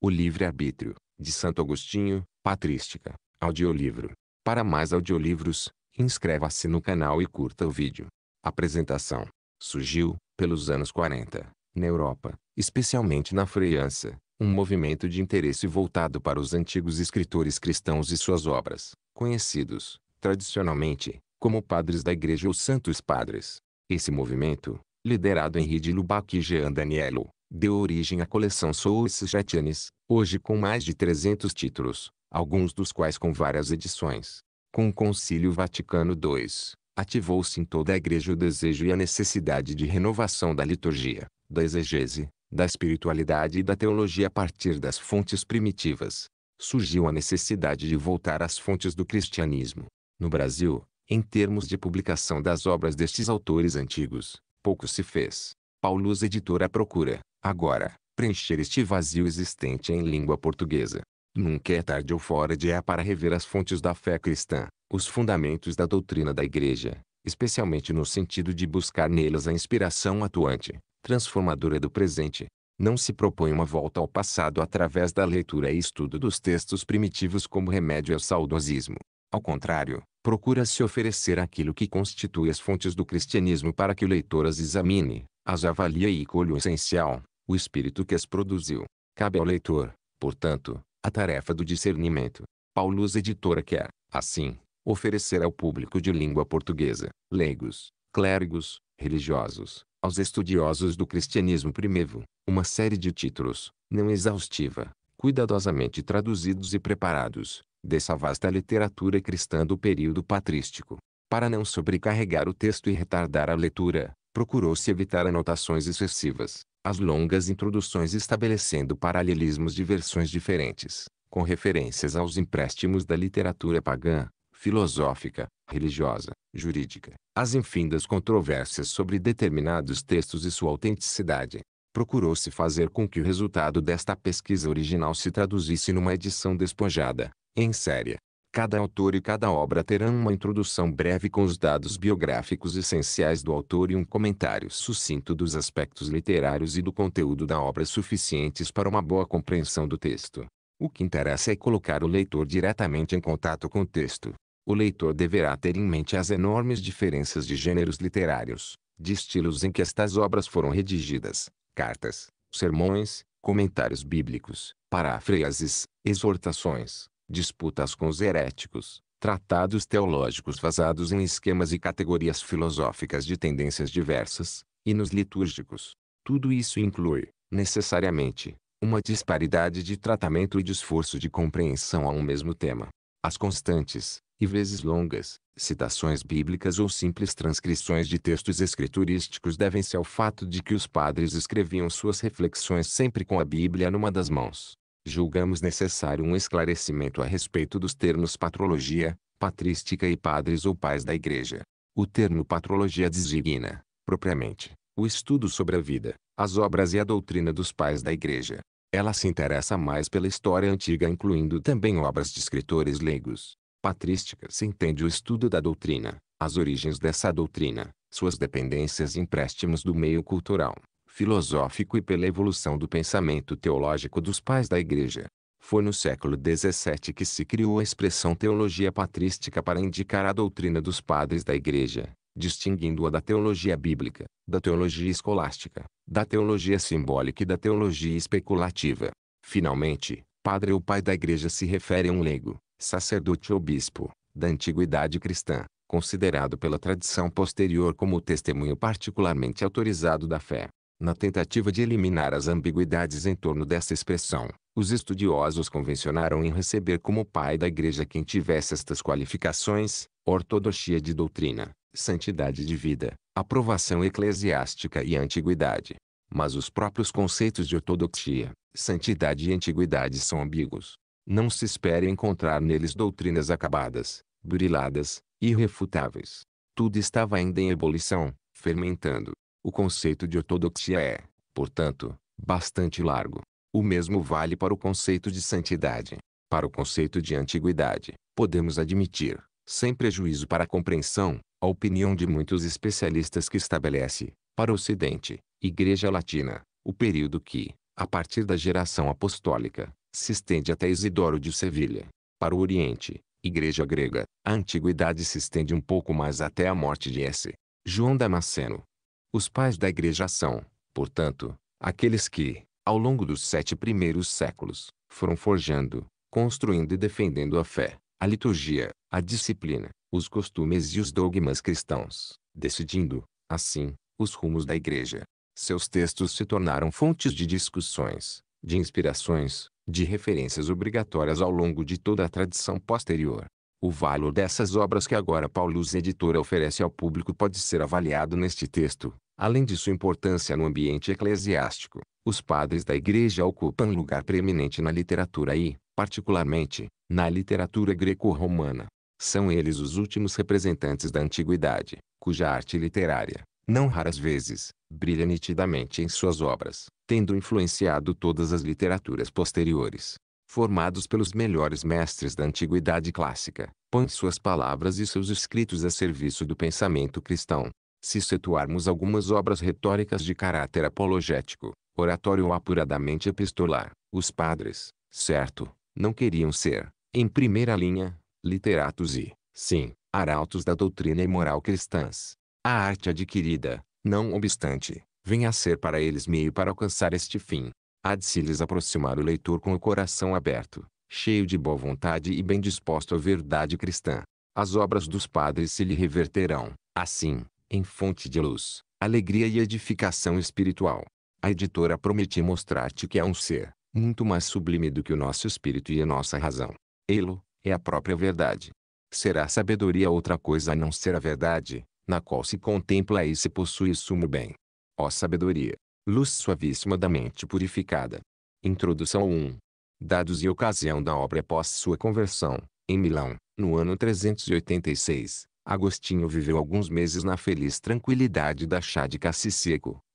O Livre-Arbítrio, de Santo Agostinho, Patrística, audiolivro. Para mais audiolivros, inscreva-se no canal e curta o vídeo. Apresentação. Surgiu, pelos anos 40, na Europa, especialmente na França, um movimento de interesse voltado para os antigos escritores cristãos e suas obras, conhecidos, tradicionalmente, como padres da igreja ou santos padres. Esse movimento, liderado em Henri de Lubac e Jean Danielo, deu origem à coleção Souls Jatianes, hoje com mais de 300 títulos, alguns dos quais com várias edições. Com o Concílio Vaticano II, ativou-se em toda a igreja o desejo e a necessidade de renovação da liturgia, da exegese, da espiritualidade e da teologia a partir das fontes primitivas. Surgiu a necessidade de voltar às fontes do cristianismo. No Brasil, em termos de publicação das obras destes autores antigos, pouco se fez. Paulus Editora procura, Agora, preencher este vazio existente em língua portuguesa. Nunca é tarde ou fora de é para rever as fontes da fé cristã, os fundamentos da doutrina da Igreja, especialmente no sentido de buscar nelas a inspiração atuante, transformadora do presente. Não se propõe uma volta ao passado através da leitura e estudo dos textos primitivos como remédio ao saudosismo. Ao contrário, procura-se oferecer aquilo que constitui as fontes do cristianismo para que o leitor as examine, as avalia e colhe o essencial, o espírito que as produziu. Cabe ao leitor, portanto, a tarefa do discernimento. Paulus Editora quer, assim, oferecer ao público de língua portuguesa, leigos, clérigos, religiosos, aos estudiosos do cristianismo primevo, uma série de títulos, não exaustiva, cuidadosamente traduzidos e preparados, dessa vasta literatura cristã do período patrístico. Para não sobrecarregar o texto e retardar a leitura, procurou-se evitar anotações excessivas, as longas introduções estabelecendo paralelismos de versões diferentes, com referências aos empréstimos da literatura pagã, filosófica, religiosa, jurídica, as infindas controvérsias sobre determinados textos e sua autenticidade. Procurou-se fazer com que o resultado desta pesquisa original se traduzisse numa edição despojada, em séria, Cada autor e cada obra terão uma introdução breve com os dados biográficos essenciais do autor e um comentário sucinto dos aspectos literários e do conteúdo da obra suficientes para uma boa compreensão do texto. O que interessa é colocar o leitor diretamente em contato com o texto. O leitor deverá ter em mente as enormes diferenças de gêneros literários, de estilos em que estas obras foram redigidas, cartas, sermões, comentários bíblicos, paráfrases, exortações, disputas com os heréticos, tratados teológicos vazados em esquemas e categorias filosóficas de tendências diversas, e nos litúrgicos. Tudo isso inclui, necessariamente, uma disparidade de tratamento e de esforço de compreensão a um mesmo tema. As constantes, e vezes longas, citações bíblicas ou simples transcrições de textos escriturísticos devem-se ao fato de que os padres escreviam suas reflexões sempre com a Bíblia numa das mãos, julgamos necessário um esclarecimento a respeito dos termos patrologia, patrística e padres ou pais da Igreja. O termo patrologia designa, propriamente, o estudo sobre a vida, as obras e a doutrina dos pais da Igreja. Ela se interessa mais pela história antiga, incluindo também obras de escritores leigos. Patrística se entende o estudo da doutrina, as origens dessa doutrina, suas dependências e empréstimos do meio cultural filosófico e pela evolução do pensamento teológico dos pais da Igreja. Foi no século XVII que se criou a expressão teologia patrística para indicar a doutrina dos padres da Igreja, distinguindo-a da teologia bíblica, da teologia escolástica, da teologia simbólica e da teologia especulativa. Finalmente, padre ou pai da Igreja se refere a um leigo, sacerdote ou bispo, da antiguidade cristã, considerado pela tradição posterior como testemunho particularmente autorizado da fé. Na tentativa de eliminar as ambiguidades em torno dessa expressão, os estudiosos convencionaram em receber como pai da igreja quem tivesse estas qualificações, ortodoxia de doutrina, santidade de vida, aprovação eclesiástica e antiguidade. Mas os próprios conceitos de ortodoxia, santidade e antiguidade são ambíguos. Não se espere encontrar neles doutrinas acabadas, buriladas, irrefutáveis. Tudo estava ainda em ebulição, fermentando, o conceito de ortodoxia é, portanto, bastante largo. O mesmo vale para o conceito de santidade. Para o conceito de antiguidade, podemos admitir, sem prejuízo para a compreensão, a opinião de muitos especialistas que estabelece, para o Ocidente, Igreja Latina, o período que, a partir da geração apostólica, se estende até Isidoro de Sevilha. Para o Oriente, Igreja Grega, a antiguidade se estende um pouco mais até a morte de S. João Damasceno, os pais da Igreja são, portanto, aqueles que, ao longo dos sete primeiros séculos, foram forjando, construindo e defendendo a fé, a liturgia, a disciplina, os costumes e os dogmas cristãos, decidindo, assim, os rumos da Igreja. Seus textos se tornaram fontes de discussões, de inspirações, de referências obrigatórias ao longo de toda a tradição posterior. O valor dessas obras que agora Paulus Editora oferece ao público pode ser avaliado neste texto. Além de sua importância no ambiente eclesiástico, os padres da igreja ocupam lugar preeminente na literatura e, particularmente, na literatura greco-romana. São eles os últimos representantes da antiguidade, cuja arte literária, não raras vezes, brilha nitidamente em suas obras, tendo influenciado todas as literaturas posteriores formados pelos melhores mestres da antiguidade clássica, põe suas palavras e seus escritos a serviço do pensamento cristão. Se situarmos algumas obras retóricas de caráter apologético, oratório ou apuradamente epistolar, os padres, certo, não queriam ser, em primeira linha, literatos e, sim, arautos da doutrina e moral cristãs. A arte adquirida, não obstante, vem a ser para eles meio para alcançar este fim há de se lhes aproximar o leitor com o coração aberto, cheio de boa vontade e bem disposto à verdade cristã. As obras dos padres se lhe reverterão, assim, em fonte de luz, alegria e edificação espiritual. A editora promete mostrar-te que é um ser, muito mais sublime do que o nosso espírito e a nossa razão. Ele é a própria verdade. Será sabedoria outra coisa a não ser a verdade, na qual se contempla e se possui sumo bem. Ó sabedoria, luz suavíssima da mente purificada. Introdução 1. Dados e ocasião da obra após sua conversão, em Milão, no ano 386, Agostinho viveu alguns meses na feliz tranquilidade da chá de Cassi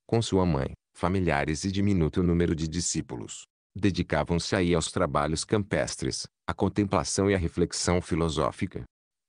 com sua mãe, familiares e diminuto número de discípulos. Dedicavam-se aí aos trabalhos campestres, à contemplação e à reflexão filosófica.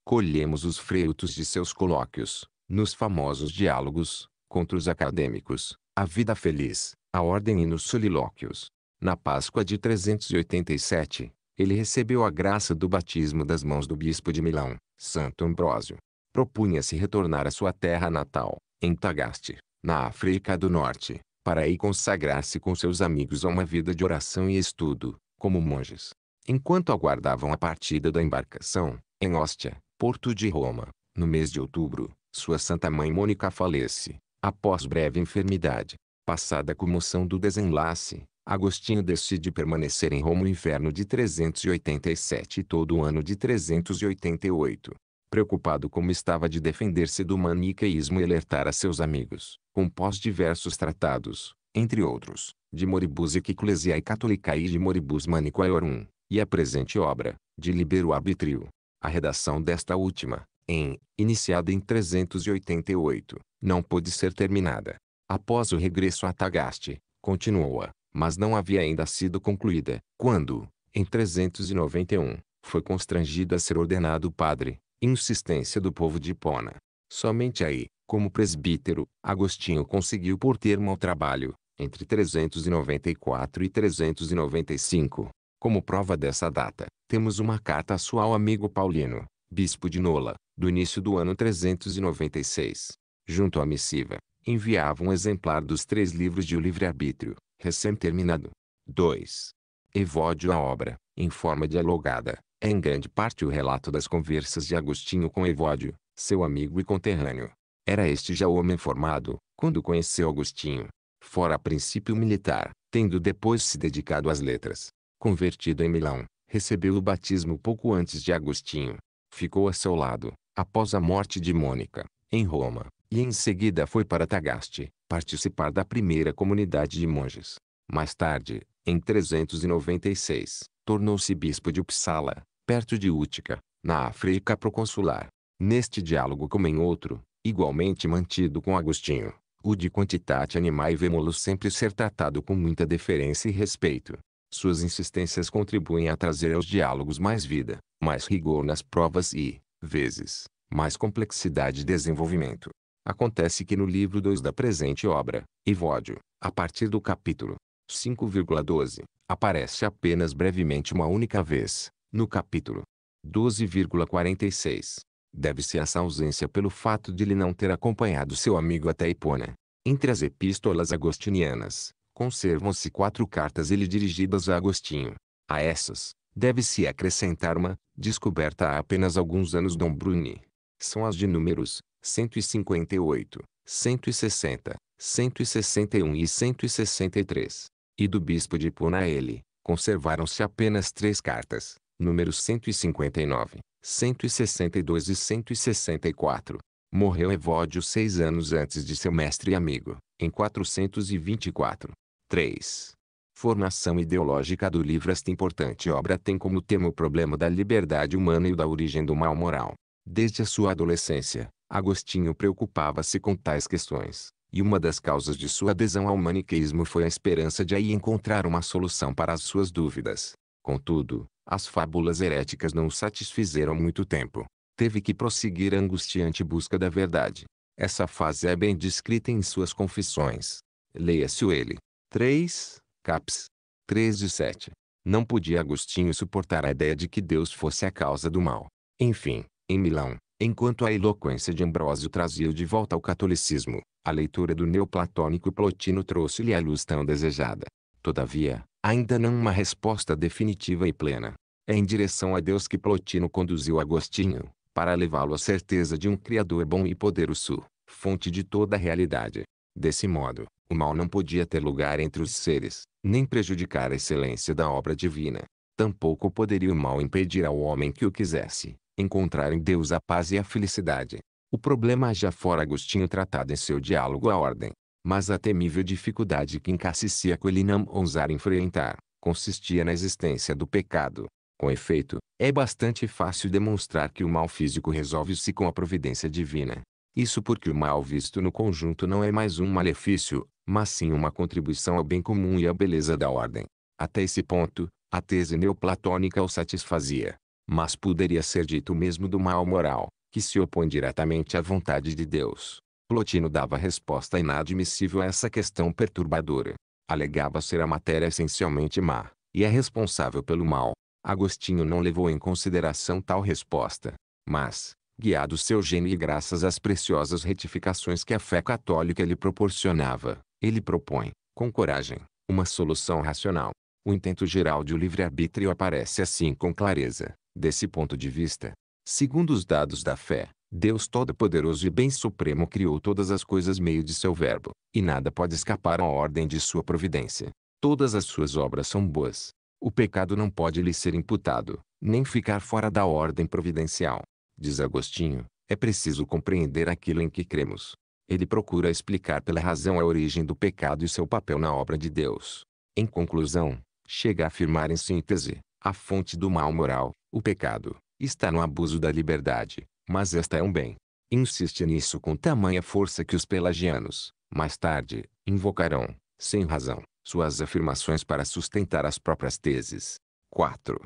Colhemos os frutos de seus colóquios, nos famosos diálogos, contra os acadêmicos, a Vida Feliz, A Ordem e nos Solilóquios. Na Páscoa de 387, ele recebeu a graça do batismo das mãos do bispo de Milão, Santo Ambrósio. Propunha-se retornar à sua terra natal, em Tagaste, na África do Norte, para aí consagrar-se com seus amigos a uma vida de oração e estudo, como monges. Enquanto aguardavam a partida da embarcação, em Ostia, porto de Roma, no mês de outubro, sua santa mãe Mônica falece, Após breve enfermidade, passada a comoção do desenlace, Agostinho decide permanecer em Roma o inverno de 387 e todo o ano de 388. Preocupado como estava de defender-se do maniqueísmo e alertar a seus amigos, compôs diversos tratados, entre outros, de Moribus Ecclesiae Catholicae e de Moribus Manicoiorum, e a presente obra, de Libero Arbitrio. A redação desta última, em, iniciada em 388, não pôde ser terminada. Após o regresso a Tagaste, continuou-a, mas não havia ainda sido concluída, quando, em 391, foi constrangido a ser ordenado padre, insistência do povo de Hipona. Somente aí, como presbítero, Agostinho conseguiu por termo ao trabalho, entre 394 e 395. Como prova dessa data, temos uma carta a ao amigo Paulino, bispo de Nola, do início do ano 396, junto à missiva, enviava um exemplar dos três livros de O Livre-Arbítrio, recém-terminado. 2. Evódio a obra, em forma dialogada, é em grande parte o relato das conversas de Agostinho com Evódio, seu amigo e conterrâneo. Era este já o homem formado, quando conheceu Agostinho. Fora a princípio militar, tendo depois se dedicado às letras. Convertido em Milão, recebeu o batismo pouco antes de Agostinho. Ficou a seu lado, após a morte de Mônica, em Roma e em seguida foi para Tagaste, participar da primeira comunidade de monges. Mais tarde, em 396, tornou-se bispo de Uppsala, perto de Útica, na África proconsular. Neste diálogo como em outro, igualmente mantido com Agostinho, o de quantitate animae lo sempre ser tratado com muita deferência e respeito. Suas insistências contribuem a trazer aos diálogos mais vida, mais rigor nas provas e, vezes, mais complexidade e desenvolvimento. Acontece que no livro 2 da presente obra, Ivódio, a partir do capítulo 5,12, aparece apenas brevemente uma única vez, no capítulo 12,46. Deve-se essa ausência pelo fato de ele não ter acompanhado seu amigo até Hipona. Entre as epístolas agostinianas, conservam-se quatro cartas ele dirigidas a Agostinho. A essas, deve-se acrescentar uma, descoberta há apenas alguns anos Dom Bruni. São as de números 158, 160, 161 e 163, e do bispo de Puna ele, conservaram-se apenas três cartas, números 159, 162 e 164. Morreu Evódio seis anos antes de seu mestre e amigo, em 424. 3. Formação ideológica do livro Esta importante obra tem como tema o problema da liberdade humana e da origem do mal moral. Desde a sua adolescência, Agostinho preocupava-se com tais questões, e uma das causas de sua adesão ao maniqueísmo foi a esperança de aí encontrar uma solução para as suas dúvidas. Contudo, as fábulas heréticas não o satisfizeram muito tempo. Teve que prosseguir a angustiante busca da verdade. Essa fase é bem descrita em suas confissões. Leia-se o ele. 3, caps. 3 e 7. Não podia Agostinho suportar a ideia de que Deus fosse a causa do mal. Enfim, em Milão, Enquanto a eloquência de Ambrósio trazia de volta ao catolicismo, a leitura do neoplatônico Plotino trouxe-lhe a luz tão desejada. Todavia, ainda não uma resposta definitiva e plena. É em direção a Deus que Plotino conduziu Agostinho, para levá-lo à certeza de um Criador bom e poderoso, fonte de toda a realidade. Desse modo, o mal não podia ter lugar entre os seres, nem prejudicar a excelência da obra divina. Tampouco poderia o mal impedir ao homem que o quisesse, encontrar em Deus a paz e a felicidade. O problema já fora Agostinho tratado em seu diálogo à ordem, mas a temível dificuldade que Incassicíaco ele não ousar enfrentar, consistia na existência do pecado. Com efeito, é bastante fácil demonstrar que o mal físico resolve-se com a providência divina. Isso porque o mal visto no conjunto não é mais um malefício, mas sim uma contribuição ao bem comum e à beleza da ordem. Até esse ponto, a tese neoplatônica o satisfazia. Mas poderia ser dito mesmo do mal moral, que se opõe diretamente à vontade de Deus. Plotino dava resposta inadmissível a essa questão perturbadora. Alegava ser a matéria essencialmente má, e é responsável pelo mal. Agostinho não levou em consideração tal resposta. Mas, guiado seu gênio e graças às preciosas retificações que a fé católica lhe proporcionava, ele propõe, com coragem, uma solução racional. O intento geral de o livre-arbítrio aparece assim com clareza, Desse ponto de vista, segundo os dados da fé, Deus Todo-Poderoso e Bem Supremo criou todas as coisas meio de seu verbo, e nada pode escapar à ordem de sua providência. Todas as suas obras são boas. O pecado não pode lhe ser imputado, nem ficar fora da ordem providencial. Diz Agostinho, é preciso compreender aquilo em que cremos. Ele procura explicar pela razão a origem do pecado e seu papel na obra de Deus. Em conclusão, chega a afirmar em síntese, a fonte do mal moral, o pecado está no abuso da liberdade, mas esta é um bem. Insiste nisso com tamanha força que os pelagianos, mais tarde, invocarão, sem razão, suas afirmações para sustentar as próprias teses. 4.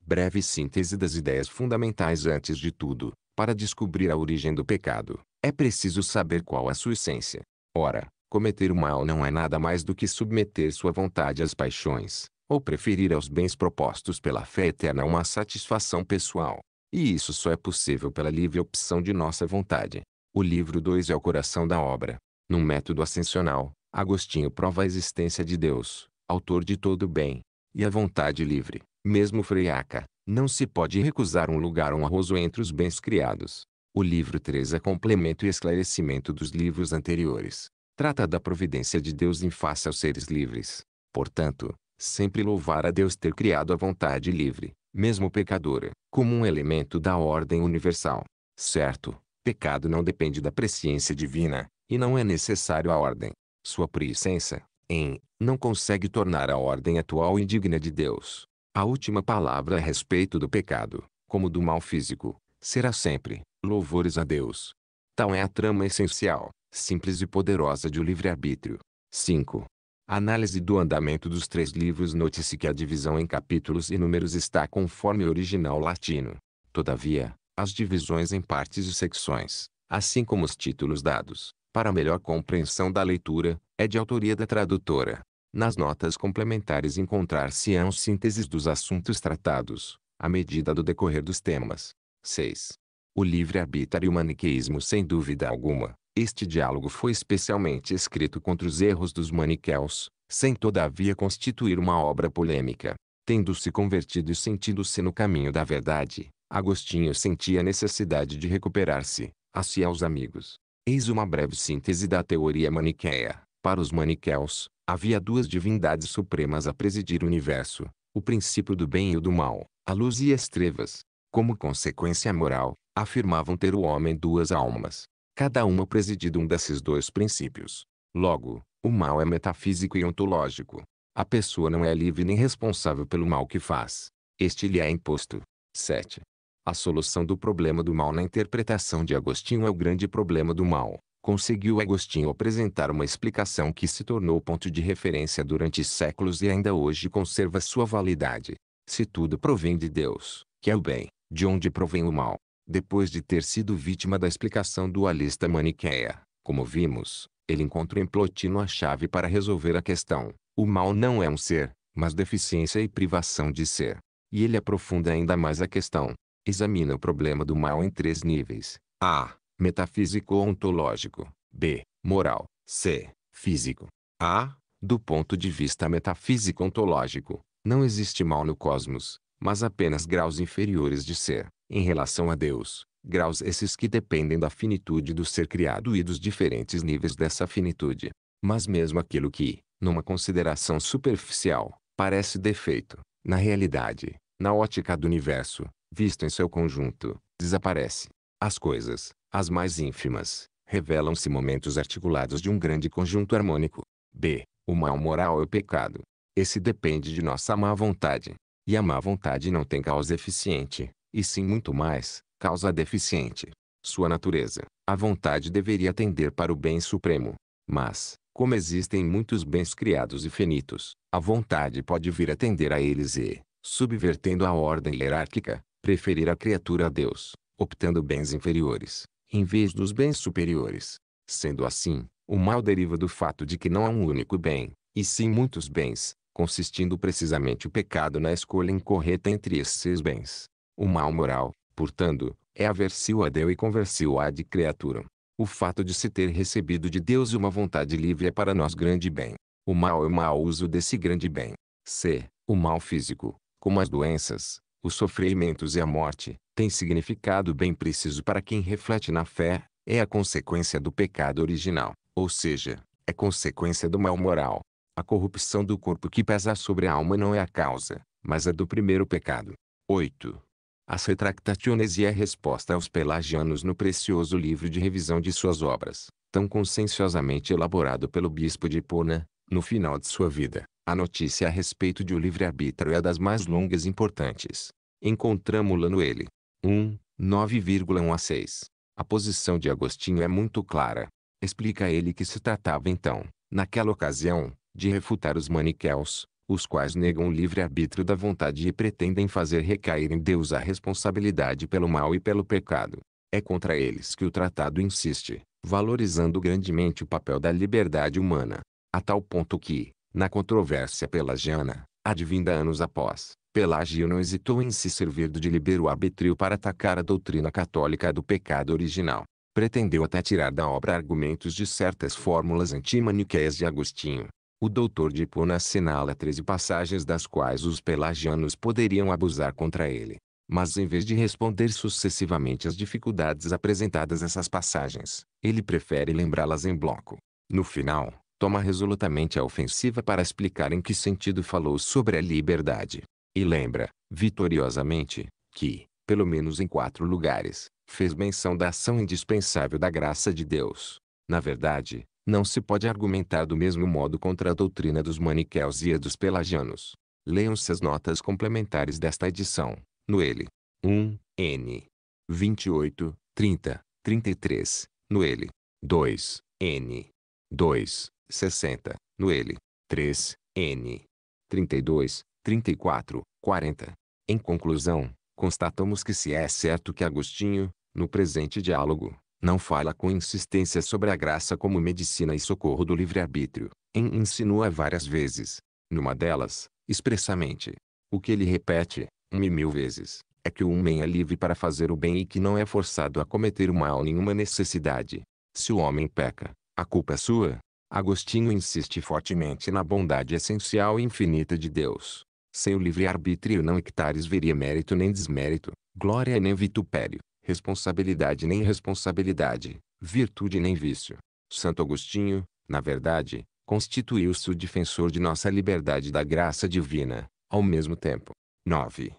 Breve síntese das ideias fundamentais antes de tudo, para descobrir a origem do pecado, é preciso saber qual é a sua essência. Ora, cometer o mal não é nada mais do que submeter sua vontade às paixões, ou preferir aos bens propostos pela fé eterna uma satisfação pessoal. E isso só é possível pela livre opção de nossa vontade. O livro 2 é o coração da obra. Num método ascensional, Agostinho prova a existência de Deus, autor de todo o bem, e a vontade livre, mesmo freiaca, não se pode recusar um lugar honroso entre os bens criados. O livro 3 é complemento e esclarecimento dos livros anteriores. Trata da providência de Deus em face aos seres livres. Portanto, sempre louvar a Deus ter criado a vontade livre, mesmo pecadora, como um elemento da ordem universal. Certo, pecado não depende da presciência divina, e não é necessário a ordem. Sua presença, em, não consegue tornar a ordem atual indigna de Deus. A última palavra a respeito do pecado, como do mal físico, será sempre, louvores a Deus. Tal é a trama essencial, simples e poderosa de o livre-arbítrio. 5. A análise do andamento dos três livros note-se que a divisão em capítulos e números está conforme o original latino. Todavia, as divisões em partes e secções, assim como os títulos dados, para melhor compreensão da leitura, é de autoria da tradutora. Nas notas complementares encontrar-se-ão sínteses dos assuntos tratados, à medida do decorrer dos temas. 6. O livre-arbítrio e o maniqueísmo sem dúvida alguma, este diálogo foi especialmente escrito contra os erros dos maniqueus, sem todavia constituir uma obra polêmica. Tendo se convertido e sentindo se no caminho da verdade, Agostinho sentia a necessidade de recuperar-se, a si aos amigos. Eis uma breve síntese da teoria maniqueia. Para os maniqueus, havia duas divindades supremas a presidir o universo, o princípio do bem e o do mal, a luz e as trevas. Como consequência moral, afirmavam ter o homem duas almas, cada uma presidida um desses dois princípios. Logo, o mal é metafísico e ontológico. A pessoa não é livre nem responsável pelo mal que faz. Este lhe é imposto. 7. A solução do problema do mal na interpretação de Agostinho é o grande problema do mal. Conseguiu Agostinho apresentar uma explicação que se tornou ponto de referência durante séculos e ainda hoje conserva sua validade. Se tudo provém de Deus, que é o bem, de onde provém o mal? Depois de ter sido vítima da explicação dualista maniqueia, como vimos, ele encontra em Plotino a chave para resolver a questão. O mal não é um ser, mas deficiência e privação de ser. E ele aprofunda ainda mais a questão. Examina o problema do mal em três níveis. A. Metafísico-ontológico. B. Moral. C. Físico. A. Do ponto de vista metafísico-ontológico, não existe mal no cosmos, mas apenas graus inferiores de ser. Em relação a Deus, graus esses que dependem da finitude do ser criado e dos diferentes níveis dessa finitude. Mas mesmo aquilo que, numa consideração superficial, parece defeito, na realidade, na ótica do universo, visto em seu conjunto, desaparece. As coisas, as mais ínfimas, revelam-se momentos articulados de um grande conjunto harmônico. B. O mal moral é o pecado. Esse depende de nossa má vontade. E a má vontade não tem causa eficiente, e sim muito mais, causa deficiente. Sua natureza, a vontade deveria tender para o bem supremo. Mas, como existem muitos bens criados e finitos, a vontade pode vir a tender a eles e, subvertendo a ordem hierárquica, preferir a criatura a Deus, optando bens inferiores, em vez dos bens superiores. Sendo assim, o mal deriva do fato de que não há um único bem, e sim muitos bens, consistindo precisamente o pecado na escolha incorreta entre esses bens. O mal moral, portanto, é aversio a Deus e conversio de criatura. O fato de se ter recebido de Deus uma vontade livre é para nós grande bem. O mal é o mau uso desse grande bem. C. O mal físico, como as doenças, os sofrimentos e a morte, tem significado bem preciso para quem reflete na fé, é a consequência do pecado original, ou seja, é consequência do mal moral. A corrupção do corpo que pesa sobre a alma não é a causa, mas é do primeiro pecado. 8. As retractaciones e é a resposta aos pelagianos no precioso livro de revisão de suas obras, tão conscienciosamente elaborado pelo bispo de Pona, no final de sua vida, a notícia a respeito de o livre-arbítrio é das mais longas e importantes. Encontramos-la no ele. 1, 9,1 a 6. A posição de Agostinho é muito clara. Explica ele que se tratava então, naquela ocasião, de refutar os maniqueus, os quais negam o livre-arbítrio da vontade e pretendem fazer recair em Deus a responsabilidade pelo mal e pelo pecado. É contra eles que o tratado insiste, valorizando grandemente o papel da liberdade humana, a tal ponto que, na controvérsia pela Jana, advinda anos após, Pelágio não hesitou em se servir do de libero-arbítrio para atacar a doutrina católica do pecado original. Pretendeu até tirar da obra argumentos de certas fórmulas antimaniqueias de Agostinho, o doutor Puna assinala 13 passagens das quais os pelagianos poderiam abusar contra ele. Mas em vez de responder sucessivamente às dificuldades apresentadas essas passagens, ele prefere lembrá-las em bloco. No final, toma resolutamente a ofensiva para explicar em que sentido falou sobre a liberdade. E lembra, vitoriosamente, que, pelo menos em quatro lugares, fez menção da ação indispensável da graça de Deus. Na verdade, não se pode argumentar do mesmo modo contra a doutrina dos maniqueus e a dos pelagianos. Leiam-se as notas complementares desta edição, no ele. 1, N. 28, 30, 33, no ele. 2, N. 2, 60, no ele. 3, N. 32, 34, 40. Em conclusão, constatamos que se é certo que Agostinho, no presente diálogo, não fala com insistência sobre a graça como medicina e socorro do livre-arbítrio. em insinua várias vezes, numa delas, expressamente. O que ele repete, um e mil vezes, é que o homem é livre para fazer o bem e que não é forçado a cometer o mal nenhuma necessidade. Se o homem peca, a culpa é sua. Agostinho insiste fortemente na bondade essencial e infinita de Deus. Sem o livre-arbítrio não hectares veria mérito nem desmérito, glória nem vitupério responsabilidade nem responsabilidade, virtude nem vício. Santo Agostinho, na verdade, constituiu-se o defensor de nossa liberdade da graça divina, ao mesmo tempo. 9.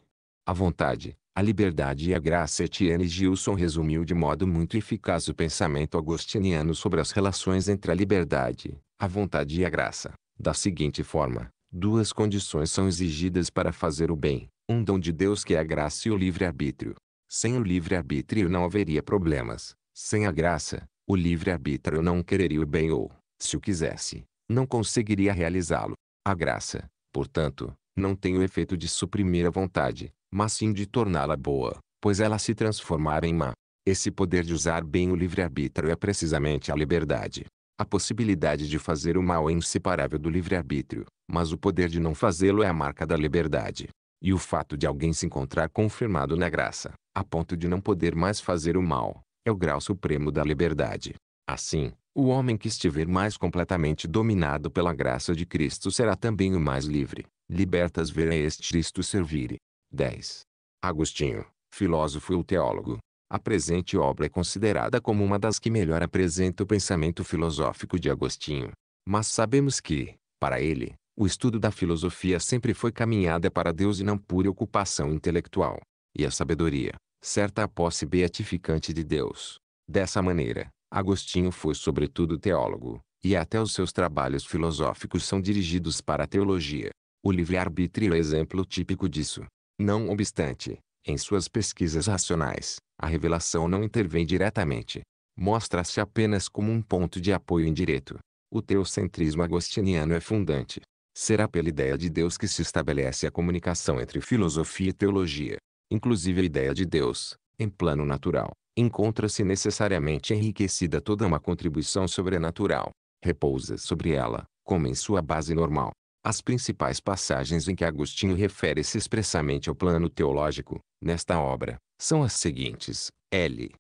A vontade, a liberdade e a graça Etienne Gilson resumiu de modo muito eficaz o pensamento agostiniano sobre as relações entre a liberdade, a vontade e a graça, da seguinte forma. Duas condições são exigidas para fazer o bem, um dom de Deus que é a graça e o livre-arbítrio, sem o livre-arbítrio não haveria problemas. Sem a graça, o livre-arbítrio não quereria o bem ou, se o quisesse, não conseguiria realizá-lo. A graça, portanto, não tem o efeito de suprimir a vontade, mas sim de torná-la boa, pois ela se transformará em má. Esse poder de usar bem o livre-arbítrio é precisamente a liberdade. A possibilidade de fazer o mal é inseparável do livre-arbítrio, mas o poder de não fazê-lo é a marca da liberdade. E o fato de alguém se encontrar confirmado na graça, a ponto de não poder mais fazer o mal, é o grau supremo da liberdade. Assim, o homem que estiver mais completamente dominado pela graça de Cristo será também o mais livre. Libertas ver a este Cristo servire. 10. Agostinho, filósofo e teólogo. A presente obra é considerada como uma das que melhor apresenta o pensamento filosófico de Agostinho. Mas sabemos que, para ele, o estudo da filosofia sempre foi caminhada para Deus e não pura ocupação intelectual. E a sabedoria, certa a posse beatificante de Deus. Dessa maneira, Agostinho foi sobretudo teólogo, e até os seus trabalhos filosóficos são dirigidos para a teologia. O livre-arbítrio é exemplo típico disso. Não obstante, em suas pesquisas racionais, a revelação não intervém diretamente. Mostra-se apenas como um ponto de apoio indireto. O teocentrismo agostiniano é fundante, será pela ideia de Deus que se estabelece a comunicação entre filosofia e teologia. Inclusive a ideia de Deus, em plano natural, encontra-se necessariamente enriquecida toda uma contribuição sobrenatural. Repousa sobre ela, como em sua base normal. As principais passagens em que Agostinho refere-se expressamente ao plano teológico, nesta obra, são as seguintes: L.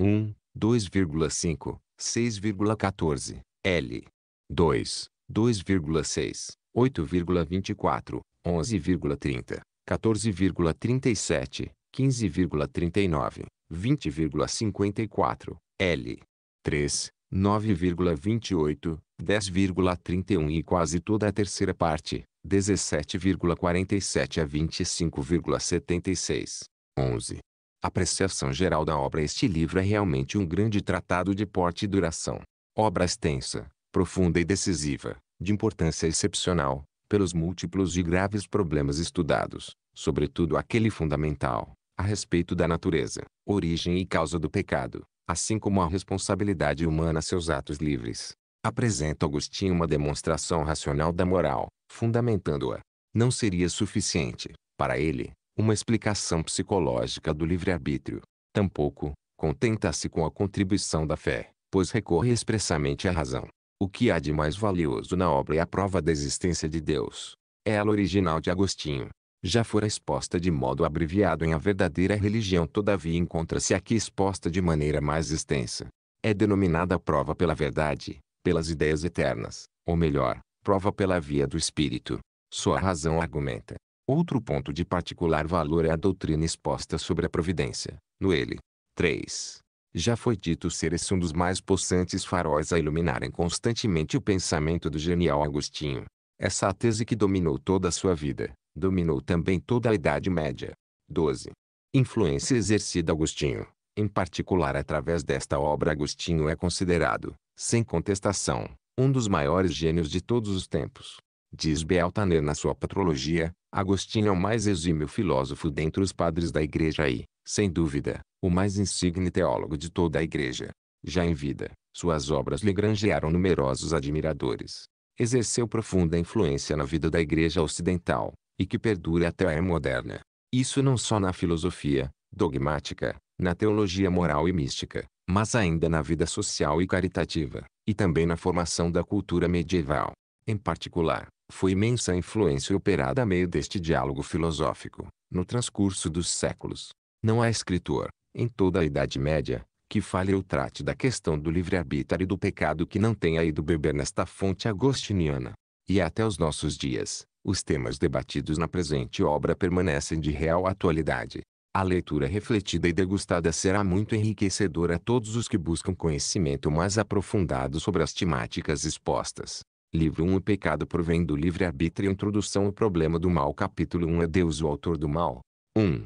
1, 2,5, 6,14, L. 2, 2,6, 8,24, 11,30, 14,37, 15,39, 20,54, L. 3, 9,28, 10,31 e quase toda a terceira parte, 17,47 a 25,76. 11. Apreciação geral da obra Este livro é realmente um grande tratado de porte e duração. Obra extensa, profunda e decisiva, de importância excepcional, pelos múltiplos e graves problemas estudados, sobretudo aquele fundamental, a respeito da natureza, origem e causa do pecado, assim como a responsabilidade humana a seus atos livres. Apresenta Agostinho uma demonstração racional da moral, fundamentando-a. Não seria suficiente, para ele, uma explicação psicológica do livre-arbítrio. Tampouco, contenta-se com a contribuição da fé, pois recorre expressamente à razão. O que há de mais valioso na obra é a prova da existência de Deus. É ela original de Agostinho. Já fora exposta de modo abreviado em A Verdadeira Religião, todavia encontra-se aqui exposta de maneira mais extensa. É denominada prova pela verdade, pelas ideias eternas, ou melhor, prova pela via do espírito. Sua razão argumenta. Outro ponto de particular valor é a doutrina exposta sobre a providência, no ele. 3 já foi dito ser esse um dos mais possantes faróis a iluminarem constantemente o pensamento do genial Agostinho. Essa tese que dominou toda a sua vida, dominou também toda a Idade Média. 12. Influência exercida Agostinho. Em particular através desta obra Agostinho é considerado, sem contestação, um dos maiores gênios de todos os tempos diz Beltaner na sua patrologia, Agostinho é o mais exímio filósofo dentre os padres da igreja e, sem dúvida, o mais insigne teólogo de toda a igreja. Já em vida, suas obras lhe granjearam numerosos admiradores. Exerceu profunda influência na vida da igreja ocidental, e que perdura até a era moderna. Isso não só na filosofia, dogmática, na teologia moral e mística, mas ainda na vida social e caritativa, e também na formação da cultura medieval. Em particular, foi imensa a influência operada a meio deste diálogo filosófico, no transcurso dos séculos. Não há escritor, em toda a Idade Média, que fale ou trate da questão do livre-arbítrio e do pecado que não tenha ido beber nesta fonte agostiniana. E até os nossos dias, os temas debatidos na presente obra permanecem de real atualidade. A leitura refletida e degustada será muito enriquecedora a todos os que buscam conhecimento mais aprofundado sobre as temáticas expostas. Livro 1 O pecado provém do livre-arbítrio Introdução O problema do mal Capítulo 1 É Deus o autor do mal. 1.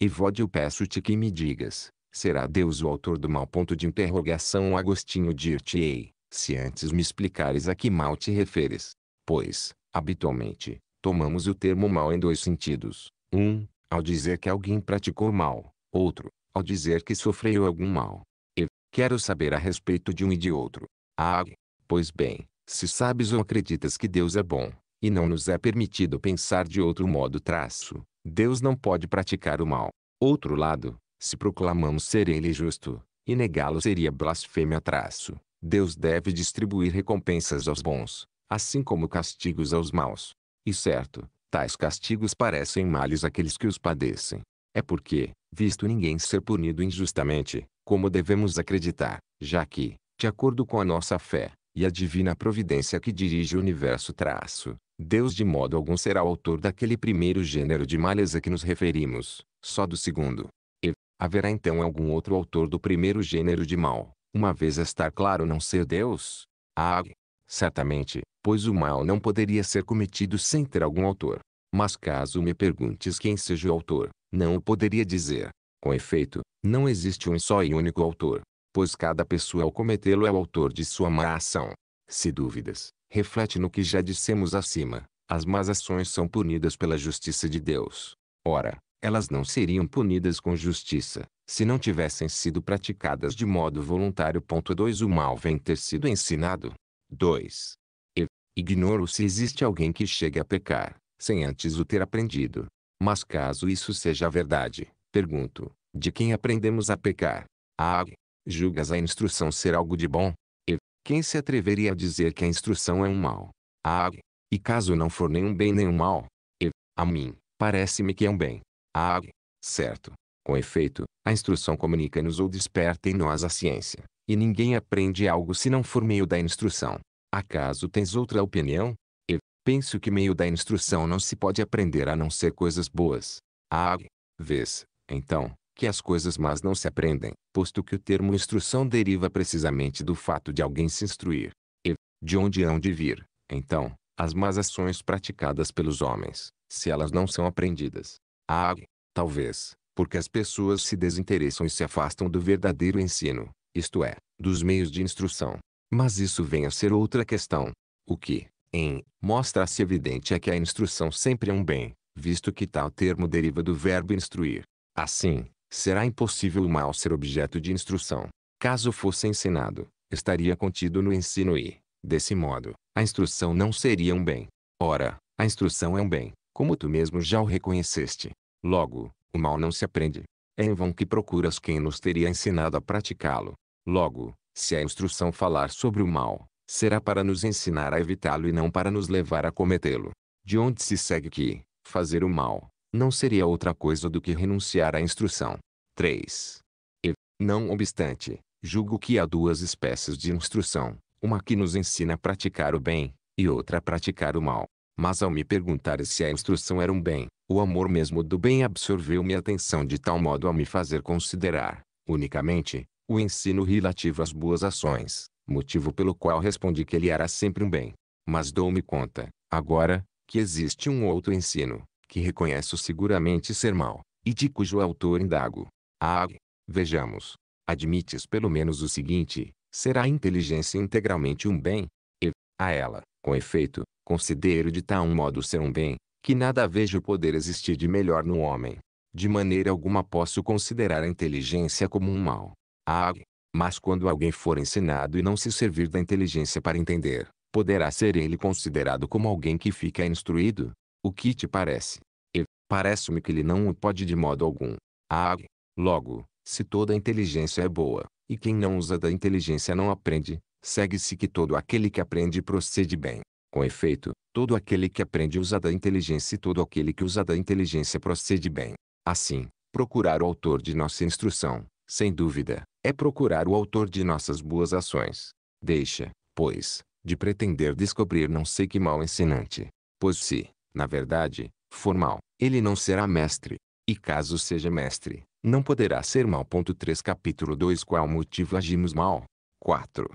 Evode eu peço-te que me digas, será Deus o autor do mal? Ponto de interrogação Agostinho dir-te-ei, se antes me explicares a que mal te referes. Pois, habitualmente, tomamos o termo mal em dois sentidos. 1. Um, ao dizer que alguém praticou mal. Outro, ao dizer que sofreu algum mal. E, quero saber a respeito de um e de outro. Ah, pois bem, se sabes ou acreditas que Deus é bom, e não nos é permitido pensar de outro modo traço, Deus não pode praticar o mal. Outro lado, se proclamamos ser Ele justo, e negá-lo seria blasfêmia traço. Deus deve distribuir recompensas aos bons, assim como castigos aos maus. E certo, tais castigos parecem males àqueles que os padecem. É porque, visto ninguém ser punido injustamente, como devemos acreditar, já que, de acordo com a nossa fé, e a divina providência que dirige o universo traço, Deus de modo algum será o autor daquele primeiro gênero de malhas a que nos referimos, só do segundo. E haverá então algum outro autor do primeiro gênero de mal, uma vez estar claro não ser Deus? Ah, certamente, pois o mal não poderia ser cometido sem ter algum autor. Mas caso me perguntes quem seja o autor, não o poderia dizer. Com efeito, não existe um só e único autor, pois cada pessoa ao cometê-lo é o autor de sua má ação. Se dúvidas, reflete no que já dissemos acima, as más ações são punidas pela justiça de Deus. Ora, elas não seriam punidas com justiça, se não tivessem sido praticadas de modo voluntário. 2. O mal vem ter sido ensinado. 2. E, ignoro se existe alguém que chegue a pecar, sem antes o ter aprendido. Mas caso isso seja verdade, pergunto, de quem aprendemos a pecar? Ah, julgas a instrução ser algo de bom? E, quem se atreveria a dizer que a instrução é um mal? Ah, e caso não for nenhum bem nenhum mal? E, a mim, parece-me que é um bem. Ah, certo. Com efeito, a instrução comunica-nos ou desperta em nós a ciência, e ninguém aprende algo se não for meio da instrução. Acaso tens outra opinião? E, penso que meio da instrução não se pode aprender a não ser coisas boas. Ah, vês, então, que as coisas más não se aprendem, posto que o termo instrução deriva precisamente do fato de alguém se instruir. E, de onde hão de vir, então, as más ações praticadas pelos homens, se elas não são aprendidas? Ah, talvez, porque as pessoas se desinteressam e se afastam do verdadeiro ensino, isto é, dos meios de instrução. Mas isso vem a ser outra questão. O que, em, mostra-se evidente é que a instrução sempre é um bem, visto que tal termo deriva do verbo instruir. Assim, será impossível o mal ser objeto de instrução. Caso fosse ensinado, estaria contido no ensino e, desse modo, a instrução não seria um bem. Ora, a instrução é um bem, como tu mesmo já o reconheceste. Logo, o mal não se aprende. É em vão que procuras quem nos teria ensinado a praticá-lo. Logo, se a instrução falar sobre o mal, será para nos ensinar a evitá-lo e não para nos levar a cometê-lo. De onde se segue que, fazer o mal, não seria outra coisa do que renunciar à instrução. 3. E, não obstante, julgo que há duas espécies de instrução, uma que nos ensina a praticar o bem, e outra a praticar o mal. Mas ao me perguntar se a instrução era um bem, o amor mesmo do bem absorveu minha atenção de tal modo a me fazer considerar, unicamente, o ensino relativo às boas ações, motivo pelo qual respondi que ele era sempre um bem. Mas dou-me conta, agora, que existe um outro ensino, que reconheço seguramente ser mal e de cujo autor indago. Ah, vejamos. Admites pelo menos o seguinte, será a inteligência integralmente um bem? E, a ela, com efeito, considero de tal modo ser um bem, que nada vejo poder existir de melhor no homem. De maneira alguma posso considerar a inteligência como um mal. Ah, mas quando alguém for ensinado e não se servir da inteligência para entender, poderá ser ele considerado como alguém que fica instruído? O que te parece? E, parece-me que ele não o pode de modo algum. Ah, logo, se toda inteligência é boa, e quem não usa da inteligência não aprende, segue-se que todo aquele que aprende procede bem. Com efeito, todo aquele que aprende usa da inteligência e todo aquele que usa da inteligência procede bem. Assim, procurar o autor de nossa instrução, sem dúvida, é procurar o autor de nossas boas ações. Deixa, pois, de pretender descobrir não sei que mal ensinante. Pois se, na verdade, formal, ele não será mestre. E caso seja mestre, não poderá ser mal. 3 Capítulo 2 Qual motivo agimos mal? 4.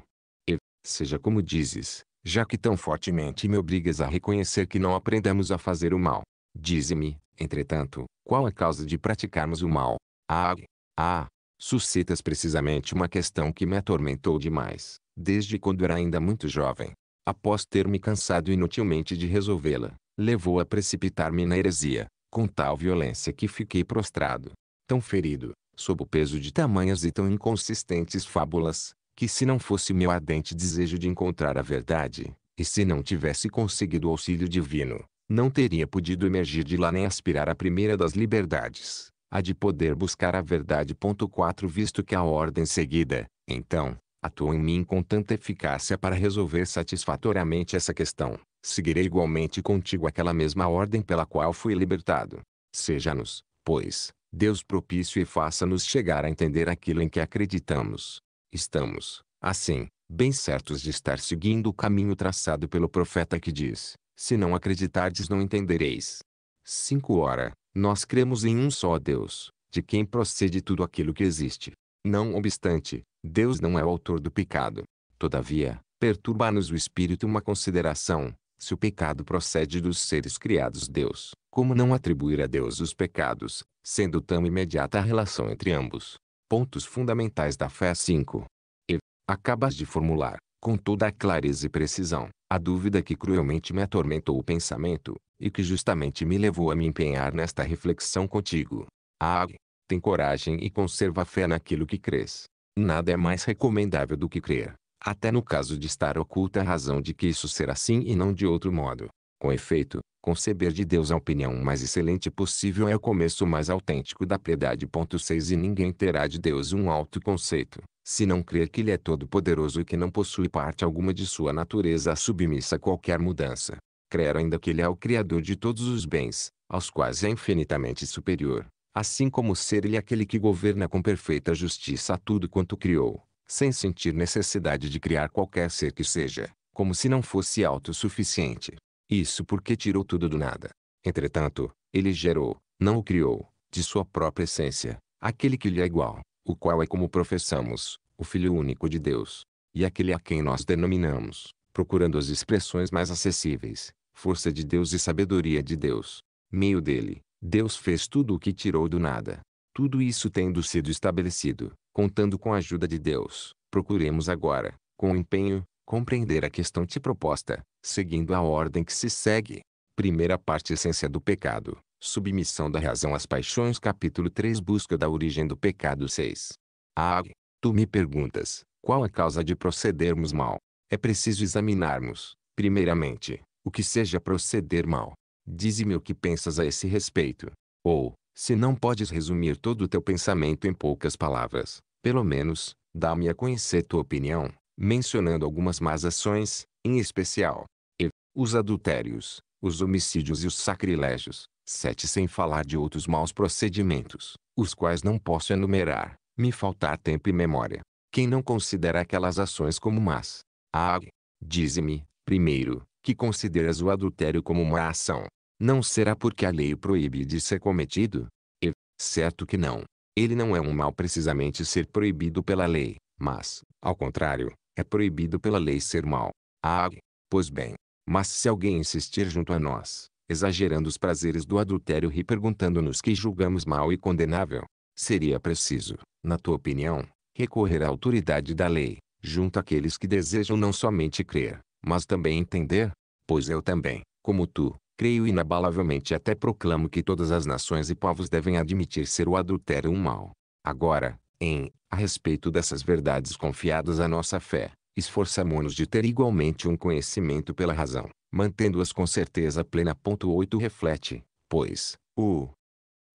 E, seja como dizes, já que tão fortemente me obrigas a reconhecer que não aprendemos a fazer o mal. Dize-me, entretanto, qual a causa de praticarmos o mal? Ah, ah, suscitas precisamente uma questão que me atormentou demais, desde quando era ainda muito jovem. Após ter me cansado inutilmente de resolvê-la, levou a precipitar-me na heresia, com tal violência que fiquei prostrado, tão ferido, sob o peso de tamanhas e tão inconsistentes fábulas, que se não fosse meu ardente desejo de encontrar a verdade, e se não tivesse conseguido o auxílio divino, não teria podido emergir de lá nem aspirar a primeira das liberdades, a de poder buscar a verdade. 4 Visto que a ordem seguida, então, atuou em mim com tanta eficácia para resolver satisfatoriamente essa questão, seguirei igualmente contigo aquela mesma ordem pela qual fui libertado. Seja-nos, pois, Deus propício e faça-nos chegar a entender aquilo em que acreditamos. Estamos, assim, bem certos de estar seguindo o caminho traçado pelo profeta que diz: Se não acreditardes, não entendereis. 5 Ora, nós cremos em um só Deus, de quem procede tudo aquilo que existe. Não obstante, Deus não é o autor do pecado. Todavia, perturba-nos o espírito uma consideração, se o pecado procede dos seres criados Deus, como não atribuir a Deus os pecados, sendo tão imediata a relação entre ambos? Pontos fundamentais da fé 5. E. Acabas de formular, com toda a clareza e precisão, a dúvida que cruelmente me atormentou o pensamento, e que justamente me levou a me empenhar nesta reflexão contigo. Ah, tem coragem e conserva a fé naquilo que crês. Nada é mais recomendável do que crer, até no caso de estar oculta a razão de que isso será assim e não de outro modo. Com efeito, conceber de Deus a opinião mais excelente possível é o começo mais autêntico da piedade. 6 E ninguém terá de Deus um alto conceito, se não crer que Ele é todo-poderoso e que não possui parte alguma de sua natureza submissa a qualquer mudança. Crer ainda que Ele é o Criador de todos os bens, aos quais é infinitamente superior, assim como ser Ele é aquele que governa com perfeita justiça tudo quanto criou sem sentir necessidade de criar qualquer ser que seja, como se não fosse autossuficiente. Isso porque tirou tudo do nada. Entretanto, ele gerou, não o criou, de sua própria essência, aquele que lhe é igual, o qual é como professamos, o Filho único de Deus, e aquele a quem nós denominamos, procurando as expressões mais acessíveis, força de Deus e sabedoria de Deus. Meio dele, Deus fez tudo o que tirou do nada. Tudo isso tendo sido estabelecido, contando com a ajuda de Deus, procuremos agora, com empenho, compreender a questão te proposta, seguindo a ordem que se segue. Primeira parte Essência do pecado. Submissão da razão às paixões Capítulo 3 Busca da origem do pecado 6 Ah, tu me perguntas, qual a causa de procedermos mal? É preciso examinarmos, primeiramente, o que seja proceder mal. Dize-me o que pensas a esse respeito. Ou, se não podes resumir todo o teu pensamento em poucas palavras, pelo menos, dá-me a conhecer tua opinião, mencionando algumas más ações, em especial, e, os adultérios, os homicídios e os sacrilégios, sete sem falar de outros maus procedimentos, os quais não posso enumerar, me faltar tempo e memória. Quem não considera aquelas ações como más? Ah, dize-me, primeiro, que consideras o adultério como uma ação, não será porque a lei o proíbe de ser cometido? E, é certo que não. Ele não é um mal precisamente ser proibido pela lei, mas, ao contrário, é proibido pela lei ser mal. Ah, pois bem. Mas se alguém insistir junto a nós, exagerando os prazeres do adultério e perguntando-nos que julgamos mal e condenável, seria preciso, na tua opinião, recorrer à autoridade da lei, junto àqueles que desejam não somente crer, mas também entender? Pois eu também, como tu, creio inabalavelmente e até proclamo que todas as nações e povos devem admitir ser o adultério um mal. Agora, em, a respeito dessas verdades confiadas à nossa fé, esforçamo-nos de ter igualmente um conhecimento pela razão, mantendo-as com certeza plena. Ponto 8 Reflete, pois, o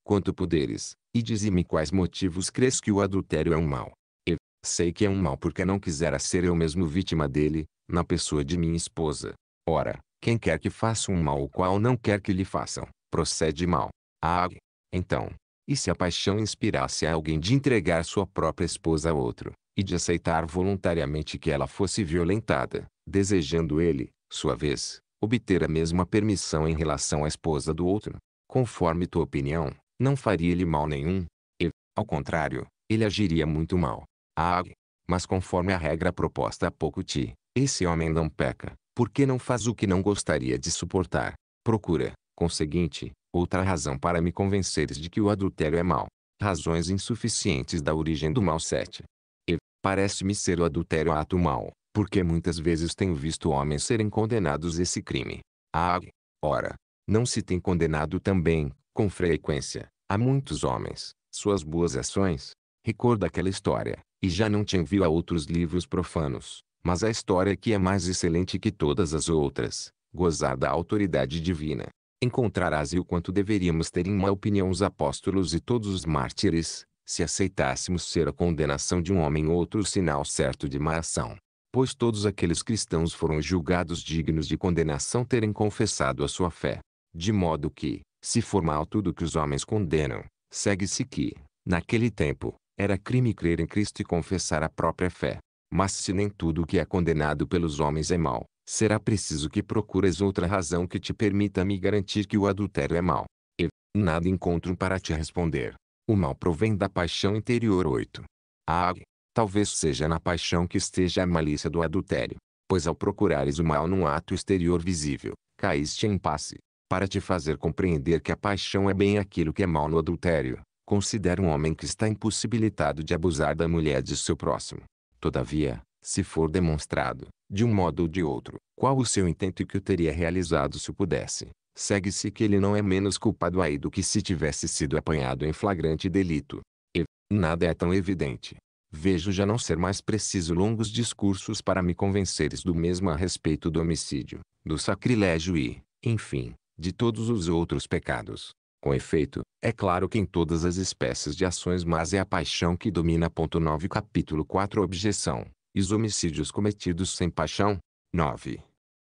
quanto puderes, e dize-me quais motivos crês que o adultério é um mal. E sei que é um mal porque não quisera ser eu mesmo vítima dele, na pessoa de minha esposa. Ora, quem quer que faça um mal o qual não quer que lhe façam, procede mal. Ah, então, e se a paixão inspirasse a alguém de entregar sua própria esposa a outro, e de aceitar voluntariamente que ela fosse violentada, desejando ele, sua vez, obter a mesma permissão em relação à esposa do outro, conforme tua opinião, não faria-lhe mal nenhum. E, ao contrário, ele agiria muito mal. Ah, mas conforme a regra proposta há pouco ti, esse homem não peca, porque não faz o que não gostaria de suportar. Procura, conseguinte, outra razão para me convenceres de que o adultério é mau. Razões insuficientes da origem do mal 7. E, parece-me ser o adultério ato mau, porque muitas vezes tenho visto homens serem condenados a esse crime. Ah, ora, não se tem condenado também, com frequência, a muitos homens, suas boas ações. Recorda aquela história, e já não te envio a outros livros profanos, mas a história que é mais excelente que todas as outras, gozar da autoridade divina. Encontrarás-e o quanto deveríamos ter em uma opinião os apóstolos e todos os mártires, se aceitássemos ser a condenação de um homem outro sinal certo de má ação. Pois todos aqueles cristãos foram julgados dignos de condenação terem confessado a sua fé. De modo que, se for mal tudo que os homens condenam, segue-se que, naquele tempo, era crime crer em Cristo e confessar a própria fé. Mas se nem tudo o que é condenado pelos homens é mal, será preciso que procures outra razão que te permita me garantir que o adultério é mal. E, nada encontro para te responder. O mal provém da paixão interior 8. Ah, talvez seja na paixão que esteja a malícia do adultério, pois ao procurares o mal num ato exterior visível, caíste em passe. Para te fazer compreender que a paixão é bem aquilo que é mal no adultério, considera um homem que está impossibilitado de abusar da mulher de seu próximo, Todavia, se for demonstrado, de um modo ou de outro, qual o seu intento e que o teria realizado se pudesse, segue-se que ele não é menos culpado aí do que se tivesse sido apanhado em flagrante delito. E, nada é tão evidente. Vejo já não ser mais preciso longos discursos para me convenceres do mesmo a respeito do homicídio, do sacrilégio e, enfim, de todos os outros pecados. Com efeito, é claro que em todas as espécies de ações mas é a paixão que domina. Ponto 9 Capítulo 4 Objeção. Os homicídios cometidos sem paixão. 9.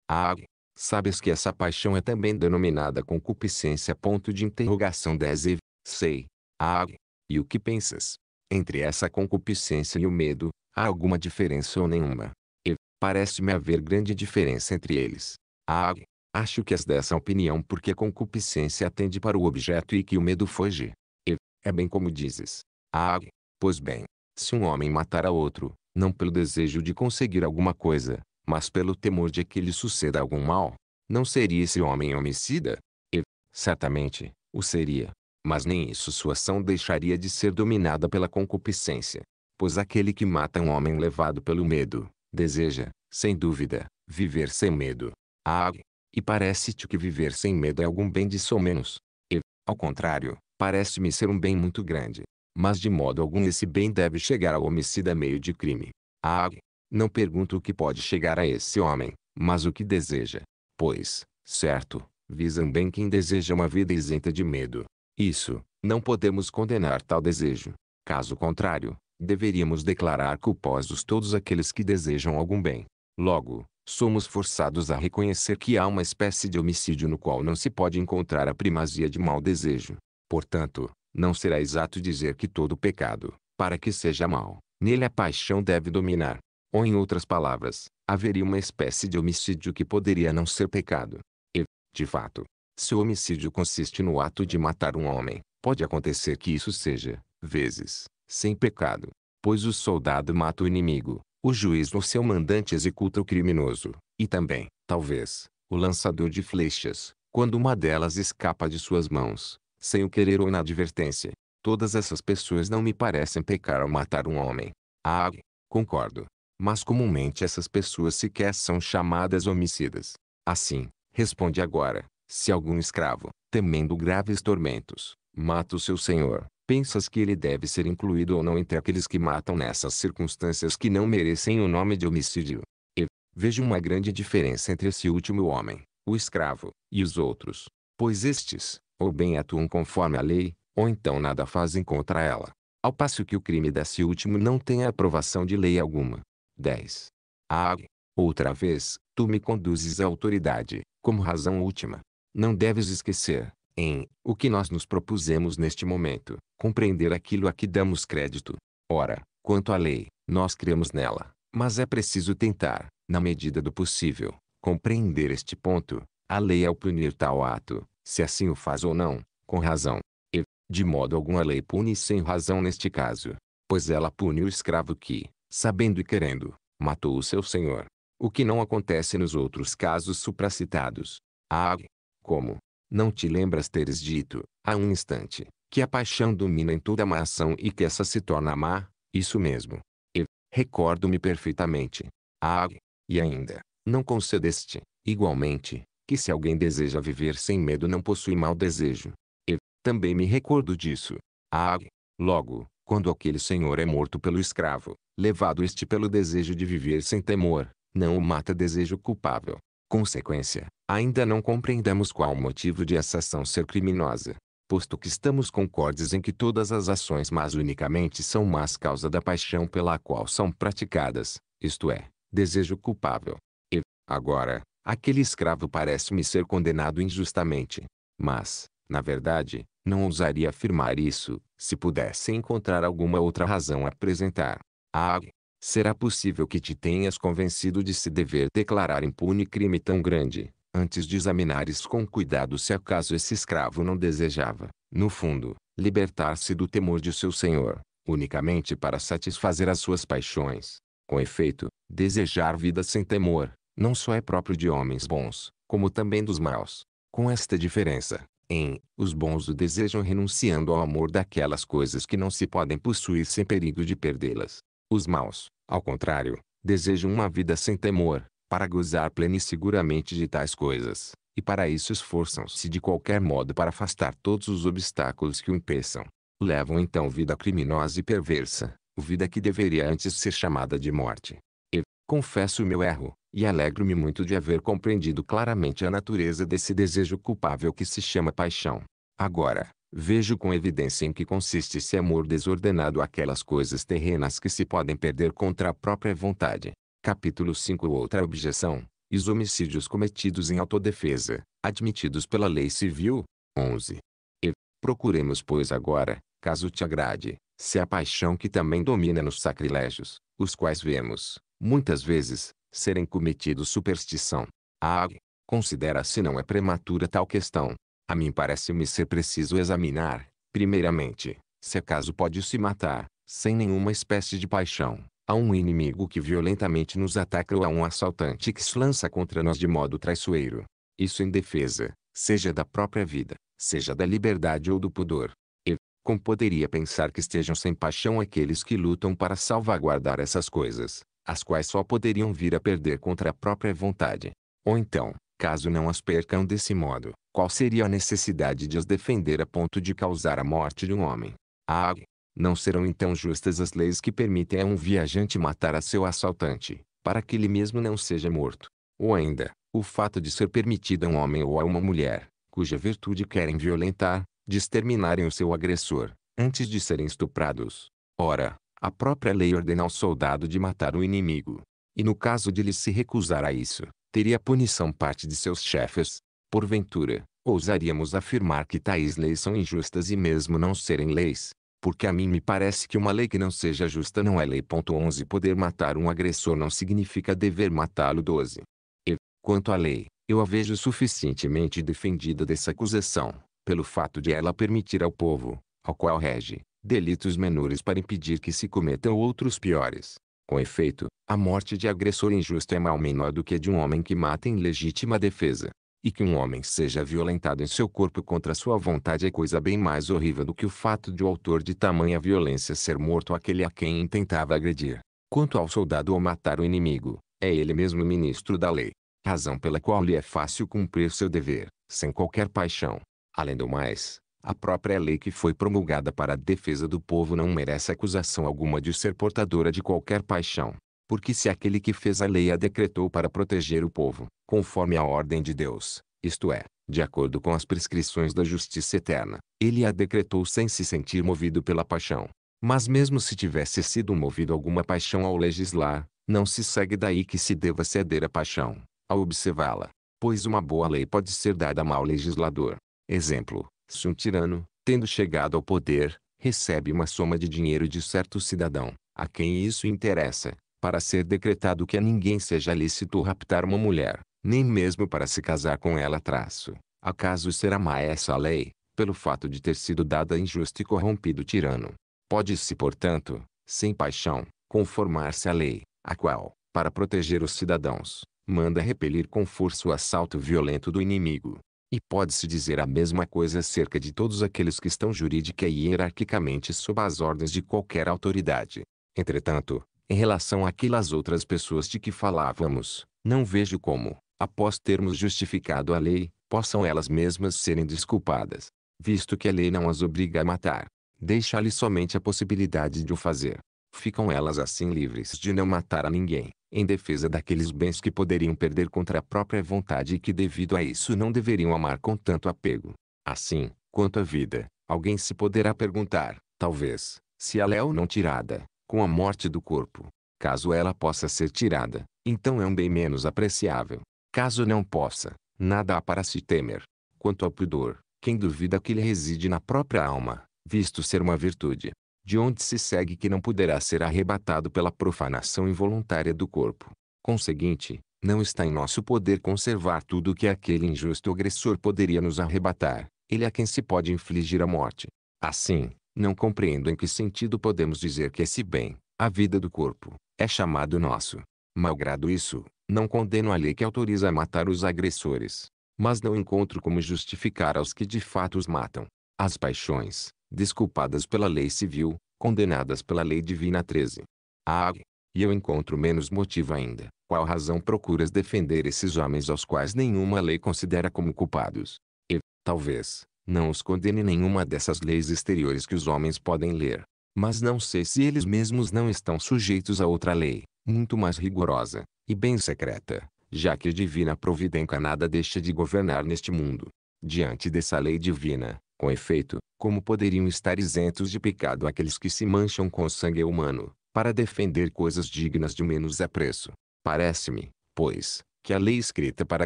Ah, sabes que essa paixão é também denominada concupiscência. Ponto de interrogação 10 e sei. Ah, e o que pensas? Entre essa concupiscência e o medo, há alguma diferença ou nenhuma? E, parece-me haver grande diferença entre eles. Ah, Acho que és dessa opinião porque a concupiscência atende para o objeto e que o medo foge. E, é bem como dizes. Ah, pois bem, se um homem matar a outro, não pelo desejo de conseguir alguma coisa, mas pelo temor de que lhe suceda algum mal, não seria esse homem homicida? E, certamente, o seria. Mas nem isso sua ação deixaria de ser dominada pela concupiscência. Pois aquele que mata um homem levado pelo medo, deseja, sem dúvida, viver sem medo. Ah, e parece-te que viver sem medo é algum bem de somenos. E, ao contrário, parece-me ser um bem muito grande. Mas de modo algum esse bem deve chegar ao homicida meio de crime. Ah, não pergunto o que pode chegar a esse homem, mas o que deseja. Pois, certo, visa um bem quem deseja uma vida isenta de medo. Isso, não podemos condenar tal desejo. Caso contrário, deveríamos declarar culposos todos aqueles que desejam algum bem. Logo, somos forçados a reconhecer que há uma espécie de homicídio no qual não se pode encontrar a primazia de mau desejo. Portanto, não será exato dizer que todo pecado, para que seja mau, nele a paixão deve dominar. Ou em outras palavras, haveria uma espécie de homicídio que poderia não ser pecado. E, de fato, se o homicídio consiste no ato de matar um homem, pode acontecer que isso seja, vezes, sem pecado. Pois o soldado mata o inimigo, o juiz ou seu mandante executa o criminoso, e também, talvez, o lançador de flechas, quando uma delas escapa de suas mãos, sem o querer ou inadvertência. Todas essas pessoas não me parecem pecar ao matar um homem. Ah, concordo. Mas comumente essas pessoas sequer são chamadas homicidas. Assim, responde agora, se algum escravo, temendo graves tormentos, mata o seu senhor, Pensas que ele deve ser incluído ou não entre aqueles que matam nessas circunstâncias que não merecem o nome de homicídio? E, vejo uma grande diferença entre esse último homem, o escravo, e os outros. Pois estes, ou bem atuam conforme a lei, ou então nada fazem contra ela. Ao passo que o crime desse último não tem aprovação de lei alguma. 10. Ah, outra vez, tu me conduzes à autoridade, como razão última. Não deves esquecer, em o que nós nos propusemos neste momento, compreender aquilo a que damos crédito. Ora, quanto à lei, nós cremos nela, mas é preciso tentar, na medida do possível, compreender este ponto. A lei ao é punir tal ato, se assim o faz ou não, com razão. E, de modo algum a lei pune sem razão neste caso, pois ela pune o escravo que, sabendo e querendo, matou o seu senhor. O que não acontece nos outros casos supracitados. Ah, como, não te lembras teres dito, há um instante, que a paixão domina em toda má ação e que essa se torna má? Isso mesmo. E, recordo-me perfeitamente. Ah, e ainda, não concedeste, igualmente, que se alguém deseja viver sem medo não possui mau desejo. E, também me recordo disso. Ah, logo, quando aquele senhor é morto pelo escravo, levado este pelo desejo de viver sem temor, não o mata desejo culpável, Consequência, ainda não compreendemos qual o motivo de essa ação ser criminosa, posto que estamos concordes em que todas as ações más unicamente são más causa da paixão pela qual são praticadas, isto é, desejo culpável. E, agora, aquele escravo parece-me ser condenado injustamente. Mas, na verdade, não ousaria afirmar isso, se pudesse encontrar alguma outra razão a apresentar. Ah, será possível que te tenhas convencido de se dever declarar impune crime tão grande, antes de examinares com cuidado se acaso esse escravo não desejava, no fundo, libertar-se do temor de seu senhor, unicamente para satisfazer as suas paixões. Com efeito, desejar vida sem temor, não só é próprio de homens bons, como também dos maus. Com esta diferença, em, os bons o desejam renunciando ao amor daquelas coisas que não se podem possuir sem perigo de perdê-las. Os maus, ao contrário, desejam uma vida sem temor, para gozar plena e seguramente de tais coisas, e para isso esforçam-se de qualquer modo para afastar todos os obstáculos que o impeçam. Levam então vida criminosa e perversa, vida que deveria antes ser chamada de morte. E, confesso meu erro, e alegro-me muito de haver compreendido claramente a natureza desse desejo culpável que se chama paixão. Agora, vejo com evidência em que consiste esse amor desordenado aquelas coisas terrenas que se podem perder contra a própria vontade. Capítulo 5 Outra objeção, os homicídios cometidos em autodefesa, admitidos pela lei civil. 11. E, procuremos pois agora, caso te agrade, se a paixão que também domina nos sacrilégios, os quais vemos, muitas vezes, serem cometidos superstição. A ah, considera se não é prematura tal questão, a mim parece-me ser preciso examinar, primeiramente, se acaso pode-se matar, sem nenhuma espécie de paixão, a um inimigo que violentamente nos ataca ou a um assaltante que se lança contra nós de modo traiçoeiro. Isso em defesa, seja da própria vida, seja da liberdade ou do pudor. E, como poderia pensar que estejam sem paixão aqueles que lutam para salvaguardar essas coisas, as quais só poderiam vir a perder contra a própria vontade? Ou então, caso não as percam desse modo, qual seria a necessidade de as defender a ponto de causar a morte de um homem? Ah, não serão então justas as leis que permitem a um viajante matar a seu assaltante, para que ele mesmo não seja morto. Ou ainda, o fato de ser permitido a um homem ou a uma mulher, cuja virtude querem violentar, de exterminarem o seu agressor, antes de serem estuprados. Ora, a própria lei ordena ao soldado de matar o inimigo. E no caso de ele se recusar a isso, teria punição parte de seus chefes, porventura, ousaríamos afirmar que tais leis são injustas e mesmo não serem leis, porque a mim me parece que uma lei que não seja justa não é lei. 11 Poder matar um agressor não significa dever matá-lo. 12. E, quanto à lei, eu a vejo suficientemente defendida dessa acusação, pelo fato de ela permitir ao povo, ao qual rege, delitos menores para impedir que se cometam outros piores. Com efeito, a morte de agressor injusto é mal menor do que a de um homem que mata em legítima defesa. E que um homem seja violentado em seu corpo contra sua vontade é coisa bem mais horrível do que o fato de o autor de tamanha violência ser morto aquele a quem intentava agredir. Quanto ao soldado ou matar o inimigo, é ele mesmo ministro da lei, razão pela qual lhe é fácil cumprir seu dever, sem qualquer paixão. Além do mais, a própria lei que foi promulgada para a defesa do povo não merece acusação alguma de ser portadora de qualquer paixão. Porque se aquele que fez a lei a decretou para proteger o povo, conforme a ordem de Deus, isto é, de acordo com as prescrições da justiça eterna, ele a decretou sem se sentir movido pela paixão. Mas mesmo se tivesse sido movido alguma paixão ao legislar, não se segue daí que se deva ceder à paixão, ao observá-la, pois uma boa lei pode ser dada a legislador. Exemplo, se um tirano, tendo chegado ao poder, recebe uma soma de dinheiro de certo cidadão, a quem isso interessa, para ser decretado que a ninguém seja lícito raptar uma mulher, nem mesmo para se casar com ela. Traço. Acaso será má essa lei, pelo fato de ter sido dada a injusto e corrompido tirano? Pode-se, portanto, sem paixão, conformar-se à lei, a qual, para proteger os cidadãos, manda repelir com força o assalto violento do inimigo. E pode-se dizer a mesma coisa acerca de todos aqueles que estão jurídica e hierarquicamente sob as ordens de qualquer autoridade. Entretanto, em relação àquelas outras pessoas de que falávamos, não vejo como, após termos justificado a lei, possam elas mesmas serem desculpadas, visto que a lei não as obriga a matar. Deixa-lhe somente a possibilidade de o fazer. Ficam elas assim livres de não matar a ninguém, em defesa daqueles bens que poderiam perder contra a própria vontade e que devido a isso não deveriam amar com tanto apego. Assim, quanto à vida, alguém se poderá perguntar, talvez, se ela é ou não tirada, com a morte do corpo. Caso ela possa ser tirada, então é um bem menos apreciável. Caso não possa, nada há para se temer. Quanto ao pudor, quem duvida que ele reside na própria alma, visto ser uma virtude, de onde se segue que não poderá ser arrebatado pela profanação involuntária do corpo. Conseguinte, não está em nosso poder conservar tudo o que aquele injusto agressor poderia nos arrebatar, ele é quem se pode infligir a morte. Assim, não compreendo em que sentido podemos dizer que esse bem, a vida do corpo, é chamado nosso. Malgrado isso, não condeno a lei que autoriza a matar os agressores. Mas não encontro como justificar aos que de fato os matam. As paixões, desculpadas pela lei civil, condenadas pela lei divina 13. Ah, e eu encontro menos motivo ainda. Qual razão procuras defender esses homens aos quais nenhuma lei considera como culpados? E, talvez, não os condene nenhuma dessas leis exteriores que os homens podem ler. Mas não sei se eles mesmos não estão sujeitos a outra lei, muito mais rigorosa, e bem secreta, já que a divina provida nada deixa de governar neste mundo. Diante dessa lei divina, com efeito, como poderiam estar isentos de pecado aqueles que se mancham com o sangue humano, para defender coisas dignas de menos apreço? Parece-me, pois, que a lei escrita para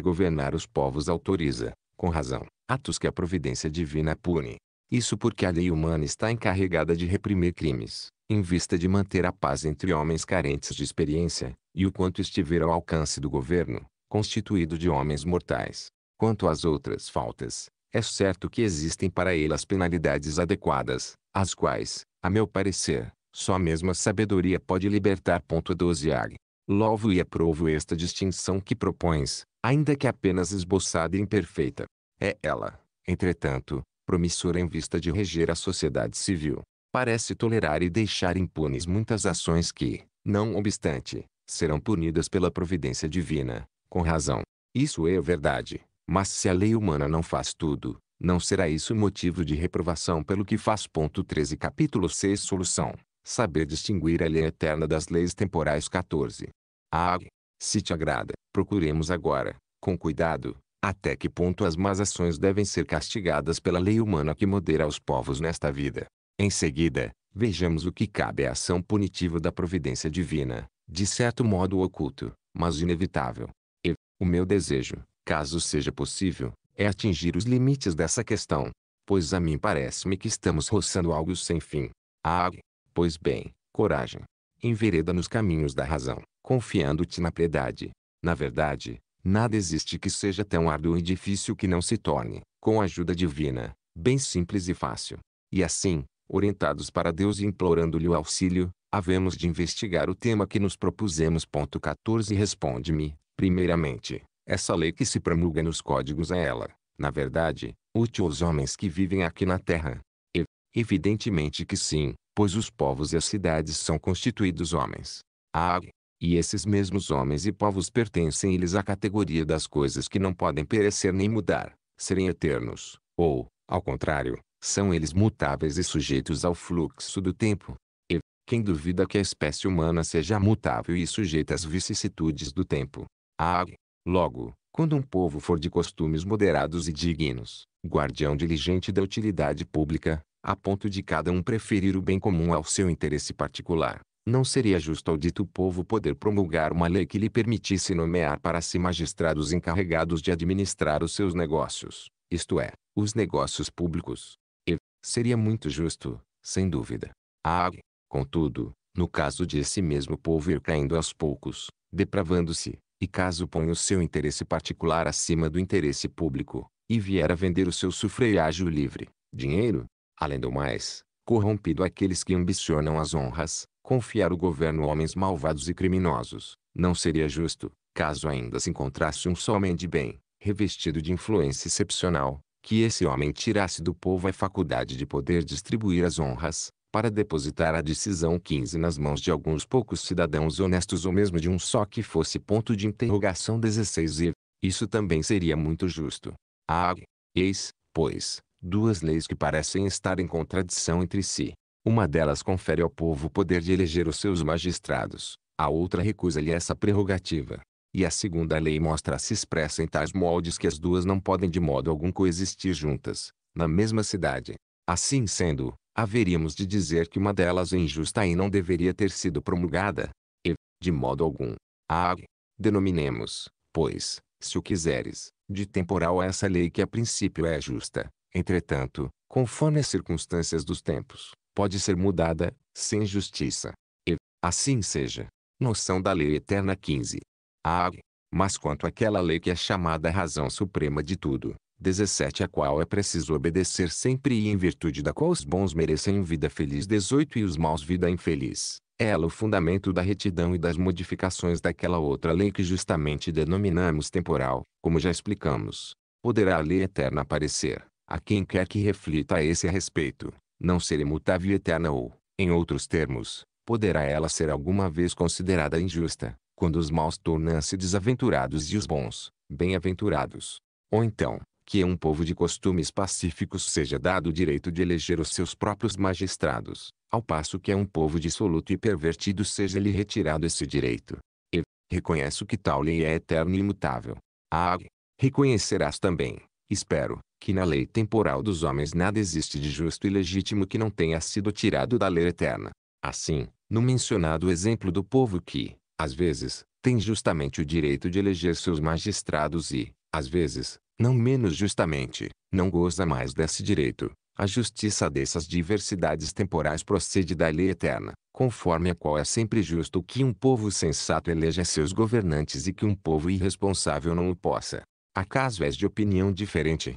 governar os povos autoriza, com razão, atos que a providência divina pune. Isso porque a lei humana está encarregada de reprimir crimes, em vista de manter a paz entre homens carentes de experiência, e o quanto estiver ao alcance do governo, constituído de homens mortais. Quanto às outras faltas, é certo que existem para elas penalidades adequadas, as quais, a meu parecer, só a mesma sabedoria pode libertar. 12 ag. Louvo e aprovo esta distinção que propões, ainda que apenas esboçada e imperfeita. É ela, entretanto, promissora em vista de reger a sociedade civil. Parece tolerar e deixar impunes muitas ações que, não obstante, serão punidas pela providência divina, com razão. Isso é verdade. Mas se a lei humana não faz tudo, não será isso motivo de reprovação pelo que faz. Ponto 13 Capítulo 6 Solução. Saber distinguir a lei eterna das leis temporais 14. Ah, se te agrada, procuremos agora, com cuidado, até que ponto as más ações devem ser castigadas pela lei humana que modera os povos nesta vida? Em seguida, vejamos o que cabe à ação punitiva da providência divina, de certo modo oculto, mas inevitável. E, o meu desejo, caso seja possível, é atingir os limites dessa questão, pois a mim parece-me que estamos roçando algo sem fim. Ah, pois bem, coragem. Envereda nos caminhos da razão, confiando-te na piedade. Na verdade, Nada existe que seja tão árduo e difícil que não se torne, com a ajuda divina, bem simples e fácil. E assim, orientados para Deus e implorando-lhe o auxílio, havemos de investigar o tema que nos propusemos. Ponto 14 Responde-me, primeiramente, essa lei que se promulga nos códigos é ela, na verdade, útil aos homens que vivem aqui na terra? E, evidentemente que sim, pois os povos e as cidades são constituídos homens. A ah, e esses mesmos homens e povos pertencem eles à categoria das coisas que não podem perecer nem mudar, serem eternos, ou, ao contrário, são eles mutáveis e sujeitos ao fluxo do tempo. E, quem duvida que a espécie humana seja mutável e sujeita às vicissitudes do tempo? Ah, logo, quando um povo for de costumes moderados e dignos, guardião diligente da utilidade pública, a ponto de cada um preferir o bem comum ao seu interesse particular, não seria justo ao dito povo poder promulgar uma lei que lhe permitisse nomear para si magistrados encarregados de administrar os seus negócios, isto é, os negócios públicos. E, seria muito justo, sem dúvida. Ah, contudo, no caso de esse mesmo povo ir caindo aos poucos, depravando-se, e caso ponha o seu interesse particular acima do interesse público, e vier a vender o seu sufreágio livre, dinheiro, além do mais, corrompido aqueles que ambicionam as honras, confiar o governo a homens malvados e criminosos, não seria justo, caso ainda se encontrasse um só homem de bem, revestido de influência excepcional, que esse homem tirasse do povo a faculdade de poder distribuir as honras, para depositar a decisão 15 nas mãos de alguns poucos cidadãos honestos ou mesmo de um só que fosse ponto de interrogação 16 e isso também seria muito justo. Ah, eis, pois, duas leis que parecem estar em contradição entre si. Uma delas confere ao povo o poder de eleger os seus magistrados, a outra recusa-lhe essa prerrogativa. E a segunda lei mostra-se expressa em tais moldes que as duas não podem de modo algum coexistir juntas, na mesma cidade. Assim sendo, haveríamos de dizer que uma delas é injusta e não deveria ter sido promulgada. E, de modo algum, a denominemos, pois, se o quiseres, de temporal essa lei que a princípio é justa, entretanto, conforme as circunstâncias dos tempos, pode ser mudada, sem justiça. E, assim seja. Noção da lei eterna 15. A. Mas quanto àquela lei que é chamada razão suprema de tudo, 17 a qual é preciso obedecer sempre e em virtude da qual os bons merecem vida feliz 18 e os maus vida infeliz, ela é o fundamento da retidão e das modificações daquela outra lei que justamente denominamos temporal, como já explicamos. Poderá a lei eterna aparecer, a quem quer que reflita a esse respeito, não ser imutável e eterna ou, em outros termos, poderá ela ser alguma vez considerada injusta, quando os maus tornam-se desaventurados e os bons, bem-aventurados. Ou então, que a um povo de costumes pacíficos seja dado o direito de eleger os seus próprios magistrados, ao passo que a um povo dissoluto e pervertido seja-lhe retirado esse direito. E, reconheço que tal lei é eterna e imutável. Ah, reconhecerás também, espero, que na lei temporal dos homens nada existe de justo e legítimo que não tenha sido tirado da lei eterna. Assim, no mencionado exemplo do povo que, às vezes, tem justamente o direito de eleger seus magistrados e, às vezes, não menos justamente, não goza mais desse direito. A justiça dessas diversidades temporais procede da lei eterna, conforme a qual é sempre justo que um povo sensato eleja seus governantes e que um povo irresponsável não o possa. Acaso és de opinião diferente?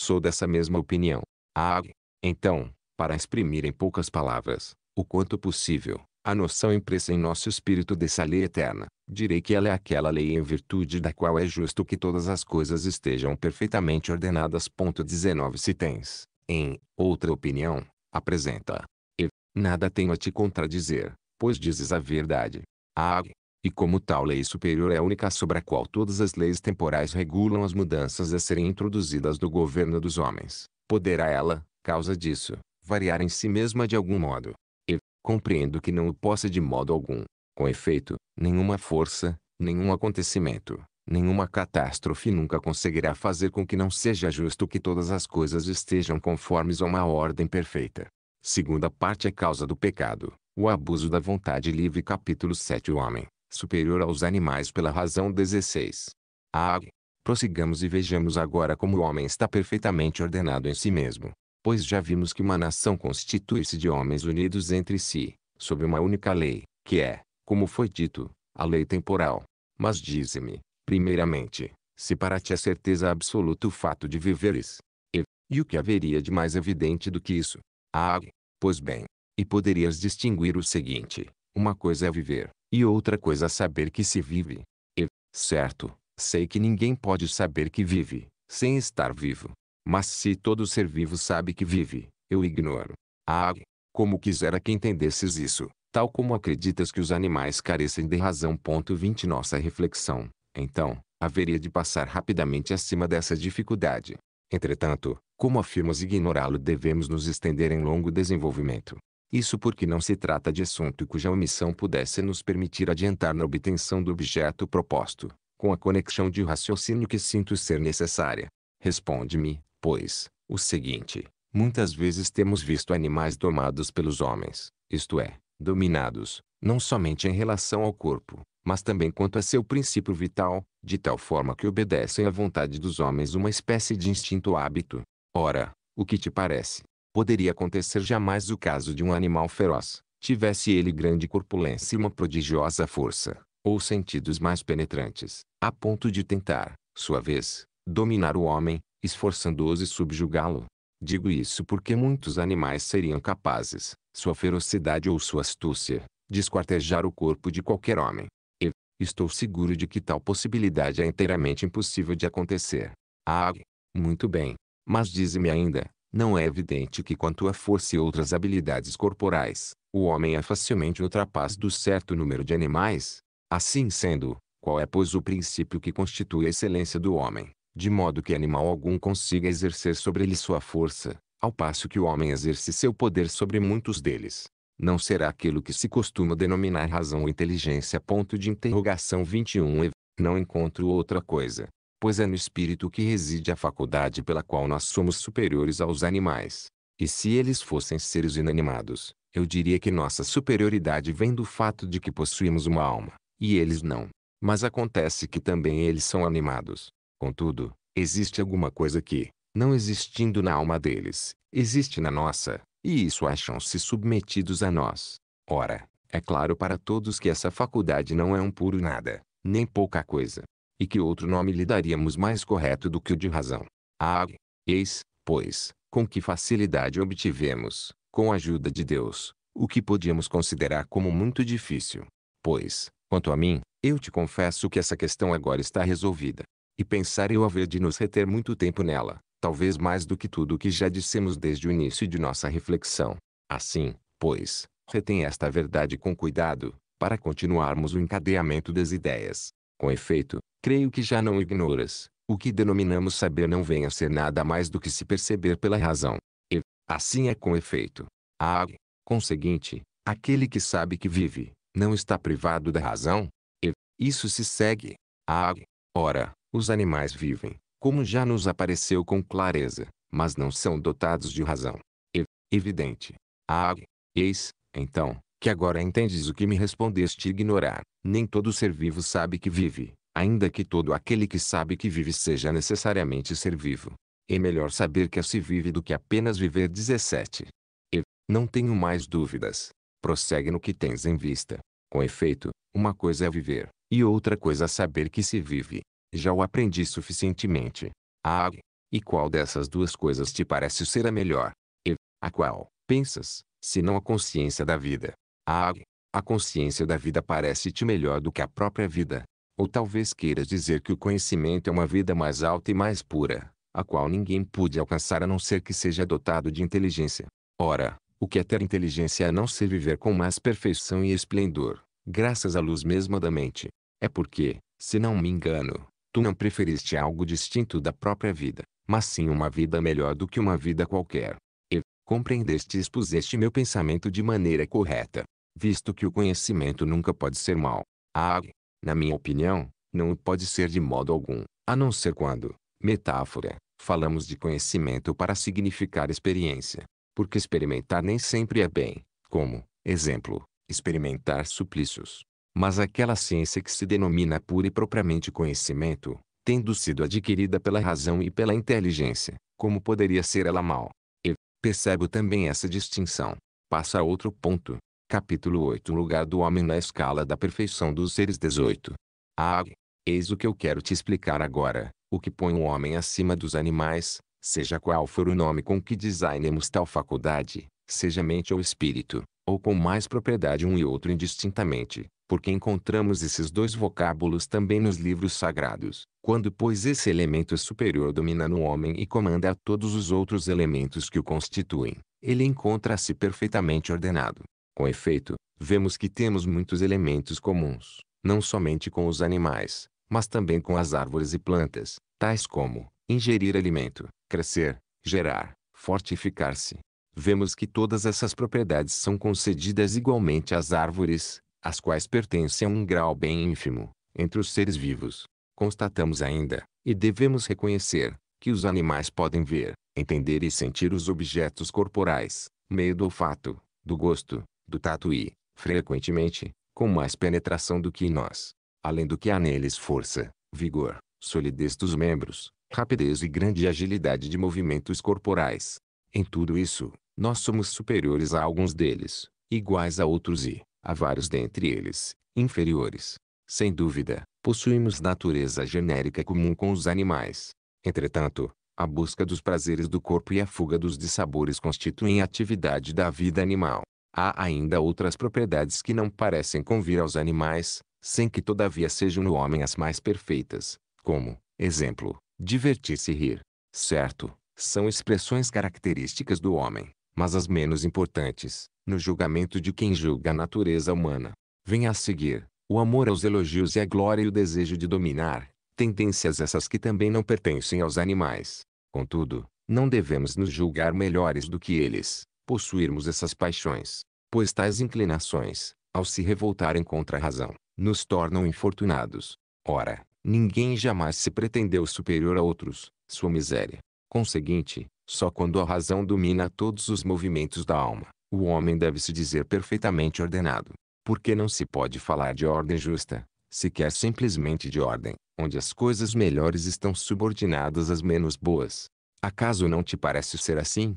Sou dessa mesma opinião. Ah, então, para exprimir em poucas palavras, o quanto possível, a noção impressa em nosso espírito dessa lei eterna, direi que ela é aquela lei em virtude da qual é justo que todas as coisas estejam perfeitamente ordenadas. 19 Se tens, em, outra opinião, apresenta. E, nada tenho a te contradizer, pois dizes a verdade. Ah, e como tal lei superior é a única sobre a qual todas as leis temporais regulam as mudanças a serem introduzidas no governo dos homens, poderá ela, causa disso, variar em si mesma de algum modo. E, compreendo que não o possa de modo algum. Com efeito, nenhuma força, nenhum acontecimento, nenhuma catástrofe nunca conseguirá fazer com que não seja justo que todas as coisas estejam conformes a uma ordem perfeita. Segunda parte é causa do pecado, o abuso da vontade livre capítulo 7 O homem, superior aos animais pela razão 16. Ag. Ah, prossigamos e vejamos agora como o homem está perfeitamente ordenado em si mesmo. Pois já vimos que uma nação constitui-se de homens unidos entre si, sob uma única lei, que é, como foi dito, a lei temporal. Mas dize-me, primeiramente, se para ti é certeza absoluta o fato de viveres. E, e o que haveria de mais evidente do que isso? Ah, pois bem, e poderias distinguir o seguinte: uma coisa é viver, e outra coisa saber que se vive. E, certo, sei que ninguém pode saber que vive, sem estar vivo. Mas se todo ser vivo sabe que vive, eu ignoro. Ah, como quisera que entendesses isso, tal como acreditas que os animais carecem de razão. Ponto 20 Nossa reflexão, então, haveria de passar rapidamente acima dessa dificuldade. Entretanto, como afirmas ignorá-lo devemos nos estender em longo desenvolvimento. Isso porque não se trata de assunto cuja omissão pudesse nos permitir adiantar na obtenção do objeto proposto, com a conexão de raciocínio que sinto ser necessária. Responde-me, pois, o seguinte: muitas vezes temos visto animais domados pelos homens, isto é, dominados, não somente em relação ao corpo, mas também quanto a seu princípio vital, de tal forma que obedecem à vontade dos homens uma espécie de instinto hábito. Ora, o que te parece? poderia acontecer jamais o caso de um animal feroz, tivesse ele grande corpulência e uma prodigiosa força, ou sentidos mais penetrantes, a ponto de tentar, sua vez, dominar o homem, esforçando-os e subjugá-lo. Digo isso porque muitos animais seriam capazes, sua ferocidade ou sua astúcia, de esquartejar o corpo de qualquer homem. E, estou seguro de que tal possibilidade é inteiramente impossível de acontecer. Ah, muito bem. Mas dize-me ainda, não é evidente que quanto à força e outras habilidades corporais, o homem é facilmente ultrapassado certo número de animais. Assim sendo, qual é pois o princípio que constitui a excelência do homem, de modo que animal algum consiga exercer sobre ele sua força, ao passo que o homem exerce seu poder sobre muitos deles. Não será aquilo que se costuma denominar razão ou inteligência? Ponto de interrogação 21 e não encontro outra coisa, pois é no espírito que reside a faculdade pela qual nós somos superiores aos animais. E se eles fossem seres inanimados, eu diria que nossa superioridade vem do fato de que possuímos uma alma, e eles não. Mas acontece que também eles são animados. Contudo, existe alguma coisa que, não existindo na alma deles, existe na nossa, e isso acham-se submetidos a nós. Ora, é claro para todos que essa faculdade não é um puro nada, nem pouca coisa e que outro nome lhe daríamos mais correto do que o de razão. Ag. Eis, pois, com que facilidade obtivemos, com a ajuda de Deus, o que podíamos considerar como muito difícil. Pois, quanto a mim, eu te confesso que essa questão agora está resolvida. E pensar eu haver de nos reter muito tempo nela, talvez mais do que tudo o que já dissemos desde o início de nossa reflexão. Assim, pois, retém esta verdade com cuidado, para continuarmos o encadeamento das ideias. Com efeito, Creio que já não ignoras. O que denominamos saber não vem a ser nada mais do que se perceber pela razão. E, assim é com efeito. A ag, conseguinte, aquele que sabe que vive, não está privado da razão? E, isso se segue. A ag, ora, os animais vivem, como já nos apareceu com clareza, mas não são dotados de razão. E, evidente. A ag, eis, então, que agora entendes o que me respondeste ignorar. Nem todo ser vivo sabe que vive, ainda que todo aquele que sabe que vive seja necessariamente ser vivo. É melhor saber que se vive do que apenas viver 17. E, não tenho mais dúvidas. Prossegue no que tens em vista. Com efeito, uma coisa é viver, e outra coisa é saber que se vive. Já o aprendi suficientemente. Ah, e qual dessas duas coisas te parece ser a melhor? E, a qual, pensas, se não a consciência da vida? Ah, a consciência da vida parece-te melhor do que a própria vida. Ou talvez queiras dizer que o conhecimento é uma vida mais alta e mais pura, a qual ninguém pude alcançar a não ser que seja dotado de inteligência. Ora, o que é ter inteligência a não ser viver com mais perfeição e esplendor, graças à luz mesma da mente? É porque, se não me engano, tu não preferiste algo distinto da própria vida, mas sim uma vida melhor do que uma vida qualquer. E, compreendeste e expuseste meu pensamento de maneira correta, visto que o conhecimento nunca pode ser mal. Ah, na minha opinião, não o pode ser de modo algum, a não ser quando, metáfora, falamos de conhecimento para significar experiência. Porque experimentar nem sempre é bem, como, exemplo, experimentar suplícios. Mas aquela ciência que se denomina pura e propriamente conhecimento, tendo sido adquirida pela razão e pela inteligência, como poderia ser ela mal? E, percebo também essa distinção. Passa a outro ponto, Capítulo 8 lugar do homem na escala da perfeição dos seres 18. Ah, eis o que eu quero te explicar agora, o que põe o homem acima dos animais, seja qual for o nome com que designemos tal faculdade, seja mente ou espírito, ou com mais propriedade um e outro indistintamente, porque encontramos esses dois vocábulos também nos livros sagrados. Quando, pois, esse elemento superior domina no homem e comanda a todos os outros elementos que o constituem, ele encontra-se perfeitamente ordenado, com efeito, vemos que temos muitos elementos comuns, não somente com os animais, mas também com as árvores e plantas, tais como ingerir alimento, crescer, gerar, fortificar-se. Vemos que todas essas propriedades são concedidas igualmente às árvores, as quais pertencem a um grau bem ínfimo, entre os seres vivos. Constatamos ainda, e devemos reconhecer, que os animais podem ver, entender e sentir os objetos corporais, meio do olfato, do gosto, do tato e, frequentemente, com mais penetração do que em nós. Além do que há neles força, vigor, solidez dos membros, rapidez e grande agilidade de movimentos corporais. Em tudo isso, nós somos superiores a alguns deles, iguais a outros e, a vários dentre eles, inferiores. Sem dúvida, possuímos natureza genérica comum com os animais. Entretanto, a busca dos prazeres do corpo e a fuga dos dissabores constituem a atividade da vida animal. Há ainda outras propriedades que não parecem convir aos animais, sem que todavia sejam no homem as mais perfeitas, como, exemplo, divertir-se e rir. Certo, são expressões características do homem, mas as menos importantes, no julgamento de quem julga a natureza humana. Vem a seguir, o amor aos elogios e a glória e o desejo de dominar, tendências essas que também não pertencem aos animais. Contudo, não devemos nos julgar melhores do que eles, possuirmos essas paixões, pois tais inclinações, ao se revoltarem contra a razão, nos tornam infortunados. Ora, ninguém jamais se pretendeu superior a outros, sua miséria. Conseguinte, só quando a razão domina todos os movimentos da alma, o homem deve se dizer perfeitamente ordenado. Porque não se pode falar de ordem justa, sequer simplesmente de ordem, onde as coisas melhores estão subordinadas às menos boas. Acaso não te parece ser assim?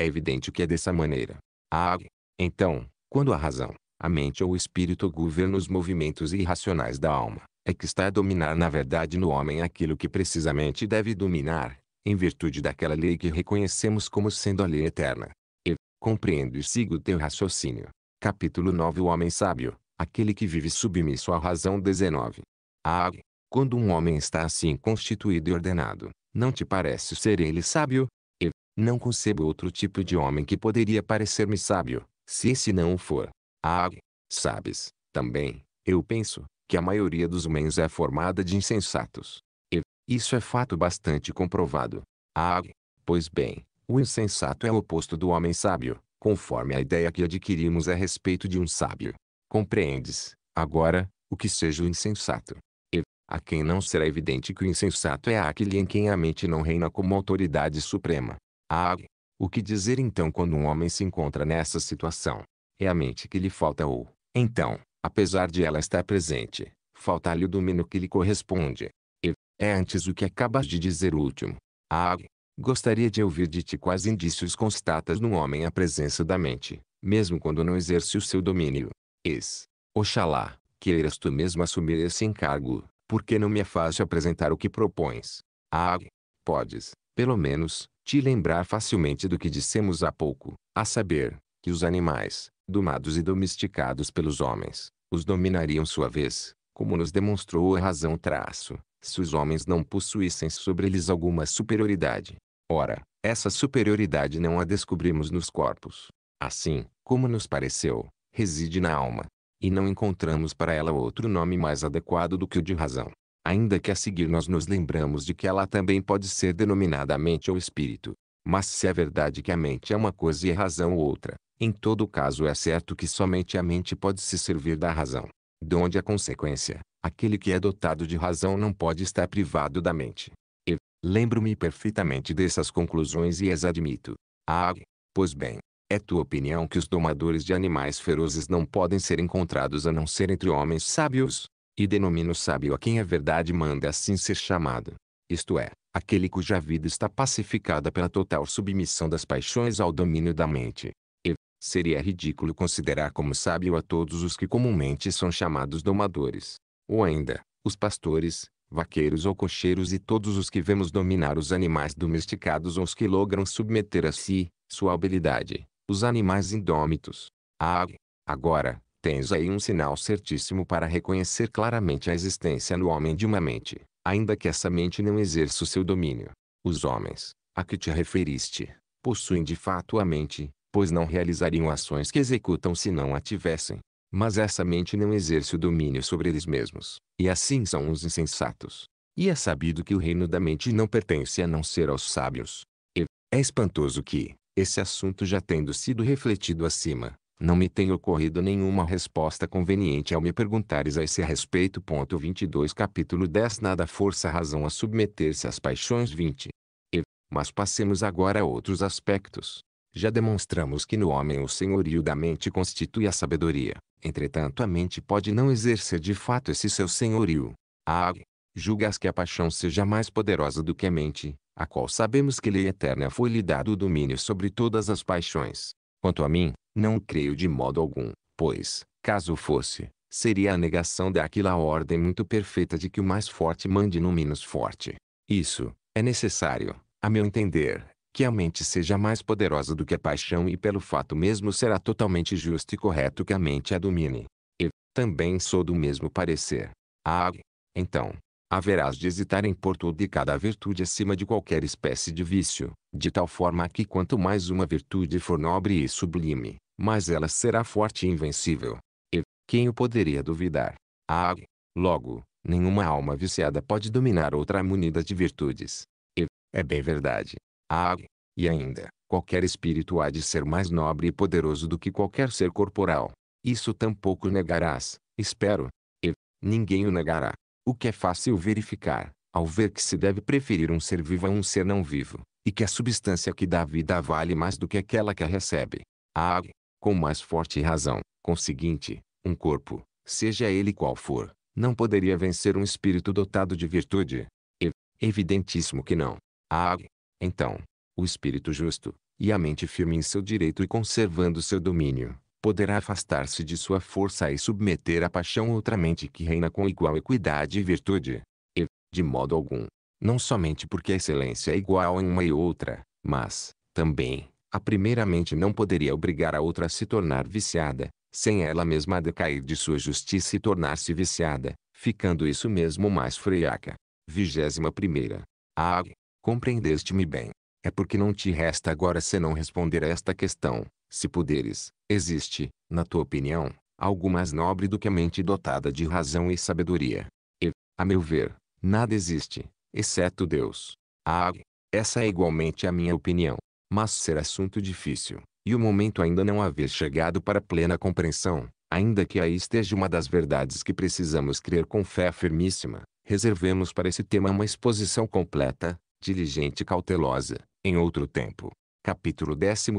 É evidente que é dessa maneira. Ag. Ah, então, quando a razão, a mente ou o espírito governa os movimentos irracionais da alma, é que está a dominar na verdade no homem aquilo que precisamente deve dominar, em virtude daquela lei que reconhecemos como sendo a lei eterna. E, compreendo e sigo o teu raciocínio. Capítulo 9 O homem sábio, aquele que vive submisso à razão 19. Ag. Ah, quando um homem está assim constituído e ordenado, não te parece ser ele sábio? Não concebo outro tipo de homem que poderia parecer-me sábio, se esse não o for. Ah, sabes, também, eu penso, que a maioria dos homens é formada de insensatos. E, isso é fato bastante comprovado. Ah, pois bem, o insensato é o oposto do homem sábio, conforme a ideia que adquirimos a respeito de um sábio. Compreendes, agora, o que seja o insensato. E, a quem não será evidente que o insensato é aquele em quem a mente não reina como autoridade suprema. AG. O que dizer então quando um homem se encontra nessa situação? É a mente que lhe falta ou, então, apesar de ela estar presente, falta-lhe o domínio que lhe corresponde. E, é antes o que acabas de dizer último. AG. Gostaria de ouvir de ti quais indícios constatas no homem a presença da mente, mesmo quando não exerce o seu domínio. Eis. Oxalá, queiras tu mesmo assumir esse encargo, porque não me é fácil apresentar o que propões. Ah, podes, pelo menos, te lembrar facilmente do que dissemos há pouco, a saber, que os animais, domados e domesticados pelos homens, os dominariam sua vez, como nos demonstrou a razão traço, se os homens não possuíssem sobre eles alguma superioridade. Ora, essa superioridade não a descobrimos nos corpos. Assim, como nos pareceu, reside na alma. E não encontramos para ela outro nome mais adequado do que o de razão ainda que a seguir nós nos lembramos de que ela também pode ser denominada mente ou espírito. Mas se é verdade que a mente é uma coisa e a razão outra, em todo caso é certo que somente a mente pode se servir da razão. De onde a consequência, aquele que é dotado de razão não pode estar privado da mente. E, lembro-me perfeitamente dessas conclusões e as admito. Ah, pois bem, é tua opinião que os domadores de animais ferozes não podem ser encontrados a não ser entre homens sábios? E denomino sábio a quem a verdade manda assim ser chamado. Isto é, aquele cuja vida está pacificada pela total submissão das paixões ao domínio da mente. E seria ridículo considerar como sábio a todos os que comumente são chamados domadores. Ou ainda, os pastores, vaqueiros ou cocheiros e todos os que vemos dominar os animais domesticados ou os que logram submeter a si, sua habilidade, os animais indômitos. Ah, agora, tens aí um sinal certíssimo para reconhecer claramente a existência no homem de uma mente, ainda que essa mente não exerça o seu domínio. Os homens, a que te referiste, possuem de fato a mente, pois não realizariam ações que executam se não a tivessem. Mas essa mente não exerce o domínio sobre eles mesmos, e assim são os insensatos. E é sabido que o reino da mente não pertence a não ser aos sábios. E é espantoso que, esse assunto já tendo sido refletido acima, não me tem ocorrido nenhuma resposta conveniente ao me perguntares a esse respeito. Ponto 22 Capítulo 10 Nada força a razão a submeter-se às paixões 20. E, mas passemos agora a outros aspectos. Já demonstramos que no homem o senhorio da mente constitui a sabedoria. Entretanto a mente pode não exercer de fato esse seu senhorio. Ah, julgas que a paixão seja mais poderosa do que a mente, a qual sabemos que lei é eterna foi-lhe dado o domínio sobre todas as paixões. Quanto a mim, não o creio de modo algum, pois, caso fosse, seria a negação daquela ordem muito perfeita de que o mais forte mande no menos forte. Isso, é necessário, a meu entender, que a mente seja mais poderosa do que a paixão e pelo fato mesmo será totalmente justo e correto que a mente a domine. E, também sou do mesmo parecer. Ah, então, haverás de hesitar em pôr tudo e cada virtude acima de qualquer espécie de vício, de tal forma que quanto mais uma virtude for nobre e sublime, mas ela será forte e invencível. E, quem o poderia duvidar? Ah, logo, nenhuma alma viciada pode dominar outra munida de virtudes. E, é bem verdade. Ah, e ainda, qualquer espírito há de ser mais nobre e poderoso do que qualquer ser corporal. Isso tampouco negarás, espero. E, ninguém o negará. O que é fácil verificar, ao ver que se deve preferir um ser vivo a um ser não vivo, e que a substância que dá vida vale mais do que aquela que a recebe. Ah, com mais forte razão, conseguinte, um corpo, seja ele qual for, não poderia vencer um espírito dotado de virtude? E, evidentíssimo que não. Ah, então, o espírito justo, e a mente firme em seu direito e conservando seu domínio, poderá afastar-se de sua força e submeter à paixão outra mente que reina com igual equidade e virtude. E, de modo algum, não somente porque a excelência é igual em uma e outra, mas, também, a primeira mente não poderia obrigar a outra a se tornar viciada, sem ela mesma decair de sua justiça e tornar-se viciada, ficando isso mesmo mais friaca. 21. primeira. Ah, compreendeste-me bem. É porque não te resta agora senão responder a esta questão. Se puderes, existe, na tua opinião, algo mais nobre do que a mente dotada de razão e sabedoria. E, a meu ver, nada existe, exceto Deus. Ah, essa é igualmente a minha opinião mas ser assunto difícil, e o momento ainda não haver chegado para plena compreensão, ainda que aí esteja uma das verdades que precisamos crer com fé firmíssima, reservemos para esse tema uma exposição completa, diligente e cautelosa, em outro tempo. Capítulo 11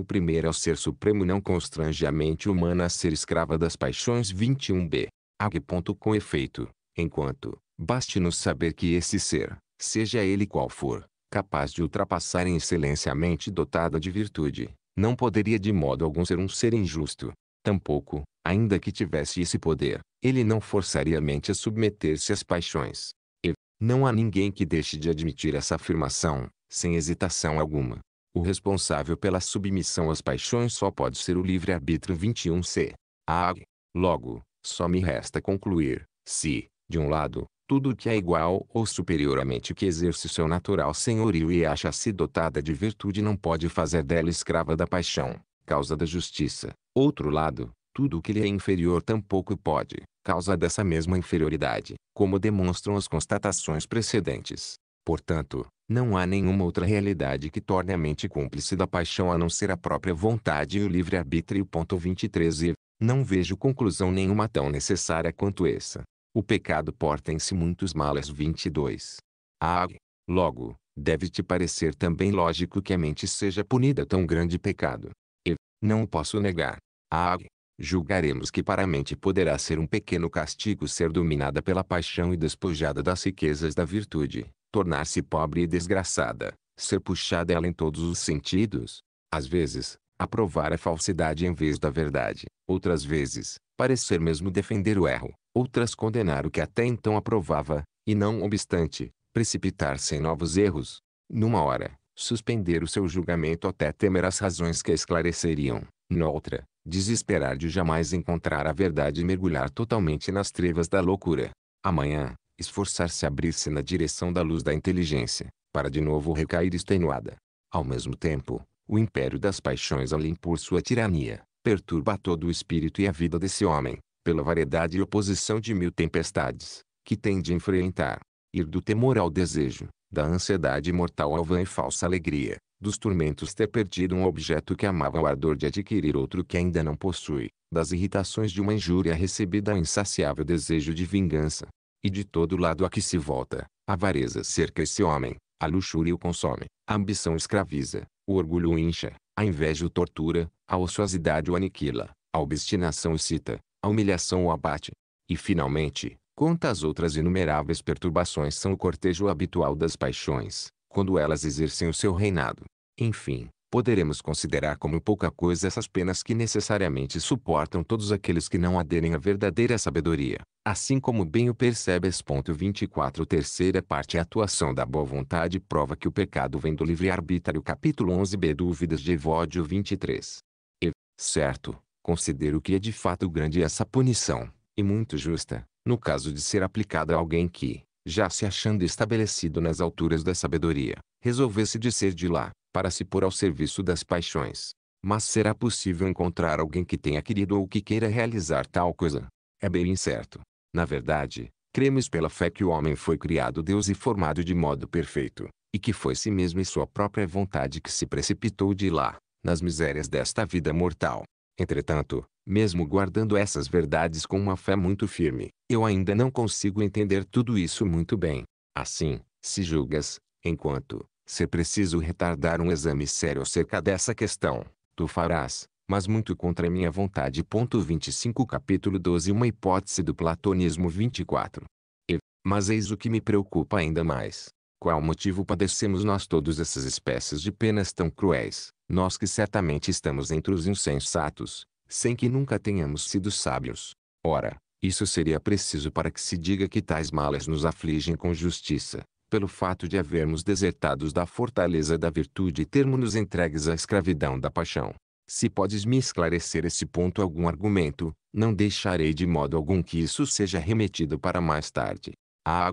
O ser supremo não constrange a mente humana a ser escrava das paixões 21b. Ag. Com efeito, enquanto, baste-nos saber que esse ser, seja ele qual for, capaz de ultrapassar em excelência a mente dotada de virtude, não poderia de modo algum ser um ser injusto. Tampouco, ainda que tivesse esse poder, ele não forçaria a mente a submeter-se às paixões. E não há ninguém que deixe de admitir essa afirmação, sem hesitação alguma. O responsável pela submissão às paixões só pode ser o livre-arbítrio 21c. Ah, logo, só me resta concluir, se, de um lado, tudo que é igual ou superioramente que exerce seu natural senhorio e acha-se dotada de virtude não pode fazer dela escrava da paixão, causa da justiça. Outro lado, tudo que lhe é inferior tampouco pode, causa dessa mesma inferioridade, como demonstram as constatações precedentes. Portanto, não há nenhuma outra realidade que torne a mente cúmplice da paixão a não ser a própria vontade e o livre-arbítrio. 23 e não vejo conclusão nenhuma tão necessária quanto essa, o pecado porta em si muitos males. 22. Ah, logo, deve te parecer também lógico que a mente seja punida tão grande pecado. E, não posso negar. Ah, julgaremos que para a mente poderá ser um pequeno castigo ser dominada pela paixão e despojada das riquezas da virtude, tornar-se pobre e desgraçada, ser puxada ela em todos os sentidos. Às vezes, aprovar a falsidade em vez da verdade, outras vezes, parecer mesmo defender o erro, outras condenar o que até então aprovava, e não obstante, precipitar-se em novos erros, numa hora, suspender o seu julgamento até temer as razões que a esclareceriam, noutra, desesperar de jamais encontrar a verdade e mergulhar totalmente nas trevas da loucura. Amanhã, esforçar-se a abrir-se na direção da luz da inteligência, para de novo recair extenuada. Ao mesmo tempo, o império das paixões ali impor sua tirania, perturba todo o espírito e a vida desse homem, pela variedade e oposição de mil tempestades, que tem de enfrentar, ir do temor ao desejo, da ansiedade mortal à vã e falsa alegria, dos tormentos ter perdido um objeto que amava ao ardor de adquirir outro que ainda não possui, das irritações de uma injúria recebida ao insaciável desejo de vingança. E de todo lado a que se volta, a avareza cerca esse homem, a luxúria o consome, a ambição escraviza, o orgulho o incha, a inveja o tortura, a ociosidade o aniquila, a obstinação excita, a humilhação o abate. E finalmente, quantas outras inumeráveis perturbações são o cortejo habitual das paixões, quando elas exercem o seu reinado. Enfim, poderemos considerar como pouca coisa essas penas que necessariamente suportam todos aqueles que não aderem à verdadeira sabedoria, assim como bem o percebes. 24 Terceira parte A atuação da boa vontade prova que o pecado vem do livre-arbítrio Capítulo 11b Dúvidas de Evódio 23 E, certo, Considero que é de fato grande essa punição, e muito justa, no caso de ser aplicada a alguém que, já se achando estabelecido nas alturas da sabedoria, resolvesse descer de lá, para se pôr ao serviço das paixões. Mas será possível encontrar alguém que tenha querido ou que queira realizar tal coisa? É bem incerto. Na verdade, cremos pela fé que o homem foi criado Deus e formado de modo perfeito, e que foi si mesmo e sua própria vontade que se precipitou de lá, nas misérias desta vida mortal, Entretanto, mesmo guardando essas verdades com uma fé muito firme, eu ainda não consigo entender tudo isso muito bem. Assim, se julgas, enquanto, se preciso retardar um exame sério acerca dessa questão, tu farás, mas muito contra minha vontade. Ponto 25 Capítulo 12 Uma hipótese do platonismo 24 e, Mas eis o que me preocupa ainda mais. Qual motivo padecemos nós todos essas espécies de penas tão cruéis, nós que certamente estamos entre os insensatos, sem que nunca tenhamos sido sábios? Ora, isso seria preciso para que se diga que tais males nos afligem com justiça, pelo fato de havermos desertados da fortaleza da virtude e termos-nos entregues à escravidão da paixão. Se podes me esclarecer esse ponto algum argumento, não deixarei de modo algum que isso seja remetido para mais tarde. Ah!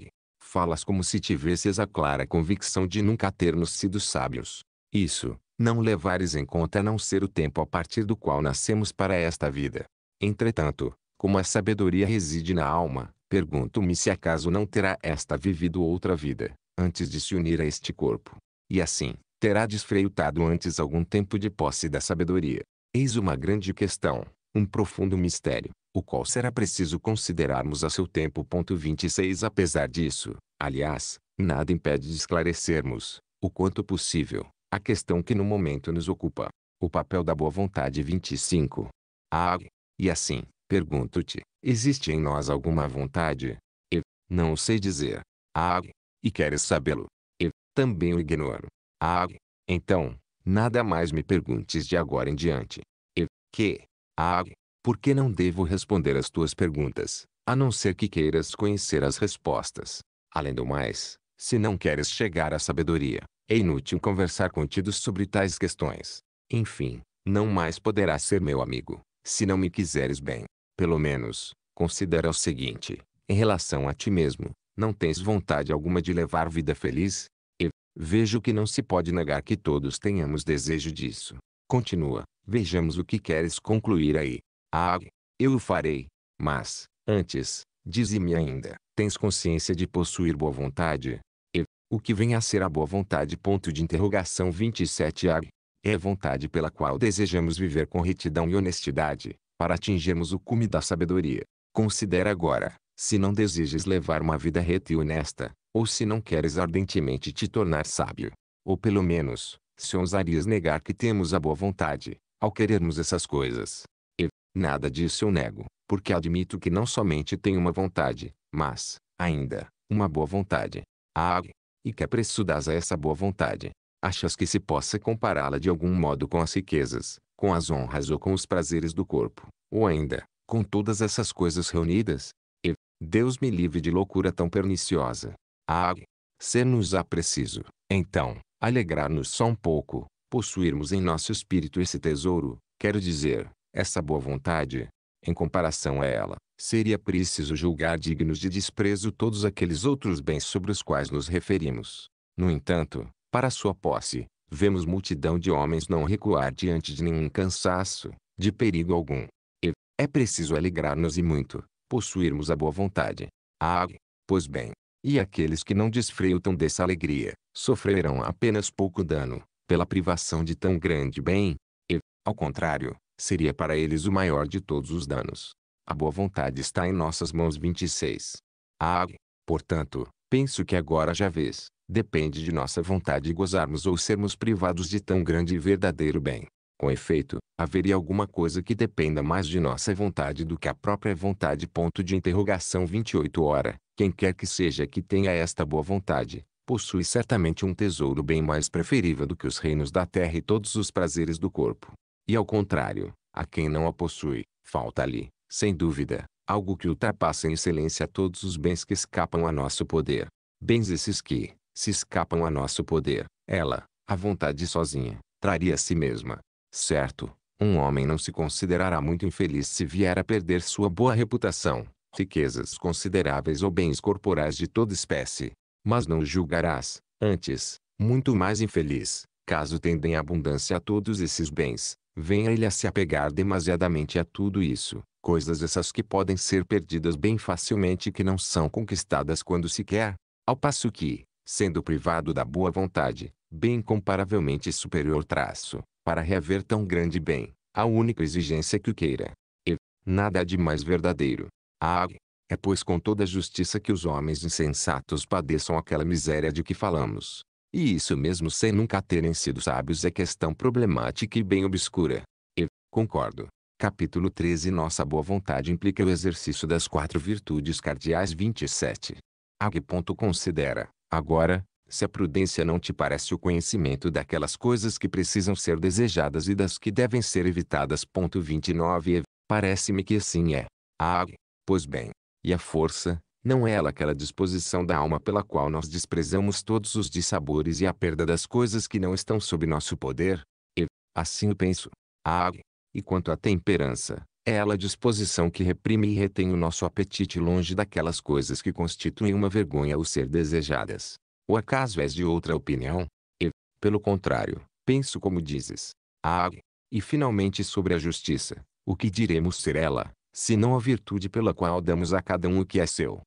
falas como se tivesses a clara convicção de nunca termos sido sábios. Isso, não levares em conta não ser o tempo a partir do qual nascemos para esta vida. Entretanto, como a sabedoria reside na alma, pergunto-me se acaso não terá esta vivido outra vida, antes de se unir a este corpo. E assim, terá desfreutado antes algum tempo de posse da sabedoria. Eis uma grande questão, um profundo mistério, o qual será preciso considerarmos a seu tempo. 26 Apesar disso, Aliás, nada impede de esclarecermos, o quanto possível, a questão que no momento nos ocupa. O papel da boa vontade 25. Ah, e assim, pergunto-te, existe em nós alguma vontade? E, não sei dizer. Ah, e queres sabê-lo? E, também o ignoro. Ah, então, nada mais me perguntes de agora em diante. E, que? Ah, porque não devo responder às tuas perguntas, a não ser que queiras conhecer as respostas. Além do mais, se não queres chegar à sabedoria, é inútil conversar contigo sobre tais questões. Enfim, não mais poderás ser meu amigo, se não me quiseres bem. Pelo menos, considera o seguinte: em relação a ti mesmo, não tens vontade alguma de levar vida feliz? E vejo que não se pode negar que todos tenhamos desejo disso. Continua, vejamos o que queres concluir aí. Ah, eu o farei. Mas, antes, dize-me ainda, Tens consciência de possuir boa vontade? E, o que vem a ser a boa vontade? Ponto de interrogação 27a. É a vontade pela qual desejamos viver com retidão e honestidade, para atingirmos o cume da sabedoria. Considera agora, se não desejas levar uma vida reta e honesta, ou se não queres ardentemente te tornar sábio. Ou pelo menos, se ousarias negar que temos a boa vontade, ao querermos essas coisas. E, nada disso eu nego, porque admito que não somente tenho uma vontade, mas, ainda, uma boa vontade. Ah, e que é preço dás a essa boa vontade? Achas que se possa compará-la de algum modo com as riquezas, com as honras ou com os prazeres do corpo, ou ainda, com todas essas coisas reunidas? E, Deus me livre de loucura tão perniciosa. Ah, ser-nos-á preciso, então, alegrar-nos só um pouco, possuirmos em nosso espírito esse tesouro, quero dizer, essa boa vontade, em comparação a ela, seria preciso julgar dignos de desprezo todos aqueles outros bens sobre os quais nos referimos. No entanto, para sua posse, vemos multidão de homens não recuar diante de nenhum cansaço, de perigo algum. E é preciso alegrar-nos e muito, possuirmos a boa vontade. Ah, pois bem, e aqueles que não desfrutam dessa alegria, sofrerão apenas pouco dano, pela privação de tão grande bem. E, ao contrário, seria para eles o maior de todos os danos. A boa vontade está em nossas mãos 26. Ah, portanto, penso que agora já vês, depende de nossa vontade gozarmos ou sermos privados de tão grande e verdadeiro bem. Com efeito, haveria alguma coisa que dependa mais de nossa vontade do que a própria vontade. Ponto de interrogação 28 hora. Quem quer que seja que tenha esta boa vontade, possui certamente um tesouro bem mais preferível do que os reinos da terra e todos os prazeres do corpo. E ao contrário, a quem não a possui, falta-lhe, sem dúvida, algo que ultrapassa em excelência todos os bens que escapam a nosso poder. Bens esses que, se escapam a nosso poder, ela, à vontade sozinha, traria a si mesma. Certo, um homem não se considerará muito infeliz se vier a perder sua boa reputação, riquezas consideráveis ou bens corporais de toda espécie. Mas não julgarás, antes, muito mais infeliz, caso tendem abundância a todos esses bens, venha ele a se apegar demasiadamente a tudo isso, coisas essas que podem ser perdidas bem facilmente e que não são conquistadas quando se quer, ao passo que, sendo privado da boa vontade, bem comparavelmente superior traço, para reaver tão grande bem, a única exigência que o queira. E, nada há de mais verdadeiro. Ah, é pois com toda a justiça que os homens insensatos padeçam aquela miséria de que falamos, e isso mesmo sem nunca terem sido sábios é questão problemática e bem obscura. E, concordo. Capítulo 13 Nossa boa vontade implica o exercício das quatro virtudes cardeais 27. A que ponto considera, agora, se a prudência não te parece o conhecimento daquelas coisas que precisam ser desejadas e das que devem ser evitadas. Ponto 29 Parece-me que assim é. Ag pois bem. E a força, não é ela aquela disposição da alma pela qual nós desprezamos todos os dissabores e a perda das coisas que não estão sob nosso poder? E, assim eu penso, a águia. E quanto à temperança, é ela a disposição que reprime e retém o nosso apetite longe daquelas coisas que constituem uma vergonha ao ser desejadas. O acaso és de outra opinião? E, pelo contrário, penso como dizes. A águia. E finalmente sobre a justiça, o que diremos ser ela, senão a virtude pela qual damos a cada um o que é seu?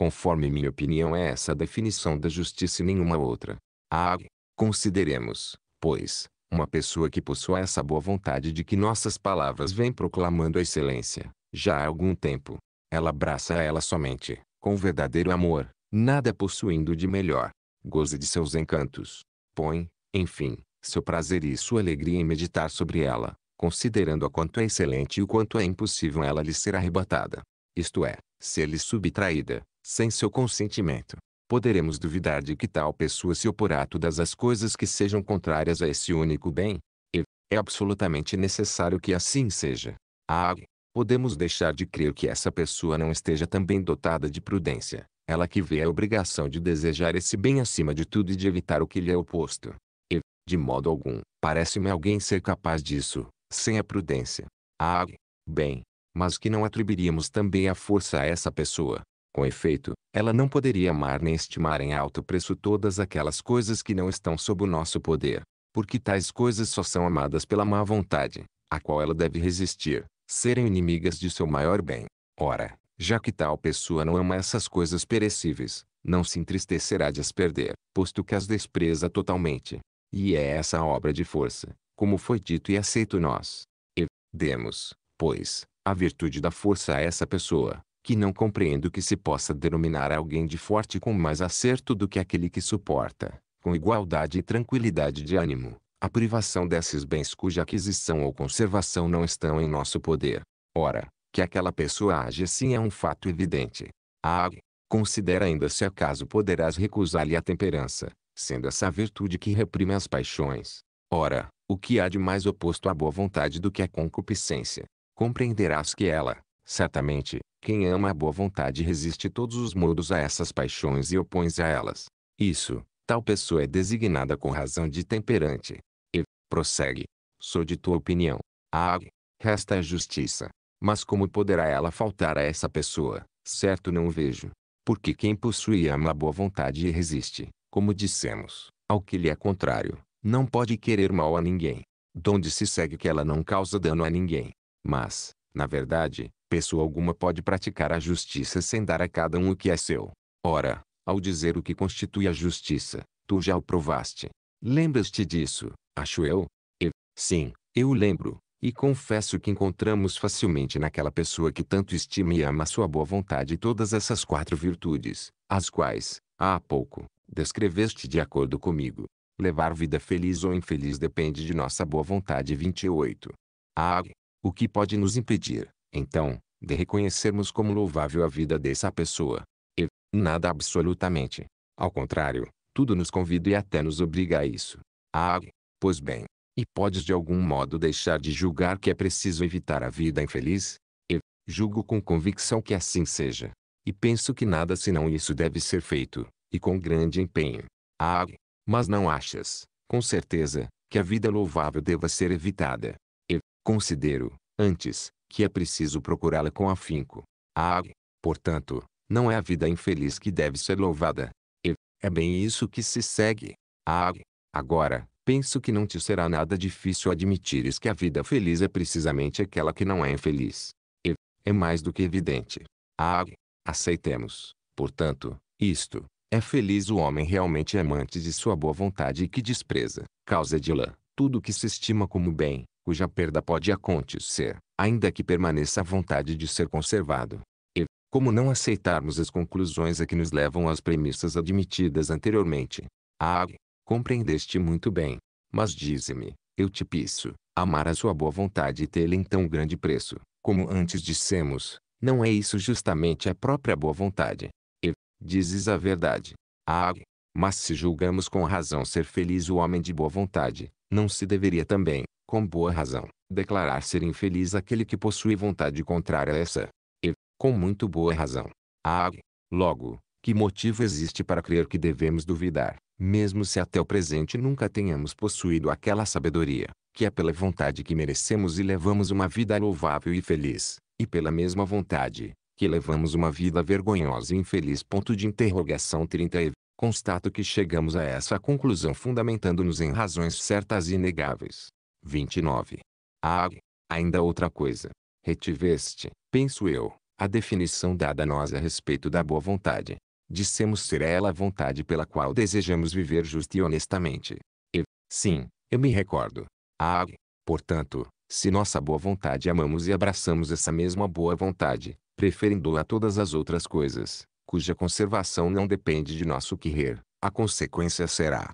Conforme minha opinião é essa a definição da justiça e nenhuma outra. Ah, consideremos, pois, uma pessoa que possua essa boa vontade de que nossas palavras vêm proclamando a excelência, já há algum tempo. Ela abraça a ela somente, com verdadeiro amor, nada possuindo de melhor. Goze de seus encantos. Põe, enfim, seu prazer e sua alegria em meditar sobre ela, considerando a quanto é excelente e o quanto é impossível ela lhe ser arrebatada. Isto é, ser lhe subtraída, sem seu consentimento. Poderemos duvidar de que tal pessoa se oporá a todas as coisas que sejam contrárias a esse único bem? E é absolutamente necessário que assim seja. Ah, podemos deixar de crer que essa pessoa não esteja também dotada de prudência, ela que vê a obrigação de desejar esse bem acima de tudo e de evitar o que lhe é oposto. E, de modo algum, parece-me alguém ser capaz disso, sem a prudência. Ah, bem, mas que não atribuiríamos também a força a essa pessoa, com efeito, ela não poderia amar nem estimar em alto preço todas aquelas coisas que não estão sob o nosso poder, porque tais coisas só são amadas pela má vontade, a qual ela deve resistir, serem inimigas de seu maior bem. Ora, já que tal pessoa não ama essas coisas perecíveis, não se entristecerá de as perder, posto que as despreza totalmente. E é essa a obra de força, como foi dito e aceito nós. E, demos, pois, a virtude da força a essa pessoa, que não compreendo que se possa denominar alguém de forte com mais acerto do que aquele que suporta, com igualdade e tranquilidade de ânimo, a privação desses bens cuja aquisição ou conservação não estão em nosso poder. Ora, que aquela pessoa age assim é um fato evidente. A AG, considera ainda se acaso poderás recusar-lhe a temperança, sendo essa a virtude que reprime as paixões. Ora, o que há de mais oposto à boa vontade do que a concupiscência? Compreenderás que ela, certamente, quem ama é a boa vontade resiste todos os modos a essas paixões e opõe-se a elas. Isso, tal pessoa é designada com razão de temperante. E, prossegue, sou de tua opinião. Ah, resta a justiça. Mas como poderá ela faltar a essa pessoa? Certo não vejo. Porque quem possui ama a boa vontade e resiste, como dissemos, ao que lhe é contrário, não pode querer mal a ninguém. Donde se segue que ela não causa dano a ninguém. Mas, na verdade, Pessoa alguma pode praticar a justiça sem dar a cada um o que é seu. Ora, ao dizer o que constitui a justiça, tu já o provaste. Lembras-te disso, acho eu? E, sim, eu lembro, e confesso que encontramos facilmente naquela pessoa que tanto estima e ama sua boa vontade todas essas quatro virtudes, as quais, há pouco, descreveste de acordo comigo. Levar vida feliz ou infeliz depende de nossa boa vontade. 28. Ah, o que pode nos impedir, então, de reconhecermos como louvável a vida dessa pessoa. E, nada absolutamente. Ao contrário, tudo nos convida e até nos obriga a isso. Ah, pois bem, e podes de algum modo deixar de julgar que é preciso evitar a vida infeliz? E, julgo com convicção que assim seja. E penso que nada senão isso deve ser feito, e com grande empenho. Ah, mas não achas, com certeza, que a vida louvável deva ser evitada. E, considero, antes, que é preciso procurá-la com afinco. Ag, portanto, não é a vida infeliz que deve ser louvada. E, é bem isso que se segue. Ag, agora, penso que não te será nada difícil admitires que a vida feliz é precisamente aquela que não é infeliz. E, é mais do que evidente. Ag, aceitemos, portanto, isto, é feliz o homem realmente amante de sua boa vontade e que despreza, causa de lá, tudo que se estima como bem, cuja perda pode acontecer, ainda que permaneça a vontade de ser conservado. E, como não aceitarmos as conclusões a que nos levam as premissas admitidas anteriormente? Ah, compreendeste muito bem. Mas dize-me, eu te pisso, amar a sua boa vontade e tê-la em tão grande preço, como antes dissemos, não é isso justamente a própria boa vontade? E, dizes a verdade. Ah, mas se julgamos com razão ser feliz o homem de boa vontade, não se deveria também, com boa razão, declarar ser infeliz aquele que possui vontade contrária a essa. E, com muito boa razão. Ah, logo, que motivo existe para crer que devemos duvidar, mesmo se até o presente nunca tenhamos possuído aquela sabedoria, que é pela vontade que merecemos e levamos uma vida louvável e feliz, e pela mesma vontade, que levamos uma vida vergonhosa e infeliz. Ponto de interrogação 30 e constato que chegamos a essa conclusão fundamentando-nos em razões certas e inegáveis. 29. Ah, ainda outra coisa. Retiveste, penso eu, a definição dada a nós a respeito da boa vontade. Dissemos ser ela a vontade pela qual desejamos viver justa e honestamente. E, sim, eu me recordo. Ah, portanto, se nossa boa vontade amamos e abraçamos essa mesma boa vontade, preferindo-a a todas as outras coisas, cuja conservação não depende de nosso querer, a consequência será,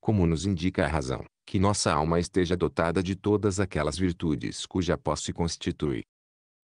como nos indica a razão, que nossa alma esteja dotada de todas aquelas virtudes cuja posse constitui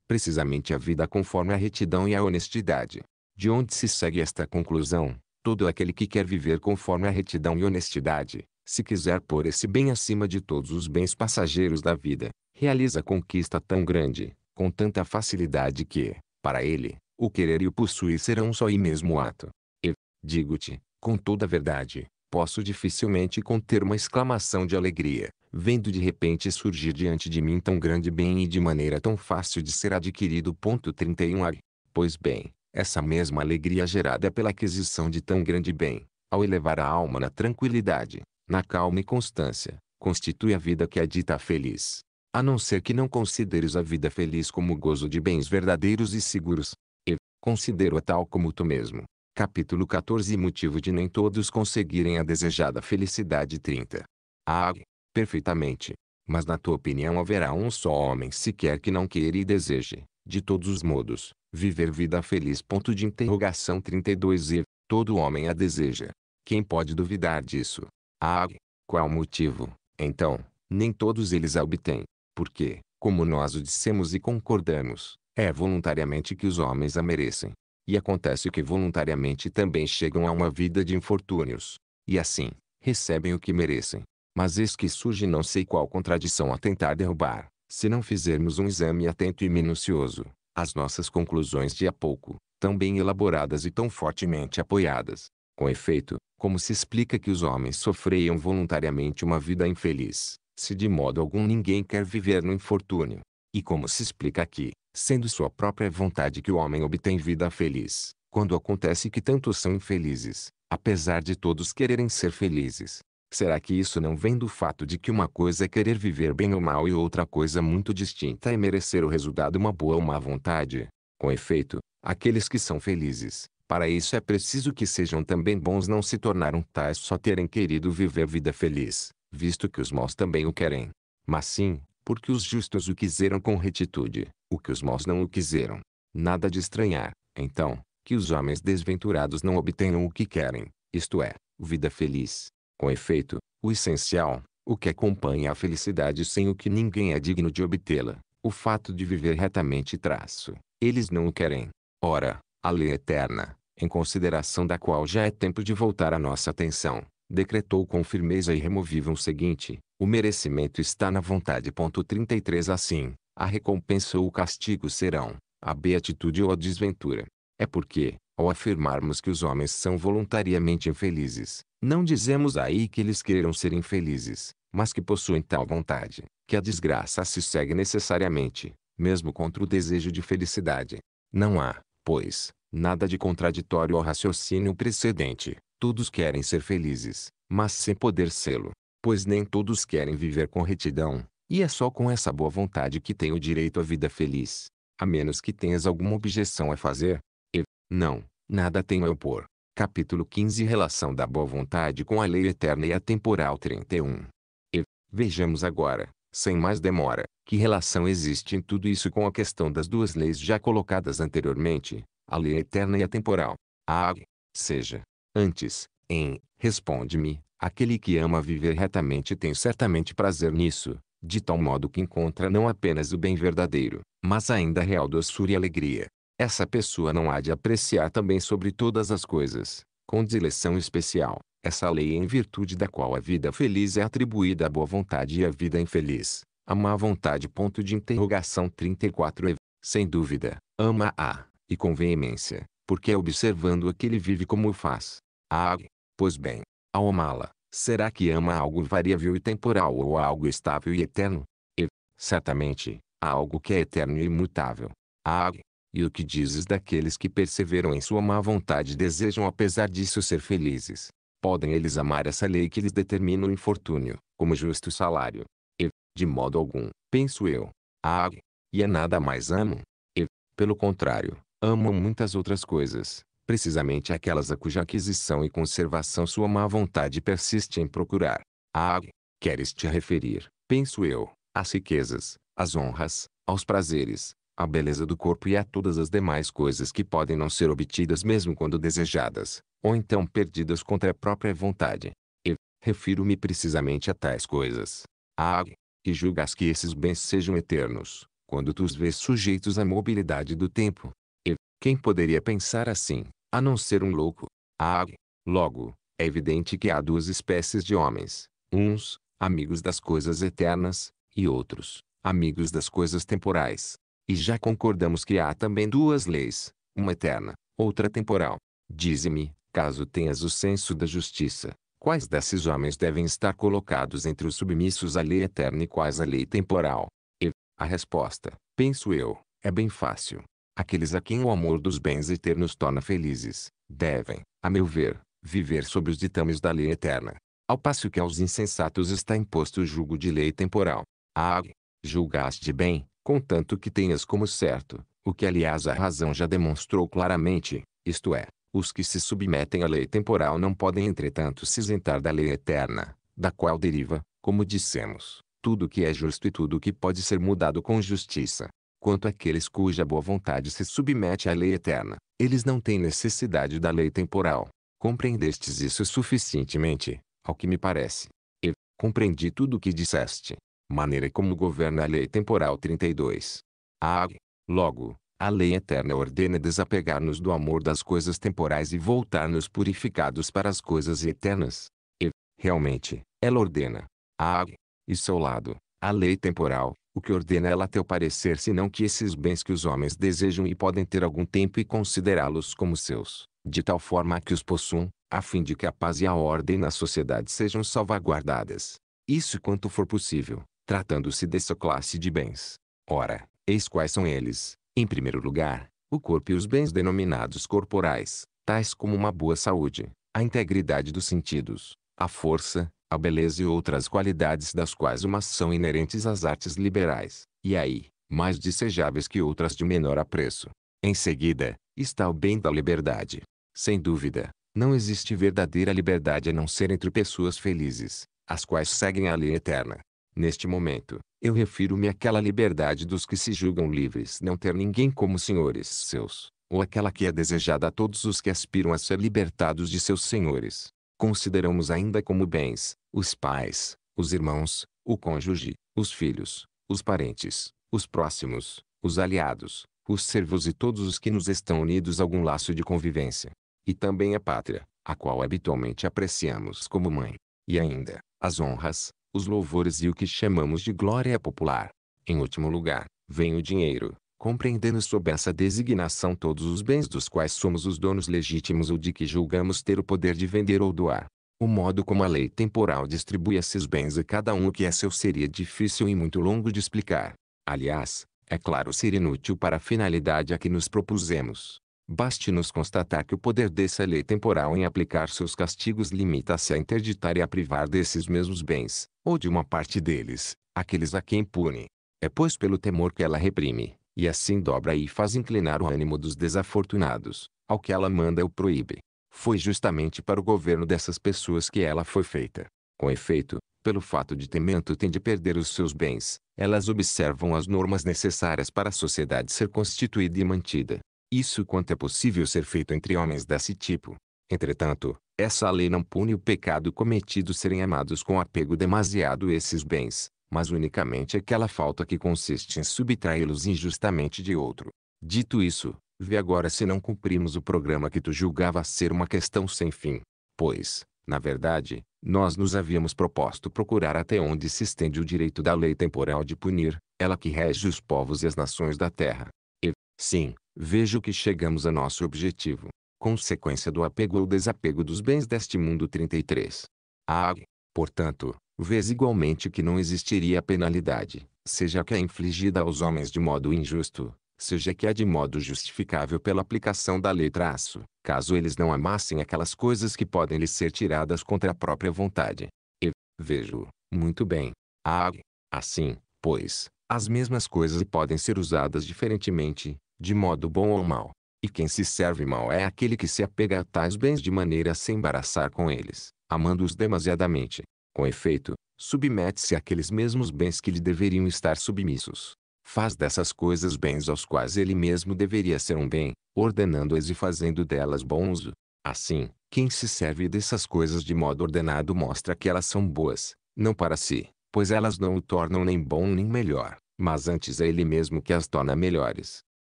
precisamente a vida conforme a retidão e a honestidade. De onde se segue esta conclusão? Todo aquele que quer viver conforme a retidão e honestidade, se quiser pôr esse bem acima de todos os bens passageiros da vida, realiza conquista tão grande, com tanta facilidade que, para ele, o querer e o possuir serão só e mesmo ato. E, digo-te, com toda a verdade, posso dificilmente conter uma exclamação de alegria, vendo de repente surgir diante de mim tão grande bem e de maneira tão fácil de ser adquirido. 31 ar. Pois bem, essa mesma alegria gerada pela aquisição de tão grande bem, ao elevar a alma na tranquilidade, na calma e constância, constitui a vida que é dita feliz. A não ser que não consideres a vida feliz como gozo de bens verdadeiros e seguros. E, considero-a tal como tu mesmo, Capítulo 14 Motivo de nem todos conseguirem a desejada felicidade 30. Ah, perfeitamente. Mas na tua opinião haverá um só homem sequer que não queira e deseje, de todos os modos, viver vida feliz. Ponto de interrogação 32 e todo homem a deseja. Quem pode duvidar disso? Ah, qual motivo? Então, nem todos eles a obtêm. Porque, como nós o dissemos e concordamos, é voluntariamente que os homens a merecem. E acontece que voluntariamente também chegam a uma vida de infortúnios. E assim, recebem o que merecem. Mas eis que surge não sei qual contradição a tentar derrubar, se não fizermos um exame atento e minucioso, as nossas conclusões de há pouco, tão bem elaboradas e tão fortemente apoiadas. Com efeito, como se explica que os homens sofreiam voluntariamente uma vida infeliz, se de modo algum ninguém quer viver no infortúnio? E como se explica que, sendo sua própria vontade que o homem obtém vida feliz, quando acontece que tantos são infelizes, apesar de todos quererem ser felizes. Será que isso não vem do fato de que uma coisa é querer viver bem ou mal e outra coisa muito distinta é merecer o resultado uma boa ou má vontade? Com efeito, aqueles que são felizes, para isso é preciso que sejam também bons não se tornaram tais só terem querido viver vida feliz, visto que os maus também o querem. Mas sim, porque os justos o quiseram com retitude, o que os maus não o quiseram. Nada de estranhar, então, que os homens desventurados não obtenham o que querem, isto é, vida feliz. Com efeito, o essencial, o que acompanha a felicidade sem o que ninguém é digno de obtê-la, o fato de viver retamente traço, eles não o querem. Ora, a lei eterna, em consideração da qual já é tempo de voltar a nossa atenção, decretou com firmeza irremovível o seguinte, o merecimento está na vontade. 33 Assim, a recompensa ou o castigo serão, a beatitude ou a desventura. É porque, ao afirmarmos que os homens são voluntariamente infelizes, não dizemos aí que eles queiram ser infelizes, mas que possuem tal vontade, que a desgraça se segue necessariamente, mesmo contra o desejo de felicidade. Não há, pois, nada de contraditório ao raciocínio precedente. Todos querem ser felizes, mas sem poder sê-lo, pois nem todos querem viver com retidão, e é só com essa boa vontade que tenho direito à vida feliz. A menos que tenhas alguma objeção a fazer. E, não, nada tenho a opor. Capítulo 15 Relação da boa vontade com a lei eterna e a temporal 31. E, vejamos agora, sem mais demora, que relação existe em tudo isso com a questão das duas leis já colocadas anteriormente, a lei eterna e a temporal. A ah, seja, antes, em, responde-me, aquele que ama viver retamente tem certamente prazer nisso, de tal modo que encontra não apenas o bem verdadeiro, mas ainda a real doçura e alegria. Essa pessoa não há de apreciar também sobre todas as coisas, com dileção especial, essa lei em virtude da qual a vida feliz é atribuída à boa vontade e a vida infeliz, à má vontade. Ponto de interrogação 34 Sem dúvida, ama-a, e com veemência, porque é observando-a que ele vive como o faz. Ah, pois bem, ao amá-la, Será que ama algo variável e temporal ou algo estável e eterno? E, certamente, há algo que é eterno e imutável. Ah, e o que dizes daqueles que perseveram em sua má vontade e desejam apesar disso ser felizes? Podem eles amar essa lei que lhes determina o infortúnio, como justo salário? E, de modo algum, penso eu. Ah, e é nada mais amo. E, pelo contrário, amam muitas outras coisas, precisamente aquelas a cuja aquisição e conservação sua má vontade persiste em procurar. Ah, queres te referir, penso eu, às riquezas, às honras, aos prazeres, à beleza do corpo e a todas as demais coisas que podem não ser obtidas mesmo quando desejadas, ou então perdidas contra a própria vontade. E, refiro-me precisamente a tais coisas. Ah, que julgas que esses bens sejam eternos, quando tu os vês sujeitos à mobilidade do tempo. E, quem poderia pensar assim? a não ser um louco. A Logo, é evidente que há duas espécies de homens. Uns, amigos das coisas eternas, e outros, amigos das coisas temporais. E já concordamos que há também duas leis, uma eterna, outra temporal. Dize-me, caso tenhas o senso da justiça, quais desses homens devem estar colocados entre os submissos à lei eterna e quais à lei temporal? E, a resposta, penso eu, é bem fácil. Aqueles a quem o amor dos bens eternos torna felizes, devem, a meu ver, viver sob os ditames da lei eterna. Ao passo que aos insensatos está imposto o julgo de lei temporal. Ah, julgaste bem, contanto que tenhas como certo, o que aliás a razão já demonstrou claramente, isto é, os que se submetem à lei temporal não podem entretanto se isentar da lei eterna, da qual deriva, como dissemos, tudo o que é justo e tudo o que pode ser mudado com justiça quanto àqueles cuja boa vontade se submete à lei eterna. Eles não têm necessidade da lei temporal. Compreendestes isso suficientemente, ao que me parece. E, compreendi tudo o que disseste. Maneira como governa a lei temporal 32. Ah, logo, a lei eterna ordena desapegar-nos do amor das coisas temporais e voltar-nos purificados para as coisas eternas. E, realmente, ela ordena. Ah, e seu lado, a lei temporal, o que ordena ela a teu parecer senão que esses bens que os homens desejam e podem ter algum tempo e considerá-los como seus, de tal forma que os possuam, a fim de que a paz e a ordem na sociedade sejam salvaguardadas. Isso quanto for possível, tratando-se dessa classe de bens. Ora, eis quais são eles, em primeiro lugar, o corpo e os bens denominados corporais, tais como uma boa saúde, a integridade dos sentidos, a força, a beleza e outras qualidades das quais umas são inerentes às artes liberais, e aí, mais desejáveis que outras de menor apreço. Em seguida, está o bem da liberdade. Sem dúvida, não existe verdadeira liberdade a não ser entre pessoas felizes, as quais seguem a lei eterna. Neste momento, eu refiro-me àquela liberdade dos que se julgam livres não ter ninguém como senhores seus, ou aquela que é desejada a todos os que aspiram a ser libertados de seus senhores consideramos ainda como bens, os pais, os irmãos, o cônjuge, os filhos, os parentes, os próximos, os aliados, os servos e todos os que nos estão unidos a algum laço de convivência. E também a pátria, a qual habitualmente apreciamos como mãe. E ainda, as honras, os louvores e o que chamamos de glória popular. Em último lugar, vem o dinheiro, compreendendo sob essa designação todos os bens dos quais somos os donos legítimos ou de que julgamos ter o poder de vender ou doar. O modo como a lei temporal distribui esses bens a cada um o que é seu seria difícil e muito longo de explicar. Aliás, é claro ser inútil para a finalidade a que nos propusemos. Baste-nos constatar que o poder dessa lei temporal em aplicar seus castigos limita-se a interditar e a privar desses mesmos bens, ou de uma parte deles, aqueles a quem pune. É pois pelo temor que ela reprime, e assim dobra e faz inclinar o ânimo dos desafortunados, ao que ela manda ou proíbe. Foi justamente para o governo dessas pessoas que ela foi feita. Com efeito, pelo fato de temento tem de perder os seus bens, elas observam as normas necessárias para a sociedade ser constituída e mantida. Isso quanto é possível ser feito entre homens desse tipo. Entretanto, essa lei não pune o pecado cometido serem amados com apego demasiado esses bens, mas unicamente aquela falta que consiste em subtraí-los injustamente de outro. Dito isso, vê agora se não cumprimos o programa que tu julgava ser uma questão sem fim. Pois, na verdade, nós nos havíamos proposto procurar até onde se estende o direito da lei temporal de punir, ela que rege os povos e as nações da terra. E, sim, vejo que chegamos a nosso objetivo. Consequência do apego ou desapego dos bens deste mundo 33. Ah, portanto, vês igualmente que não existiria penalidade, seja que é infligida aos homens de modo injusto, seja que é de modo justificável pela aplicação da lei traço, caso eles não amassem aquelas coisas que podem lhes ser tiradas contra a própria vontade. E, vejo, muito bem. Ah, assim, pois, as mesmas coisas podem ser usadas diferentemente, de modo bom ou mal. E quem se serve mal é aquele que se apega a tais bens de maneira a se embaraçar com eles, amando-os demasiadamente. Com efeito, submete-se àqueles mesmos bens que lhe deveriam estar submissos. Faz dessas coisas bens aos quais ele mesmo deveria ser um bem, ordenando-as e fazendo delas bom uso. Assim, quem se serve dessas coisas de modo ordenado mostra que elas são boas, não para si, pois elas não o tornam nem bom nem melhor, mas antes é ele mesmo que as torna melhores.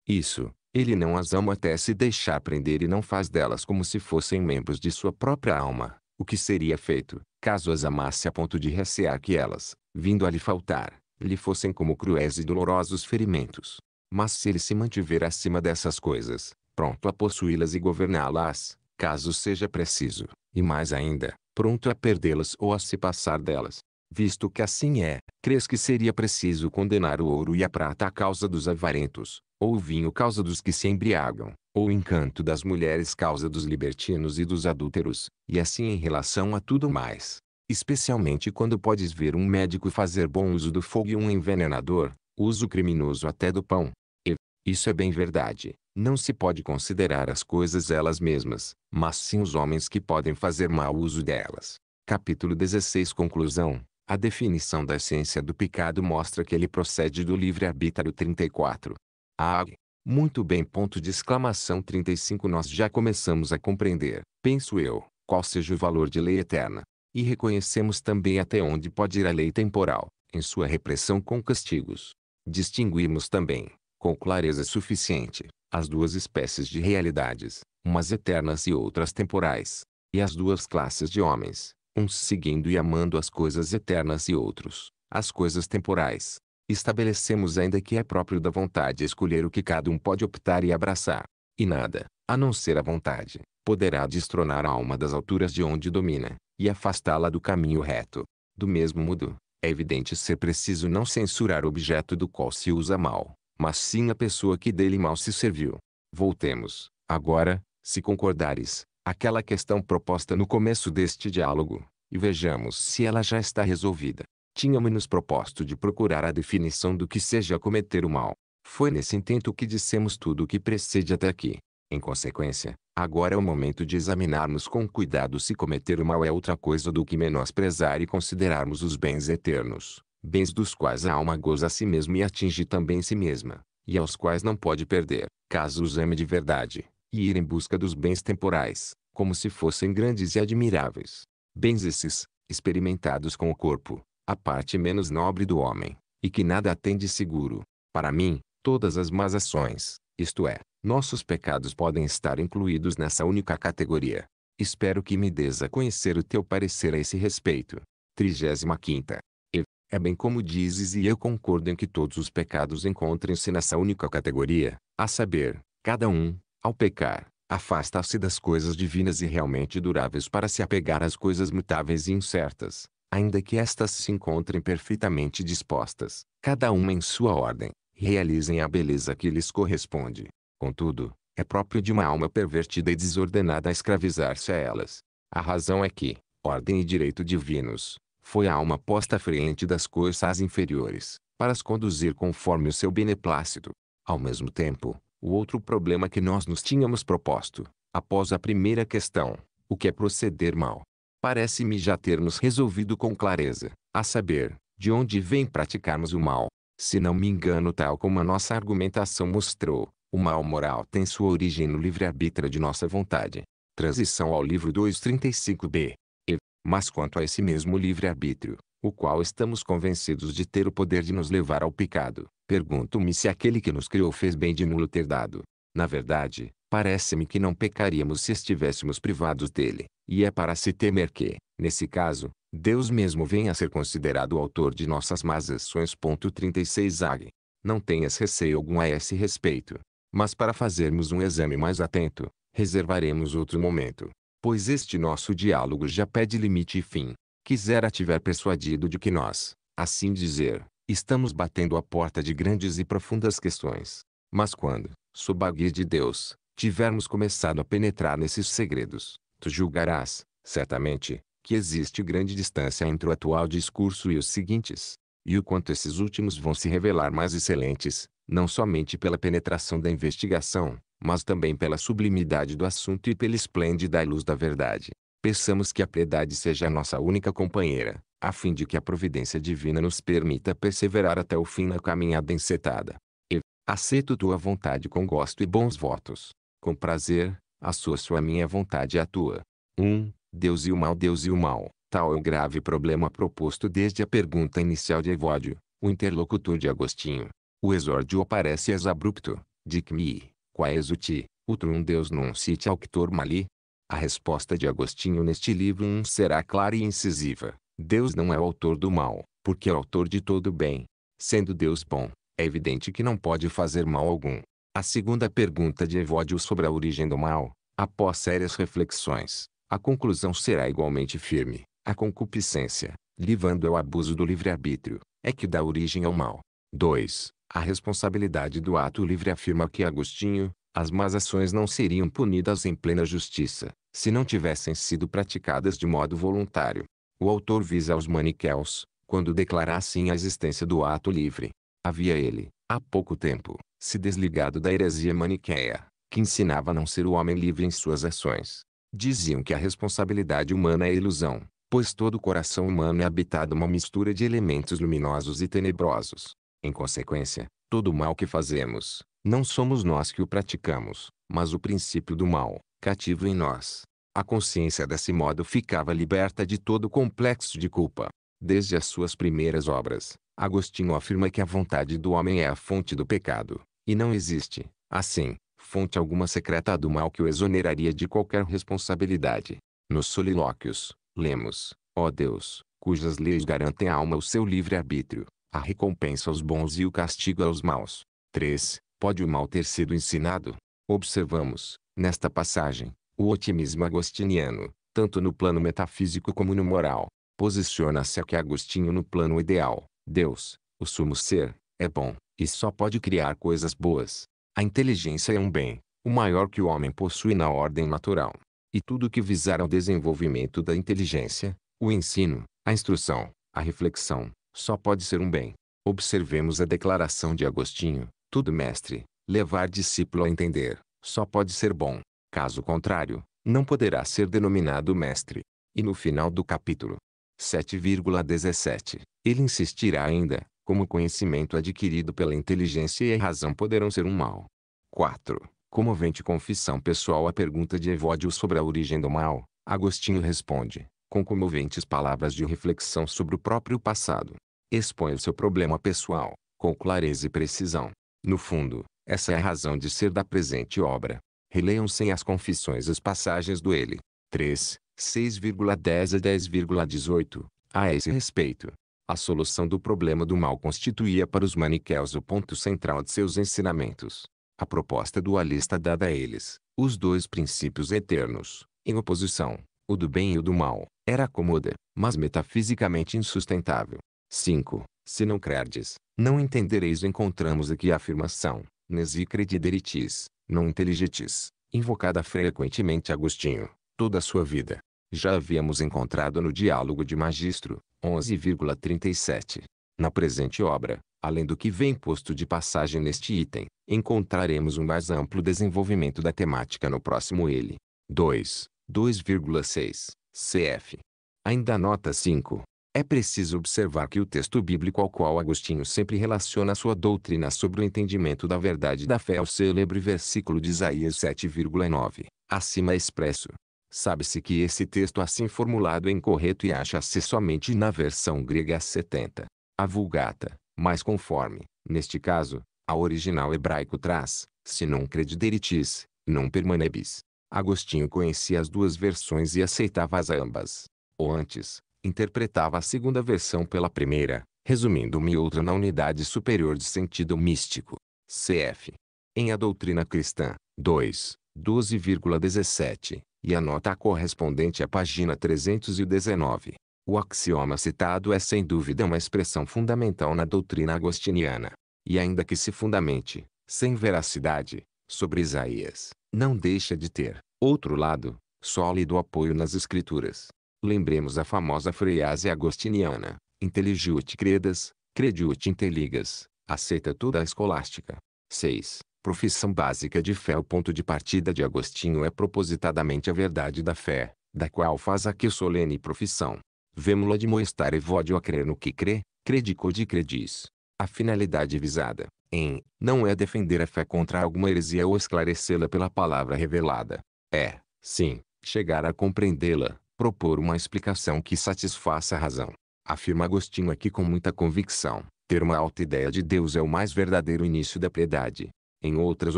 Isso, ele não as ama até se deixar prender e não faz delas como se fossem membros de sua própria alma, o que seria feito, caso as amasse a ponto de recear que elas, vindo a lhe faltar, lhe fossem como cruéis e dolorosos ferimentos. Mas se ele se mantiver acima dessas coisas, pronto a possuí-las e governá-las, caso seja preciso, e mais ainda, pronto a perdê-las ou a se passar delas. Visto que assim é, crês que seria preciso condenar o ouro e a prata à causa dos avarentos, ou o vinho causa dos que se embriagam, o encanto das mulheres causa dos libertinos e dos adúlteros, e assim em relação a tudo mais. Especialmente quando podes ver um médico fazer bom uso do fogo e um envenenador, uso criminoso até do pão. E, isso é bem verdade, não se pode considerar as coisas elas mesmas, mas sim os homens que podem fazer mau uso delas. Capítulo 16 Conclusão A definição da essência do pecado mostra que ele procede do livre-arbítrio 34. A AG muito bem. Ponto de exclamação 35 Nós já começamos a compreender, penso eu, qual seja o valor de lei eterna. E reconhecemos também até onde pode ir a lei temporal, em sua repressão com castigos. Distinguimos também, com clareza suficiente, as duas espécies de realidades, umas eternas e outras temporais, e as duas classes de homens, uns seguindo e amando as coisas eternas e outros, as coisas temporais estabelecemos ainda que é próprio da vontade escolher o que cada um pode optar e abraçar. E nada, a não ser a vontade, poderá destronar a alma das alturas de onde domina, e afastá-la do caminho reto. Do mesmo modo, é evidente ser preciso não censurar o objeto do qual se usa mal, mas sim a pessoa que dele mal se serviu. Voltemos, agora, se concordares, àquela questão proposta no começo deste diálogo, e vejamos se ela já está resolvida tínhamos nos proposto de procurar a definição do que seja cometer o mal. Foi nesse intento que dissemos tudo o que precede até aqui. Em consequência, agora é o momento de examinarmos com cuidado se cometer o mal é outra coisa do que menosprezar e considerarmos os bens eternos, bens dos quais a alma goza a si mesma e atinge também si mesma, e aos quais não pode perder, caso os ame de verdade, e ir em busca dos bens temporais, como se fossem grandes e admiráveis. Bens esses, experimentados com o corpo, a parte menos nobre do homem, e que nada tem de seguro. Para mim, todas as más ações, isto é, nossos pecados podem estar incluídos nessa única categoria. Espero que me des a conhecer o teu parecer a esse respeito. 35. E, é bem como dizes e eu concordo em que todos os pecados encontrem-se nessa única categoria, a saber, cada um, ao pecar, afasta-se das coisas divinas e realmente duráveis para se apegar às coisas mutáveis e incertas ainda que estas se encontrem perfeitamente dispostas, cada uma em sua ordem, realizem a beleza que lhes corresponde. Contudo, é próprio de uma alma pervertida e desordenada escravizar-se a elas. A razão é que, ordem e direito divinos, foi a alma posta à frente das coisas inferiores, para as conduzir conforme o seu beneplácito. Ao mesmo tempo, o outro problema que nós nos tínhamos proposto, após a primeira questão, o que é proceder mal, parece-me já termos resolvido com clareza, a saber, de onde vem praticarmos o mal. Se não me engano, tal como a nossa argumentação mostrou, o mal moral tem sua origem no livre-arbítrio de nossa vontade. Transição ao livro 235b. E, mas quanto a esse mesmo livre-arbítrio, o qual estamos convencidos de ter o poder de nos levar ao pecado, pergunto-me se aquele que nos criou fez bem de nulo ter dado. Na verdade, parece-me que não pecaríamos se estivéssemos privados dele. E é para se temer que, nesse caso, Deus mesmo venha a ser considerado o autor de nossas más ações. 36 AG. Não tenhas receio algum a esse respeito. Mas para fazermos um exame mais atento, reservaremos outro momento. Pois este nosso diálogo já pede limite e fim. Quisera tiver persuadido de que nós, assim dizer, estamos batendo a porta de grandes e profundas questões. Mas quando, sob a guia de Deus, tivermos começado a penetrar nesses segredos, tu julgarás, certamente, que existe grande distância entre o atual discurso e os seguintes, e o quanto esses últimos vão se revelar mais excelentes, não somente pela penetração da investigação, mas também pela sublimidade do assunto e pela esplêndida luz da verdade. Peçamos que a piedade seja a nossa única companheira, a fim de que a providência divina nos permita perseverar até o fim na caminhada encetada. E, aceito tua vontade com gosto e bons votos. Com prazer, a sua sua minha vontade é a tua. 1. Um, Deus e o mal Deus e o mal. Tal é o grave problema proposto desde a pergunta inicial de Evódio, o interlocutor de Agostinho. O exórdio aparece abrupto: Dic-me, quaes o ti, utrum Deus non sit auctor mali? A resposta de Agostinho neste livro 1 um será clara e incisiva. Deus não é o autor do mal, porque é o autor de todo o bem. Sendo Deus bom, é evidente que não pode fazer mal algum. A segunda pergunta de Evódio sobre a origem do mal, após sérias reflexões, a conclusão será igualmente firme. A concupiscência, livando ao abuso do livre-arbítrio, é que dá origem ao mal. 2. A responsabilidade do ato livre afirma que Agostinho, as más ações não seriam punidas em plena justiça, se não tivessem sido praticadas de modo voluntário. O autor visa aos maniqueus, quando declara assim a existência do ato livre. Havia ele, há pouco tempo, se desligado da heresia maniqueia, que ensinava a não ser o homem livre em suas ações. Diziam que a responsabilidade humana é ilusão, pois todo o coração humano é habitado uma mistura de elementos luminosos e tenebrosos. Em consequência, todo o mal que fazemos, não somos nós que o praticamos, mas o princípio do mal, cativo em nós. A consciência desse modo ficava liberta de todo o complexo de culpa. Desde as suas primeiras obras, Agostinho afirma que a vontade do homem é a fonte do pecado, e não existe, assim, fonte alguma secreta do mal que o exoneraria de qualquer responsabilidade. Nos solilóquios, lemos, ó Deus, cujas leis garantem à alma o seu livre-arbítrio, a recompensa aos bons e o castigo aos maus. 3. Pode o mal ter sido ensinado? Observamos, nesta passagem, o otimismo agostiniano, tanto no plano metafísico como no moral. Posiciona-se aqui Agostinho no plano ideal, Deus, o sumo ser, é bom, e só pode criar coisas boas. A inteligência é um bem, o maior que o homem possui na ordem natural. E tudo o que visar ao desenvolvimento da inteligência, o ensino, a instrução, a reflexão, só pode ser um bem. Observemos a declaração de Agostinho, tudo mestre, levar discípulo a entender, só pode ser bom. Caso contrário, não poderá ser denominado mestre. E no final do capítulo 7,17, ele insistirá ainda, como o conhecimento adquirido pela inteligência e a razão poderão ser um mal. 4. Comovente confissão pessoal à pergunta de Evódio sobre a origem do mal, Agostinho responde, com comoventes palavras de reflexão sobre o próprio passado. Expõe o seu problema pessoal, com clareza e precisão. No fundo, essa é a razão de ser da presente obra. Releiam sem -se as confissões as passagens do ele. 3, 6,10 a 10,18. A esse respeito, a solução do problema do mal constituía para os maniqueus o ponto central de seus ensinamentos. A proposta dualista dada a eles, os dois princípios eternos, em oposição, o do bem e o do mal, era cômoda, mas metafisicamente insustentável. 5. Se não credes, não entendereis encontramos aqui a afirmação, nesi credideritis, não inteligetis, invocada frequentemente Agostinho, toda a sua vida. Já havíamos encontrado no diálogo de Magistro, 11,37. Na presente obra, além do que vem posto de passagem neste item, encontraremos um mais amplo desenvolvimento da temática no próximo ele. 2. 2,6. Cf. Ainda nota 5. É preciso observar que o texto bíblico ao qual Agostinho sempre relaciona sua doutrina sobre o entendimento da verdade da fé é o célebre versículo de Isaías 7,9, acima expresso, Sabe-se que esse texto assim formulado é incorreto e acha-se somente na versão grega 70, a Vulgata, mais conforme, neste caso, ao original hebraico traz, se não credideritis, non permanebis. Agostinho conhecia as duas versões e aceitava as ambas. Ou antes, interpretava a segunda versão pela primeira, resumindo me outra na unidade superior de sentido místico. Cf. Em A Doutrina Cristã, 2, 12,17 e a nota correspondente à página 319. O axioma citado é sem dúvida uma expressão fundamental na doutrina agostiniana. E ainda que se fundamente, sem veracidade, sobre Isaías, não deixa de ter, outro lado, sólido apoio nas escrituras. Lembremos a famosa frase agostiniana, Intelligiute credas, crediute intelligas, aceita toda a escolástica. 6 profissão básica de fé. O ponto de partida de Agostinho é propositadamente a verdade da fé, da qual faz aqui solene profissão. Vemo-lo e vódio a crer no que crê, credicou de credis. A finalidade visada, em, não é defender a fé contra alguma heresia ou esclarecê-la pela palavra revelada. É, sim, chegar a compreendê-la, propor uma explicação que satisfaça a razão. Afirma Agostinho aqui com muita convicção, ter uma alta ideia de Deus é o mais verdadeiro início da piedade, em outras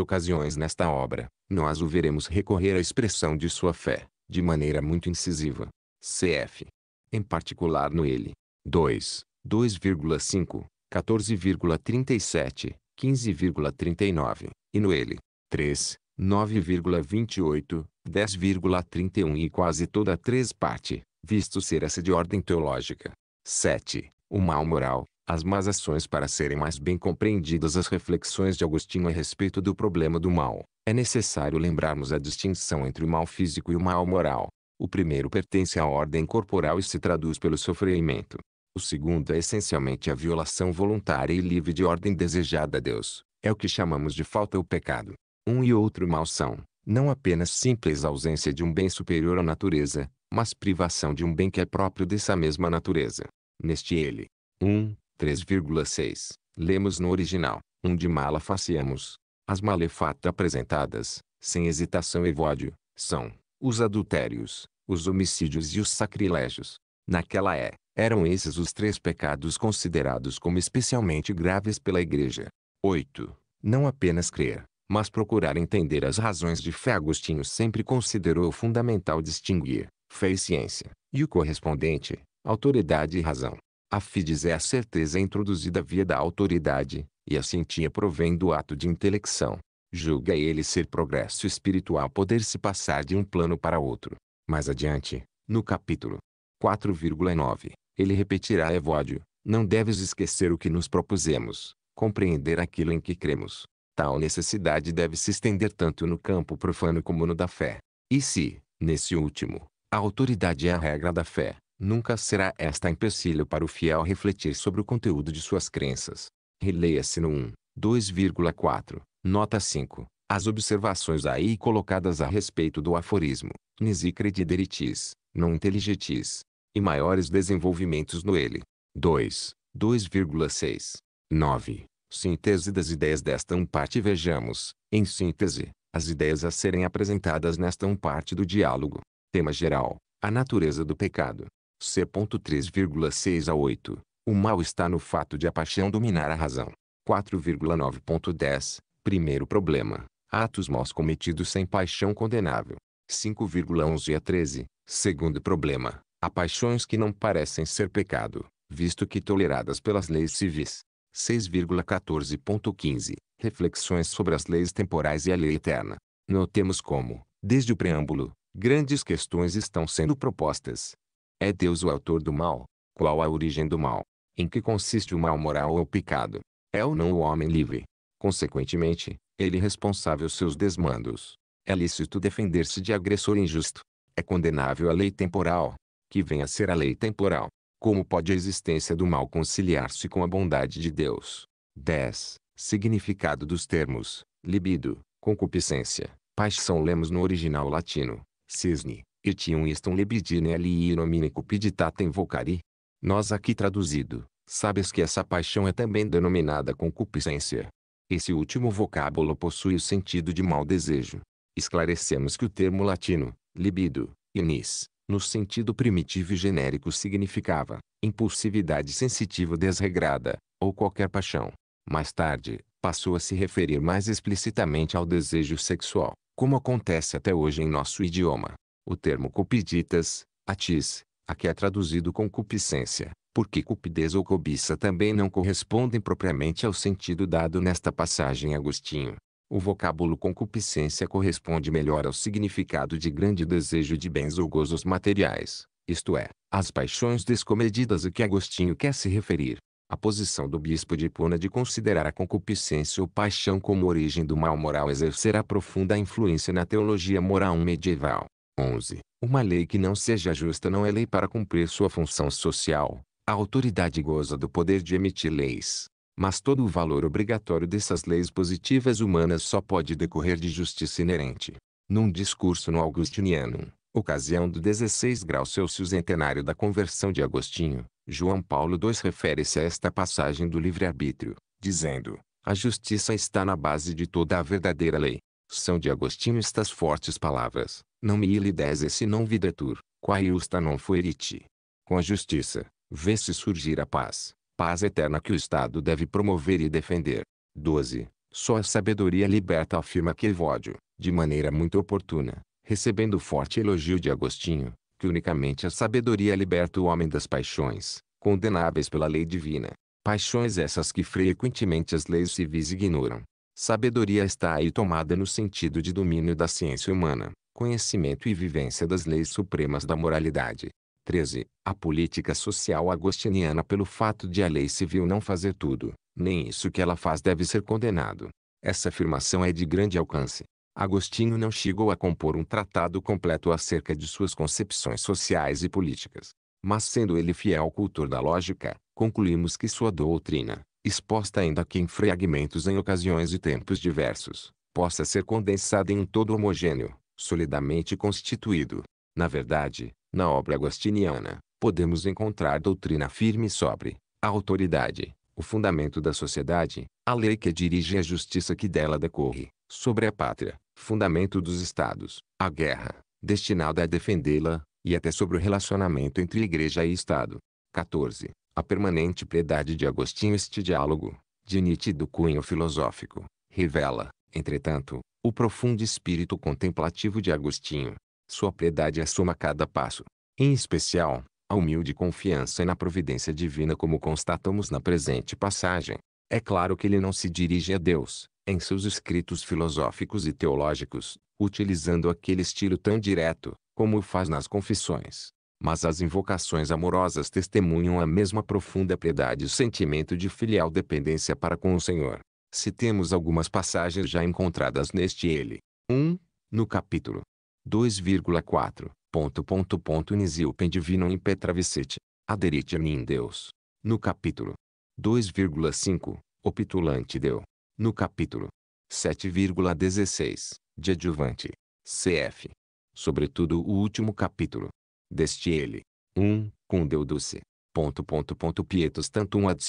ocasiões nesta obra, nós o veremos recorrer à expressão de sua fé, de maneira muito incisiva. Cf. Em particular no ele. 2, 2,5, 14,37, 15,39, e no ele. 3, 9,28, 10,31 e quase toda a três parte, visto ser essa de ordem teológica. 7. O mal moral, as más ações para serem mais bem compreendidas as reflexões de Agostinho a respeito do problema do mal, é necessário lembrarmos a distinção entre o mal físico e o mal moral. O primeiro pertence à ordem corporal e se traduz pelo sofrimento. O segundo é essencialmente a violação voluntária e livre de ordem desejada a Deus. É o que chamamos de falta ou pecado. Um e outro mal são, não apenas simples ausência de um bem superior à natureza, mas privação de um bem que é próprio dessa mesma natureza. Neste ele, 1. Um, 3,6. Lemos no original, onde mala faciamos. As malefata apresentadas, sem hesitação e vódio, são os adultérios, os homicídios e os sacrilégios. Naquela é, eram esses os três pecados considerados como especialmente graves pela Igreja. 8. Não apenas crer, mas procurar entender as razões de fé. Agostinho sempre considerou fundamental distinguir fé e ciência, e o correspondente, autoridade e razão. A fides é a certeza introduzida via da autoridade, e assim tinha provém do ato de intelecção. Julga ele ser progresso espiritual poder-se passar de um plano para outro. Mais adiante, no capítulo 4,9, ele repetirá a Evódio, não deves esquecer o que nos propusemos, compreender aquilo em que cremos. Tal necessidade deve se estender tanto no campo profano como no da fé. E se, nesse último, a autoridade é a regra da fé, Nunca será esta empecilho para o fiel refletir sobre o conteúdo de suas crenças. Releia-se no 1, 2,4, nota 5, as observações aí colocadas a respeito do aforismo, nisi credideritis, non intelligitis e maiores desenvolvimentos no ele. 2, 2,6, 9, síntese das ideias desta um parte vejamos, em síntese, as ideias a serem apresentadas nesta um parte do diálogo. Tema geral, a natureza do pecado. C.3,6 a 8. O mal está no fato de a paixão dominar a razão. 4,9.10. Primeiro problema. Atos maus cometidos sem paixão condenável. 5,11 a 13. Segundo problema. Há paixões que não parecem ser pecado, visto que toleradas pelas leis civis. 6,14.15. Reflexões sobre as leis temporais e a lei eterna. Notemos como, desde o preâmbulo, grandes questões estão sendo propostas, é Deus o autor do mal? Qual a origem do mal? Em que consiste o mal moral ou pecado? É ou não o homem livre? Consequentemente, ele é responsável seus desmandos. É lícito defender-se de agressor injusto. É condenável a lei temporal, que vem a ser a lei temporal. Como pode a existência do mal conciliar-se com a bondade de Deus? 10. Significado dos termos, libido, concupiscência, paixão lemos no original latino, cisne, Etiam istum libidine ali nomine cupiditatem vocari. Nós aqui traduzido, sabes que essa paixão é também denominada concupiscência. Esse último vocábulo possui o sentido de mau desejo. Esclarecemos que o termo latino, libido, inis, no sentido primitivo e genérico significava impulsividade sensitiva desregrada, ou qualquer paixão. Mais tarde, passou a se referir mais explicitamente ao desejo sexual, como acontece até hoje em nosso idioma. O termo cupiditas, atis, aqui é traduzido concupiscência, porque cupidez ou cobiça também não correspondem propriamente ao sentido dado nesta passagem Agostinho. O vocábulo concupiscência corresponde melhor ao significado de grande desejo de bens ou gozos materiais, isto é, às paixões descomedidas a que Agostinho quer se referir. A posição do bispo de Puna de considerar a concupiscência ou paixão como origem do mal moral exercerá profunda influência na teologia moral medieval. 11. Uma lei que não seja justa não é lei para cumprir sua função social. A autoridade goza do poder de emitir leis. Mas todo o valor obrigatório dessas leis positivas humanas só pode decorrer de justiça inerente. Num discurso no Augustiniano, ocasião do 16 graus Celsius centenário da conversão de Agostinho, João Paulo II refere-se a esta passagem do livre-arbítrio, dizendo: A justiça está na base de toda a verdadeira lei. São de Agostinho estas fortes palavras não me illides se não videtur, qua iusta non fueriti. Com a justiça, vê-se surgir a paz, paz eterna que o Estado deve promover e defender. 12. Só a sabedoria liberta afirma que Evódio, de maneira muito oportuna, recebendo forte elogio de Agostinho, que unicamente a sabedoria liberta o homem das paixões, condenáveis pela lei divina. Paixões essas que frequentemente as leis civis ignoram. Sabedoria está aí tomada no sentido de domínio da ciência humana, conhecimento e vivência das leis supremas da moralidade. 13. A política social agostiniana pelo fato de a lei civil não fazer tudo, nem isso que ela faz deve ser condenado. Essa afirmação é de grande alcance. Agostinho não chegou a compor um tratado completo acerca de suas concepções sociais e políticas. Mas sendo ele fiel cultor da lógica, concluímos que sua doutrina, exposta ainda que em fragmentos em ocasiões e tempos diversos, possa ser condensada em um todo homogêneo, solidamente constituído. Na verdade, na obra agostiniana, podemos encontrar doutrina firme sobre a autoridade, o fundamento da sociedade, a lei que dirige a justiça que dela decorre, sobre a pátria, fundamento dos estados, a guerra, destinada a defendê-la, e até sobre o relacionamento entre igreja e estado. 14. A permanente piedade de Agostinho Este diálogo, de nítido cunho filosófico, revela, entretanto, o profundo espírito contemplativo de Agostinho, sua piedade assuma cada passo, em especial, a humilde confiança na providência divina como constatamos na presente passagem. É claro que ele não se dirige a Deus, em seus escritos filosóficos e teológicos, utilizando aquele estilo tão direto, como o faz nas confissões. Mas as invocações amorosas testemunham a mesma profunda piedade e sentimento de filial dependência para com o Senhor. Citemos algumas passagens já encontradas neste ele. 1. no capítulo 2,4. Ponto, ponto, ponto, Nisilpen divinam em Petravicete. aderit a Deus. No capítulo 2,5. Optulante deu. No capítulo 7,16. De adjuvante. CF. Sobretudo o último capítulo. Deste ele. 1. Um, com Deuduce. Ponto, ponto, ponto, Pietos tanto um ad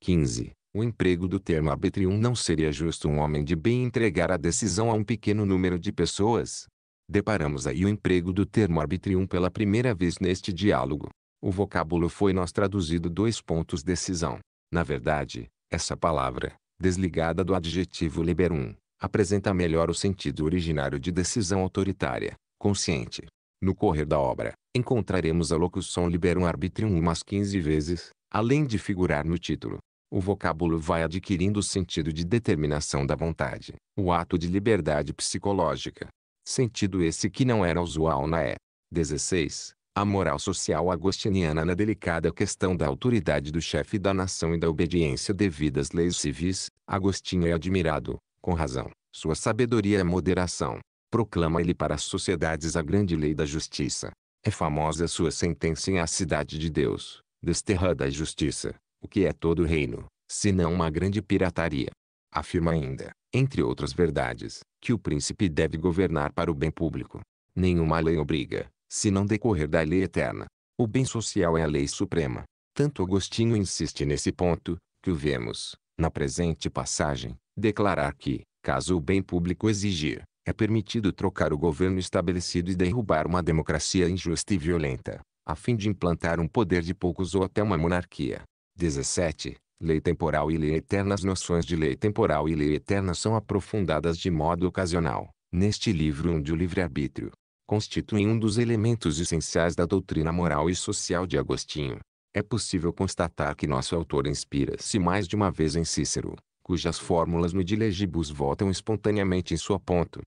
15 o emprego do termo arbitrium não seria justo um homem de bem entregar a decisão a um pequeno número de pessoas. Deparamos aí o emprego do termo arbitrium pela primeira vez neste diálogo. O vocábulo foi nós traduzido dois pontos decisão. Na verdade, essa palavra, desligada do adjetivo liberum, apresenta melhor o sentido originário de decisão autoritária, consciente. No correr da obra, encontraremos a locução liberum arbitrium umas 15 vezes, além de figurar no título o vocábulo vai adquirindo o sentido de determinação da vontade, o ato de liberdade psicológica. Sentido esse que não era usual na é. E. 16. A moral social agostiniana na delicada questão da autoridade do chefe da nação e da obediência devida às leis civis, Agostinho é admirado, com razão. Sua sabedoria e é moderação. Proclama ele para as sociedades a grande lei da justiça. É famosa sua sentença em A Cidade de Deus, desterrada a justiça, o que é todo o reino, senão uma grande pirataria. Afirma ainda, entre outras verdades, que o príncipe deve governar para o bem público. Nenhuma lei obriga, se não decorrer da lei eterna. O bem social é a lei suprema. Tanto Agostinho insiste nesse ponto, que o vemos, na presente passagem, declarar que, caso o bem público exigir, é permitido trocar o governo estabelecido e derrubar uma democracia injusta e violenta, a fim de implantar um poder de poucos ou até uma monarquia. 17. Lei temporal e lei eterna As noções de lei temporal e lei eterna são aprofundadas de modo ocasional, neste livro onde o livre-arbítrio constitui um dos elementos essenciais da doutrina moral e social de Agostinho. É possível constatar que nosso autor inspira-se mais de uma vez em Cícero, cujas fórmulas no Dilegibus voltam espontaneamente em sua ponto.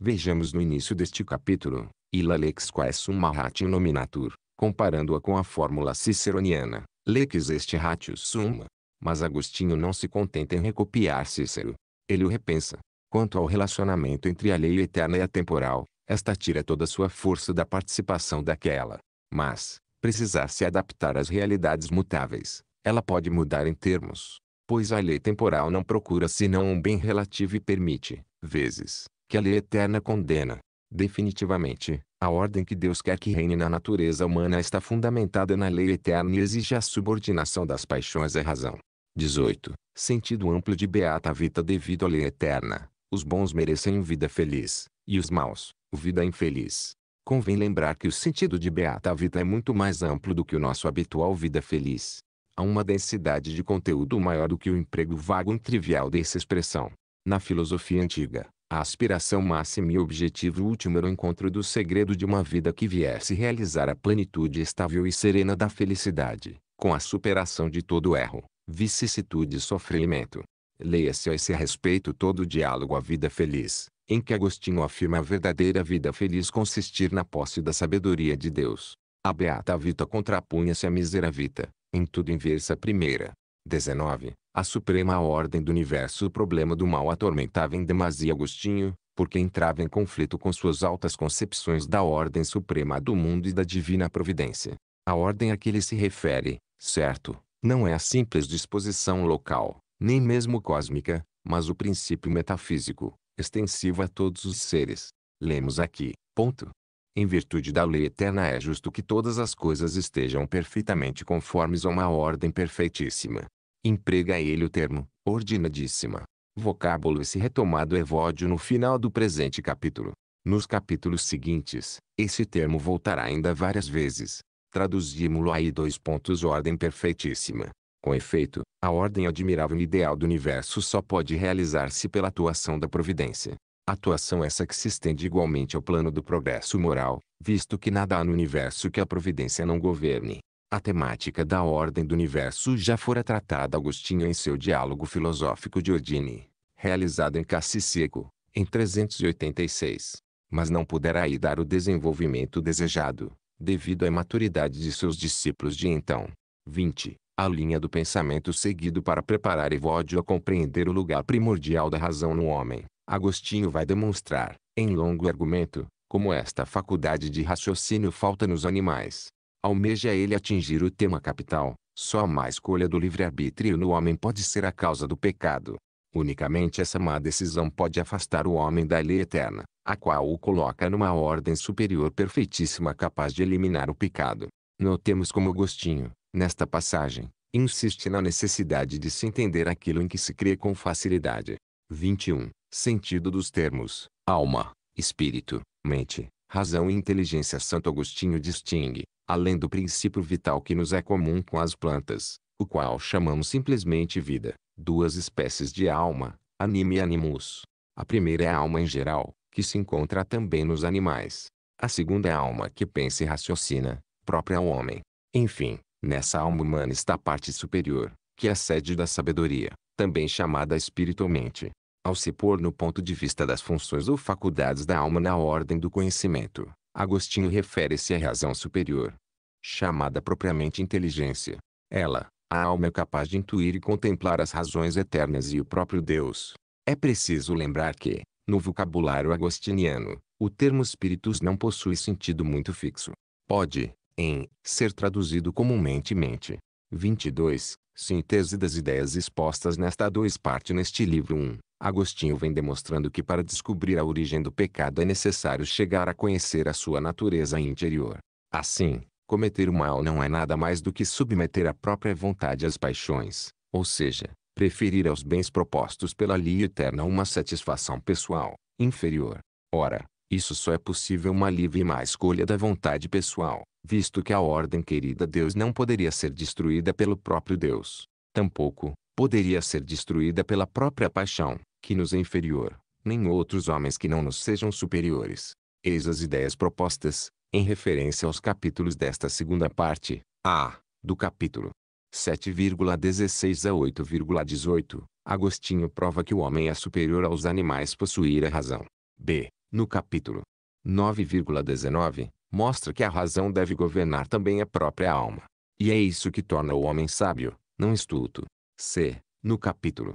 Vejamos no início deste capítulo, Illa lex quae summa ratio nominatur, comparando-a com a fórmula ciceroniana, Lex est ratio summa. Mas Agostinho não se contenta em recopiar Cícero. Ele o repensa. Quanto ao relacionamento entre a lei eterna e a temporal, esta tira toda sua força da participação daquela. Mas, precisar se adaptar às realidades mutáveis, ela pode mudar em termos. Pois a lei temporal não procura senão um bem relativo e permite, vezes, que a lei eterna condena. Definitivamente, a ordem que Deus quer que reine na natureza humana está fundamentada na lei eterna e exige a subordinação das paixões à razão. 18. Sentido amplo de beata vida devido à lei eterna. Os bons merecem vida feliz, e os maus, vida infeliz. Convém lembrar que o sentido de beata vida é muito mais amplo do que o nosso habitual vida feliz. Há uma densidade de conteúdo maior do que o emprego vago e trivial dessa expressão. Na filosofia antiga, a aspiração máxima e o objetivo último era o encontro do segredo de uma vida que viesse realizar a plenitude estável e serena da felicidade, com a superação de todo erro, vicissitude e sofrimento. Leia-se a esse respeito todo o diálogo à vida feliz, em que Agostinho afirma a verdadeira vida feliz consistir na posse da sabedoria de Deus. A beata vita contrapunha-se à misera vita, em tudo inversa a primeira. 19. A suprema ordem do universo o problema do mal atormentava em demasia Agostinho, porque entrava em conflito com suas altas concepções da ordem suprema do mundo e da divina providência. A ordem a que ele se refere, certo, não é a simples disposição local, nem mesmo cósmica, mas o princípio metafísico, extensivo a todos os seres. Lemos aqui, ponto. Em virtude da lei eterna é justo que todas as coisas estejam perfeitamente conformes a uma ordem perfeitíssima emprega ele o termo, ordinadíssima. Vocábulo esse retomado evódio no final do presente capítulo. Nos capítulos seguintes, esse termo voltará ainda várias vezes. Traduzimos-lo aí dois pontos ordem perfeitíssima. Com efeito, a ordem admirável e ideal do universo só pode realizar-se pela atuação da providência. Atuação essa que se estende igualmente ao plano do progresso moral, visto que nada há no universo que a providência não governe. A temática da ordem do universo já fora tratada Agostinho em seu diálogo filosófico de Odine, realizado em Cassiseco, em 386. Mas não puderá aí dar o desenvolvimento desejado, devido à imaturidade de seus discípulos de então. 20. A linha do pensamento seguido para preparar Evódio a compreender o lugar primordial da razão no homem. Agostinho vai demonstrar, em longo argumento, como esta faculdade de raciocínio falta nos animais, Almeja ele atingir o tema capital, só a má escolha do livre-arbítrio no homem pode ser a causa do pecado. Unicamente essa má decisão pode afastar o homem da lei eterna, a qual o coloca numa ordem superior perfeitíssima capaz de eliminar o pecado. Notemos como Agostinho, nesta passagem, insiste na necessidade de se entender aquilo em que se crê com facilidade. 21. Sentido dos termos, alma, espírito, mente, razão e inteligência. Santo Agostinho distingue, além do princípio vital que nos é comum com as plantas, o qual chamamos simplesmente vida, duas espécies de alma, anime e animus. A primeira é a alma em geral, que se encontra também nos animais. A segunda é a alma que pensa e raciocina, própria ao homem. Enfim, nessa alma humana está a parte superior, que é a sede da sabedoria, também chamada espiritualmente. Ao se pôr no ponto de vista das funções ou faculdades da alma na ordem do conhecimento, Agostinho refere-se à razão superior, chamada propriamente inteligência. Ela, a alma é capaz de intuir e contemplar as razões eternas e o próprio Deus. É preciso lembrar que, no vocabulário agostiniano, o termo espíritos não possui sentido muito fixo. Pode, em, ser traduzido comumente mente. 22. Síntese das ideias expostas nesta duas parte neste livro 1. Agostinho vem demonstrando que para descobrir a origem do pecado é necessário chegar a conhecer a sua natureza interior. Assim, cometer o mal não é nada mais do que submeter a própria vontade às paixões, ou seja, preferir aos bens propostos pela lei eterna uma satisfação pessoal, inferior. Ora, isso só é possível uma livre e má escolha da vontade pessoal, visto que a ordem querida a Deus não poderia ser destruída pelo próprio Deus. Tampouco, poderia ser destruída pela própria paixão que nos é inferior, nem outros homens que não nos sejam superiores. Eis as ideias propostas, em referência aos capítulos desta segunda parte, a, do capítulo 7,16 a 8,18, Agostinho prova que o homem é superior aos animais possuir a razão. B, no capítulo 9,19, mostra que a razão deve governar também a própria alma. E é isso que torna o homem sábio, não estulto. C, no capítulo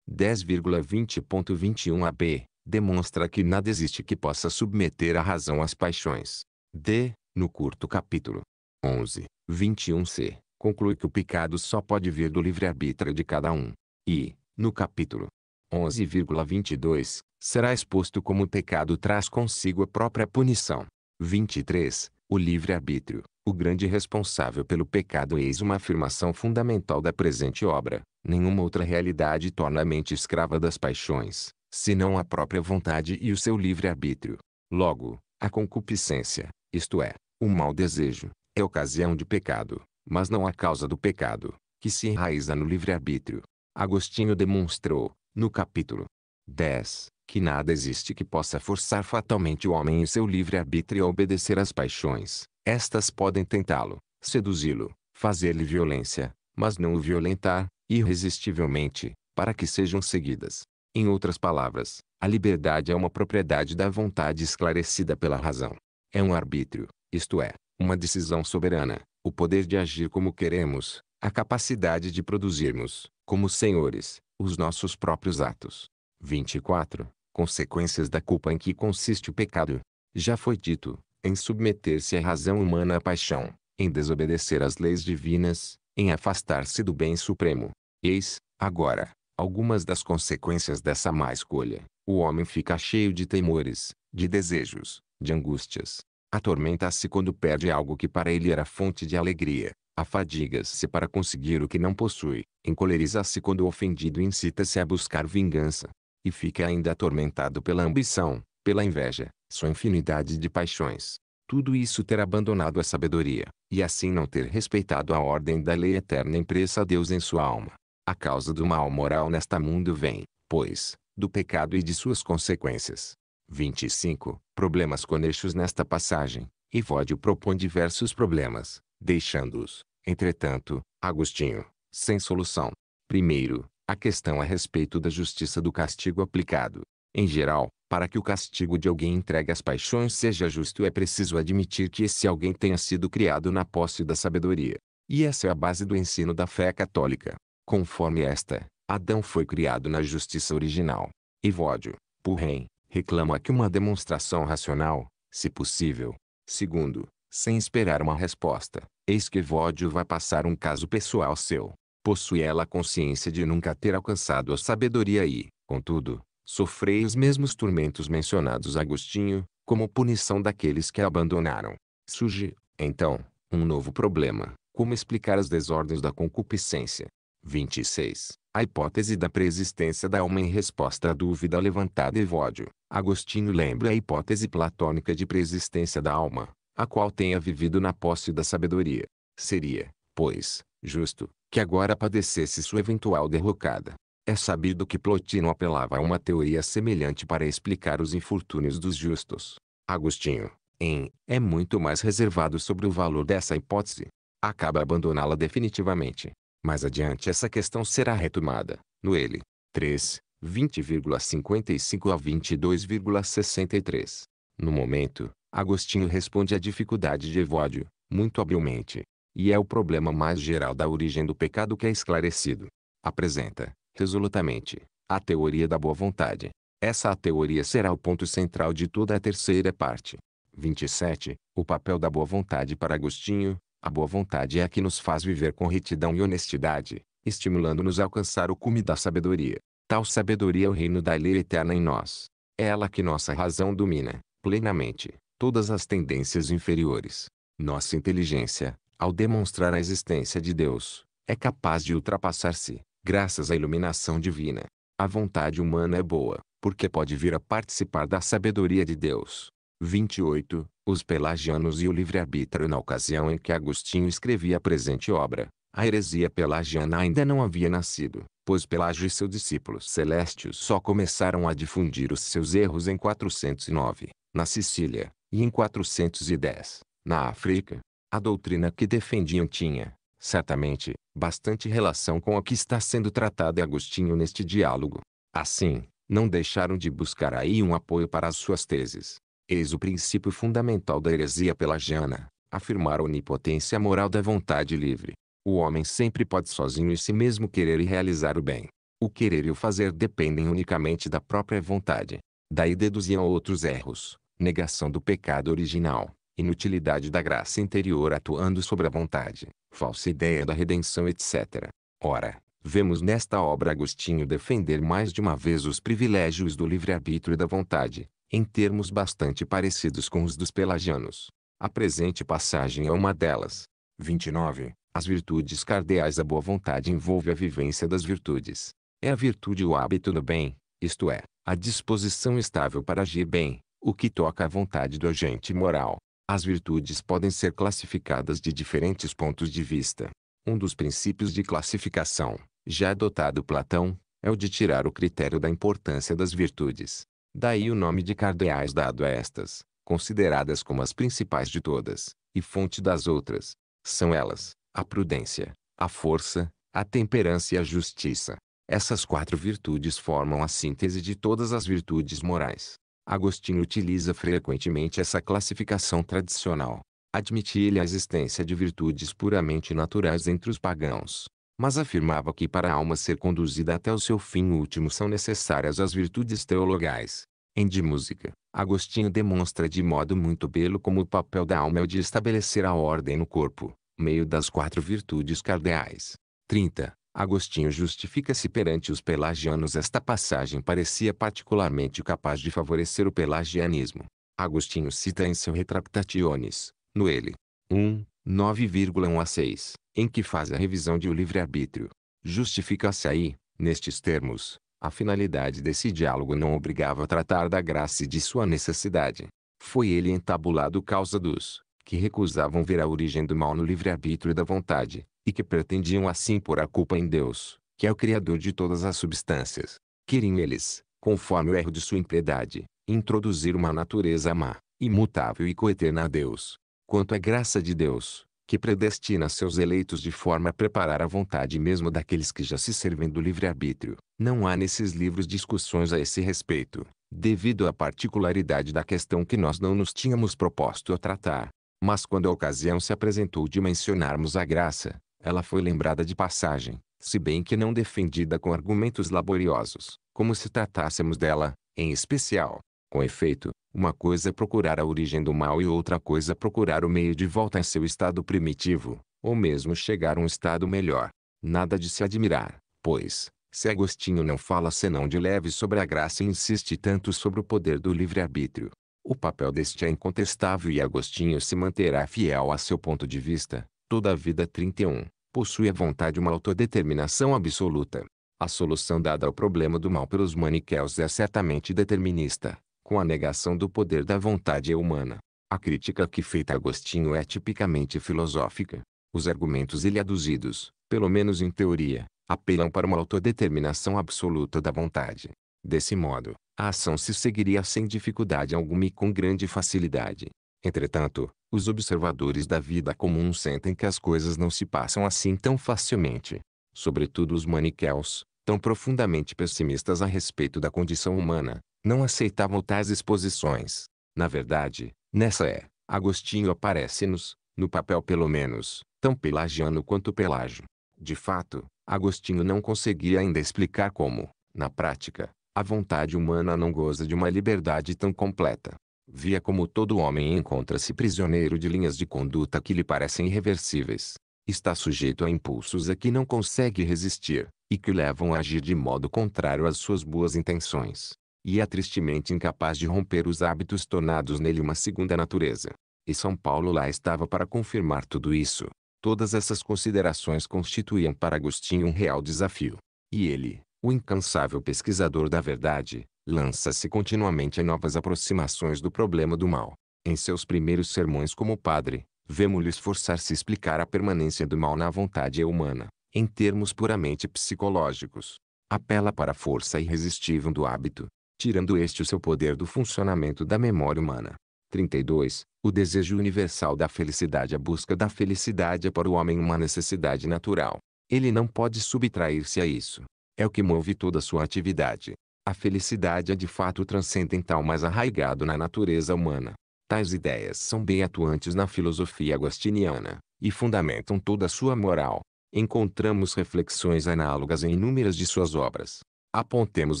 10,20.21 a b, demonstra que nada existe que possa submeter a razão às paixões. D. No curto capítulo 11, 21c, conclui que o pecado só pode vir do livre-arbítrio de cada um. E, no capítulo 11,22, será exposto como o pecado traz consigo a própria punição. 23. O livre-arbítrio, o grande responsável pelo pecado eis uma afirmação fundamental da presente obra. Nenhuma outra realidade torna a mente escrava das paixões, senão a própria vontade e o seu livre-arbítrio. Logo, a concupiscência, isto é, o mau desejo, é ocasião de pecado, mas não a causa do pecado, que se enraiza no livre-arbítrio. Agostinho demonstrou, no capítulo 10, que nada existe que possa forçar fatalmente o homem em seu livre-arbítrio a obedecer às paixões. Estas podem tentá-lo, seduzi-lo, fazer-lhe violência, mas não o violentar, irresistivelmente, para que sejam seguidas. Em outras palavras, a liberdade é uma propriedade da vontade esclarecida pela razão. É um arbítrio, isto é, uma decisão soberana, o poder de agir como queremos, a capacidade de produzirmos, como senhores, os nossos próprios atos. 24. Consequências da culpa em que consiste o pecado. Já foi dito, em submeter-se à razão humana à paixão, em desobedecer às leis divinas, em afastar-se do bem supremo. Eis, agora, algumas das consequências dessa má escolha. O homem fica cheio de temores, de desejos, de angústias. Atormenta-se quando perde algo que para ele era fonte de alegria. Afadiga-se para conseguir o que não possui. Encoleriza-se quando ofendido incita-se a buscar vingança. E fica ainda atormentado pela ambição, pela inveja, sua infinidade de paixões. Tudo isso ter abandonado a sabedoria, e assim não ter respeitado a ordem da lei eterna impressa a Deus em sua alma. A causa do mal moral nesta mundo vem, pois, do pecado e de suas consequências. 25. Problemas conexos nesta passagem. Evódio propõe diversos problemas, deixando-os, entretanto, Agostinho, sem solução. Primeiro, a questão a respeito da justiça do castigo aplicado. Em geral, para que o castigo de alguém entregue às paixões seja justo é preciso admitir que esse alguém tenha sido criado na posse da sabedoria. E essa é a base do ensino da fé católica. Conforme esta, Adão foi criado na justiça original. Evódio, porém, reclama que uma demonstração racional, se possível. Segundo, sem esperar uma resposta, eis que Evódio vai passar um caso pessoal seu. Possui ela a consciência de nunca ter alcançado a sabedoria e, contudo, sofrei os mesmos tormentos mencionados Agostinho, como punição daqueles que a abandonaram. Surge, então, um novo problema, como explicar as desordens da concupiscência. 26. A hipótese da preexistência da alma em resposta à dúvida levantada Evódio. Agostinho lembra a hipótese platônica de preexistência da alma, a qual tenha vivido na posse da sabedoria. Seria, pois, justo, que agora padecesse sua eventual derrocada. É sabido que Plotino apelava a uma teoria semelhante para explicar os infortúnios dos justos. Agostinho, em É muito mais reservado sobre o valor dessa hipótese. Acaba abandoná-la definitivamente. Mais adiante essa questão será retomada, no ele. 3, 20,55 a 22,63. No momento, Agostinho responde à dificuldade de Evódio, muito habilmente. E é o problema mais geral da origem do pecado que é esclarecido. Apresenta, resolutamente, a teoria da boa vontade. Essa teoria será o ponto central de toda a terceira parte. 27. O papel da boa vontade para Agostinho. A boa vontade é a que nos faz viver com retidão e honestidade, estimulando-nos a alcançar o cume da sabedoria. Tal sabedoria é o reino da lei eterna em nós. É ela que nossa razão domina, plenamente, todas as tendências inferiores. Nossa inteligência, ao demonstrar a existência de Deus, é capaz de ultrapassar-se, graças à iluminação divina. A vontade humana é boa, porque pode vir a participar da sabedoria de Deus. 28. Os pelagianos e o livre-arbítrio Na ocasião em que Agostinho escrevia a presente obra, a heresia pelagiana ainda não havia nascido, pois Pelágio e seus discípulos celestes só começaram a difundir os seus erros em 409, na Sicília, e em 410, na África. A doutrina que defendiam tinha, certamente, bastante relação com a que está sendo tratada Agostinho neste diálogo. Assim, não deixaram de buscar aí um apoio para as suas teses. Eis o princípio fundamental da heresia pelagiana, afirmar a onipotência moral da vontade livre. O homem sempre pode sozinho e si mesmo querer e realizar o bem. O querer e o fazer dependem unicamente da própria vontade. Daí deduziam outros erros, negação do pecado original, inutilidade da graça interior atuando sobre a vontade, falsa ideia da redenção etc. Ora, vemos nesta obra Agostinho defender mais de uma vez os privilégios do livre-arbítrio e da vontade, em termos bastante parecidos com os dos pelagianos. A presente passagem é uma delas. 29. As virtudes cardeais da boa vontade envolve a vivência das virtudes. É a virtude o hábito do bem, isto é, a disposição estável para agir bem, o que toca à vontade do agente moral. As virtudes podem ser classificadas de diferentes pontos de vista. Um dos princípios de classificação, já adotado Platão, é o de tirar o critério da importância das virtudes. Daí o nome de cardeais dado a estas, consideradas como as principais de todas, e fonte das outras. São elas, a prudência, a força, a temperança e a justiça. Essas quatro virtudes formam a síntese de todas as virtudes morais. Agostinho utiliza frequentemente essa classificação tradicional. Admitia ele a existência de virtudes puramente naturais entre os pagãos, mas afirmava que para a alma ser conduzida até o seu fim último são necessárias as virtudes teologais. Em De Música, Agostinho demonstra de modo muito belo como o papel da alma é o de estabelecer a ordem no corpo, meio das quatro virtudes cardeais. 30. Agostinho justifica-se perante os pelagianos esta passagem parecia particularmente capaz de favorecer o pelagianismo. Agostinho cita em seu Retractationes, no ele, 1, 9,1 a 6, em que faz a revisão de o livre-arbítrio. Justifica-se aí, nestes termos, a finalidade desse diálogo não obrigava a tratar da graça e de sua necessidade. Foi ele entabulado causa dos que recusavam ver a origem do mal no livre-arbítrio da vontade, e que pretendiam assim pôr a culpa em Deus, que é o Criador de todas as substâncias. Queriam eles, conforme o erro de sua impiedade, introduzir uma natureza má, imutável e coeterna a Deus. Quanto à graça de Deus, que predestina seus eleitos de forma a preparar a vontade mesmo daqueles que já se servem do livre-arbítrio, não há nesses livros discussões a esse respeito, devido à particularidade da questão que nós não nos tínhamos proposto a tratar. Mas quando a ocasião se apresentou de mencionarmos a graça, ela foi lembrada de passagem, se bem que não defendida com argumentos laboriosos, como se tratássemos dela, em especial. Com efeito, uma coisa é procurar a origem do mal e outra coisa é procurar o meio de volta em seu estado primitivo, ou mesmo chegar a um estado melhor. Nada de se admirar, pois, se Agostinho não fala senão de leve sobre a graça e insiste tanto sobre o poder do livre-arbítrio, o papel deste é incontestável e Agostinho se manterá fiel a seu ponto de vista, Toda a vida 31 possui a vontade uma autodeterminação absoluta. A solução dada ao problema do mal pelos maniqueus é certamente determinista, com a negação do poder da vontade humana. A crítica que feita a Agostinho é tipicamente filosófica. Os argumentos ele aduzidos, pelo menos em teoria, apelam para uma autodeterminação absoluta da vontade. Desse modo, a ação se seguiria sem dificuldade alguma e com grande facilidade. Entretanto, os observadores da vida comum sentem que as coisas não se passam assim tão facilmente. Sobretudo os maniqueus, tão profundamente pessimistas a respeito da condição humana, não aceitavam tais exposições. Na verdade, nessa é, Agostinho aparece-nos, no papel pelo menos, tão pelagiano quanto pelágio. De fato, Agostinho não conseguia ainda explicar como, na prática, a vontade humana não goza de uma liberdade tão completa. Via como todo homem encontra-se prisioneiro de linhas de conduta que lhe parecem irreversíveis. Está sujeito a impulsos a que não consegue resistir, e que o levam a agir de modo contrário às suas boas intenções. E é tristemente incapaz de romper os hábitos tornados nele uma segunda natureza. E São Paulo lá estava para confirmar tudo isso. Todas essas considerações constituíam para Agostinho um real desafio. E ele, o incansável pesquisador da verdade, lança-se continuamente a novas aproximações do problema do mal. Em seus primeiros sermões como padre, vemos lhe esforçar-se a explicar a permanência do mal na vontade humana, em termos puramente psicológicos. Apela para a força irresistível do hábito, tirando este o seu poder do funcionamento da memória humana. 32. O desejo universal da felicidade A busca da felicidade é para o homem uma necessidade natural. Ele não pode subtrair-se a isso. É o que move toda a sua atividade. A felicidade é de fato transcendental mas arraigado na natureza humana. Tais ideias são bem atuantes na filosofia agostiniana, e fundamentam toda a sua moral. Encontramos reflexões análogas em inúmeras de suas obras. Apontemos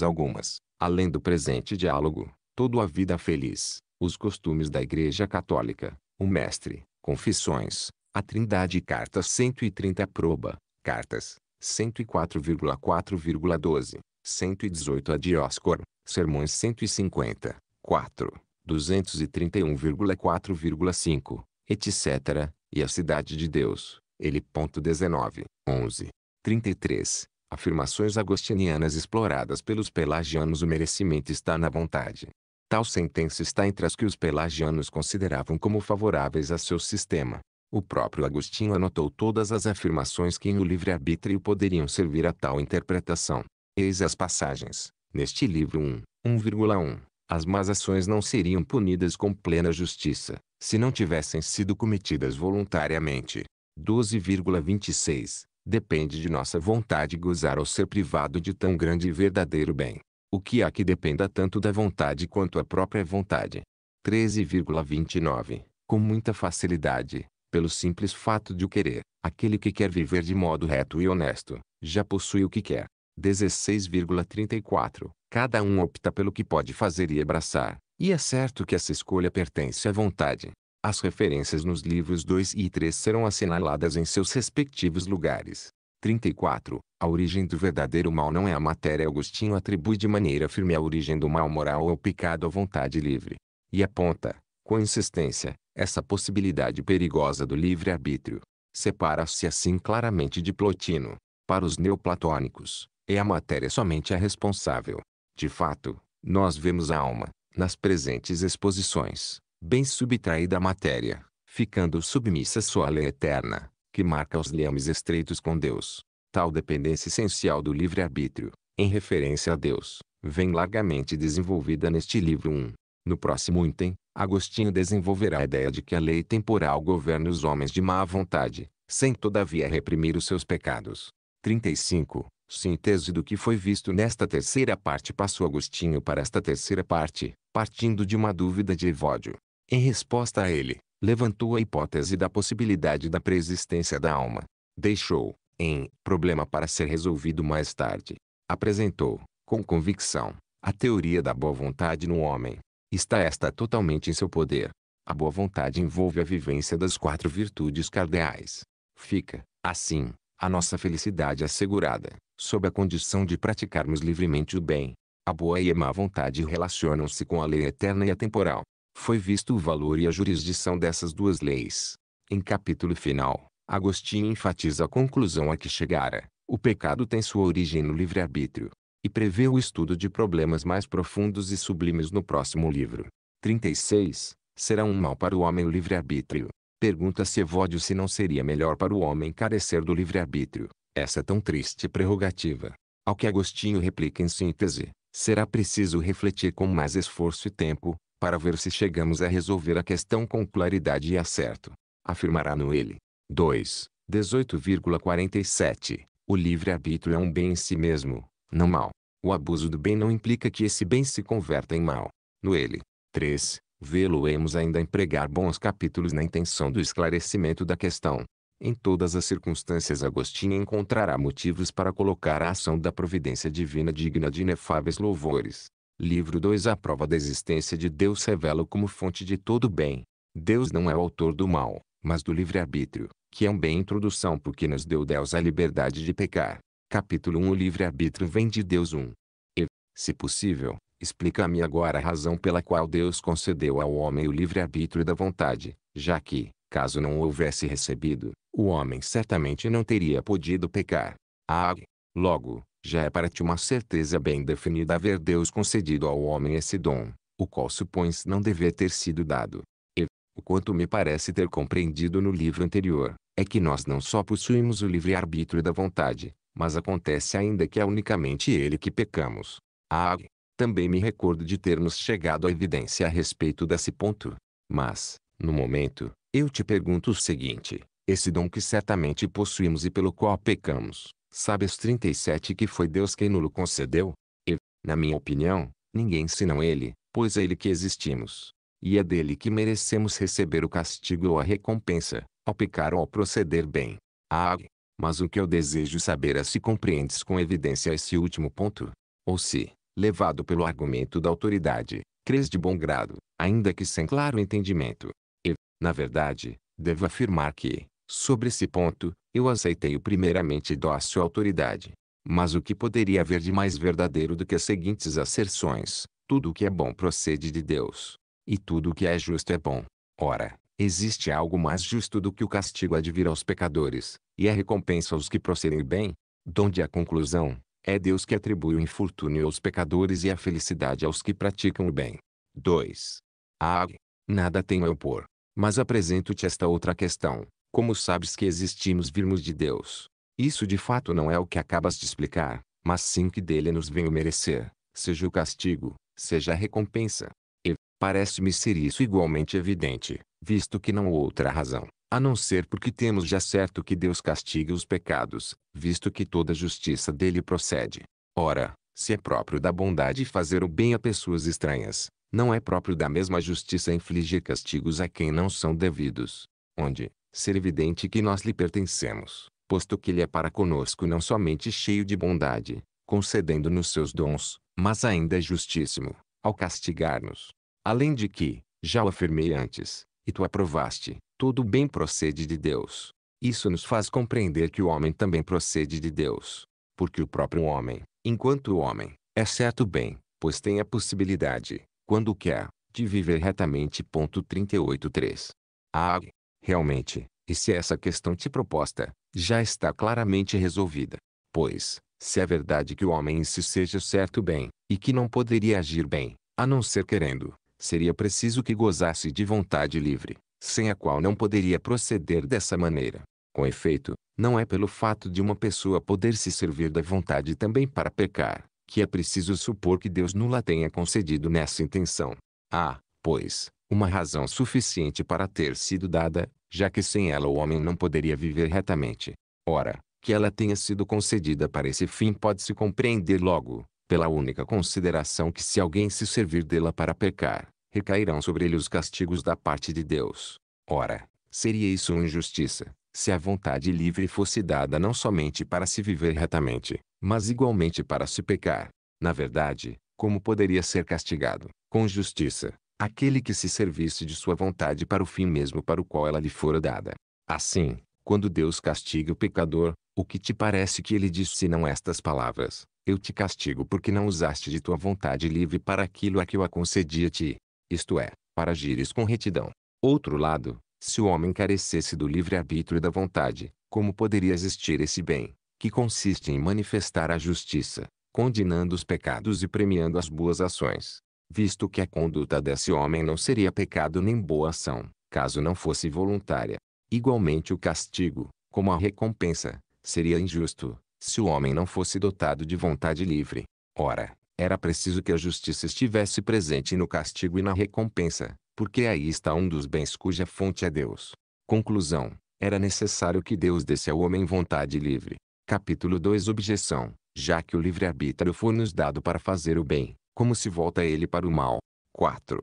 algumas, além do presente diálogo, Toda a Vida Feliz, Os Costumes da Igreja Católica, O Mestre, Confissões, A Trindade Cartas 130 Proba, Cartas, 104,4,12, 118 a Dioscor, Sermões 150, 4, 231,4,5, etc., e a Cidade de Deus, ele. 19, 11, 33. Afirmações agostinianas exploradas pelos pelagianos o merecimento está na vontade. Tal sentença está entre as que os pelagianos consideravam como favoráveis a seu sistema. O próprio Agostinho anotou todas as afirmações que em o livre-arbítrio poderiam servir a tal interpretação. Eis as passagens. Neste livro 1, 1,1. As más ações não seriam punidas com plena justiça, se não tivessem sido cometidas voluntariamente. 12,26. Depende de nossa vontade gozar ou ser privado de tão grande e verdadeiro bem. O que há que dependa tanto da vontade quanto a própria vontade. 13,29. Com muita facilidade, pelo simples fato de o querer, aquele que quer viver de modo reto e honesto, já possui o que quer. 16,34. Cada um opta pelo que pode fazer e abraçar, e é certo que essa escolha pertence à vontade. As referências nos livros 2 e 3 serão assinaladas em seus respectivos lugares. 34. A origem do verdadeiro mal não é a matéria. Agostinho atribui de maneira firme a origem do mal moral ao pecado à vontade livre. E aponta, com insistência, essa possibilidade perigosa do livre-arbítrio. Separa-se assim claramente de Plotino. Para os neoplatônicos, é a matéria somente é responsável. De fato, nós vemos a alma, nas presentes exposições, bem subtraída à matéria, ficando submissa só à lei eterna, que marca os liames estreitos com Deus. Tal dependência essencial do livre-arbítrio, em referência a Deus, vem largamente desenvolvida neste livro 1. No próximo item, Agostinho desenvolverá a ideia de que a lei temporal governa os homens de má vontade, sem todavia reprimir os seus pecados. 35. Síntese do que foi visto nesta terceira parte passou Agostinho para esta terceira parte, partindo de uma dúvida de Evódio. Em resposta a ele, levantou a hipótese da possibilidade da preexistência da alma. Deixou, em, problema para ser resolvido mais tarde. Apresentou, com convicção, a teoria da boa vontade no homem. Está esta totalmente em seu poder. A boa vontade envolve a vivência das quatro virtudes cardeais. Fica, assim, a nossa felicidade assegurada, sob a condição de praticarmos livremente o bem. A boa e a má vontade relacionam-se com a lei eterna e a temporal. Foi visto o valor e a jurisdição dessas duas leis. Em capítulo final, Agostinho enfatiza a conclusão a que chegara. O pecado tem sua origem no livre-arbítrio. E prevê o estudo de problemas mais profundos e sublimes no próximo livro. 36. Será um mal para o homem o livre-arbítrio. Pergunta se Evódio se não seria melhor para o homem carecer do livre-arbítrio, essa tão triste prerrogativa. Ao que Agostinho replica em síntese, será preciso refletir com mais esforço e tempo, para ver se chegamos a resolver a questão com claridade e acerto. Afirmará no ele. 2. 18,47. O livre-arbítrio é um bem em si mesmo, não mal. O abuso do bem não implica que esse bem se converta em mal. No ele. 3 vê-lo-emos ainda empregar bons capítulos na intenção do esclarecimento da questão. Em todas as circunstâncias Agostinho encontrará motivos para colocar a ação da providência divina digna de inefáveis louvores. Livro 2 A prova da existência de Deus revela como fonte de todo bem. Deus não é o autor do mal, mas do livre-arbítrio, que é um bem introdução porque nos deu Deus a liberdade de pecar. Capítulo 1 O livre-arbítrio vem de Deus 1. E, se possível, Explica-me agora a razão pela qual Deus concedeu ao homem o livre-arbítrio da vontade, já que, caso não o houvesse recebido, o homem certamente não teria podido pecar. Ah, logo, já é para ti uma certeza bem definida haver Deus concedido ao homem esse dom, o qual supões não dever ter sido dado. E, o quanto me parece ter compreendido no livro anterior, é que nós não só possuímos o livre-arbítrio da vontade, mas acontece ainda que é unicamente ele que pecamos. Ah, também me recordo de termos chegado à evidência a respeito desse ponto. Mas, no momento, eu te pergunto o seguinte: esse dom que certamente possuímos e pelo qual pecamos, sabes 37 que foi Deus quem nulo concedeu? E, na minha opinião, ninguém senão Ele, pois é Ele que existimos. E é dele que merecemos receber o castigo ou a recompensa, ao pecar ou ao proceder bem. Ah, mas o que eu desejo saber é se compreendes com evidência esse último ponto, ou se, levado pelo argumento da autoridade, crês de bom grado, ainda que sem claro entendimento. E, na verdade, devo afirmar que, sobre esse ponto, eu aceitei o primeiramente dócil autoridade. Mas o que poderia haver de mais verdadeiro do que as seguintes asserções? Tudo o que é bom procede de Deus. E tudo o que é justo é bom. Ora, existe algo mais justo do que o castigo a aos pecadores, e a é recompensa aos que procedem bem? Donde a conclusão, é Deus que atribui o infortúnio aos pecadores e a felicidade aos que praticam o bem. 2. Ah, Nada tenho a opor. Mas apresento-te esta outra questão. Como sabes que existimos virmos de Deus? Isso de fato não é o que acabas de explicar, mas sim que dele nos vem o merecer, seja o castigo, seja a recompensa. E, parece-me ser isso igualmente evidente, visto que não há outra razão, a não ser porque temos já certo que Deus castiga os pecados, visto que toda justiça dele procede. Ora, se é próprio da bondade fazer o bem a pessoas estranhas, não é próprio da mesma justiça infligir castigos a quem não são devidos. Onde, ser evidente que nós lhe pertencemos, posto que ele é para conosco não somente cheio de bondade, concedendo-nos seus dons, mas ainda é justíssimo, ao castigar-nos. Além de que, já o afirmei antes, e tu aprovaste, todo bem procede de Deus. Isso nos faz compreender que o homem também procede de Deus. Porque o próprio homem, enquanto homem, é certo bem, pois tem a possibilidade, quando quer, de viver retamente. 38.3. Ah, realmente, e se essa questão te proposta, já está claramente resolvida. Pois, se é verdade que o homem em si seja certo bem, e que não poderia agir bem, a não ser querendo, seria preciso que gozasse de vontade livre, sem a qual não poderia proceder dessa maneira. Com efeito, não é pelo fato de uma pessoa poder se servir da vontade também para pecar, que é preciso supor que Deus nula tenha concedido nessa intenção. Há, ah, pois, uma razão suficiente para ter sido dada, já que sem ela o homem não poderia viver retamente. Ora, que ela tenha sido concedida para esse fim pode-se compreender logo, pela única consideração que se alguém se servir dela para pecar, recairão sobre ele os castigos da parte de Deus. Ora, seria isso uma injustiça, se a vontade livre fosse dada não somente para se viver retamente, mas igualmente para se pecar. Na verdade, como poderia ser castigado, com justiça, aquele que se servisse de sua vontade para o fim mesmo para o qual ela lhe fora dada? Assim, quando Deus castiga o pecador, o que te parece que ele disse não estas palavras? eu te castigo porque não usaste de tua vontade livre para aquilo a que eu a concedi a ti, isto é, para agires com retidão. Outro lado, se o homem carecesse do livre-arbítrio e da vontade, como poderia existir esse bem, que consiste em manifestar a justiça, condenando os pecados e premiando as boas ações? Visto que a conduta desse homem não seria pecado nem boa ação, caso não fosse voluntária. Igualmente o castigo, como a recompensa, seria injusto, se o homem não fosse dotado de vontade livre. Ora, era preciso que a justiça estivesse presente no castigo e na recompensa, porque aí está um dos bens cuja fonte é Deus. Conclusão: era necessário que Deus desse ao homem vontade livre. Capítulo 2 Objeção: Já que o livre-arbítrio foi nos dado para fazer o bem, como se volta ele para o mal? 4.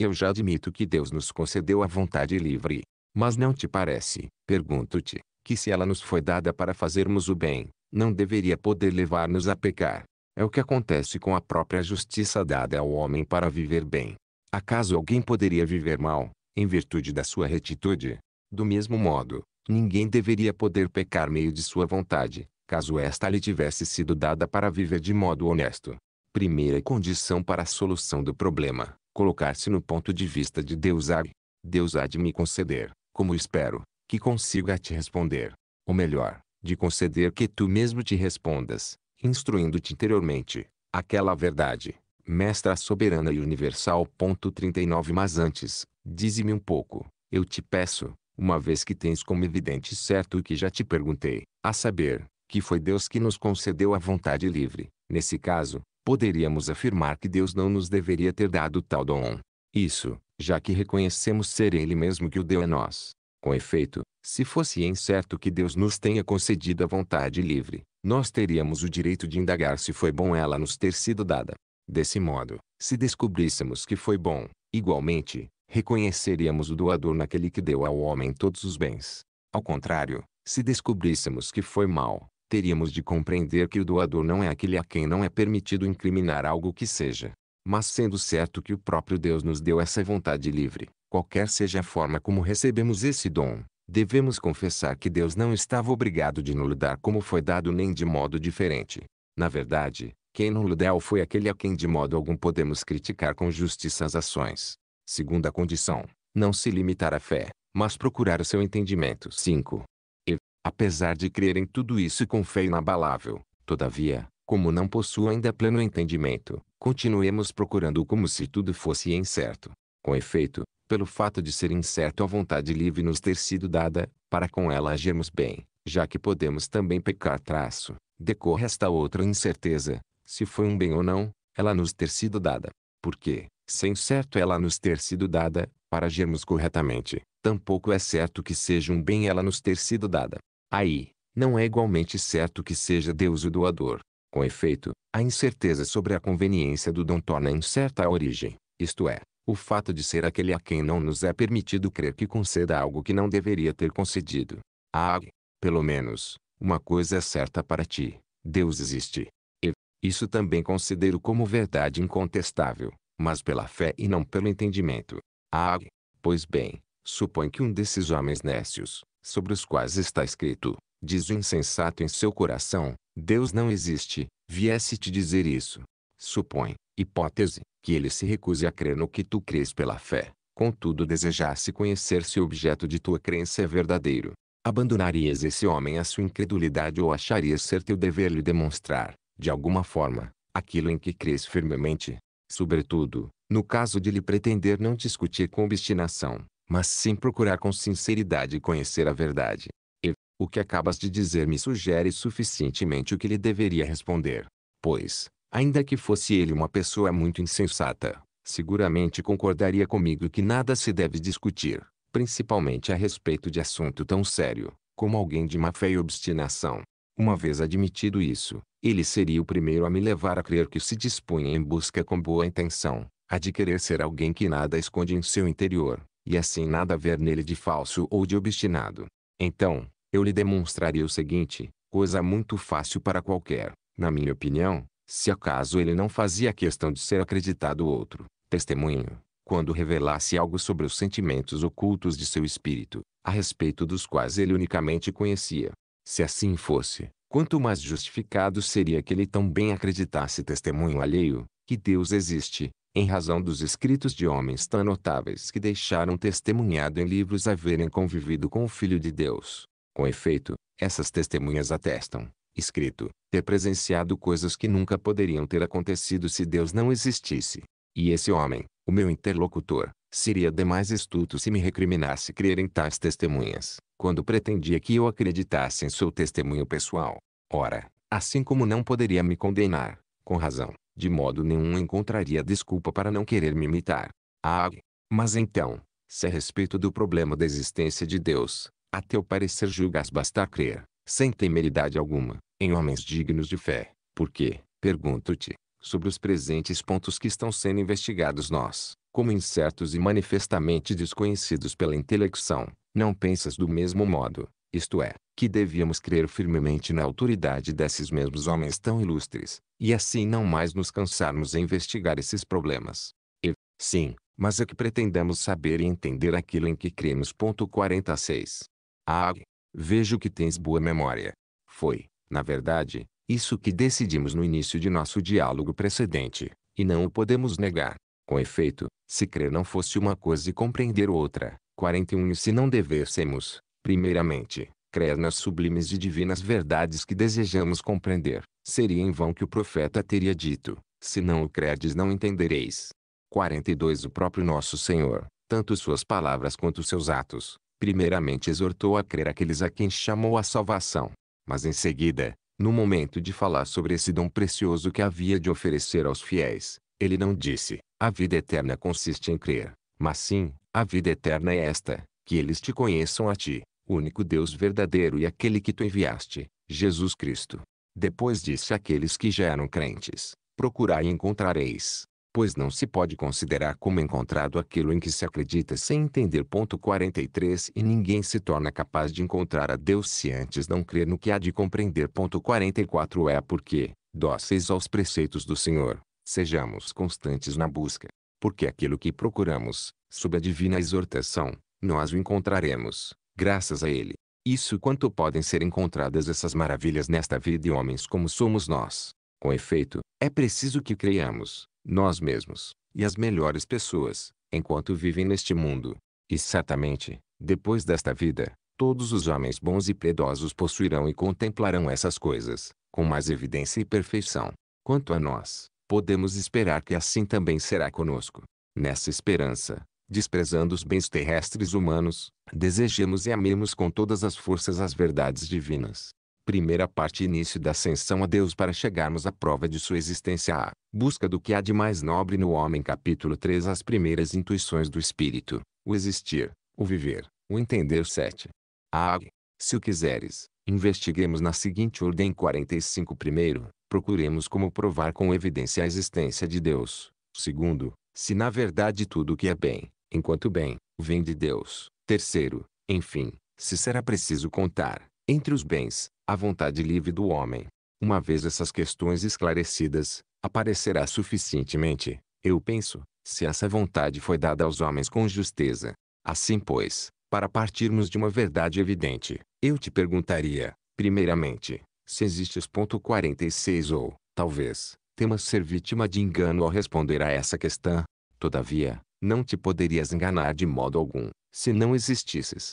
Eu já admito que Deus nos concedeu a vontade livre. Mas não te parece, pergunto-te, que se ela nos foi dada para fazermos o bem, não deveria poder levar-nos a pecar. É o que acontece com a própria justiça dada ao homem para viver bem. Acaso alguém poderia viver mal, em virtude da sua retitude? Do mesmo modo, ninguém deveria poder pecar meio de sua vontade, caso esta lhe tivesse sido dada para viver de modo honesto. Primeira condição para a solução do problema: colocar-se no ponto de vista de Deus há. Deus há de me conceder, como espero, que consiga é te responder. Ou melhor, de conceder que tu mesmo te respondas, instruindo-te interiormente, aquela verdade, mestra soberana e universal. 39 Mas antes, dize-me um pouco, eu te peço, uma vez que tens como evidente certo o que já te perguntei, a saber, que foi Deus que nos concedeu a vontade livre. Nesse caso, poderíamos afirmar que Deus não nos deveria ter dado tal dom. Isso, já que reconhecemos ser Ele mesmo que o deu a nós. Com efeito, se fosse incerto que Deus nos tenha concedido a vontade livre, nós teríamos o direito de indagar se foi bom ela nos ter sido dada. Desse modo, se descobríssemos que foi bom, igualmente, reconheceríamos o doador naquele que deu ao homem todos os bens. Ao contrário, se descobríssemos que foi mal, teríamos de compreender que o doador não é aquele a quem não é permitido incriminar algo que seja. Mas sendo certo que o próprio Deus nos deu essa vontade livre, Qualquer seja a forma como recebemos esse dom, devemos confessar que Deus não estava obrigado de nos dar como foi dado nem de modo diferente. Na verdade, quem nos deu foi aquele a quem de modo algum podemos criticar com justiça as ações. Segunda condição, não se limitar à fé, mas procurar o seu entendimento. 5. E, apesar de crer em tudo isso com fé inabalável, todavia, como não possuo ainda pleno entendimento, continuemos procurando como se tudo fosse incerto. Com efeito, pelo fato de ser incerto a vontade livre nos ter sido dada, para com ela agirmos bem, já que podemos também pecar traço, decorre esta outra incerteza, se foi um bem ou não, ela nos ter sido dada. Porque, sem certo ela nos ter sido dada, para agirmos corretamente, tampouco é certo que seja um bem ela nos ter sido dada. Aí, não é igualmente certo que seja Deus o doador. Com efeito, a incerteza sobre a conveniência do dom torna incerta a origem, isto é, o fato de ser aquele a quem não nos é permitido crer que conceda algo que não deveria ter concedido. Ah, pelo menos, uma coisa é certa para ti: Deus existe. E, isso também considero como verdade incontestável, mas pela fé e não pelo entendimento. Ah, pois bem, supõe que um desses homens nécios, sobre os quais está escrito, diz o insensato em seu coração: Deus não existe, viesse te dizer isso. Supõe, hipótese, que ele se recuse a crer no que tu crês pela fé, contudo desejasse conhecer se o objeto de tua crença é verdadeiro. Abandonarias esse homem à sua incredulidade ou acharias ser teu dever lhe demonstrar, de alguma forma, aquilo em que crês firmemente? Sobretudo, no caso de lhe pretender não discutir com obstinação, mas sim procurar com sinceridade conhecer a verdade. E, o que acabas de dizer me sugere suficientemente o que lhe deveria responder. Pois, Ainda que fosse ele uma pessoa muito insensata, seguramente concordaria comigo que nada se deve discutir, principalmente a respeito de assunto tão sério, como alguém de má fé e obstinação. Uma vez admitido isso, ele seria o primeiro a me levar a crer que se dispunha em busca com boa intenção, a de querer ser alguém que nada esconde em seu interior, e assim nada ver nele de falso ou de obstinado. Então, eu lhe demonstraria o seguinte, coisa muito fácil para qualquer, na minha opinião, se acaso ele não fazia questão de ser acreditado outro testemunho, quando revelasse algo sobre os sentimentos ocultos de seu espírito, a respeito dos quais ele unicamente conhecia. Se assim fosse, quanto mais justificado seria que ele tão bem acreditasse testemunho alheio, que Deus existe, em razão dos escritos de homens tão notáveis que deixaram testemunhado em livros haverem convivido com o Filho de Deus. Com efeito, essas testemunhas atestam, escrito, ter presenciado coisas que nunca poderiam ter acontecido se Deus não existisse. E esse homem, o meu interlocutor, seria demais estúpido se me recriminasse crer em tais testemunhas, quando pretendia que eu acreditasse em seu testemunho pessoal. Ora, assim como não poderia me condenar, com razão, de modo nenhum encontraria desculpa para não querer me imitar. Ah, mas então, se a respeito do problema da existência de Deus, a teu parecer julgas bastar crer, sem temeridade alguma, em homens dignos de fé, porque, pergunto-te, sobre os presentes pontos que estão sendo investigados nós, como incertos e manifestamente desconhecidos pela intelecção, não pensas do mesmo modo, isto é, que devíamos crer firmemente na autoridade desses mesmos homens tão ilustres, e assim não mais nos cansarmos em investigar esses problemas. E, sim, mas é que pretendemos saber e entender aquilo em que cremos. 46. Ah, vejo que tens boa memória. Foi, na verdade, isso que decidimos no início de nosso diálogo precedente, e não o podemos negar. Com efeito, se crer não fosse uma coisa e compreender outra, 41 se não devêssemos, primeiramente, crer nas sublimes e divinas verdades que desejamos compreender, seria em vão que o profeta teria dito, se não o credes não entendereis. 42 O próprio nosso Senhor, tanto suas palavras quanto seus atos, primeiramente exortou a crer aqueles a quem chamou a salvação, mas em seguida, no momento de falar sobre esse dom precioso que havia de oferecer aos fiéis, ele não disse: A vida eterna consiste em crer, mas sim, a vida eterna é esta, que eles te conheçam a ti, o único Deus verdadeiro e aquele que tu enviaste, Jesus Cristo. Depois disse àqueles que já eram crentes: Procurai e encontrareis, pois não se pode considerar como encontrado aquilo em que se acredita sem entender. 43 E ninguém se torna capaz de encontrar a Deus se antes não crer no que há de compreender. 44 É porque, dóceis aos preceitos do Senhor, sejamos constantes na busca, porque aquilo que procuramos, sob a divina exortação, nós o encontraremos, graças a Ele. Isso quanto podem ser encontradas essas maravilhas nesta vida e homens como somos nós. Com efeito, é preciso que creiamos, nós mesmos, e as melhores pessoas, enquanto vivem neste mundo. E certamente, depois desta vida, todos os homens bons e piedosos possuirão e contemplarão essas coisas, com mais evidência e perfeição. Quanto a nós, podemos esperar que assim também será conosco. Nessa esperança, desprezando os bens terrestres humanos, desejemos e amemos com todas as forças as verdades divinas. Primeira parte início da ascensão a Deus para chegarmos à prova de sua existência a busca do que há de mais nobre no homem capítulo 3 as primeiras intuições do espírito, o existir, o viver, o entender 7. Ah, se o quiseres, investiguemos na seguinte ordem 45 primeiro, procuremos como provar com evidência a existência de Deus. Segundo, se na verdade tudo o que é bem, enquanto bem, vem de Deus. Terceiro, enfim, se será preciso contar, entre os bens, a vontade livre do homem. Uma vez essas questões esclarecidas, aparecerá suficientemente, eu penso, se essa vontade foi dada aos homens com justeza. Assim pois, para partirmos de uma verdade evidente, eu te perguntaria, primeiramente, se existes ponto 46 ou, talvez, temas ser vítima de engano ao responder a essa questão. Todavia, não te poderias enganar de modo algum, se não existisses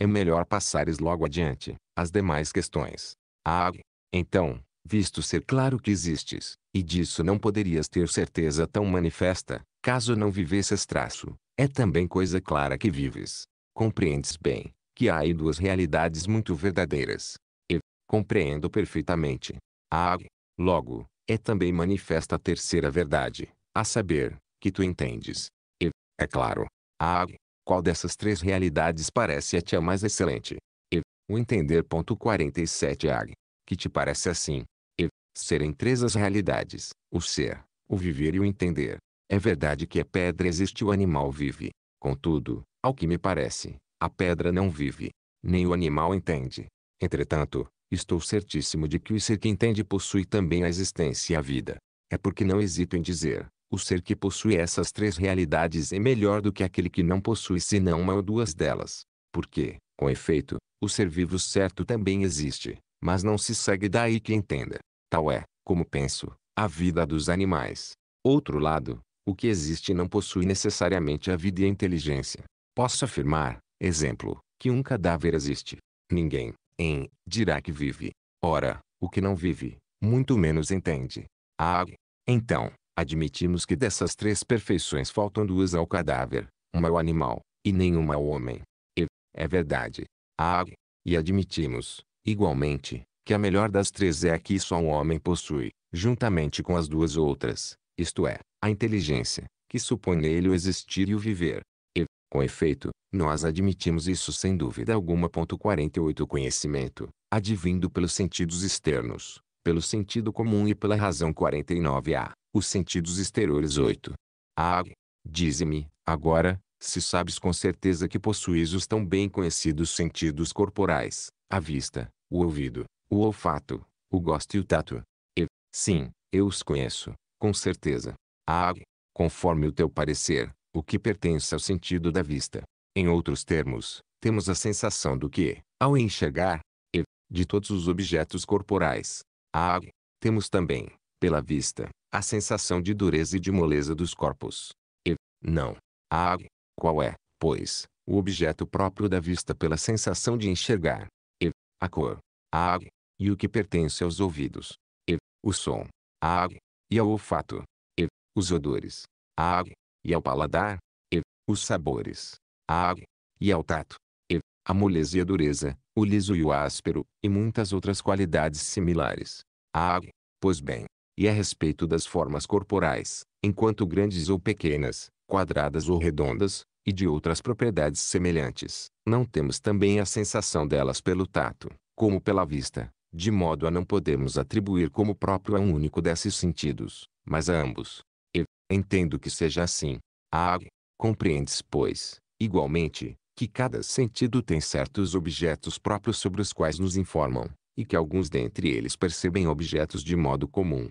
é melhor passares logo adiante, as demais questões. Ah, então, visto ser claro que existes, e disso não poderias ter certeza tão manifesta, caso não vivesses traço, é também coisa clara que vives. Compreendes bem, que há aí duas realidades muito verdadeiras. E, compreendo perfeitamente. Ah, logo, é também manifesta a terceira verdade, a saber, que tu entendes. E, é claro. Ah, qual dessas três realidades parece a ti a mais excelente? E. O entender. 47 Ag. Que te parece assim? E. Serem três as realidades: o ser, o viver e o entender. É verdade que a pedra existe e o animal vive. Contudo, ao que me parece, a pedra não vive, nem o animal entende. Entretanto, estou certíssimo de que o ser que entende possui também a existência e a vida. É porque não hesito em dizer, o ser que possui essas três realidades é melhor do que aquele que não possui senão uma ou duas delas. Porque, com efeito, o ser vivo certo também existe, mas não se segue daí que entenda. Tal é, como penso, a vida dos animais. Outro lado, o que existe não possui necessariamente a vida e a inteligência. Posso afirmar, exemplo, que um cadáver existe. Ninguém, em, dirá que vive. Ora, o que não vive, muito menos entende. Ah, então, Admitimos que dessas três perfeições faltam duas ao cadáver, uma ao animal, e nenhuma ao homem. E, é verdade. A E admitimos, igualmente, que a melhor das três é a que só um homem possui, juntamente com as duas outras, isto é, a inteligência, que supõe nele o existir e o viver. E, com efeito, nós admitimos isso sem dúvida alguma. 48 Conhecimento, advindo pelos sentidos externos, pelo sentido comum e pela razão 49a. Os sentidos exteriores 8. Ah, dize-me, agora, se sabes com certeza que possuis os tão bem conhecidos sentidos corporais, a vista, o ouvido, o olfato, o gosto e o tato. E, sim, eu os conheço, com certeza. Ah, conforme o teu parecer, o que pertence ao sentido da vista. Em outros termos, temos a sensação do que, ao enxergar, e, de todos os objetos corporais. Ah, temos também, pela vista, a sensação de dureza e de moleza dos corpos. E, não. água, qual é, pois, o objeto próprio da vista pela sensação de enxergar? E, a cor. água, e o que pertence aos ouvidos? E, o som. água, e ao olfato. E, os odores. água, e ao paladar? E, os sabores. água, e ao tato. E, a moleza e a dureza, o liso e o áspero, e muitas outras qualidades similares. água, pois bem, e a respeito das formas corporais, enquanto grandes ou pequenas, quadradas ou redondas, e de outras propriedades semelhantes, não temos também a sensação delas pelo tato, como pela vista, de modo a não podermos atribuir como próprio a um único desses sentidos, mas a ambos. E, entendo que seja assim. A ah, AG, compreendes, pois, igualmente, que cada sentido tem certos objetos próprios sobre os quais nos informam, e que alguns dentre eles percebem objetos de modo comum,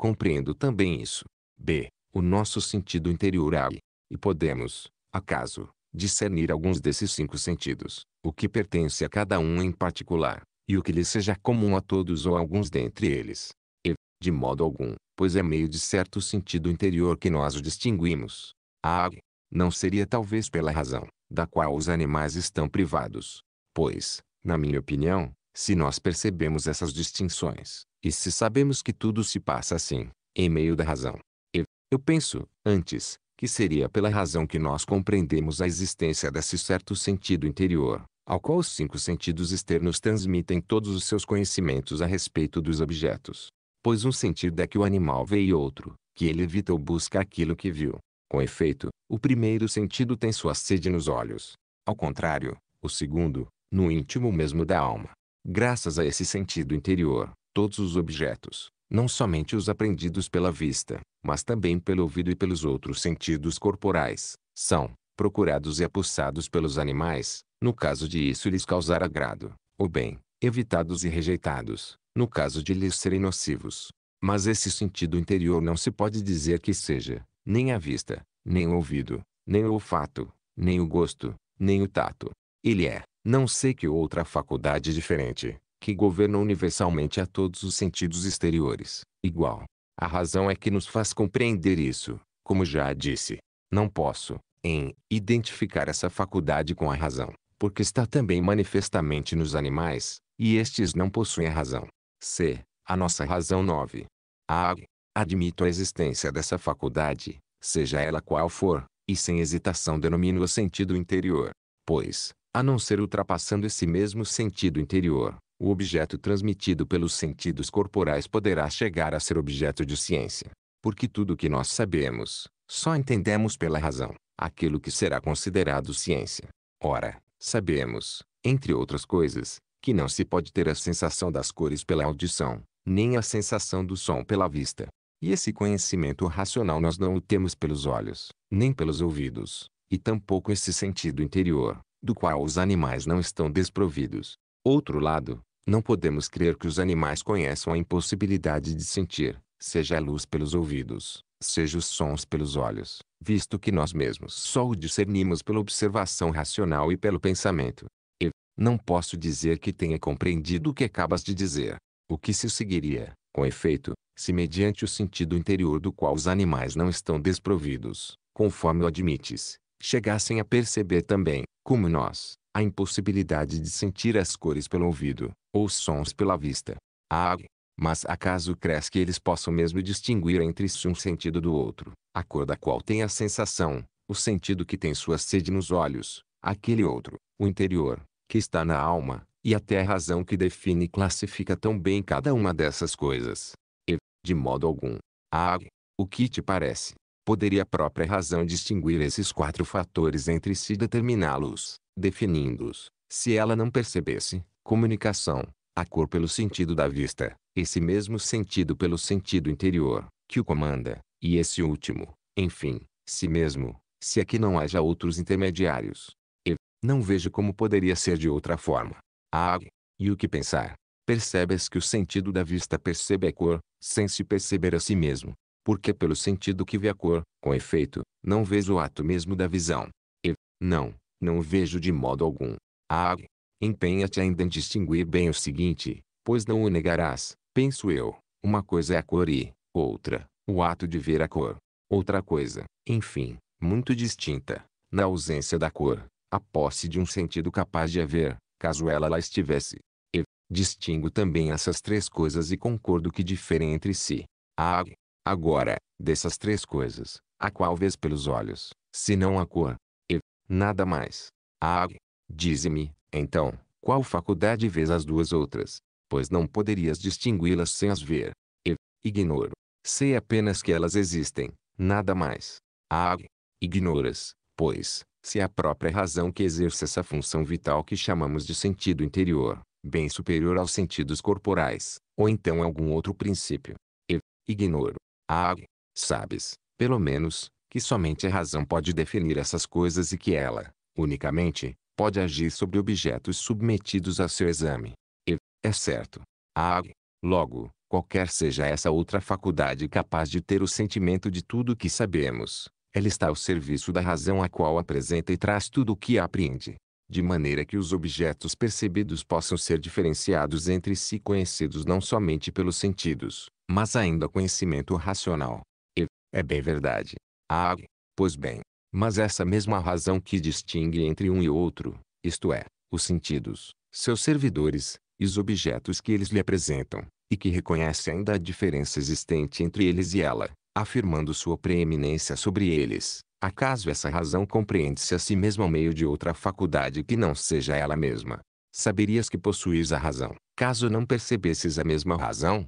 Compreendo também isso. B. O nosso sentido interior há. É e podemos, acaso, discernir alguns desses cinco sentidos, o que pertence a cada um em particular, e o que lhe seja comum a todos ou a alguns dentre eles. E, de modo algum, pois é meio de certo sentido interior que nós o distinguimos. A. Não seria talvez pela razão, da qual os animais estão privados. Pois, na minha opinião, se nós percebemos essas distinções, e se sabemos que tudo se passa assim, em meio da razão. E, eu penso, antes, que seria pela razão que nós compreendemos a existência desse certo sentido interior, ao qual os cinco sentidos externos transmitem todos os seus conhecimentos a respeito dos objetos. Pois um sentido é que o animal vê e outro, que ele evita ou busca aquilo que viu. Com efeito, o primeiro sentido tem sua sede nos olhos. Ao contrário, o segundo, no íntimo mesmo da alma. Graças a esse sentido interior, todos os objetos, não somente os aprendidos pela vista, mas também pelo ouvido e pelos outros sentidos corporais, são procurados e apossados pelos animais, no caso de isso lhes causar agrado, ou bem, evitados e rejeitados, no caso de lhes serem nocivos. Mas esse sentido interior não se pode dizer que seja, nem a vista, nem o ouvido, nem o olfato, nem o gosto, nem o tato. Ele é, não sei que outra faculdade diferente, que governa universalmente a todos os sentidos exteriores, igual. A razão é que nos faz compreender isso, como já disse. Não posso, em, identificar essa faculdade com a razão, porque está também manifestamente nos animais, e estes não possuem a razão. C. A nossa razão 9. A. Admito a existência dessa faculdade, seja ela qual for, e sem hesitação denomino o sentido interior. Pois, a não ser ultrapassando esse mesmo sentido interior, o objeto transmitido pelos sentidos corporais poderá chegar a ser objeto de ciência. Porque tudo o que nós sabemos, só entendemos pela razão, aquilo que será considerado ciência. Ora, sabemos, entre outras coisas, que não se pode ter a sensação das cores pela audição, nem a sensação do som pela vista. E esse conhecimento racional nós não o temos pelos olhos, nem pelos ouvidos, e tampouco esse sentido interior, do qual os animais não estão desprovidos. Outro lado, não podemos crer que os animais conheçam a impossibilidade de sentir, seja a luz pelos ouvidos, seja os sons pelos olhos, visto que nós mesmos só o discernimos pela observação racional e pelo pensamento. E não posso dizer que tenha compreendido o que acabas de dizer. O que se seguiria, com efeito, se mediante o sentido interior do qual os animais não estão desprovidos, conforme o admites, chegassem a perceber também, como nós, a impossibilidade de sentir as cores pelo ouvido, ou sons pela vista. Ah, mas acaso crês que eles possam mesmo distinguir entre si um sentido do outro, a cor da qual tem a sensação, o sentido que tem sua sede nos olhos, aquele outro, o interior, que está na alma, e até a razão que define e classifica tão bem cada uma dessas coisas? E, de modo algum, ah, o que te parece? poderia a própria razão distinguir esses quatro fatores entre si e determiná-los, definindo-os. Se ela não percebesse, comunicação, a cor pelo sentido da vista, esse mesmo sentido pelo sentido interior, que o comanda, e esse último, enfim, si mesmo, se aqui é não haja outros intermediários. E, não vejo como poderia ser de outra forma. Ah, e o que pensar? Percebes que o sentido da vista percebe a cor, sem se perceber a si mesmo porque pelo sentido que vê a cor, com efeito, não vês o ato mesmo da visão. E, não, não o vejo de modo algum. Ah, empenha-te ainda em distinguir bem o seguinte, pois não o negarás, penso eu, uma coisa é a cor e, outra, o ato de ver a cor. Outra coisa, enfim, muito distinta, na ausência da cor, a posse de um sentido capaz de haver, caso ela lá estivesse. E, distingo também essas três coisas e concordo que diferem entre si. Ah, Agora, dessas três coisas, a qual vês pelos olhos, se não a cor, e nada mais. Ah, dize-me, então, qual faculdade vês as duas outras? Pois não poderias distingui-las sem as ver. E ignoro. Sei apenas que elas existem, nada mais. Ah, ignoras, pois, se a própria razão que exerce essa função vital que chamamos de sentido interior, bem superior aos sentidos corporais, ou então algum outro princípio. E ignoro. Ah, sabes, pelo menos, que somente a razão pode definir essas coisas e que ela, unicamente, pode agir sobre objetos submetidos a seu exame. E, é certo. Ah, logo, qualquer seja essa outra faculdade capaz de ter o sentimento de tudo o que sabemos, ela está ao serviço da razão a qual apresenta e traz tudo o que apreende. De maneira que os objetos percebidos possam ser diferenciados entre si conhecidos não somente pelos sentidos, mas ainda conhecimento racional. E, é bem verdade. Ah, pois bem, mas essa mesma razão que distingue entre um e outro, isto é, os sentidos, seus servidores, e os objetos que eles lhe apresentam, e que reconhece ainda a diferença existente entre eles e ela, afirmando sua preeminência sobre eles. Acaso essa razão compreende-se a si mesma ao meio de outra faculdade que não seja ela mesma? Saberias que possuis a razão, caso não percebesses a mesma razão?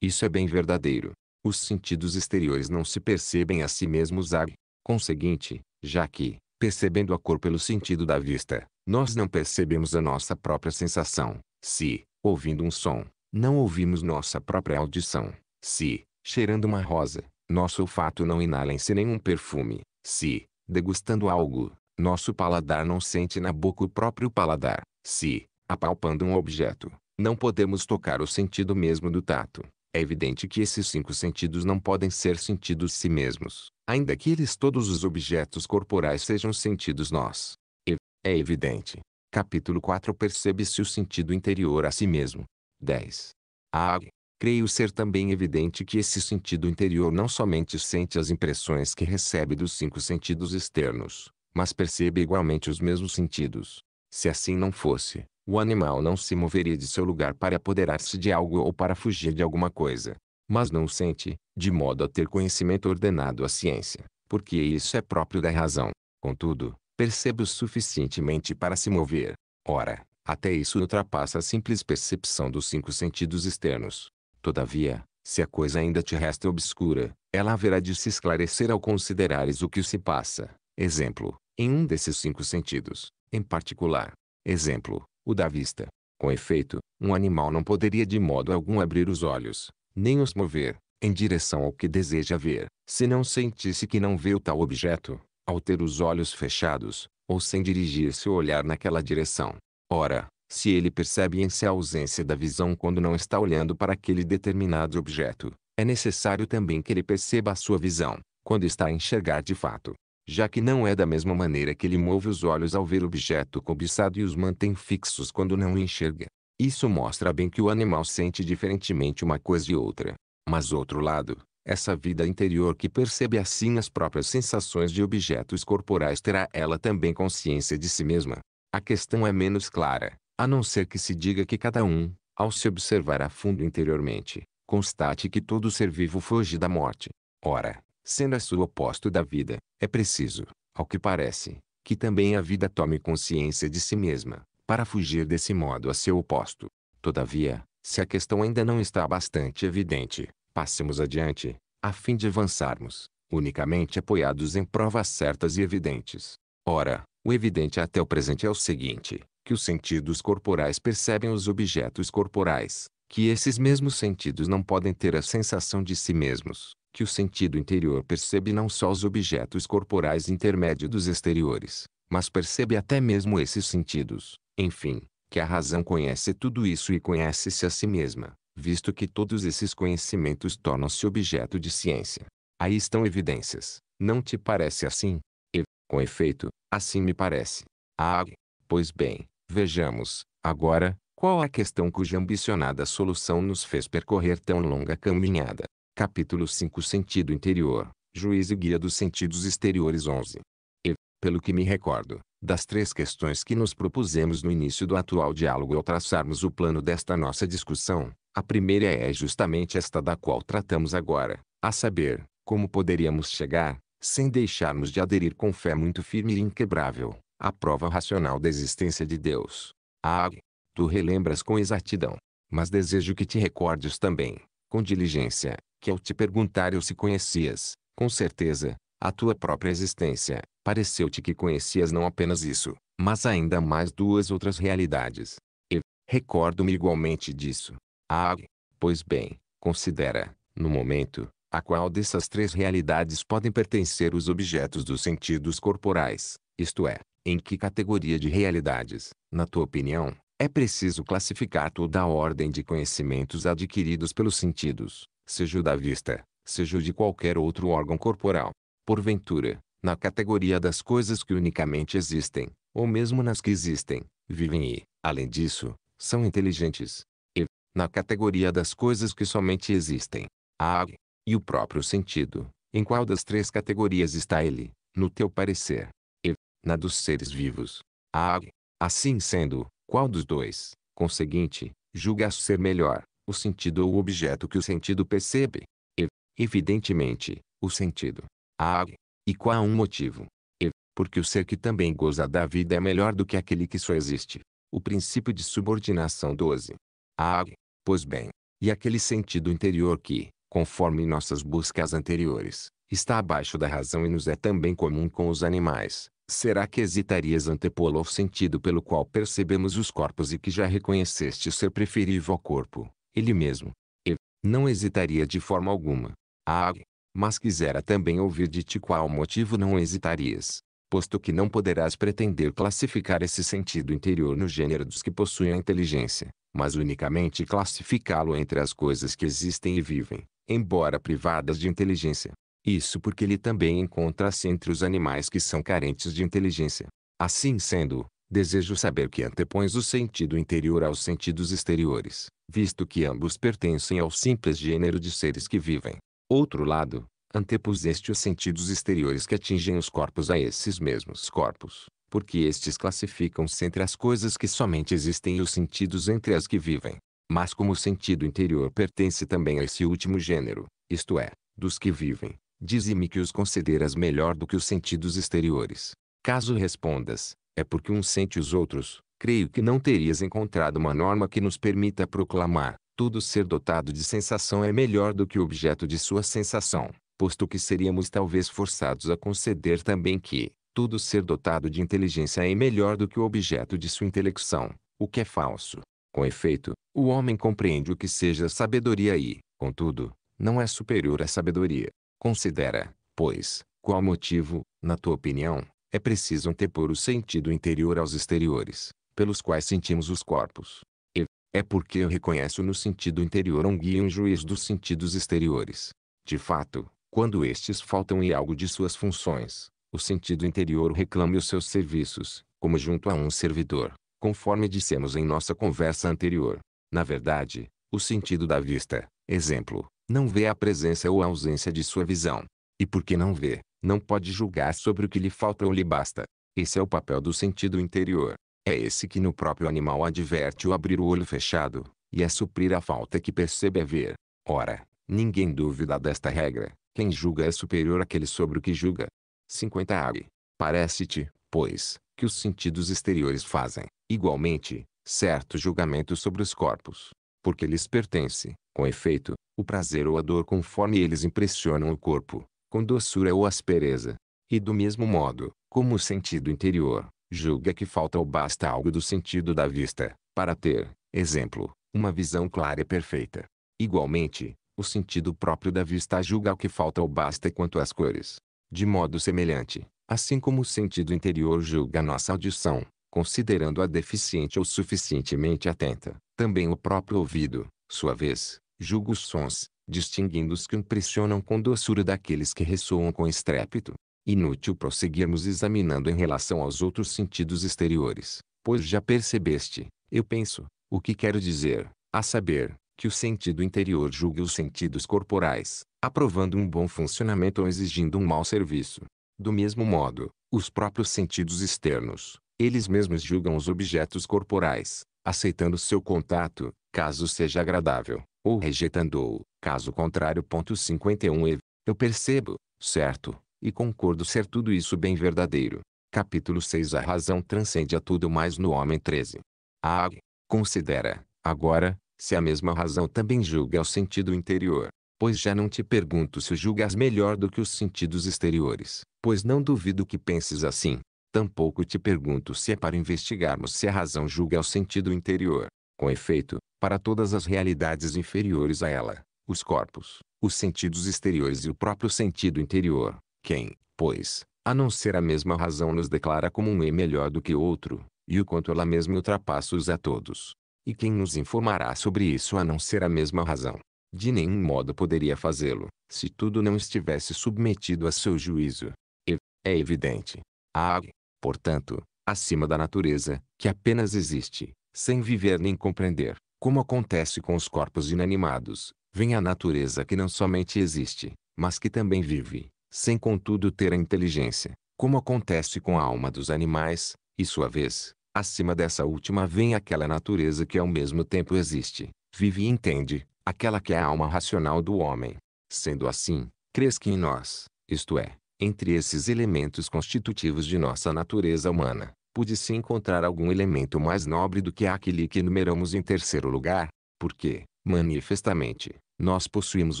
Isso é bem verdadeiro. Os sentidos exteriores não se percebem a si mesmos ab. Conseguinte, já que, percebendo a cor pelo sentido da vista, nós não percebemos a nossa própria sensação. Se, ouvindo um som, não ouvimos nossa própria audição. Se, cheirando uma rosa, nosso olfato não inala em si nenhum perfume. Se, degustando algo, nosso paladar não sente na boca o próprio paladar. Se, apalpando um objeto, não podemos tocar o sentido mesmo do tato. É evidente que esses cinco sentidos não podem ser sentidos si mesmos, ainda que eles todos os objetos corporais sejam sentidos nós. E, é evidente. Capítulo 4 Percebe-se o sentido interior a si mesmo. 10. A ah, creio ser também evidente que esse sentido interior não somente sente as impressões que recebe dos cinco sentidos externos, mas percebe igualmente os mesmos sentidos. Se assim não fosse, o animal não se moveria de seu lugar para apoderar-se de algo ou para fugir de alguma coisa. Mas não o sente, de modo a ter conhecimento ordenado à ciência, porque isso é próprio da razão. Contudo, percebe o suficientemente para se mover. Ora, até isso ultrapassa a simples percepção dos cinco sentidos externos. Todavia, se a coisa ainda te resta obscura, ela haverá de se esclarecer ao considerares o que se passa. Exemplo, em um desses cinco sentidos, em particular. Exemplo, o da vista. Com efeito, um animal não poderia de modo algum abrir os olhos, nem os mover, em direção ao que deseja ver, se não sentisse que não vê o tal objeto, ao ter os olhos fechados, ou sem dirigir seu olhar naquela direção. Ora, se ele percebe em si a ausência da visão quando não está olhando para aquele determinado objeto, é necessário também que ele perceba a sua visão, quando está a enxergar de fato já que não é da mesma maneira que ele move os olhos ao ver o objeto cobiçado e os mantém fixos quando não o enxerga. Isso mostra bem que o animal sente diferentemente uma coisa e outra. Mas outro lado, essa vida interior que percebe assim as próprias sensações de objetos corporais terá ela também consciência de si mesma. A questão é menos clara, a não ser que se diga que cada um, ao se observar a fundo interiormente, constate que todo ser vivo foge da morte. Ora, sendo a sua oposto da vida, é preciso, ao que parece, que também a vida tome consciência de si mesma, para fugir desse modo a seu oposto. Todavia, se a questão ainda não está bastante evidente, passemos adiante, a fim de avançarmos, unicamente apoiados em provas certas e evidentes. Ora, o evidente até o presente é o seguinte, que os sentidos corporais percebem os objetos corporais, que esses mesmos sentidos não podem ter a sensação de si mesmos, que o sentido interior percebe não só os objetos corporais intermédios dos exteriores, mas percebe até mesmo esses sentidos, enfim, que a razão conhece tudo isso e conhece-se a si mesma, visto que todos esses conhecimentos tornam-se objeto de ciência. Aí estão evidências, não te parece assim? E, com efeito, assim me parece. Ah, pois bem, vejamos, agora, qual a questão cuja ambicionada solução nos fez percorrer tão longa caminhada. Capítulo 5 Sentido interior, juiz e guia dos sentidos exteriores 11. E, pelo que me recordo, das três questões que nos propusemos no início do atual diálogo ao traçarmos o plano desta nossa discussão, a primeira é justamente esta da qual tratamos agora, a saber, como poderíamos chegar, sem deixarmos de aderir com fé muito firme e inquebrável, à prova racional da existência de Deus. Ah, tu relembras com exatidão, mas desejo que te recordes também, com diligência, que ao te perguntar eu se conhecias, com certeza, a tua própria existência, pareceu-te que conhecias não apenas isso, mas ainda mais duas outras realidades. E, recordo-me igualmente disso. Ah, pois bem, considera, no momento, a qual dessas três realidades podem pertencer os objetos dos sentidos corporais, isto é, em que categoria de realidades, na tua opinião, é preciso classificar toda a ordem de conhecimentos adquiridos pelos sentidos seja o da vista, seja o de qualquer outro órgão corporal. Porventura, na categoria das coisas que unicamente existem, ou mesmo nas que existem, vivem e, além disso, são inteligentes. E, na categoria das coisas que somente existem, a AG, e o próprio sentido, em qual das três categorias está ele, no teu parecer? E, na dos seres vivos, a AG. Assim sendo, qual dos dois, conseguinte, julgas ser melhor? o sentido ou o objeto que o sentido percebe. E, evidentemente, o sentido. A. E qual um motivo? E, porque o ser que também goza da vida é melhor do que aquele que só existe. O princípio de subordinação 12. A. Pois bem, e aquele sentido interior que, conforme nossas buscas anteriores, está abaixo da razão e nos é também comum com os animais, será que hesitarias antepô-lo ao sentido pelo qual percebemos os corpos e que já reconheceste ser preferível ao corpo, ele mesmo, e, não hesitaria de forma alguma. Ah, mas quisera também ouvir de ti qual motivo não hesitarias, posto que não poderás pretender classificar esse sentido interior no gênero dos que possuem a inteligência, mas unicamente classificá-lo entre as coisas que existem e vivem, embora privadas de inteligência. Isso porque ele também encontra-se entre os animais que são carentes de inteligência. Assim sendo, desejo saber que antepões o sentido interior aos sentidos exteriores, visto que ambos pertencem ao simples gênero de seres que vivem. Outro lado, antepuseste os sentidos exteriores que atingem os corpos a esses mesmos corpos, porque estes classificam-se entre as coisas que somente existem e os sentidos entre as que vivem. Mas como o sentido interior pertence também a esse último gênero, isto é, dos que vivem, dize-me que os consideras melhor do que os sentidos exteriores. Caso respondas, é porque um sente os outros, creio que não terias encontrado uma norma que nos permita proclamar, tudo ser dotado de sensação é melhor do que o objeto de sua sensação, posto que seríamos talvez forçados a conceder também que, tudo ser dotado de inteligência é melhor do que o objeto de sua intelecção, o que é falso. Com efeito, o homem compreende o que seja sabedoria e, contudo, não é superior à sabedoria. Considera, pois, qual motivo, na tua opinião, é preciso antepor o sentido interior aos exteriores, pelos quais sentimos os corpos. E é porque eu reconheço no sentido interior um guia e um juiz dos sentidos exteriores. De fato, quando estes faltam em algo de suas funções, o sentido interior reclama os seus serviços, como junto a um servidor, conforme dissemos em nossa conversa anterior. Na verdade, o sentido da vista, exemplo, não vê a presença ou a ausência de sua visão. E por que não vê, não pode julgar sobre o que lhe falta ou lhe basta. Esse é o papel do sentido interior. É esse que no próprio animal adverte o abrir o olho fechado, e é suprir a falta que percebe haver. Ora, ninguém duvida desta regra. Quem julga é superior àquele sobre o que julga. 50 ave. Parece-te, pois, que os sentidos exteriores fazem, igualmente, certo julgamento sobre os corpos, porque lhes pertence, com efeito, o prazer ou a dor conforme eles impressionam o corpo, com doçura ou aspereza. E do mesmo modo, como o sentido interior, julga que falta ou basta algo do sentido da vista, para ter, exemplo, uma visão clara e perfeita. Igualmente, o sentido próprio da vista julga o que falta ou basta quanto às cores. De modo semelhante, assim como o sentido interior julga a nossa audição, considerando-a deficiente ou suficientemente atenta, também o próprio ouvido, sua vez, julga os sons, distinguindo os que impressionam com doçura daqueles que ressoam com estrépito. Inútil prosseguirmos examinando em relação aos outros sentidos exteriores, pois já percebeste, eu penso, o que quero dizer, a saber, que o sentido interior julga os sentidos corporais, aprovando um bom funcionamento ou exigindo um mau serviço. Do mesmo modo, os próprios sentidos externos, eles mesmos julgam os objetos corporais, aceitando seu contato, caso seja agradável, ou rejeitando-o, caso contrário. 51 e eu percebo, certo, e concordo ser tudo isso bem verdadeiro. Capítulo 6 A razão transcende a tudo mais no homem 13. A considera, agora, se a mesma razão também julga o sentido interior. Pois já não te pergunto se julgas melhor do que os sentidos exteriores, pois não duvido que penses assim. Tampouco te pergunto se é para investigarmos se a razão julga ao sentido interior. Com efeito, para todas as realidades inferiores a ela, os corpos, os sentidos exteriores e o próprio sentido interior, quem, pois, a não ser a mesma razão nos declara como um é melhor do que outro, e o quanto ela mesma ultrapassa os a todos. E quem nos informará sobre isso a não ser a mesma razão? De nenhum modo poderia fazê-lo, se tudo não estivesse submetido a seu juízo. E, é evidente. A AG, portanto, acima da natureza, que apenas existe, sem viver nem compreender, como acontece com os corpos inanimados, vem a natureza que não somente existe, mas que também vive, sem contudo ter a inteligência, como acontece com a alma dos animais, e sua vez, acima dessa última vem aquela natureza que ao mesmo tempo existe, vive e entende, aquela que é a alma racional do homem. Sendo assim, crês que em nós, isto é, entre esses elementos constitutivos de nossa natureza humana, pude-se encontrar algum elemento mais nobre do que aquele que enumeramos em terceiro lugar, porque, manifestamente, nós possuímos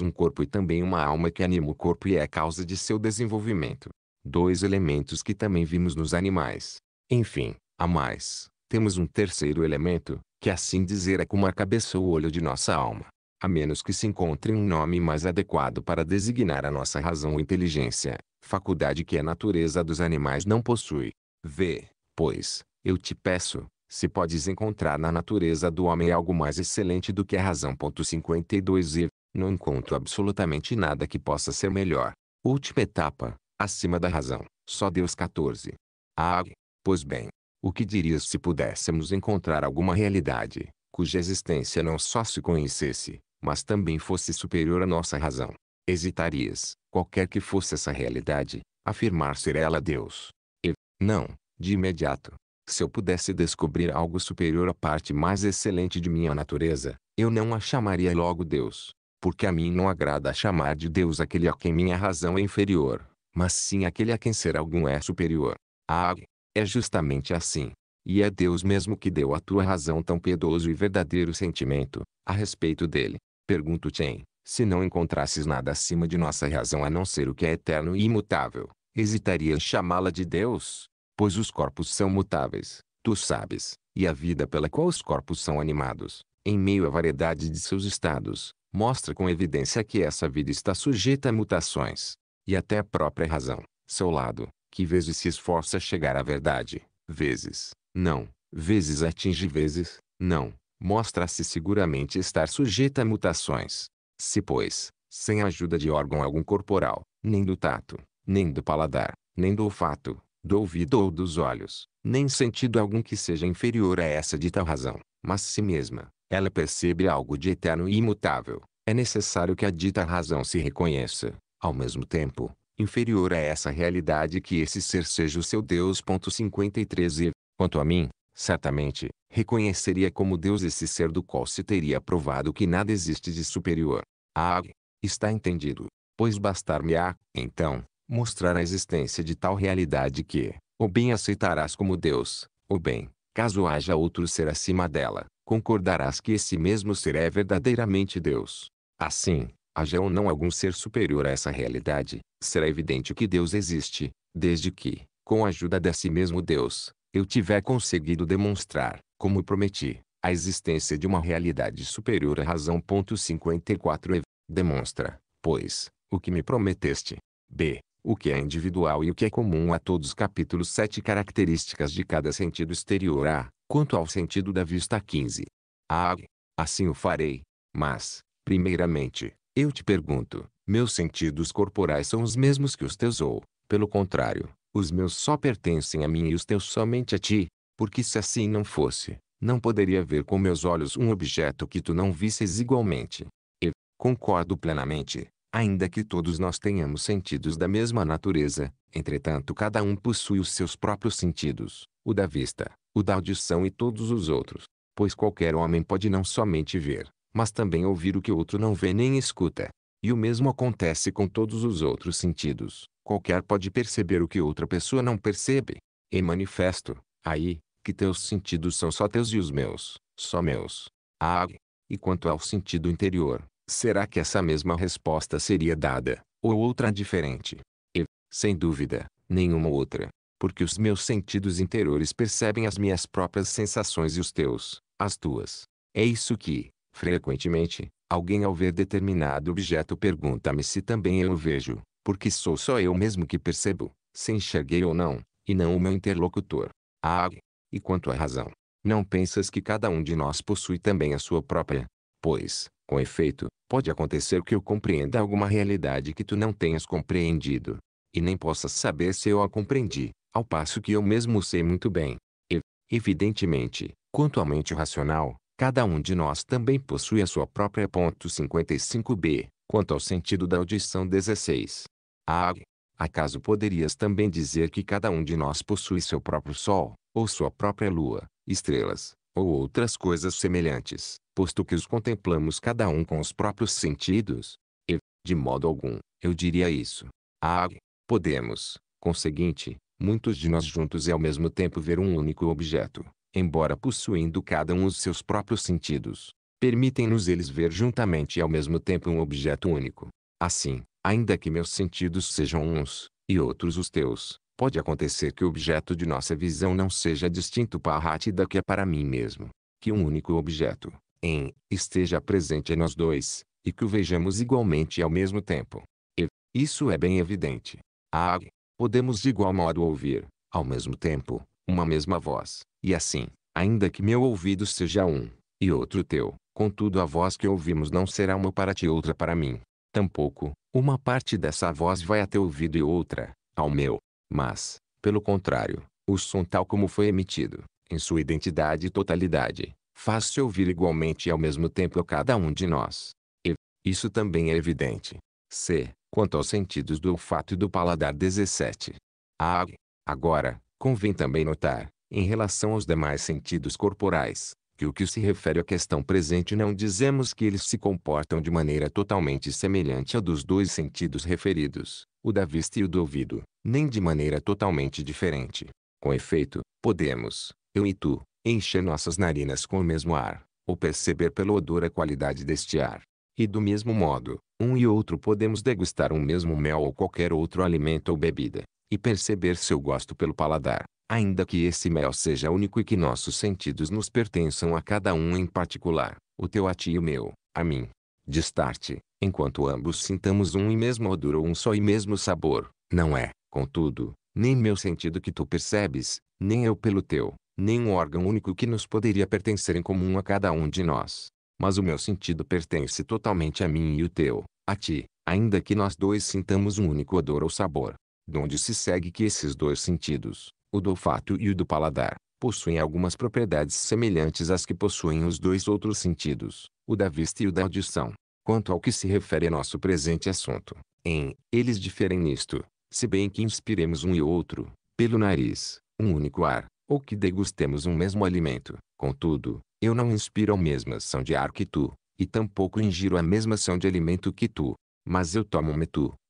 um corpo e também uma alma que anima o corpo e é a causa de seu desenvolvimento. Dois elementos que também vimos nos animais. Enfim, a mais, temos um terceiro elemento, que assim dizer é como a cabeça ou olho de nossa alma. A menos que se encontre um nome mais adequado para designar a nossa razão ou inteligência, faculdade que a natureza dos animais não possui. Vê, pois, eu te peço, se podes encontrar na natureza do homem algo mais excelente do que a razão. 52 e não encontro absolutamente nada que possa ser melhor. Última etapa, acima da razão, só Deus 14. Ah, pois bem, o que dirias se pudéssemos encontrar alguma realidade, cuja existência não só se conhecesse, mas também fosse superior à nossa razão? hesitarias, qualquer que fosse essa realidade, afirmar ser ela Deus. E, não, de imediato, se eu pudesse descobrir algo superior à parte mais excelente de minha natureza, eu não a chamaria logo Deus, porque a mim não agrada chamar de Deus aquele a quem minha razão é inferior, mas sim aquele a quem ser algum é superior. Ah, é justamente assim. E é Deus mesmo que deu à tua razão tão piedoso e verdadeiro sentimento, a respeito dele. Pergunto-te em se não encontrasses nada acima de nossa razão a não ser o que é eterno e imutável, hesitarias chamá-la de Deus? Pois os corpos são mutáveis, tu sabes, e a vida pela qual os corpos são animados, em meio à variedade de seus estados, mostra com evidência que essa vida está sujeita a mutações. E até a própria razão, seu lado, que vezes se esforça a chegar à verdade, vezes, não, vezes atinge vezes, não, mostra-se seguramente estar sujeita a mutações. Se, pois, sem a ajuda de órgão algum corporal, nem do tato, nem do paladar, nem do olfato, do ouvido ou dos olhos, nem sentido algum que seja inferior a essa dita razão, mas si mesma, ela percebe algo de eterno e imutável, é necessário que a dita razão se reconheça, ao mesmo tempo, inferior a essa realidade que esse ser seja o seu Deus. 53 E, quanto a mim, certamente, reconheceria como Deus esse ser do qual se teria provado que nada existe de superior. Ah, está entendido. Pois bastar-me-á, então, mostrar a existência de tal realidade que, ou bem aceitarás como Deus, ou bem, caso haja outro ser acima dela, concordarás que esse mesmo ser é verdadeiramente Deus. Assim, haja ou não algum ser superior a essa realidade, será evidente que Deus existe, desde que, com a ajuda desse mesmo Deus, eu tiver conseguido demonstrar, como prometi, a existência de uma realidade superior à razão. 54 e demonstra, pois, o que me prometeste. B. O que é individual e o que é comum a todos. Capítulo 7 Características de cada sentido exterior A. Quanto ao sentido da vista 15. A. Assim o farei. Mas, primeiramente, eu te pergunto, meus sentidos corporais são os mesmos que os teus ou, pelo contrário, os meus só pertencem a mim e os teus somente a ti. Porque se assim não fosse, não poderia ver com meus olhos um objeto que tu não visses igualmente. E, concordo plenamente, ainda que todos nós tenhamos sentidos da mesma natureza, entretanto cada um possui os seus próprios sentidos, o da vista, o da audição e todos os outros. Pois qualquer homem pode não somente ver, mas também ouvir o que outro não vê nem escuta. E o mesmo acontece com todos os outros sentidos. Qualquer pode perceber o que outra pessoa não percebe. E manifesto, aí, que teus sentidos são só teus e os meus, só meus. Ah, e quanto ao sentido interior, será que essa mesma resposta seria dada, ou outra diferente? E, sem dúvida, nenhuma outra, porque os meus sentidos interiores percebem as minhas próprias sensações e os teus, as tuas. É isso que, frequentemente, alguém ao ver determinado objeto pergunta-me se também eu o vejo, porque sou só eu mesmo que percebo, se enxerguei ou não, e não o meu interlocutor. Ah, e quanto à razão, não pensas que cada um de nós possui também a sua própria? Pois, com efeito, pode acontecer que eu compreenda alguma realidade que tu não tenhas compreendido, e nem possas saber se eu a compreendi, ao passo que eu mesmo sei muito bem. E, evidentemente, quanto à mente racional, cada um de nós também possui a sua própria. Ponto 55b. Quanto ao sentido da audição 16. A AG, Acaso poderias também dizer que cada um de nós possui seu próprio sol, ou sua própria lua, estrelas, ou outras coisas semelhantes, posto que os contemplamos cada um com os próprios sentidos? E, de modo algum, eu diria isso. Ah, podemos, conseguinte, muitos de nós juntos e ao mesmo tempo ver um único objeto, embora possuindo cada um os seus próprios sentidos. Permitem-nos eles ver juntamente e ao mesmo tempo um objeto único. Assim, Ainda que meus sentidos sejam uns, e outros os teus, pode acontecer que o objeto de nossa visão não seja distinto para ti da que é para mim mesmo. Que um único objeto, em, esteja presente em nós dois, e que o vejamos igualmente ao mesmo tempo. E, isso é bem evidente. Ah, podemos de igual modo ouvir, ao mesmo tempo, uma mesma voz, e assim, ainda que meu ouvido seja um, e outro teu, contudo a voz que ouvimos não será uma para ti outra para mim, Tampouco, uma parte dessa voz vai a teu ouvido e outra, ao meu. Mas, pelo contrário, o som tal como foi emitido, em sua identidade e totalidade, faz-se ouvir igualmente e ao mesmo tempo a cada um de nós. E, isso também é evidente. C. Quanto aos sentidos do olfato e do paladar 17. A. Agora, convém também notar, em relação aos demais sentidos corporais, que o que se refere à questão presente não dizemos que eles se comportam de maneira totalmente semelhante à dos dois sentidos referidos, o da vista e o do ouvido, nem de maneira totalmente diferente. Com efeito, podemos, eu e tu, encher nossas narinas com o mesmo ar, ou perceber pelo odor a qualidade deste ar. E do mesmo modo, um e outro podemos degustar um mesmo mel ou qualquer outro alimento ou bebida, e perceber seu gosto pelo paladar, ainda que esse mel seja único e que nossos sentidos nos pertençam a cada um em particular, o teu a ti e o meu, a mim. Destarte, enquanto ambos sintamos um e mesmo odor ou um só e mesmo sabor, não é, contudo, nem meu sentido que tu percebes, nem eu pelo teu, nem um órgão único que nos poderia pertencer em comum a cada um de nós. Mas o meu sentido pertence totalmente a mim e o teu, a ti, ainda que nós dois sintamos um único odor ou sabor. Donde se segue que esses dois sentidos, o do olfato e o do paladar, possuem algumas propriedades semelhantes às que possuem os dois outros sentidos, o da vista e o da audição. Quanto ao que se refere a nosso presente assunto, em eles diferem nisto, se bem que inspiremos um e outro, pelo nariz, um único ar, ou que degustemos um mesmo alimento. Contudo, eu não inspiro a mesma ação de ar que tu, e tampouco ingiro a mesma ação de alimento que tu, mas eu tomo-me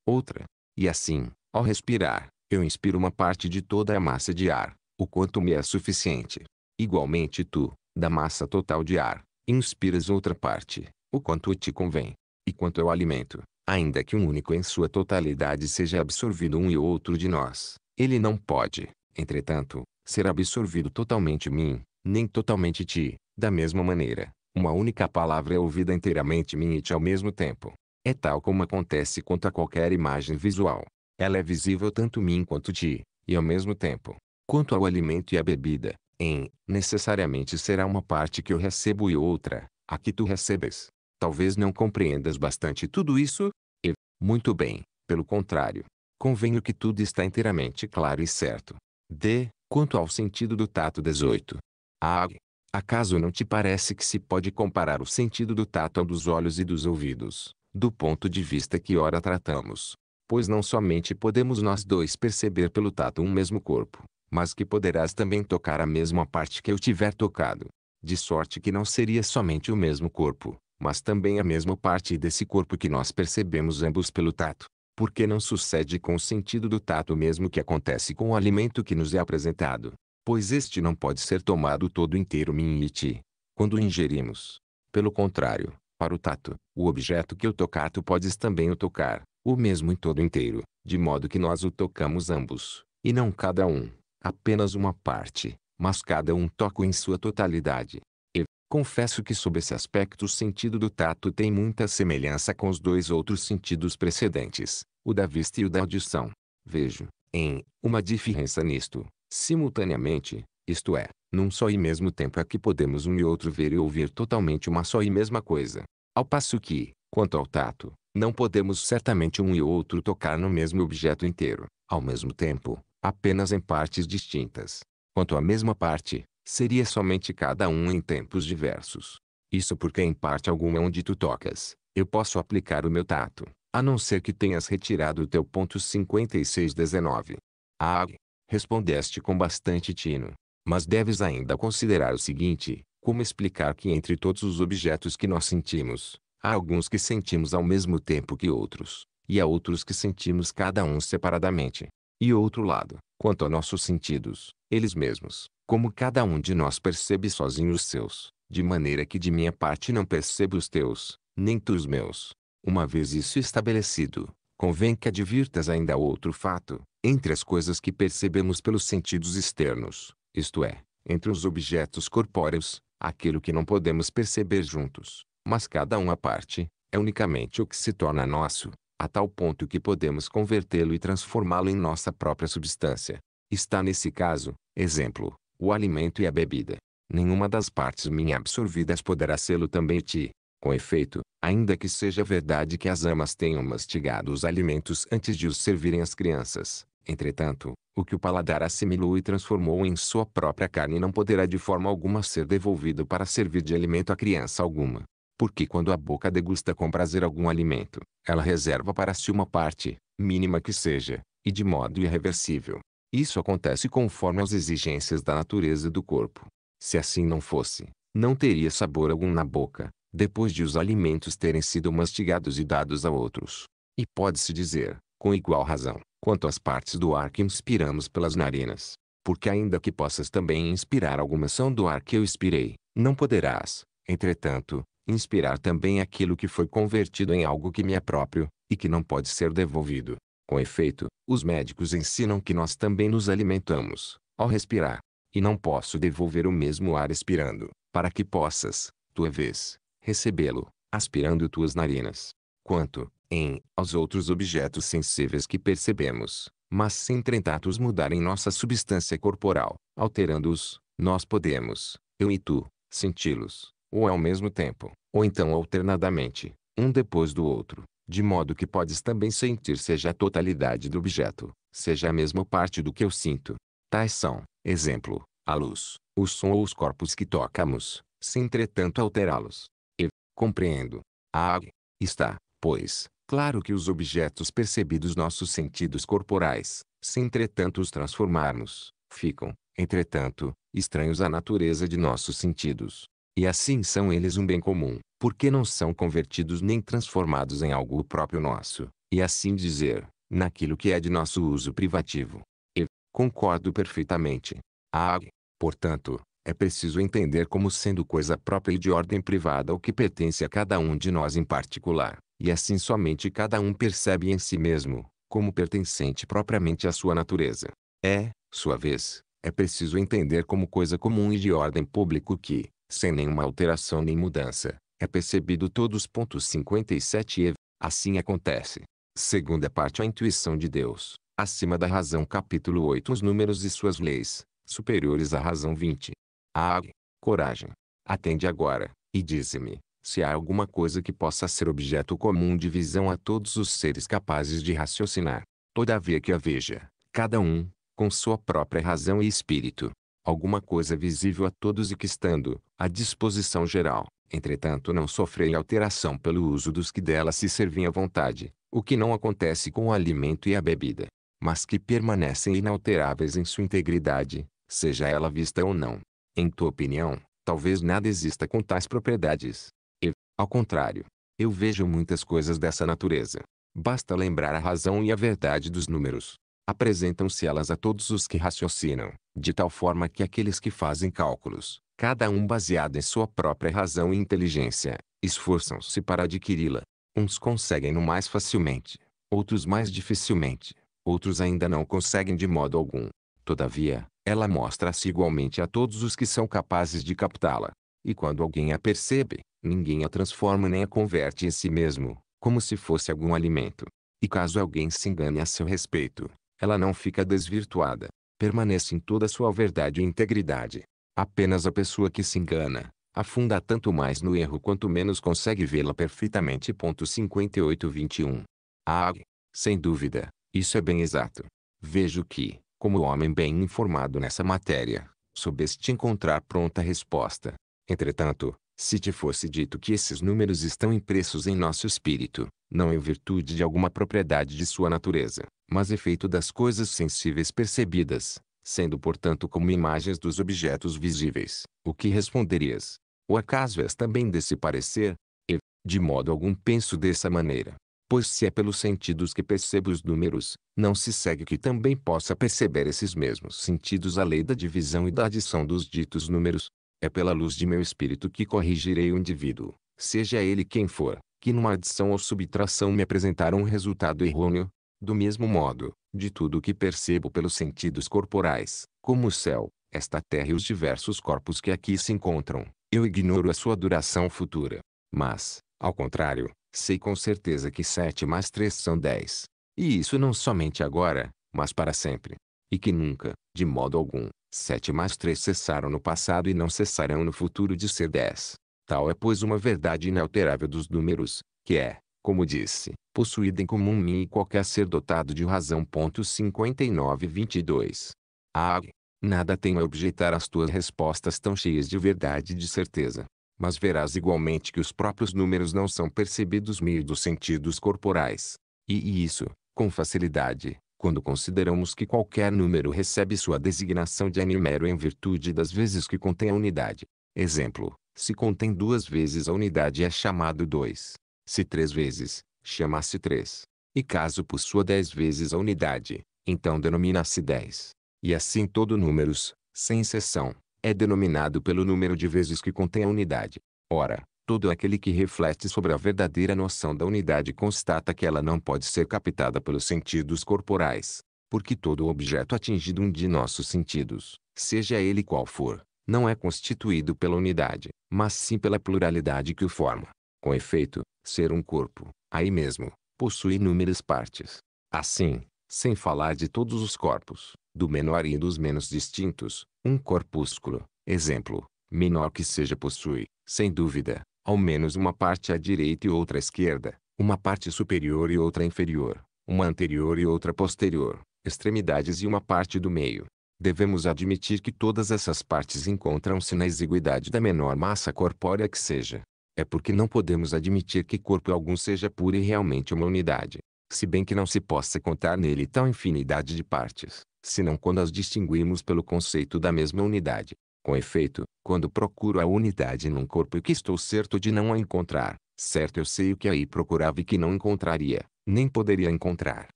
outra. E assim, ao respirar, eu inspiro uma parte de toda a massa de ar, o quanto me é suficiente. Igualmente tu, da massa total de ar, inspiras outra parte, o quanto te convém. E quanto eu alimento, ainda que um único em sua totalidade seja absorvido um e outro de nós, ele não pode, entretanto, ser absorvido totalmente mim, nem totalmente ti, da mesma maneira. Uma única palavra é ouvida inteiramente mim e ti ao mesmo tempo. É tal como acontece quanto a qualquer imagem visual. Ela é visível tanto mim quanto ti, e ao mesmo tempo, quanto ao alimento e à bebida, em, necessariamente será uma parte que eu recebo e outra, a que tu recebes. Talvez não compreendas bastante tudo isso? E, muito bem, pelo contrário, convenho que tudo está inteiramente claro e certo. D. Quanto ao sentido do tato 18. a acaso não te parece que se pode comparar o sentido do tato ao dos olhos e dos ouvidos, do ponto de vista que ora tratamos? pois não somente podemos nós dois perceber pelo tato um mesmo corpo, mas que poderás também tocar a mesma parte que eu tiver tocado. De sorte que não seria somente o mesmo corpo, mas também a mesma parte desse corpo que nós percebemos ambos pelo tato. Porque não sucede com o sentido do tato mesmo que acontece com o alimento que nos é apresentado, pois este não pode ser tomado todo inteiro ti, quando o ingerimos. Pelo contrário, para o tato, o objeto que eu tu podes também o tocar, o mesmo em todo inteiro, de modo que nós o tocamos ambos, e não cada um, apenas uma parte, mas cada um toca em sua totalidade. E, confesso que sob esse aspecto o sentido do tato tem muita semelhança com os dois outros sentidos precedentes, o da vista e o da audição. Vejo, em, uma diferença nisto, simultaneamente, isto é, num só e mesmo tempo é que podemos um e outro ver e ouvir totalmente uma só e mesma coisa. Ao passo que, quanto ao tato, não podemos certamente um e outro tocar no mesmo objeto inteiro, ao mesmo tempo, apenas em partes distintas. Quanto à mesma parte, seria somente cada um em tempos diversos. Isso porque em parte alguma é onde tu tocas, eu posso aplicar o meu tato, a não ser que tenhas retirado o teu ponto 5619. Ah, respondeste com bastante tino. Mas deves ainda considerar o seguinte, como explicar que entre todos os objetos que nós sentimos, Há alguns que sentimos ao mesmo tempo que outros, e há outros que sentimos cada um separadamente. E outro lado, quanto a nossos sentidos, eles mesmos, como cada um de nós percebe sozinho os seus, de maneira que de minha parte não percebo os teus, nem tu os meus. Uma vez isso estabelecido, convém que advirtas ainda outro fato, entre as coisas que percebemos pelos sentidos externos, isto é, entre os objetos corpóreos, aquilo que não podemos perceber juntos, mas cada um à parte, é unicamente o que se torna nosso, a tal ponto que podemos convertê-lo e transformá-lo em nossa própria substância. Está nesse caso, exemplo, o alimento e a bebida. Nenhuma das partes minha absorvidas poderá sê-lo também ti. Com efeito, ainda que seja verdade que as amas tenham mastigado os alimentos antes de os servirem às crianças, entretanto, o que o paladar assimilou e transformou em sua própria carne não poderá de forma alguma ser devolvido para servir de alimento a criança alguma. Porque quando a boca degusta com prazer algum alimento, ela reserva para si uma parte, mínima que seja, e de modo irreversível. Isso acontece conforme as exigências da natureza do corpo. Se assim não fosse, não teria sabor algum na boca, depois de os alimentos terem sido mastigados e dados a outros. E pode-se dizer, com igual razão, quanto às partes do ar que inspiramos pelas narinas. Porque ainda que possas também inspirar alguma ação do ar que eu expirei, não poderás, entretanto, inspirar também aquilo que foi convertido em algo que me é próprio, e que não pode ser devolvido. Com efeito, os médicos ensinam que nós também nos alimentamos, ao respirar. E não posso devolver o mesmo ar expirando, para que possas, tua vez, recebê-lo, aspirando tuas narinas. Quanto, em, aos outros objetos sensíveis que percebemos, mas sem mudar mudarem nossa substância corporal, alterando-os, nós podemos, eu e tu, senti-los, ou ao mesmo tempo, ou então alternadamente, um depois do outro, de modo que podes também sentir seja a totalidade do objeto, seja a mesma parte do que eu sinto. Tais são, exemplo, a luz, o som ou os corpos que tocamos, sem entretanto alterá-los. E, compreendo, a água está, pois, claro que os objetos percebidos nossos sentidos corporais, sem entretanto os transformarmos, ficam, entretanto, estranhos à natureza de nossos sentidos. E assim são eles um bem comum, porque não são convertidos nem transformados em algo próprio nosso, e assim dizer, naquilo que é de nosso uso privativo. E, concordo perfeitamente. A ah, AG, portanto, é preciso entender como sendo coisa própria e de ordem privada o que pertence a cada um de nós em particular, e assim somente cada um percebe em si mesmo, como pertencente propriamente à sua natureza. É, sua vez, é preciso entender como coisa comum e de ordem público que, sem nenhuma alteração nem mudança, é percebido todos. 57 e, assim acontece. Segunda parte a intuição de Deus, acima da razão capítulo 8 os números e suas leis, superiores à razão 20. Ag, coragem, atende agora, e dize-me, se há alguma coisa que possa ser objeto comum de visão a todos os seres capazes de raciocinar. Todavia que a veja, cada um, com sua própria razão e espírito, alguma coisa visível a todos e que estando, a disposição geral, entretanto não sofreu alteração pelo uso dos que dela se servem à vontade, o que não acontece com o alimento e a bebida, mas que permanecem inalteráveis em sua integridade, seja ela vista ou não. Em tua opinião, talvez nada exista com tais propriedades. E, ao contrário, eu vejo muitas coisas dessa natureza. Basta lembrar a razão e a verdade dos números. Apresentam-se elas a todos os que raciocinam, de tal forma que aqueles que fazem cálculos, cada um baseado em sua própria razão e inteligência, esforçam-se para adquiri-la. Uns conseguem-no mais facilmente, outros mais dificilmente, outros ainda não conseguem de modo algum. Todavia, ela mostra-se igualmente a todos os que são capazes de captá-la. E quando alguém a percebe, ninguém a transforma nem a converte em si mesmo, como se fosse algum alimento. E caso alguém se engane a seu respeito, ela não fica desvirtuada, permanece em toda sua verdade e integridade. Apenas a pessoa que se engana, afunda tanto mais no erro quanto menos consegue vê-la perfeitamente. 5821. Ah, sem dúvida, isso é bem exato. Vejo que, como homem bem informado nessa matéria, soubeste encontrar pronta resposta. Entretanto, se te fosse dito que esses números estão impressos em nosso espírito, não em virtude de alguma propriedade de sua natureza, mas efeito das coisas sensíveis percebidas, sendo portanto como imagens dos objetos visíveis, o que responderias? O acaso és também desse parecer? E, de modo algum penso dessa maneira. Pois se é pelos sentidos que percebo os números, não se segue que também possa perceber esses mesmos sentidos a lei da divisão e da adição dos ditos números. É pela luz de meu espírito que corrigirei o indivíduo, seja ele quem for, que numa adição ou subtração me apresentar um resultado errôneo. Do mesmo modo, de tudo o que percebo pelos sentidos corporais, como o céu, esta terra e os diversos corpos que aqui se encontram, eu ignoro a sua duração futura. Mas, ao contrário, sei com certeza que 7 mais 3 são 10. E isso não somente agora, mas para sempre. E que nunca, de modo algum, 7 mais 3 cessaram no passado e não cessarão no futuro de ser 10. Tal é, pois, uma verdade inalterável dos números, que é, como disse, possuída em comum mim e qualquer ser dotado de razão. 5922. Ag. Nada tenho a objetar às tuas respostas tão cheias de verdade e de certeza. Mas verás igualmente que os próprios números não são percebidos meio dos sentidos corporais. E, e isso, com facilidade, quando consideramos que qualquer número recebe sua designação de animero em virtude das vezes que contém a unidade. Exemplo, se contém duas vezes a unidade é chamado 2. Se três vezes, chama-se três. E caso possua dez vezes a unidade, então denomina-se dez. E assim todo números, sem exceção, é denominado pelo número de vezes que contém a unidade. Ora, todo aquele que reflete sobre a verdadeira noção da unidade constata que ela não pode ser captada pelos sentidos corporais, porque todo objeto atingido um de nossos sentidos, seja ele qual for, não é constituído pela unidade, mas sim pela pluralidade que o forma. Com efeito, ser um corpo, aí mesmo, possui inúmeras partes. Assim, sem falar de todos os corpos, do menor e dos menos distintos, um corpúsculo, exemplo, menor que seja possui, sem dúvida, ao menos uma parte à direita e outra à esquerda, uma parte superior e outra inferior, uma anterior e outra posterior, extremidades e uma parte do meio. Devemos admitir que todas essas partes encontram-se na exiguidade da menor massa corpórea que seja. É porque não podemos admitir que corpo algum seja pura e realmente uma unidade, se bem que não se possa contar nele tal infinidade de partes, senão quando as distinguimos pelo conceito da mesma unidade. Com efeito, quando procuro a unidade num corpo que estou certo de não a encontrar, certo eu sei o que aí procurava e que não encontraria, nem poderia encontrar.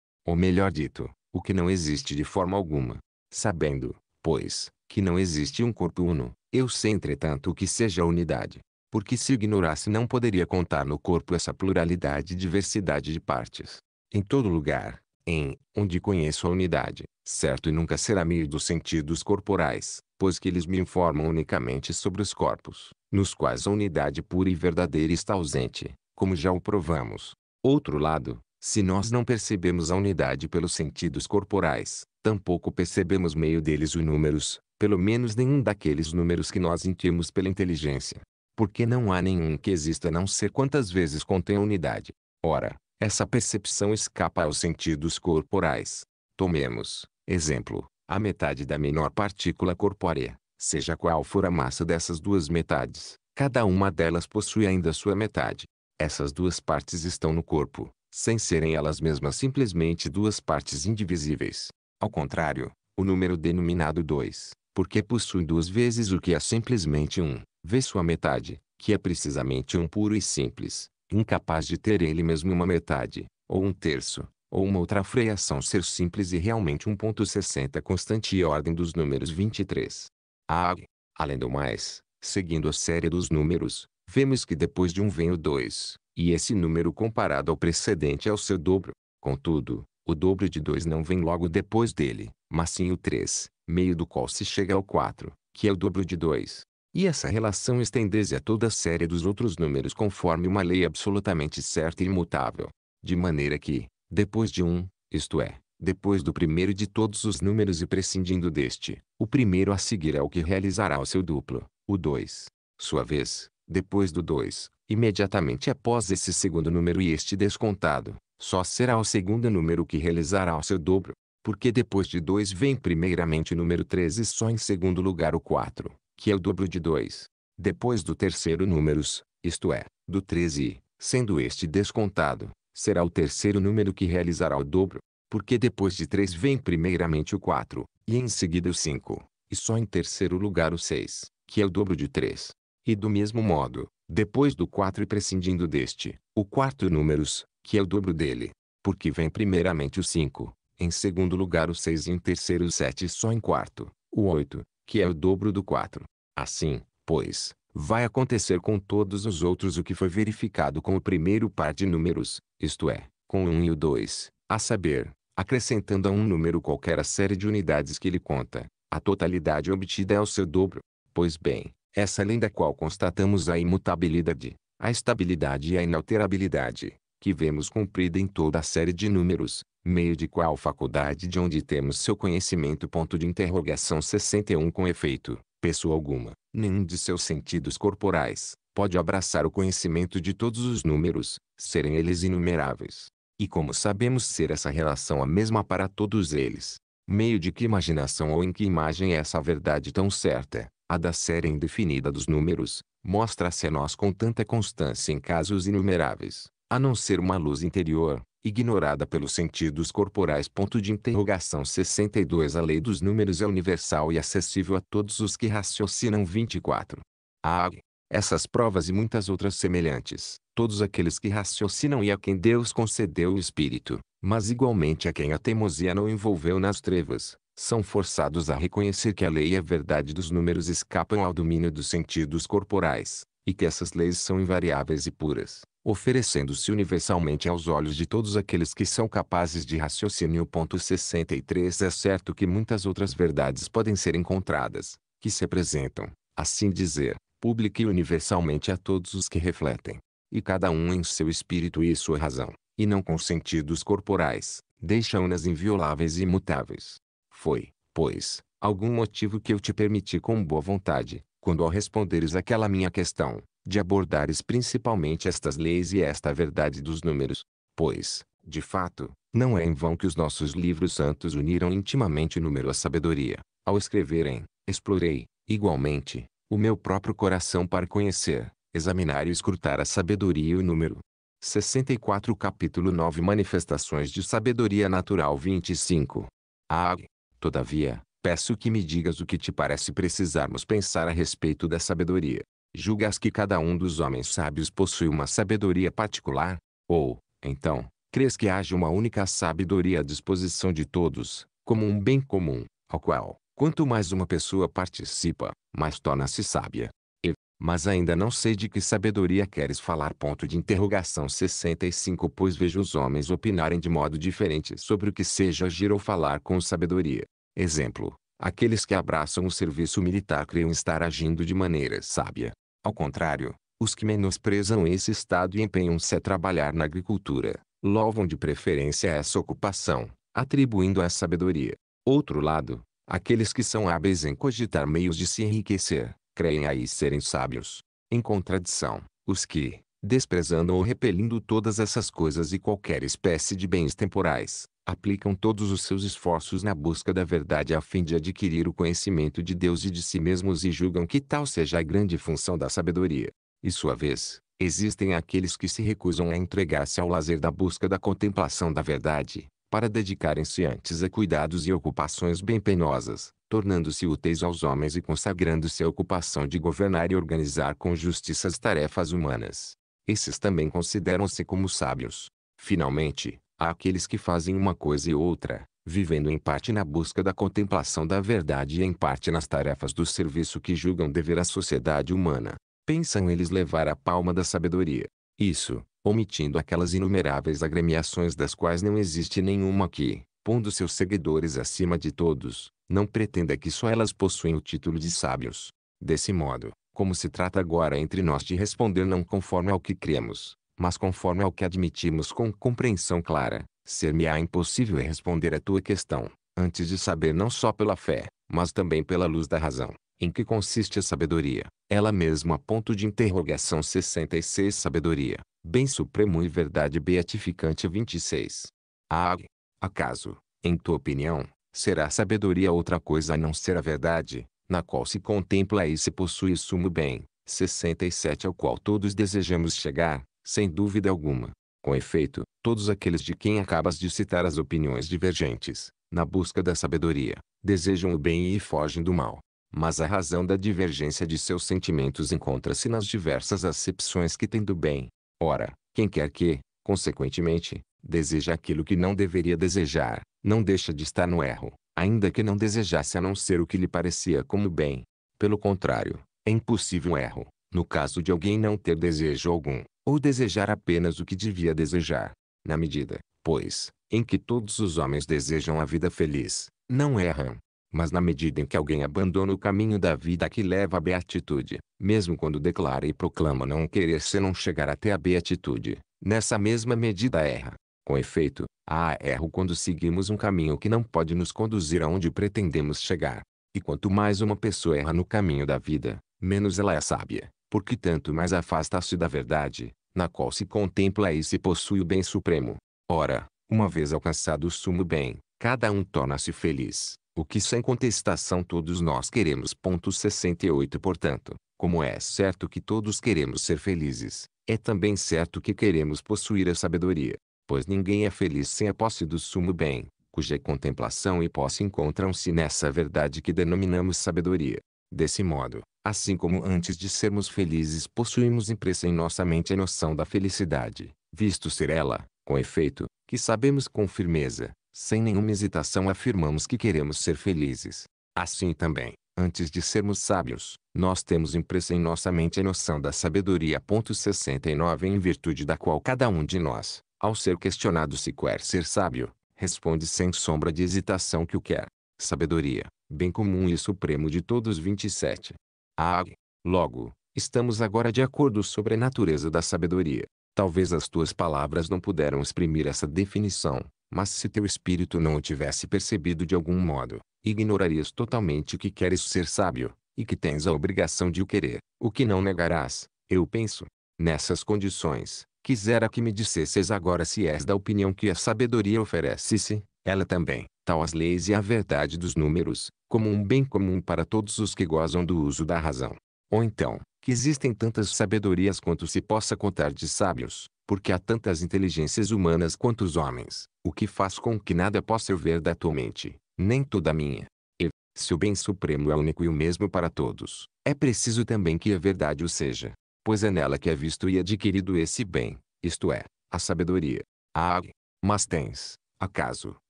Ou melhor dito, o que não existe de forma alguma. Sabendo, pois, que não existe um corpo uno, eu sei entretanto o que seja a unidade, porque se ignorasse não poderia contar no corpo essa pluralidade e diversidade de partes. Em todo lugar, em onde conheço a unidade, certo e nunca será meio dos sentidos corporais, pois que eles me informam unicamente sobre os corpos, nos quais a unidade pura e verdadeira está ausente, como já o provamos. Outro lado, se nós não percebemos a unidade pelos sentidos corporais, tampouco percebemos meio deles os números, pelo menos nenhum daqueles números que nós intimos pela inteligência porque não há nenhum que exista a não ser quantas vezes contém a unidade. Ora, essa percepção escapa aos sentidos corporais. Tomemos, exemplo, a metade da menor partícula corpórea, seja qual for a massa dessas duas metades, cada uma delas possui ainda sua metade. Essas duas partes estão no corpo, sem serem elas mesmas simplesmente duas partes indivisíveis. Ao contrário, o número denominado 2, porque possui duas vezes o que é simplesmente um, vê sua metade, que é precisamente um puro e simples, incapaz de ter ele mesmo uma metade, ou um terço, ou uma outra freação ser simples e realmente 1.60 constante e ordem dos números 23. AG. Ah, além do mais, seguindo a série dos números, vemos que depois de um vem o 2, e esse número comparado ao precedente é o seu dobro. Contudo, o dobro de 2 não vem logo depois dele, mas sim o 3, meio do qual se chega ao 4, que é o dobro de 2. E essa relação estende-se a toda a série dos outros números conforme uma lei absolutamente certa e imutável. De maneira que, depois de um, isto é, depois do primeiro de todos os números e prescindindo deste, o primeiro a seguir é o que realizará o seu duplo, o 2. Sua vez, depois do 2, imediatamente após esse segundo número e este descontado, só será o segundo número que realizará o seu dobro, porque depois de 2 vem primeiramente o número 13 e só em segundo lugar o 4 que é o dobro de 2. Depois do terceiro números, isto é, do 13, sendo este descontado, será o terceiro número que realizará o dobro, porque depois de 3 vem primeiramente o 4, e em seguida o 5, e só em terceiro lugar o 6, que é o dobro de 3. E do mesmo modo, depois do 4 e prescindindo deste, o quarto números, que é o dobro dele, porque vem primeiramente o 5, em segundo lugar o 6 e em terceiro o 7 e só em quarto, o 8, que é o dobro do 4. Assim, pois, vai acontecer com todos os outros o que foi verificado com o primeiro par de números, isto é, com o 1 e o 2, a saber, acrescentando a um número qualquer a série de unidades que ele conta, a totalidade obtida é o seu dobro. Pois bem, essa além da qual constatamos a imutabilidade, a estabilidade e a inalterabilidade, que vemos cumprida em toda a série de números, meio de qual faculdade de onde temos seu conhecimento? Ponto de interrogação 61 Com efeito, pessoa alguma, nenhum de seus sentidos corporais, pode abraçar o conhecimento de todos os números, serem eles inumeráveis. E como sabemos ser essa relação a mesma para todos eles? Meio de que imaginação ou em que imagem é essa verdade tão certa, a da série indefinida dos números, mostra-se a nós com tanta constância em casos inumeráveis, a não ser uma luz interior, ignorada pelos sentidos corporais. Ponto de interrogação 62 A lei dos números é universal e acessível a todos os que raciocinam 24. A AG. Essas provas e muitas outras semelhantes, todos aqueles que raciocinam e a quem Deus concedeu o Espírito, mas igualmente a quem a teimosia não envolveu nas trevas, são forçados a reconhecer que a lei e é a verdade dos números escapam ao domínio dos sentidos corporais, e que essas leis são invariáveis e puras, oferecendo-se universalmente aos olhos de todos aqueles que são capazes de raciocínio. 63 É certo que muitas outras verdades podem ser encontradas, que se apresentam, assim dizer, pública e universalmente a todos os que refletem, e cada um em seu espírito e sua razão, e não com sentidos corporais, deixam-nas invioláveis e imutáveis. Foi, pois, algum motivo que eu te permiti com boa vontade, quando ao responderes àquela minha questão, de abordares principalmente estas leis e esta verdade dos números, pois, de fato, não é em vão que os nossos livros santos uniram intimamente o número à sabedoria. Ao escreverem, explorei, igualmente, o meu próprio coração para conhecer, examinar e escrutar a sabedoria e o número. 64 Capítulo 9 Manifestações de Sabedoria Natural 25 Ah, todavia, peço que me digas o que te parece precisarmos pensar a respeito da sabedoria julgas que cada um dos homens sábios possui uma sabedoria particular? Ou, então, crês que haja uma única sabedoria à disposição de todos, como um bem comum, ao qual, quanto mais uma pessoa participa, mais torna-se sábia? E, mas ainda não sei de que sabedoria queres falar. Ponto de interrogação 65 Pois vejo os homens opinarem de modo diferente sobre o que seja agir ou falar com sabedoria. Exemplo, Aqueles que abraçam o serviço militar creiam estar agindo de maneira sábia. Ao contrário, os que menosprezam esse estado e empenham-se a trabalhar na agricultura, louvam de preferência essa ocupação, atribuindo a sabedoria. Outro lado, aqueles que são hábeis em cogitar meios de se enriquecer, creem aí serem sábios. Em contradição, os que, desprezando ou repelindo todas essas coisas e qualquer espécie de bens temporais, aplicam todos os seus esforços na busca da verdade a fim de adquirir o conhecimento de Deus e de si mesmos e julgam que tal seja a grande função da sabedoria. E sua vez, existem aqueles que se recusam a entregar-se ao lazer da busca da contemplação da verdade, para dedicarem-se antes a cuidados e ocupações bem penosas, tornando-se úteis aos homens e consagrando-se à ocupação de governar e organizar com justiça as tarefas humanas. Esses também consideram-se como sábios. Finalmente, Há aqueles que fazem uma coisa e outra, vivendo em parte na busca da contemplação da verdade e em parte nas tarefas do serviço que julgam dever à sociedade humana. Pensam eles levar a palma da sabedoria. Isso, omitindo aquelas inumeráveis agremiações das quais não existe nenhuma que, pondo seus seguidores acima de todos, não pretenda que só elas possuem o título de sábios. Desse modo, como se trata agora entre nós de responder não conforme ao que cremos, mas conforme ao que admitimos com compreensão clara, ser-me-á impossível responder à tua questão, antes de saber não só pela fé, mas também pela luz da razão, em que consiste a sabedoria, ela mesma ponto de interrogação 66 sabedoria, bem supremo e verdade beatificante 26. Ah, acaso, em tua opinião, será sabedoria outra coisa a não ser a verdade, na qual se contempla e se possui o sumo bem, 67 ao qual todos desejamos chegar, sem dúvida alguma. Com efeito, todos aqueles de quem acabas de citar as opiniões divergentes, na busca da sabedoria, desejam o bem e fogem do mal. Mas a razão da divergência de seus sentimentos encontra-se nas diversas acepções que tem do bem. Ora, quem quer que, consequentemente, deseja aquilo que não deveria desejar, não deixa de estar no erro, ainda que não desejasse a não ser o que lhe parecia como bem. Pelo contrário, é impossível um erro, no caso de alguém não ter desejo algum, ou desejar apenas o que devia desejar. Na medida, pois, em que todos os homens desejam a vida feliz, não erram. Mas na medida em que alguém abandona o caminho da vida que leva à beatitude, mesmo quando declara e proclama não querer se não chegar até a beatitude, nessa mesma medida erra. Com efeito, há erro quando seguimos um caminho que não pode nos conduzir aonde pretendemos chegar. E quanto mais uma pessoa erra no caminho da vida, menos ela é sábia porque tanto mais afasta-se da verdade, na qual se contempla e se possui o bem supremo. Ora, uma vez alcançado o sumo bem, cada um torna-se feliz, o que sem contestação todos nós queremos. Ponto 68 Portanto, como é certo que todos queremos ser felizes, é também certo que queremos possuir a sabedoria, pois ninguém é feliz sem a posse do sumo bem, cuja contemplação e posse encontram-se nessa verdade que denominamos sabedoria. Desse modo, Assim como antes de sermos felizes possuímos impressa em nossa mente a noção da felicidade, visto ser ela, com efeito, que sabemos com firmeza, sem nenhuma hesitação afirmamos que queremos ser felizes. Assim também, antes de sermos sábios, nós temos impressa em nossa mente a noção da sabedoria. 69 Em virtude da qual cada um de nós, ao ser questionado se quer ser sábio, responde sem sombra de hesitação que o quer. Sabedoria, bem comum e supremo de todos 27, Ag. Logo, estamos agora de acordo sobre a natureza da sabedoria. Talvez as tuas palavras não puderam exprimir essa definição, mas se teu espírito não o tivesse percebido de algum modo, ignorarias totalmente que queres ser sábio, e que tens a obrigação de o querer, o que não negarás, eu penso. Nessas condições, quisera que me dissesses agora se és da opinião que a sabedoria oferece-se, ela também, tal as leis e a verdade dos números, como um bem comum para todos os que gozam do uso da razão. Ou então, que existem tantas sabedorias quanto se possa contar de sábios, porque há tantas inteligências humanas quanto os homens, o que faz com que nada possa eu ver da tua mente, nem toda a minha. E, se o bem supremo é único e o mesmo para todos, é preciso também que a verdade o seja, pois é nela que é visto e adquirido esse bem, isto é, a sabedoria. Ah, mas tens, acaso,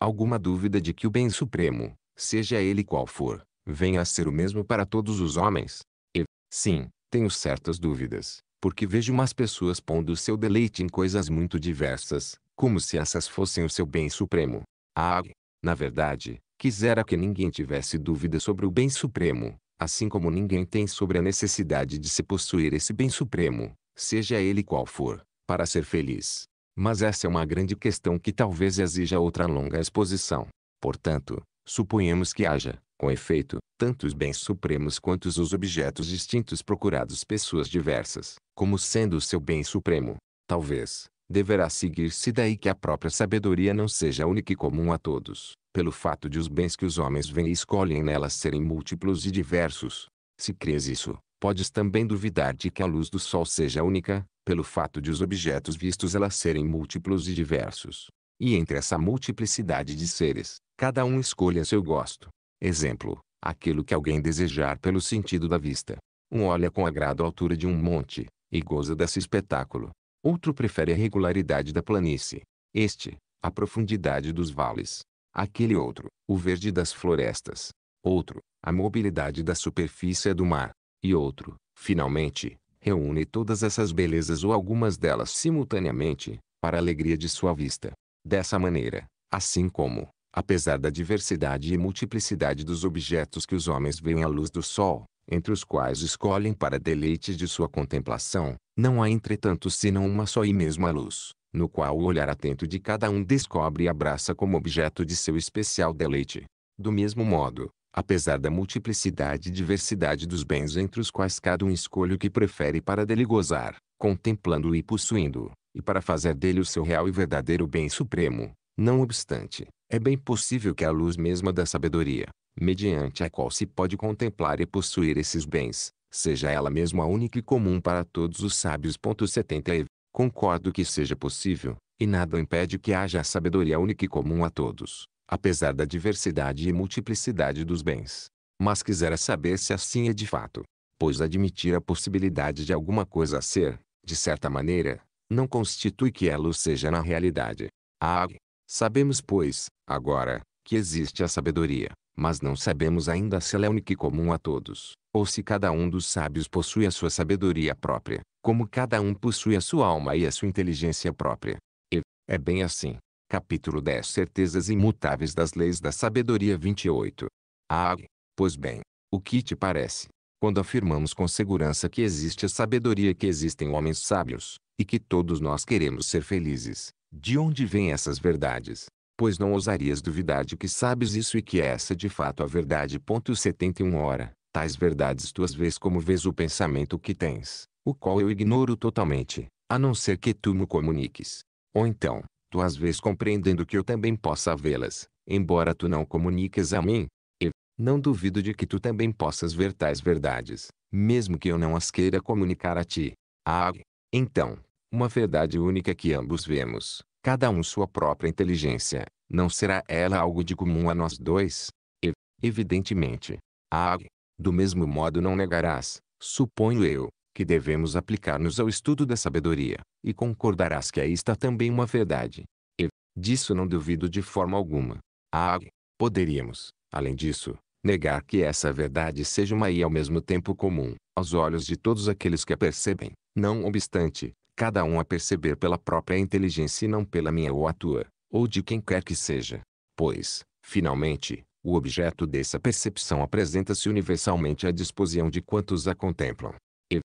alguma dúvida de que o bem supremo, seja ele qual for, venha a ser o mesmo para todos os homens? E, sim, tenho certas dúvidas, porque vejo umas pessoas pondo o seu deleite em coisas muito diversas, como se essas fossem o seu bem supremo. Ah, na verdade, quisera que ninguém tivesse dúvida sobre o bem supremo, assim como ninguém tem sobre a necessidade de se possuir esse bem supremo, seja ele qual for, para ser feliz. Mas essa é uma grande questão que talvez exija outra longa exposição. Portanto, suponhamos que haja, com efeito, tantos bens supremos quanto os objetos distintos procurados pessoas diversas, como sendo o seu bem supremo. Talvez, deverá seguir-se daí que a própria sabedoria não seja única e comum a todos, pelo fato de os bens que os homens veem e escolhem nelas serem múltiplos e diversos. Se crês isso, podes também duvidar de que a luz do sol seja única, pelo fato de os objetos vistos ela serem múltiplos e diversos. E entre essa multiplicidade de seres, cada um escolhe a seu gosto. Exemplo, aquilo que alguém desejar pelo sentido da vista. Um olha com agrado a altura de um monte, e goza desse espetáculo. Outro prefere a regularidade da planície. Este, a profundidade dos vales. Aquele outro, o verde das florestas. Outro, a mobilidade da superfície do mar e outro, finalmente, reúne todas essas belezas ou algumas delas simultaneamente, para a alegria de sua vista. Dessa maneira, assim como, apesar da diversidade e multiplicidade dos objetos que os homens veem à luz do sol, entre os quais escolhem para deleite de sua contemplação, não há entretanto senão uma só e mesma luz, no qual o olhar atento de cada um descobre e abraça como objeto de seu especial deleite. Do mesmo modo, apesar da multiplicidade e diversidade dos bens entre os quais cada um escolhe o que prefere para dele gozar, contemplando-o e possuindo-o, e para fazer dele o seu real e verdadeiro bem supremo. Não obstante, é bem possível que a luz mesma da sabedoria, mediante a qual se pode contemplar e possuir esses bens, seja ela mesma a única e comum para todos os sábios. 70 e Concordo que seja possível, e nada impede que haja a sabedoria única e comum a todos, apesar da diversidade e multiplicidade dos bens. Mas quisera saber se assim é de fato, pois admitir a possibilidade de alguma coisa ser, de certa maneira, não constitui que ela o seja na realidade. Ah, sabemos, pois, agora, que existe a sabedoria, mas não sabemos ainda se ela é única e comum a todos, ou se cada um dos sábios possui a sua sabedoria própria, como cada um possui a sua alma e a sua inteligência própria. E, é bem assim. Capítulo 10 Certezas imutáveis das leis da sabedoria 28. Ah, pois bem, o que te parece? Quando afirmamos com segurança que existe a sabedoria que existem homens sábios, e que todos nós queremos ser felizes, de onde vêm essas verdades? Pois não ousarias duvidar de que sabes isso e que é essa de fato a verdade. 71 Ora, tais verdades tuas vês como vês o pensamento que tens, o qual eu ignoro totalmente, a não ser que tu me comuniques. Ou então, tu às vezes compreendendo que eu também possa vê-las, embora tu não comuniques a mim. E, não duvido de que tu também possas ver tais verdades, mesmo que eu não as queira comunicar a ti. Ah, então, uma verdade única que ambos vemos, cada um sua própria inteligência, não será ela algo de comum a nós dois? E, evidentemente. Ah, do mesmo modo não negarás, suponho eu, que devemos aplicar-nos ao estudo da sabedoria, e concordarás que aí está também uma verdade. E, disso não duvido de forma alguma. Ah, poderíamos, além disso, negar que essa verdade seja uma e ao mesmo tempo comum, aos olhos de todos aqueles que a percebem, não obstante, cada um a perceber pela própria inteligência e não pela minha ou a tua, ou de quem quer que seja. Pois, finalmente, o objeto dessa percepção apresenta-se universalmente à disposição de quantos a contemplam.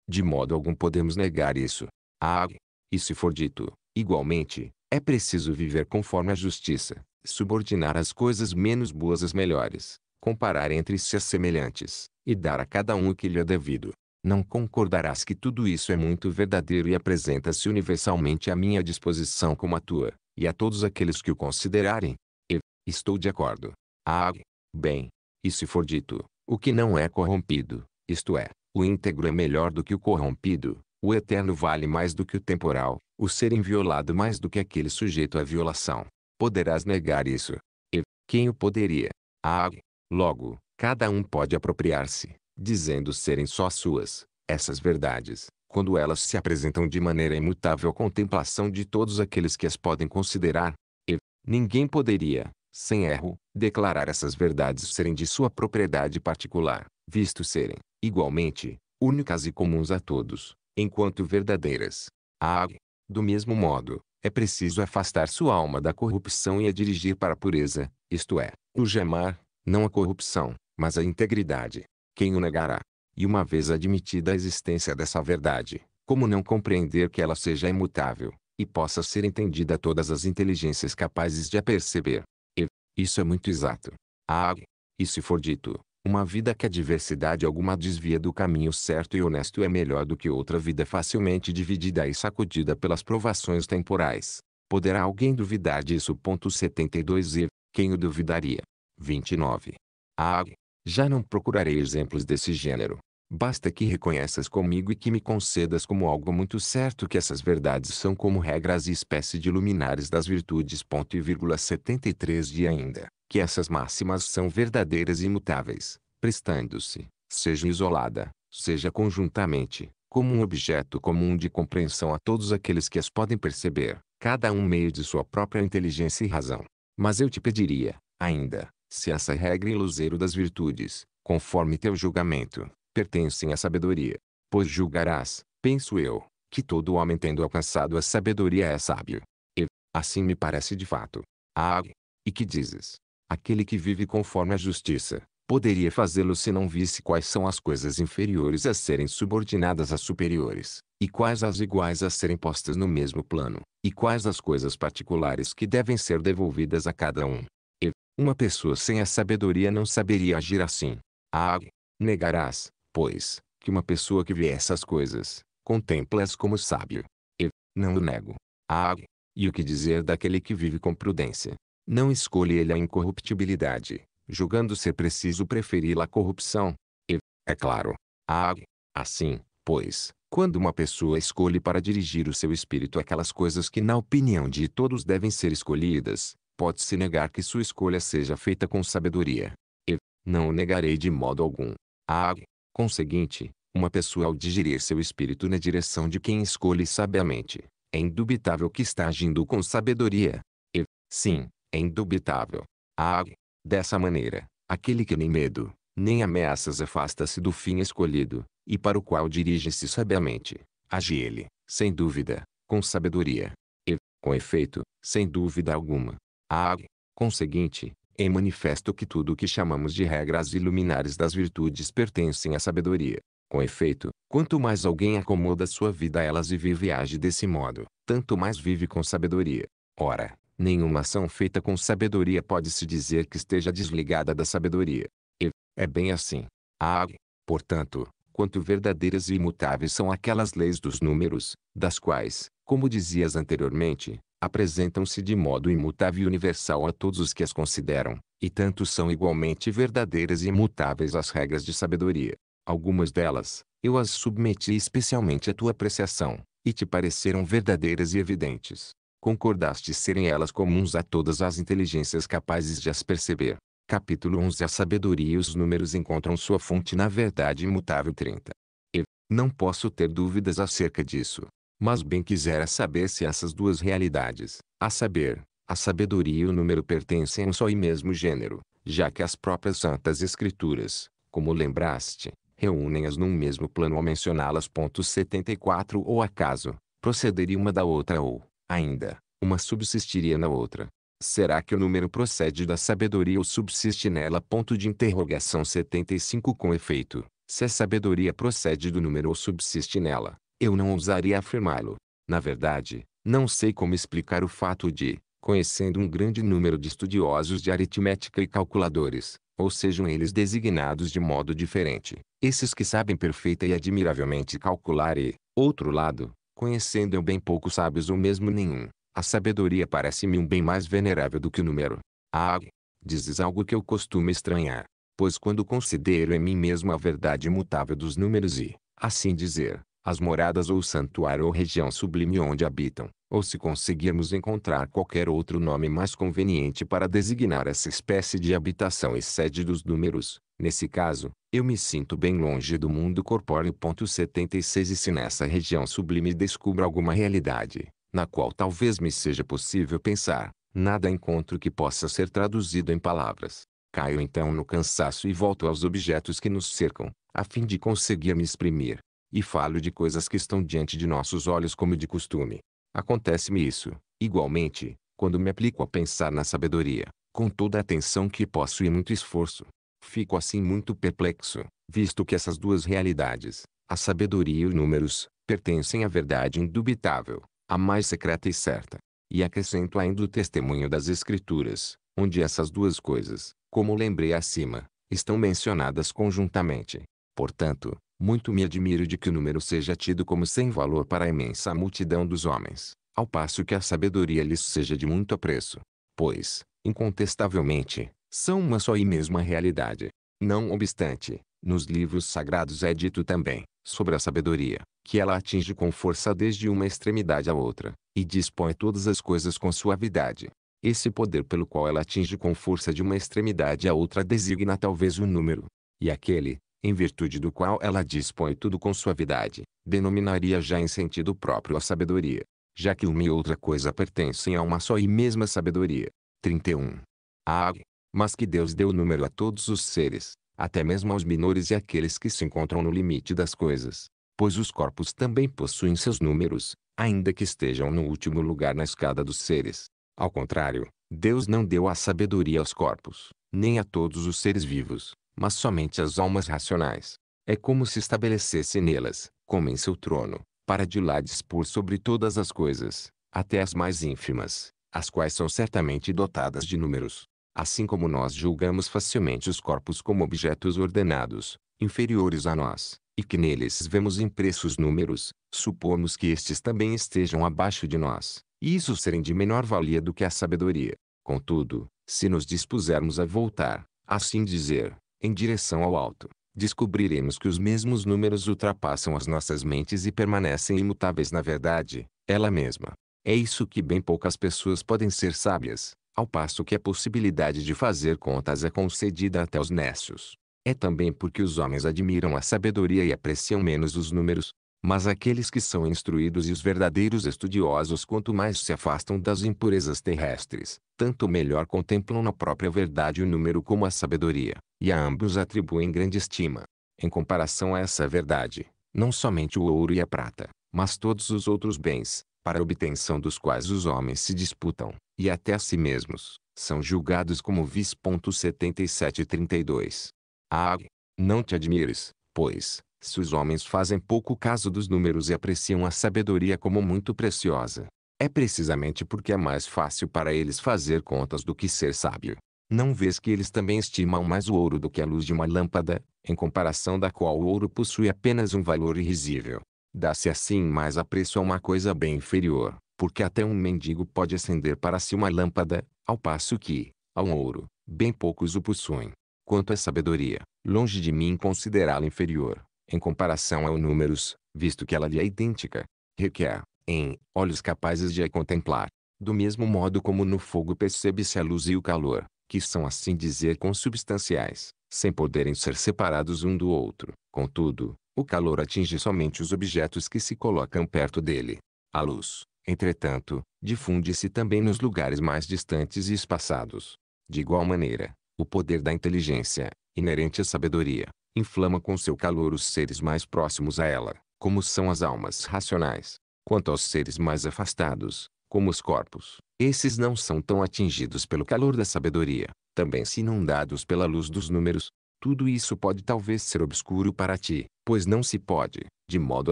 De modo algum podemos negar isso. Ah, e se for dito, igualmente, é preciso viver conforme a justiça, subordinar as coisas menos boas às melhores, comparar entre si as semelhantes, e dar a cada um o que lhe é devido. Não concordarás que tudo isso é muito verdadeiro e apresenta-se universalmente à minha disposição como a tua, e a todos aqueles que o considerarem? E, estou de acordo. Ah, bem, e se for dito, o que não é corrompido, isto é, o íntegro é melhor do que o corrompido, o eterno vale mais do que o temporal, o ser inviolado mais do que aquele sujeito à violação. Poderás negar isso? E quem o poderia? Ah, logo, cada um pode apropriar-se, dizendo serem só suas, essas verdades, quando elas se apresentam de maneira imutável à contemplação de todos aqueles que as podem considerar. E ninguém poderia, sem erro, declarar essas verdades serem de sua propriedade particular, visto serem, igualmente, únicas e comuns a todos, enquanto verdadeiras. Ah, do mesmo modo, é preciso afastar sua alma da corrupção e a dirigir para a pureza, isto é, o gemar, não a corrupção, mas a integridade. Quem o negará? E uma vez admitida a existência dessa verdade, como não compreender que ela seja imutável, e possa ser entendida todas as inteligências capazes de a perceber? E, isso é muito exato. Ah, e se for dito, uma vida que a diversidade alguma desvia do caminho certo e honesto é melhor do que outra vida facilmente dividida e sacudida pelas provações temporais. Poderá alguém duvidar disso? Ponto 72 e quem o duvidaria? 29. Ah, já não procurarei exemplos desse gênero. Basta que reconheças comigo e que me concedas como algo muito certo que essas verdades são como regras e espécie de luminares das virtudes. Ponto e vírgula 73 e ainda que essas máximas são verdadeiras e imutáveis, prestando-se, seja isolada, seja conjuntamente, como um objeto comum de compreensão a todos aqueles que as podem perceber, cada um meio de sua própria inteligência e razão. Mas eu te pediria, ainda, se essa regra e luzeiro das virtudes, conforme teu julgamento, pertencem à sabedoria. Pois julgarás, penso eu, que todo homem tendo alcançado a sabedoria é sábio. E, assim me parece de fato. Ah, e que dizes? Aquele que vive conforme a justiça, poderia fazê-lo se não visse quais são as coisas inferiores a serem subordinadas às superiores, e quais as iguais a serem postas no mesmo plano, e quais as coisas particulares que devem ser devolvidas a cada um. E, uma pessoa sem a sabedoria não saberia agir assim. Ah, negarás, pois, que uma pessoa que vê essas coisas, contempla-as como sábio. E, não o nego. Ah, e o que dizer daquele que vive com prudência, não escolhe ele a incorruptibilidade, julgando ser é preciso preferi-la à corrupção. E, é claro, há assim, pois, quando uma pessoa escolhe para dirigir o seu espírito aquelas coisas que na opinião de todos devem ser escolhidas, pode-se negar que sua escolha seja feita com sabedoria. E, não o negarei de modo algum. Há, conseguinte, uma pessoa ao digerir seu espírito na direção de quem escolhe sabiamente, é indubitável que está agindo com sabedoria. E, sim, é indubitável. Ag. Dessa maneira, aquele que nem medo, nem ameaças afasta-se do fim escolhido, e para o qual dirige-se sabiamente, age ele, sem dúvida, com sabedoria. E, com efeito, sem dúvida alguma. Ag. Conseguinte, é manifesto que tudo o que chamamos de regras iluminares das virtudes pertencem à sabedoria. Com efeito, quanto mais alguém acomoda sua vida a elas e vive e age desse modo, tanto mais vive com sabedoria. Ora, Nenhuma ação feita com sabedoria pode-se dizer que esteja desligada da sabedoria. E, é bem assim. Há, portanto, quanto verdadeiras e imutáveis são aquelas leis dos números, das quais, como dizias anteriormente, apresentam-se de modo imutável e universal a todos os que as consideram, e tanto são igualmente verdadeiras e imutáveis as regras de sabedoria. Algumas delas, eu as submeti especialmente à tua apreciação, e te pareceram verdadeiras e evidentes concordaste serem elas comuns a todas as inteligências capazes de as perceber. Capítulo 11 A sabedoria e os números encontram sua fonte na verdade imutável 30. E, não posso ter dúvidas acerca disso. Mas bem quisera saber se essas duas realidades, a saber, a sabedoria e o número pertencem a um só e mesmo gênero, já que as próprias Santas Escrituras, como lembraste, reúnem-as num mesmo plano ao mencioná-las. 74 Ou acaso, procederia uma da outra ou, ainda, uma subsistiria na outra. Será que o número procede da sabedoria ou subsiste nela? Ponto de interrogação 75 Com efeito, se a sabedoria procede do número ou subsiste nela, eu não ousaria afirmá-lo. Na verdade, não sei como explicar o fato de, conhecendo um grande número de estudiosos de aritmética e calculadores, ou sejam eles designados de modo diferente, esses que sabem perfeita e admiravelmente calcular e, outro lado, Conhecendo eu bem pouco sábios ou mesmo nenhum, a sabedoria parece-me um bem mais venerável do que o número. Ah, dizes algo que eu costumo estranhar, pois quando considero em mim mesmo a verdade imutável dos números e, assim dizer, as moradas ou santuário ou região sublime onde habitam, ou se conseguirmos encontrar qualquer outro nome mais conveniente para designar essa espécie de habitação e sede dos números. Nesse caso, eu me sinto bem longe do mundo corpóreo. 76 E se nessa região sublime descubro alguma realidade, na qual talvez me seja possível pensar, nada encontro que possa ser traduzido em palavras. Caio então no cansaço e volto aos objetos que nos cercam, a fim de conseguir me exprimir. E falo de coisas que estão diante de nossos olhos como de costume. Acontece-me isso, igualmente, quando me aplico a pensar na sabedoria, com toda a atenção que posso e muito esforço. Fico assim muito perplexo, visto que essas duas realidades, a sabedoria e os números, pertencem à verdade indubitável, a mais secreta e certa. E acrescento ainda o testemunho das Escrituras, onde essas duas coisas, como lembrei acima, estão mencionadas conjuntamente. Portanto, muito me admiro de que o número seja tido como sem valor para a imensa multidão dos homens, ao passo que a sabedoria lhes seja de muito apreço. Pois, incontestavelmente, são uma só e mesma realidade. Não obstante, nos livros sagrados é dito também, sobre a sabedoria, que ela atinge com força desde uma extremidade à outra, e dispõe todas as coisas com suavidade. Esse poder pelo qual ela atinge com força de uma extremidade à outra designa talvez o um número. E aquele, em virtude do qual ela dispõe tudo com suavidade, denominaria já em sentido próprio a sabedoria, já que uma e outra coisa pertencem a uma só e mesma sabedoria. 31. A mas que Deus deu número a todos os seres, até mesmo aos menores e àqueles que se encontram no limite das coisas, pois os corpos também possuem seus números, ainda que estejam no último lugar na escada dos seres. Ao contrário, Deus não deu a sabedoria aos corpos, nem a todos os seres vivos, mas somente as almas racionais. É como se estabelecesse nelas, como em seu trono, para de lá dispor sobre todas as coisas, até as mais ínfimas, as quais são certamente dotadas de números. Assim como nós julgamos facilmente os corpos como objetos ordenados, inferiores a nós, e que neles vemos impressos números, supomos que estes também estejam abaixo de nós, e isso serem de menor valia do que a sabedoria. Contudo, se nos dispusermos a voltar, assim dizer, em direção ao alto, descobriremos que os mesmos números ultrapassam as nossas mentes e permanecem imutáveis na verdade, ela mesma. É isso que bem poucas pessoas podem ser sábias, ao passo que a possibilidade de fazer contas é concedida até aos nécios. É também porque os homens admiram a sabedoria e apreciam menos os números, mas aqueles que são instruídos e os verdadeiros estudiosos quanto mais se afastam das impurezas terrestres, tanto melhor contemplam na própria verdade o número como a sabedoria, e a ambos atribuem grande estima. Em comparação a essa verdade, não somente o ouro e a prata, mas todos os outros bens, para a obtenção dos quais os homens se disputam, e até a si mesmos, são julgados como vis. 7732. Ah, não te admires, pois, se os homens fazem pouco caso dos números e apreciam a sabedoria como muito preciosa, é precisamente porque é mais fácil para eles fazer contas do que ser sábio. Não vês que eles também estimam mais o ouro do que a luz de uma lâmpada, em comparação da qual o ouro possui apenas um valor irrisível. Dá-se assim mais apreço a uma coisa bem inferior, porque até um mendigo pode acender para si uma lâmpada, ao passo que, ao ouro, bem poucos o possuem. Quanto à sabedoria, longe de mim considerá-la inferior, em comparação ao números, visto que ela lhe é idêntica, requer, em, olhos capazes de a contemplar. Do mesmo modo como no fogo percebe-se a luz e o calor, que são assim dizer consubstanciais, sem poderem ser separados um do outro. Contudo, o calor atinge somente os objetos que se colocam perto dele. A luz, entretanto, difunde-se também nos lugares mais distantes e espaçados. De igual maneira, o poder da inteligência, inerente à sabedoria, inflama com seu calor os seres mais próximos a ela, como são as almas racionais. Quanto aos seres mais afastados, como os corpos, esses não são tão atingidos pelo calor da sabedoria, também se inundados pela luz dos números. Tudo isso pode talvez ser obscuro para ti, pois não se pode, de modo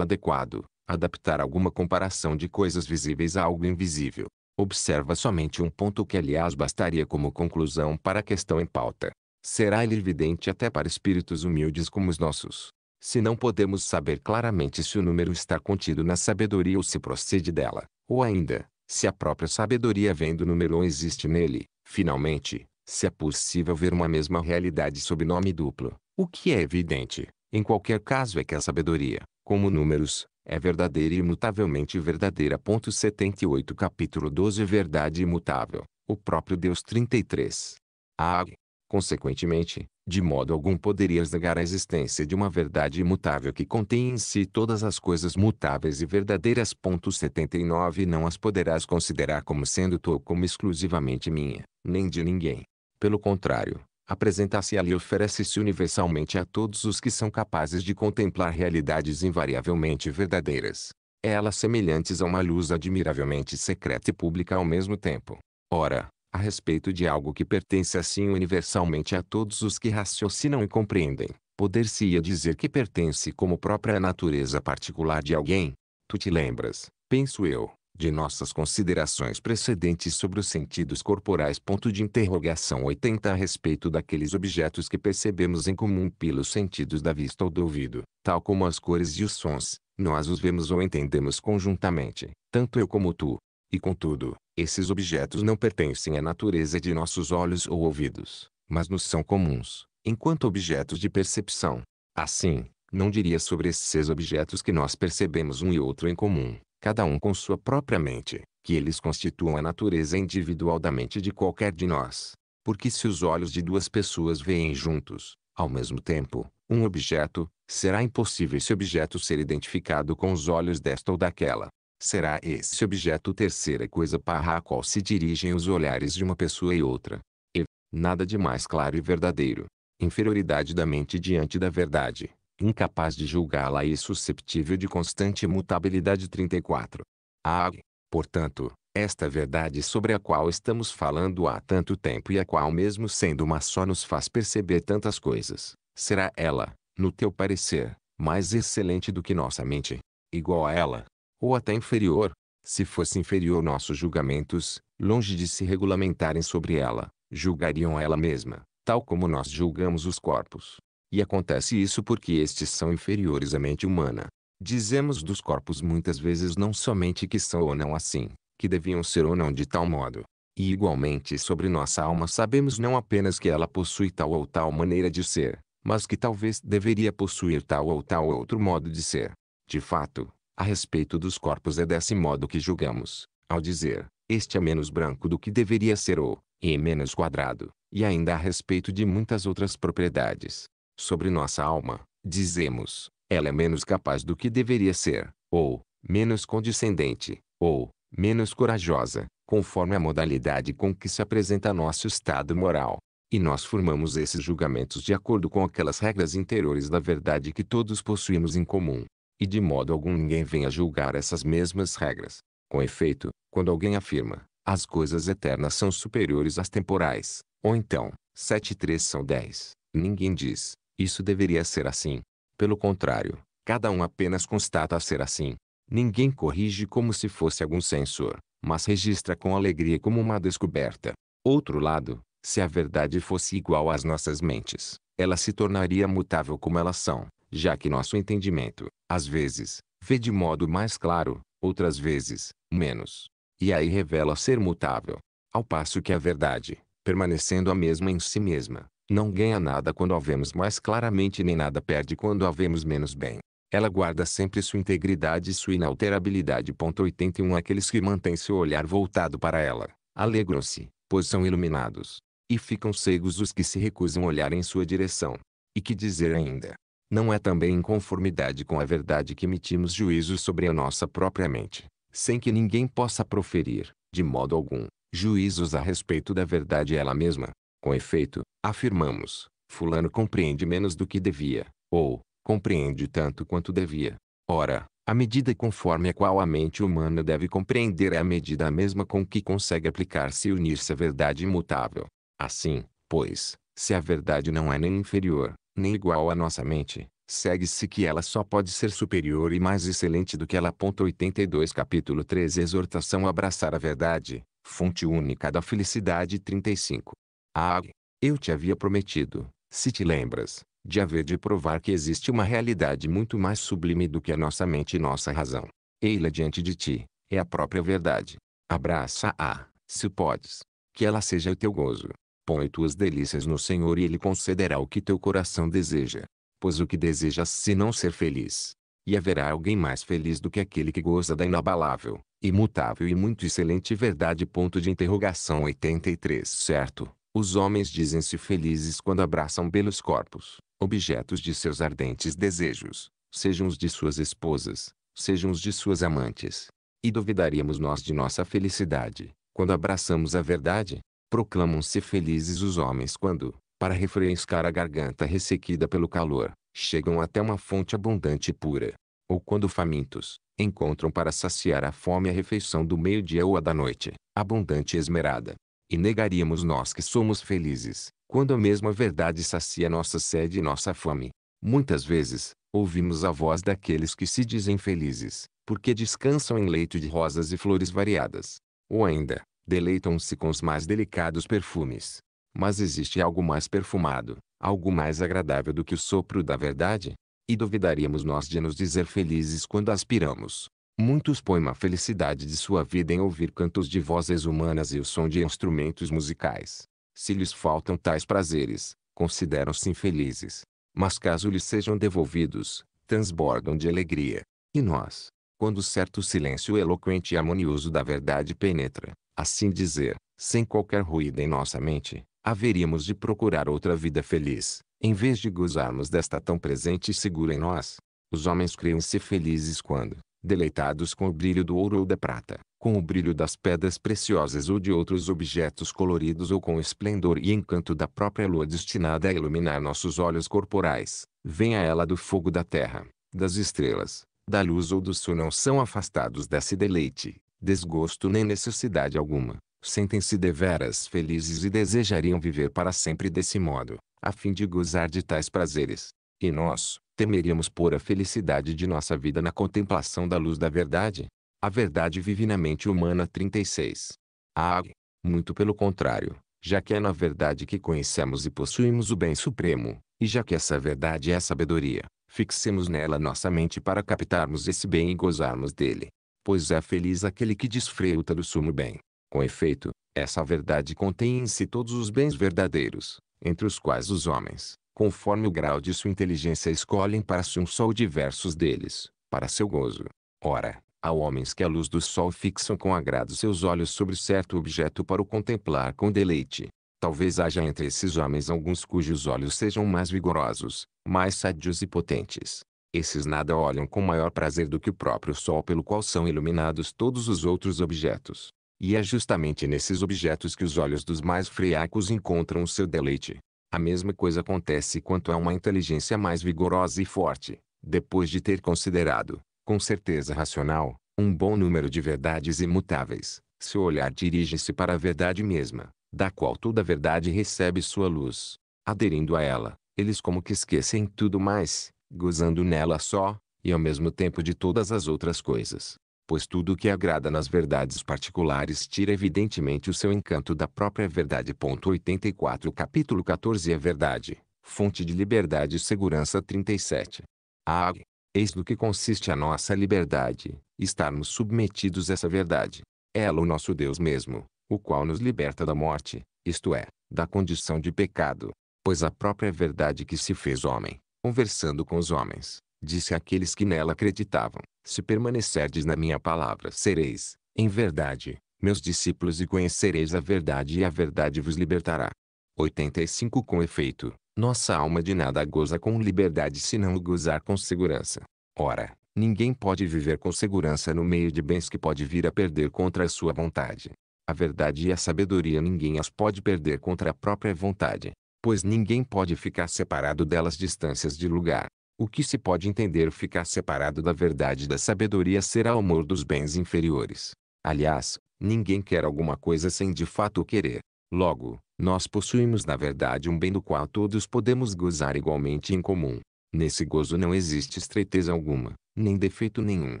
adequado, adaptar alguma comparação de coisas visíveis a algo invisível. Observa somente um ponto que aliás bastaria como conclusão para a questão em pauta será ele evidente até para espíritos humildes como os nossos. Se não podemos saber claramente se o número está contido na sabedoria ou se procede dela, ou ainda, se a própria sabedoria vem do número ou existe nele, finalmente, se é possível ver uma mesma realidade sob nome duplo, o que é evidente, em qualquer caso é que a sabedoria, como números, é verdadeira e imutavelmente verdadeira. 78 Capítulo 12 Verdade imutável, o próprio Deus 33. A AG, Consequentemente, de modo algum poderias negar a existência de uma verdade imutável que contém em si todas as coisas mutáveis e verdadeiras. 79 Não as poderás considerar como sendo tua ou como exclusivamente minha, nem de ninguém. Pelo contrário, apresenta-se ali e oferece-se universalmente a todos os que são capazes de contemplar realidades invariavelmente verdadeiras. Elas semelhantes a uma luz admiravelmente secreta e pública ao mesmo tempo. Ora, a respeito de algo que pertence assim universalmente a todos os que raciocinam e compreendem, poder-se-ia dizer que pertence como própria natureza particular de alguém. Tu te lembras, penso eu, de nossas considerações precedentes sobre os sentidos corporais. Ponto de interrogação 80 a respeito daqueles objetos que percebemos em comum pelos sentidos da vista ou do ouvido, tal como as cores e os sons, nós os vemos ou entendemos conjuntamente, tanto eu como tu. E contudo, esses objetos não pertencem à natureza de nossos olhos ou ouvidos, mas nos são comuns, enquanto objetos de percepção. Assim, não diria sobre esses objetos que nós percebemos um e outro em comum, cada um com sua própria mente, que eles constituam a natureza individual da mente de qualquer de nós. Porque se os olhos de duas pessoas veem juntos, ao mesmo tempo, um objeto, será impossível esse objeto ser identificado com os olhos desta ou daquela será esse objeto terceira coisa para a qual se dirigem os olhares de uma pessoa e outra. E, nada de mais claro e verdadeiro, inferioridade da mente diante da verdade, incapaz de julgá-la e susceptível de constante mutabilidade 34. A, portanto, esta verdade sobre a qual estamos falando há tanto tempo e a qual mesmo sendo uma só nos faz perceber tantas coisas, será ela, no teu parecer, mais excelente do que nossa mente, igual a ela, ou até inferior, se fosse inferior nossos julgamentos, longe de se regulamentarem sobre ela, julgariam ela mesma, tal como nós julgamos os corpos. E acontece isso porque estes são inferiores à mente humana. Dizemos dos corpos muitas vezes não somente que são ou não assim, que deviam ser ou não de tal modo. E igualmente sobre nossa alma sabemos não apenas que ela possui tal ou tal maneira de ser, mas que talvez deveria possuir tal ou tal outro modo de ser. De fato, a respeito dos corpos é desse modo que julgamos, ao dizer, este é menos branco do que deveria ser ou, e é menos quadrado, e ainda a respeito de muitas outras propriedades. Sobre nossa alma, dizemos, ela é menos capaz do que deveria ser, ou, menos condescendente, ou, menos corajosa, conforme a modalidade com que se apresenta nosso estado moral. E nós formamos esses julgamentos de acordo com aquelas regras interiores da verdade que todos possuímos em comum. E de modo algum ninguém vem a julgar essas mesmas regras. Com efeito, quando alguém afirma, as coisas eternas são superiores às temporais, ou então, sete e três são dez, ninguém diz, isso deveria ser assim. Pelo contrário, cada um apenas constata ser assim. Ninguém corrige como se fosse algum censor, mas registra com alegria como uma descoberta. Outro lado, se a verdade fosse igual às nossas mentes, ela se tornaria mutável como elas são já que nosso entendimento, às vezes, vê de modo mais claro, outras vezes, menos. E aí revela ser mutável. Ao passo que a verdade, permanecendo a mesma em si mesma, não ganha nada quando a vemos mais claramente nem nada perde quando a vemos menos bem. Ela guarda sempre sua integridade e sua inalterabilidade. 81 Aqueles que mantêm seu olhar voltado para ela, alegram-se, pois são iluminados. E ficam cegos os que se recusam a olhar em sua direção. E que dizer ainda, não é também em conformidade com a verdade que emitimos juízos sobre a nossa própria mente, sem que ninguém possa proferir, de modo algum, juízos a respeito da verdade ela mesma. Com efeito, afirmamos, fulano compreende menos do que devia, ou, compreende tanto quanto devia. Ora, a medida conforme a qual a mente humana deve compreender é a medida mesma com que consegue aplicar-se e unir-se à verdade imutável. Assim, pois, se a verdade não é nem inferior, nem igual à nossa mente, segue-se que ela só pode ser superior e mais excelente do que ela. 82 Capítulo 13 Exortação a abraçar a verdade, fonte única da felicidade 35. Ag, eu te havia prometido, se te lembras, de haver de provar que existe uma realidade muito mais sublime do que a nossa mente e nossa razão. Ei-la diante de ti, é a própria verdade. Abraça-a, se podes, que ela seja o teu gozo, Põe tuas delícias no Senhor e Ele concederá o que teu coração deseja. Pois o que desejas se não ser feliz? E haverá alguém mais feliz do que aquele que goza da inabalável, imutável e muito excelente verdade. Ponto de interrogação 83 Certo, os homens dizem-se felizes quando abraçam belos corpos, objetos de seus ardentes desejos, sejam os de suas esposas, sejam os de suas amantes. E duvidaríamos nós de nossa felicidade, quando abraçamos a verdade? Proclamam-se felizes os homens quando, para refrescar a garganta ressequida pelo calor, chegam até uma fonte abundante e pura. Ou quando famintos, encontram para saciar a fome a refeição do meio-dia ou a da noite, abundante e esmerada. E negaríamos nós que somos felizes, quando a mesma verdade sacia nossa sede e nossa fome. Muitas vezes, ouvimos a voz daqueles que se dizem felizes, porque descansam em leito de rosas e flores variadas. Ou ainda, deleitam-se com os mais delicados perfumes. Mas existe algo mais perfumado, algo mais agradável do que o sopro da verdade? E duvidaríamos nós de nos dizer felizes quando aspiramos. Muitos põem a felicidade de sua vida em ouvir cantos de vozes humanas e o som de instrumentos musicais. Se lhes faltam tais prazeres, consideram-se infelizes. Mas caso lhes sejam devolvidos, transbordam de alegria. E nós? quando certo silêncio eloquente e harmonioso da verdade penetra, assim dizer, sem qualquer ruído em nossa mente, haveríamos de procurar outra vida feliz, em vez de gozarmos desta tão presente e segura em nós. Os homens criam-se felizes quando, deleitados com o brilho do ouro ou da prata, com o brilho das pedras preciosas ou de outros objetos coloridos ou com o esplendor e encanto da própria lua destinada a iluminar nossos olhos corporais, venha ela do fogo da terra, das estrelas, da luz ou do sol não são afastados desse deleite, desgosto nem necessidade alguma. Sentem-se deveras felizes e desejariam viver para sempre desse modo, a fim de gozar de tais prazeres. E nós, temeríamos pôr a felicidade de nossa vida na contemplação da luz da verdade? A verdade vive na mente humana 36. Ah, muito pelo contrário, já que é na verdade que conhecemos e possuímos o bem supremo, e já que essa verdade é sabedoria, Fixemos nela nossa mente para captarmos esse bem e gozarmos dele. Pois é feliz aquele que desfruta do sumo bem. Com efeito, essa verdade contém em si todos os bens verdadeiros, entre os quais os homens, conforme o grau de sua inteligência escolhem para si um sol diversos deles, para seu gozo. Ora, há homens que a luz do sol fixam com agrado seus olhos sobre certo objeto para o contemplar com deleite, Talvez haja entre esses homens alguns cujos olhos sejam mais vigorosos, mais sadios e potentes. Esses nada olham com maior prazer do que o próprio sol pelo qual são iluminados todos os outros objetos. E é justamente nesses objetos que os olhos dos mais friacos encontram o seu deleite. A mesma coisa acontece quanto a uma inteligência mais vigorosa e forte, depois de ter considerado, com certeza racional, um bom número de verdades imutáveis. Seu olhar dirige-se para a verdade mesma, da qual toda a verdade recebe sua luz. Aderindo a ela, eles como que esquecem tudo mais, gozando nela só, e ao mesmo tempo de todas as outras coisas. Pois tudo o que agrada nas verdades particulares tira evidentemente o seu encanto da própria verdade. 84 Capítulo 14 A é Verdade, fonte de liberdade e segurança 37. Ah, eis do que consiste a nossa liberdade, estarmos submetidos a essa verdade. Ela o nosso Deus mesmo, o qual nos liberta da morte, isto é, da condição de pecado. Pois a própria verdade que se fez homem, conversando com os homens, disse àqueles que nela acreditavam: Se permanecerdes na minha palavra, sereis, em verdade, meus discípulos e conhecereis a verdade e a verdade vos libertará. 85 Com efeito, nossa alma de nada goza com liberdade se não gozar com segurança. Ora, ninguém pode viver com segurança no meio de bens que pode vir a perder contra a sua vontade. A verdade e a sabedoria ninguém as pode perder contra a própria vontade, pois ninguém pode ficar separado delas distâncias de lugar. O que se pode entender ficar separado da verdade e da sabedoria será o amor dos bens inferiores. Aliás, ninguém quer alguma coisa sem de fato querer. Logo, nós possuímos na verdade um bem do qual todos podemos gozar igualmente em comum. Nesse gozo não existe estreiteza alguma, nem defeito nenhum.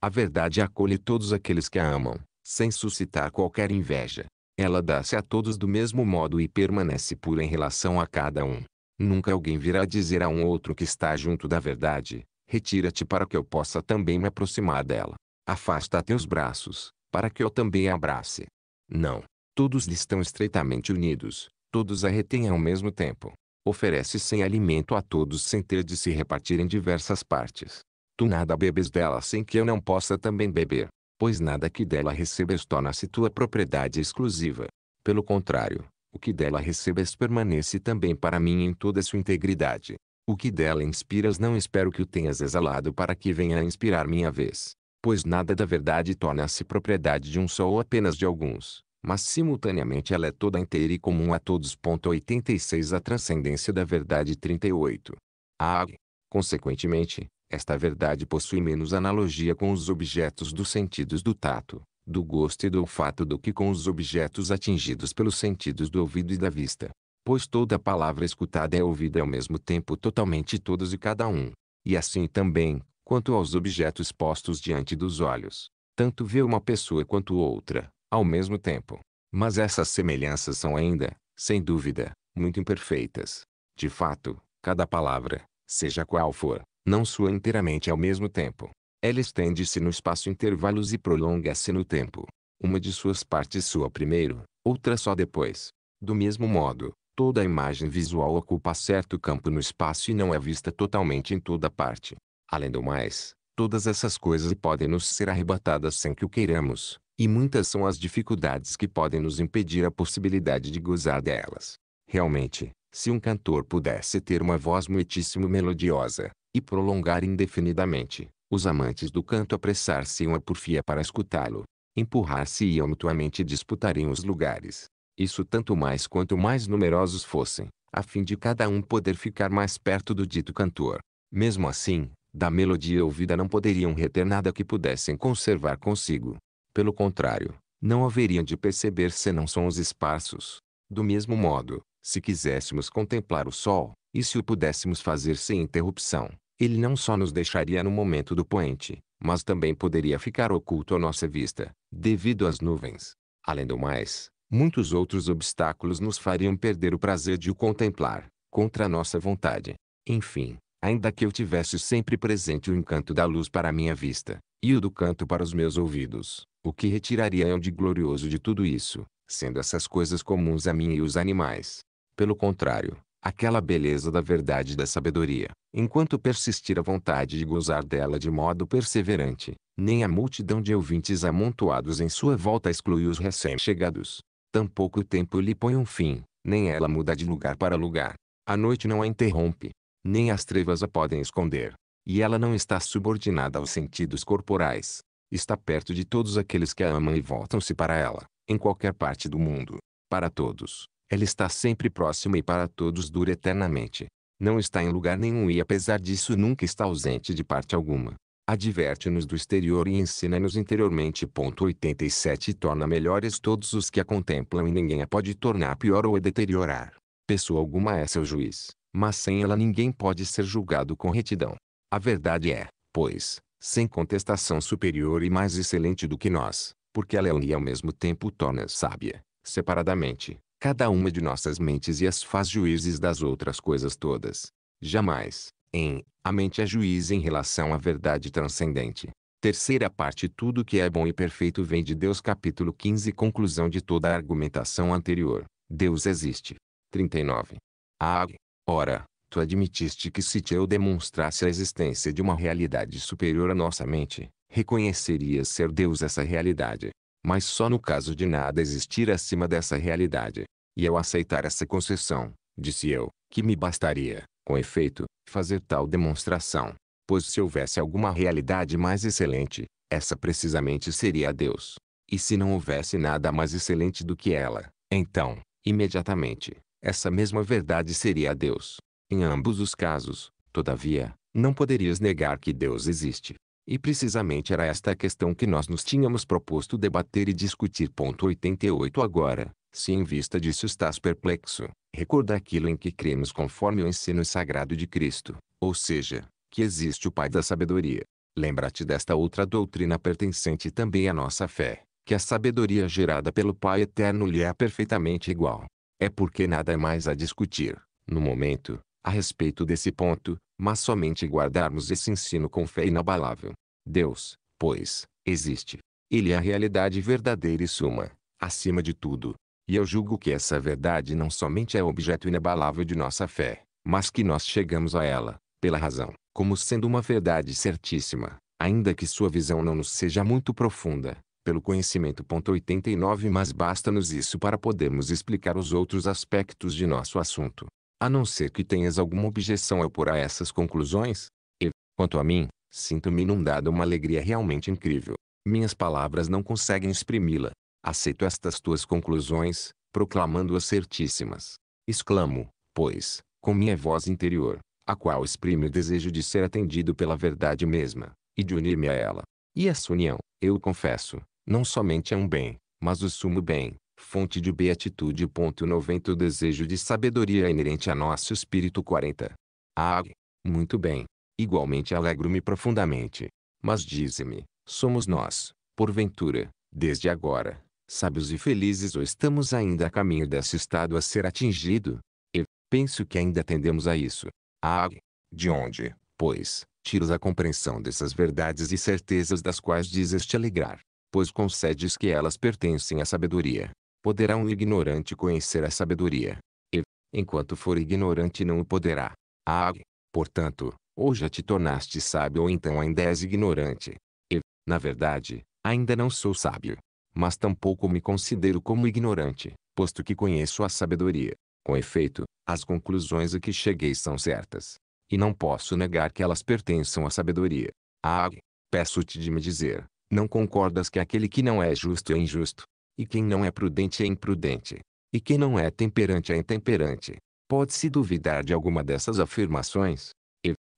A verdade acolhe todos aqueles que a amam, sem suscitar qualquer inveja. Ela dá-se a todos do mesmo modo e permanece pura em relação a cada um. Nunca alguém virá dizer a um outro que está junto da verdade, retira-te para que eu possa também me aproximar dela. Afasta teus braços, para que eu também a abrace. Não. Todos lhe estão estreitamente unidos, todos a retêm ao mesmo tempo. Oferece sem alimento a todos sem ter de se repartir em diversas partes. Tu nada bebes dela sem que eu não possa também beber pois nada que dela recebes torna-se tua propriedade exclusiva. Pelo contrário, o que dela recebes permanece também para mim em toda sua integridade. O que dela inspiras não espero que o tenhas exalado para que venha a inspirar minha vez, pois nada da verdade torna-se propriedade de um só ou apenas de alguns, mas simultaneamente ela é toda inteira e comum a todos. 86 A transcendência da verdade 38. A ah, consequentemente, esta verdade possui menos analogia com os objetos dos sentidos do tato, do gosto e do olfato do que com os objetos atingidos pelos sentidos do ouvido e da vista. Pois toda palavra escutada é ouvida ao mesmo tempo totalmente todos e cada um. E assim também, quanto aos objetos postos diante dos olhos. Tanto vê uma pessoa quanto outra, ao mesmo tempo. Mas essas semelhanças são ainda, sem dúvida, muito imperfeitas. De fato, cada palavra, seja qual for, não sua inteiramente ao mesmo tempo. Ela estende-se no espaço intervalos e prolonga-se no tempo. Uma de suas partes sua primeiro, outra só depois. Do mesmo modo, toda a imagem visual ocupa certo campo no espaço e não é vista totalmente em toda parte. Além do mais, todas essas coisas podem nos ser arrebatadas sem que o queiramos, e muitas são as dificuldades que podem nos impedir a possibilidade de gozar delas. Realmente, se um cantor pudesse ter uma voz muitíssimo melodiosa, e prolongar indefinidamente. Os amantes do canto apressar-se-iam a porfia para escutá-lo. Empurrar-se-iam mutuamente e disputariam os lugares. Isso tanto mais quanto mais numerosos fossem, a fim de cada um poder ficar mais perto do dito cantor. Mesmo assim, da melodia ouvida não poderiam reter nada que pudessem conservar consigo. Pelo contrário, não haveriam de perceber senão sons esparsos. Do mesmo modo, se quiséssemos contemplar o sol, e se o pudéssemos fazer sem interrupção, ele não só nos deixaria no momento do poente, mas também poderia ficar oculto à nossa vista, devido às nuvens. Além do mais, muitos outros obstáculos nos fariam perder o prazer de o contemplar, contra a nossa vontade. Enfim, ainda que eu tivesse sempre presente o encanto da luz para a minha vista, e o do canto para os meus ouvidos, o que retiraria eu de glorioso de tudo isso, sendo essas coisas comuns a mim e os animais? Pelo contrário, aquela beleza da verdade e da sabedoria, enquanto persistir a vontade de gozar dela de modo perseverante, nem a multidão de ouvintes amontoados em sua volta exclui os recém-chegados. Tampouco o tempo lhe põe um fim, nem ela muda de lugar para lugar. A noite não a interrompe, nem as trevas a podem esconder. E ela não está subordinada aos sentidos corporais. Está perto de todos aqueles que a amam e voltam-se para ela, em qualquer parte do mundo. Para todos, ela está sempre próxima e para todos dura eternamente. Não está em lugar nenhum e apesar disso nunca está ausente de parte alguma. Adverte-nos do exterior e ensina-nos interiormente. 87 Torna melhores todos os que a contemplam e ninguém a pode tornar pior ou a deteriorar. Pessoa alguma é seu juiz, mas sem ela ninguém pode ser julgado com retidão. A verdade é, pois, sem contestação superior e mais excelente do que nós, porque ela é e ao mesmo tempo torna sábia, separadamente, cada uma de nossas mentes e as faz juízes das outras coisas todas. Jamais, em, a mente é juiz em relação à verdade transcendente. Terceira parte Tudo que é bom e perfeito vem de Deus capítulo 15 Conclusão de toda a argumentação anterior. Deus existe. 39. Ah, ora, tu admitiste que se eu demonstrasse a existência de uma realidade superior à nossa mente, reconhecerias ser Deus essa realidade mas só no caso de nada existir acima dessa realidade. E eu aceitar essa concessão, disse eu, que me bastaria, com efeito, fazer tal demonstração. Pois se houvesse alguma realidade mais excelente, essa precisamente seria a Deus. E se não houvesse nada mais excelente do que ela, então, imediatamente, essa mesma verdade seria a Deus. Em ambos os casos, todavia, não poderias negar que Deus existe. E precisamente era esta a questão que nós nos tínhamos proposto debater e discutir. 88 Agora, se em vista disso estás perplexo, recorda aquilo em que cremos conforme o ensino sagrado de Cristo, ou seja, que existe o Pai da sabedoria. Lembra-te desta outra doutrina pertencente também à nossa fé, que a sabedoria gerada pelo Pai eterno lhe é perfeitamente igual. É porque nada é mais a discutir, no momento, a respeito desse ponto, mas somente guardarmos esse ensino com fé inabalável. Deus, pois, existe. Ele é a realidade verdadeira e suma, acima de tudo. E eu julgo que essa verdade não somente é objeto inabalável de nossa fé, mas que nós chegamos a ela, pela razão, como sendo uma verdade certíssima, ainda que sua visão não nos seja muito profunda, pelo conhecimento. 89 Mas basta-nos isso para podermos explicar os outros aspectos de nosso assunto. A não ser que tenhas alguma objeção a por a essas conclusões. E, quanto a mim, Sinto-me inundado uma alegria realmente incrível. Minhas palavras não conseguem exprimi-la. Aceito estas tuas conclusões, proclamando-as certíssimas. Exclamo, pois, com minha voz interior, a qual exprime o desejo de ser atendido pela verdade mesma, e de unir-me a ela. E essa união, eu confesso, não somente é um bem, mas o sumo bem, fonte de beatitude. Ponto 90 O desejo de sabedoria é inerente a nosso espírito 40. Ah, muito bem, igualmente alegro-me profundamente. Mas dize-me, somos nós, porventura, desde agora, sábios e felizes ou estamos ainda a caminho desse estado a ser atingido? E, penso que ainda tendemos a isso. Ah, de onde, pois, tiras a compreensão dessas verdades e certezas das quais dizes te alegrar? Pois concedes que elas pertencem à sabedoria. Poderá um ignorante conhecer a sabedoria? E, enquanto for ignorante não o poderá. Ah, portanto, ou já te tornaste sábio ou então ainda és ignorante. Eu, na verdade, ainda não sou sábio. Mas tampouco me considero como ignorante, posto que conheço a sabedoria. Com efeito, as conclusões a que cheguei são certas. E não posso negar que elas pertençam à sabedoria. Ah, peço-te de me dizer, não concordas que aquele que não é justo é injusto? E quem não é prudente é imprudente? E quem não é temperante é intemperante? Pode-se duvidar de alguma dessas afirmações?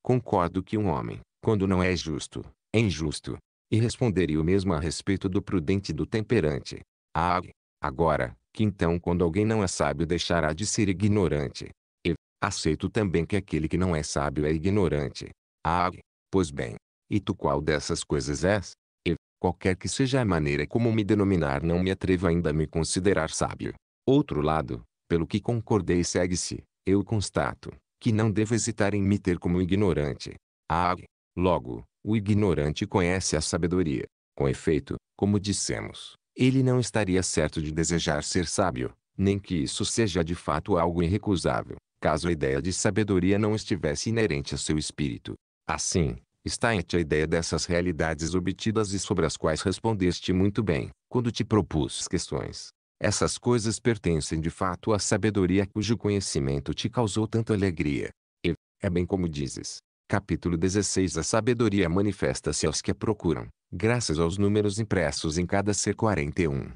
Concordo que um homem, quando não é justo, é injusto. E responderia o mesmo a respeito do prudente e do temperante. Ah, agora, que então quando alguém não é sábio deixará de ser ignorante. E, aceito também que aquele que não é sábio é ignorante. Ah, pois bem, e tu qual dessas coisas és? E, qualquer que seja a maneira como me denominar não me atrevo ainda a me considerar sábio. Outro lado, pelo que concordei segue-se, eu constato, que não devo hesitar em me ter como ignorante. Ah, Logo, o ignorante conhece a sabedoria. Com efeito, como dissemos, ele não estaria certo de desejar ser sábio, nem que isso seja de fato algo irrecusável, caso a ideia de sabedoria não estivesse inerente a seu espírito. Assim, está em ti a ideia dessas realidades obtidas e sobre as quais respondeste muito bem, quando te propus questões. Essas coisas pertencem de fato à sabedoria cujo conhecimento te causou tanta alegria. E, é bem como dizes. Capítulo 16 A sabedoria manifesta-se aos que a procuram, graças aos números impressos em cada ser 41.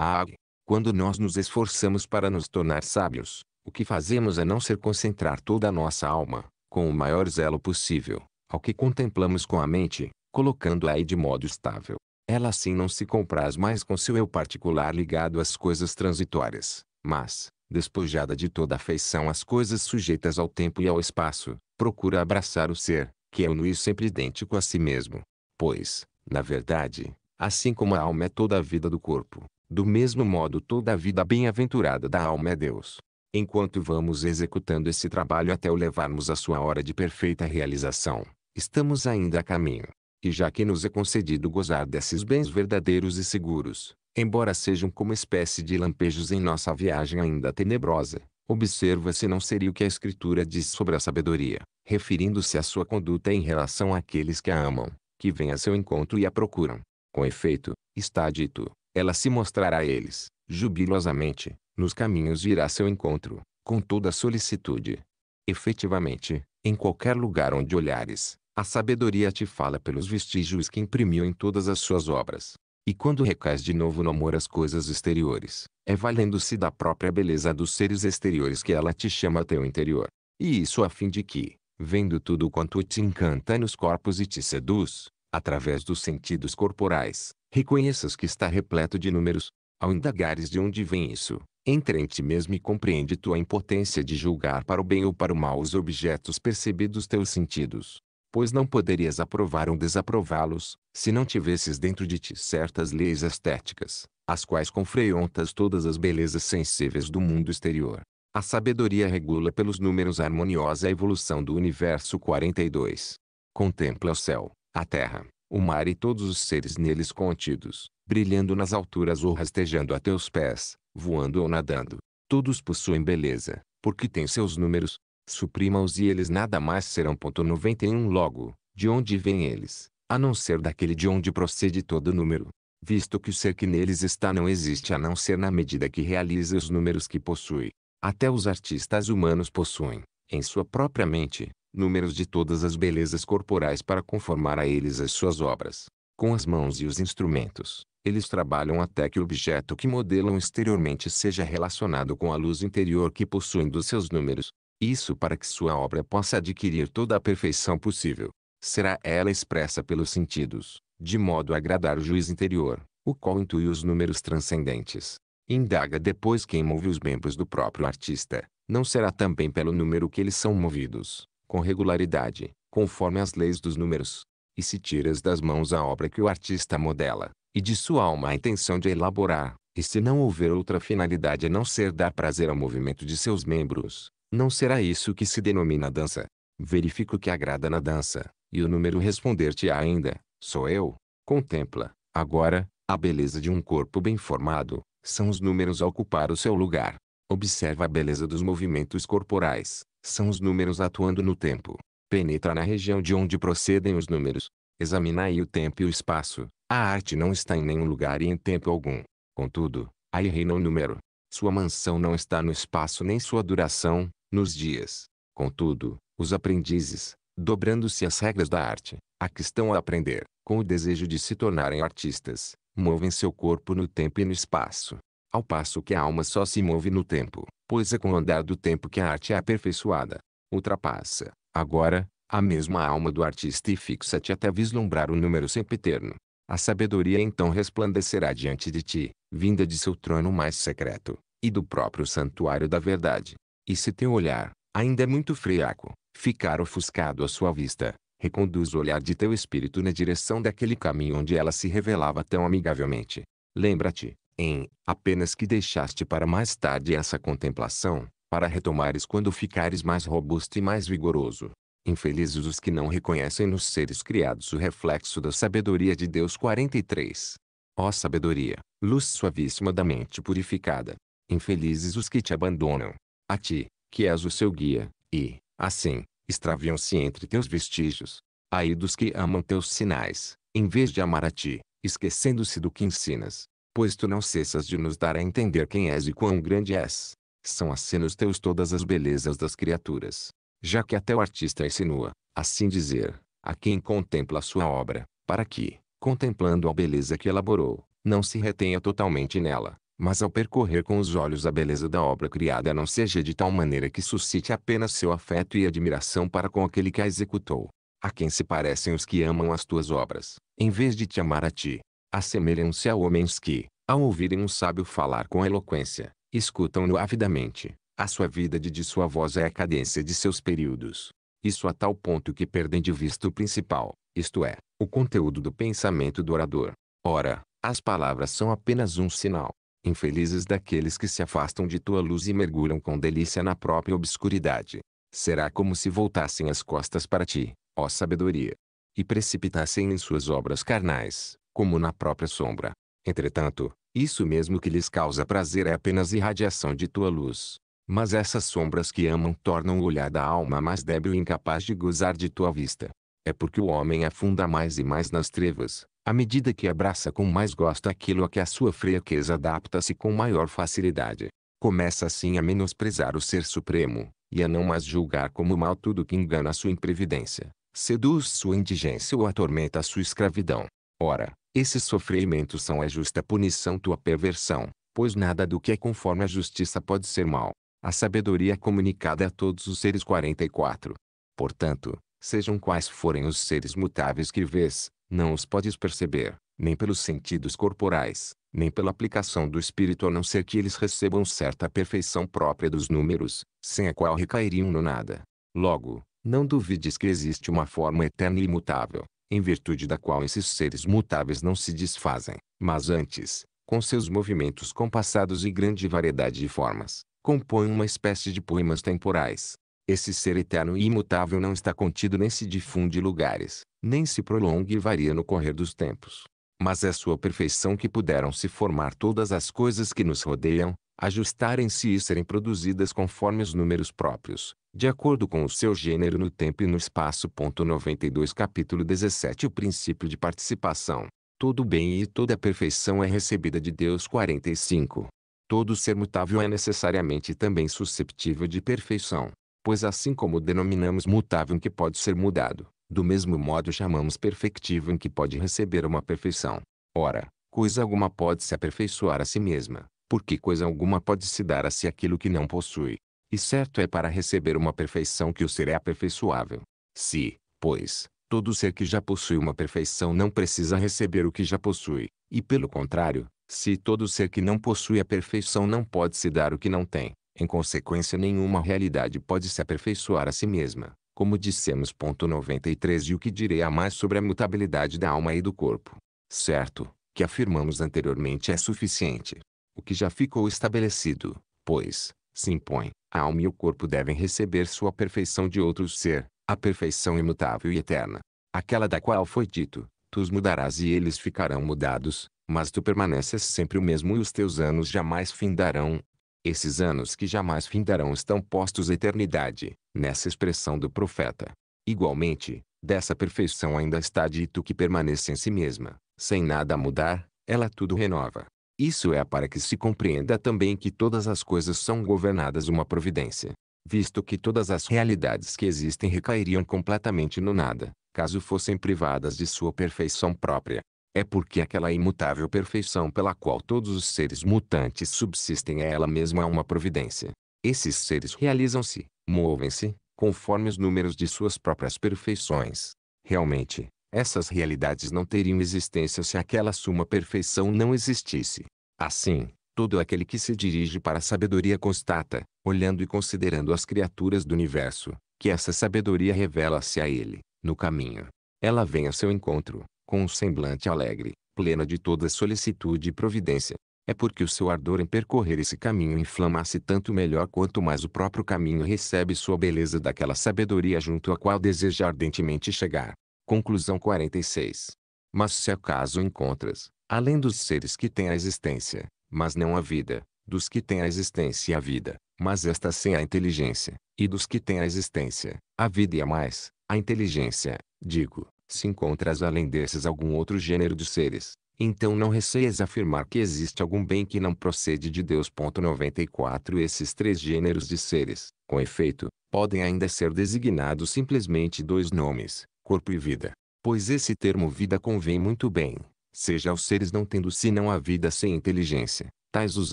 Ah, quando nós nos esforçamos para nos tornar sábios, o que fazemos é não ser concentrar toda a nossa alma, com o maior zelo possível, ao que contemplamos com a mente, colocando-a aí de modo estável, ela assim não se compraz mais com seu eu particular ligado às coisas transitórias, mas, despojada de toda afeição às coisas sujeitas ao tempo e ao espaço, procura abraçar o ser, que é o e sempre idêntico a si mesmo. Pois, na verdade, assim como a alma é toda a vida do corpo, do mesmo modo toda a vida bem-aventurada da alma é Deus. Enquanto vamos executando esse trabalho até o levarmos à sua hora de perfeita realização, estamos ainda a caminho. E já que nos é concedido gozar desses bens verdadeiros e seguros, embora sejam como espécie de lampejos em nossa viagem ainda tenebrosa, observa se não seria o que a Escritura diz sobre a sabedoria, referindo-se à sua conduta em relação àqueles que a amam, que vêm a seu encontro e a procuram. Com efeito, está dito, ela se mostrará a eles, jubilosamente, nos caminhos virá seu encontro, com toda solicitude. Efetivamente, em qualquer lugar onde olhares, a sabedoria te fala pelos vestígios que imprimiu em todas as suas obras. E quando recais de novo no amor às coisas exteriores, é valendo-se da própria beleza dos seres exteriores que ela te chama a teu interior. E isso a fim de que, vendo tudo quanto te encanta nos corpos e te seduz, através dos sentidos corporais, reconheças que está repleto de números. Ao indagares de onde vem isso, entra em ti mesmo e compreende tua impotência de julgar para o bem ou para o mal os objetos percebidos teus sentidos pois não poderias aprovar ou desaprová-los, se não tivesses dentro de ti certas leis estéticas, as quais confreontas todas as belezas sensíveis do mundo exterior. A sabedoria regula pelos números harmoniosa a evolução do universo 42. Contempla o céu, a terra, o mar e todos os seres neles contidos, brilhando nas alturas ou rastejando a teus pés, voando ou nadando. Todos possuem beleza, porque têm seus números, Suprima-os e eles nada mais serão. 91 Logo, de onde vêm eles, a não ser daquele de onde procede todo número, visto que o ser que neles está não existe a não ser na medida que realiza os números que possui. Até os artistas humanos possuem, em sua própria mente, números de todas as belezas corporais para conformar a eles as suas obras. Com as mãos e os instrumentos, eles trabalham até que o objeto que modelam exteriormente seja relacionado com a luz interior que possuem dos seus números. Isso para que sua obra possa adquirir toda a perfeição possível. Será ela expressa pelos sentidos, de modo a agradar o juiz interior, o qual intui os números transcendentes. Indaga depois quem move os membros do próprio artista. Não será também pelo número que eles são movidos, com regularidade, conforme as leis dos números. E se tiras das mãos a obra que o artista modela, e de sua alma a intenção de elaborar, e se não houver outra finalidade a não ser dar prazer ao movimento de seus membros, não será isso que se denomina dança. Verifico o que agrada na dança, e o número responder-te-á ainda, sou eu. Contempla, agora, a beleza de um corpo bem formado, são os números a ocupar o seu lugar. Observa a beleza dos movimentos corporais, são os números atuando no tempo. Penetra na região de onde procedem os números. Examinai o tempo e o espaço. A arte não está em nenhum lugar e em tempo algum. Contudo, aí reina o número. Sua mansão não está no espaço nem sua duração, nos dias. Contudo, os aprendizes, dobrando-se às regras da arte, a que estão a aprender, com o desejo de se tornarem artistas, movem seu corpo no tempo e no espaço. Ao passo que a alma só se move no tempo, pois é com o andar do tempo que a arte é aperfeiçoada. Ultrapassa, agora, a mesma alma do artista e fixa-te até vislumbrar o número sempiterno. A sabedoria então resplandecerá diante de ti, vinda de seu trono mais secreto, e do próprio santuário da verdade. E se teu olhar, ainda é muito fraco, ficar ofuscado à sua vista, reconduz o olhar de teu espírito na direção daquele caminho onde ela se revelava tão amigavelmente. Lembra-te, em, apenas que deixaste para mais tarde essa contemplação, para retomares quando ficares mais robusto e mais vigoroso. Infelizes os que não reconhecem nos seres criados o reflexo da sabedoria de Deus 43. Ó sabedoria, luz suavíssima da mente purificada. Infelizes os que te abandonam, a ti, que és o seu guia, e, assim, extraviam-se entre teus vestígios. Aí dos que amam teus sinais, em vez de amar a ti, esquecendo-se do que ensinas, pois tu não cessas de nos dar a entender quem és e quão grande és. São acenos assim teus todas as belezas das criaturas, já que até o artista insinua, assim dizer, a quem contempla a sua obra, para que, contemplando a beleza que elaborou, não se retenha totalmente nela, mas ao percorrer com os olhos a beleza da obra criada não seja de tal maneira que suscite apenas seu afeto e admiração para com aquele que a executou. A quem se parecem os que amam as tuas obras, em vez de te amar a ti, assemelham-se a homens que, ao ouvirem um sábio falar com eloquência, escutam-no avidamente. A de de sua voz é a cadência de seus períodos. Isso a tal ponto que perdem de vista o principal, isto é, o conteúdo do pensamento do orador. Ora, as palavras são apenas um sinal, Infelizes daqueles que se afastam de tua luz e mergulham com delícia na própria obscuridade. Será como se voltassem as costas para ti, ó sabedoria, e precipitassem em suas obras carnais, como na própria sombra. Entretanto, isso mesmo que lhes causa prazer é apenas irradiação de tua luz. Mas essas sombras que amam tornam o olhar da alma mais débil e incapaz de gozar de tua vista. É porque o homem afunda mais e mais nas trevas, à medida que abraça com mais gosto aquilo a que a sua fraqueza adapta-se com maior facilidade. Começa assim a menosprezar o Ser Supremo, e a não mais julgar como mal tudo que engana a sua imprevidência, seduz sua indigência ou atormenta sua escravidão. Ora, esses sofrimentos são a é justa punição tua perversão, pois nada do que é conforme a justiça pode ser mal. A sabedoria é comunicada a todos os seres 44. Portanto, sejam quais forem os seres mutáveis que vês, não os podes perceber, nem pelos sentidos corporais, nem pela aplicação do espírito a não ser que eles recebam certa perfeição própria dos números, sem a qual recairiam no nada. Logo, não duvides que existe uma forma eterna e imutável, em virtude da qual esses seres mutáveis não se desfazem, mas antes, com seus movimentos compassados e grande variedade de formas, compõem uma espécie de poemas temporais, esse ser eterno e imutável não está contido nem se difunde lugares, nem se prolonga e varia no correr dos tempos. Mas é sua perfeição que puderam se formar todas as coisas que nos rodeiam, ajustarem-se e serem produzidas conforme os números próprios, de acordo com o seu gênero no tempo e no espaço. 92 Capítulo 17 O princípio de participação. Todo bem e toda perfeição é recebida de Deus. 45. Todo ser mutável é necessariamente também susceptível de perfeição pois assim como denominamos mutável em que pode ser mudado, do mesmo modo chamamos perfectivo em que pode receber uma perfeição. Ora, coisa alguma pode se aperfeiçoar a si mesma, porque coisa alguma pode se dar a si aquilo que não possui. E certo é para receber uma perfeição que o ser é aperfeiçoável. Se, pois, todo ser que já possui uma perfeição não precisa receber o que já possui, e pelo contrário, se todo ser que não possui a perfeição não pode se dar o que não tem, em consequência nenhuma realidade pode se aperfeiçoar a si mesma, como dissemos. 93 E o que direi a mais sobre a mutabilidade da alma e do corpo? Certo, que afirmamos anteriormente é suficiente. O que já ficou estabelecido, pois, se impõe, a alma e o corpo devem receber sua perfeição de outro ser, a perfeição imutável e eterna. Aquela da qual foi dito, tu os mudarás e eles ficarão mudados, mas tu permaneces sempre o mesmo e os teus anos jamais findarão, esses anos que jamais findarão estão postos à eternidade, nessa expressão do profeta. Igualmente, dessa perfeição ainda está dito que permanece em si mesma, sem nada mudar, ela tudo renova. Isso é para que se compreenda também que todas as coisas são governadas uma providência, visto que todas as realidades que existem recairiam completamente no nada, caso fossem privadas de sua perfeição própria é porque aquela imutável perfeição pela qual todos os seres mutantes subsistem é ela mesma uma providência. Esses seres realizam-se, movem-se, conforme os números de suas próprias perfeições. Realmente, essas realidades não teriam existência se aquela suma perfeição não existisse. Assim, todo aquele que se dirige para a sabedoria constata, olhando e considerando as criaturas do universo, que essa sabedoria revela-se a ele, no caminho. Ela vem a seu encontro, com um semblante alegre, plena de toda solicitude e providência. É porque o seu ardor em percorrer esse caminho inflama-se tanto melhor quanto mais o próprio caminho recebe sua beleza daquela sabedoria junto à qual deseja ardentemente chegar. Conclusão 46. Mas se acaso encontras, além dos seres que têm a existência, mas não a vida, dos que têm a existência e a vida, mas esta sem a inteligência, e dos que têm a existência, a vida e a mais, a inteligência, digo, se encontras além desses algum outro gênero de seres, então não receias afirmar que existe algum bem que não procede de Deus. 94 Esses três gêneros de seres, com efeito, podem ainda ser designados simplesmente dois nomes, corpo e vida. Pois esse termo vida convém muito bem, seja aos seres não tendo senão a vida sem inteligência, tais os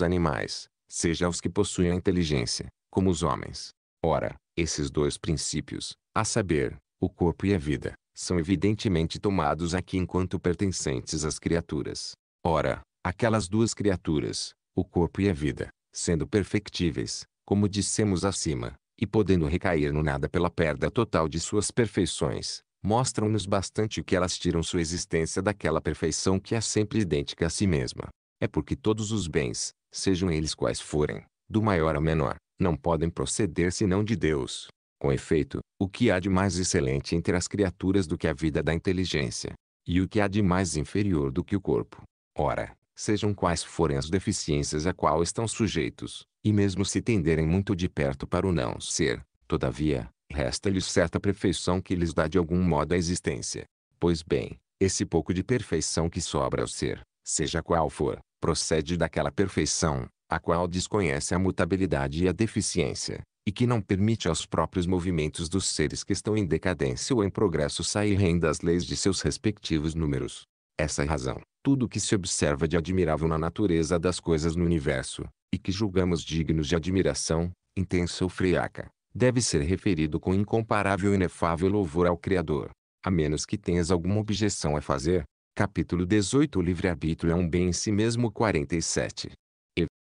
animais, seja aos que possuem a inteligência, como os homens. Ora, esses dois princípios, a saber, o corpo e a vida, são evidentemente tomados aqui enquanto pertencentes às criaturas. Ora, aquelas duas criaturas, o corpo e a vida, sendo perfectíveis, como dissemos acima, e podendo recair no nada pela perda total de suas perfeições, mostram-nos bastante que elas tiram sua existência daquela perfeição que é sempre idêntica a si mesma. É porque todos os bens, sejam eles quais forem, do maior ao menor, não podem proceder senão de Deus, com efeito, o que há de mais excelente entre as criaturas do que a vida da inteligência? E o que há de mais inferior do que o corpo? Ora, sejam quais forem as deficiências a qual estão sujeitos, e mesmo se tenderem muito de perto para o não ser, todavia, resta-lhes certa perfeição que lhes dá de algum modo a existência. Pois bem, esse pouco de perfeição que sobra ao ser, seja qual for, procede daquela perfeição, a qual desconhece a mutabilidade e a deficiência, e que não permite aos próprios movimentos dos seres que estão em decadência ou em progresso sair das leis de seus respectivos números. Essa é razão. Tudo o que se observa de admirável na natureza das coisas no universo, e que julgamos dignos de admiração, intensa ou friaca, deve ser referido com incomparável e inefável louvor ao Criador. A menos que tenhas alguma objeção a fazer. Capítulo 18 O livre-arbítrio é um bem em si mesmo 47.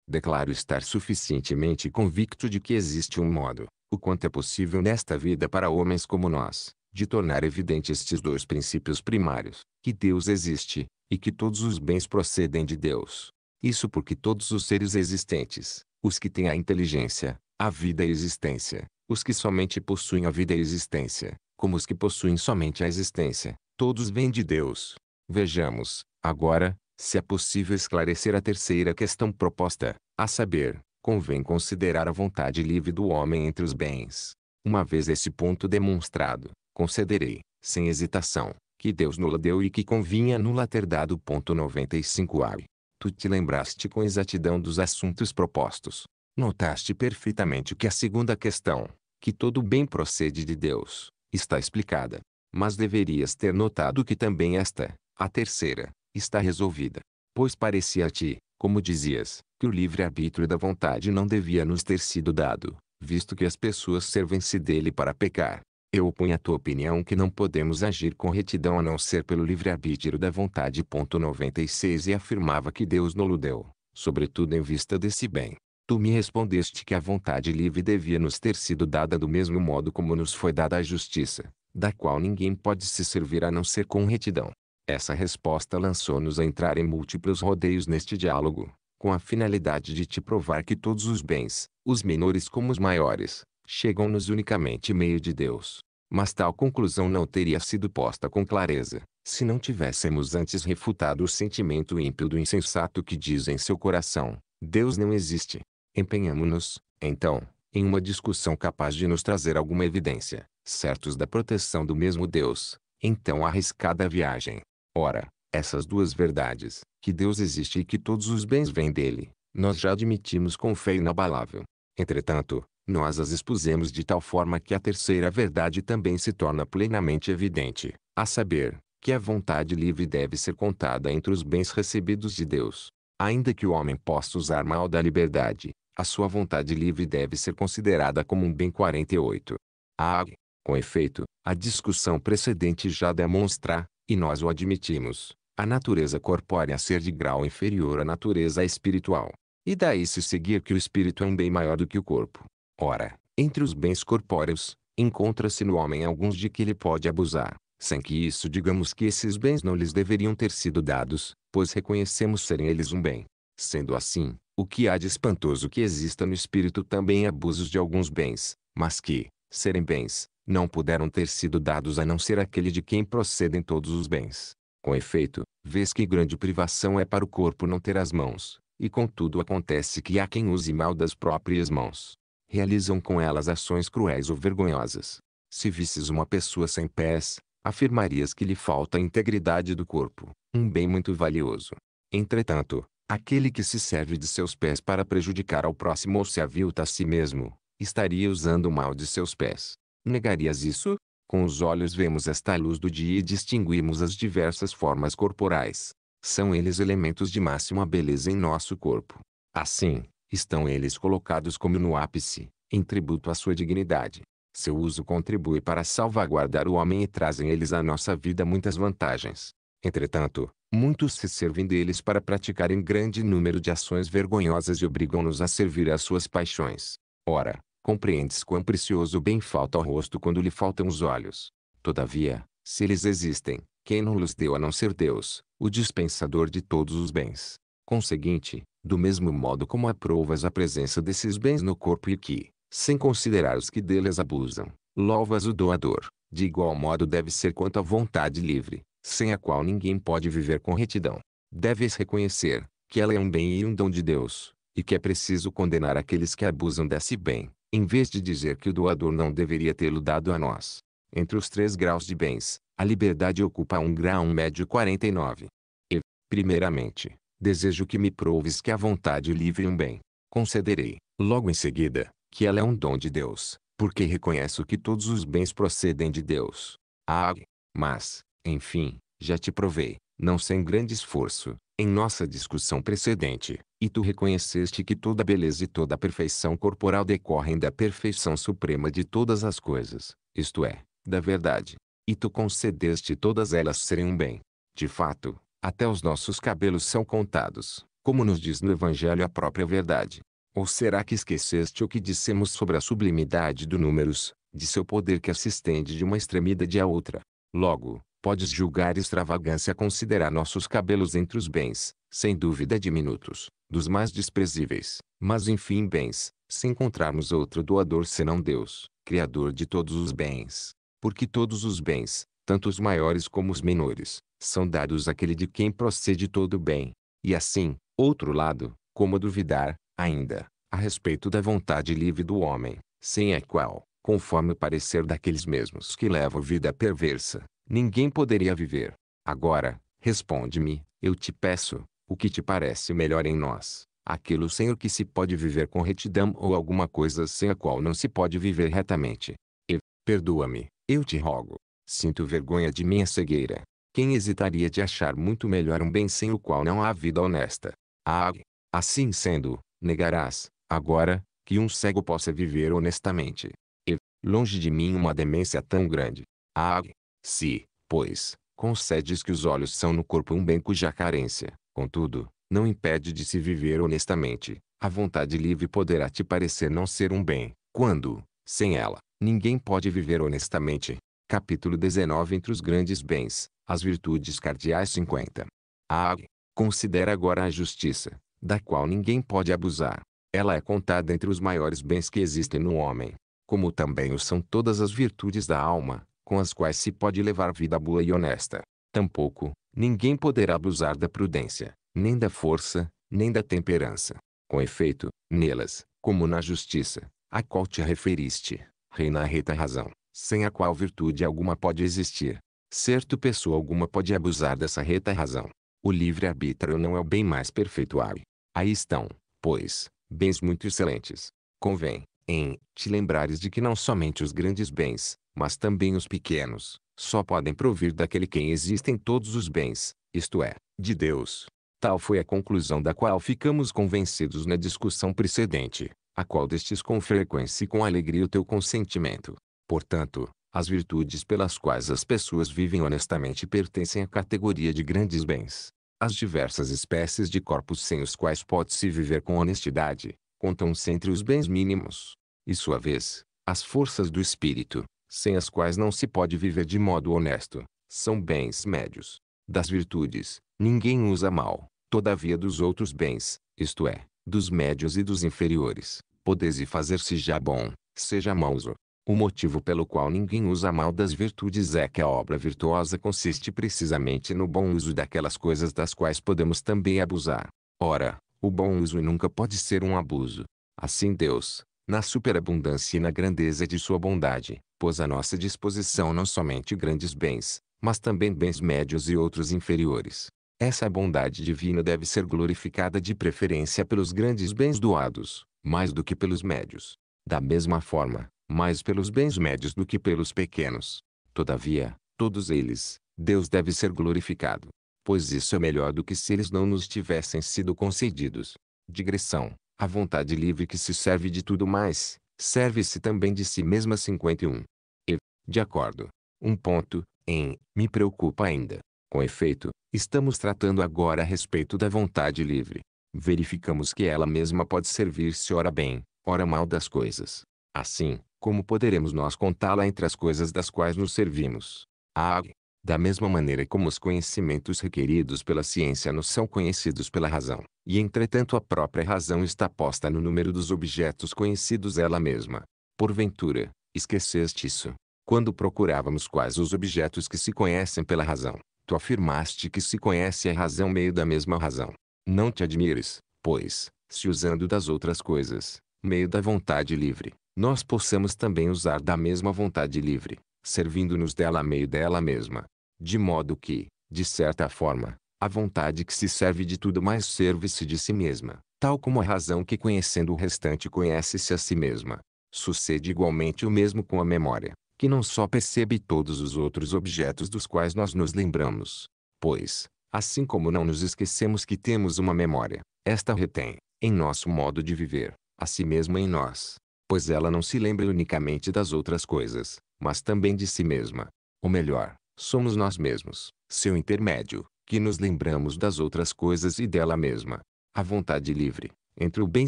Declaro estar suficientemente convicto de que existe um modo, o quanto é possível nesta vida para homens como nós, de tornar evidente estes dois princípios primários, que Deus existe, e que todos os bens procedem de Deus. Isso porque todos os seres existentes, os que têm a inteligência, a vida e a existência, os que somente possuem a vida e a existência, como os que possuem somente a existência, todos vêm de Deus. Vejamos, agora, se é possível esclarecer a terceira questão proposta, a saber, convém considerar a vontade livre do homem entre os bens. Uma vez esse ponto demonstrado, concederei, sem hesitação, que Deus nula deu e que convinha nula ter dado. 95a. Tu te lembraste com exatidão dos assuntos propostos. Notaste perfeitamente que a segunda questão, que todo bem procede de Deus, está explicada. Mas deverias ter notado que também esta, a terceira, está resolvida. Pois parecia a ti, como dizias, que o livre-arbítrio da vontade não devia nos ter sido dado, visto que as pessoas servem-se dele para pecar. Eu oponho a tua opinião que não podemos agir com retidão a não ser pelo livre-arbítrio da vontade. 96 E afirmava que Deus não lo deu, sobretudo em vista desse bem. Tu me respondeste que a vontade livre devia nos ter sido dada do mesmo modo como nos foi dada a justiça, da qual ninguém pode se servir a não ser com retidão. Essa resposta lançou-nos a entrar em múltiplos rodeios neste diálogo, com a finalidade de te provar que todos os bens, os menores como os maiores, chegam-nos unicamente meio de Deus. Mas tal conclusão não teria sido posta com clareza, se não tivéssemos antes refutado o sentimento ímpio do insensato que diz em seu coração, Deus não existe. Empenhamo-nos, então, em uma discussão capaz de nos trazer alguma evidência, certos da proteção do mesmo Deus, então arriscada a viagem, Ora, essas duas verdades, que Deus existe e que todos os bens vêm dele, nós já admitimos com fé inabalável. Entretanto, nós as expusemos de tal forma que a terceira verdade também se torna plenamente evidente, a saber, que a vontade livre deve ser contada entre os bens recebidos de Deus. Ainda que o homem possa usar mal da liberdade, a sua vontade livre deve ser considerada como um bem 48. A ah, com efeito, a discussão precedente já demonstra, e nós o admitimos, a natureza corpórea ser de grau inferior à natureza espiritual. E daí se seguir que o espírito é um bem maior do que o corpo. Ora, entre os bens corpóreos, encontra-se no homem alguns de que ele pode abusar, sem que isso digamos que esses bens não lhes deveriam ter sido dados, pois reconhecemos serem eles um bem. Sendo assim, o que há de espantoso que exista no espírito também abusos de alguns bens, mas que, serem bens, não puderam ter sido dados a não ser aquele de quem procedem todos os bens. Com efeito, vês que grande privação é para o corpo não ter as mãos, e contudo acontece que há quem use mal das próprias mãos. Realizam com elas ações cruéis ou vergonhosas. Se visses uma pessoa sem pés, afirmarias que lhe falta a integridade do corpo, um bem muito valioso. Entretanto, aquele que se serve de seus pés para prejudicar ao próximo ou se avilta a si mesmo, estaria usando mal de seus pés. Negarias isso? Com os olhos vemos esta luz do dia e distinguimos as diversas formas corporais. São eles elementos de máxima beleza em nosso corpo. Assim, estão eles colocados como no ápice, em tributo à sua dignidade. Seu uso contribui para salvaguardar o homem e trazem eles à nossa vida muitas vantagens. Entretanto, muitos se servem deles para praticarem grande número de ações vergonhosas e obrigam-nos a servir às suas paixões. Ora, compreendes quão precioso bem falta ao rosto quando lhe faltam os olhos. Todavia, se eles existem, quem não lhes deu a não ser Deus, o dispensador de todos os bens. Conseguinte, do mesmo modo como aprovas a presença desses bens no corpo e que, sem considerar os que deles abusam, louvas o doador, de igual modo deve ser quanto à vontade livre, sem a qual ninguém pode viver com retidão. Deves reconhecer que ela é um bem e um dom de Deus, e que é preciso condenar aqueles que abusam desse bem em vez de dizer que o doador não deveria tê-lo dado a nós. Entre os três graus de bens, a liberdade ocupa um grau médio 49. E, primeiramente, desejo que me proves que a vontade livre é um bem. Concederei, logo em seguida, que ela é um dom de Deus, porque reconheço que todos os bens procedem de Deus. Ah, mas, enfim, já te provei, não sem grande esforço, em nossa discussão precedente, e tu reconheceste que toda beleza e toda perfeição corporal decorrem da perfeição suprema de todas as coisas, isto é, da verdade. E tu concedeste todas elas serem um bem. De fato, até os nossos cabelos são contados, como nos diz no Evangelho a própria verdade. Ou será que esqueceste o que dissemos sobre a sublimidade do números, de seu poder que se estende de uma extremidade à outra? Logo, Podes julgar extravagância considerar nossos cabelos entre os bens, sem dúvida diminutos, dos mais desprezíveis, mas enfim bens, se encontrarmos outro doador senão Deus, Criador de todos os bens. Porque todos os bens, tanto os maiores como os menores, são dados àquele de quem procede todo o bem. E assim, outro lado, como duvidar, ainda, a respeito da vontade livre do homem, sem a qual, conforme o parecer daqueles mesmos que levam vida perversa, Ninguém poderia viver. Agora, responde-me, eu te peço, o que te parece melhor em nós, aquilo sem o que se pode viver com retidão ou alguma coisa sem a qual não se pode viver retamente. E, perdoa-me, eu te rogo. Sinto vergonha de minha cegueira. Quem hesitaria de achar muito melhor um bem sem o qual não há vida honesta? Ah, assim sendo, negarás, agora, que um cego possa viver honestamente. E, longe de mim uma demência tão grande. Ah, se, pois, concedes que os olhos são no corpo um bem cuja carência, contudo, não impede de se viver honestamente, a vontade livre poderá te parecer não ser um bem, quando, sem ela, ninguém pode viver honestamente. Capítulo 19 Entre os grandes bens, as virtudes cardeais 50. A considera agora a justiça, da qual ninguém pode abusar. Ela é contada entre os maiores bens que existem no homem, como também o são todas as virtudes da alma, com as quais se pode levar vida boa e honesta. Tampouco, ninguém poderá abusar da prudência, nem da força, nem da temperança. Com efeito, nelas, como na justiça, a qual te referiste, reina a reta razão, sem a qual virtude alguma pode existir. Certo pessoa alguma pode abusar dessa reta razão. O livre-arbítrio não é o bem mais perfeito ai. Aí estão, pois, bens muito excelentes. Convém, em, te lembrares de que não somente os grandes bens, mas também os pequenos, só podem provir daquele quem existem todos os bens, isto é, de Deus. Tal foi a conclusão da qual ficamos convencidos na discussão precedente, a qual destes com frequência e com alegria o teu consentimento. Portanto, as virtudes pelas quais as pessoas vivem honestamente pertencem à categoria de grandes bens. As diversas espécies de corpos sem os quais pode-se viver com honestidade, contam-se entre os bens mínimos. E sua vez, as forças do espírito, sem as quais não se pode viver de modo honesto, são bens médios. Das virtudes, ninguém usa mal, todavia dos outros bens, isto é, dos médios e dos inferiores, podes e fazer-se já bom, seja mauso. O motivo pelo qual ninguém usa mal das virtudes é que a obra virtuosa consiste precisamente no bom uso daquelas coisas das quais podemos também abusar. Ora, o bom uso nunca pode ser um abuso. Assim Deus, na superabundância e na grandeza de sua bondade, pôs à nossa disposição não somente grandes bens, mas também bens médios e outros inferiores. Essa bondade divina deve ser glorificada de preferência pelos grandes bens doados, mais do que pelos médios. Da mesma forma, mais pelos bens médios do que pelos pequenos. Todavia, todos eles, Deus deve ser glorificado, pois isso é melhor do que se eles não nos tivessem sido concedidos. Digressão: a vontade livre que se serve de tudo mais, serve-se também de si mesma 51. E, de acordo, um ponto, em, me preocupa ainda. Com efeito, estamos tratando agora a respeito da vontade livre. Verificamos que ela mesma pode servir-se ora bem, ora mal das coisas. Assim, como poderemos nós contá-la entre as coisas das quais nos servimos? Ah, da mesma maneira como os conhecimentos requeridos pela ciência nos são conhecidos pela razão, e entretanto a própria razão está posta no número dos objetos conhecidos ela mesma. Porventura, esqueceste isso. Quando procurávamos quais os objetos que se conhecem pela razão, tu afirmaste que se conhece a razão meio da mesma razão. Não te admires, pois, se usando das outras coisas, meio da vontade livre, nós possamos também usar da mesma vontade livre, servindo-nos dela meio dela mesma. De modo que, de certa forma, a vontade que se serve de tudo mais serve-se de si mesma, tal como a razão que conhecendo o restante conhece-se a si mesma. Sucede igualmente o mesmo com a memória, que não só percebe todos os outros objetos dos quais nós nos lembramos, pois, assim como não nos esquecemos que temos uma memória, esta retém, em nosso modo de viver, a si mesma em nós, pois ela não se lembra unicamente das outras coisas, mas também de si mesma. Ou melhor, somos nós mesmos, seu intermédio, que nos lembramos das outras coisas e dela mesma. A vontade livre, entre o bem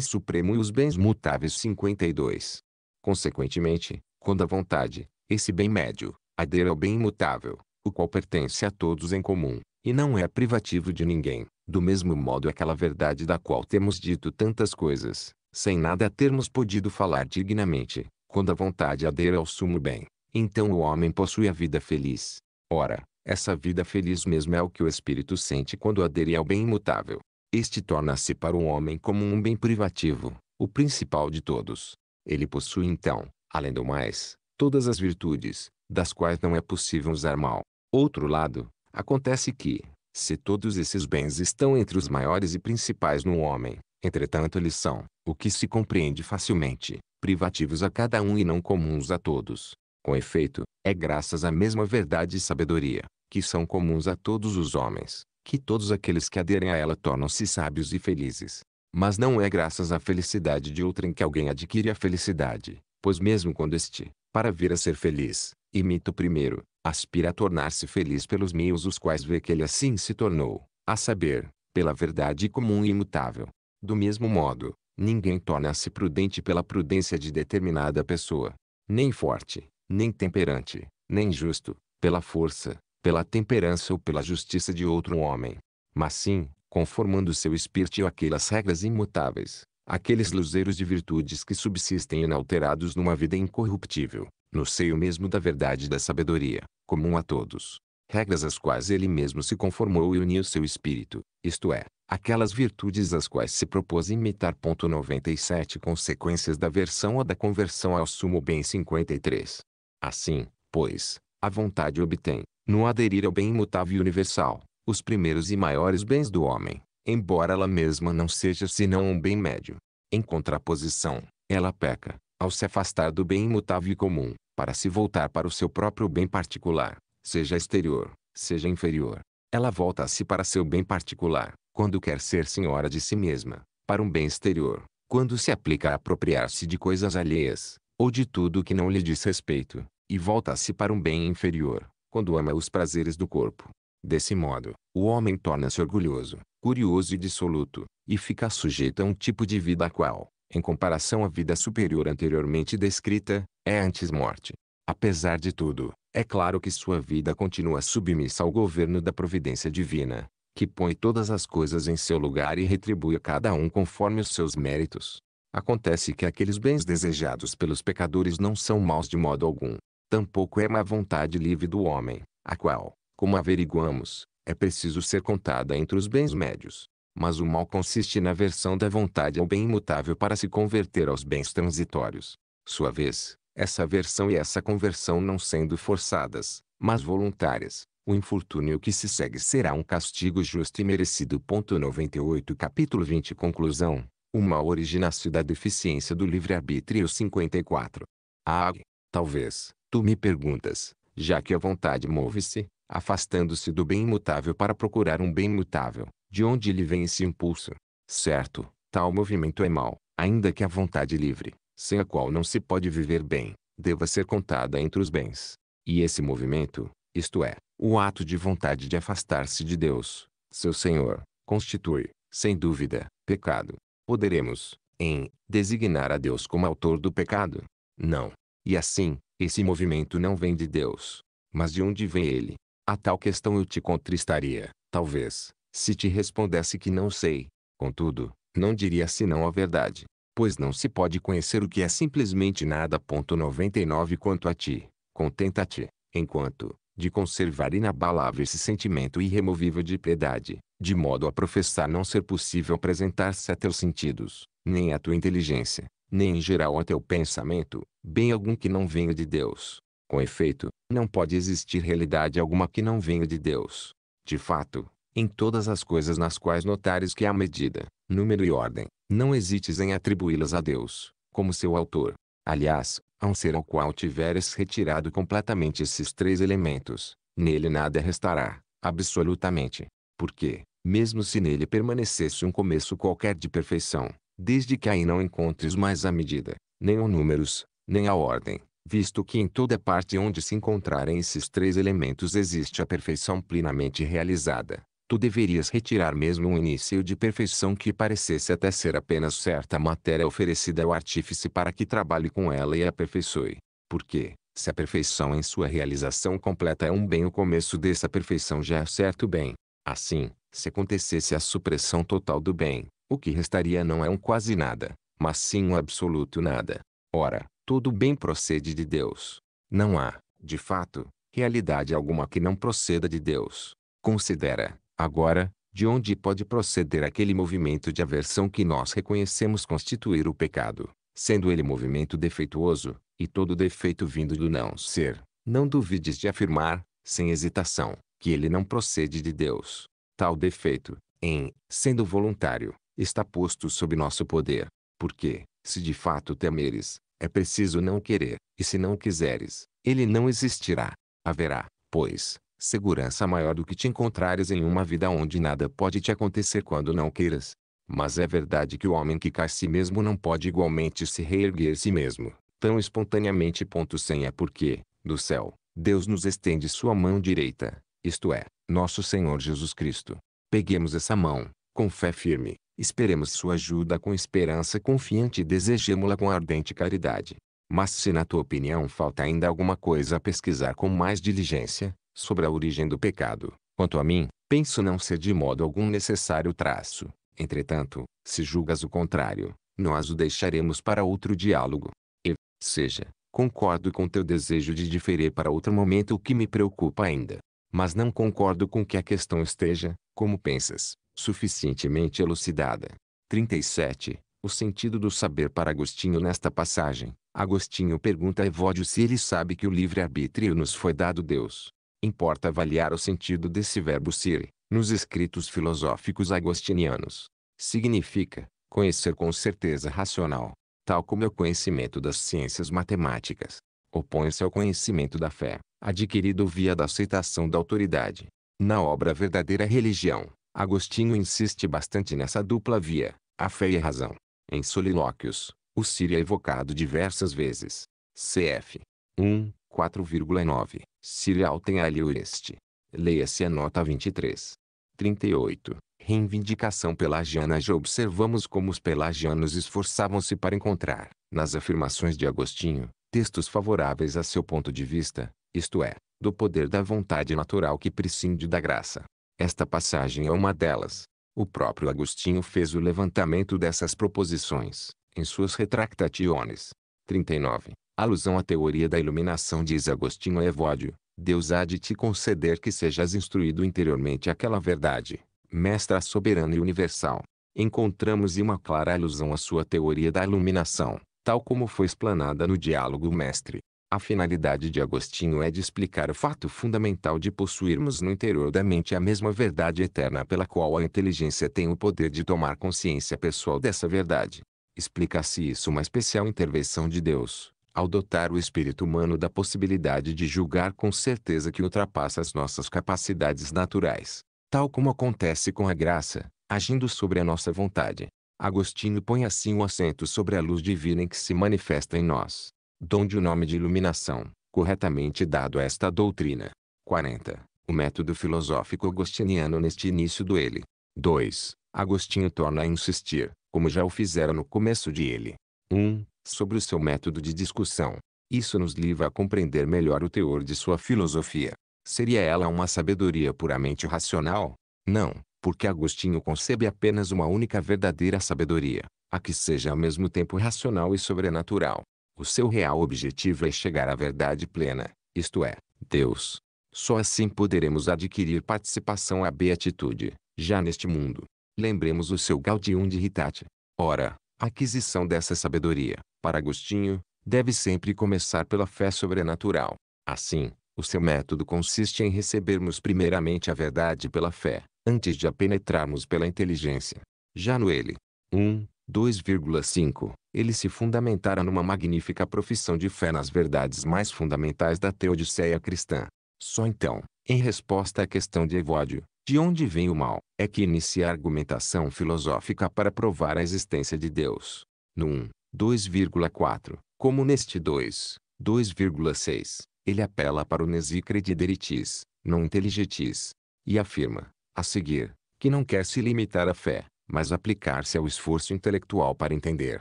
supremo e os bens mutáveis 52. Consequentemente, quando a vontade, esse bem médio, adere ao bem imutável, o qual pertence a todos em comum, e não é privativo de ninguém, do mesmo modo é aquela verdade da qual temos dito tantas coisas, sem nada termos podido falar dignamente, quando a vontade adere ao sumo bem, então o homem possui a vida feliz. Ora, essa vida feliz mesmo é o que o espírito sente quando adere ao bem imutável. Este torna-se para o homem como um bem privativo, o principal de todos. Ele possui então, além do mais, todas as virtudes, das quais não é possível usar mal. Outro lado, acontece que, se todos esses bens estão entre os maiores e principais no homem, entretanto eles são, o que se compreende facilmente, privativos a cada um e não comuns a todos. Com efeito, é graças à mesma verdade e sabedoria, que são comuns a todos os homens, que todos aqueles que aderem a ela tornam-se sábios e felizes. Mas não é graças à felicidade de outrem que alguém adquire a felicidade, pois mesmo quando este, para vir a ser feliz, imita o primeiro, aspira a tornar-se feliz pelos meios os quais vê que ele assim se tornou, a saber, pela verdade comum e imutável. Do mesmo modo, ninguém torna-se prudente pela prudência de determinada pessoa, nem forte, nem temperante, nem justo, pela força, pela temperança ou pela justiça de outro homem. Mas sim, conformando seu espírito aquelas regras imutáveis, aqueles luzeiros de virtudes que subsistem inalterados numa vida incorruptível, no seio mesmo da verdade e da sabedoria, comum a todos. Regras às quais ele mesmo se conformou e uniu seu espírito, isto é, aquelas virtudes às quais se propôs imitar. 97 Consequências da versão ou da conversão ao sumo bem 53. Assim, pois, a vontade obtém, no aderir ao bem imutável e universal, os primeiros e maiores bens do homem, embora ela mesma não seja senão um bem médio. Em contraposição, ela peca, ao se afastar do bem imutável e comum, para se voltar para o seu próprio bem particular, seja exterior, seja inferior. Ela volta se para seu bem particular, quando quer ser senhora de si mesma, para um bem exterior, quando se aplica a apropriar-se de coisas alheias, ou de tudo que não lhe diz respeito, e volta se para um bem inferior, quando ama os prazeres do corpo. Desse modo, o homem torna-se orgulhoso, curioso e dissoluto, e fica sujeito a um tipo de vida a qual, em comparação à vida superior anteriormente descrita, é antes morte. Apesar de tudo, é claro que sua vida continua submissa ao governo da providência divina, que põe todas as coisas em seu lugar e retribui a cada um conforme os seus méritos. Acontece que aqueles bens desejados pelos pecadores não são maus de modo algum, Tampouco é má vontade livre do homem, a qual, como averiguamos, é preciso ser contada entre os bens médios. Mas o mal consiste na versão da vontade ao bem imutável para se converter aos bens transitórios. Sua vez, essa versão e essa conversão não sendo forçadas, mas voluntárias, o infortúnio que se segue será um castigo justo e merecido. 98 Capítulo 20 Conclusão o mal origina-se da deficiência do livre-arbítrio 54. A AG, talvez, Tu me perguntas, já que a vontade move-se, afastando-se do bem imutável para procurar um bem imutável, de onde lhe vem esse impulso? Certo, tal movimento é mau, ainda que a vontade livre, sem a qual não se pode viver bem, deva ser contada entre os bens. E esse movimento, isto é, o ato de vontade de afastar-se de Deus, seu Senhor, constitui, sem dúvida, pecado. Poderemos, em, designar a Deus como autor do pecado? Não. E assim, esse movimento não vem de Deus, mas de onde vem ele? A tal questão eu te contristaria, talvez, se te respondesse que não sei. Contudo, não diria senão a verdade, pois não se pode conhecer o que é simplesmente nada. 99 Quanto a ti, contenta-te, enquanto, de conservar inabalável esse sentimento irremovível de piedade, de modo a professar não ser possível apresentar-se a teus sentidos, nem à tua inteligência, nem em geral até teu pensamento, bem algum que não venha de Deus. Com efeito, não pode existir realidade alguma que não venha de Deus. De fato, em todas as coisas nas quais notares que há medida, número e ordem, não hesites em atribuí-las a Deus, como seu autor. Aliás, a um ser ao qual tiveres retirado completamente esses três elementos, nele nada restará, absolutamente. Porque, mesmo se nele permanecesse um começo qualquer de perfeição, desde que aí não encontres mais a medida, nem os números, nem a ordem, visto que em toda parte onde se encontrarem esses três elementos existe a perfeição plenamente realizada. Tu deverias retirar mesmo um início de perfeição que parecesse até ser apenas certa matéria oferecida ao artífice para que trabalhe com ela e a aperfeiçoe. Porque, se a perfeição em sua realização completa é um bem, o começo dessa perfeição já é certo bem. Assim, se acontecesse a supressão total do bem, o que restaria não é um quase nada, mas sim um absoluto nada. Ora, todo bem procede de Deus. Não há, de fato, realidade alguma que não proceda de Deus. Considera, agora, de onde pode proceder aquele movimento de aversão que nós reconhecemos constituir o pecado, sendo ele movimento defeituoso, e todo defeito vindo do não ser. Não duvides de afirmar, sem hesitação, que ele não procede de Deus. Tal defeito, em sendo voluntário, está posto sob nosso poder. Porque, se de fato temeres, é preciso não querer, e se não quiseres, ele não existirá. Haverá, pois, segurança maior do que te encontrares em uma vida onde nada pode te acontecer quando não queiras. Mas é verdade que o homem que cai si mesmo não pode igualmente se reerguer si mesmo, tão espontaneamente. Ponto sem é porque, do céu, Deus nos estende sua mão direita, isto é, nosso Senhor Jesus Cristo. Peguemos essa mão, com fé firme, Esperemos sua ajuda com esperança confiante e desejemos-la com ardente caridade. Mas se na tua opinião falta ainda alguma coisa a pesquisar com mais diligência, sobre a origem do pecado, quanto a mim, penso não ser de modo algum necessário traço. Entretanto, se julgas o contrário, nós o deixaremos para outro diálogo. E, seja, concordo com teu desejo de diferir para outro momento o que me preocupa ainda. Mas não concordo com que a questão esteja, como pensas, suficientemente elucidada. 37. O sentido do saber para Agostinho nesta passagem. Agostinho pergunta a Evódio se ele sabe que o livre-arbítrio nos foi dado Deus. Importa avaliar o sentido desse verbo ser, nos escritos filosóficos agostinianos. Significa, conhecer com certeza racional, tal como é o conhecimento das ciências matemáticas. Opõe-se ao conhecimento da fé, adquirido via da aceitação da autoridade. Na obra Verdadeira Religião, Agostinho insiste bastante nessa dupla via, a fé e a razão. Em solilóquios, o Sírio é evocado diversas vezes. Cf. 1, 4,9. Sirial tem alio este. Leia-se a nota 23. 38. Reivindicação pelagiana Já observamos como os pelagianos esforçavam-se para encontrar, nas afirmações de Agostinho, textos favoráveis a seu ponto de vista, isto é, do poder da vontade natural que prescinde da graça. Esta passagem é uma delas. O próprio Agostinho fez o levantamento dessas proposições, em suas Retractationes. 39. Alusão à teoria da iluminação diz Agostinho Evódio. Deus há de te conceder que sejas instruído interiormente àquela verdade, mestra soberana e universal. Encontramos-lhe uma clara alusão à sua teoria da iluminação, tal como foi explanada no diálogo mestre a finalidade de Agostinho é de explicar o fato fundamental de possuirmos no interior da mente a mesma verdade eterna pela qual a inteligência tem o poder de tomar consciência pessoal dessa verdade. Explica-se isso uma especial intervenção de Deus, ao dotar o espírito humano da possibilidade de julgar com certeza que ultrapassa as nossas capacidades naturais, tal como acontece com a graça, agindo sobre a nossa vontade. Agostinho põe assim o um acento sobre a luz divina em que se manifesta em nós donde o nome de iluminação, corretamente dado a esta doutrina. 40. O método filosófico agostiniano neste início do ele. 2. Agostinho torna a insistir, como já o fizera no começo de ele. 1. Um, sobre o seu método de discussão. Isso nos livra a compreender melhor o teor de sua filosofia. Seria ela uma sabedoria puramente racional? Não, porque Agostinho concebe apenas uma única verdadeira sabedoria, a que seja ao mesmo tempo racional e sobrenatural. O seu real objetivo é chegar à verdade plena, isto é, Deus. Só assim poderemos adquirir participação à beatitude, já neste mundo. Lembremos o seu Gaudium de Ritate. Ora, a aquisição dessa sabedoria, para Agostinho, deve sempre começar pela fé sobrenatural. Assim, o seu método consiste em recebermos primeiramente a verdade pela fé, antes de a penetrarmos pela inteligência. Já no ele. 1. Um, 2,5. Ele se fundamentara numa magnífica profissão de fé nas verdades mais fundamentais da teodiceia cristã. Só então, em resposta à questão de Evódio, de onde vem o mal, é que inicia a argumentação filosófica para provar a existência de Deus. No 1, 2,4, como neste 2, 2,6, ele apela para o nesicredideritis, não intelligetis, e afirma, a seguir, que não quer se limitar à fé, mas aplicar-se ao esforço intelectual para entender.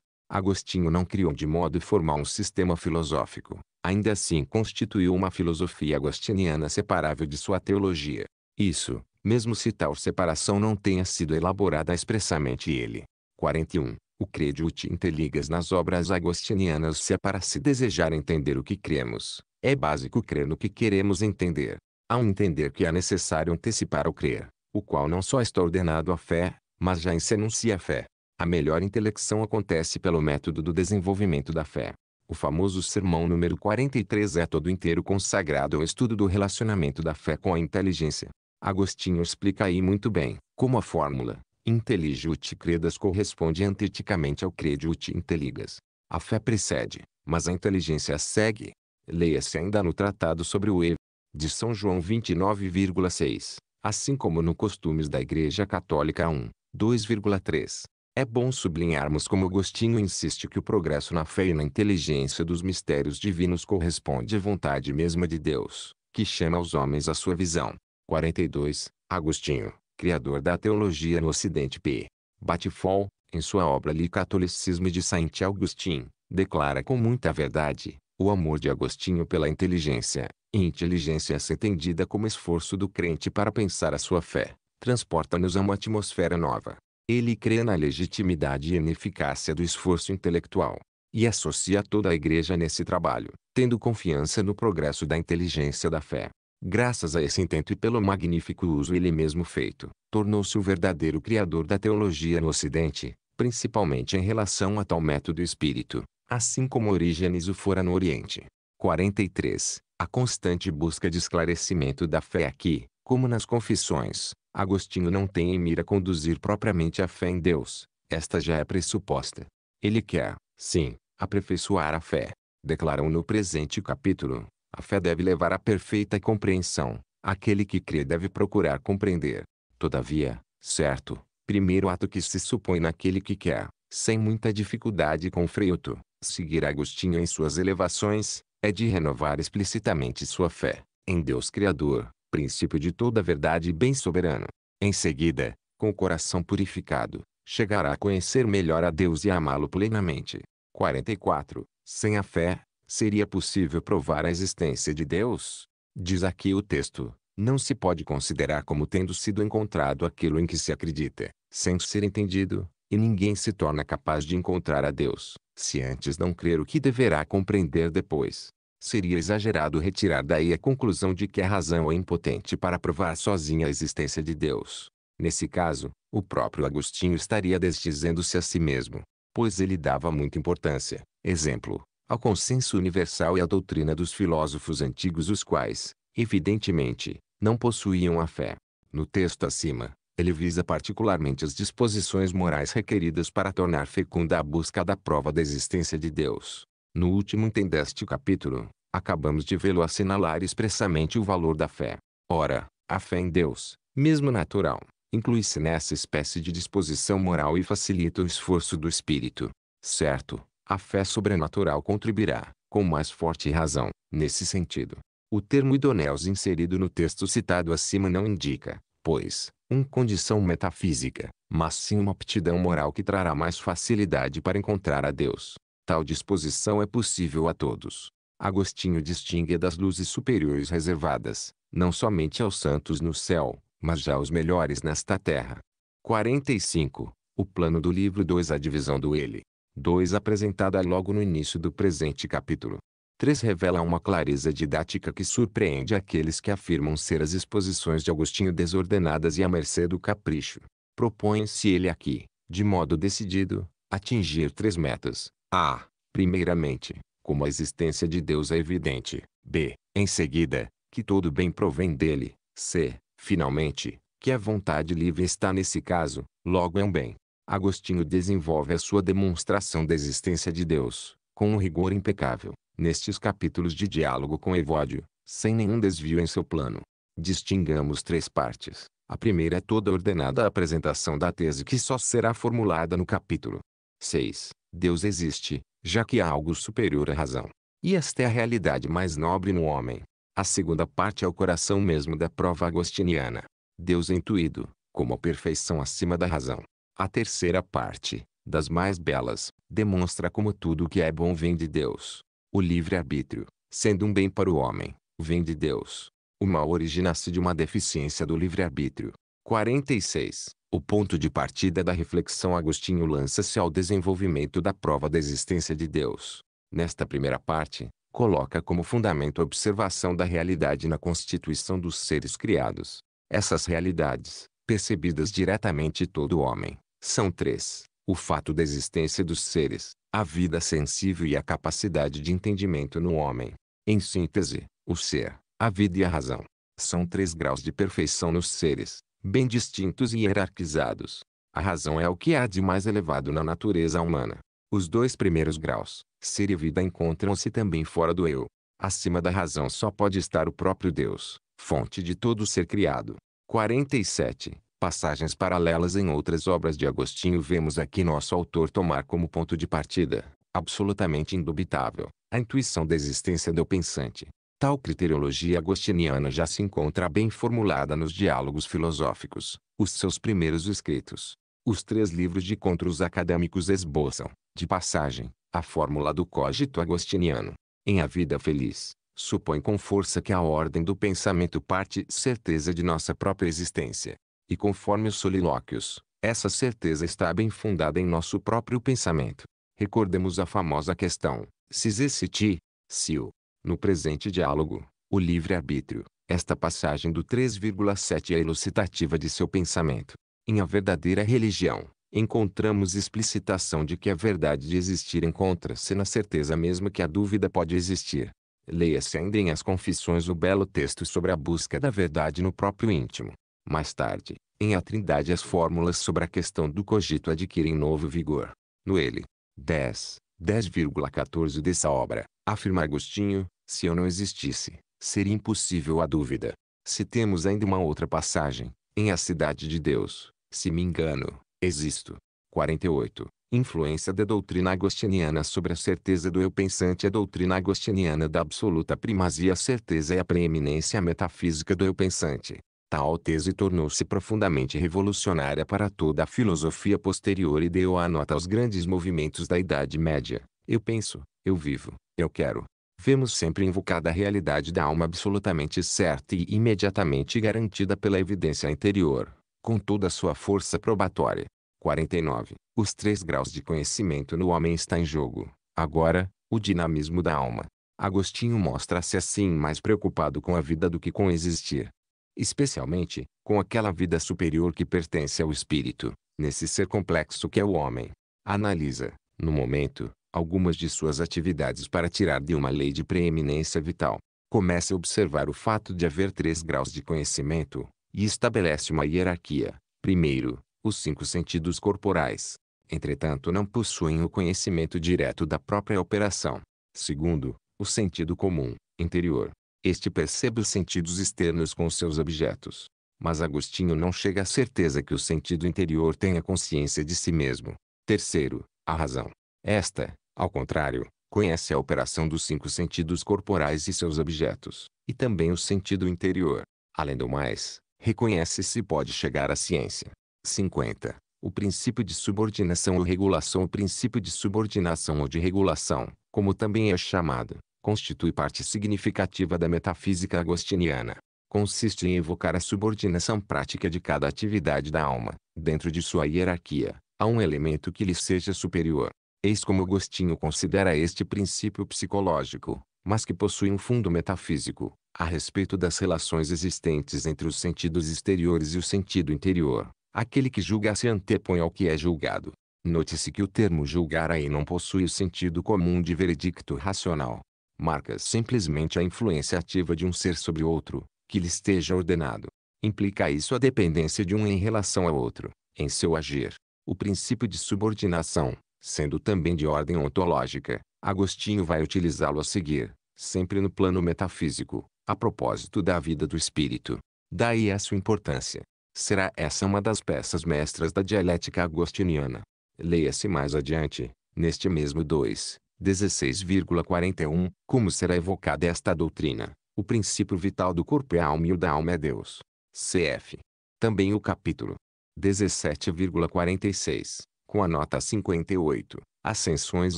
Agostinho não criou de modo formal um sistema filosófico, ainda assim constituiu uma filosofia agostiniana separável de sua teologia. Isso, mesmo se tal separação não tenha sido elaborada expressamente ele. 41. O credo ut interligas nas obras agostinianas se é para se desejar entender o que cremos, é básico crer no que queremos entender. Há um entender que é necessário antecipar o crer, o qual não só está ordenado à fé, mas já em se anuncia a fé. A melhor intelecção acontece pelo método do desenvolvimento da fé. O famoso sermão número 43 é todo inteiro consagrado ao estudo do relacionamento da fé com a inteligência. Agostinho explica aí muito bem como a fórmula intelligute credas corresponde anteticamente ao credute intelligas. A fé precede, mas a inteligência segue. Leia-se ainda no Tratado sobre o E de São João 29,6, assim como no Costumes da Igreja Católica 1. 2,3. É bom sublinharmos como Agostinho insiste que o progresso na fé e na inteligência dos mistérios divinos corresponde à vontade mesma de Deus, que chama os homens à sua visão. 42. Agostinho, criador da teologia no Ocidente p. Batifol, em sua obra Li Catolicismo de Saint Augustin, declara com muita verdade, o amor de Agostinho pela inteligência, e inteligência essa entendida como esforço do crente para pensar a sua fé, transporta-nos a uma atmosfera nova. Ele crê na legitimidade e ineficácia do esforço intelectual e associa toda a igreja nesse trabalho, tendo confiança no progresso da inteligência da fé. Graças a esse intento e pelo magnífico uso ele mesmo feito, tornou-se o verdadeiro criador da teologia no Ocidente, principalmente em relação a tal método espírito, assim como Orígenes o fora no Oriente. 43. A constante busca de esclarecimento da fé aqui, como nas confissões, Agostinho não tem em mira conduzir propriamente a fé em Deus, esta já é pressuposta. Ele quer, sim, aperfeiçoar a fé. Declaram no presente capítulo, a fé deve levar à perfeita compreensão, aquele que crê deve procurar compreender. Todavia, certo, primeiro ato que se supõe naquele que quer, sem muita dificuldade com Freuto, seguir Agostinho em suas elevações, é de renovar explicitamente sua fé, em Deus Criador, princípio de toda verdade e bem soberano. Em seguida, com o coração purificado, chegará a conhecer melhor a Deus e amá-lo plenamente. 44. Sem a fé, seria possível provar a existência de Deus? Diz aqui o texto, não se pode considerar como tendo sido encontrado aquilo em que se acredita, sem ser entendido, e ninguém se torna capaz de encontrar a Deus, se antes não crer o que deverá compreender depois seria exagerado retirar daí a conclusão de que a é razão é impotente para provar sozinha a existência de Deus. Nesse caso, o próprio Agostinho estaria desdizendo-se a si mesmo, pois ele dava muita importância, exemplo, ao consenso universal e à doutrina dos filósofos antigos, os quais, evidentemente, não possuíam a fé. No texto acima, ele visa particularmente as disposições morais requeridas para tornar fecunda a busca da prova da existência de Deus. No último entendeste deste capítulo, acabamos de vê-lo assinalar expressamente o valor da fé. Ora, a fé em Deus, mesmo natural, inclui-se nessa espécie de disposição moral e facilita o esforço do espírito. Certo, a fé sobrenatural contribuirá, com mais forte razão, nesse sentido. O termo idoneus inserido no texto citado acima não indica, pois, uma condição metafísica, mas sim uma aptidão moral que trará mais facilidade para encontrar a Deus. Tal disposição é possível a todos. Agostinho distingue das luzes superiores reservadas, não somente aos santos no céu, mas já aos melhores nesta terra. 45. O plano do livro 2 A divisão do ele. 2 apresentada logo no início do presente capítulo. 3 revela uma clareza didática que surpreende aqueles que afirmam ser as exposições de Agostinho desordenadas e à mercê do capricho. Propõe-se ele aqui, de modo decidido, atingir três metas: a. Primeiramente, como a existência de Deus é evidente. B. Em seguida, que todo bem provém dele. C. Finalmente, que a vontade livre está nesse caso, logo é um bem. Agostinho desenvolve a sua demonstração da existência de Deus, com um rigor impecável, nestes capítulos de diálogo com Evódio, sem nenhum desvio em seu plano. Distingamos três partes. A primeira é toda ordenada à apresentação da tese que só será formulada no capítulo 6. Deus existe, já que há algo superior à razão. E esta é a realidade mais nobre no homem. A segunda parte é o coração mesmo da prova agostiniana. Deus é intuído, como a perfeição acima da razão. A terceira parte, das mais belas, demonstra como tudo o que é bom vem de Deus. O livre-arbítrio, sendo um bem para o homem, vem de Deus. O mal origina-se de uma deficiência do livre-arbítrio. 46. O ponto de partida da reflexão Agostinho lança-se ao desenvolvimento da prova da existência de Deus. Nesta primeira parte, coloca como fundamento a observação da realidade na constituição dos seres criados. Essas realidades, percebidas diretamente todo homem, são três: o fato da existência dos seres, a vida sensível e a capacidade de entendimento no homem. Em síntese, o ser, a vida e a razão são três graus de perfeição nos seres, bem distintos e hierarquizados. A razão é o que há de mais elevado na natureza humana. Os dois primeiros graus, ser e vida, encontram-se também fora do eu. Acima da razão só pode estar o próprio Deus, fonte de todo ser criado. 47. Passagens paralelas em outras obras de Agostinho vemos aqui nosso autor tomar como ponto de partida, absolutamente indubitável, a intuição da existência do pensante. Tal criteriologia agostiniana já se encontra bem formulada nos diálogos filosóficos, os seus primeiros escritos. Os três livros de contros acadêmicos esboçam, de passagem, a fórmula do cogito agostiniano. Em A Vida Feliz, supõe com força que a ordem do pensamento parte certeza de nossa própria existência. E conforme os solilóquios, essa certeza está bem fundada em nosso próprio pensamento. Recordemos a famosa questão, se existir, se o no presente diálogo, o livre-arbítrio, esta passagem do 3,7 é elucidativa de seu pensamento. Em A Verdadeira Religião, encontramos explicitação de que a verdade de existir encontra-se na certeza mesma que a dúvida pode existir. Leia-se ainda em As Confissões o belo texto sobre a busca da verdade no próprio íntimo. Mais tarde, em A Trindade as fórmulas sobre a questão do cogito adquirem novo vigor. No ele, 10, 10,14 dessa obra, afirma Agostinho, se eu não existisse, seria impossível a dúvida. Se temos ainda uma outra passagem, em A Cidade de Deus, se me engano, existo. 48. Influência da doutrina agostiniana sobre a certeza do eu pensante A doutrina agostiniana da absoluta primazia a certeza e é a preeminência metafísica do eu pensante. Tal tese tornou-se profundamente revolucionária para toda a filosofia posterior e deu a nota aos grandes movimentos da Idade Média. Eu penso, eu vivo, eu quero, vemos sempre invocada a realidade da alma absolutamente certa e imediatamente garantida pela evidência anterior, com toda a sua força probatória. 49. Os três graus de conhecimento no homem está em jogo. Agora, o dinamismo da alma. Agostinho mostra-se assim mais preocupado com a vida do que com existir. Especialmente, com aquela vida superior que pertence ao espírito, nesse ser complexo que é o homem. Analisa, no momento, algumas de suas atividades para tirar de uma lei de preeminência vital, começa a observar o fato de haver três graus de conhecimento, e estabelece uma hierarquia. Primeiro, os cinco sentidos corporais, entretanto não possuem o conhecimento direto da própria operação. Segundo, o sentido comum, interior. Este percebe os sentidos externos com seus objetos. Mas Agostinho não chega à certeza que o sentido interior tenha consciência de si mesmo. Terceiro, a razão. Esta, ao contrário, conhece a operação dos cinco sentidos corporais e seus objetos, e também o sentido interior. Além do mais, reconhece se pode chegar à ciência. 50. O princípio de subordinação ou regulação O princípio de subordinação ou de regulação, como também é chamado, constitui parte significativa da metafísica agostiniana. Consiste em evocar a subordinação prática de cada atividade da alma, dentro de sua hierarquia, a um elemento que lhe seja superior. Eis como Agostinho considera este princípio psicológico, mas que possui um fundo metafísico, a respeito das relações existentes entre os sentidos exteriores e o sentido interior. Aquele que julga se antepõe ao que é julgado. Note-se que o termo julgar aí não possui o sentido comum de veredicto racional. Marca simplesmente a influência ativa de um ser sobre outro, que lhe esteja ordenado. Implica isso a dependência de um em relação ao outro, em seu agir. O princípio de subordinação, sendo também de ordem ontológica, Agostinho vai utilizá-lo a seguir, sempre no plano metafísico, a propósito da vida do espírito. Daí a sua importância. Será essa uma das peças mestras da dialética agostiniana. Leia-se mais adiante, neste mesmo 2, 16,41, como será evocada esta doutrina, o princípio vital do corpo é a alma e o da alma é Deus. Cf. Também o capítulo 17,46, com a nota 58, Ascensões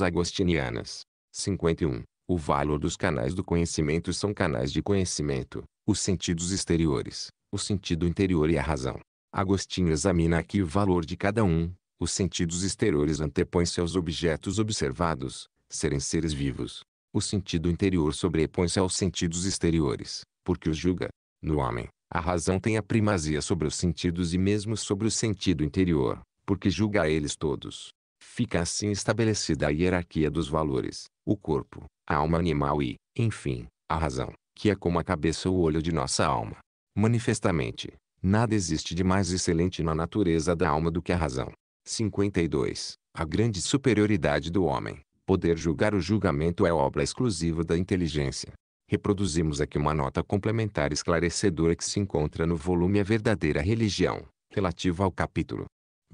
Agostinianas. 51. O valor dos canais do conhecimento são canais de conhecimento, os sentidos exteriores, o sentido interior e a razão. Agostinho examina aqui o valor de cada um. Os sentidos exteriores antepõem-se aos objetos observados, serem seres vivos. O sentido interior sobrepõe-se aos sentidos exteriores, porque os julga. No homem, a razão tem a primazia sobre os sentidos e mesmo sobre o sentido interior porque julga a eles todos. Fica assim estabelecida a hierarquia dos valores, o corpo, a alma animal e, enfim, a razão, que é como a cabeça ou olho de nossa alma. Manifestamente, nada existe de mais excelente na natureza da alma do que a razão. 52. A grande superioridade do homem. Poder julgar o julgamento é obra exclusiva da inteligência. Reproduzimos aqui uma nota complementar esclarecedora que se encontra no volume A Verdadeira Religião, relativo ao capítulo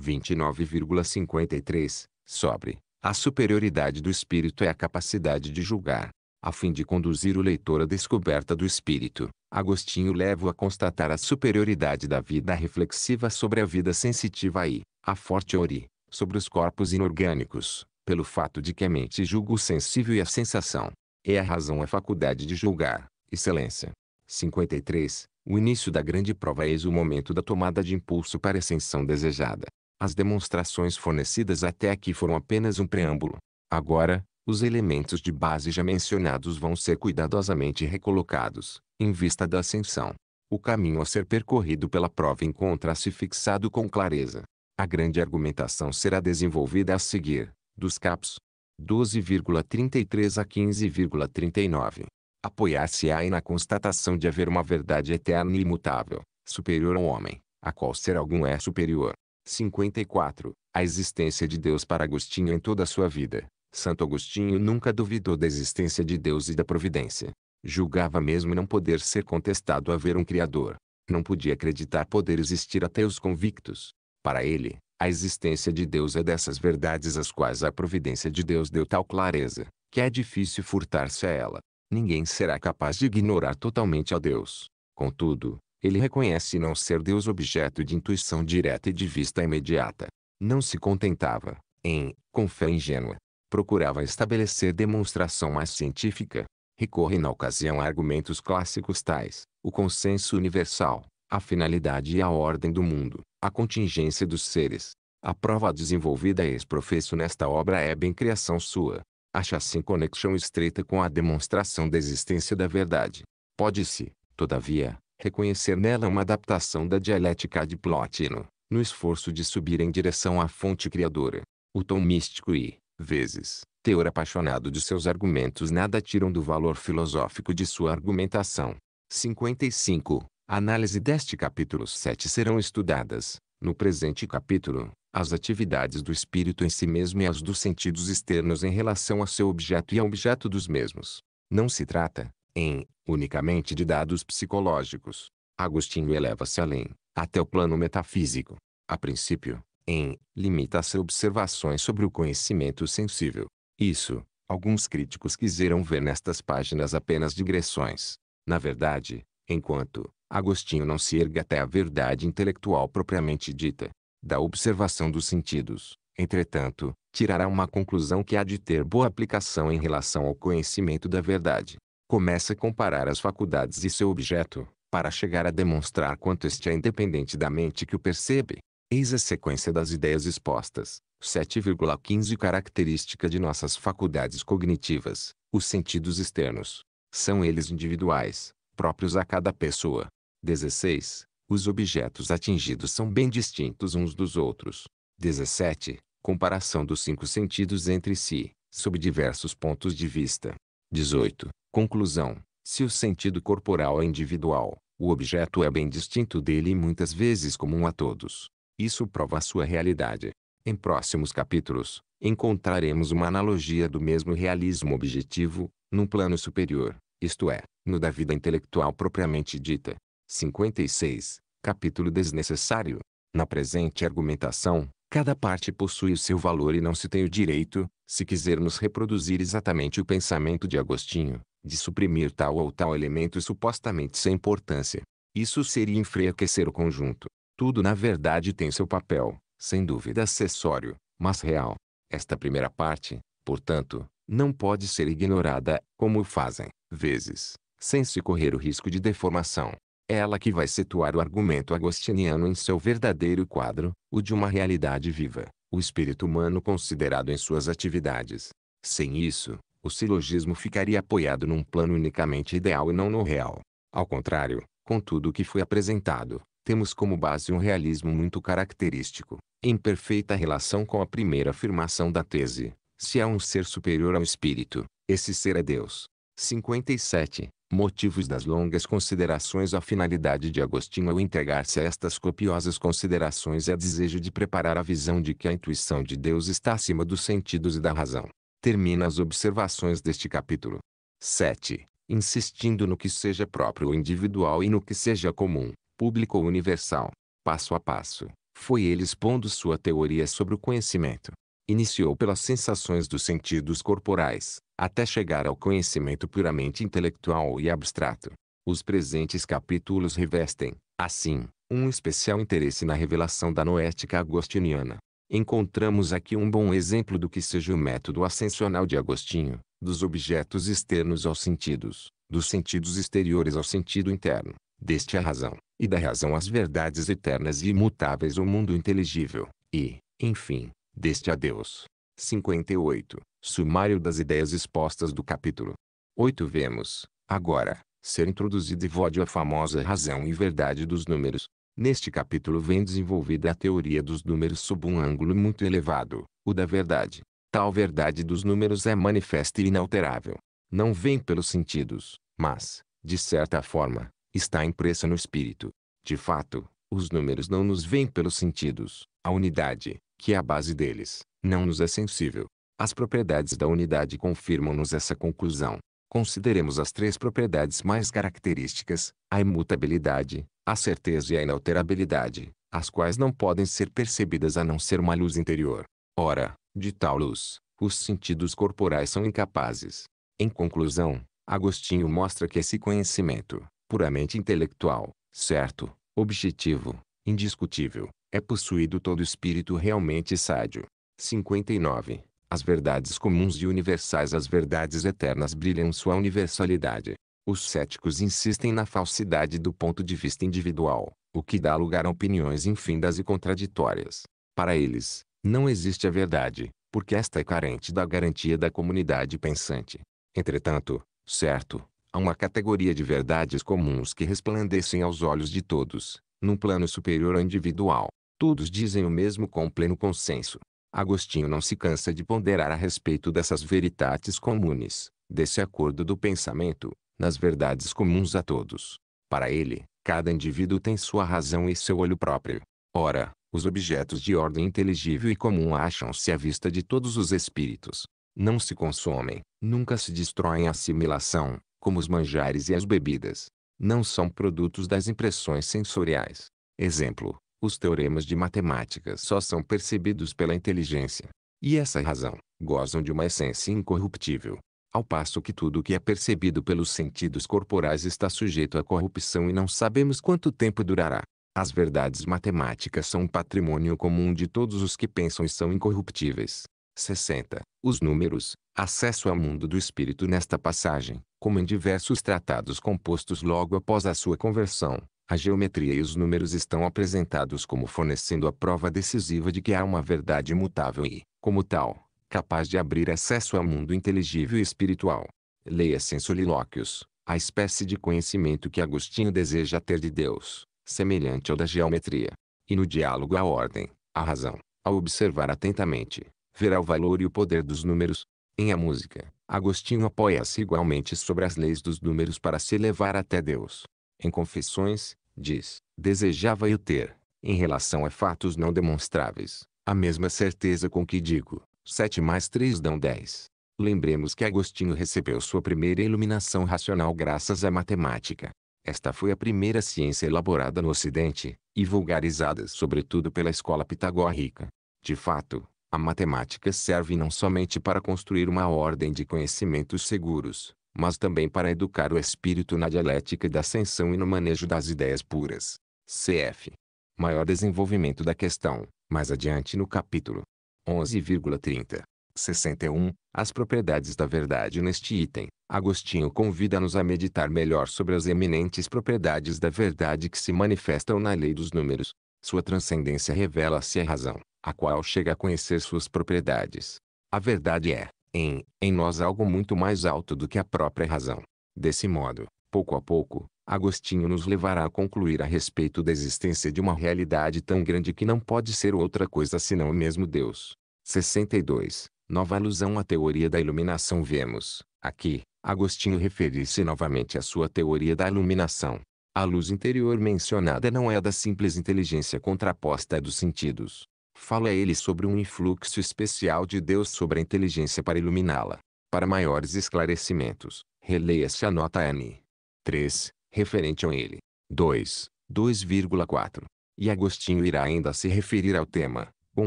29,53, sobre a superioridade do espírito é a capacidade de julgar, a fim de conduzir o leitor à descoberta do espírito. Agostinho leva-o a constatar a superioridade da vida reflexiva sobre a vida sensitiva e, a forte ori sobre os corpos inorgânicos, pelo fato de que a mente julga o sensível e a sensação. É a razão a é faculdade de julgar, excelência. 53. O início da grande prova é o momento da tomada de impulso para a ascensão desejada. As demonstrações fornecidas até aqui foram apenas um preâmbulo. Agora, os elementos de base já mencionados vão ser cuidadosamente recolocados, em vista da ascensão. O caminho a ser percorrido pela prova encontra-se fixado com clareza. A grande argumentação será desenvolvida a seguir, dos CAPs 12,33 a 15,39. Apoiar-se-á na constatação de haver uma verdade eterna e imutável, superior ao homem, a qual ser algum é superior. 54. A existência de Deus para Agostinho em toda a sua vida. Santo Agostinho nunca duvidou da existência de Deus e da providência. Julgava mesmo não poder ser contestado haver um Criador. Não podia acreditar poder existir até os convictos. Para ele, a existência de Deus é dessas verdades às quais a providência de Deus deu tal clareza, que é difícil furtar-se a ela. Ninguém será capaz de ignorar totalmente a Deus. Contudo, ele reconhece não ser Deus objeto de intuição direta e de vista imediata. Não se contentava, em, com fé ingênua. Procurava estabelecer demonstração mais científica. Recorre na ocasião a argumentos clássicos tais, o consenso universal, a finalidade e a ordem do mundo, a contingência dos seres. A prova desenvolvida e professo nesta obra é bem criação sua. Acha-se em assim conexão estreita com a demonstração da existência da verdade. Pode-se, todavia, reconhecer nela uma adaptação da dialética de Plotino, no esforço de subir em direção à fonte criadora. O tom místico e, vezes, teor apaixonado de seus argumentos nada tiram do valor filosófico de sua argumentação. 55. análise deste capítulo 7 serão estudadas, no presente capítulo, as atividades do espírito em si mesmo e as dos sentidos externos em relação a seu objeto e ao objeto dos mesmos. Não se trata, em unicamente de dados psicológicos. Agostinho eleva-se além, até o plano metafísico. A princípio, em limita-se a observações sobre o conhecimento sensível. Isso, alguns críticos quiseram ver nestas páginas apenas digressões. Na verdade, enquanto Agostinho não se ergue até a verdade intelectual propriamente dita, da observação dos sentidos, entretanto, tirará uma conclusão que há de ter boa aplicação em relação ao conhecimento da verdade começa a comparar as faculdades e seu objeto, para chegar a demonstrar quanto este é independente da mente que o percebe. Eis a sequência das ideias expostas. 7,15 Característica de nossas faculdades cognitivas, os sentidos externos. São eles individuais, próprios a cada pessoa. 16. Os objetos atingidos são bem distintos uns dos outros. 17. Comparação dos cinco sentidos entre si, sob diversos pontos de vista. 18. Conclusão: Se o sentido corporal é individual, o objeto é bem distinto dele e muitas vezes comum a todos. Isso prova a sua realidade. Em próximos capítulos, encontraremos uma analogia do mesmo realismo objetivo, num plano superior, isto é, no da vida intelectual propriamente dita. 56. Capítulo desnecessário. Na presente argumentação, Cada parte possui o seu valor e não se tem o direito, se quisermos reproduzir exatamente o pensamento de Agostinho, de suprimir tal ou tal elemento supostamente sem importância. Isso seria enfraquecer o conjunto. Tudo na verdade tem seu papel, sem dúvida acessório, mas real. Esta primeira parte, portanto, não pode ser ignorada, como fazem, vezes, sem se correr o risco de deformação. É ela que vai situar o argumento agostiniano em seu verdadeiro quadro, o de uma realidade viva, o espírito humano considerado em suas atividades. Sem isso, o silogismo ficaria apoiado num plano unicamente ideal e não no real. Ao contrário, com tudo o que foi apresentado, temos como base um realismo muito característico, em perfeita relação com a primeira afirmação da tese. Se há um ser superior ao espírito, esse ser é Deus. 57 motivos das longas considerações a finalidade de Agostinho ao entregar-se a estas copiosas considerações é desejo de preparar a visão de que a intuição de Deus está acima dos sentidos e da razão. Termina as observações deste capítulo. 7. Insistindo no que seja próprio ou individual e no que seja comum, público ou universal, passo a passo, foi ele expondo sua teoria sobre o conhecimento iniciou pelas sensações dos sentidos corporais, até chegar ao conhecimento puramente intelectual e abstrato. Os presentes capítulos revestem, assim, um especial interesse na revelação da noética agostiniana. Encontramos aqui um bom exemplo do que seja o método ascensional de Agostinho, dos objetos externos aos sentidos, dos sentidos exteriores ao sentido interno, deste a razão, e da razão às verdades eternas e imutáveis ao mundo inteligível, e, enfim, deste adeus. 58. Sumário das ideias expostas do capítulo 8 vemos, agora, ser introduzido e vódio a famosa razão e verdade dos números. Neste capítulo vem desenvolvida a teoria dos números sob um ângulo muito elevado, o da verdade. Tal verdade dos números é manifesta e inalterável. Não vem pelos sentidos, mas, de certa forma, está impressa no espírito. De fato, os números não nos vêm pelos sentidos, a unidade, que é a base deles, não nos é sensível. As propriedades da unidade confirmam-nos essa conclusão. Consideremos as três propriedades mais características, a imutabilidade, a certeza e a inalterabilidade, as quais não podem ser percebidas a não ser uma luz interior. Ora, de tal luz, os sentidos corporais são incapazes. Em conclusão, Agostinho mostra que esse conhecimento, puramente intelectual, certo, objetivo, indiscutível, é possuído todo espírito realmente sádio. 59. As verdades comuns e universais As verdades eternas brilham sua universalidade. Os céticos insistem na falsidade do ponto de vista individual, o que dá lugar a opiniões infindas e contraditórias. Para eles, não existe a verdade, porque esta é carente da garantia da comunidade pensante. Entretanto, certo, há uma categoria de verdades comuns que resplandecem aos olhos de todos, num plano superior ao individual. Todos dizem o mesmo com pleno consenso. Agostinho não se cansa de ponderar a respeito dessas veritates comunes, desse acordo do pensamento, nas verdades comuns a todos. Para ele, cada indivíduo tem sua razão e seu olho próprio. Ora, os objetos de ordem inteligível e comum acham-se à vista de todos os espíritos. Não se consomem, nunca se destroem a assimilação, como os manjares e as bebidas. Não são produtos das impressões sensoriais. Exemplo, os teoremas de matemática só são percebidos pela inteligência. E essa razão, gozam de uma essência incorruptível. Ao passo que tudo o que é percebido pelos sentidos corporais está sujeito à corrupção e não sabemos quanto tempo durará. As verdades matemáticas são um patrimônio comum de todos os que pensam e são incorruptíveis. 60. Os números, acesso ao mundo do espírito nesta passagem, como em diversos tratados compostos logo após a sua conversão, a geometria e os números estão apresentados como fornecendo a prova decisiva de que há uma verdade imutável e, como tal, capaz de abrir acesso ao mundo inteligível e espiritual. Leia-se em Solilóquios, a espécie de conhecimento que Agostinho deseja ter de Deus, semelhante ao da geometria. E no diálogo à ordem, a razão, ao observar atentamente, verá o valor e o poder dos números. Em a música, Agostinho apoia-se igualmente sobre as leis dos números para se elevar até Deus em Confissões, diz: Desejava eu ter, em relação a fatos não demonstráveis, a mesma certeza com que digo: 7 mais 3 dão 10. Lembremos que Agostinho recebeu sua primeira iluminação racional graças à matemática. Esta foi a primeira ciência elaborada no Ocidente, e vulgarizada sobretudo pela escola pitagórica. De fato, a matemática serve não somente para construir uma ordem de conhecimentos seguros, mas também para educar o espírito na dialética da ascensão e no manejo das ideias puras. Cf. Maior desenvolvimento da questão, mais adiante no capítulo 11,30. 61. As propriedades da verdade Neste item, Agostinho convida-nos a meditar melhor sobre as eminentes propriedades da verdade que se manifestam na lei dos números. Sua transcendência revela-se à razão, a qual chega a conhecer suas propriedades. A verdade é, em, em nós algo muito mais alto do que a própria razão. Desse modo, pouco a pouco, Agostinho nos levará a concluir a respeito da existência de uma realidade tão grande que não pode ser outra coisa senão o mesmo Deus. 62. Nova alusão à teoria da iluminação vemos, aqui, Agostinho referir-se novamente à sua teoria da iluminação. A luz interior mencionada não é a da simples inteligência contraposta dos sentidos, fala ele sobre um influxo especial de Deus sobre a inteligência para iluminá-la. Para maiores esclarecimentos, releia-se a nota N. 3, referente a ele. 2, 2,4. E Agostinho irá ainda se referir ao tema, com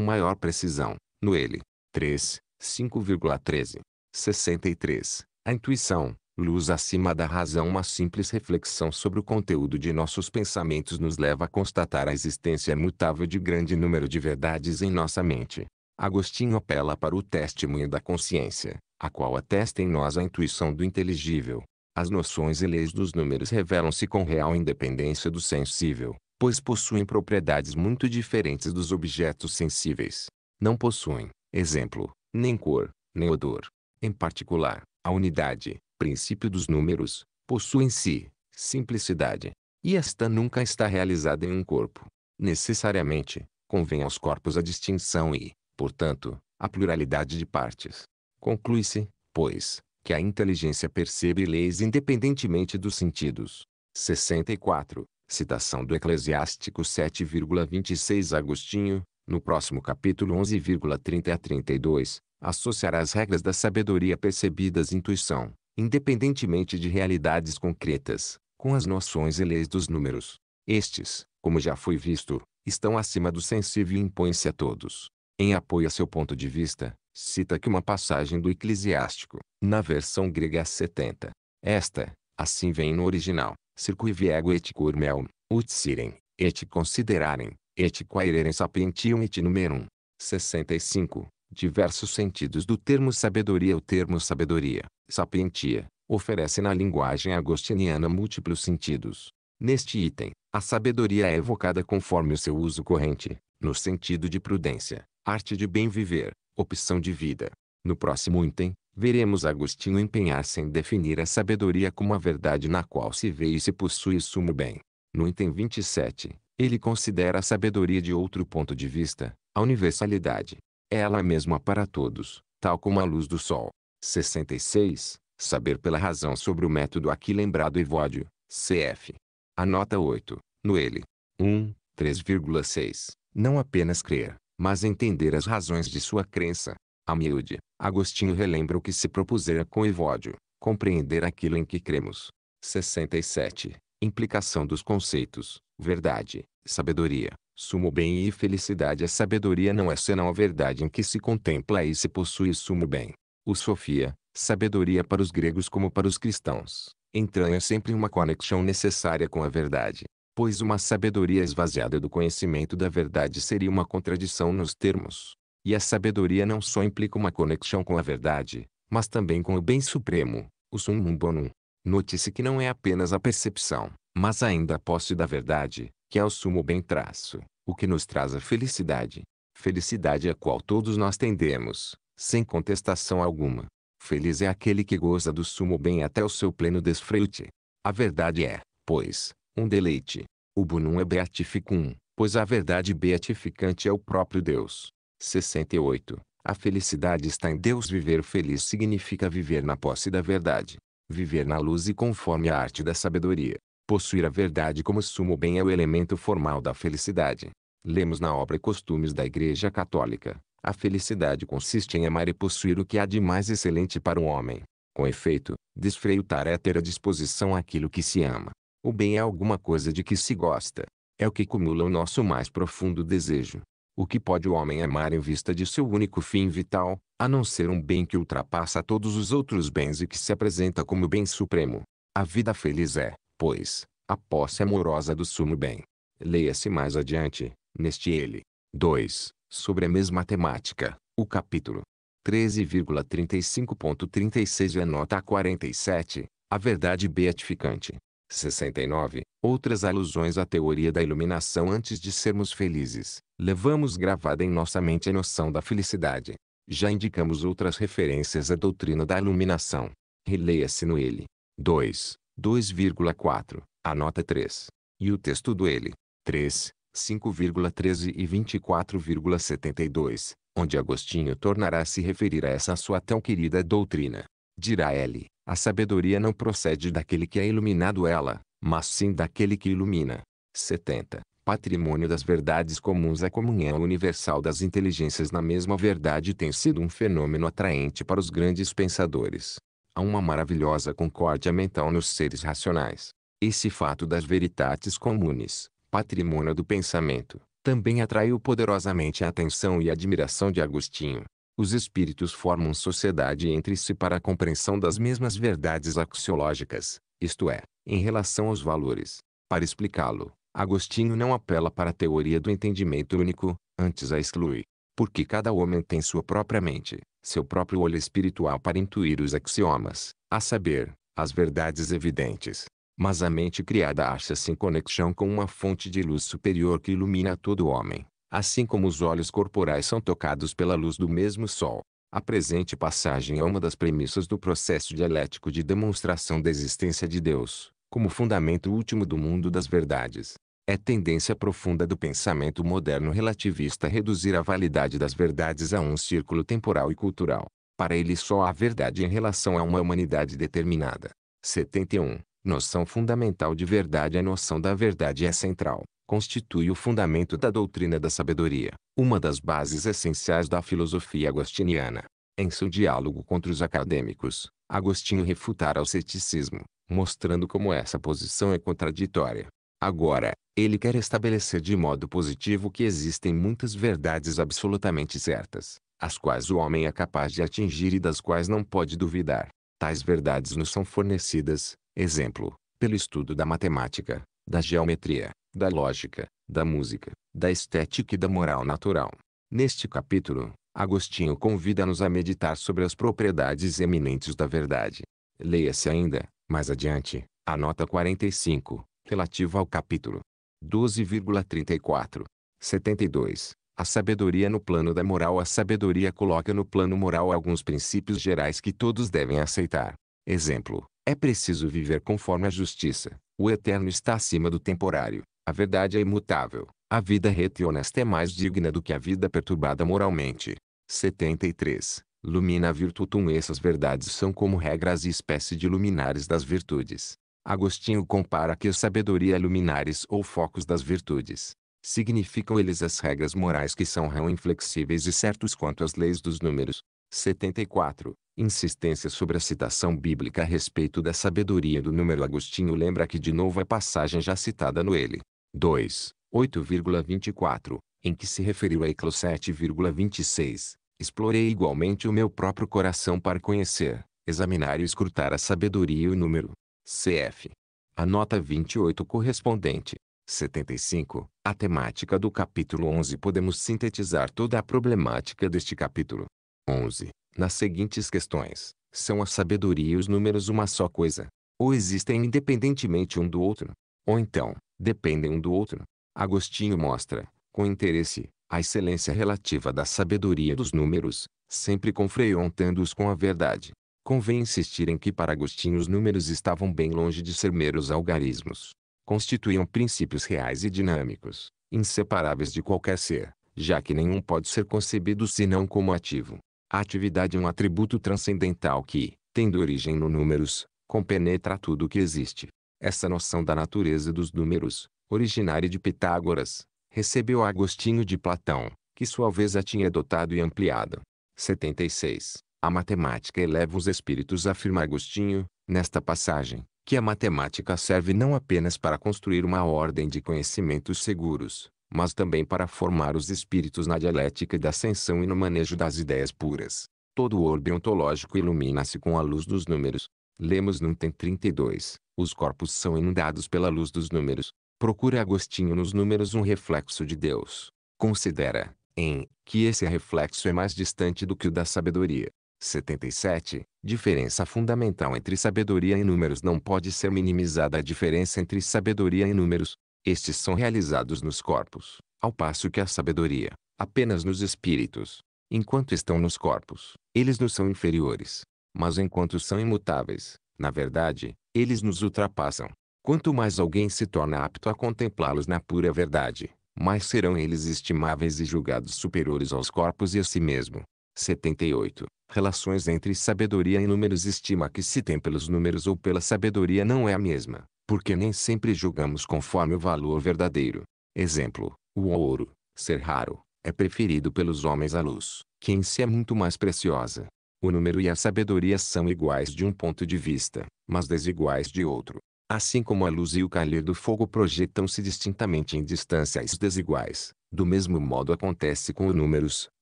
maior precisão, no ele. 3, 5,13. 63. A intuição, luz acima da razão. Uma simples reflexão sobre o conteúdo de nossos pensamentos nos leva a constatar a existência mutável de grande número de verdades em nossa mente. Agostinho apela para o testemunho da consciência, a qual atesta em nós a intuição do inteligível. As noções e leis dos números revelam-se com real independência do sensível, pois possuem propriedades muito diferentes dos objetos sensíveis. Não possuem, exemplo, nem cor, nem odor. Em particular, a unidade, princípio dos números, possui em si simplicidade, e esta nunca está realizada em um corpo. Necessariamente, convém aos corpos a distinção e, portanto, a pluralidade de partes. Conclui-se, pois, que a inteligência percebe leis independentemente dos sentidos. 64. Citação do Eclesiástico 7,26 Agostinho, no próximo capítulo 11,30 a 32, associará as regras da sabedoria percebidas intuição independentemente de realidades concretas, com as noções e leis dos números. Estes, como já foi visto, estão acima do sensível e impõem-se a todos. Em apoio a seu ponto de vista, cita que uma passagem do Eclesiástico, na versão grega 70. Esta, assim vem no original, circuiviego et curmel, ut sirem, et considerarem, et quaererem sapientium et numerum. 65. Diversos sentidos do termo sabedoria O termo sabedoria, sapientia, oferece na linguagem agostiniana múltiplos sentidos. Neste item, a sabedoria é evocada conforme o seu uso corrente, no sentido de prudência, arte de bem viver, opção de vida. No próximo item, veremos Agostinho empenhar-se em definir a sabedoria como a verdade na qual se vê e se possui sumo bem. No item 27, ele considera a sabedoria de outro ponto de vista, a universalidade ela mesma para todos, tal como a luz do sol. 66. Saber pela razão sobre o método aqui lembrado Evódio, cf. A nota 8. No ele. 1. 3,6. Não apenas crer, mas entender as razões de sua crença. A miúde, Agostinho relembra o que se propusera com Evódio, compreender aquilo em que cremos. 67. Implicação dos conceitos, verdade, sabedoria, Sumo bem e felicidade. A sabedoria não é senão a verdade em que se contempla e se possui sumo bem. O Sofia, sabedoria para os gregos como para os cristãos, entranha é sempre uma conexão necessária com a verdade, pois uma sabedoria esvaziada do conhecimento da verdade seria uma contradição nos termos. E a sabedoria não só implica uma conexão com a verdade, mas também com o bem supremo, o summum bonum. Note-se que não é apenas a percepção, mas ainda a posse da verdade, que é o sumo bem traço o que nos traz a felicidade. Felicidade a qual todos nós tendemos, sem contestação alguma. Feliz é aquele que goza do sumo bem até o seu pleno desfrute. A verdade é, pois, um deleite. O bonum é beatificum, pois a verdade beatificante é o próprio Deus. 68. A felicidade está em Deus. Viver feliz significa viver na posse da verdade, viver na luz e conforme a arte da sabedoria. Possuir a verdade como sumo bem é o elemento formal da felicidade. Lemos na obra Costumes da Igreja Católica. A felicidade consiste em amar e possuir o que há de mais excelente para o homem. Com efeito, desfreutar é ter à disposição aquilo que se ama. O bem é alguma coisa de que se gosta. É o que acumula o nosso mais profundo desejo. O que pode o homem amar em vista de seu único fim vital, a não ser um bem que ultrapassa todos os outros bens e que se apresenta como bem supremo? A vida feliz é, pois, a posse amorosa do sumo bem. Leia-se mais adiante, neste ele. 2. Sobre a mesma temática, o capítulo 13,35.36 e a nota 47, a verdade beatificante. 69. Outras alusões à teoria da iluminação antes de sermos felizes. Levamos gravada em nossa mente a noção da felicidade. Já indicamos outras referências à doutrina da iluminação. Releia-se no ele. 2. 2,4, a nota 3. E o texto do ele, 3, 5,13 e 24,72, onde Agostinho tornará a se referir a essa sua tão querida doutrina. Dirá ele, a sabedoria não procede daquele que é iluminado ela, mas sim daquele que ilumina. 70. Patrimônio das verdades comuns A comunhão universal das inteligências na mesma verdade tem sido um fenômeno atraente para os grandes pensadores. Há uma maravilhosa concórdia mental nos seres racionais. Esse fato das veritates comunes, patrimônio do pensamento, também atraiu poderosamente a atenção e admiração de Agostinho. Os espíritos formam sociedade entre si para a compreensão das mesmas verdades axiológicas, isto é, em relação aos valores. Para explicá-lo, Agostinho não apela para a teoria do entendimento único, antes a exclui, porque cada homem tem sua própria mente, seu próprio olho espiritual para intuir os axiomas, a saber, as verdades evidentes. Mas a mente criada acha-se em conexão com uma fonte de luz superior que ilumina todo homem, assim como os olhos corporais são tocados pela luz do mesmo sol. A presente passagem é uma das premissas do processo dialético de demonstração da existência de Deus, como fundamento último do mundo das verdades. É tendência profunda do pensamento moderno relativista reduzir a validade das verdades a um círculo temporal e cultural. Para ele só há verdade em relação a uma humanidade determinada. 71. Noção fundamental de verdade A noção da verdade é central, constitui o fundamento da doutrina da sabedoria, uma das bases essenciais da filosofia agostiniana. Em seu diálogo contra os acadêmicos, Agostinho refutara o ceticismo, mostrando como essa posição é contraditória. Agora, ele quer estabelecer de modo positivo que existem muitas verdades absolutamente certas, as quais o homem é capaz de atingir e das quais não pode duvidar. Tais verdades nos são fornecidas, exemplo, pelo estudo da matemática, da geometria, da lógica, da música, da estética e da moral natural. Neste capítulo, Agostinho convida-nos a meditar sobre as propriedades eminentes da verdade. Leia-se ainda, mais adiante, a nota 45, relativo ao capítulo 12,34. 72. A sabedoria no plano da moral A sabedoria coloca no plano moral alguns princípios gerais que todos devem aceitar. Exemplo: é preciso viver conforme a justiça. O eterno está acima do temporário. A verdade é imutável. A vida reta e honesta é mais digna do que a vida perturbada moralmente. 73. Lumina virtutum Essas verdades são como regras e espécie de luminares das virtudes. Agostinho compara que a sabedoria é luminares ou focos das virtudes. Significam eles as regras morais que são rão inflexíveis e certos quanto às leis dos números. 74. Insistência sobre a citação bíblica a respeito da sabedoria do número Agostinho lembra que de novo a passagem já citada no ele. 2. 8,24, em que se referiu a Eclo 7,26. Explorei igualmente o meu próprio coração para conhecer, examinar e escrutar a sabedoria e o número, cf. A nota 28 correspondente. 75. A temática do capítulo 11 podemos sintetizar toda a problemática deste capítulo. 11. Nas seguintes questões, são a sabedoria e os números uma só coisa? Ou existem independentemente um do outro? Ou então, dependem um do outro? Agostinho mostra, com interesse, a excelência relativa da sabedoria dos números, sempre confrontando-os com a verdade. Convém insistir em que para Agostinho os números estavam bem longe de ser meros algarismos. Constituíam princípios reais e dinâmicos, inseparáveis de qualquer ser, já que nenhum pode ser concebido senão como ativo. A atividade é um atributo transcendental que, tendo origem no números, compenetra tudo o que existe. Essa noção da natureza dos números, originária de Pitágoras, recebeu Agostinho de Platão, que sua vez a tinha adotado e ampliado. 76. A matemática eleva os espíritos afirma Agostinho, nesta passagem, que a matemática serve não apenas para construir uma ordem de conhecimentos seguros, mas também para formar os espíritos na dialética da ascensão e no manejo das ideias puras. Todo o orbe ontológico ilumina-se com a luz dos números. Lemos num tem 32. Os corpos são inundados pela luz dos números. Procura Agostinho nos números um reflexo de Deus. Considera, em, que esse reflexo é mais distante do que o da sabedoria. 77. Diferença fundamental entre sabedoria e números não pode ser minimizada a diferença entre sabedoria e números. Estes são realizados nos corpos, ao passo que a sabedoria, apenas nos espíritos. Enquanto estão nos corpos, eles nos são inferiores. Mas enquanto são imutáveis, na verdade, eles nos ultrapassam. Quanto mais alguém se torna apto a contemplá-los na pura verdade, mais serão eles estimáveis e julgados superiores aos corpos e a si mesmo. 78 relações entre sabedoria e números estima que se tem pelos números ou pela sabedoria não é a mesma, porque nem sempre julgamos conforme o valor verdadeiro. Exemplo, o ouro, ser raro, é preferido pelos homens à luz, que em si é muito mais preciosa. O número e a sabedoria são iguais de um ponto de vista, mas desiguais de outro. Assim como a luz e o calor do fogo projetam-se distintamente em distâncias desiguais, do mesmo modo acontece com o números,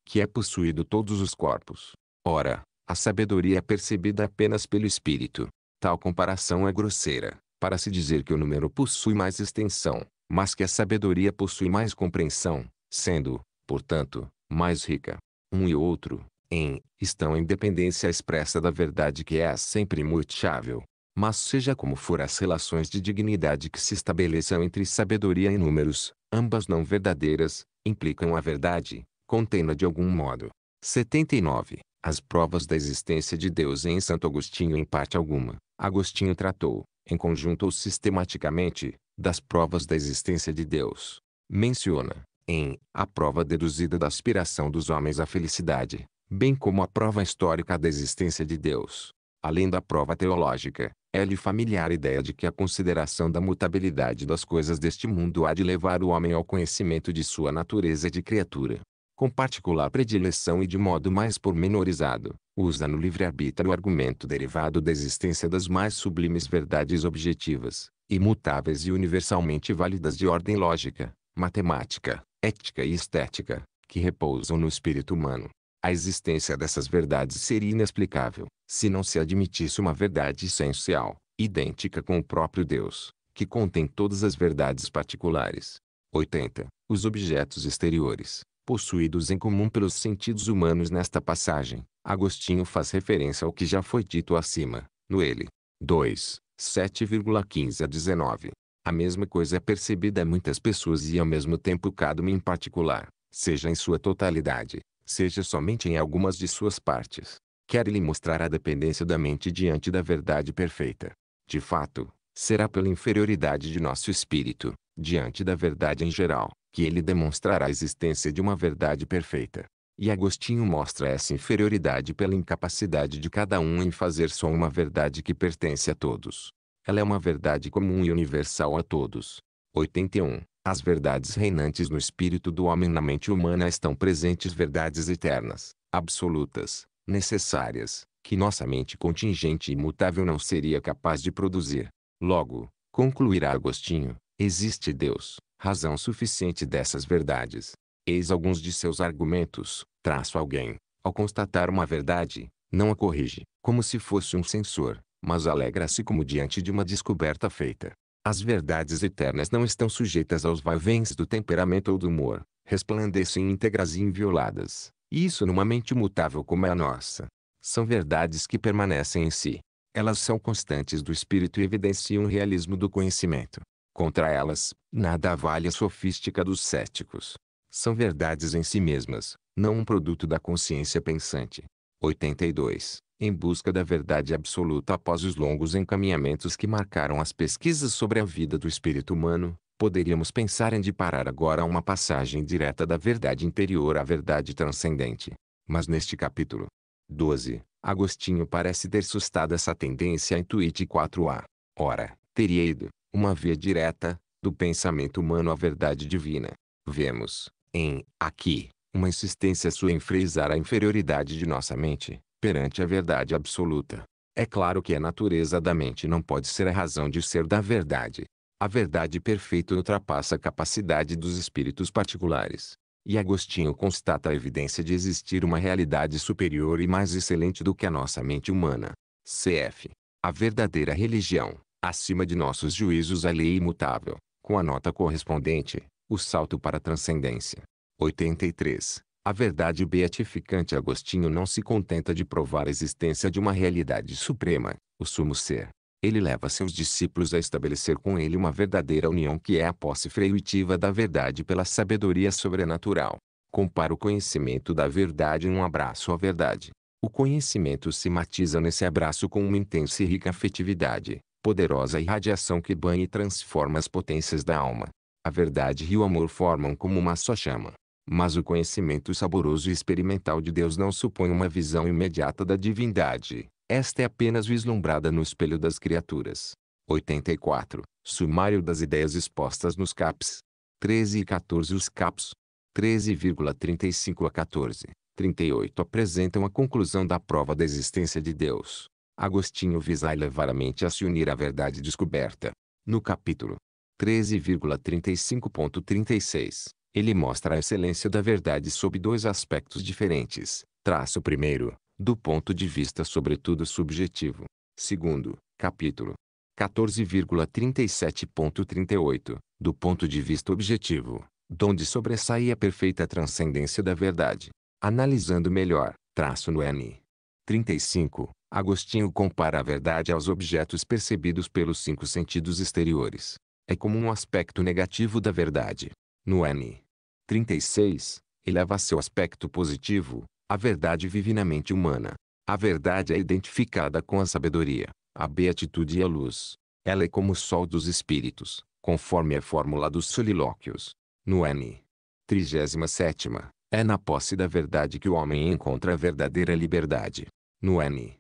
que é possuído todos os corpos. Ora, a sabedoria é percebida apenas pelo espírito. Tal comparação é grosseira, para se dizer que o número possui mais extensão, mas que a sabedoria possui mais compreensão, sendo, portanto, mais rica. Um e outro, em, estão em dependência expressa da verdade que é sempre imutável. Mas seja como for as relações de dignidade que se estabeleçam entre sabedoria e números, ambas não verdadeiras, implicam a verdade, contendo de algum modo. 79. As provas da existência de Deus em Santo Agostinho em parte alguma. Agostinho tratou, em conjunto ou sistematicamente, das provas da existência de Deus. Menciona, em A prova deduzida da aspiração dos homens à felicidade, bem como a prova histórica da existência de Deus. Além da prova teológica, é-lhe familiar a ideia de que a consideração da mutabilidade das coisas deste mundo há de levar o homem ao conhecimento de sua natureza de criatura com particular predileção e de modo mais pormenorizado, usa no livre-arbítrio o argumento derivado da existência das mais sublimes verdades objetivas, imutáveis e universalmente válidas de ordem lógica, matemática, ética e estética, que repousam no espírito humano. A existência dessas verdades seria inexplicável, se não se admitisse uma verdade essencial, idêntica com o próprio Deus, que contém todas as verdades particulares. 80. Os objetos exteriores, possuídos em comum pelos sentidos humanos nesta passagem, Agostinho faz referência ao que já foi dito acima, no ele. 2, 7,15 a 19. A mesma coisa é percebida a muitas pessoas e ao mesmo tempo cada uma em particular, seja em sua totalidade, seja somente em algumas de suas partes. Quer lhe mostrar a dependência da mente diante da verdade perfeita. De fato, será pela inferioridade de nosso espírito, diante da verdade em geral, que ele demonstrará a existência de uma verdade perfeita. E Agostinho mostra essa inferioridade pela incapacidade de cada um em fazer só uma verdade que pertence a todos. Ela é uma verdade comum e universal a todos. 81. As verdades reinantes no espírito do homem na mente humana estão presentes verdades eternas, absolutas, necessárias, que nossa mente contingente e imutável não seria capaz de produzir. Logo, concluirá Agostinho, existe Deus, razão suficiente dessas verdades. Eis alguns de seus argumentos, traço alguém, ao constatar uma verdade, não a corrige, como se fosse um censor, mas alegra-se como diante de uma descoberta feita. As verdades eternas não estão sujeitas aos vaivéns do temperamento ou do humor, resplandecem íntegras e invioladas, e isso numa mente mutável como é a nossa. São verdades que permanecem em si, elas são constantes do espírito e evidenciam o realismo do conhecimento. Contra elas, nada vale a sofística dos céticos. São verdades em si mesmas, não um produto da consciência pensante. 82. Em busca da verdade absoluta após os longos encaminhamentos que marcaram as pesquisas sobre a vida do espírito humano, poderíamos pensar em deparar agora uma passagem direta da verdade interior à verdade transcendente. Mas neste capítulo 12, Agostinho parece ter sustado essa tendência a intuite 4a. Ora, teria ido, uma via direta, do pensamento humano à verdade divina. Vemos, em, aqui, uma insistência sua em frisar a inferioridade de nossa mente, perante a verdade absoluta. É claro que a natureza da mente não pode ser a razão de ser da verdade. A verdade perfeita ultrapassa a capacidade dos espíritos particulares. E Agostinho constata a evidência de existir uma realidade superior e mais excelente do que a nossa mente humana. Cf. A verdadeira religião, acima de nossos juízos a é lei imutável, com a nota correspondente, o salto para a transcendência. 83. A verdade beatificante Agostinho não se contenta de provar a existência de uma realidade suprema, o sumo ser, ele leva seus discípulos a estabelecer com ele uma verdadeira união que é a posse fruitiva da verdade pela sabedoria sobrenatural. Compara o conhecimento da verdade num abraço à verdade. O conhecimento se matiza nesse abraço com uma intensa e rica afetividade, poderosa irradiação que banha e transforma as potências da alma. A verdade e o amor formam como uma só chama. Mas o conhecimento saboroso e experimental de Deus não supõe uma visão imediata da divindade, esta é apenas vislumbrada no espelho das criaturas. 84. Sumário das ideias expostas nos CAPs. 13 e 14 Os CAPs, 13,35 a 14, 38 apresentam a conclusão da prova da existência de Deus. Agostinho visa elevar a mente a se unir à verdade descoberta. No capítulo 13,35.36, ele mostra a excelência da verdade sob dois aspectos diferentes. Traço primeiro, do ponto de vista sobretudo subjetivo. Segundo, capítulo 14,37.38, do ponto de vista objetivo, donde sobressai a perfeita transcendência da verdade. Analisando melhor, traço no N. 35, Agostinho compara a verdade aos objetos percebidos pelos cinco sentidos exteriores. É como um aspecto negativo da verdade. No N. 36, eleva seu aspecto positivo, a verdade vive na mente humana. A verdade é identificada com a sabedoria, a beatitude e a luz. Ela é como o sol dos espíritos, conforme a fórmula dos solilóquios. No N. 37. É na posse da verdade que o homem encontra a verdadeira liberdade. No N.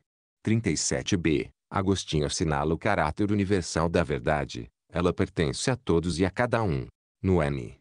37b, Agostinho assinala o caráter universal da verdade. Ela pertence a todos e a cada um. No N.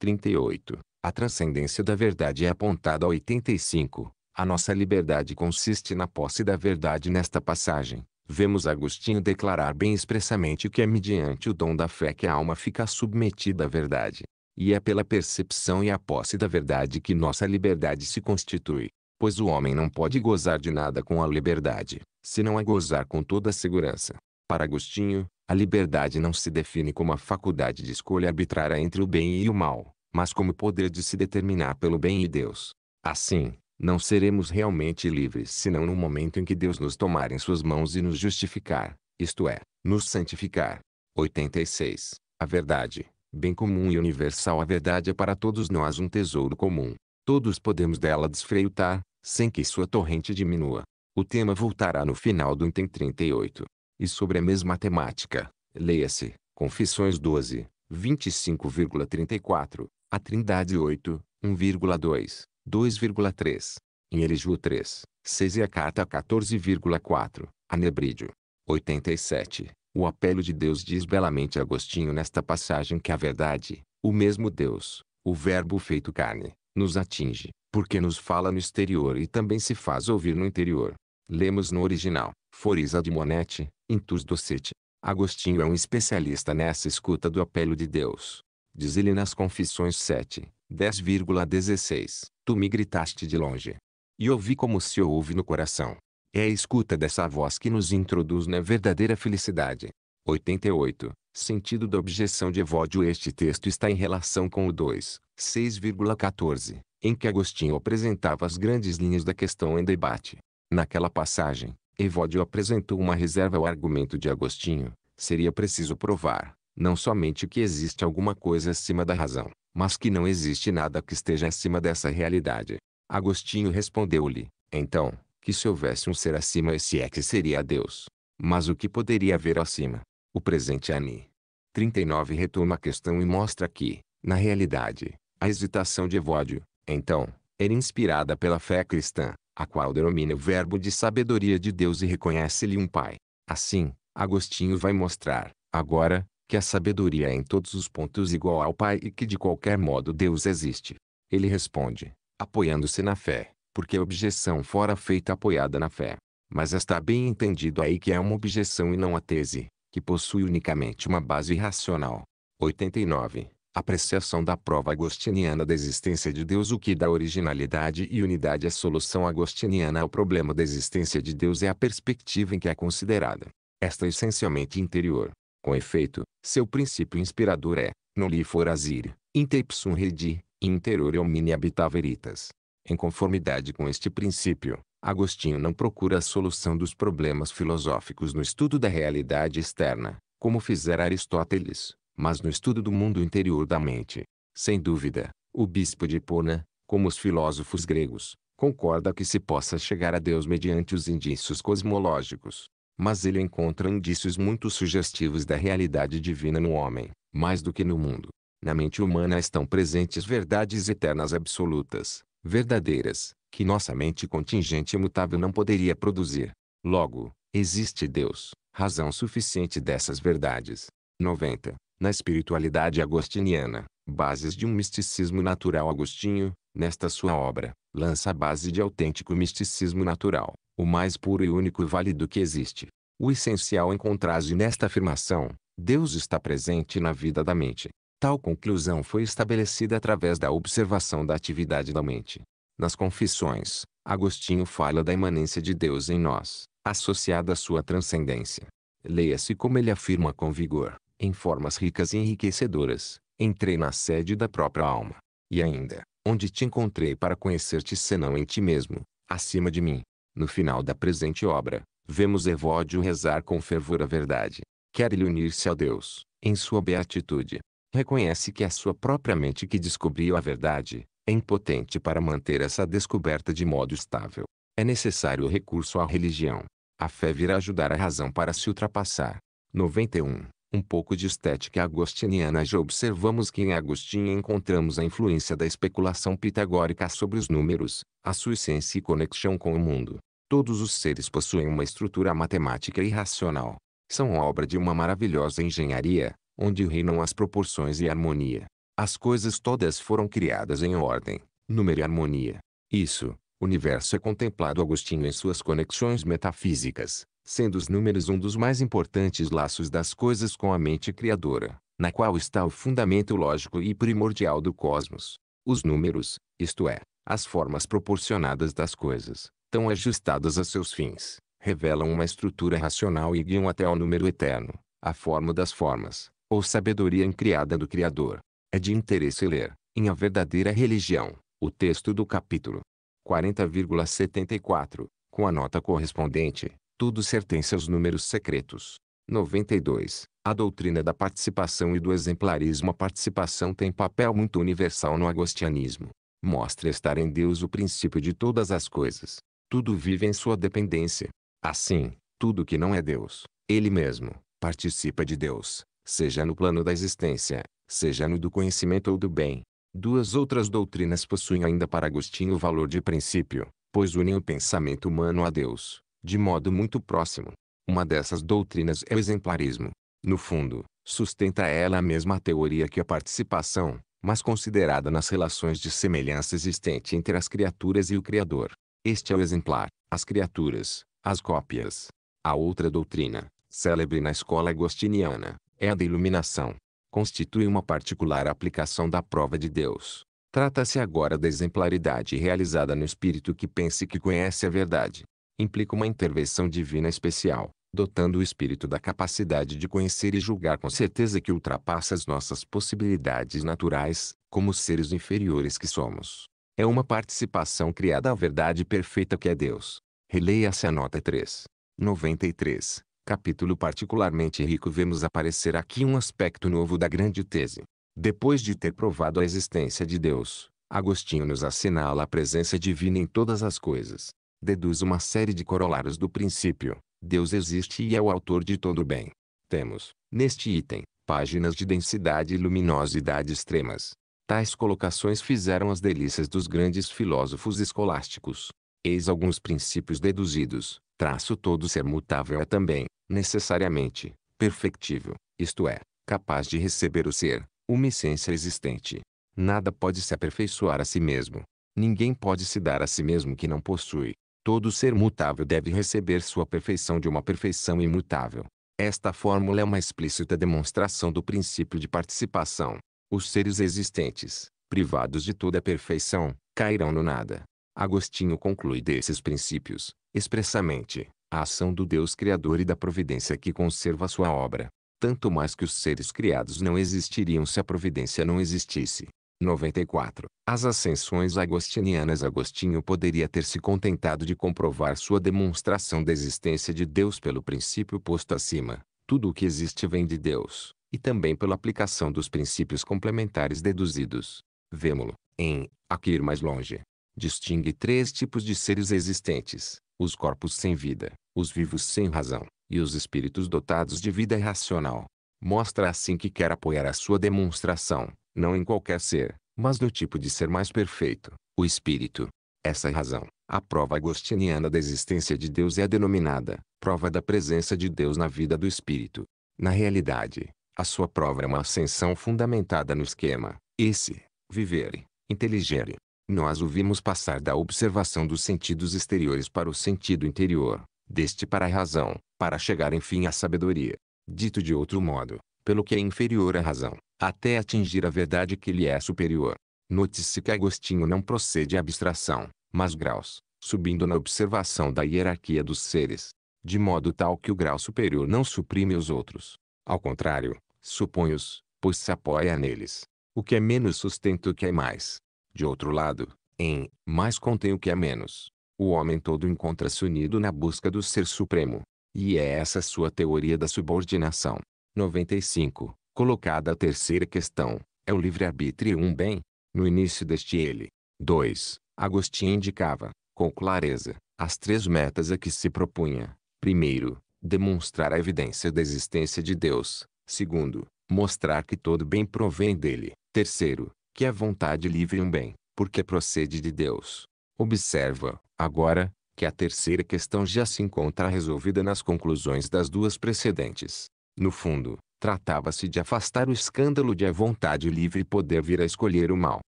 38, a transcendência da verdade é apontada a 85. A nossa liberdade consiste na posse da verdade nesta passagem. Vemos Agostinho declarar bem expressamente que é mediante o dom da fé que a alma fica submetida à verdade. E é pela percepção e a posse da verdade que nossa liberdade se constitui. Pois o homem não pode gozar de nada com a liberdade, se não a é gozar com toda a segurança. Para Agostinho, a liberdade não se define como a faculdade de escolha arbitrária entre o bem e o mal mas como poder de se determinar pelo bem e Deus. Assim, não seremos realmente livres senão no momento em que Deus nos tomar em suas mãos e nos justificar, isto é, nos santificar. 86. A verdade, bem comum e universal a verdade é para todos nós um tesouro comum. Todos podemos dela desfreutar, sem que sua torrente diminua. O tema voltará no final do Item 38. E sobre a mesma temática, leia-se, Confissões 12, 25,34, a Trindade 8, 1,2, 2,3, em Erijú 3, 6 e a Carta 14,4, a Nebrídio 87. O apelo de Deus diz belamente Agostinho nesta passagem que a verdade, o mesmo Deus, o Verbo feito carne, nos atinge, porque nos fala no exterior e também se faz ouvir no interior. Lemos no original, Forisa de Monetti, Intus Docete. Agostinho é um especialista nessa escuta do apelo de Deus. Diz ele nas Confissões 7, 10,16. Tu me gritaste de longe. E ouvi como se ouve no coração. É a escuta dessa voz que nos introduz na verdadeira felicidade. 88. Sentido da objeção de Evódio Este texto está em relação com o 2, 6,14, em que Agostinho apresentava as grandes linhas da questão em debate. Naquela passagem, Evódio apresentou uma reserva ao argumento de Agostinho. Seria preciso provar, não somente que existe alguma coisa acima da razão, mas que não existe nada que esteja acima dessa realidade. Agostinho respondeu-lhe, então, que se houvesse um ser acima esse é que seria Deus. Mas o que poderia haver acima? O presente é Ani. 39 retoma a questão e mostra que, na realidade, a hesitação de Evódio, então, era inspirada pela fé cristã, a qual denomina o verbo de sabedoria de Deus e reconhece-lhe um pai. Assim, Agostinho vai mostrar, agora, que a sabedoria é em todos os pontos igual ao Pai e que de qualquer modo Deus existe. Ele responde, apoiando-se na fé, porque a objeção fora feita apoiada na fé. Mas está bem entendido aí que é uma objeção e não a tese, que possui unicamente uma base irracional. 89. Apreciação da prova agostiniana da existência de Deus O que dá originalidade e unidade à solução agostiniana ao problema da existência de Deus é a perspectiva em que é considerada. Esta é essencialmente interior, com efeito, seu princípio inspirador é, nulli forazir, intepsum redi, interior omni habitaveritas. Em conformidade com este princípio, Agostinho não procura a solução dos problemas filosóficos no estudo da realidade externa, como fizera Aristóteles, mas no estudo do mundo interior da mente. Sem dúvida, o bispo de Hipona, como os filósofos gregos, concorda que se possa chegar a Deus mediante os indícios cosmológicos mas ele encontra indícios muito sugestivos da realidade divina no homem, mais do que no mundo. Na mente humana estão presentes verdades eternas absolutas, verdadeiras, que nossa mente contingente e mutável não poderia produzir. Logo, existe Deus, razão suficiente dessas verdades. 90. Na espiritualidade agostiniana, bases de um misticismo natural Agostinho, nesta sua obra, lança a base de autêntico misticismo natural, o mais puro e único e válido que existe. O essencial encontra-se nesta afirmação, Deus está presente na vida da mente. Tal conclusão foi estabelecida através da observação da atividade da mente. Nas Confissões, Agostinho fala da imanência de Deus em nós, associada à sua transcendência. Leia-se como ele afirma com vigor, em formas ricas e enriquecedoras, entrei na sede da própria alma. E ainda, onde te encontrei para conhecer-te senão em ti mesmo, acima de mim, no final da presente obra, vemos Evódio rezar com fervor a verdade. Quer lhe unir-se a Deus, em sua beatitude. Reconhece que é sua própria mente que descobriu a verdade, é impotente para manter essa descoberta de modo estável. É necessário o recurso à religião. A fé virá ajudar a razão para se ultrapassar. 91. Um pouco de estética agostiniana já observamos que em Agostinho encontramos a influência da especulação pitagórica sobre os números, a sua essência e conexão com o mundo. Todos os seres possuem uma estrutura matemática irracional. São obra de uma maravilhosa engenharia, onde reinam as proporções e harmonia. As coisas todas foram criadas em ordem, número e harmonia. Isso, o universo é contemplado Agostinho em suas conexões metafísicas sendo os números um dos mais importantes laços das coisas com a mente criadora, na qual está o fundamento lógico e primordial do cosmos. Os números, isto é, as formas proporcionadas das coisas, tão ajustadas a seus fins, revelam uma estrutura racional e guiam até ao número eterno, a forma das formas, ou sabedoria incriada do Criador. É de interesse ler, em A Verdadeira Religião, o texto do capítulo 40,74, com a nota correspondente. Tudo pertence seus números secretos. 92. A doutrina da participação e do exemplarismo. A participação tem papel muito universal no agostianismo. Mostra estar em Deus o princípio de todas as coisas. Tudo vive em sua dependência. Assim, tudo que não é Deus, ele mesmo, participa de Deus, seja no plano da existência, seja no do conhecimento ou do bem. Duas outras doutrinas possuem ainda para Agostinho o valor de princípio, pois unem o pensamento humano a Deus de modo muito próximo. Uma dessas doutrinas é o exemplarismo. No fundo, sustenta ela a mesma teoria que a participação, mas considerada nas relações de semelhança existente entre as criaturas e o Criador. Este é o exemplar, as criaturas, as cópias. A outra doutrina, célebre na escola agostiniana, é a da iluminação. Constitui uma particular aplicação da prova de Deus. Trata-se agora da exemplaridade realizada no espírito que pensa e que conhece a verdade implica uma intervenção divina especial, dotando o espírito da capacidade de conhecer e julgar com certeza que ultrapassa as nossas possibilidades naturais, como seres inferiores que somos. É uma participação criada à verdade perfeita que é Deus. Releia-se a nota 3. 93. Capítulo particularmente rico vemos aparecer aqui um aspecto novo da grande tese. Depois de ter provado a existência de Deus, Agostinho nos assinala a presença divina em todas as coisas deduz uma série de corolários do princípio: Deus existe e é o autor de todo o bem. Temos, neste item, páginas de densidade e luminosidade extremas. Tais colocações fizeram as delícias dos grandes filósofos escolásticos. Eis alguns princípios deduzidos. Traço todo ser mutável é também, necessariamente, perfectível, isto é, capaz de receber o ser, uma essência existente. Nada pode se aperfeiçoar a si mesmo. Ninguém pode se dar a si mesmo que não possui. Todo ser mutável deve receber sua perfeição de uma perfeição imutável. Esta fórmula é uma explícita demonstração do princípio de participação. Os seres existentes, privados de toda a perfeição, cairão no nada. Agostinho conclui desses princípios, expressamente, a ação do Deus Criador e da providência que conserva sua obra. Tanto mais que os seres criados não existiriam se a providência não existisse. 94. As ascensões agostinianas Agostinho poderia ter se contentado de comprovar sua demonstração da existência de Deus pelo princípio posto acima. Tudo o que existe vem de Deus, e também pela aplicação dos princípios complementares deduzidos. Vemo-lo, em Aqui ir mais longe. Distingue três tipos de seres existentes: os corpos sem vida, os vivos sem razão, e os espíritos dotados de vida racional. Mostra assim que quer apoiar a sua demonstração não em qualquer ser, mas do tipo de ser mais perfeito, o espírito. Essa é razão, a prova agostiniana da existência de Deus é denominada prova da presença de Deus na vida do espírito. Na realidade, a sua prova é uma ascensão fundamentada no esquema, esse, vivere, inteligere. Nós o vimos passar da observação dos sentidos exteriores para o sentido interior, deste para a razão, para chegar enfim à sabedoria. Dito de outro modo, pelo que é inferior à razão, até atingir a verdade que lhe é superior. Note-se que Agostinho não procede à abstração, mas graus, subindo na observação da hierarquia dos seres, de modo tal que o grau superior não suprime os outros. Ao contrário, supõe-os, pois se apoia neles. O que é menos sustenta o que é mais. De outro lado, em mais contém o que é menos. O homem todo encontra-se unido na busca do ser supremo. E é essa sua teoria da subordinação. 95. Colocada a terceira questão, é o livre-arbítrio um bem? No início deste ele. 2. Agostinho indicava, com clareza, as três metas a que se propunha. Primeiro, demonstrar a evidência da existência de Deus. Segundo, mostrar que todo bem provém dele. Terceiro, que a vontade livre é um bem, porque procede de Deus. Observa, agora, que a terceira questão já se encontra resolvida nas conclusões das duas precedentes. No fundo, tratava-se de afastar o escândalo de a vontade livre poder vir a escolher o mal,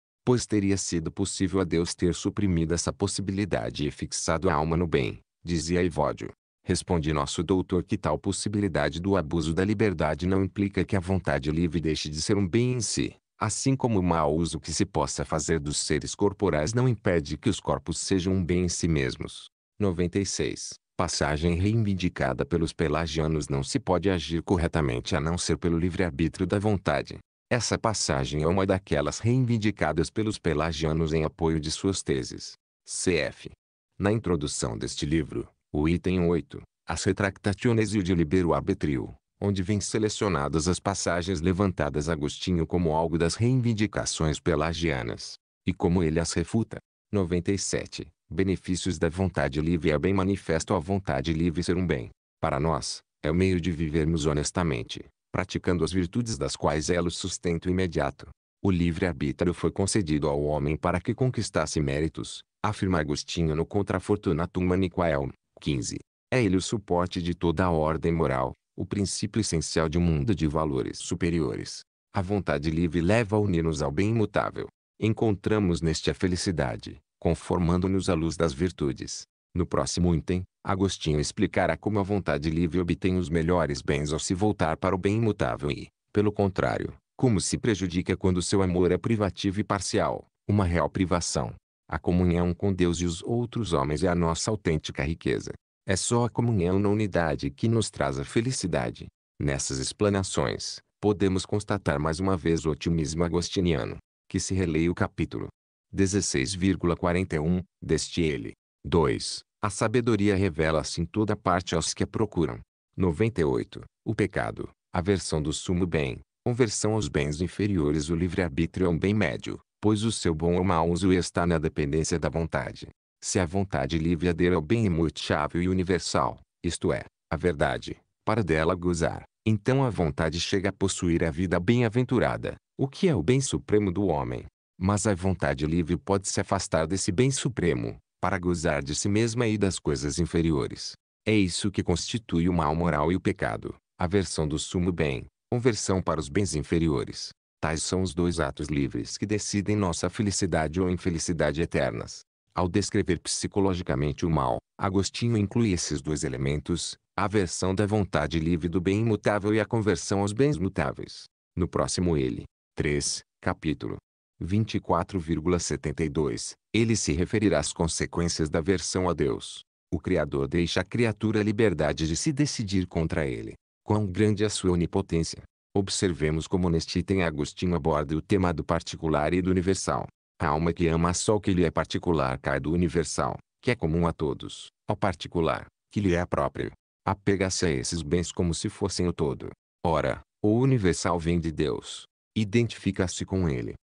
pois teria sido possível a Deus ter suprimido essa possibilidade e fixado a alma no bem, dizia Evódio. Responde nosso doutor que tal possibilidade do abuso da liberdade não implica que a vontade livre deixe de ser um bem em si, assim como o mau uso que se possa fazer dos seres corporais não impede que os corpos sejam um bem em si mesmos. 96 passagem reivindicada pelos pelagianos não se pode agir corretamente a não ser pelo livre-arbítrio da vontade. Essa passagem é uma daquelas reivindicadas pelos pelagianos em apoio de suas teses. Cf. Na introdução deste livro, o item 8, As Retractationes e o de Libero Arbitrio, onde vêm selecionadas as passagens levantadas Agostinho como algo das reivindicações pelagianas, e como ele as refuta. 97 benefícios da vontade livre é bem manifesto a vontade livre ser um bem. Para nós, é o meio de vivermos honestamente, praticando as virtudes das quais ela o sustento imediato. O livre-arbítrio foi concedido ao homem para que conquistasse méritos, afirma Agostinho no Contra Fortunatum Maniquaeum, 15. É ele o suporte de toda a ordem moral, o princípio essencial de um mundo de valores superiores. A vontade livre leva a unir-nos ao bem imutável. Encontramos neste a felicidade, conformando-nos à luz das virtudes. No próximo item, Agostinho explicará como a vontade livre obtém os melhores bens ao se voltar para o bem imutável e, pelo contrário, como se prejudica quando seu amor é privativo e parcial, uma real privação. A comunhão com Deus e os outros homens é a nossa autêntica riqueza. É só a comunhão na unidade que nos traz a felicidade. Nessas explanações, podemos constatar mais uma vez o otimismo agostiniano, que se releia o capítulo. 16,41, deste ele. 2. A sabedoria revela-se em assim, toda parte aos que a procuram. 98. O pecado, aversão do sumo bem, conversão aos bens inferiores o livre-arbítrio é um bem médio, pois o seu bom ou mau uso está na dependência da vontade. Se a vontade livre ader ao bem imutável e universal, isto é, a verdade, para dela gozar, então a vontade chega a possuir a vida bem-aventurada, o que é o bem supremo do homem. Mas a vontade livre pode se afastar desse bem supremo, para gozar de si mesma e das coisas inferiores. É isso que constitui o mal moral e o pecado, aversão do sumo bem, conversão para os bens inferiores. Tais são os dois atos livres que decidem nossa felicidade ou infelicidade eternas. Ao descrever psicologicamente o mal, Agostinho inclui esses dois elementos, a aversão da vontade livre do bem imutável e a conversão aos bens mutáveis. No próximo ele. 3, capítulo, 24,72, ele se referirá às consequências da versão a Deus. O Criador deixa à criatura a liberdade de se decidir contra ele. Quão grande é a sua onipotência! Observemos como neste item Agostinho aborda o tema do particular e do universal. A alma que ama só o que lhe é particular cai do universal, que é comum a todos, ao particular, que lhe é próprio. Apega-se a esses bens como se fossem o todo. Ora, o universal vem de Deus. Identifica-se com ele.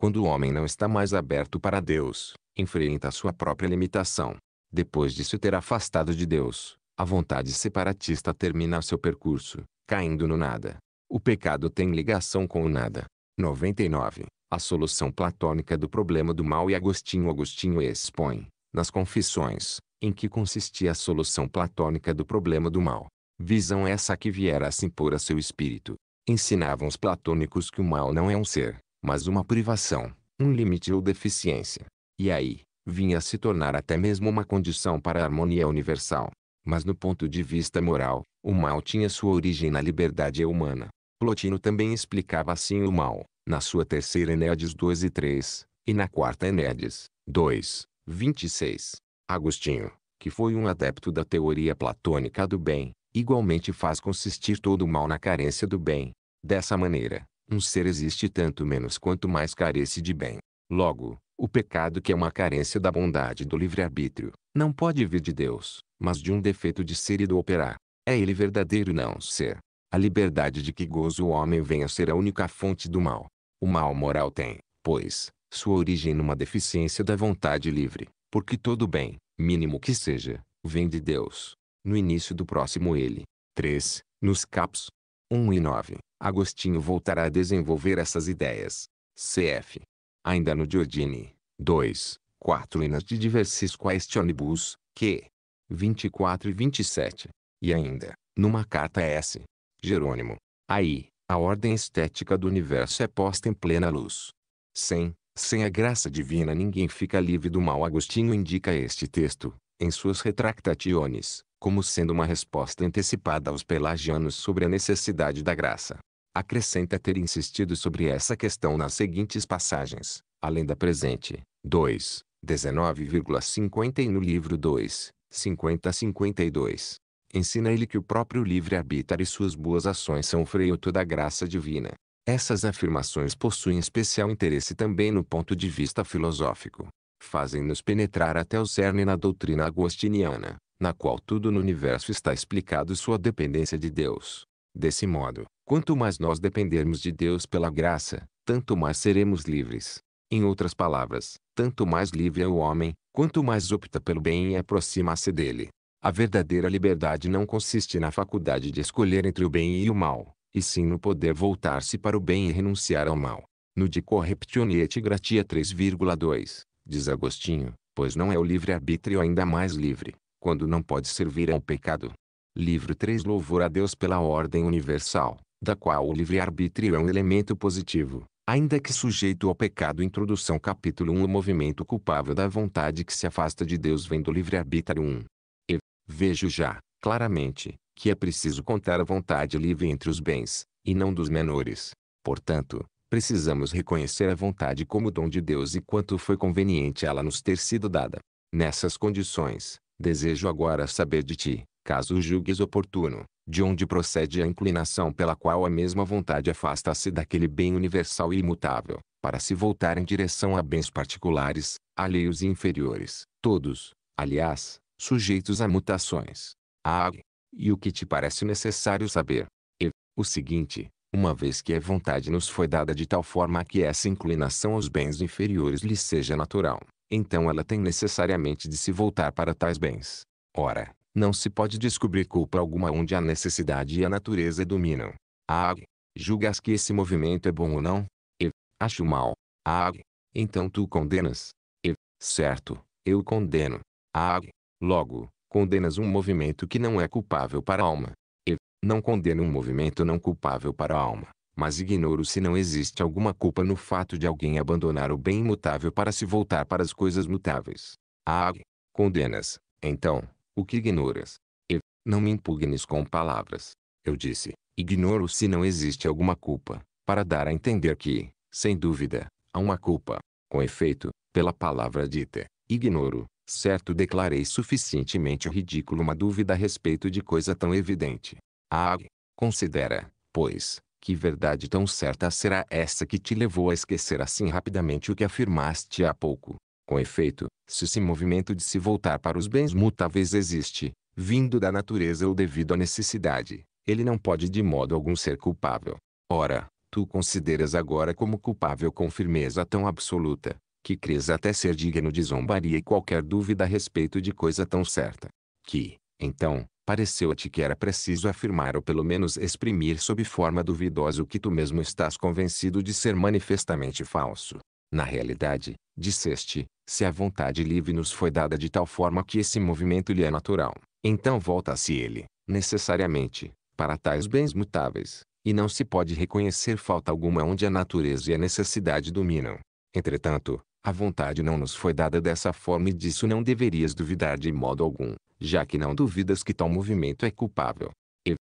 Quando o homem não está mais aberto para Deus, enfrenta sua própria limitação. Depois de se ter afastado de Deus, a vontade separatista termina seu percurso, caindo no nada. O pecado tem ligação com o nada. 99. A solução platônica do problema do mal e Agostinho Agostinho expõe, nas Confissões, em que consistia a solução platônica do problema do mal. Visão essa que viera a se impor a seu espírito. Ensinavam os platônicos que o mal não é um ser, mas uma privação, um limite ou deficiência. E aí, vinha se tornar até mesmo uma condição para a harmonia universal. Mas no ponto de vista moral, o mal tinha sua origem na liberdade humana. Plotino também explicava assim o mal, na sua terceira Enéades 2 e 3, e na quarta Enéades 2, 26. Agostinho, que foi um adepto da teoria platônica do bem, igualmente faz consistir todo o mal na carência do bem. Dessa maneira, um ser existe tanto menos quanto mais carece de bem. Logo, o pecado que é uma carência da bondade do livre-arbítrio, não pode vir de Deus, mas de um defeito de ser e do operar. É ele verdadeiro não ser. A liberdade de que goza o homem vem a ser a única fonte do mal. O mal moral tem, pois, sua origem numa deficiência da vontade livre, porque todo bem, mínimo que seja, vem de Deus. No início do próximo ele. 3, nos caps 1 e 9. Agostinho voltará a desenvolver essas ideias. Cf. Ainda no Diodine 2, 4 e de diversis questionibus, que 24 e 27. E ainda, numa carta S. Jerônimo. Aí, a ordem estética do universo é posta em plena luz. Sem, sem a graça divina ninguém fica livre do mal. Agostinho indica este texto, em suas retractationes, como sendo uma resposta antecipada aos pelagianos sobre a necessidade da graça. Acrescenta ter insistido sobre essa questão nas seguintes passagens, além da presente, 2, 19,50 e no livro 2, 50 52. Ensina ele que o próprio livre-arbítrio e suas boas ações são o fruto da graça divina. Essas afirmações possuem especial interesse também no ponto de vista filosófico. Fazem-nos penetrar até o cerne na doutrina agostiniana, na qual tudo no universo está explicado sua dependência de Deus. Desse modo, Quanto mais nós dependermos de Deus pela graça, tanto mais seremos livres. Em outras palavras, tanto mais livre é o homem, quanto mais opta pelo bem e aproxima-se dele. A verdadeira liberdade não consiste na faculdade de escolher entre o bem e o mal, e sim no poder voltar-se para o bem e renunciar ao mal. No De Correptione et Gratia 3,2, diz Agostinho, pois não é o livre-arbítrio ainda mais livre, quando não pode servir ao pecado. Livro 3 Louvor a Deus pela ordem universal da qual o livre-arbítrio é um elemento positivo, ainda que sujeito ao pecado. Introdução capítulo 1 O movimento culpável da vontade que se afasta de Deus vem do livre-arbítrio 1. E, vejo já, claramente, que é preciso contar a vontade livre entre os bens, e não dos menores. Portanto, precisamos reconhecer a vontade como dom de Deus e quanto foi conveniente ela nos ter sido dada. Nessas condições, desejo agora saber de ti, caso julgues oportuno, de onde procede a inclinação pela qual a mesma vontade afasta-se daquele bem universal e imutável, para se voltar em direção a bens particulares, alheios e inferiores, todos, aliás, sujeitos a mutações. A. Ah, e o que te parece necessário saber? E. O seguinte, uma vez que a vontade nos foi dada de tal forma que essa inclinação aos bens inferiores lhe seja natural, então ela tem necessariamente de se voltar para tais bens. Ora, não se pode descobrir culpa alguma onde a necessidade e a natureza dominam. Ag. Julgas que esse movimento é bom ou não? E, Acho mal. Ag. Então tu condenas. E, Certo, eu condeno. Ag. Logo, condenas um movimento que não é culpável para a alma. E, Não condeno um movimento não culpável para a alma, mas ignoro se não existe alguma culpa no fato de alguém abandonar o bem imutável para se voltar para as coisas mutáveis. Ag. Condenas, então, o que ignoras? E, não me impugnes com palavras. Eu disse, ignoro se não existe alguma culpa, para dar a entender que, sem dúvida, há uma culpa. Com efeito, pela palavra dita, ignoro, certo declarei suficientemente ridículo uma dúvida a respeito de coisa tão evidente. Ah, considera, pois, que verdade tão certa será essa que te levou a esquecer assim rapidamente o que afirmaste há pouco? Com efeito, se esse movimento de se voltar para os bens mutáveis existe, vindo da natureza ou devido à necessidade, ele não pode de modo algum ser culpável. Ora, tu consideras agora como culpável com firmeza tão absoluta, que crês até ser digno de zombaria e qualquer dúvida a respeito de coisa tão certa, que, então, pareceu-te que era preciso afirmar ou pelo menos exprimir sob forma duvidosa o que tu mesmo estás convencido de ser manifestamente falso. Na realidade, Disseste, se a vontade livre nos foi dada de tal forma que esse movimento lhe é natural, então volta-se ele, necessariamente, para tais bens mutáveis, e não se pode reconhecer falta alguma onde a natureza e a necessidade dominam. Entretanto, a vontade não nos foi dada dessa forma e disso não deverias duvidar de modo algum, já que não duvidas que tal movimento é culpável.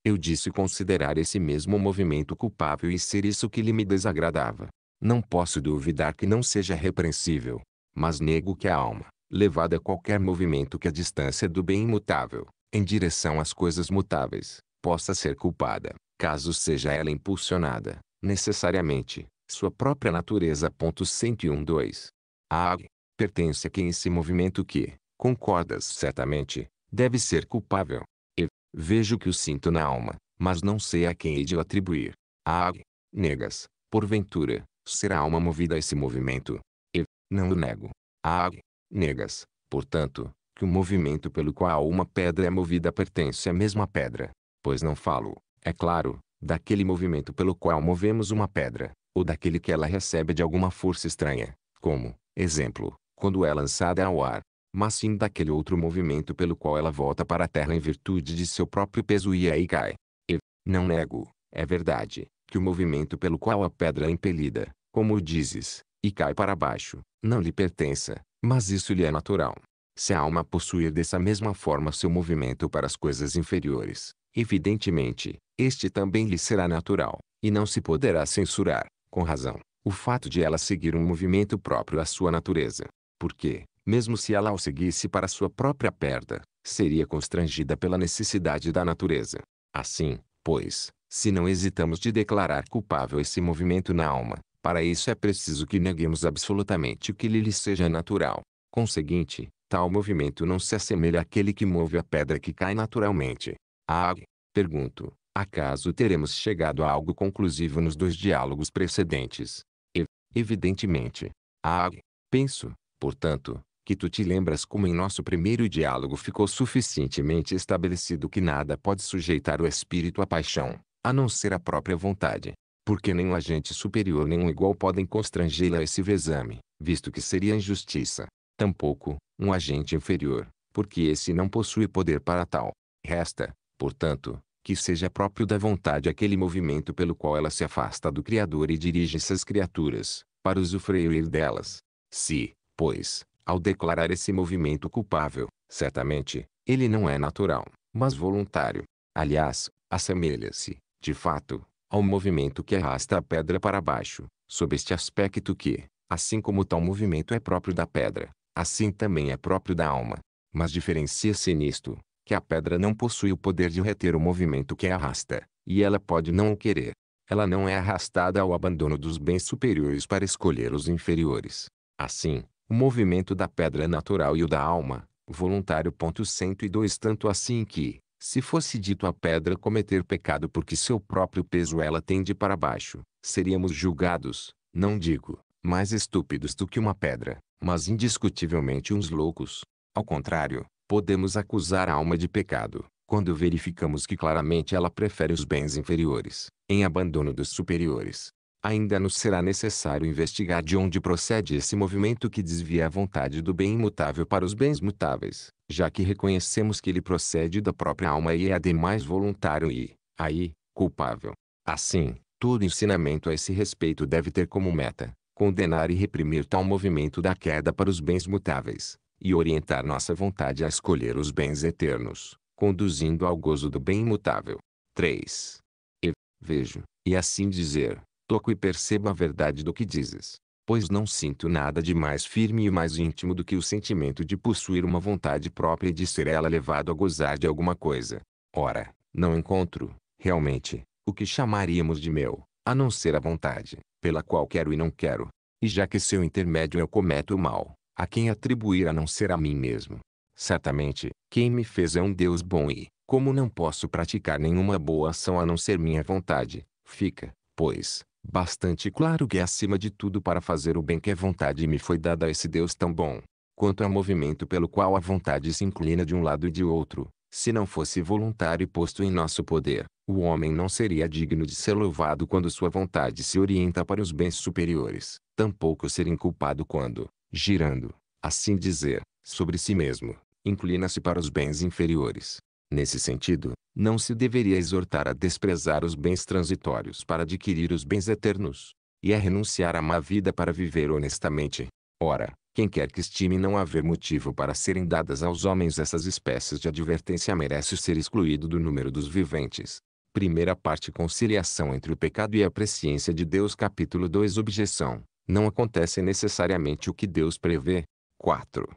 eu disse considerar esse mesmo movimento culpável e ser isso que lhe me desagradava. Não posso duvidar que não seja repreensível, mas nego que a alma, levada a qualquer movimento que a distância do bem imutável, em direção às coisas mutáveis, possa ser culpada, caso seja ela impulsionada, necessariamente, sua própria natureza. 101.2. A AG pertence a quem esse movimento que, concordas certamente, deve ser culpável. E, vejo que o sinto na alma, mas não sei a quem hei de o atribuir. A AG, negas, porventura, será alma movida a esse movimento. E, não o nego. Ag, negas, portanto, que o movimento pelo qual uma pedra é movida pertence à mesma pedra. Pois não falo, é claro, daquele movimento pelo qual movemos uma pedra, ou daquele que ela recebe de alguma força estranha, como, exemplo, quando é lançada ao ar, mas sim daquele outro movimento pelo qual ela volta para a terra em virtude de seu próprio peso e aí cai. E, não nego, é verdade, que o movimento pelo qual a pedra é impelida, como dizes, e cai para baixo, não lhe pertença, mas isso lhe é natural. Se a alma possuir dessa mesma forma seu movimento para as coisas inferiores, evidentemente, este também lhe será natural, e não se poderá censurar, com razão, o fato de ela seguir um movimento próprio à sua natureza. Porque, mesmo se ela o seguisse para sua própria perda, seria constrangida pela necessidade da natureza. Assim, pois, se não hesitamos de declarar culpável esse movimento na alma, para isso é preciso que neguemos absolutamente o que lhe seja natural. Conseguinte, tal movimento não se assemelha àquele que move a pedra que cai naturalmente. Ah, pergunto, acaso teremos chegado a algo conclusivo nos dois diálogos precedentes? E, evidentemente. Ah, penso, portanto, que tu te lembras como em nosso primeiro diálogo ficou suficientemente estabelecido que nada pode sujeitar o espírito à paixão, a não ser a própria vontade porque nenhum agente superior nenhum igual podem constrangê-la a esse exame, visto que seria injustiça. Tampouco, um agente inferior, porque esse não possui poder para tal. Resta, portanto, que seja próprio da vontade aquele movimento pelo qual ela se afasta do Criador e dirige essas criaturas, para usufruir delas. Se, pois, ao declarar esse movimento culpável, certamente, ele não é natural, mas voluntário. Aliás, assemelha-se, de fato, ao movimento que arrasta a pedra para baixo, sob este aspecto que, assim como tal movimento é próprio da pedra, assim também é próprio da alma. Mas diferencia-se nisto, que a pedra não possui o poder de reter o movimento que a arrasta, e ela pode não o querer. Ela não é arrastada ao abandono dos bens superiores para escolher os inferiores. Assim, o movimento da pedra é natural e o da alma, voluntário. 102 Tanto assim que, se fosse dito à pedra cometer pecado porque seu próprio peso ela tende para baixo, seríamos julgados, não digo, mais estúpidos do que uma pedra, mas indiscutivelmente uns loucos. Ao contrário, podemos acusar a alma de pecado, quando verificamos que claramente ela prefere os bens inferiores, em abandono dos superiores, ainda nos será necessário investigar de onde procede esse movimento que desvia a vontade do bem imutável para os bens mutáveis, já que reconhecemos que ele procede da própria alma e é ademais voluntário e, aí, culpável. Assim, todo ensinamento a esse respeito deve ter como meta, condenar e reprimir tal movimento da queda para os bens mutáveis, e orientar nossa vontade a escolher os bens eternos, conduzindo ao gozo do bem imutável. 3. E, vejo, e assim dizer, estoco e percebo a verdade do que dizes. Pois não sinto nada de mais firme e mais íntimo do que o sentimento de possuir uma vontade própria e de ser ela levado a gozar de alguma coisa. Ora, não encontro, realmente, o que chamaríamos de meu, a não ser a vontade, pela qual quero e não quero. E já que seu intermédio eu cometo o mal, a quem atribuir a não ser a mim mesmo? Certamente, quem me fez é um Deus bom e, como não posso praticar nenhuma boa ação a não ser minha vontade, fica, pois, Bastante claro que acima de tudo para fazer o bem que a vontade me foi dada a esse Deus tão bom, quanto ao movimento pelo qual a vontade se inclina de um lado e de outro, se não fosse voluntário e posto em nosso poder, o homem não seria digno de ser louvado quando sua vontade se orienta para os bens superiores, tampouco ser inculpado quando, girando, assim dizer, sobre si mesmo, inclina-se para os bens inferiores. Nesse sentido, não se deveria exortar a desprezar os bens transitórios para adquirir os bens eternos, e a renunciar à má vida para viver honestamente. Ora, quem quer que estime não haver motivo para serem dadas aos homens essas espécies de advertência merece ser excluído do número dos viventes. Primeira parte Conciliação entre o pecado e a presciência de Deus Capítulo 2 Objeção. Não acontece necessariamente o que Deus prevê. 4.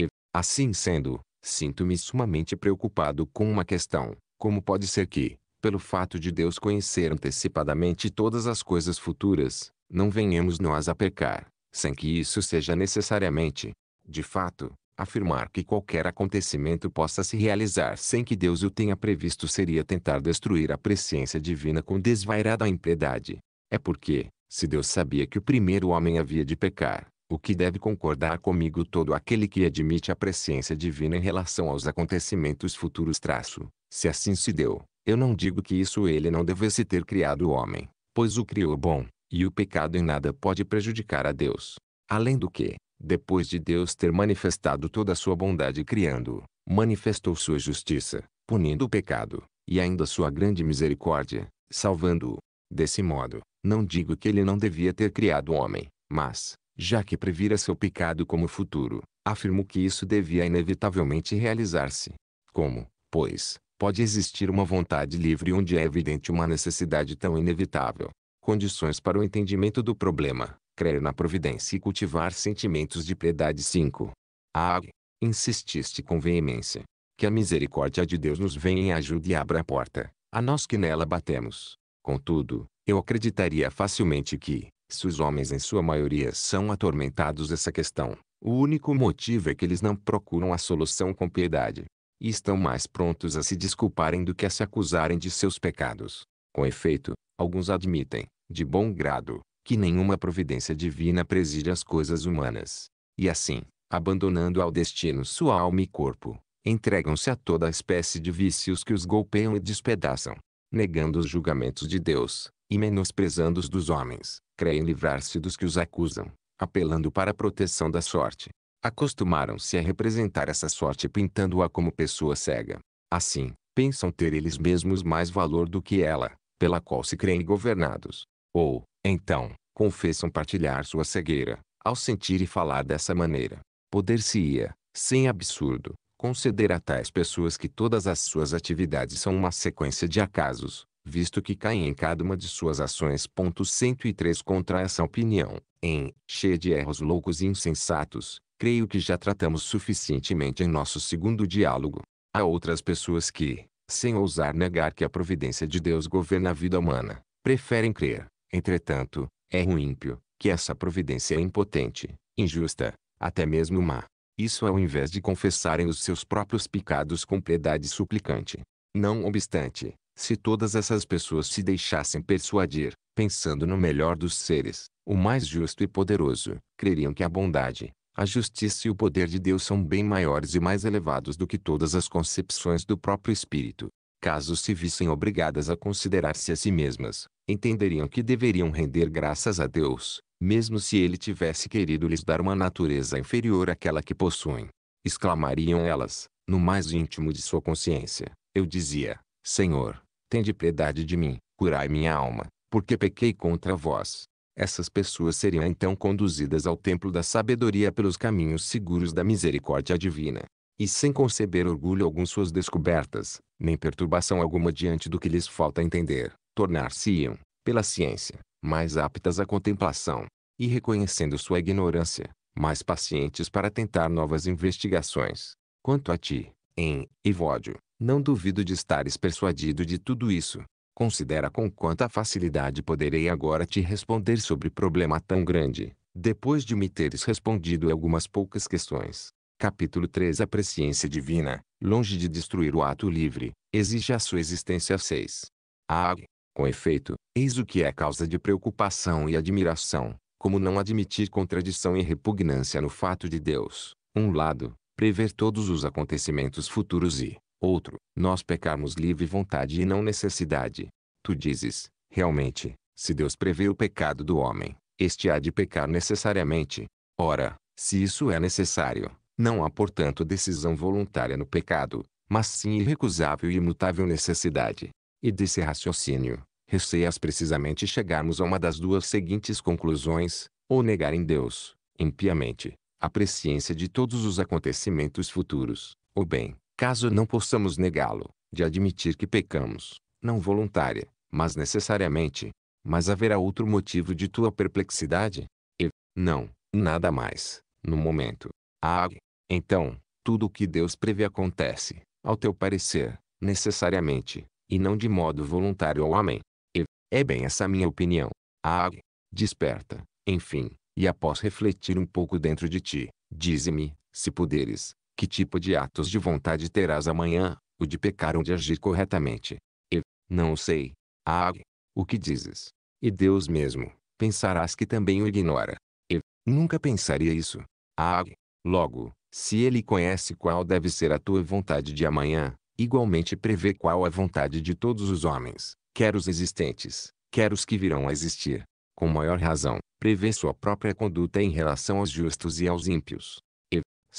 E, assim sendo, Sinto-me sumamente preocupado com uma questão: como pode ser que, pelo fato de Deus conhecer antecipadamente todas as coisas futuras, não venhamos nós a pecar, sem que isso seja necessariamente, de fato, afirmar que qualquer acontecimento possa se realizar sem que Deus o tenha previsto seria tentar destruir a presciência divina com desvairada impiedade. É porque, se Deus sabia que o primeiro homem havia de pecar, o que deve concordar comigo todo aquele que admite a presciência divina em relação aos acontecimentos futuros traço, se assim se deu, eu não digo que isso ele não devesse ter criado o homem, pois o criou bom, e o pecado em nada pode prejudicar a Deus. Além do que, depois de Deus ter manifestado toda a sua bondade criando-o, manifestou sua justiça, punindo o pecado, e ainda sua grande misericórdia, salvando-o. Desse modo, não digo que ele não devia ter criado o homem, mas, já que previra seu pecado como futuro, afirmo que isso devia inevitavelmente realizar-se. Como, pois, pode existir uma vontade livre onde é evidente uma necessidade tão inevitável? Condições para o entendimento do problema, crer na providência e cultivar sentimentos de piedade. 5. Ah, insististe com veemência. Que a misericórdia de Deus nos venha em ajuda e abra a porta, a nós que nela batemos. Contudo, eu acreditaria facilmente que, se os homens em sua maioria são atormentados essa questão, o único motivo é que eles não procuram a solução com piedade. E estão mais prontos a se desculparem do que a se acusarem de seus pecados. Com efeito, alguns admitem, de bom grado, que nenhuma providência divina preside as coisas humanas. E assim, abandonando ao destino sua alma e corpo, entregam-se a toda a espécie de vícios que os golpeiam e despedaçam, negando os julgamentos de Deus, e menosprezando os dos homens, creem livrar-se dos que os acusam, apelando para a proteção da sorte. Acostumaram-se a representar essa sorte pintando-a como pessoa cega. Assim, pensam ter eles mesmos mais valor do que ela, pela qual se creem governados. Ou, então, confessam partilhar sua cegueira, ao sentir e falar dessa maneira. Poder-se-ia, sem absurdo, conceder a tais pessoas que todas as suas atividades são uma sequência de acasos, visto que caem em cada uma de suas ações. 103 Contra essa opinião, em, cheia de erros loucos e insensatos, creio que já tratamos suficientemente em nosso segundo diálogo. Há outras pessoas que, sem ousar negar que a providência de Deus governa a vida humana, preferem crer, entretanto, é um ímpio, que essa providência é impotente, injusta, até mesmo má. Isso ao invés de confessarem os seus próprios pecados com piedade suplicante. Não obstante, se todas essas pessoas se deixassem persuadir, pensando no melhor dos seres, o mais justo e poderoso, creriam que a bondade, a justiça e o poder de Deus são bem maiores e mais elevados do que todas as concepções do próprio espírito. Caso se vissem obrigadas a considerar-se a si mesmas, entenderiam que deveriam render graças a Deus, mesmo se ele tivesse querido lhes dar uma natureza inferior àquela que possuem. Exclamariam elas, no mais íntimo de sua consciência: Eu dizia, Senhor, Tende piedade de mim, curai minha alma, porque pequei contra vós. Essas pessoas seriam então conduzidas ao templo da sabedoria pelos caminhos seguros da misericórdia divina. E sem conceber orgulho algum suas descobertas, nem perturbação alguma diante do que lhes falta entender, tornar-se-iam, pela ciência, mais aptas à contemplação. E reconhecendo sua ignorância, mais pacientes para tentar novas investigações. Quanto a ti, em Evódio, não duvido de estares persuadido de tudo isso. Considera com quanta facilidade poderei agora te responder sobre problema tão grande, depois de me teres respondido algumas poucas questões. Capítulo 3 A presciência divina, longe de destruir o ato livre, exige a sua existência 6. A com efeito, eis o que é causa de preocupação e admiração, como não admitir contradição e repugnância no fato de Deus, um lado, prever todos os acontecimentos futuros e, outro, nós pecarmos livre vontade e não necessidade. Tu dizes, realmente, se Deus prevê o pecado do homem, este há de pecar necessariamente. Ora, se isso é necessário, não há portanto decisão voluntária no pecado, mas sim irrecusável e imutável necessidade. E desse raciocínio, receias precisamente chegarmos a uma das duas seguintes conclusões, ou negar em Deus, impiamente, a presciência de todos os acontecimentos futuros, ou bem, caso não possamos negá-lo, de admitir que pecamos, não voluntária, mas necessariamente, mas haverá outro motivo de tua perplexidade? E, não, nada mais, no momento. Ah, então, tudo o que Deus prevê acontece, ao teu parecer, necessariamente, e não de modo voluntário ao homem. E, é bem essa minha opinião. Ah, desperta, enfim, e após refletir um pouco dentro de ti, dize-me, se puderes, que tipo de atos de vontade terás amanhã, o de pecar ou de agir corretamente? Eu não sei. Ah, o que dizes? E Deus mesmo, pensarás que também o ignora. Eu nunca pensaria isso. Ah, logo, se ele conhece qual deve ser a tua vontade de amanhã, igualmente prevê qual a vontade de todos os homens, quer os existentes, quer os que virão a existir. Com maior razão, prevê sua própria conduta em relação aos justos e aos ímpios.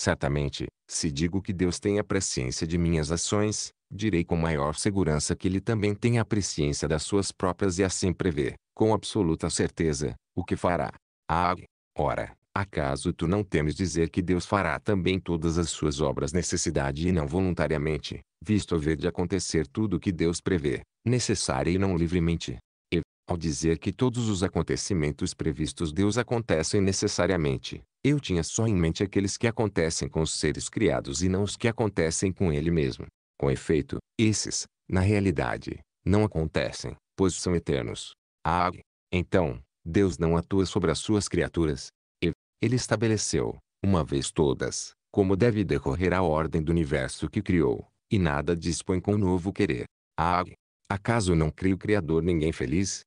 Certamente, se digo que Deus tem a presciência de minhas ações, direi com maior segurança que Ele também tem a presciência das suas próprias e assim prevê, com absoluta certeza, o que fará. Ah, ora, acaso tu não temes dizer que Deus fará também todas as suas obras necessidade e não voluntariamente, visto haver de acontecer tudo o que Deus prevê, necessária e não livremente, ao dizer que todos os acontecimentos previstos Deus acontecem necessariamente, eu tinha só em mente aqueles que acontecem com os seres criados e não os que acontecem com ele mesmo. Com efeito, esses, na realidade, não acontecem, pois são eternos. Ah, então, Deus não atua sobre as suas criaturas. E, ele estabeleceu, uma vez todas, como deve decorrer a ordem do universo que criou, e nada dispõe com um novo querer. Ah, acaso não cria o Criador ninguém feliz?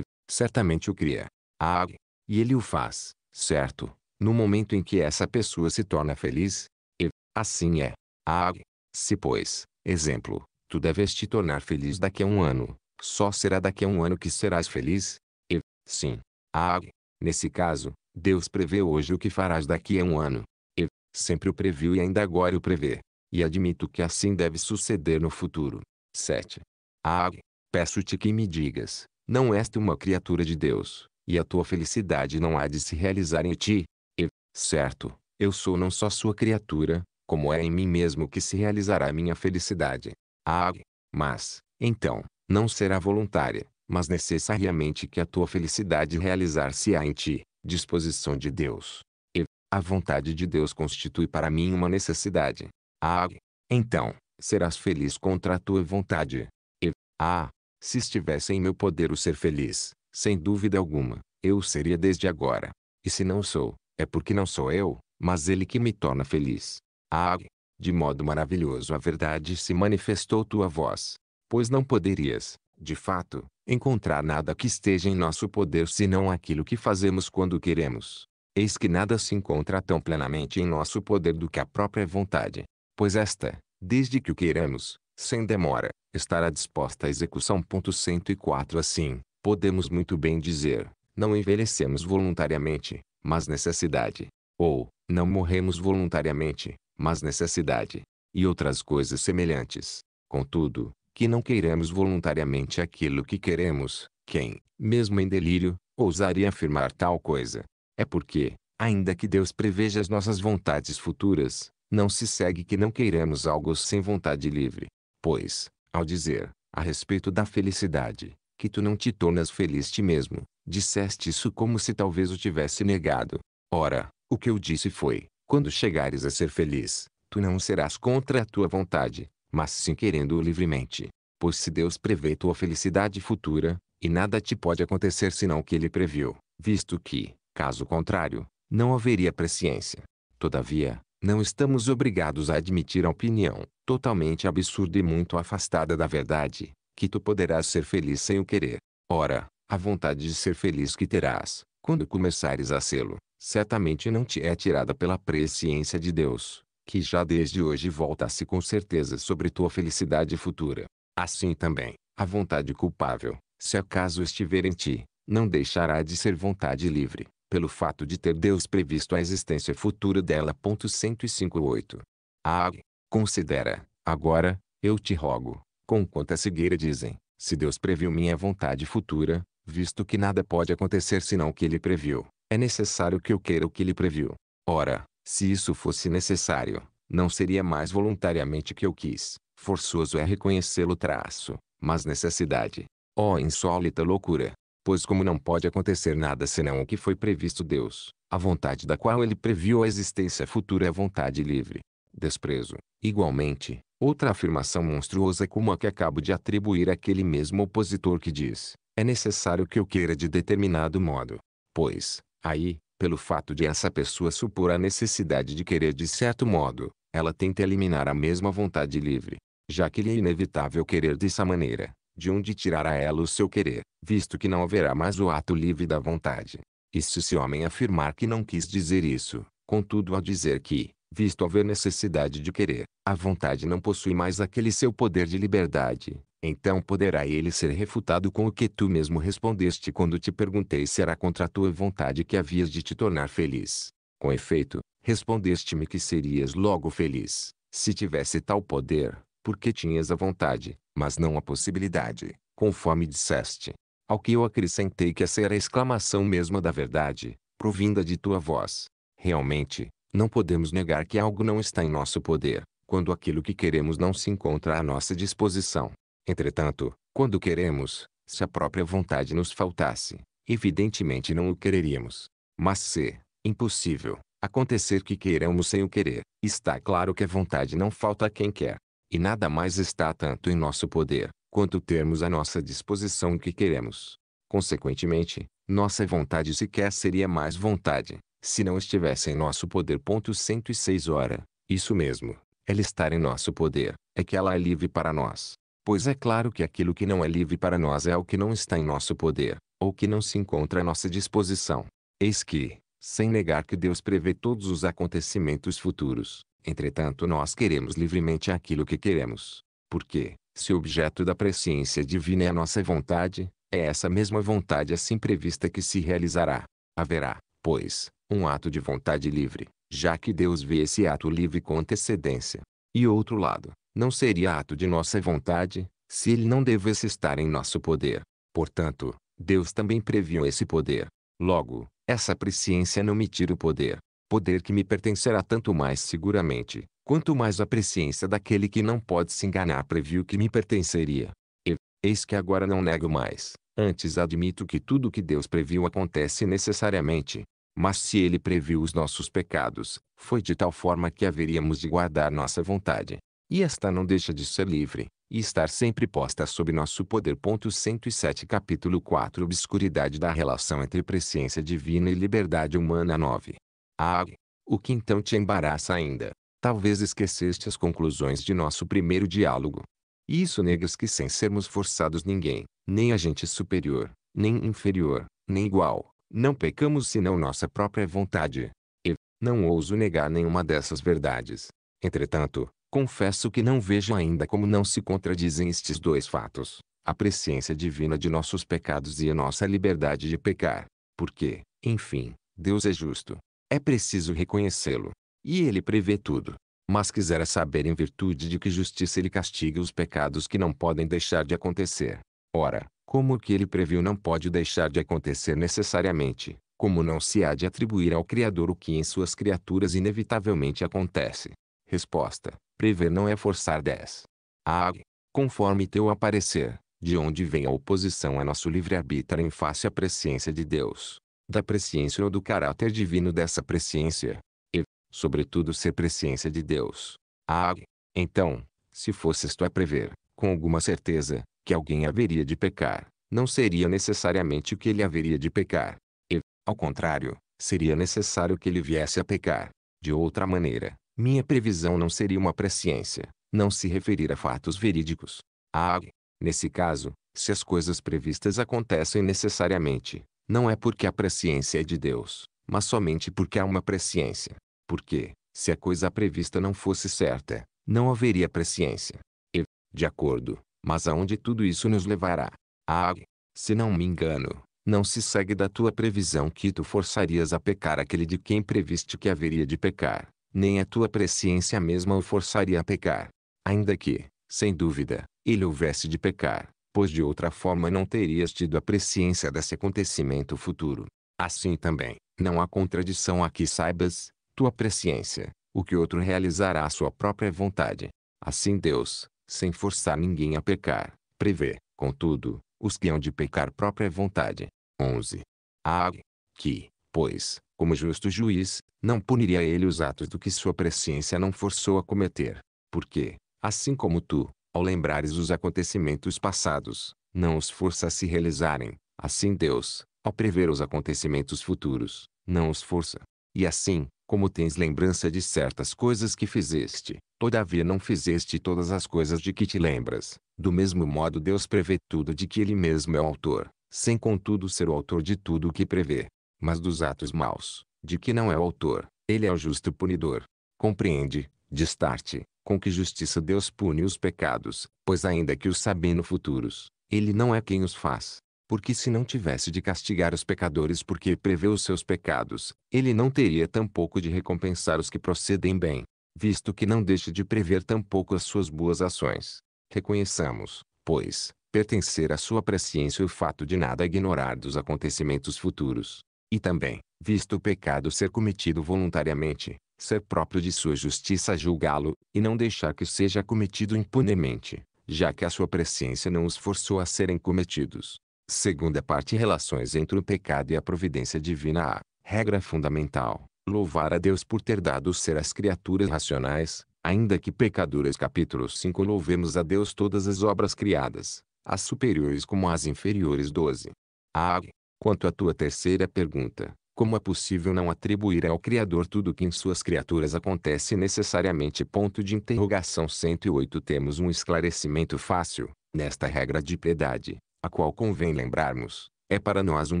certamente o cria. Ah, e ele o faz, certo, no momento em que essa pessoa se torna feliz. E, assim é. Ah, se pois, exemplo, tu deves te tornar feliz daqui a um ano, só será daqui a um ano que serás feliz. E, sim. Ah, nesse caso, Deus prevê hoje o que farás daqui a um ano. E, sempre o previu e ainda agora o prevê. E admito que assim deve suceder no futuro. 7. Ah, peço-te que me digas, não és tu uma criatura de Deus, e a tua felicidade não há de se realizar em ti. E, certo, eu sou não só sua criatura, como é em mim mesmo que se realizará minha felicidade. Ah, mas, então, não será voluntária, mas necessariamente que a tua felicidade realizar-se-á em ti, disposição de Deus. E, a vontade de Deus constitui para mim uma necessidade. Ah, então, serás feliz contra a tua vontade. E, ah, se estivesse em meu poder o ser feliz, sem dúvida alguma, eu o seria desde agora. E se não sou, é porque não sou eu, mas ele que me torna feliz. Ah, de modo maravilhoso a verdade se manifestou tua voz. Pois não poderias, de fato, encontrar nada que esteja em nosso poder senão aquilo que fazemos quando queremos. Eis que nada se encontra tão plenamente em nosso poder do que a própria vontade. Pois esta, desde que o queiramos, sem demora, estará disposta à execução. 104 Assim, podemos muito bem dizer, não envelhecemos voluntariamente, mas necessidade. Ou, não morremos voluntariamente, mas necessidade. E outras coisas semelhantes. Contudo, que não queiramos voluntariamente aquilo que queremos, quem, mesmo em delírio, ousaria afirmar tal coisa? É porque, ainda que Deus preveja as nossas vontades futuras, não se segue que não queiramos algo sem vontade livre pois, ao dizer, a respeito da felicidade, que tu não te tornas feliz ti mesmo, disseste isso como se talvez o tivesse negado. Ora, o que eu disse foi, quando chegares a ser feliz, tu não serás contra a tua vontade, mas sim querendo-o livremente. Pois se Deus prevê tua felicidade futura, e nada te pode acontecer senão que ele previu, visto que, caso contrário, não haveria presciência. Todavia, não estamos obrigados a admitir a opinião, totalmente absurda e muito afastada da verdade, que tu poderás ser feliz sem o querer. Ora, a vontade de ser feliz que terás, quando começares a sê-lo, certamente não te é tirada pela presciência de Deus, que já desde hoje volta-se com certeza sobre tua felicidade futura. Assim também, a vontade culpável, se acaso estiver em ti, não deixará de ser vontade livre, pelo fato de ter Deus previsto a existência futura dela. 105.8. A considera, agora, eu te rogo, com quanta cegueira dizem, se Deus previu minha vontade futura, visto que nada pode acontecer senão o que ele previu, é necessário que eu queira o que ele previu. Ora, se isso fosse necessário, não seria mais voluntariamente que eu quis, forçoso é reconhecê-lo traço, mas necessidade. Ó oh, insólita loucura, Pois como não pode acontecer nada senão o que foi previsto Deus, a vontade da qual ele previu a existência futura é vontade livre. Desprezo. Igualmente, outra afirmação monstruosa é como a que acabo de atribuir àquele mesmo opositor que diz, é necessário que eu queira de determinado modo. Pois, aí, pelo fato de essa pessoa supor a necessidade de querer de certo modo, ela tenta eliminar a mesma vontade livre. Já que lhe é inevitável querer dessa maneira, de onde tirará ela o seu querer, visto que não haverá mais o ato livre da vontade. E se esse homem afirmar que não quis dizer isso, contudo ao dizer que, visto haver necessidade de querer, a vontade não possui mais aquele seu poder de liberdade, então poderá ele ser refutado com o que tu mesmo respondeste quando te perguntei se era contra a tua vontade que havias de te tornar feliz. Com efeito, respondeste-me que serias logo feliz, se tivesse tal poder, porque tinhas a vontade, mas não a possibilidade, conforme disseste. Ao que eu acrescentei que essa era a exclamação mesma da verdade, provinda de tua voz. Realmente, não podemos negar que algo não está em nosso poder, quando aquilo que queremos não se encontra à nossa disposição. Entretanto, quando queremos, se a própria vontade nos faltasse, evidentemente não o quereríamos. Mas se, impossível, acontecer que queiramos sem o querer, está claro que a vontade não falta a quem quer. E nada mais está tanto em nosso poder, quanto termos à nossa disposição o que queremos. Consequentemente, nossa vontade sequer seria mais vontade, se não estivesse em nosso poder. Ponto 106 Ora, isso mesmo, ela estar em nosso poder, é que ela é livre para nós. Pois é claro que aquilo que não é livre para nós é o que não está em nosso poder, ou que não se encontra à nossa disposição. Eis que, sem negar que Deus prevê todos os acontecimentos futuros, Entretanto nós queremos livremente aquilo que queremos. Porque, se o objeto da presciência divina é a nossa vontade, é essa mesma vontade assim prevista que se realizará. Haverá, pois, um ato de vontade livre, já que Deus vê esse ato livre com antecedência. E outro lado, não seria ato de nossa vontade, se ele não devesse estar em nosso poder. Portanto, Deus também previu esse poder. Logo, essa presciência não me tira o poder, poder que me pertencerá tanto mais seguramente, quanto mais a presciência daquele que não pode se enganar previu que me pertenceria. E, eis que agora não nego mais, antes admito que tudo o que Deus previu acontece necessariamente. Mas se ele previu os nossos pecados, foi de tal forma que haveríamos de guardar nossa vontade. E esta não deixa de ser livre, e estar sempre posta sob nosso poder. 107 Capítulo 4 Obscuridade da relação entre presciência divina e liberdade humana 9. Ah, o que então te embaraça ainda? Talvez esqueceste as conclusões de nosso primeiro diálogo. Isso negas que sem sermos forçados ninguém, nem a gente superior, nem inferior, nem igual, não pecamos senão nossa própria vontade. E, não ouso negar nenhuma dessas verdades. Entretanto, confesso que não vejo ainda como não se contradizem estes dois fatos, a presciência divina de nossos pecados e a nossa liberdade de pecar. Porque, enfim, Deus é justo, é preciso reconhecê-lo. E ele prevê tudo. Mas quisera saber em virtude de que justiça ele castiga os pecados que não podem deixar de acontecer. Ora, como o que ele previu não pode deixar de acontecer necessariamente, como não se há de atribuir ao Criador o que em suas criaturas inevitavelmente acontece? Resposta: Prever não é forçar 10. Ah, conforme teu aparecer, de onde vem a oposição a nosso livre-arbítrio em face à presciência de Deus da presciência ou do caráter divino dessa presciência, e, sobretudo, ser presciência de Deus. Ah, então, se fosse isto a prever, com alguma certeza, que alguém haveria de pecar, não seria necessariamente o que ele haveria de pecar. E, ao contrário, seria necessário que ele viesse a pecar. De outra maneira, minha previsão não seria uma presciência, não se referir a fatos verídicos. Ah, nesse caso, se as coisas previstas acontecem necessariamente, não é porque a presciência é de Deus, mas somente porque há uma presciência. Porque, se a coisa prevista não fosse certa, não haveria presciência. E, de acordo, mas aonde tudo isso nos levará? Ah, se não me engano, não se segue da tua previsão que tu forçarias a pecar aquele de quem previste que haveria de pecar, nem a tua presciência mesma o forçaria a pecar. Ainda que, sem dúvida, ele houvesse de pecar, pois de outra forma não terias tido a presciência desse acontecimento futuro. Assim também, não há contradição a que saibas, tua presciência, o que outro realizará à sua própria vontade. Assim Deus, sem forçar ninguém a pecar, prevê, contudo, os que hão de pecar própria vontade. 11. A que, pois, como justo juiz, não puniria ele os atos do que sua presciência não forçou a cometer. Porque, assim como tu, ao lembrares os acontecimentos passados, não os força a se realizarem. Assim Deus, ao prever os acontecimentos futuros, não os força. E assim, como tens lembrança de certas coisas que fizeste, todavia não fizeste todas as coisas de que te lembras. Do mesmo modo Deus prevê tudo de que Ele mesmo é o autor, sem contudo ser o autor de tudo o que prevê. Mas dos atos maus, de que não é o autor, Ele é o justo punidor. Compreende, destarte, com que justiça Deus pune os pecados, pois ainda que os sabendo futuros, ele não é quem os faz. Porque se não tivesse de castigar os pecadores porque prevê os seus pecados, ele não teria tampouco de recompensar os que procedem bem, visto que não deixa de prever tampouco as suas boas ações. Reconheçamos, pois, pertencer à sua presciência o fato de nada ignorar dos acontecimentos futuros. E também, visto o pecado ser cometido voluntariamente, ser próprio de sua justiça julgá-lo, e não deixar que seja cometido impunemente, já que a sua presciência não os forçou a serem cometidos. Segunda parte Relações entre o pecado e a providência divina A regra fundamental, louvar a Deus por ter dado ser às criaturas racionais, ainda que pecadoras capítulo 5 louvemos a Deus todas as obras criadas, as superiores como as inferiores 12. A ah, quanto à tua terceira pergunta, como é possível não atribuir ao Criador tudo o que em suas criaturas acontece necessariamente? Ponto de interrogação 108 Temos um esclarecimento fácil, nesta regra de piedade, a qual convém lembrarmos, é para nós um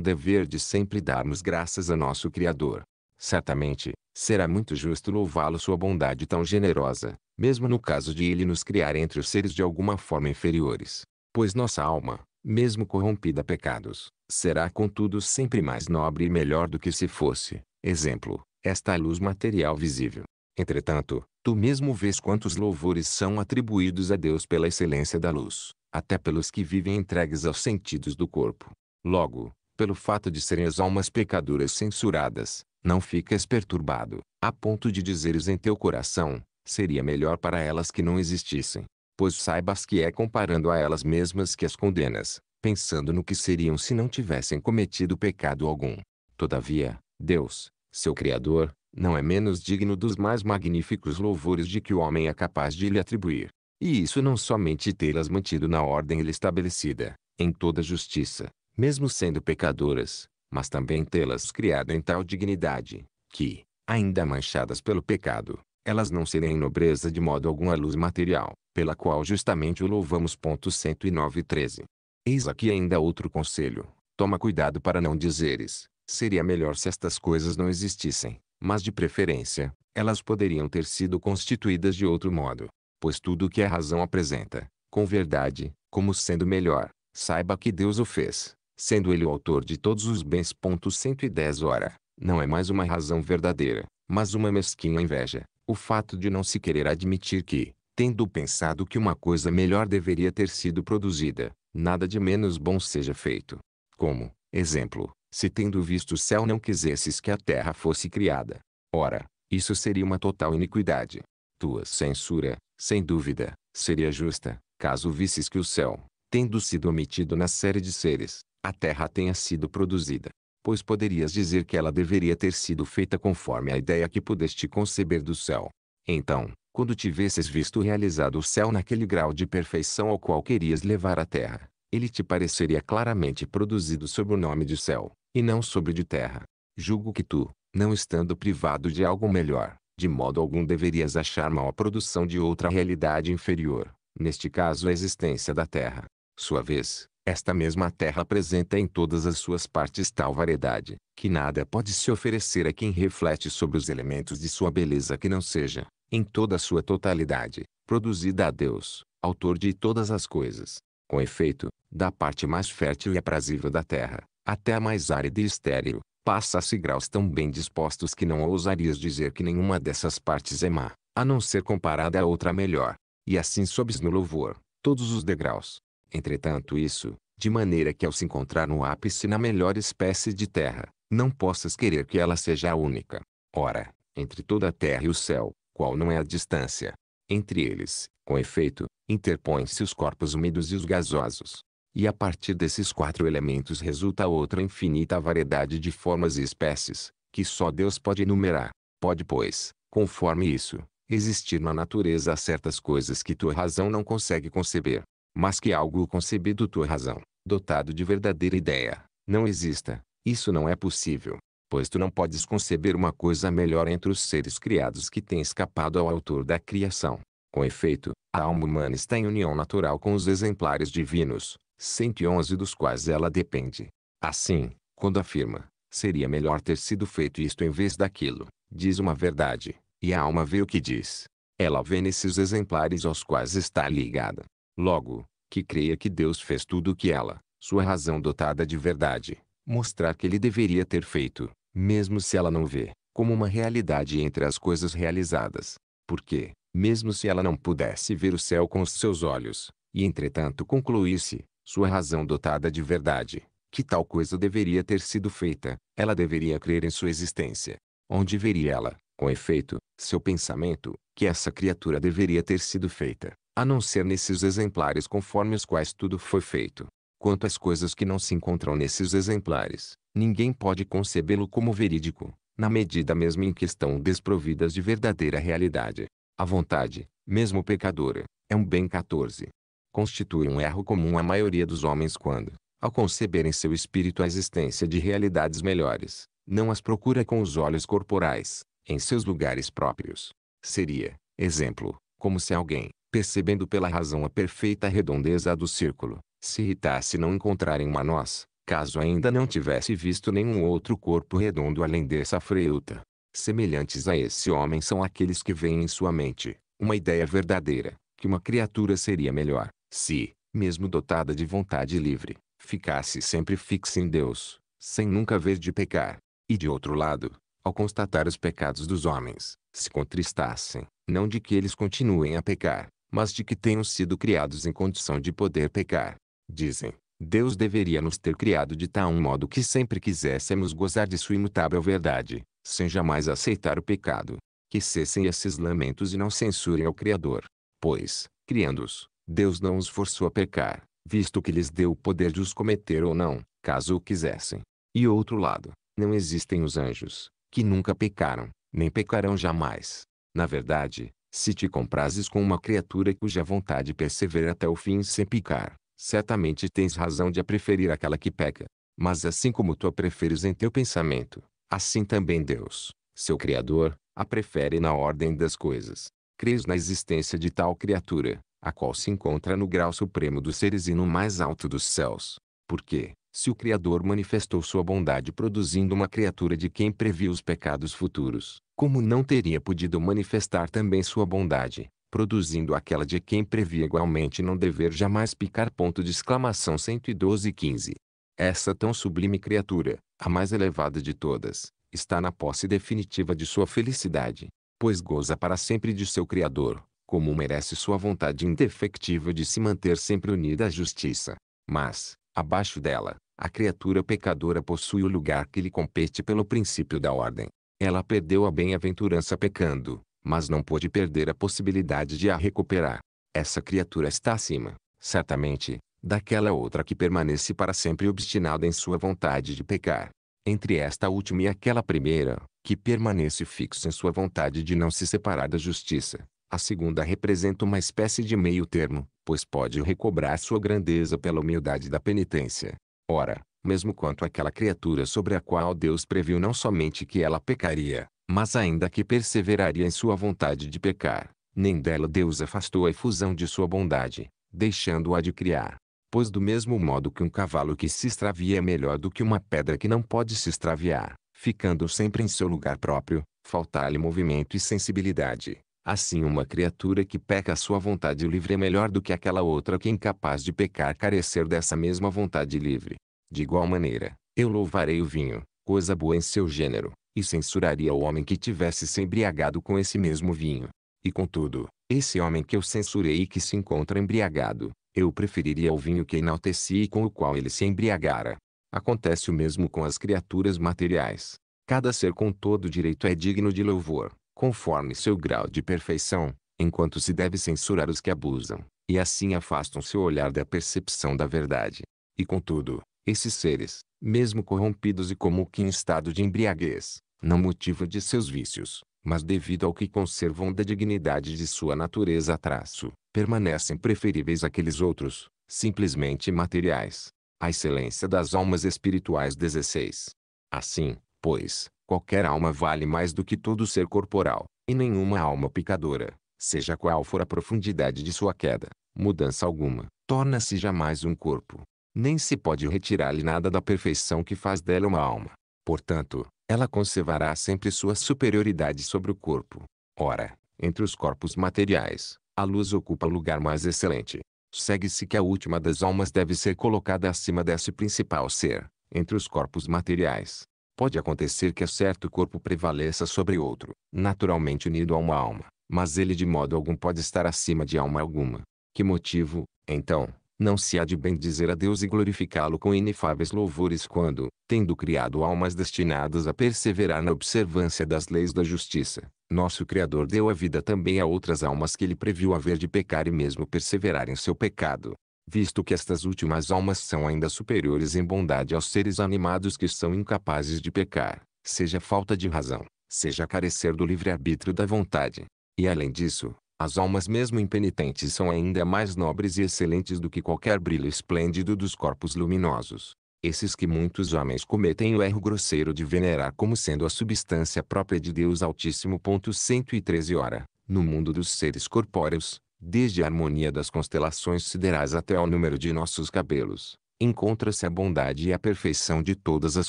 dever de sempre darmos graças a nosso Criador. Certamente, será muito justo louvá-lo sua bondade tão generosa, mesmo no caso de ele nos criar entre os seres de alguma forma inferiores. Pois nossa alma, mesmo corrompida a pecados, será contudo sempre mais nobre e melhor do que se fosse, exemplo, esta é luz material visível. Entretanto, tu mesmo vês quantos louvores são atribuídos a Deus pela excelência da luz, até pelos que vivem entregues aos sentidos do corpo. Logo, pelo fato de serem as almas pecadoras censuradas, não ficas perturbado, a ponto de dizeres em teu coração, seria melhor para elas que não existissem pois saibas que é comparando a elas mesmas que as condenas, pensando no que seriam se não tivessem cometido pecado algum. Todavia, Deus, seu Criador, não é menos digno dos mais magníficos louvores de que o homem é capaz de lhe atribuir. E isso não somente tê-las mantido na ordem lhe estabelecida, em toda justiça, mesmo sendo pecadoras, mas também tê-las criado em tal dignidade, que, ainda manchadas pelo pecado, elas não serem nobreza de modo algum à luz material, pela qual justamente o louvamos. 109.13 Eis aqui ainda outro conselho. Toma cuidado para não dizeres, seria melhor se estas coisas não existissem, mas de preferência, elas poderiam ter sido constituídas de outro modo. Pois tudo o que a razão apresenta, com verdade, como sendo melhor, saiba que Deus o fez, sendo ele o autor de todos os bens. 110 Ora, não é mais uma razão verdadeira, mas uma mesquinha inveja, o fato de não se querer admitir que, tendo pensado que uma coisa melhor deveria ter sido produzida, nada de menos bom seja feito. Como, exemplo, se tendo visto o céu não quisesses que a terra fosse criada. Ora, isso seria uma total iniquidade. Tua censura, sem dúvida, seria justa, caso visses que o céu, tendo sido omitido na série de seres, a terra tenha sido produzida. Pois poderias dizer que ela deveria ter sido feita conforme a ideia que pudeste conceber do céu. Então, quando tivesses visto realizado o céu naquele grau de perfeição ao qual querias levar a terra, ele te pareceria claramente produzido sob o nome de céu, e não sobre de terra. Julgo que tu, não estando privado de algo melhor, de modo algum deverias achar mal a produção de outra realidade inferior, neste caso a existência da terra. Sua vez, esta mesma terra apresenta em todas as suas partes tal variedade, que nada pode se oferecer a quem reflete sobre os elementos de sua beleza que não seja, em toda a sua totalidade, produzida a Deus, autor de todas as coisas. Com efeito, da parte mais fértil e aprazível da terra, até a mais árida e estéril, passa-se graus tão bem dispostos que não ousarias dizer que nenhuma dessas partes é má, a não ser comparada a outra melhor. E assim sobes no louvor, todos os degraus. Entretanto isso, de maneira que ao se encontrar no ápice na melhor espécie de terra, não possas querer que ela seja a única. Ora, entre toda a terra e o céu, qual não é a distância. Entre eles, com efeito, interpõem-se os corpos úmidos e os gasosos. E a partir desses quatro elementos resulta outra infinita variedade de formas e espécies, que só Deus pode enumerar. Pode, pois, conforme isso, existir na natureza certas coisas que tua razão não consegue conceber, mas que algo concebido tua razão, dotado de verdadeira ideia, não exista. Isso não é possível pois tu não podes conceber uma coisa melhor entre os seres criados que tem escapado ao autor da criação. Com efeito, a alma humana está em união natural com os exemplares divinos, 111 dos quais ela depende. Assim, quando afirma, seria melhor ter sido feito isto em vez daquilo, diz uma verdade, e a alma vê o que diz. Ela vê nesses exemplares aos quais está ligada. Logo, que creia que Deus fez tudo o que ela, sua razão dotada de verdade, mostrar que ele deveria ter feito, mesmo se ela não vê, como uma realidade entre as coisas realizadas. Porque, mesmo se ela não pudesse ver o céu com os seus olhos, e entretanto concluísse, sua razão dotada de verdade, que tal coisa deveria ter sido feita, ela deveria crer em sua existência. Onde veria ela, com efeito, seu pensamento, que essa criatura deveria ter sido feita, a não ser nesses exemplares conforme os quais tudo foi feito, Quanto às coisas que não se encontram nesses exemplares, ninguém pode concebê-lo como verídico, na medida mesmo em que estão desprovidas de verdadeira realidade. A vontade, mesmo pecadora, é um bem 14. Constitui um erro comum à maioria dos homens quando, ao conceber em seu espírito a existência de realidades melhores, não as procura com os olhos corporais, em seus lugares próprios. Seria, exemplo, como se alguém, percebendo pela razão a perfeita redondeza do círculo, se irritasse não encontrarem uma noz, caso ainda não tivesse visto nenhum outro corpo redondo além dessa freuta. Semelhantes a esse homem são aqueles que veem em sua mente, uma ideia verdadeira, que uma criatura seria melhor, se, mesmo dotada de vontade livre, ficasse sempre fixa em Deus, sem nunca vez de pecar. E de outro lado, ao constatar os pecados dos homens, se contristassem, não de que eles continuem a pecar, mas de que tenham sido criados em condição de poder pecar. Dizem, Deus deveria nos ter criado de tal modo que sempre quiséssemos gozar de sua imutável verdade, sem jamais aceitar o pecado. Que cessem esses lamentos e não censurem ao Criador. Pois, criando-os, Deus não os forçou a pecar, visto que lhes deu o poder de os cometer ou não, caso o quisessem. E outro lado, não existem os anjos, que nunca pecaram, nem pecarão jamais. Na verdade, se te comprases com uma criatura cuja vontade persevera até o fim sem pecar, certamente tens razão de a preferir aquela que peca. Mas assim como tu a preferes em teu pensamento, assim também Deus, seu Criador, a prefere na ordem das coisas. Crês na existência de tal criatura, a qual se encontra no grau supremo dos seres e no mais alto dos céus. Porque, se o Criador manifestou sua bondade produzindo uma criatura de quem previu os pecados futuros, como não teria podido manifestar também sua bondade, produzindo aquela de quem previa igualmente não dever jamais picar. Ponto de exclamação 112 15. Essa tão sublime criatura, a mais elevada de todas, está na posse definitiva de sua felicidade, pois goza para sempre de seu Criador, como merece sua vontade indefectível de se manter sempre unida à justiça. Mas, abaixo dela, a criatura pecadora possui o lugar que lhe compete pelo princípio da ordem. Ela perdeu a bem-aventurança pecando, mas não pôde perder a possibilidade de a recuperar. Essa criatura está acima, certamente, daquela outra que permanece para sempre obstinada em sua vontade de pecar. Entre esta última e aquela primeira, que permanece fixa em sua vontade de não se separar da justiça, a segunda representa uma espécie de meio termo, pois pode recobrar sua grandeza pela humildade da penitência. Ora, mesmo quanto àquela criatura sobre a qual Deus previu não somente que ela pecaria, mas ainda que perseveraria em sua vontade de pecar, nem dela Deus afastou a efusão de sua bondade, deixando-a de criar. Pois do mesmo modo que um cavalo que se extravia é melhor do que uma pedra que não pode se extraviar, ficando sempre em seu lugar próprio, faltar-lhe movimento e sensibilidade. Assim uma criatura que peca a sua vontade livre é melhor do que aquela outra que é incapaz de pecar carecer dessa mesma vontade livre. De igual maneira, eu louvarei o vinho, coisa boa em seu gênero, e censuraria o homem que tivesse se embriagado com esse mesmo vinho. E contudo, esse homem que eu censurei e que se encontra embriagado, eu preferiria ao vinho que enalteci e com o qual ele se embriagara. Acontece o mesmo com as criaturas materiais. Cada ser com todo direito é digno de louvor, conforme seu grau de perfeição, enquanto se deve censurar os que abusam, e assim afastam seu olhar da percepção da verdade. E contudo, esses seres, mesmo corrompidos e como que em estado de embriaguez, não motivo de seus vícios, mas devido ao que conservam da dignidade de sua natureza a traço, permanecem preferíveis àqueles outros, simplesmente materiais. A excelência das almas espirituais 16. Assim, pois, qualquer alma vale mais do que todo ser corporal, e nenhuma alma picadora, seja qual for a profundidade de sua queda, mudança alguma, torna-se jamais um corpo. Nem se pode retirar-lhe nada da perfeição que faz dela uma alma. Portanto, ela conservará sempre sua superioridade sobre o corpo. Ora, entre os corpos materiais, a luz ocupa o lugar mais excelente. Segue-se que a última das almas deve ser colocada acima desse principal ser, entre os corpos materiais. Pode acontecer que certo corpo prevaleça sobre outro, naturalmente unido a uma alma, mas ele de modo algum pode estar acima de alma alguma. Que motivo, então, não se há de bem dizer a Deus e glorificá-lo com inefáveis louvores quando, tendo criado almas destinadas a perseverar na observância das leis da justiça, nosso Criador deu a vida também a outras almas que ele previu haver de pecar e mesmo perseverar em seu pecado. Visto que estas últimas almas são ainda superiores em bondade aos seres animados que são incapazes de pecar, seja falta de razão, seja carecer do livre-arbítrio da vontade. E além disso, as almas mesmo impenitentes são ainda mais nobres e excelentes do que qualquer brilho esplêndido dos corpos luminosos. Esses que muitos homens cometem o erro grosseiro de venerar como sendo a substância própria de Deus Altíssimo. 113 Ora, no mundo dos seres corpóreos, desde a harmonia das constelações siderais até ao número de nossos cabelos, encontra-se a bondade e a perfeição de todas as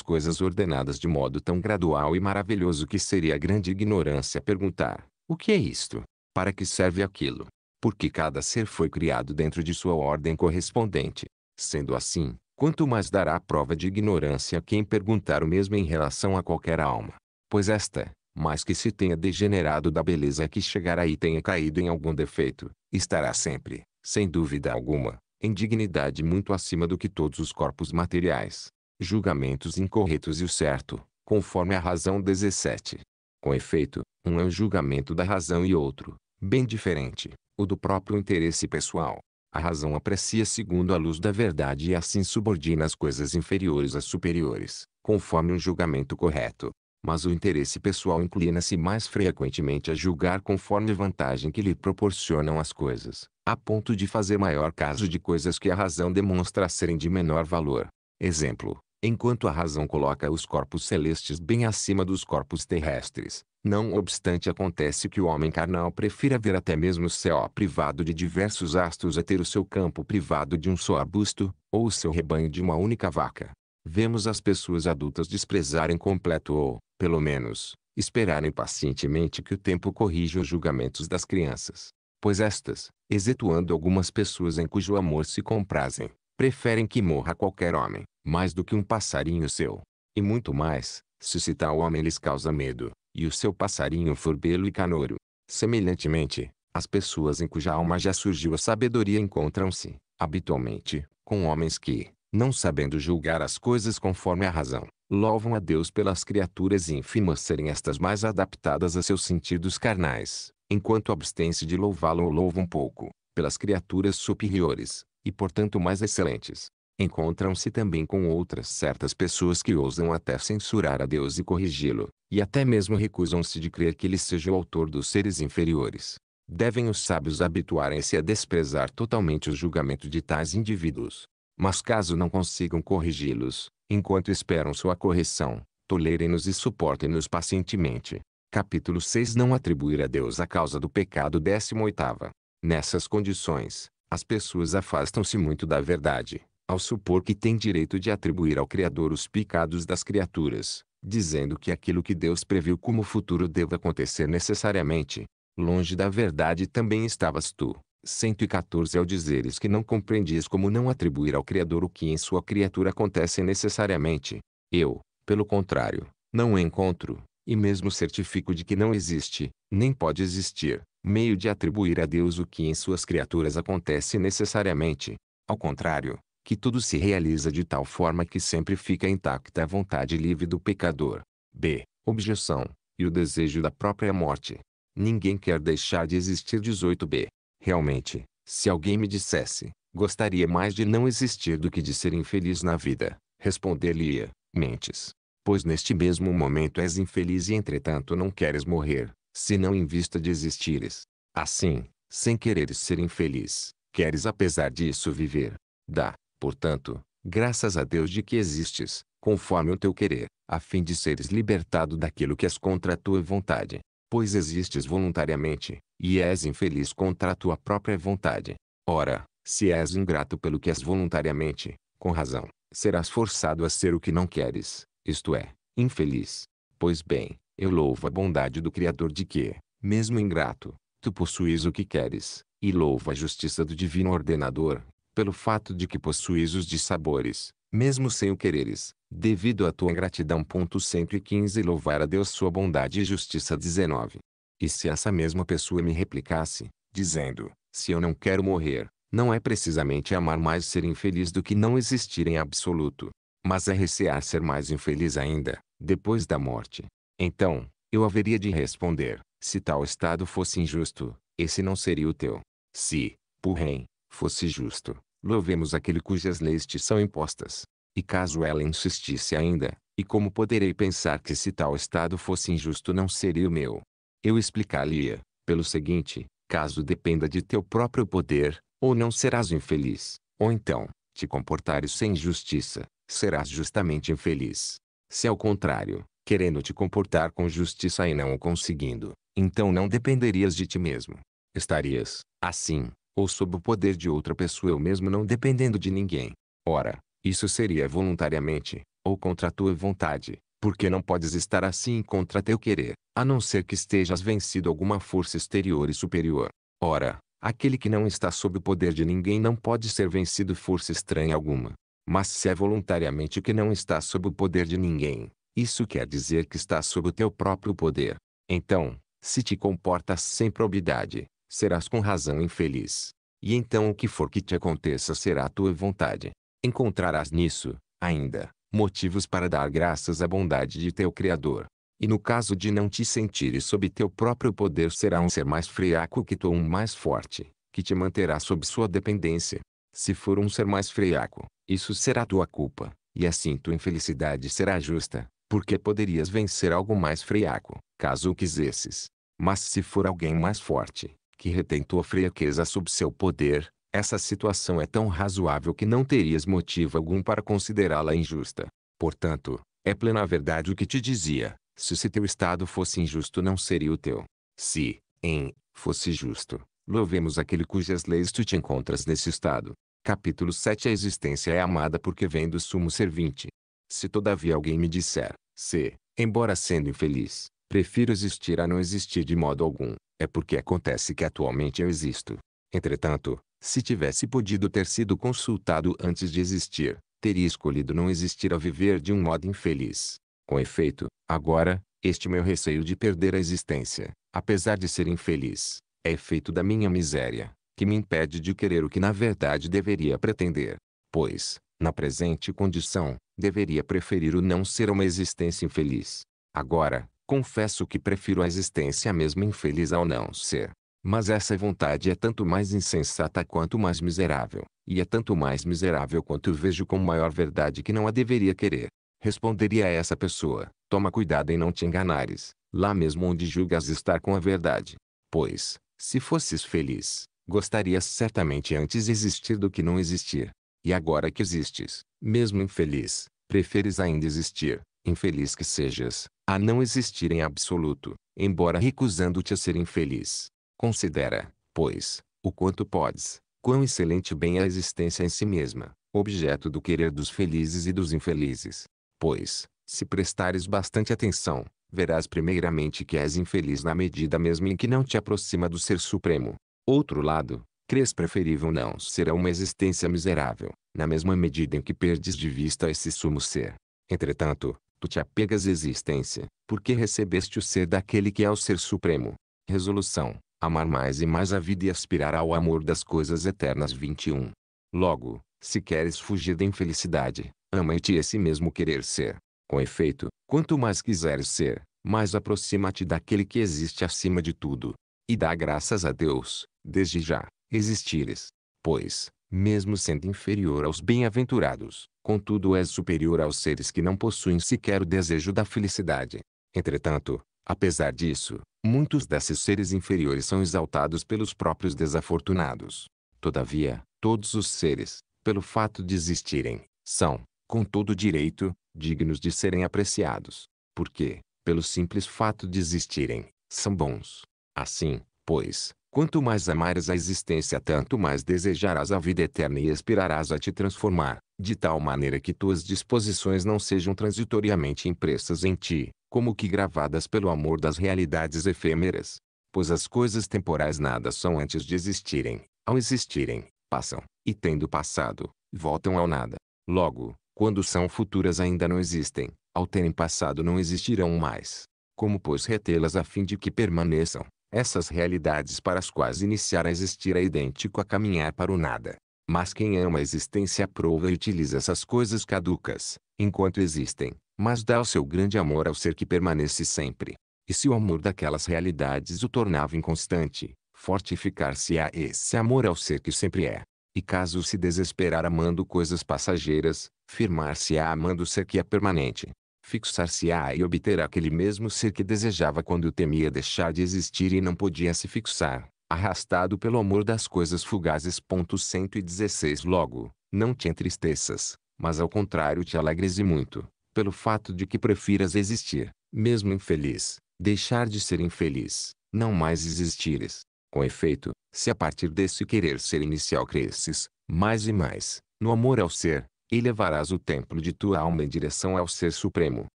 coisas ordenadas de modo tão gradual e maravilhoso que seria grande ignorância perguntar: o que é isto? para que serve aquilo. Porque cada ser foi criado dentro de sua ordem correspondente. Sendo assim, quanto mais dará prova de ignorância quem perguntar o mesmo em relação a qualquer alma. Pois esta, mais que se tenha degenerado da beleza que chegará e tenha caído em algum defeito, estará sempre, sem dúvida alguma, em dignidade muito acima do que todos os corpos materiais. Julgamentos incorretos e o certo, conforme a razão 17. Com efeito, um é o julgamento da razão e outro, bem diferente, o do próprio interesse pessoal. A razão aprecia segundo a luz da verdade e assim subordina as coisas inferiores às superiores, conforme um julgamento correto. Mas o interesse pessoal inclina-se mais frequentemente a julgar conforme vantagem que lhe proporcionam as coisas, a ponto de fazer maior caso de coisas que a razão demonstra serem de menor valor. Exemplo: enquanto a razão coloca os corpos celestes bem acima dos corpos terrestres, não obstante acontece que o homem carnal prefira ver até mesmo o céu privado de diversos astros a ter o seu campo privado de um só arbusto, ou o seu rebanho de uma única vaca. Vemos as pessoas adultas desprezarem completo ou, pelo menos, esperarem pacientemente que o tempo corrija os julgamentos das crianças. Pois estas, exetuando algumas pessoas em cujo amor se comprazem, preferem que morra qualquer homem, mais do que um passarinho seu. E muito mais, se citar o homem lhes causa medo, e o seu passarinho furbelo e canouro. Semelhantemente, as pessoas em cuja alma já surgiu a sabedoria encontram-se, habitualmente, com homens que, não sabendo julgar as coisas conforme a razão, louvam a Deus pelas criaturas ínfimas serem estas mais adaptadas a seus sentidos carnais, enquanto abstêm-se de louvá-lo ou louvam pouco, pelas criaturas superiores, e portanto mais excelentes encontram-se também com outras certas pessoas que ousam até censurar a Deus e corrigi-lo, e até mesmo recusam-se de crer que ele seja o autor dos seres inferiores. Devem os sábios habituarem-se a desprezar totalmente o julgamento de tais indivíduos. Mas caso não consigam corrigi-los, enquanto esperam sua correção, tolerem-nos e suportem-nos pacientemente. Capítulo 6 Não atribuir a Deus a causa do pecado 18. Nessas condições, as pessoas afastam-se muito da verdade, ao supor que tem direito de atribuir ao Criador os pecados das criaturas, dizendo que aquilo que Deus previu como futuro deva acontecer necessariamente. Longe da verdade também estavas tu. 114 Ao dizeres que não compreendias como não atribuir ao Criador o que em sua criatura acontece necessariamente. Eu, pelo contrário, não encontro, e mesmo certifico de que não existe, nem pode existir, meio de atribuir a Deus o que em suas criaturas acontece necessariamente. Ao contrário, que tudo se realiza de tal forma que sempre fica intacta a vontade livre do pecador. B. Objeção. E o desejo da própria morte. Ninguém quer deixar de existir 18b. Realmente, se alguém me dissesse, gostaria mais de não existir do que de ser infeliz na vida, responder-lhe-ia, mentes. Pois neste mesmo momento és infeliz e entretanto não queres morrer, senão em vista de existires. Assim, sem quereres ser infeliz, queres apesar disso viver. Dá, Portanto, graças a Deus de que existes, conforme o teu querer, a fim de seres libertado daquilo que és contra a tua vontade. Pois existes voluntariamente, e és infeliz contra a tua própria vontade. Ora, se és ingrato pelo que és voluntariamente, com razão, serás forçado a ser o que não queres, isto é, infeliz. Pois bem, eu louvo a bondade do Criador de que, mesmo ingrato, tu possuis o que queres, e louvo a justiça do Divino Ordenador, pelo fato de que possuis os de sabores, mesmo sem o quereres, devido à tua gratidão. 115 Louvar a Deus sua bondade e justiça 19. E se essa mesma pessoa me replicasse, dizendo, se eu não quero morrer, não é precisamente amar mais ser infeliz do que não existir em absoluto, mas é recear ser mais infeliz ainda, depois da morte. Então, eu haveria de responder, se tal estado fosse injusto, esse não seria o teu. Se, porém, fosse justo, Louvemos aquele cujas leis te são impostas. E caso ela insistisse ainda, e como poderei pensar que se tal estado fosse injusto não seria o meu? Eu explicaria pelo seguinte, caso dependa de teu próprio poder, ou não serás infeliz, ou então, te comportares sem justiça, serás justamente infeliz. Se ao contrário, querendo te comportar com justiça e não o conseguindo, então não dependerias de ti mesmo. Estarias, assim, ou sob o poder de outra pessoa eu mesmo não dependendo de ninguém. Ora, isso seria voluntariamente, ou contra a tua vontade, porque não podes estar assim contra teu querer, a não ser que estejas vencido alguma força exterior e superior. Ora, aquele que não está sob o poder de ninguém não pode ser vencido força estranha alguma. Mas se é voluntariamente que não está sob o poder de ninguém, isso quer dizer que está sob o teu próprio poder. Então, se te comportas sem probidade, serás com razão infeliz. E então o que for que te aconteça será a tua vontade. Encontrarás nisso, ainda, motivos para dar graças à bondade de teu Criador. E no caso de não te sentires sob teu próprio poder será um ser mais friaco que tu um mais forte, que te manterá sob sua dependência. Se for um ser mais friaco, isso será tua culpa, e assim tua infelicidade será justa, porque poderias vencer algo mais friaco, caso o quisesses. Mas se for alguém mais forte, que retém tua fraqueza sob seu poder, essa situação é tão razoável que não terias motivo algum para considerá-la injusta. Portanto, é plena verdade o que te dizia, se se teu estado fosse injusto não seria o teu. Se, em, fosse justo, louvemos aquele cujas leis tu te encontras nesse estado. Capítulo 7 A existência é amada porque vem do sumo servinte. Se todavia alguém me disser, se, embora sendo infeliz, prefiro existir a não existir de modo algum, é porque acontece que atualmente eu existo. Entretanto, se tivesse podido ter sido consultado antes de existir, teria escolhido não existir a viver de um modo infeliz. Com efeito, agora, este meu receio de perder a existência, apesar de ser infeliz, é efeito da minha miséria, que me impede de querer o que na verdade deveria pretender. Pois, na presente condição, deveria preferir o não ser a uma existência infeliz. Agora, Confesso que prefiro a existência mesmo infeliz ao não ser. Mas essa vontade é tanto mais insensata quanto mais miserável, e é tanto mais miserável quanto vejo com maior verdade que não a deveria querer. Responderia a essa pessoa, toma cuidado em não te enganares, lá mesmo onde julgas estar com a verdade. Pois, se fosses feliz, gostarias certamente antes existir do que não existir. E agora que existes, mesmo infeliz, preferes ainda existir infeliz que sejas, a não existir em absoluto, embora recusando-te a ser infeliz. Considera, pois, o quanto podes, quão excelente bem é a existência em si mesma, objeto do querer dos felizes e dos infelizes. Pois, se prestares bastante atenção, verás primeiramente que és infeliz na medida mesmo em que não te aproxima do ser supremo. Outro lado, crês preferível não ser a uma existência miserável, na mesma medida em que perdes de vista esse sumo ser. Entretanto, Tu te apegas à existência, porque recebeste o ser daquele que é o ser supremo. Resolução. Amar mais e mais a vida e aspirar ao amor das coisas eternas 21. Logo, se queres fugir da infelicidade, ama-te esse mesmo querer ser. Com efeito, quanto mais quiseres ser, mais aproxima-te daquele que existe acima de tudo. E dá graças a Deus, desde já, existires. Pois, mesmo sendo inferior aos bem-aventurados, contudo és superior aos seres que não possuem sequer o desejo da felicidade. Entretanto, apesar disso, muitos desses seres inferiores são exaltados pelos próprios desafortunados. Todavia, todos os seres, pelo fato de existirem, são, com todo direito, dignos de serem apreciados, porque, pelo simples fato de existirem, são bons. Assim, pois, Quanto mais amares a existência tanto mais desejarás a vida eterna e aspirarás a te transformar, de tal maneira que tuas disposições não sejam transitoriamente impressas em ti, como que gravadas pelo amor das realidades efêmeras. Pois as coisas temporais nada são antes de existirem, ao existirem, passam, e tendo passado, voltam ao nada. Logo, quando são futuras ainda não existem, ao terem passado não existirão mais. Como pois retê-las a fim de que permaneçam? Essas realidades para as quais iniciar a existir é idêntico a caminhar para o nada. Mas quem ama é a existência prova e utiliza essas coisas caducas, enquanto existem, mas dá o seu grande amor ao ser que permanece sempre. E se o amor daquelas realidades o tornava inconstante, fortificar-se-á esse amor ao ser que sempre é. E caso se desesperar amando coisas passageiras, firmar-se-á amando o ser que é permanente fixar-se-á e obter aquele mesmo ser que desejava quando temia deixar de existir e não podia se fixar, arrastado pelo amor das coisas fugazes. 116 Logo, não te entristeças, mas ao contrário te alegres e muito, pelo fato de que prefiras existir, mesmo infeliz, deixar de ser infeliz, não mais existires. Com efeito, se a partir desse querer ser inicial cresces, mais e mais, no amor ao ser, elevarás o templo de tua alma em direção ao Ser Supremo.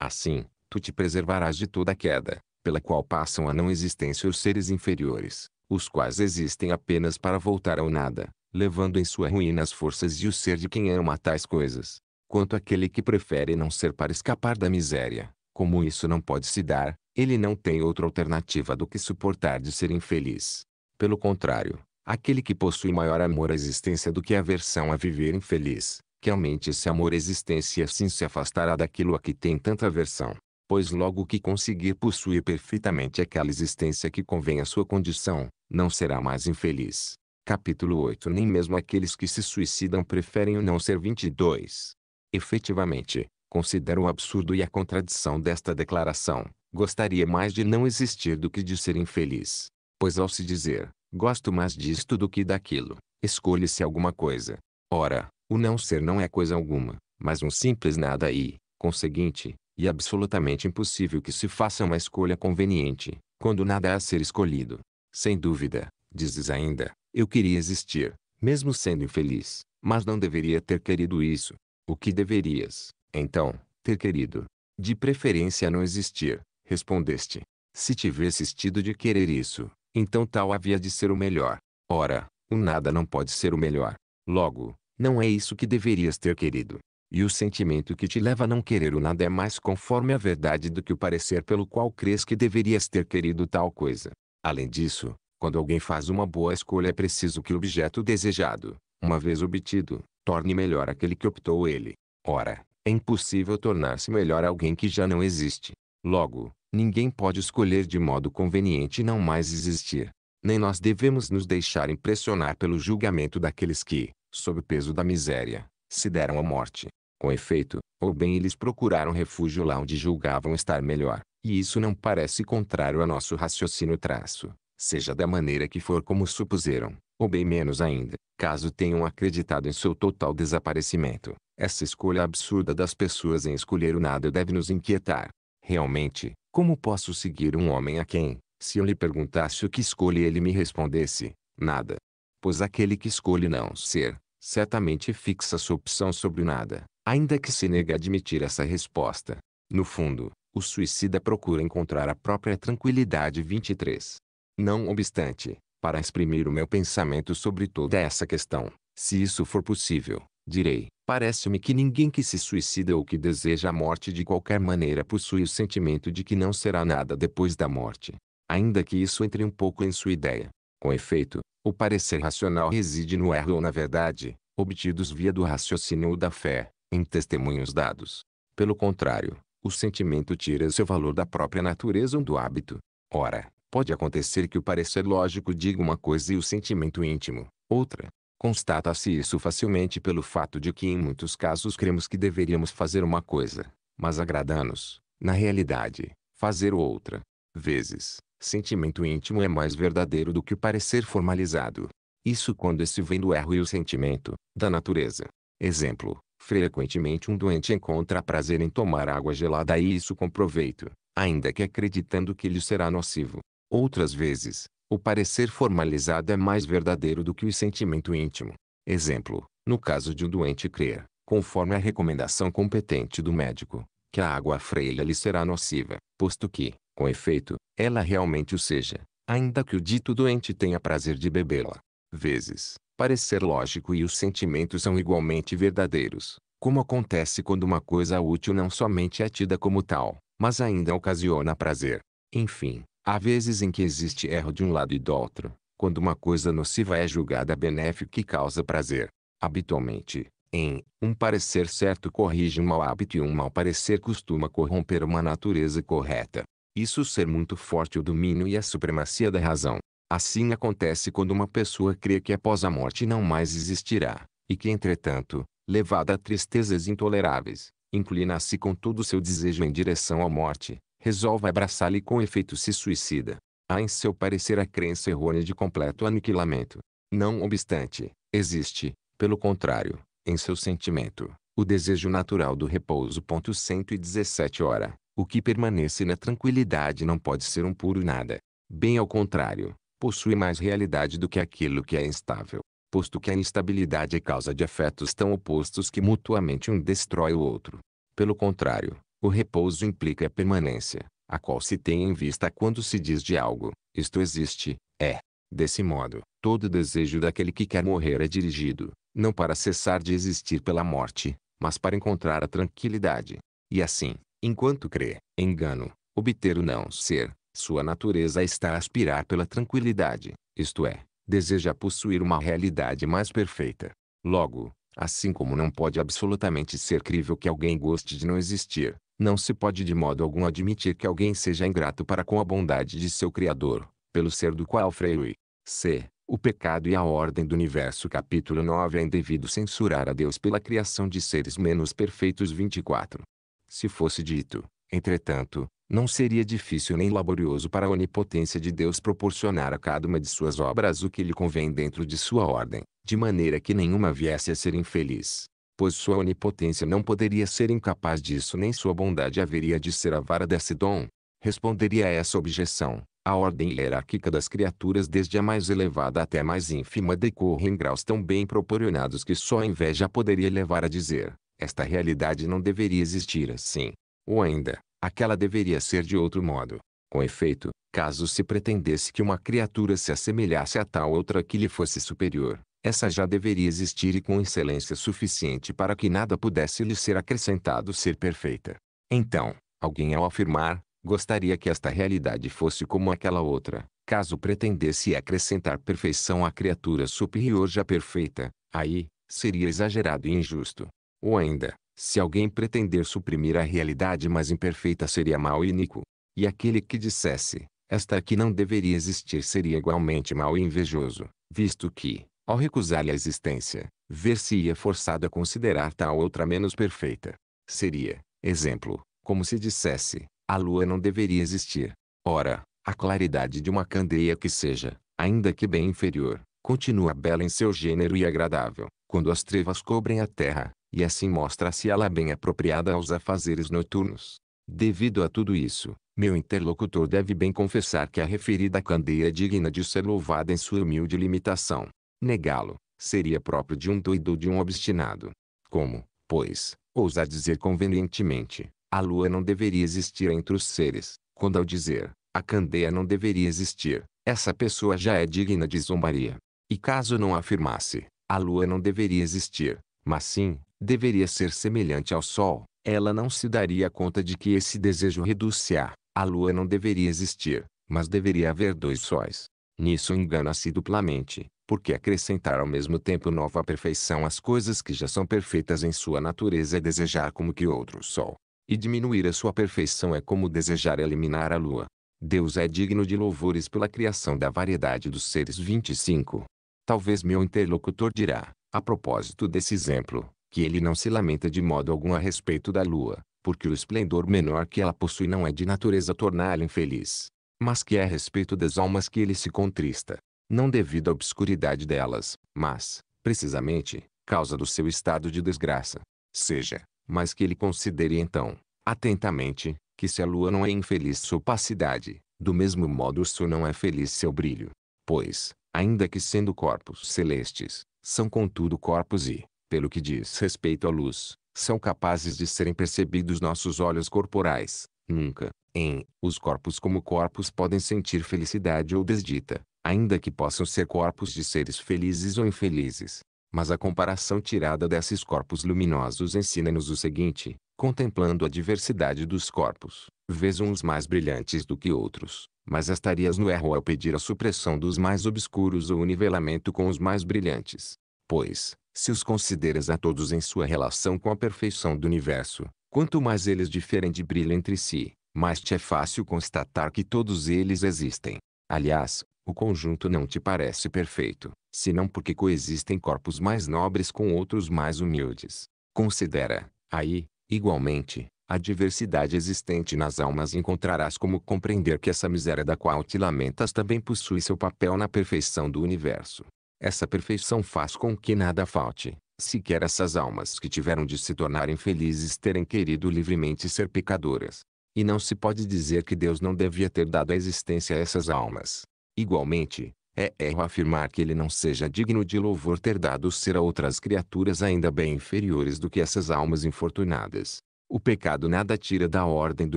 Assim, tu te preservarás de toda queda, pela qual passam a não existência os seres inferiores, os quais existem apenas para voltar ao nada, levando em sua ruína as forças e o ser de quem ama tais coisas. Quanto aquele que prefere não ser para escapar da miséria, como isso não pode se dar, ele não tem outra alternativa do que suportar de ser infeliz. Pelo contrário, aquele que possui maior amor à existência do que aversão a viver infeliz, que aumente esse amor existência e assim se afastará daquilo a que tem tanta aversão. Pois logo que conseguir possuir perfeitamente aquela existência que convém à sua condição, não será mais infeliz. Capítulo 8 Nem mesmo aqueles que se suicidam preferem o não ser 22. Efetivamente, considero o absurdo e a contradição desta declaração. Gostaria mais de não existir do que de ser infeliz. Pois ao se dizer, gosto mais disto do que daquilo, escolhe-se alguma coisa. Ora, o não ser não é coisa alguma, mas um simples nada e, conseguinte, e absolutamente impossível que se faça uma escolha conveniente, quando nada há a ser escolhido. Sem dúvida, dizes ainda, eu queria existir, mesmo sendo infeliz, mas não deveria ter querido isso. O que deverias, então, ter querido? De preferência não existir, respondeste. Se tivesse tido de querer isso, então tal havia de ser o melhor. Ora, o nada não pode ser o melhor. Logo, não é isso que deverias ter querido. E o sentimento que te leva a não querer o nada é mais conforme a verdade do que o parecer pelo qual crês que deverias ter querido tal coisa. Além disso, quando alguém faz uma boa escolha é preciso que o objeto desejado, uma vez obtido, torne melhor aquele que optou ele. Ora, é impossível tornar-se melhor alguém que já não existe. Logo, ninguém pode escolher de modo conveniente não mais existir. Nem nós devemos nos deixar impressionar pelo julgamento daqueles que, sob o peso da miséria, se deram à morte. Com efeito, ou bem eles procuraram refúgio lá onde julgavam estar melhor, e isso não parece contrário a nosso raciocínio traço, seja da maneira que for como supuseram, ou bem menos ainda, caso tenham acreditado em seu total desaparecimento. Essa escolha absurda das pessoas em escolher o nada deve nos inquietar. Realmente, como posso seguir um homem a quem, se eu lhe perguntasse o que escolhe ele me respondesse, nada, pois aquele que escolhe não ser, certamente fixa sua opção sobre o nada, ainda que se negue a admitir essa resposta. No fundo, o suicida procura encontrar a própria tranquilidade 23. Não obstante, para exprimir o meu pensamento sobre toda essa questão, se isso for possível, direi, parece-me que ninguém que se suicida ou que deseja a morte de qualquer maneira possui o sentimento de que não será nada depois da morte, ainda que isso entre um pouco em sua ideia. Com efeito, o parecer racional reside no erro ou na verdade, obtidos via do raciocínio ou da fé, em testemunhos dados. Pelo contrário, o sentimento tira seu valor da própria natureza ou do hábito. Ora, pode acontecer que o parecer lógico diga uma coisa e o sentimento íntimo, outra. Constata-se isso facilmente pelo fato de que em muitos casos cremos que deveríamos fazer uma coisa, mas agrada-nos, na realidade, fazer outra. Vezes, sentimento íntimo é mais verdadeiro do que o parecer formalizado. Isso quando esse vem do erro e o sentimento, da natureza. Exemplo, frequentemente um doente encontra prazer em tomar água gelada e isso com proveito, ainda que acreditando que lhe será nocivo. Outras vezes, o parecer formalizado é mais verdadeiro do que o sentimento íntimo. Exemplo, no caso de um doente crer, conforme a recomendação competente do médico, que a água freia lhe será nociva, posto que, com efeito, ela realmente o seja, ainda que o dito doente tenha prazer de bebê-la. Vezes, parecer lógico e os sentimentos são igualmente verdadeiros, como acontece quando uma coisa útil não somente é tida como tal, mas ainda ocasiona prazer. Enfim, há vezes em que existe erro de um lado e do outro, quando uma coisa nociva é julgada benéfica e causa prazer. Habitualmente, em um parecer certo corrige um mau hábito e um mau parecer costuma corromper uma natureza correta. Isso ser muito forte o domínio e a supremacia da razão. Assim acontece quando uma pessoa crê que após a morte não mais existirá, e que entretanto, levada a tristezas intoleráveis, inclina-se com todo o seu desejo em direção à morte, resolve abraçá-la e com efeito se suicida. Há em seu parecer a crença errônea de completo aniquilamento. Não obstante, existe, pelo contrário, em seu sentimento, o desejo natural do repouso. 117 hora. O que permanece na tranquilidade não pode ser um puro nada. Bem ao contrário, possui mais realidade do que aquilo que é instável, posto que a instabilidade é causa de afetos tão opostos que mutuamente um destrói o outro. Pelo contrário, o repouso implica a permanência, a qual se tem em vista quando se diz de algo, isto existe, é. Desse modo, todo desejo daquele que quer morrer é dirigido, não para cessar de existir pela morte, mas para encontrar a tranquilidade. E assim, Enquanto crê, engano, obter o não ser, sua natureza está a aspirar pela tranquilidade, isto é, deseja possuir uma realidade mais perfeita. Logo, assim como não pode absolutamente ser crível que alguém goste de não existir, não se pode de modo algum admitir que alguém seja ingrato para com a bondade de seu Criador, pelo ser do qual Freire, c. O pecado e a ordem do universo capítulo 9 é indevido censurar a Deus pela criação de seres menos perfeitos 24. Se fosse dito, entretanto, não seria difícil nem laborioso para a onipotência de Deus proporcionar a cada uma de suas obras o que lhe convém dentro de sua ordem, de maneira que nenhuma viesse a ser infeliz. Pois sua onipotência não poderia ser incapaz disso nem sua bondade haveria de ser avara desse dom. Responderia a essa objeção. A ordem hierárquica das criaturas desde a mais elevada até a mais ínfima decorre em graus tão bem proporcionados que só a inveja poderia levar a dizer esta realidade não deveria existir assim. Ou ainda, aquela deveria ser de outro modo. Com efeito, caso se pretendesse que uma criatura se assemelhasse a tal outra que lhe fosse superior, essa já deveria existir e com excelência suficiente para que nada pudesse lhe ser acrescentado ser perfeita. Então, alguém ao afirmar, gostaria que esta realidade fosse como aquela outra, caso pretendesse acrescentar perfeição à criatura superior já perfeita, aí, seria exagerado e injusto. Ou ainda, se alguém pretender suprimir a realidade mais imperfeita seria mau e iníquo. E aquele que dissesse, esta aqui não deveria existir seria igualmente mau e invejoso, visto que, ao recusar-lhe a existência, ver-se-ia forçado a considerar tal outra menos perfeita. Seria, exemplo, como se dissesse, a lua não deveria existir. Ora, a claridade de uma candeia que seja, ainda que bem inferior, continua bela em seu gênero e agradável, quando as trevas cobrem a terra, e assim mostra-se ela é bem apropriada aos afazeres noturnos. Devido a tudo isso, meu interlocutor deve bem confessar que a referida candeia é digna de ser louvada em sua humilde limitação. Negá-lo, seria próprio de um doido ou de um obstinado. Como, pois, ousa dizer convenientemente, a lua não deveria existir entre os seres, quando ao dizer, a candeia não deveria existir, essa pessoa já é digna de zombaria. E caso não afirmasse, a lua não deveria existir, mas sim, deveria ser semelhante ao Sol, ela não se daria conta de que esse desejo reduz-se-á. A Lua não deveria existir, mas deveria haver dois sóis. Nisso engana-se duplamente, porque acrescentar ao mesmo tempo nova perfeição às coisas que já são perfeitas em sua natureza é desejar como que outro sol. E diminuir a sua perfeição é como desejar eliminar a lua. Deus é digno de louvores pela criação da variedade dos seres 25. Talvez meu interlocutor dirá, a propósito desse exemplo, que ele não se lamenta de modo algum a respeito da lua, porque o esplendor menor que ela possui não é de natureza torná-la infeliz, mas que é a respeito das almas que ele se contrista, não devido à obscuridade delas, mas, precisamente, causa do seu estado de desgraça. Seja, mas que ele considere então, atentamente, que se a lua não é infeliz sua opacidade, do mesmo modo o sol não é feliz seu brilho. Pois, ainda que sendo corpos celestes, são contudo corpos e, pelo que diz respeito à luz, são capazes de serem percebidos nossos olhos corporais. Nunca, em, os corpos como corpos podem sentir felicidade ou desdita, ainda que possam ser corpos de seres felizes ou infelizes. Mas a comparação tirada desses corpos luminosos ensina-nos o seguinte, contemplando a diversidade dos corpos, vês uns mais brilhantes do que outros, mas estarias no erro ao pedir a supressão dos mais obscuros ou o nivelamento com os mais brilhantes. Pois, se os consideras a todos em sua relação com a perfeição do universo, quanto mais eles diferem de brilho entre si, mais te é fácil constatar que todos eles existem. Aliás, o conjunto não te parece perfeito, senão porque coexistem corpos mais nobres com outros mais humildes. Considera, aí, igualmente, a diversidade existente nas almas encontrarás como compreender que essa miséria da qual te lamentas também possui seu papel na perfeição do universo. Essa perfeição faz com que nada falte, sequer essas almas que tiveram de se tornarem felizes terem querido livremente ser pecadoras. E não se pode dizer que Deus não devia ter dado a existência a essas almas. Igualmente, é erro afirmar que ele não seja digno de louvor ter dado ser a outras criaturas ainda bem inferiores do que essas almas infortunadas. O pecado nada tira da ordem do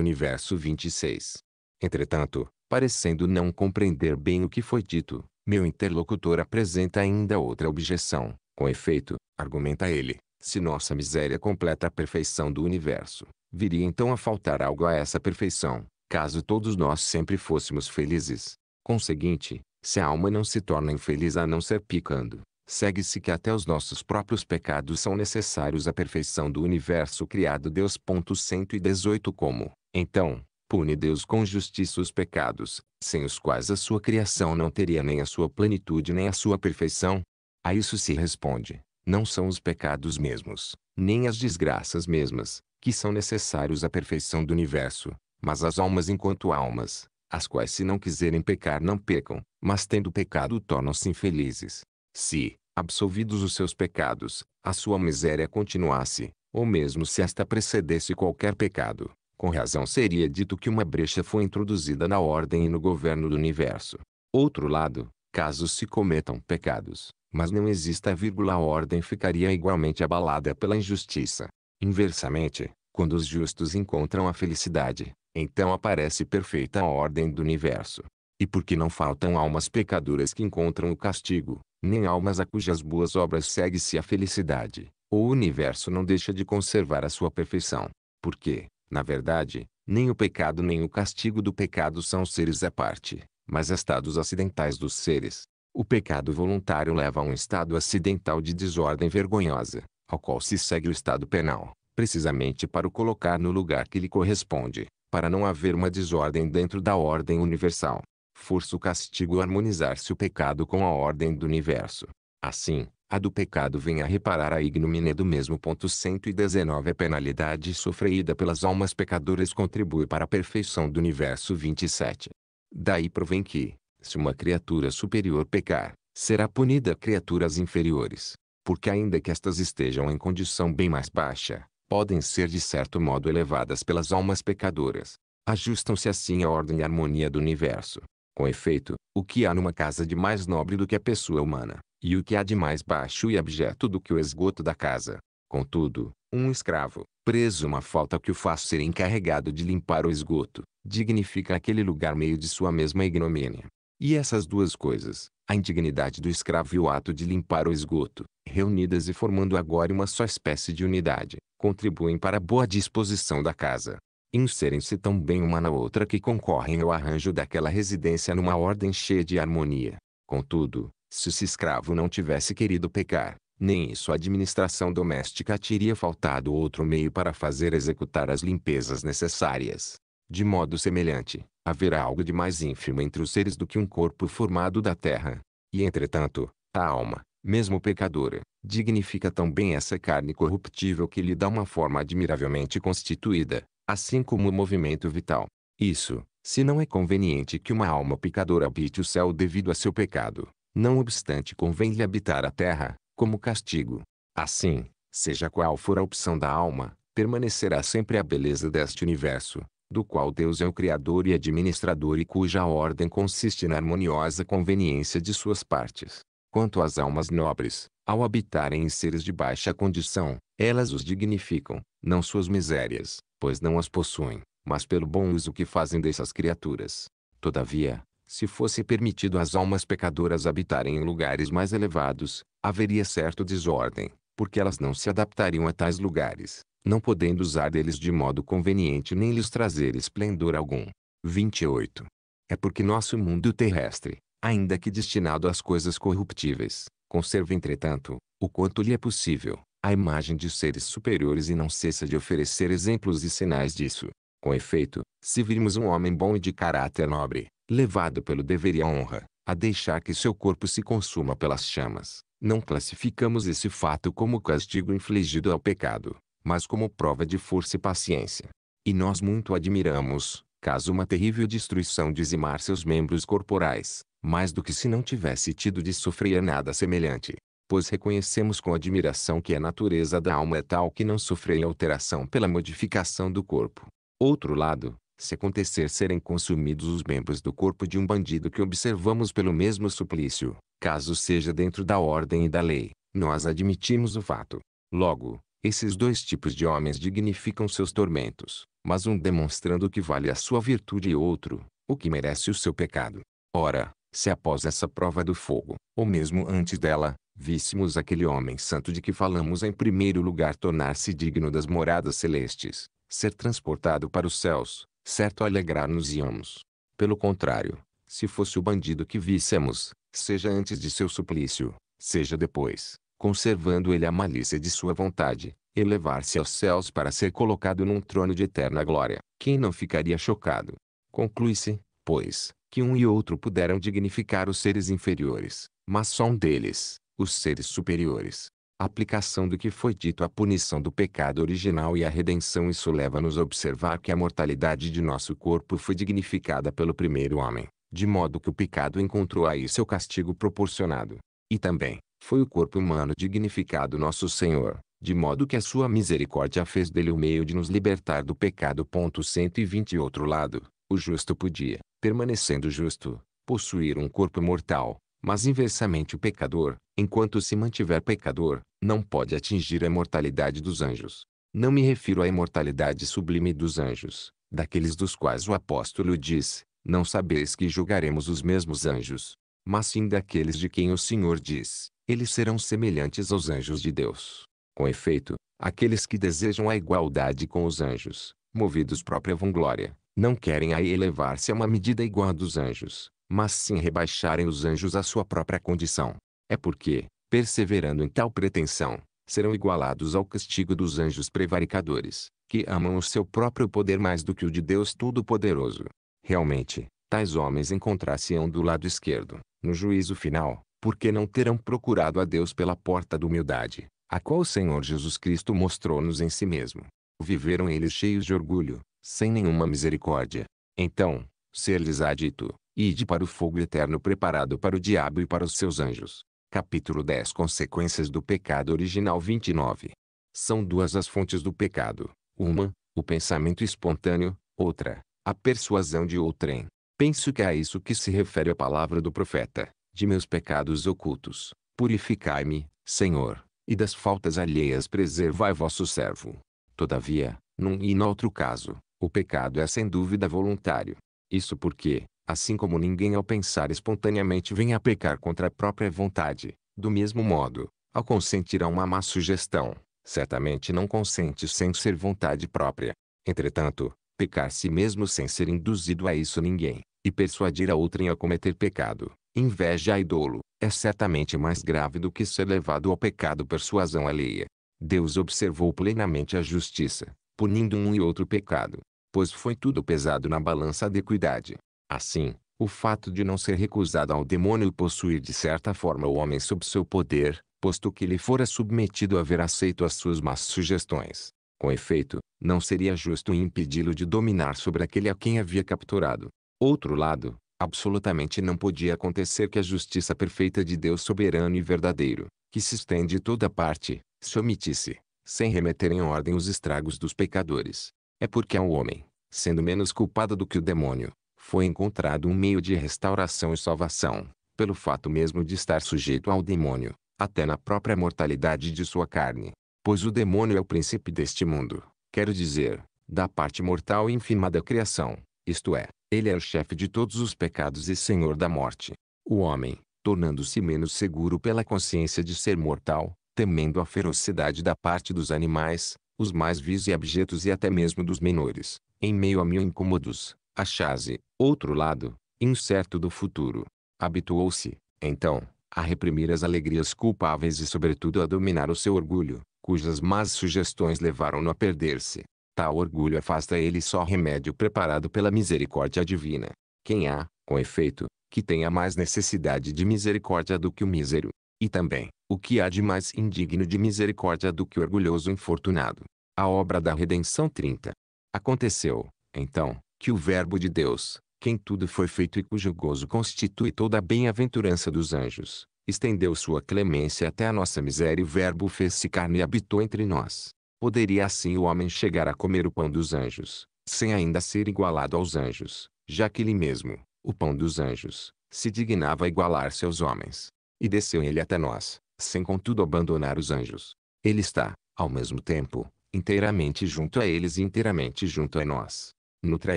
universo 26. Entretanto, parecendo não compreender bem o que foi dito, meu interlocutor apresenta ainda outra objeção. Com efeito, argumenta ele, se nossa miséria completa a perfeição do universo, viria então a faltar algo a essa perfeição, caso todos nós sempre fôssemos felizes. Conseguinte, se a alma não se torna infeliz a não ser picando, segue-se que até os nossos próprios pecados são necessários à perfeição do universo criado Deus. 118 Como, então, pune Deus com justiça os pecados, sem os quais a sua criação não teria nem a sua plenitude nem a sua perfeição? A isso se responde: não são os pecados mesmos, nem as desgraças mesmas, que são necessários à perfeição do universo, mas as almas enquanto almas, as quais se não quiserem pecar não pecam, mas tendo pecado tornam-se infelizes. Se, absolvidos os seus pecados, a sua miséria continuasse, ou mesmo se esta precedesse qualquer pecado, com razão seria dito que uma brecha foi introduzida na ordem e no governo do universo. Outro lado, caso se cometam pecados, mas não exista vírgula a ordem ficaria igualmente abalada pela injustiça. Inversamente, quando os justos encontram a felicidade, então aparece perfeita a ordem do universo. E porque não faltam almas pecadoras que encontram o castigo, nem almas a cujas boas obras segue-se a felicidade, o universo não deixa de conservar a sua perfeição. Porque, na verdade, nem o pecado nem o castigo do pecado são seres à parte, mas estados acidentais dos seres. O pecado voluntário leva a um estado acidental de desordem vergonhosa, ao qual se segue o estado penal, precisamente para o colocar no lugar que lhe corresponde, para não haver uma desordem dentro da ordem universal. Força o castigo a harmonizar-se o pecado com a ordem do universo. Assim, a do pecado vem a reparar a ignomínia do mesmo ponto 119 a penalidade sofrida pelas almas pecadoras contribui para a perfeição do universo 27. Daí provém que, se uma criatura superior pecar, será punida criaturas inferiores, porque ainda que estas estejam em condição bem mais baixa, podem ser de certo modo elevadas pelas almas pecadoras. Ajustam-se assim à ordem e harmonia do universo. Com efeito, o que há numa casa de mais nobre do que a pessoa humana, e o que há de mais baixo e abjeto do que o esgoto da casa. Contudo, um escravo, preso uma falta que o faz ser encarregado de limpar o esgoto, dignifica aquele lugar meio de sua mesma ignomínia. E essas duas coisas, a indignidade do escravo e o ato de limpar o esgoto, reunidas e formando agora uma só espécie de unidade, contribuem para a boa disposição da casa. Inserem-se tão bem uma na outra que concorrem ao arranjo daquela residência numa ordem cheia de harmonia. Contudo, se esse escravo não tivesse querido pecar, nem em sua administração doméstica teria faltado outro meio para fazer executar as limpezas necessárias. De modo semelhante, haverá algo de mais ínfimo entre os seres do que um corpo formado da terra. E entretanto, a alma, mesmo pecadora, dignifica tão bem essa carne corruptível que lhe dá uma forma admiravelmente constituída, assim como o movimento vital. Isso, se não é conveniente que uma alma pecadora habite o céu devido a seu pecado, não obstante convém-lhe habitar a terra, como castigo. Assim, seja qual for a opção da alma, permanecerá sempre a beleza deste universo, do qual Deus é o Criador e administrador e cuja ordem consiste na harmoniosa conveniência de suas partes. Quanto às almas nobres, ao habitarem em seres de baixa condição, elas os dignificam, não suas misérias, pois não as possuem, mas pelo bom uso que fazem dessas criaturas. Todavia, se fosse permitido às almas pecadoras habitarem em lugares mais elevados, haveria certo desordem, porque elas não se adaptariam a tais lugares, não podendo usar deles de modo conveniente nem lhes trazer esplendor algum. 28. É porque nosso mundo terrestre, ainda que destinado às coisas corruptíveis, conserva entretanto, o quanto lhe é possível, a imagem de seres superiores e não cessa de oferecer exemplos e sinais disso. Com efeito, se virmos um homem bom e de caráter nobre, levado pelo dever e a honra, a deixar que seu corpo se consuma pelas chamas. Não classificamos esse fato como castigo infligido ao pecado, mas como prova de força e paciência. E nós muito admiramos, caso uma terrível destruição dizimar seus membros corporais, mais do que se não tivesse tido de sofrer nada semelhante. Pois reconhecemos com admiração que a natureza da alma é tal que não sofreu alteração pela modificação do corpo. Outro lado, se acontecer serem consumidos os membros do corpo de um bandido que observamos pelo mesmo suplício, caso seja dentro da ordem e da lei, nós admitimos o fato. Logo, esses dois tipos de homens dignificam seus tormentos, mas um demonstrando o que vale a sua virtude e outro, o que merece o seu pecado. Ora, se após essa prova do fogo, ou mesmo antes dela, víssemos aquele homem santo de que falamos em primeiro lugar tornar-se digno das moradas celestes, ser transportado para os céus, certo alegrar-nos-íamos. Pelo contrário, se fosse o bandido que víssemos, seja antes de seu suplício, seja depois, conservando ele a malícia de sua vontade, elevar-se aos céus para ser colocado num trono de eterna glória, quem não ficaria chocado? Conclui-se, pois, que um e outro puderam dignificar os seres inferiores, mas só um deles, os seres superiores, aplicação do que foi dito à punição do pecado original e à redenção. Isso leva-nos a observar que a mortalidade de nosso corpo foi dignificada pelo primeiro homem, de modo que o pecado encontrou aí seu castigo proporcionado. E também, foi o corpo humano dignificado nosso Senhor, de modo que a sua misericórdia fez dele o meio de nos libertar do pecado. Ponto 120 Outro lado, o justo podia, permanecendo justo, possuir um corpo mortal, mas inversamente o pecador, enquanto se mantiver pecador, não pode atingir a imortalidade dos anjos. Não me refiro à imortalidade sublime dos anjos, daqueles dos quais o apóstolo diz, não sabeis que julgaremos os mesmos anjos, mas sim daqueles de quem o Senhor diz, eles serão semelhantes aos anjos de Deus. Com efeito, aqueles que desejam a igualdade com os anjos, movidos própria vanglória, não querem aí elevar-se a uma medida igual à dos anjos, mas sim rebaixarem os anjos à sua própria condição. É porque, perseverando em tal pretensão, serão igualados ao castigo dos anjos prevaricadores, que amam o seu próprio poder mais do que o de Deus Todo-Poderoso. Realmente, tais homens encontrar-se-ão do lado esquerdo, no juízo final, porque não terão procurado a Deus pela porta da humildade, a qual o Senhor Jesus Cristo mostrou-nos em si mesmo. Viveram eles cheios de orgulho, sem nenhuma misericórdia. Então, ser-lhes-á dito, ide para o fogo eterno preparado para o diabo e para os seus anjos. Capítulo 10 Consequências do pecado original 29. São duas as fontes do pecado. Uma, o pensamento espontâneo. Outra, a persuasão de outrem. Penso que é a isso que se refere a palavra do profeta. De meus pecados ocultos, purificai-me, Senhor, e das faltas alheias preservai vosso servo. Todavia, num e noutro caso, o pecado é sem dúvida voluntário. Isso porque, Assim como ninguém ao pensar espontaneamente vem a pecar contra a própria vontade, do mesmo modo, ao consentir a uma má sugestão, certamente não consente sem ser vontade própria. Entretanto, pecar si mesmo sem ser induzido a isso ninguém, e persuadir a outrem a cometer pecado, inveja e dolo, é certamente mais grave do que ser levado ao pecado persuasão alheia. Deus observou plenamente a justiça, punindo um e outro pecado, pois foi tudo pesado na balança de equidade. Assim, o fato de não ser recusado ao demônio possuir de certa forma o homem sob seu poder, posto que ele fora submetido a haver aceito as suas más sugestões. Com efeito, não seria justo impedi-lo de dominar sobre aquele a quem havia capturado. Outro lado, absolutamente não podia acontecer que a justiça perfeita de Deus soberano e verdadeiro, que se estende toda parte, se omitisse, sem remeter em ordem os estragos dos pecadores. É porque ao homem, sendo menos culpado do que o demônio, foi encontrado um meio de restauração e salvação, pelo fato mesmo de estar sujeito ao demônio, até na própria mortalidade de sua carne. Pois o demônio é o príncipe deste mundo, quero dizer, da parte mortal e ínfima da criação, isto é, ele é o chefe de todos os pecados e senhor da morte. O homem, tornando-se menos seguro pela consciência de ser mortal, temendo a ferocidade da parte dos animais, os mais vis e abjetos e até mesmo dos menores, em meio a mil incômodos, achase, outro lado, incerto do futuro. Habituou-se, então, a reprimir as alegrias culpáveis e sobretudo a dominar o seu orgulho, cujas más sugestões levaram-no a perder-se. Tal orgulho afasta ele só remédio preparado pela misericórdia divina. Quem há, com efeito, que tenha mais necessidade de misericórdia do que o mísero, e também, o que há de mais indigno de misericórdia do que o orgulhoso infortunado. A obra da redenção 30. Aconteceu, então, que o Verbo de Deus, quem tudo foi feito e cujo gozo constitui toda a bem-aventurança dos anjos, estendeu sua clemência até a nossa miséria e o Verbo fez-se carne e habitou entre nós. Poderia assim o homem chegar a comer o pão dos anjos, sem ainda ser igualado aos anjos, já que ele mesmo, o pão dos anjos, se dignava igualar-se aos homens. E desceu ele até nós, sem contudo abandonar os anjos. Ele está, ao mesmo tempo, inteiramente junto a eles e inteiramente junto a nós nutra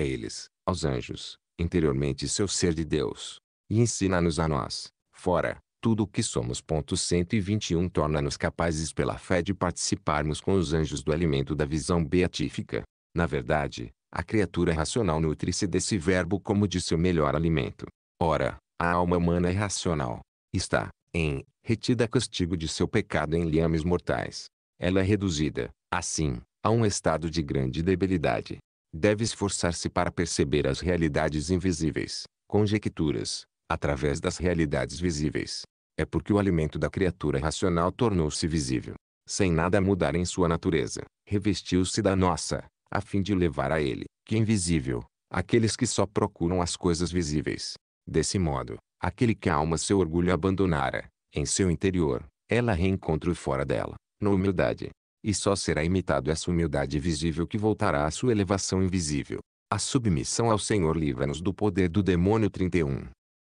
eles, aos anjos, interiormente seu ser de Deus. E ensina-nos a nós, fora, tudo o que somos. Ponto 121 torna-nos capazes pela fé de participarmos com os anjos do alimento da visão beatífica. Na verdade, a criatura racional nutre-se desse verbo como de seu melhor alimento. Ora, a alma humana é racional. Está, em, retida a castigo de seu pecado em liames mortais. Ela é reduzida, assim, a um estado de grande debilidade, deve esforçar-se para perceber as realidades invisíveis, conjecturas, através das realidades visíveis. É porque o alimento da criatura racional tornou-se visível. Sem nada mudar em sua natureza, revestiu-se da nossa, a fim de levar a ele, que é invisível, aqueles que só procuram as coisas visíveis. Desse modo, aquele que a alma seu orgulho abandonara, em seu interior, ela reencontra o fora dela, na humildade, e só será imitado essa humildade visível que voltará à sua elevação invisível. A submissão ao Senhor livra-nos do poder do demônio 31.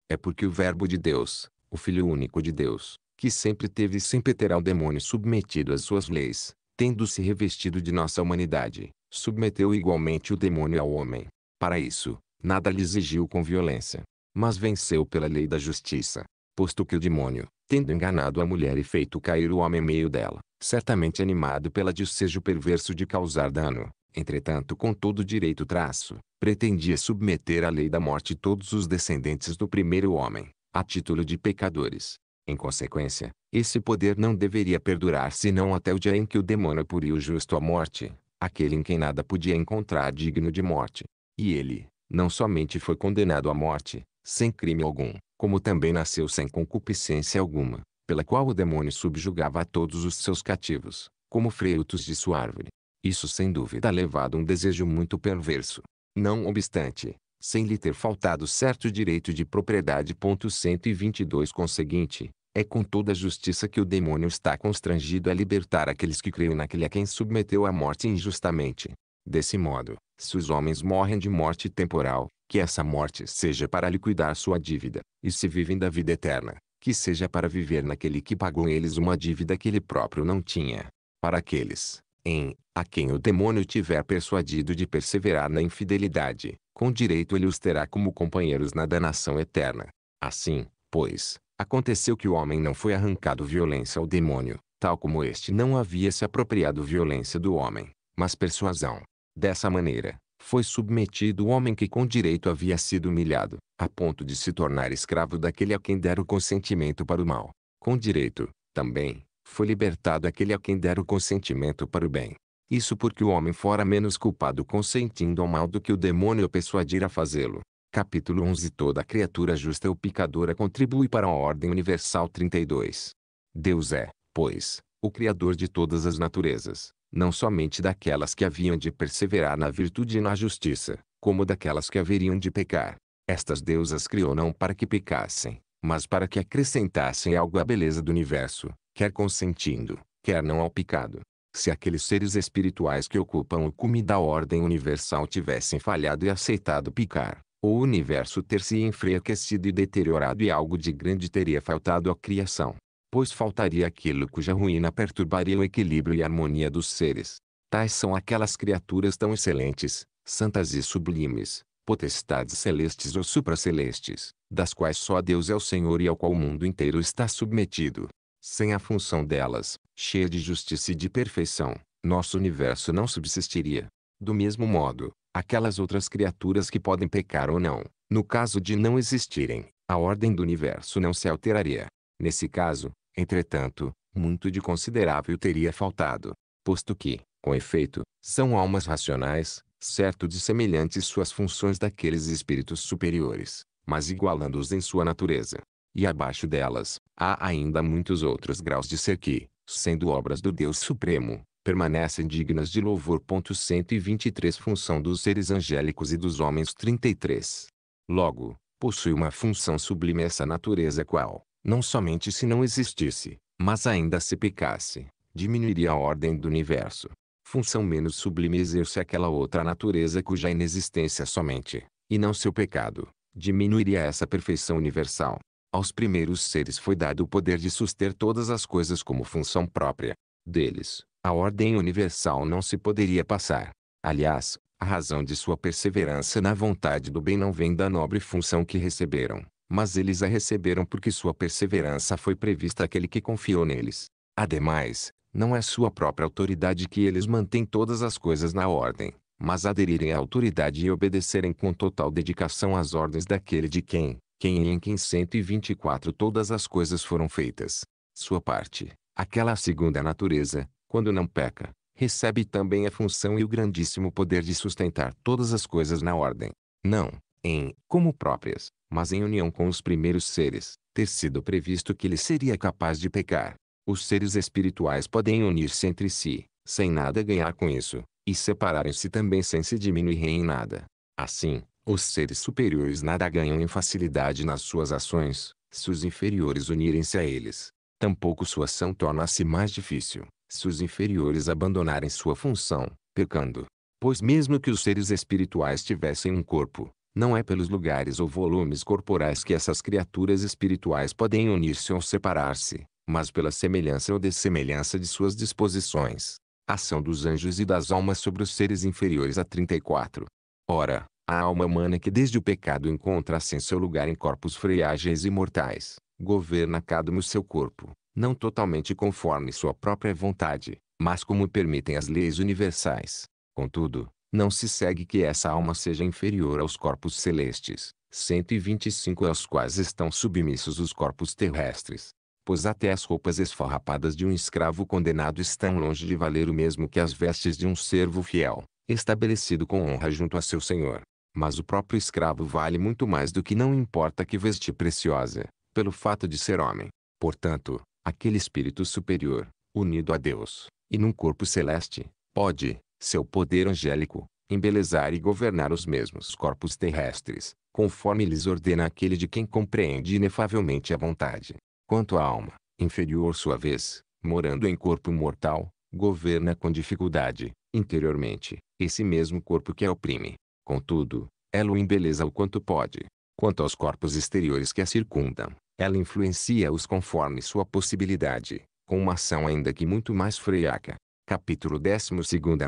É porque o Verbo de Deus, o Filho único de Deus, que sempre teve e sempre terá o demônio submetido às suas leis, tendo-se revestido de nossa humanidade, submeteu igualmente o demônio ao homem. Para isso, nada lhe exigiu com violência, mas venceu pela lei da justiça posto que o demônio, tendo enganado a mulher e feito cair o homem em meio dela, certamente animado pela desejo perverso de causar dano, entretanto com todo direito traço, pretendia submeter à lei da morte todos os descendentes do primeiro homem, a título de pecadores. Em consequência, esse poder não deveria perdurar senão até o dia em que o demônio puria o justo à morte, aquele em quem nada podia encontrar digno de morte. E ele, não somente foi condenado à morte, sem crime algum, como também nasceu sem concupiscência alguma, pela qual o demônio subjugava a todos os seus cativos, como frutos de sua árvore. Isso sem dúvida levado a um desejo muito perverso. Não obstante, sem lhe ter faltado certo direito de propriedade. 122 Conseguinte, é com toda a justiça que o demônio está constrangido a libertar aqueles que creem naquele a quem submeteu à morte injustamente. Desse modo, se os homens morrem de morte temporal, que essa morte seja para liquidar sua dívida, e se vivem da vida eterna, que seja para viver naquele que pagou eles uma dívida que ele próprio não tinha. Para aqueles, em, a quem o demônio tiver persuadido de perseverar na infidelidade, com direito ele os terá como companheiros na danação eterna. Assim, pois, aconteceu que o homem não foi arrancado violência ao demônio, tal como este não havia se apropriado violência do homem, mas persuasão. Dessa maneira, foi submetido o homem que com direito havia sido humilhado, a ponto de se tornar escravo daquele a quem dera o consentimento para o mal. Com direito, também, foi libertado aquele a quem dera o consentimento para o bem. Isso porque o homem fora menos culpado consentindo ao mal do que o demônio persuadir a fazê-lo. Capítulo 11 Toda criatura justa ou picadora contribui para a ordem universal 32. Deus é, pois, o Criador de todas as naturezas, não somente daquelas que haviam de perseverar na virtude e na justiça, como daquelas que haveriam de pecar. Estas deusas criou não para que pecassem, mas para que acrescentassem algo à beleza do universo, quer consentindo, quer não ao pecado. Se aqueles seres espirituais que ocupam o cume da ordem universal tivessem falhado e aceitado picar, o universo ter se enfraquecido e deteriorado e algo de grande teria faltado à criação pois faltaria aquilo cuja ruína perturbaria o equilíbrio e harmonia dos seres. Tais são aquelas criaturas tão excelentes, santas e sublimes, potestades celestes ou supracelestes, das quais só Deus é o Senhor e ao qual o mundo inteiro está submetido. Sem a função delas, cheia de justiça e de perfeição, nosso universo não subsistiria. Do mesmo modo, aquelas outras criaturas que podem pecar ou não, no caso de não existirem, a ordem do universo não se alteraria. Nesse caso, Entretanto, muito de considerável teria faltado, posto que, com efeito, são almas racionais, certo de semelhantes suas funções daqueles espíritos superiores, mas igualando-os em sua natureza. E abaixo delas, há ainda muitos outros graus de ser que, sendo obras do Deus Supremo, permanecem dignas de louvor. 123 Função dos seres angélicos e dos homens 33. Logo, possui uma função sublime essa natureza qual, não somente se não existisse, mas ainda se pecasse, diminuiria a ordem do universo. Função menos sublime exerce aquela outra natureza cuja inexistência somente, e não seu pecado, diminuiria essa perfeição universal. Aos primeiros seres foi dado o poder de suster todas as coisas como função própria. Deles, a ordem universal não se poderia passar. Aliás, a razão de sua perseverança na vontade do bem não vem da nobre função que receberam, mas eles a receberam porque sua perseverança foi prevista àquele que confiou neles. Ademais, não é sua própria autoridade que eles mantêm todas as coisas na ordem, mas aderirem à autoridade e obedecerem com total dedicação às ordens daquele de quem, quem e em quem 124 todas as coisas foram feitas. Sua parte, aquela segunda natureza, quando não peca, recebe também a função e o grandíssimo poder de sustentar todas as coisas na ordem. Não, em, como próprias, mas em união com os primeiros seres, ter sido previsto que ele seria capaz de pecar. Os seres espirituais podem unir-se entre si, sem nada ganhar com isso, e separarem-se também sem se diminuir em nada. Assim, os seres superiores nada ganham em facilidade nas suas ações, se os inferiores unirem-se a eles. Tampouco sua ação torna-se mais difícil, se os inferiores abandonarem sua função, pecando. Pois mesmo que os seres espirituais tivessem um corpo, não é pelos lugares ou volumes corporais que essas criaturas espirituais podem unir-se ou separar-se, mas pela semelhança ou dessemelhança de suas disposições. Ação dos anjos e das almas sobre os seres inferiores a 34. Ora, a alma humana que desde o pecado encontra-se em assim seu lugar em corpos freágeis e mortais, governa cada um o seu corpo, não totalmente conforme sua própria vontade, mas como permitem as leis universais. Contudo, não se segue que essa alma seja inferior aos corpos celestes, 125 aos quais estão submissos os corpos terrestres. Pois até as roupas esfarrapadas de um escravo condenado estão longe de valer o mesmo que as vestes de um servo fiel, estabelecido com honra junto a seu senhor. Mas o próprio escravo vale muito mais do que não importa que vestir preciosa, pelo fato de ser homem. Portanto, aquele espírito superior, unido a Deus, e num corpo celeste, pode, seu poder angélico, embelezar e governar os mesmos corpos terrestres, conforme lhes ordena aquele de quem compreende inefavelmente a vontade. Quanto à alma, inferior sua vez, morando em corpo mortal, governa com dificuldade, interiormente, esse mesmo corpo que a oprime. Contudo, ela o embeleza o quanto pode. Quanto aos corpos exteriores que a circundam, ela influencia-os conforme sua possibilidade, com uma ação ainda que muito mais freaca. Capítulo 12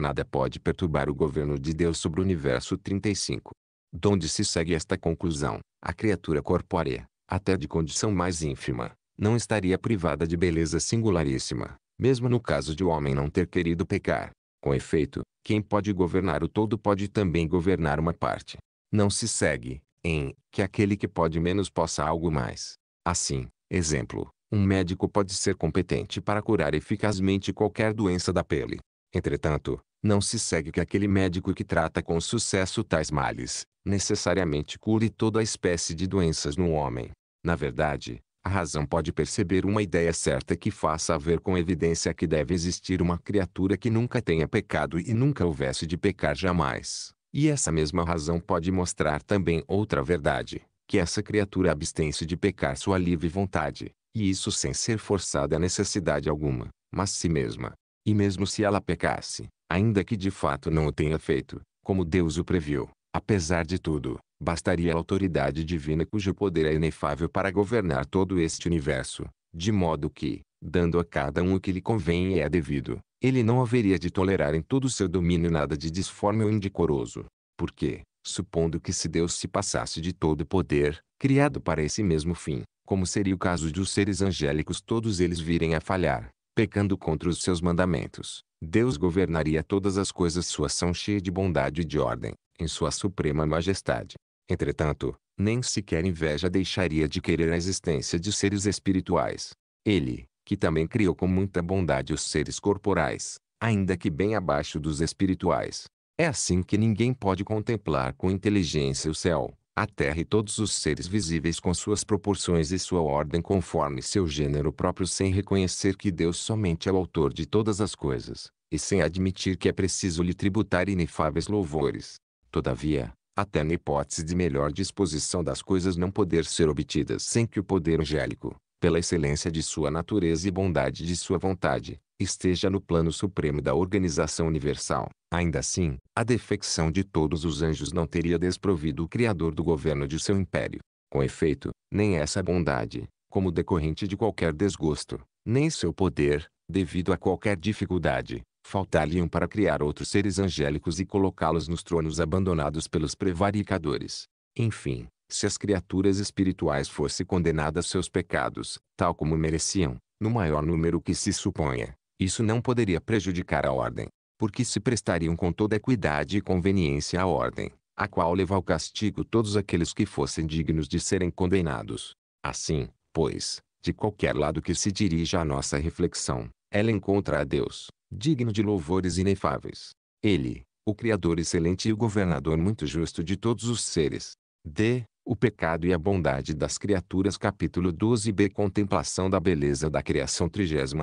Nada pode perturbar o governo de Deus sobre o universo 35. Donde se segue esta conclusão, a criatura corpórea, até de condição mais ínfima, não estaria privada de beleza singularíssima, mesmo no caso de o homem não ter querido pecar. Com efeito, quem pode governar o todo pode também governar uma parte. Não se segue, em, que aquele que pode menos possa algo mais. Assim, exemplo, um médico pode ser competente para curar eficazmente qualquer doença da pele. Entretanto, não se segue que aquele médico que trata com sucesso tais males, necessariamente cure toda a espécie de doenças no homem. Na verdade, a razão pode perceber uma ideia certa que faça haver com evidência que deve existir uma criatura que nunca tenha pecado e nunca houvesse de pecar jamais. E essa mesma razão pode mostrar também outra verdade, que essa criatura abstém-se de pecar sua livre vontade, e isso sem ser forçada a necessidade alguma, mas si mesma. E mesmo se ela pecasse, ainda que de fato não o tenha feito, como Deus o previu, apesar de tudo, bastaria a autoridade divina cujo poder é inefável para governar todo este universo, de modo que, dando a cada um o que lhe convém e é devido, ele não haveria de tolerar em todo o seu domínio nada de disforme ou indecoroso. Porque, supondo que se Deus se passasse de todo o poder, criado para esse mesmo fim, como seria o caso de os seres angélicos todos eles virem a falhar, pecando contra os seus mandamentos. Deus governaria todas as coisas sua ação cheia de bondade e de ordem, em sua suprema majestade. Entretanto, nem sequer inveja deixaria de querer a existência de seres espirituais. Ele, que também criou com muita bondade os seres corporais, ainda que bem abaixo dos espirituais. É assim que ninguém pode contemplar com inteligência o céu, a terra e todos os seres visíveis com suas proporções e sua ordem conforme seu gênero próprio sem reconhecer que Deus somente é o autor de todas as coisas, e sem admitir que é preciso lhe tributar inefáveis louvores. Todavia, até na hipótese de melhor disposição das coisas não poder ser obtidas sem que o poder angélico, pela excelência de sua natureza e bondade de sua vontade, esteja no plano supremo da organização universal. Ainda assim, a defecção de todos os anjos não teria desprovido o Criador do governo de seu império. Com efeito, nem essa bondade, como decorrente de qualquer desgosto, nem seu poder, devido a qualquer dificuldade, faltariam para criar outros seres angélicos e colocá-los nos tronos abandonados pelos prevaricadores. Enfim, se as criaturas espirituais fossem condenadas a seus pecados, tal como mereciam, no maior número que se suponha, isso não poderia prejudicar a ordem porque se prestariam com toda equidade e conveniência à ordem, a qual leva ao castigo todos aqueles que fossem dignos de serem condenados. Assim, pois, de qualquer lado que se dirija a nossa reflexão, ela encontra a Deus, digno de louvores inefáveis. Ele, o Criador excelente e o governador muito justo de todos os seres. D. O pecado e a bondade das criaturas capítulo 12b Contemplação da beleza da criação 36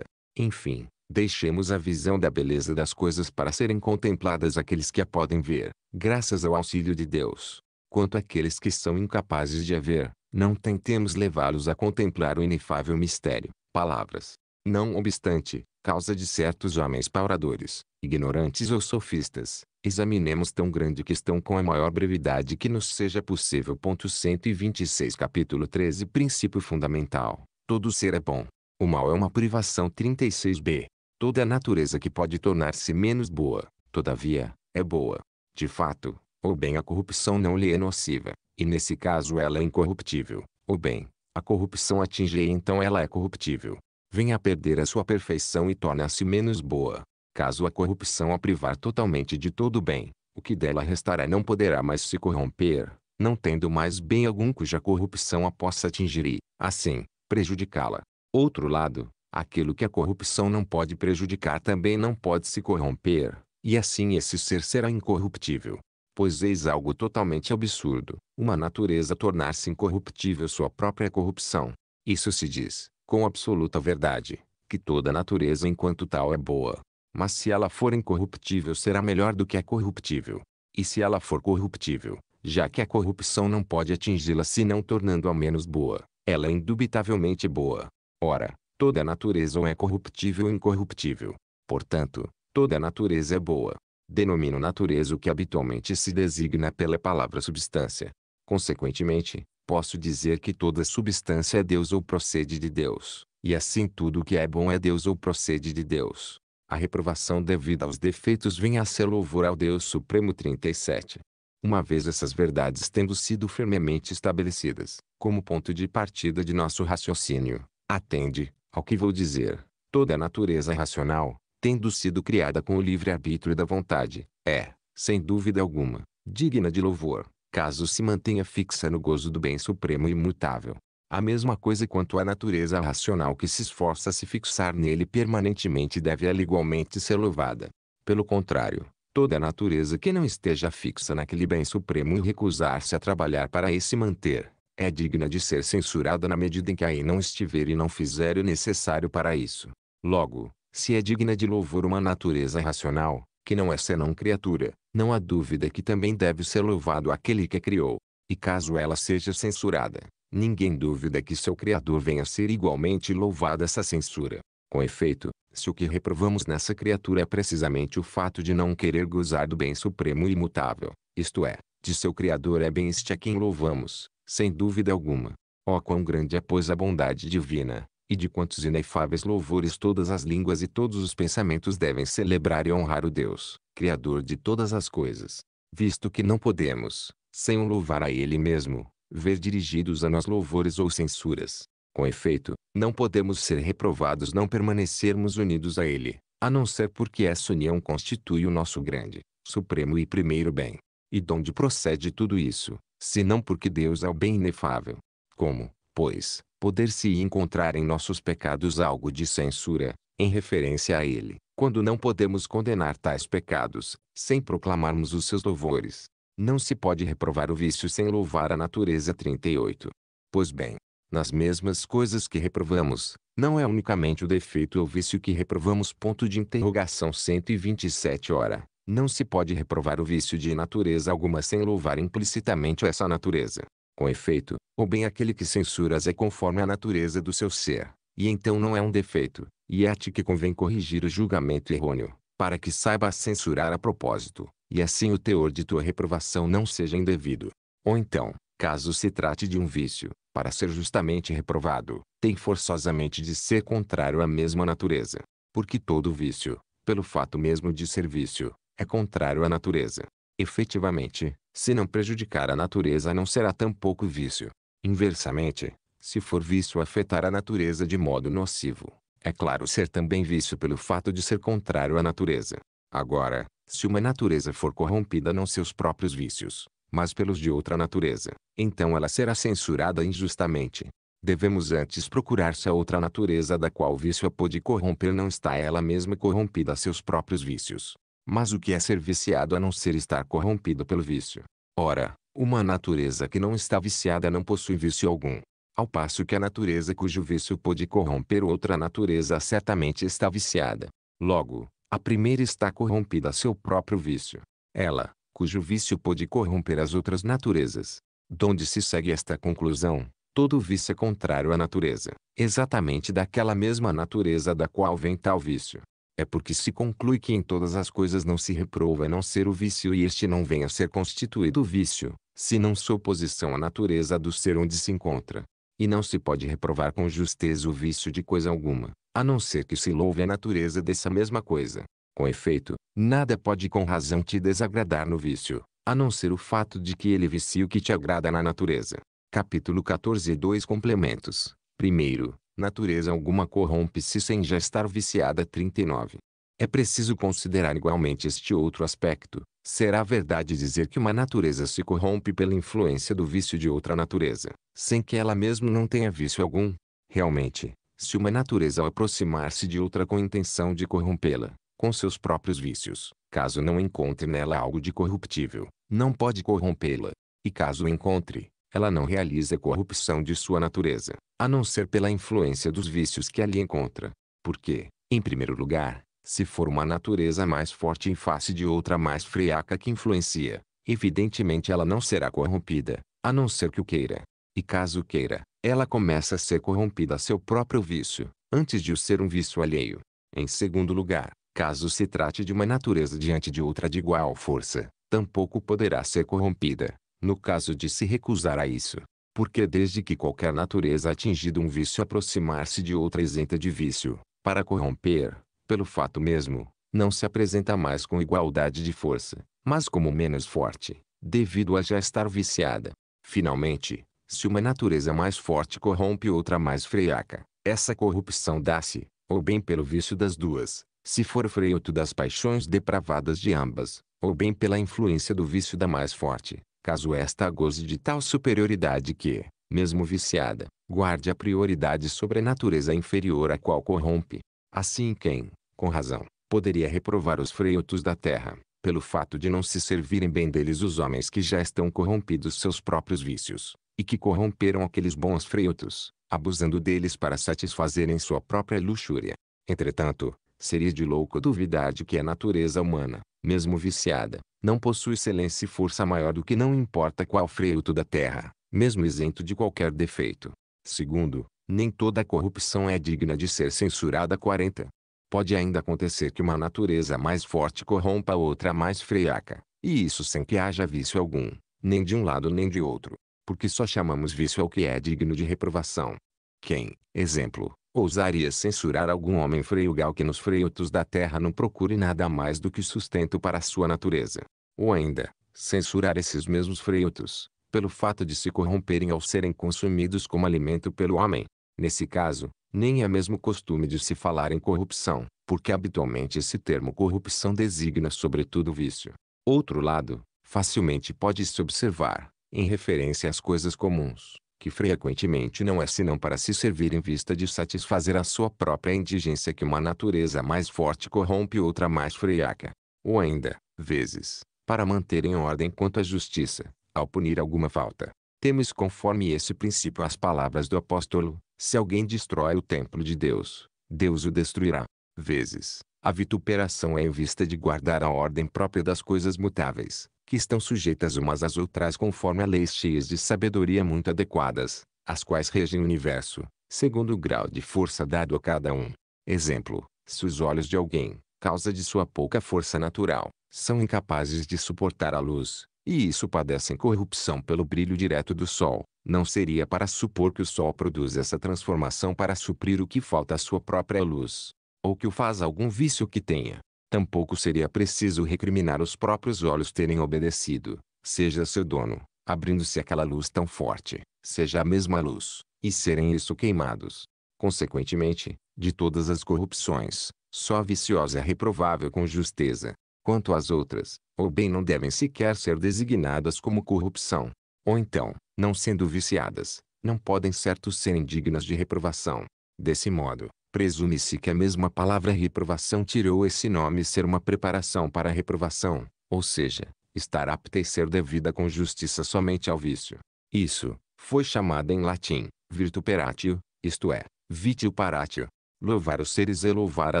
Enfim, Deixemos a visão da beleza das coisas para serem contempladas aqueles que a podem ver, graças ao auxílio de Deus. Quanto àqueles que são incapazes de a ver, não tentemos levá-los a contemplar o inefável mistério. Palavras. Não obstante, causa de certos homens pauradores, ignorantes ou sofistas, examinemos tão grande questão com a maior brevidade que nos seja possível. Ponto 126 Capítulo 13 Princípio fundamental. Todo ser é bom. O mal é uma privação 36b. Toda a natureza que pode tornar-se menos boa, todavia, é boa. De fato, ou bem a corrupção não lhe é nociva, e nesse caso ela é incorruptível, ou bem, a corrupção atinge e então ela é corruptível. Vem a perder a sua perfeição e torna-se menos boa. Caso a corrupção a privar totalmente de todo bem, o que dela restará não poderá mais se corromper, não tendo mais bem algum cuja corrupção a possa atingir e, assim, prejudicá-la. Outro lado, Aquilo que a corrupção não pode prejudicar também não pode se corromper, e assim esse ser será incorruptível. Pois eis algo totalmente absurdo, uma natureza tornar-se incorruptível sua própria corrupção. Isso se diz, com absoluta verdade, que toda natureza enquanto tal é boa. Mas se ela for incorruptível será melhor do que a corruptível. E se ela for corruptível, já que a corrupção não pode atingi-la senão tornando-a menos boa, ela é indubitavelmente boa. Ora, Toda a natureza ou é corruptível ou incorruptível. Portanto, toda a natureza é boa. Denomino natureza o que habitualmente se designa pela palavra substância. Consequentemente, posso dizer que toda substância é Deus ou procede de Deus, e assim tudo o que é bom é Deus ou procede de Deus. A reprovação devida aos defeitos vem a ser louvor ao Deus Supremo 37. Uma vez essas verdades tendo sido firmemente estabelecidas, como ponto de partida de nosso raciocínio, atende, ao que vou dizer. Toda a natureza racional, tendo sido criada com o livre-arbítrio da vontade, é, sem dúvida alguma, digna de louvor, caso se mantenha fixa no gozo do bem supremo e imutável. A mesma coisa quanto à natureza racional que se esforça a se fixar nele permanentemente deve ela igualmente ser louvada. Pelo contrário, toda a natureza que não esteja fixa naquele bem supremo e recusar-se a trabalhar para esse manter, é digna de ser censurada na medida em que aí não estiver e não fizer o necessário para isso. Logo, se é digna de louvor uma natureza racional, que não é senão criatura, não há dúvida que também deve ser louvado aquele que a criou. E caso ela seja censurada, ninguém duvida que seu Criador venha a ser igualmente louvado essa censura. Com efeito, se o que reprovamos nessa criatura é precisamente o fato de não querer gozar do bem supremo e imutável, isto é, de seu Criador é bem este a quem louvamos, sem dúvida alguma. Ó oh, quão grande é pois a bondade divina, e de quantos inefáveis louvores todas as línguas e todos os pensamentos devem celebrar e honrar o Deus, Criador de todas as coisas. Visto que não podemos, sem o louvar a Ele mesmo, ver dirigidos a nós louvores ou censuras. Com efeito, não podemos ser reprovados não permanecermos unidos a Ele, a não ser porque essa união constitui o nosso grande, supremo e primeiro bem. E de onde procede tudo isso? senão porque Deus é o bem inefável. Como, pois, poder-se encontrar em nossos pecados algo de censura, em referência a Ele, quando não podemos condenar tais pecados, sem proclamarmos os seus louvores? Não se pode reprovar o vício sem louvar a natureza 38. Pois bem, nas mesmas coisas que reprovamos, não é unicamente o defeito ou vício que reprovamos. Ponto de interrogação 127 hora não se pode reprovar o vício de natureza alguma sem louvar implicitamente essa natureza. Com efeito, ou bem aquele que censuras é conforme a natureza do seu ser, e então não é um defeito, e é a ti que convém corrigir o julgamento errôneo, para que saiba censurar a propósito, e assim o teor de tua reprovação não seja indevido. Ou então, caso se trate de um vício, para ser justamente reprovado, tem forçosamente de ser contrário à mesma natureza. Porque todo vício, pelo fato mesmo de ser vício, é contrário à natureza. Efetivamente, se não prejudicar a natureza não será tampouco vício. Inversamente, se for vício afetar a natureza de modo nocivo, é claro ser também vício pelo fato de ser contrário à natureza. Agora, se uma natureza for corrompida não seus próprios vícios, mas pelos de outra natureza, então ela será censurada injustamente. Devemos antes procurar se a outra natureza da qual o vício a pode corromper não está ela mesma corrompida a seus próprios vícios, mas o que é ser viciado a não ser estar corrompido pelo vício? Ora, uma natureza que não está viciada não possui vício algum. Ao passo que a natureza cujo vício pode corromper outra natureza certamente está viciada. Logo, a primeira está corrompida a seu próprio vício. Ela, cujo vício pode corromper as outras naturezas. Donde se segue esta conclusão? Todo vício é contrário à natureza, exatamente daquela mesma natureza da qual vem tal vício é porque se conclui que em todas as coisas não se reprova é não ser o vício e este não vem a ser constituído vício, senão sua oposição à natureza do ser onde se encontra. E não se pode reprovar com justeza o vício de coisa alguma, a não ser que se louve a natureza dessa mesma coisa. Com efeito, nada pode com razão te desagradar no vício, a não ser o fato de que ele vicia o que te agrada na natureza. Capítulo 14 e 2 Complementos. Primeiro, natureza alguma corrompe-se sem já estar viciada. 39. É preciso considerar igualmente este outro aspecto. Será verdade dizer que uma natureza se corrompe pela influência do vício de outra natureza, sem que ela mesma não tenha vício algum? Realmente, se uma natureza ao aproximar-se de outra com intenção de corrompê-la, com seus próprios vícios, caso não encontre nela algo de corruptível, não pode corrompê-la. E caso encontre, ela não realiza corrupção de sua natureza, a não ser pela influência dos vícios que ali encontra. Porque, em primeiro lugar, se for uma natureza mais forte em face de outra mais friaca que influencia, evidentemente ela não será corrompida, a não ser que o queira. E caso queira, ela começa a ser corrompida a seu próprio vício, antes de o ser um vício alheio. Em segundo lugar, caso se trate de uma natureza diante de outra de igual força, tampouco poderá ser corrompida, no caso de se recusar a isso. Porque desde que qualquer natureza atingido um vício aproximar-se de outra isenta de vício, para corromper, pelo fato mesmo, não se apresenta mais com igualdade de força, mas como menos forte, devido a já estar viciada. Finalmente, se uma natureza mais forte corrompe outra mais fraca, essa corrupção dá-se, ou bem pelo vício das duas, se for freio das paixões depravadas de ambas, ou bem pela influência do vício da mais forte, caso esta goze de tal superioridade que, mesmo viciada, guarde a prioridade sobre a natureza inferior a qual corrompe. Assim quem, com razão, poderia reprovar os freutos da terra, pelo fato de não se servirem bem deles os homens que já estão corrompidos seus próprios vícios, e que corromperam aqueles bons freutos, abusando deles para satisfazerem sua própria luxúria. Entretanto, seria de louco duvidar de que a natureza humana, mesmo viciada, não possui excelência e força maior do que não importa qual freio da terra, mesmo isento de qualquer defeito. Segundo, nem toda corrupção é digna de ser censurada 40. Pode ainda acontecer que uma natureza mais forte corrompa outra mais fraca, e isso sem que haja vício algum, nem de um lado nem de outro, porque só chamamos vício ao que é digno de reprovação. Quem, exemplo, ousaria censurar algum homem freugal que nos freutos da terra não procure nada mais do que sustento para sua natureza. Ou ainda, censurar esses mesmos freutos, pelo fato de se corromperem ao serem consumidos como alimento pelo homem. Nesse caso, nem é mesmo costume de se falar em corrupção, porque habitualmente esse termo corrupção designa sobretudo vício. Outro lado, facilmente pode-se observar, em referência às coisas comuns, que frequentemente não é senão para se servir em vista de satisfazer a sua própria indigência que uma natureza mais forte corrompe outra mais friaca. Ou ainda, vezes, para manter em ordem quanto à justiça, ao punir alguma falta. Temos conforme esse princípio as palavras do apóstolo, se alguém destrói o templo de Deus, Deus o destruirá. Vezes, a vituperação é em vista de guardar a ordem própria das coisas mutáveis, que estão sujeitas umas às outras conforme a leis cheias de sabedoria muito adequadas, as quais regem o universo, segundo o grau de força dado a cada um. Exemplo, se os olhos de alguém, causa de sua pouca força natural, são incapazes de suportar a luz, e isso padecem corrupção pelo brilho direto do sol, não seria para supor que o sol produz essa transformação para suprir o que falta à sua própria luz, ou que o faz algum vício que tenha. Tampouco seria preciso recriminar os próprios olhos terem obedecido, seja seu dono, abrindo-se aquela luz tão forte, seja a mesma luz, e serem isso queimados. Consequentemente, de todas as corrupções, só a viciosa é reprovável com justeza. Quanto às outras, ou bem não devem sequer ser designadas como corrupção, ou então, não sendo viciadas, não podem certo serem dignas de reprovação. Desse modo, Presume-se que a mesma palavra reprovação tirou esse nome ser uma preparação para a reprovação, ou seja, estar apta e ser devida com justiça somente ao vício. Isso, foi chamada em latim, virtuperatio, isto é, vitio paratio. Louvar os seres é louvar a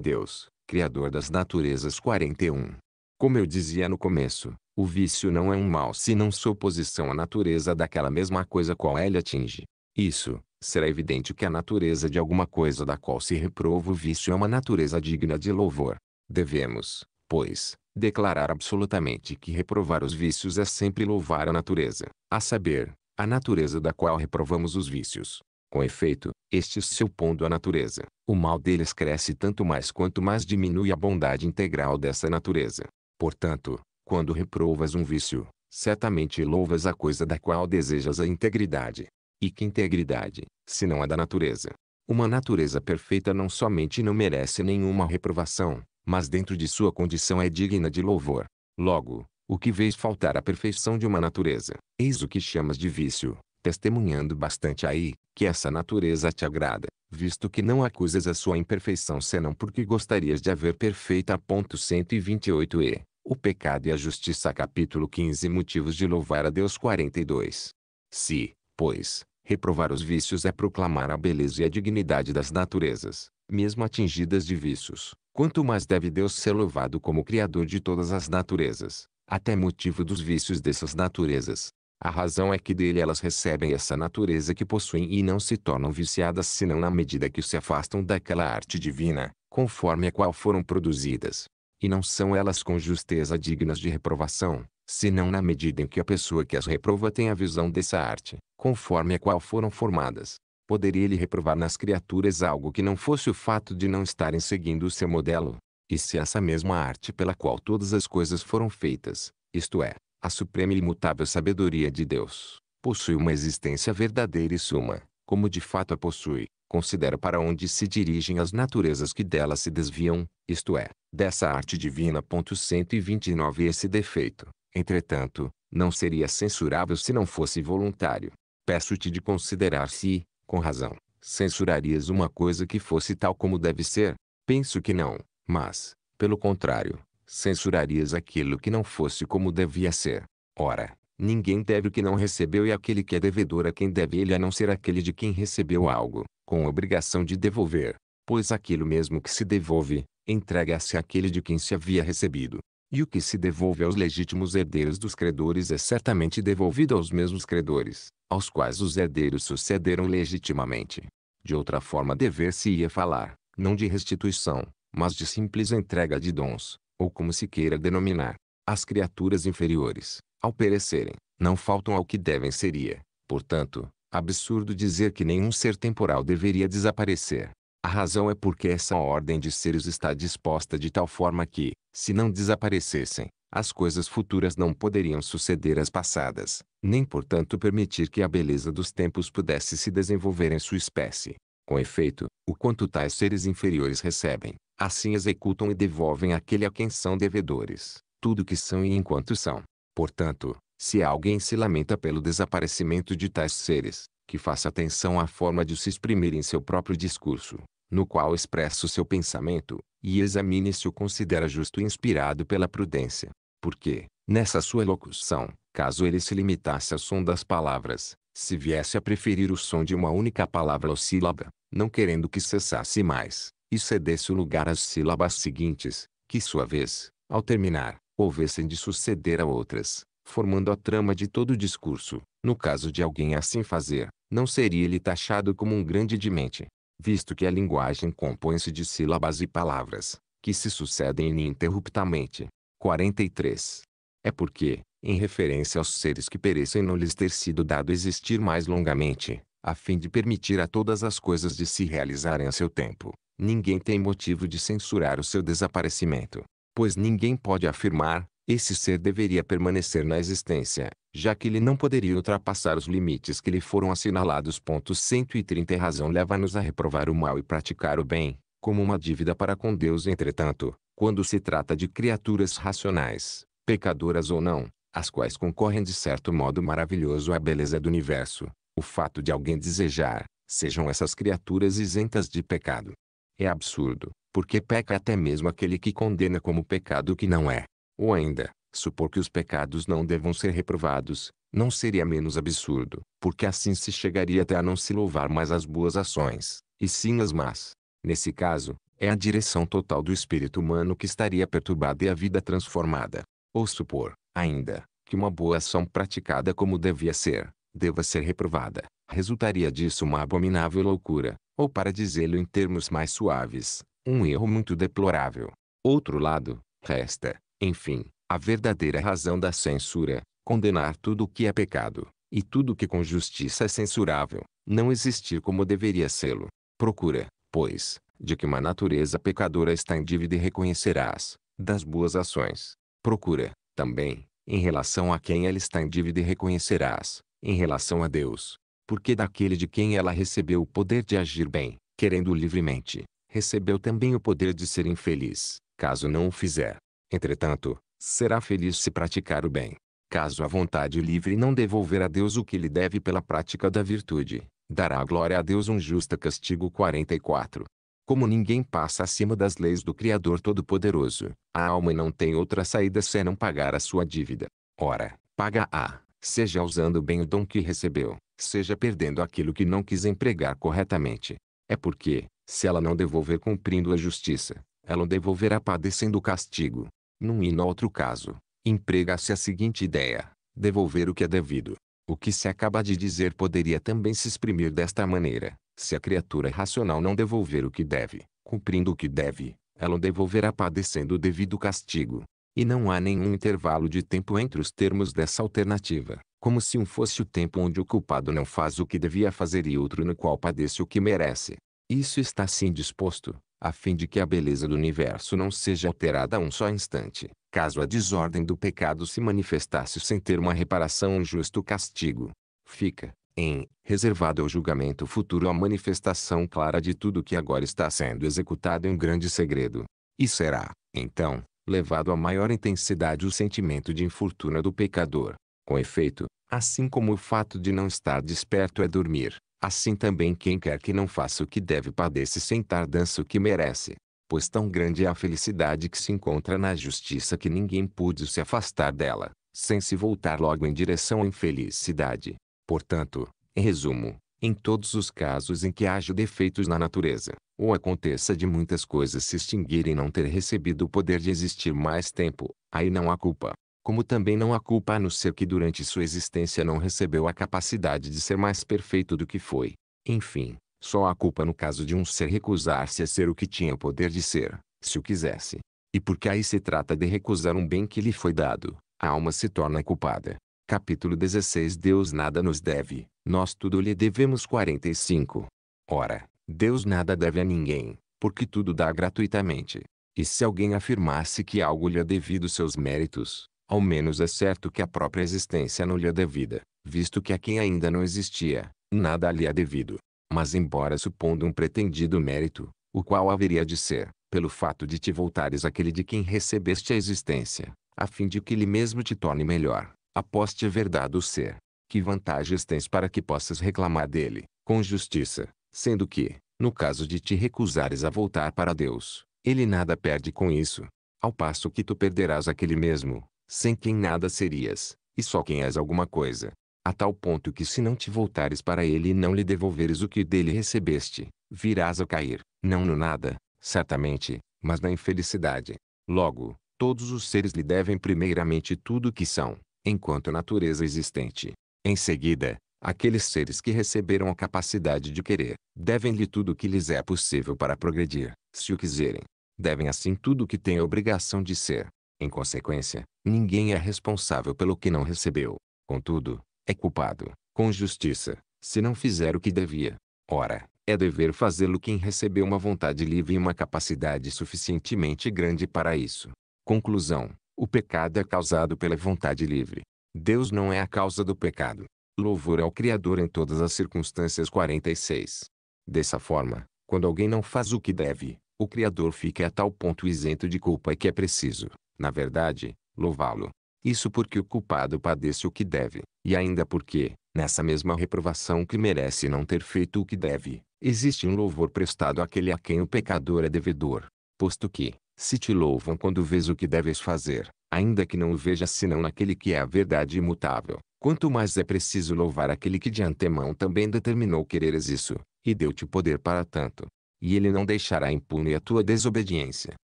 Deus, Criador das naturezas 41. Como eu dizia no começo, o vício não é um mal se não sua oposição à natureza daquela mesma coisa qual ele atinge. Isso, será evidente que a natureza de alguma coisa da qual se reprova o vício é uma natureza digna de louvor. Devemos, pois, declarar absolutamente que reprovar os vícios é sempre louvar a natureza, a saber, a natureza da qual reprovamos os vícios. Com efeito, estes é se opondo à natureza, o mal deles cresce tanto mais quanto mais diminui a bondade integral dessa natureza. Portanto, quando reprovas um vício, certamente louvas a coisa da qual desejas a integridade. E que integridade, se não a da natureza? Uma natureza perfeita não somente não merece nenhuma reprovação, mas dentro de sua condição é digna de louvor. Logo, o que vês faltar à perfeição de uma natureza, eis o que chamas de vício, testemunhando bastante aí, que essa natureza te agrada, visto que não acusas a sua imperfeição senão porque gostarias de haver perfeita. 128 e o pecado e a justiça capítulo 15 motivos de louvar a Deus 42. Se, pois, reprovar os vícios é proclamar a beleza e a dignidade das naturezas, mesmo atingidas de vícios. Quanto mais deve Deus ser louvado como Criador de todas as naturezas, até motivo dos vícios dessas naturezas. A razão é que dele elas recebem essa natureza que possuem e não se tornam viciadas senão na medida que se afastam daquela arte divina, conforme a qual foram produzidas. E não são elas com justeza dignas de reprovação, senão na medida em que a pessoa que as reprova tem a visão dessa arte, conforme a qual foram formadas. Poderia ele reprovar nas criaturas algo que não fosse o fato de não estarem seguindo o seu modelo? E se essa mesma arte pela qual todas as coisas foram feitas, isto é, a suprema e imutável sabedoria de Deus, possui uma existência verdadeira e suma, como de fato a possui, considera para onde se dirigem as naturezas que dela se desviam, isto é, dessa arte divina. 129 Esse defeito, entretanto, não seria censurável se não fosse voluntário, peço-te de considerar se, com razão, censurarias uma coisa que fosse tal como deve ser? Penso que não, mas, pelo contrário, censurarias aquilo que não fosse como devia ser. Ora, ninguém deve o que não recebeu e aquele que é devedor a quem deve ele a não ser aquele de quem recebeu algo, com obrigação de devolver, pois aquilo mesmo que se devolve, entrega-se àquele de quem se havia recebido. E o que se devolve aos legítimos herdeiros dos credores é certamente devolvido aos mesmos credores, aos quais os herdeiros sucederam legitimamente. De outra forma dever-se-ia falar, não de restituição, mas de simples entrega de dons, ou como se queira denominar. As criaturas inferiores, ao perecerem, não faltam ao que devem seria, portanto, absurdo dizer que nenhum ser temporal deveria desaparecer. A razão é porque essa ordem de seres está disposta de tal forma que, se não desaparecessem, as coisas futuras não poderiam suceder às passadas, nem portanto permitir que a beleza dos tempos pudesse se desenvolver em sua espécie. Com efeito, o quanto tais seres inferiores recebem, assim executam e devolvem àquele a quem são devedores, tudo que são e enquanto são. Portanto, se alguém se lamenta pelo desaparecimento de tais seres, que faça atenção à forma de se exprimir em seu próprio discurso, no qual expressa o seu pensamento, e examine se o considera justo e inspirado pela prudência. Porque, nessa sua locução, caso ele se limitasse ao som das palavras, se viesse a preferir o som de uma única palavra ou sílaba, não querendo que cessasse mais, e cedesse o lugar às sílabas seguintes, que sua vez, ao terminar, houvessem de suceder a outras, formando a trama de todo o discurso. No caso de alguém assim fazer, não seria ele taxado como um grande de mente, visto que a linguagem compõe-se de sílabas e palavras, que se sucedem ininterruptamente. 43. É porque, em referência aos seres que perecem não lhes ter sido dado existir mais longamente, a fim de permitir a todas as coisas de se realizarem a seu tempo, ninguém tem motivo de censurar o seu desaparecimento, pois ninguém pode afirmar, esse ser deveria permanecer na existência, já que ele não poderia ultrapassar os limites que lhe foram assinalados. Ponto 130 e razão leva-nos a reprovar o mal e praticar o bem, como uma dívida para com Deus. Entretanto, quando se trata de criaturas racionais, pecadoras ou não, as quais concorrem de certo modo maravilhoso à beleza do universo, o fato de alguém desejar, sejam essas criaturas isentas de pecado. É absurdo, porque peca até mesmo aquele que condena como pecado o que não é. Ou ainda, supor que os pecados não devam ser reprovados, não seria menos absurdo, porque assim se chegaria até a não se louvar mais as boas ações, e sim as más. Nesse caso, é a direção total do espírito humano que estaria perturbada e a vida transformada. Ou supor, ainda, que uma boa ação praticada como devia ser, deva ser reprovada, resultaria disso uma abominável loucura, ou para dizê-lo em termos mais suaves, um erro muito deplorável. Outro lado, resta, enfim, a verdadeira razão da censura, condenar tudo o que é pecado, e tudo o que com justiça é censurável, não existir como deveria sê-lo. Procura, pois, de que uma natureza pecadora está em dívida e reconhecerás, das boas ações. Procura, também, em relação a quem ela está em dívida e reconhecerás, em relação a Deus. Porque daquele de quem ela recebeu o poder de agir bem, querendo livremente, recebeu também o poder de ser infeliz, caso não o fizer. Entretanto, será feliz se praticar o bem. Caso a vontade livre não devolver a Deus o que lhe deve pela prática da virtude, dará a glória a Deus um justo castigo. 44. Como ninguém passa acima das leis do Criador Todo-Poderoso, a alma não tem outra saída senão pagar a sua dívida. Ora, paga-a, seja usando bem o dom que recebeu, seja perdendo aquilo que não quis empregar corretamente. É porque, se ela não devolver cumprindo a justiça, ela o devolverá padecendo o castigo. Num e no outro caso, emprega-se a seguinte ideia: devolver o que é devido. O que se acaba de dizer poderia também se exprimir desta maneira: se a criatura racional não devolver o que deve, cumprindo o que deve, ela o devolverá padecendo o devido castigo. E não há nenhum intervalo de tempo entre os termos dessa alternativa, como se um fosse o tempo onde o culpado não faz o que devia fazer e outro no qual padece o que merece. Isso está sim disposto, a fim de que a beleza do universo não seja alterada um só instante, caso a desordem do pecado se manifestasse sem ter uma reparação ou justo castigo. Fica, em, reservado ao julgamento futuro a manifestação clara de tudo que agora está sendo executado em grande segredo. E será, então, levado à maior intensidade o sentimento de infortuna do pecador. Com efeito, assim como o fato de não estar desperto é dormir, Assim também quem quer que não faça o que deve padece sem tardança o que merece. Pois tão grande é a felicidade que se encontra na justiça que ninguém pôde se afastar dela, sem se voltar logo em direção à infelicidade. Portanto, em resumo, em todos os casos em que haja defeitos na natureza, ou aconteça de muitas coisas se extinguirem e não ter recebido o poder de existir mais tempo, aí não há culpa, como também não há culpa a no ser que durante sua existência não recebeu a capacidade de ser mais perfeito do que foi. Enfim, só há culpa no caso de um ser recusar-se a ser o que tinha o poder de ser, se o quisesse. E porque aí se trata de recusar um bem que lhe foi dado, a alma se torna culpada. Capítulo 16 Deus nada nos deve, nós tudo lhe devemos 45. Ora, Deus nada deve a ninguém, porque tudo dá gratuitamente. E se alguém afirmasse que algo lhe é devido seus méritos, ao menos é certo que a própria existência não lhe é devida, visto que a quem ainda não existia, nada lhe é devido. Mas embora supondo um pretendido mérito, o qual haveria de ser, pelo fato de te voltares àquele de quem recebeste a existência, a fim de que ele mesmo te torne melhor, após te haver dado o ser. Que vantagens tens para que possas reclamar dele, com justiça, sendo que, no caso de te recusares a voltar para Deus, ele nada perde com isso, ao passo que tu perderás aquele mesmo, sem quem nada serias, e só quem és alguma coisa. A tal ponto que se não te voltares para ele e não lhe devolveres o que dele recebeste, virás a cair, não no nada, certamente, mas na infelicidade. Logo, todos os seres lhe devem primeiramente tudo o que são, enquanto natureza existente. Em seguida, aqueles seres que receberam a capacidade de querer, devem-lhe tudo o que lhes é possível para progredir, se o quiserem. Devem assim tudo o que têm a obrigação de ser, em consequência, ninguém é responsável pelo que não recebeu. Contudo, é culpado, com justiça, se não fizer o que devia. Ora, é dever fazê-lo quem recebeu uma vontade livre e uma capacidade suficientemente grande para isso. Conclusão: o pecado é causado pela vontade livre. Deus não é a causa do pecado. Louvor ao Criador em todas as circunstâncias 46. Dessa forma, quando alguém não faz o que deve, o Criador fica a tal ponto isento de culpa que é preciso, na verdade, louvá-lo. Isso porque o culpado padece o que deve, e ainda porque, nessa mesma reprovação que merece não ter feito o que deve, existe um louvor prestado àquele a quem o pecador é devedor. Posto que, se te louvam quando vês o que deves fazer, ainda que não o vejas senão naquele que é a verdade imutável, quanto mais é preciso louvar aquele que de antemão também determinou quereres isso, e deu-te poder para tanto. E ele não deixará impune a tua desobediência.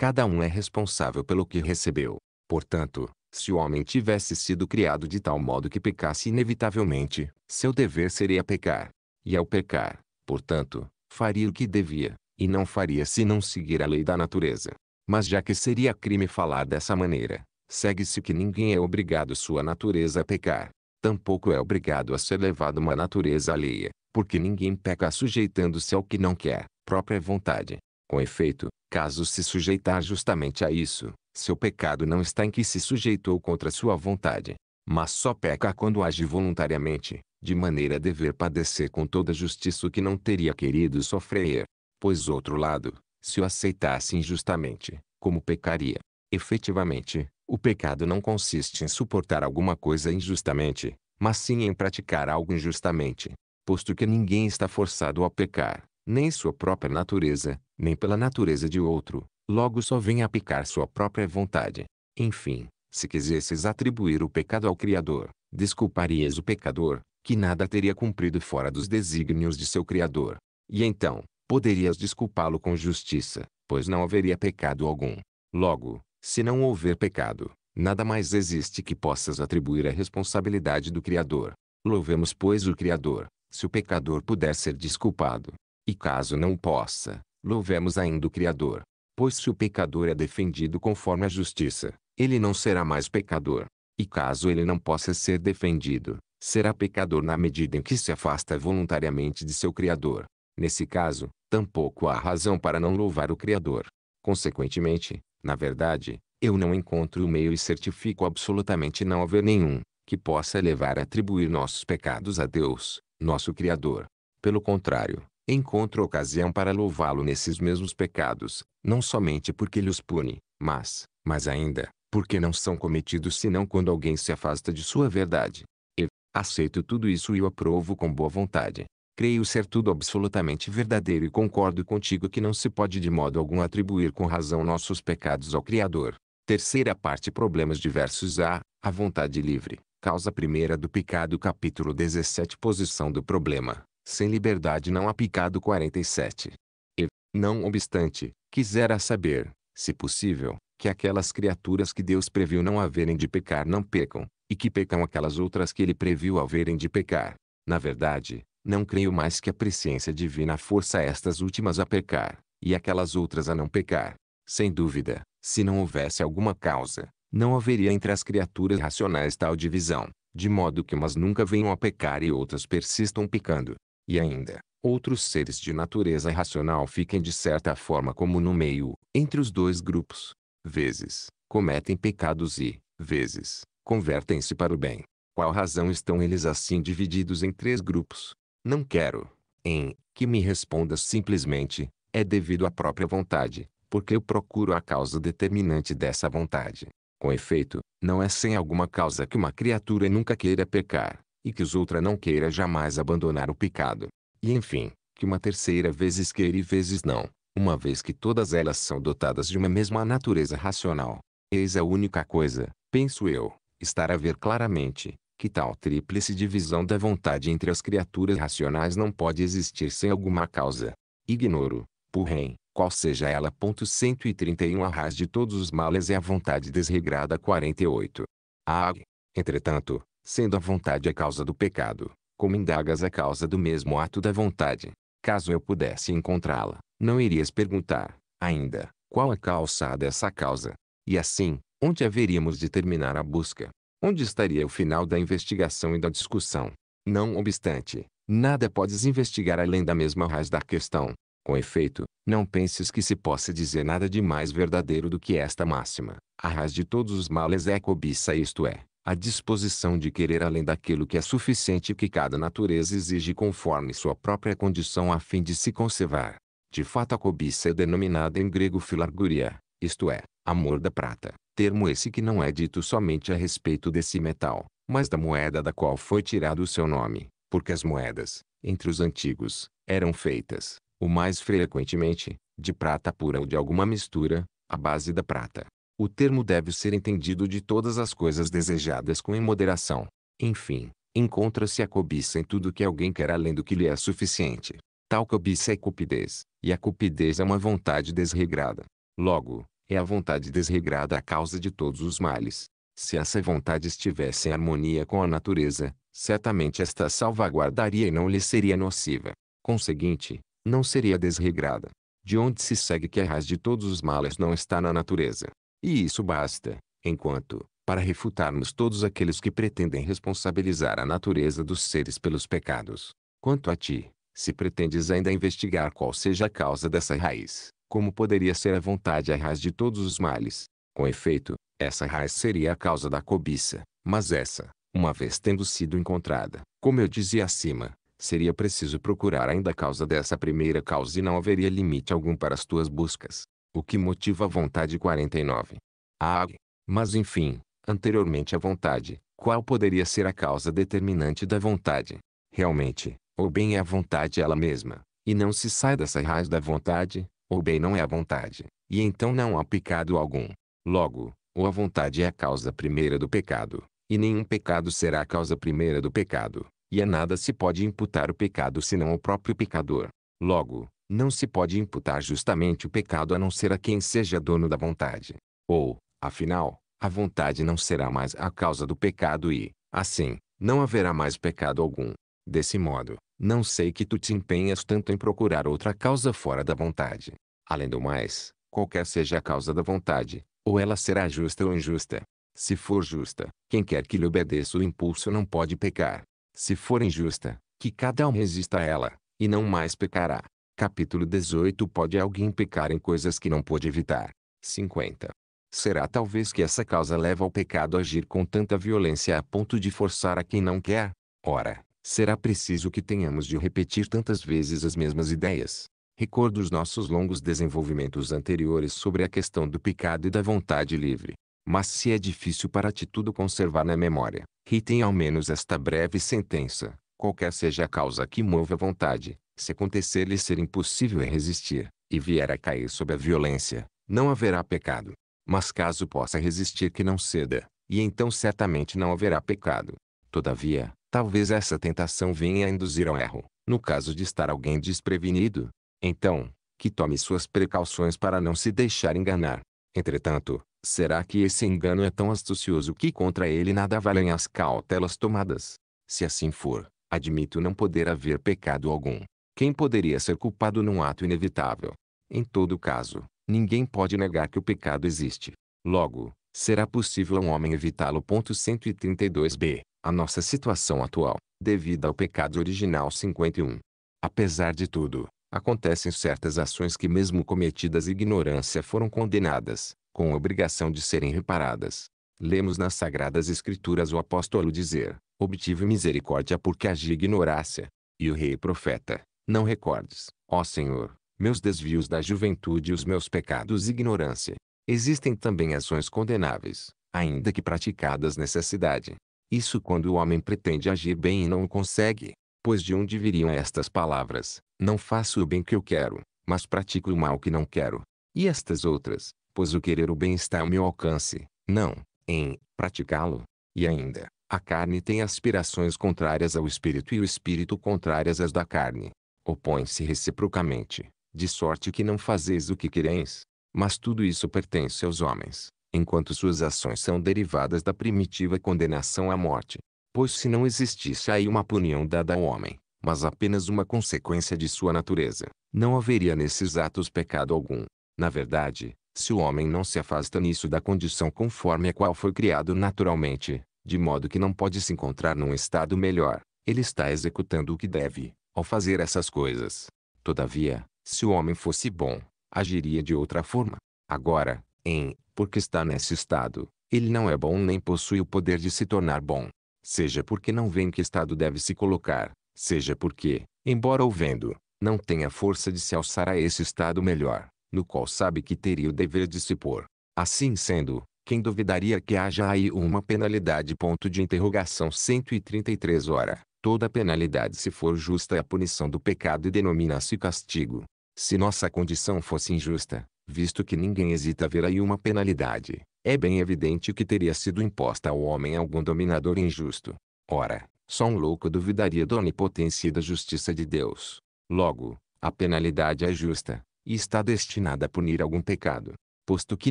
Cada um é responsável pelo que recebeu. Portanto, se o homem tivesse sido criado de tal modo que pecasse inevitavelmente, seu dever seria pecar. E ao pecar, portanto, faria o que devia, e não faria se não seguir a lei da natureza. Mas já que seria crime falar dessa maneira, segue-se que ninguém é obrigado sua natureza a pecar. Tampouco é obrigado a ser levado uma natureza alheia, porque ninguém peca sujeitando-se ao que não quer, própria vontade. Com efeito, caso se sujeitar justamente a isso, seu pecado não está em que se sujeitou contra sua vontade, mas só peca quando age voluntariamente, de maneira a dever padecer com toda justiça o que não teria querido sofrer. Pois outro lado, se o aceitasse injustamente, como pecaria? Efetivamente, o pecado não consiste em suportar alguma coisa injustamente, mas sim em praticar algo injustamente, posto que ninguém está forçado a pecar nem sua própria natureza, nem pela natureza de outro, logo só vem a picar sua própria vontade. Enfim, se quisesses atribuir o pecado ao Criador, desculparias o pecador, que nada teria cumprido fora dos desígnios de seu Criador. E então, poderias desculpá-lo com justiça, pois não haveria pecado algum. Logo, se não houver pecado, nada mais existe que possas atribuir a responsabilidade do Criador. Louvemos, pois, o Criador, se o pecador puder ser desculpado, e caso não possa, louvemos ainda o Criador. Pois se o pecador é defendido conforme a justiça, ele não será mais pecador. E caso ele não possa ser defendido, será pecador na medida em que se afasta voluntariamente de seu Criador. Nesse caso, tampouco há razão para não louvar o Criador. Consequentemente, na verdade, eu não encontro o meio e certifico absolutamente não haver nenhum que possa levar a atribuir nossos pecados a Deus, nosso Criador. Pelo contrário, encontro ocasião para louvá-lo nesses mesmos pecados, não somente porque ele os pune, mas, mas ainda, porque não são cometidos senão quando alguém se afasta de sua verdade. E, aceito tudo isso e o aprovo com boa vontade. Creio ser tudo absolutamente verdadeiro e concordo contigo que não se pode de modo algum atribuir com razão nossos pecados ao Criador. Terceira parte Problemas diversos A. A vontade livre. Causa primeira do pecado Capítulo 17 Posição do problema sem liberdade não há picado 47. E, não obstante, quisera saber, se possível, que aquelas criaturas que Deus previu não haverem de pecar não pecam, e que pecam aquelas outras que ele previu haverem de pecar. Na verdade, não creio mais que a presciência divina força estas últimas a pecar, e aquelas outras a não pecar. Sem dúvida, se não houvesse alguma causa, não haveria entre as criaturas racionais tal divisão, de modo que umas nunca venham a pecar e outras persistam pecando. E ainda, outros seres de natureza racional fiquem de certa forma como no meio, entre os dois grupos. Vezes, cometem pecados e, vezes, convertem-se para o bem. Qual razão estão eles assim divididos em três grupos? Não quero, em, que me responda simplesmente, é devido à própria vontade, porque eu procuro a causa determinante dessa vontade. Com efeito, não é sem alguma causa que uma criatura nunca queira pecar, e que os outra não queira jamais abandonar o pecado. E enfim, que uma terceira vezes queira e vezes não, uma vez que todas elas são dotadas de uma mesma natureza racional. Eis a única coisa, penso eu, estar a ver claramente, que tal tríplice divisão da vontade entre as criaturas racionais não pode existir sem alguma causa. Ignoro, porém, qual seja ela. 131 A raiz de todos os males é a vontade desregrada. 48. Ah, entretanto, sendo a vontade a causa do pecado, como indagas a causa do mesmo ato da vontade. Caso eu pudesse encontrá-la, não irias perguntar, ainda, qual a causa dessa causa. E assim, onde haveríamos de terminar a busca? Onde estaria o final da investigação e da discussão? Não obstante, nada podes investigar além da mesma raiz da questão. Com efeito, não penses que se possa dizer nada de mais verdadeiro do que esta máxima. A raiz de todos os males é a cobiça isto é, a disposição de querer além daquilo que é suficiente que cada natureza exige conforme sua própria condição a fim de se conservar. De fato a cobiça é denominada em grego filarguria, isto é, amor da prata, termo esse que não é dito somente a respeito desse metal, mas da moeda da qual foi tirado o seu nome, porque as moedas, entre os antigos, eram feitas, o mais frequentemente, de prata pura ou de alguma mistura, à base da prata. O termo deve ser entendido de todas as coisas desejadas com imoderação. Enfim, encontra-se a cobiça em tudo que alguém quer além do que lhe é suficiente. Tal cobiça é cupidez, e a cupidez é uma vontade desregrada. Logo, é a vontade desregrada a causa de todos os males. Se essa vontade estivesse em harmonia com a natureza, certamente esta salvaguardaria e não lhe seria nociva. Conseguinte, não seria desregrada. De onde se segue que a raiz de todos os males não está na natureza, e isso basta, enquanto, para refutarmos todos aqueles que pretendem responsabilizar a natureza dos seres pelos pecados. Quanto a ti, se pretendes ainda investigar qual seja a causa dessa raiz, como poderia ser a vontade a raiz de todos os males? Com efeito, essa raiz seria a causa da cobiça, mas essa, uma vez tendo sido encontrada, como eu dizia acima, seria preciso procurar ainda a causa dessa primeira causa e não haveria limite algum para as tuas buscas o que motiva a vontade 49. Ah, mas enfim, anteriormente à vontade, qual poderia ser a causa determinante da vontade? Realmente, ou bem é a vontade ela mesma, e não se sai dessa raiz da vontade, ou bem não é a vontade, e então não há pecado algum. Logo, ou a vontade é a causa primeira do pecado, e nenhum pecado será a causa primeira do pecado, e a nada se pode imputar o pecado senão ao próprio pecador. Logo, não se pode imputar justamente o pecado a não ser a quem seja dono da vontade. Ou, afinal, a vontade não será mais a causa do pecado e, assim, não haverá mais pecado algum. Desse modo, não sei que tu te empenhas tanto em procurar outra causa fora da vontade. Além do mais, qualquer seja a causa da vontade, ou ela será justa ou injusta. Se for justa, quem quer que lhe obedeça o impulso não pode pecar. Se for injusta, que cada um resista a ela, e não mais pecará. Capítulo 18 Pode alguém pecar em coisas que não pôde evitar? 50. Será talvez que essa causa leva ao pecado agir com tanta violência a ponto de forçar a quem não quer? Ora, será preciso que tenhamos de repetir tantas vezes as mesmas ideias. Recordo os nossos longos desenvolvimentos anteriores sobre a questão do pecado e da vontade livre. Mas se é difícil para ti tudo conservar na memória, ritem ao menos esta breve sentença. Qualquer seja a causa que move a vontade, se acontecer-lhe ser impossível resistir, e vier a cair sob a violência, não haverá pecado. Mas caso possa resistir que não ceda, e então certamente não haverá pecado. Todavia, talvez essa tentação venha a induzir ao erro, no caso de estar alguém desprevenido. Então, que tome suas precauções para não se deixar enganar. Entretanto, será que esse engano é tão astucioso que contra ele nada valem as cautelas tomadas? Se assim for, admito não poder haver pecado algum, quem poderia ser culpado num ato inevitável? Em todo caso, ninguém pode negar que o pecado existe. Logo, será possível a um homem evitá-lo. 132b. A nossa situação atual, devido ao pecado original 51. Apesar de tudo, acontecem certas ações que mesmo cometidas ignorância foram condenadas, com obrigação de serem reparadas. Lemos nas Sagradas Escrituras o apóstolo dizer, obtive misericórdia porque agi ignorância. E o rei profeta, não recordes, ó Senhor, meus desvios da juventude e os meus pecados e ignorância. Existem também ações condenáveis, ainda que praticadas necessidade. Isso quando o homem pretende agir bem e não o consegue. Pois de onde viriam estas palavras? Não faço o bem que eu quero, mas pratico o mal que não quero. E estas outras, pois o querer o bem está ao meu alcance, não, em praticá-lo. E ainda, a carne tem aspirações contrárias ao espírito e o espírito contrárias às da carne opõem-se reciprocamente, de sorte que não fazeis o que quereis. Mas tudo isso pertence aos homens, enquanto suas ações são derivadas da primitiva condenação à morte. Pois se não existisse aí uma punição dada ao homem, mas apenas uma consequência de sua natureza, não haveria nesses atos pecado algum. Na verdade, se o homem não se afasta nisso da condição conforme a qual foi criado naturalmente, de modo que não pode se encontrar num estado melhor, ele está executando o que deve, ao fazer essas coisas. Todavia, se o homem fosse bom, agiria de outra forma. Agora, em, porque está nesse estado, ele não é bom nem possui o poder de se tornar bom. Seja porque não vê em que estado deve se colocar, seja porque, embora o vendo, não tem a força de se alçar a esse estado melhor, no qual sabe que teria o dever de se pôr. Assim sendo, quem duvidaria que haja aí uma penalidade? Ponto de interrogação 133 hora. Toda penalidade se for justa é a punição do pecado e denomina-se castigo. Se nossa condição fosse injusta, visto que ninguém hesita ver aí uma penalidade, é bem evidente que teria sido imposta ao homem algum dominador injusto. Ora, só um louco duvidaria da onipotência e da justiça de Deus. Logo, a penalidade é justa, e está destinada a punir algum pecado. Posto que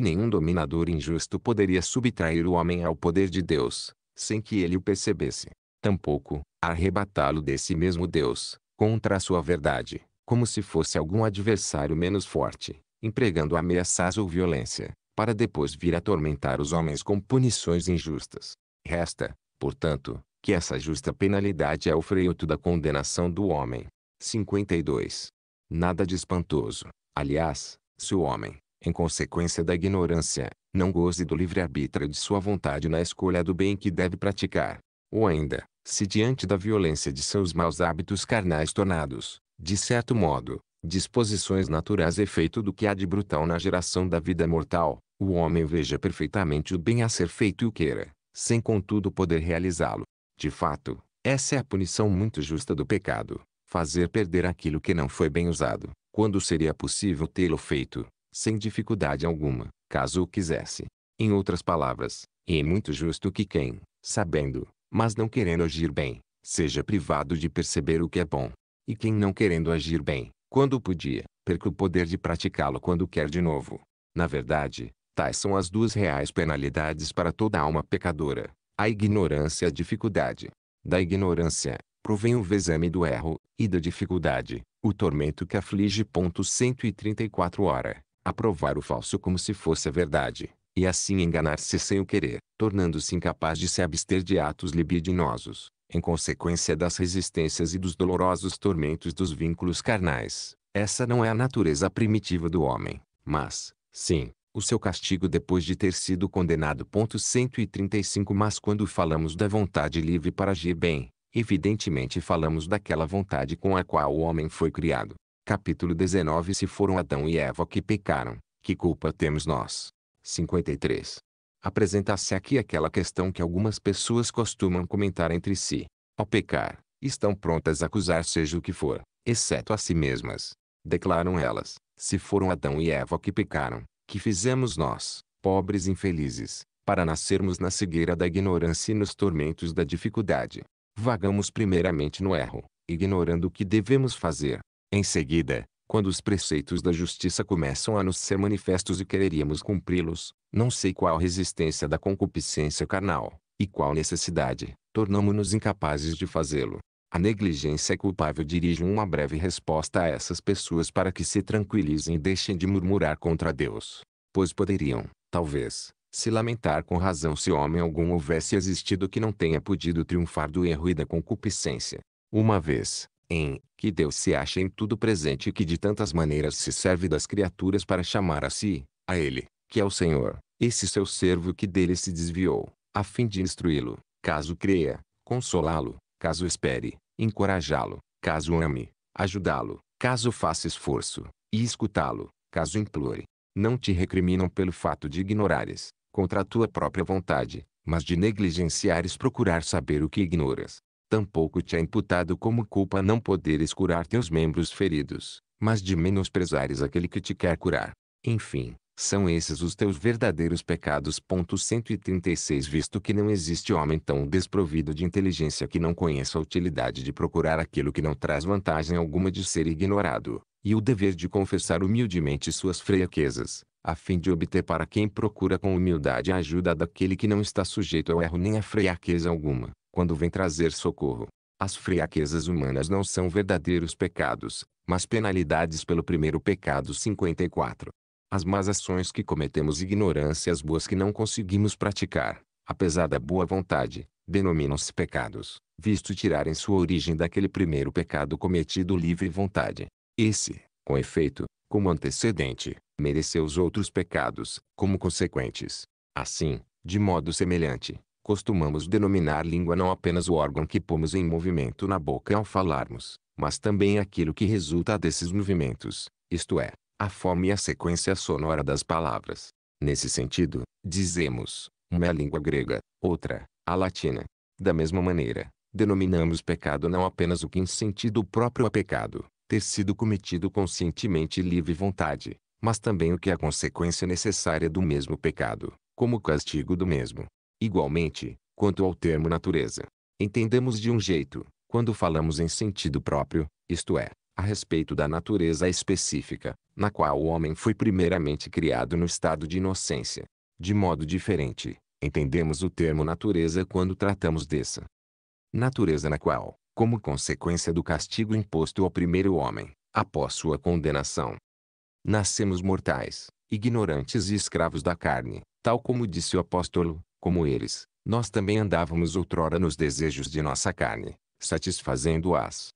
nenhum dominador injusto poderia subtrair o homem ao poder de Deus, sem que ele o percebesse. Tampouco, arrebatá-lo desse mesmo Deus, contra a sua verdade, como se fosse algum adversário menos forte, empregando ameaças ou violência, para depois vir atormentar os homens com punições injustas. Resta, portanto, que essa justa penalidade é o freio da condenação do homem. 52. Nada de espantoso, aliás, se o homem, em consequência da ignorância, não goze do livre-arbítrio de sua vontade na escolha do bem que deve praticar, ou ainda, se diante da violência de seus maus hábitos carnais tornados, de certo modo, disposições naturais efeito do que há de brutal na geração da vida mortal, o homem veja perfeitamente o bem a ser feito e o queira, sem contudo poder realizá-lo. De fato, essa é a punição muito justa do pecado, fazer perder aquilo que não foi bem usado, quando seria possível tê-lo feito, sem dificuldade alguma, caso o quisesse. Em outras palavras, é muito justo que quem, sabendo, mas não querendo agir bem, seja privado de perceber o que é bom. E quem não querendo agir bem, quando podia, perca o poder de praticá-lo quando quer de novo. Na verdade, tais são as duas reais penalidades para toda alma pecadora: a ignorância e a dificuldade. Da ignorância, provém o exame do erro, e da dificuldade, o tormento que aflige. 134 Hora, aprovar o falso como se fosse a verdade e assim enganar-se sem o querer, tornando-se incapaz de se abster de atos libidinosos, em consequência das resistências e dos dolorosos tormentos dos vínculos carnais. Essa não é a natureza primitiva do homem, mas, sim, o seu castigo depois de ter sido condenado. 135 Mas quando falamos da vontade livre para agir bem, evidentemente falamos daquela vontade com a qual o homem foi criado. Capítulo 19 Se foram Adão e Eva que pecaram, que culpa temos nós? 53. Apresenta-se aqui é aquela questão que algumas pessoas costumam comentar entre si. Ao pecar, estão prontas a acusar seja o que for, exceto a si mesmas. Declaram elas, se foram Adão e Eva que pecaram, que fizemos nós, pobres infelizes, para nascermos na cegueira da ignorância e nos tormentos da dificuldade. Vagamos primeiramente no erro, ignorando o que devemos fazer. Em seguida, quando os preceitos da justiça começam a nos ser manifestos e quereríamos cumpri-los, não sei qual resistência da concupiscência carnal, e qual necessidade, tornamo-nos incapazes de fazê-lo. A negligência é culpável dirige uma breve resposta a essas pessoas para que se tranquilizem e deixem de murmurar contra Deus. Pois poderiam, talvez, se lamentar com razão se homem algum houvesse existido que não tenha podido triunfar do erro e da concupiscência. Uma vez, em que Deus se acha em tudo presente e que de tantas maneiras se serve das criaturas para chamar a si, a Ele, que é o Senhor, esse seu servo que dele se desviou, a fim de instruí-lo, caso creia, consolá-lo, caso espere, encorajá-lo, caso ame, ajudá-lo, caso faça esforço, e escutá-lo, caso implore. Não te recriminam pelo fato de ignorares, contra a tua própria vontade, mas de negligenciares procurar saber o que ignoras. Tampouco te é imputado como culpa não poderes curar teus membros feridos, mas de menosprezares aquele que te quer curar. Enfim, são esses os teus verdadeiros pecados. 136 Visto que não existe homem tão desprovido de inteligência que não conheça a utilidade de procurar aquilo que não traz vantagem alguma de ser ignorado, e o dever de confessar humildemente suas fraquezas, a fim de obter para quem procura com humildade a ajuda daquele que não está sujeito ao erro nem a fraqueza alguma quando vem trazer socorro. As fraquezas humanas não são verdadeiros pecados, mas penalidades pelo primeiro pecado 54. As más ações que cometemos ignorância as boas que não conseguimos praticar, apesar da boa vontade, denominam-se pecados, visto tirarem sua origem daquele primeiro pecado cometido livre vontade. Esse, com efeito, como antecedente, mereceu os outros pecados, como consequentes. Assim, de modo semelhante, costumamos denominar língua não apenas o órgão que pomos em movimento na boca ao falarmos, mas também aquilo que resulta desses movimentos, isto é, a forma e a sequência sonora das palavras. Nesse sentido, dizemos, uma é a língua grega, outra, a latina. Da mesma maneira, denominamos pecado não apenas o que em sentido próprio é pecado, ter sido cometido conscientemente e livre vontade, mas também o que é a consequência necessária do mesmo pecado, como castigo do mesmo. Igualmente, quanto ao termo natureza, entendemos de um jeito, quando falamos em sentido próprio, isto é, a respeito da natureza específica, na qual o homem foi primeiramente criado no estado de inocência. De modo diferente, entendemos o termo natureza quando tratamos dessa natureza na qual, como consequência do castigo imposto ao primeiro homem, após sua condenação, nascemos mortais, ignorantes e escravos da carne, tal como disse o apóstolo, como eles, nós também andávamos outrora nos desejos de nossa carne, satisfazendo-as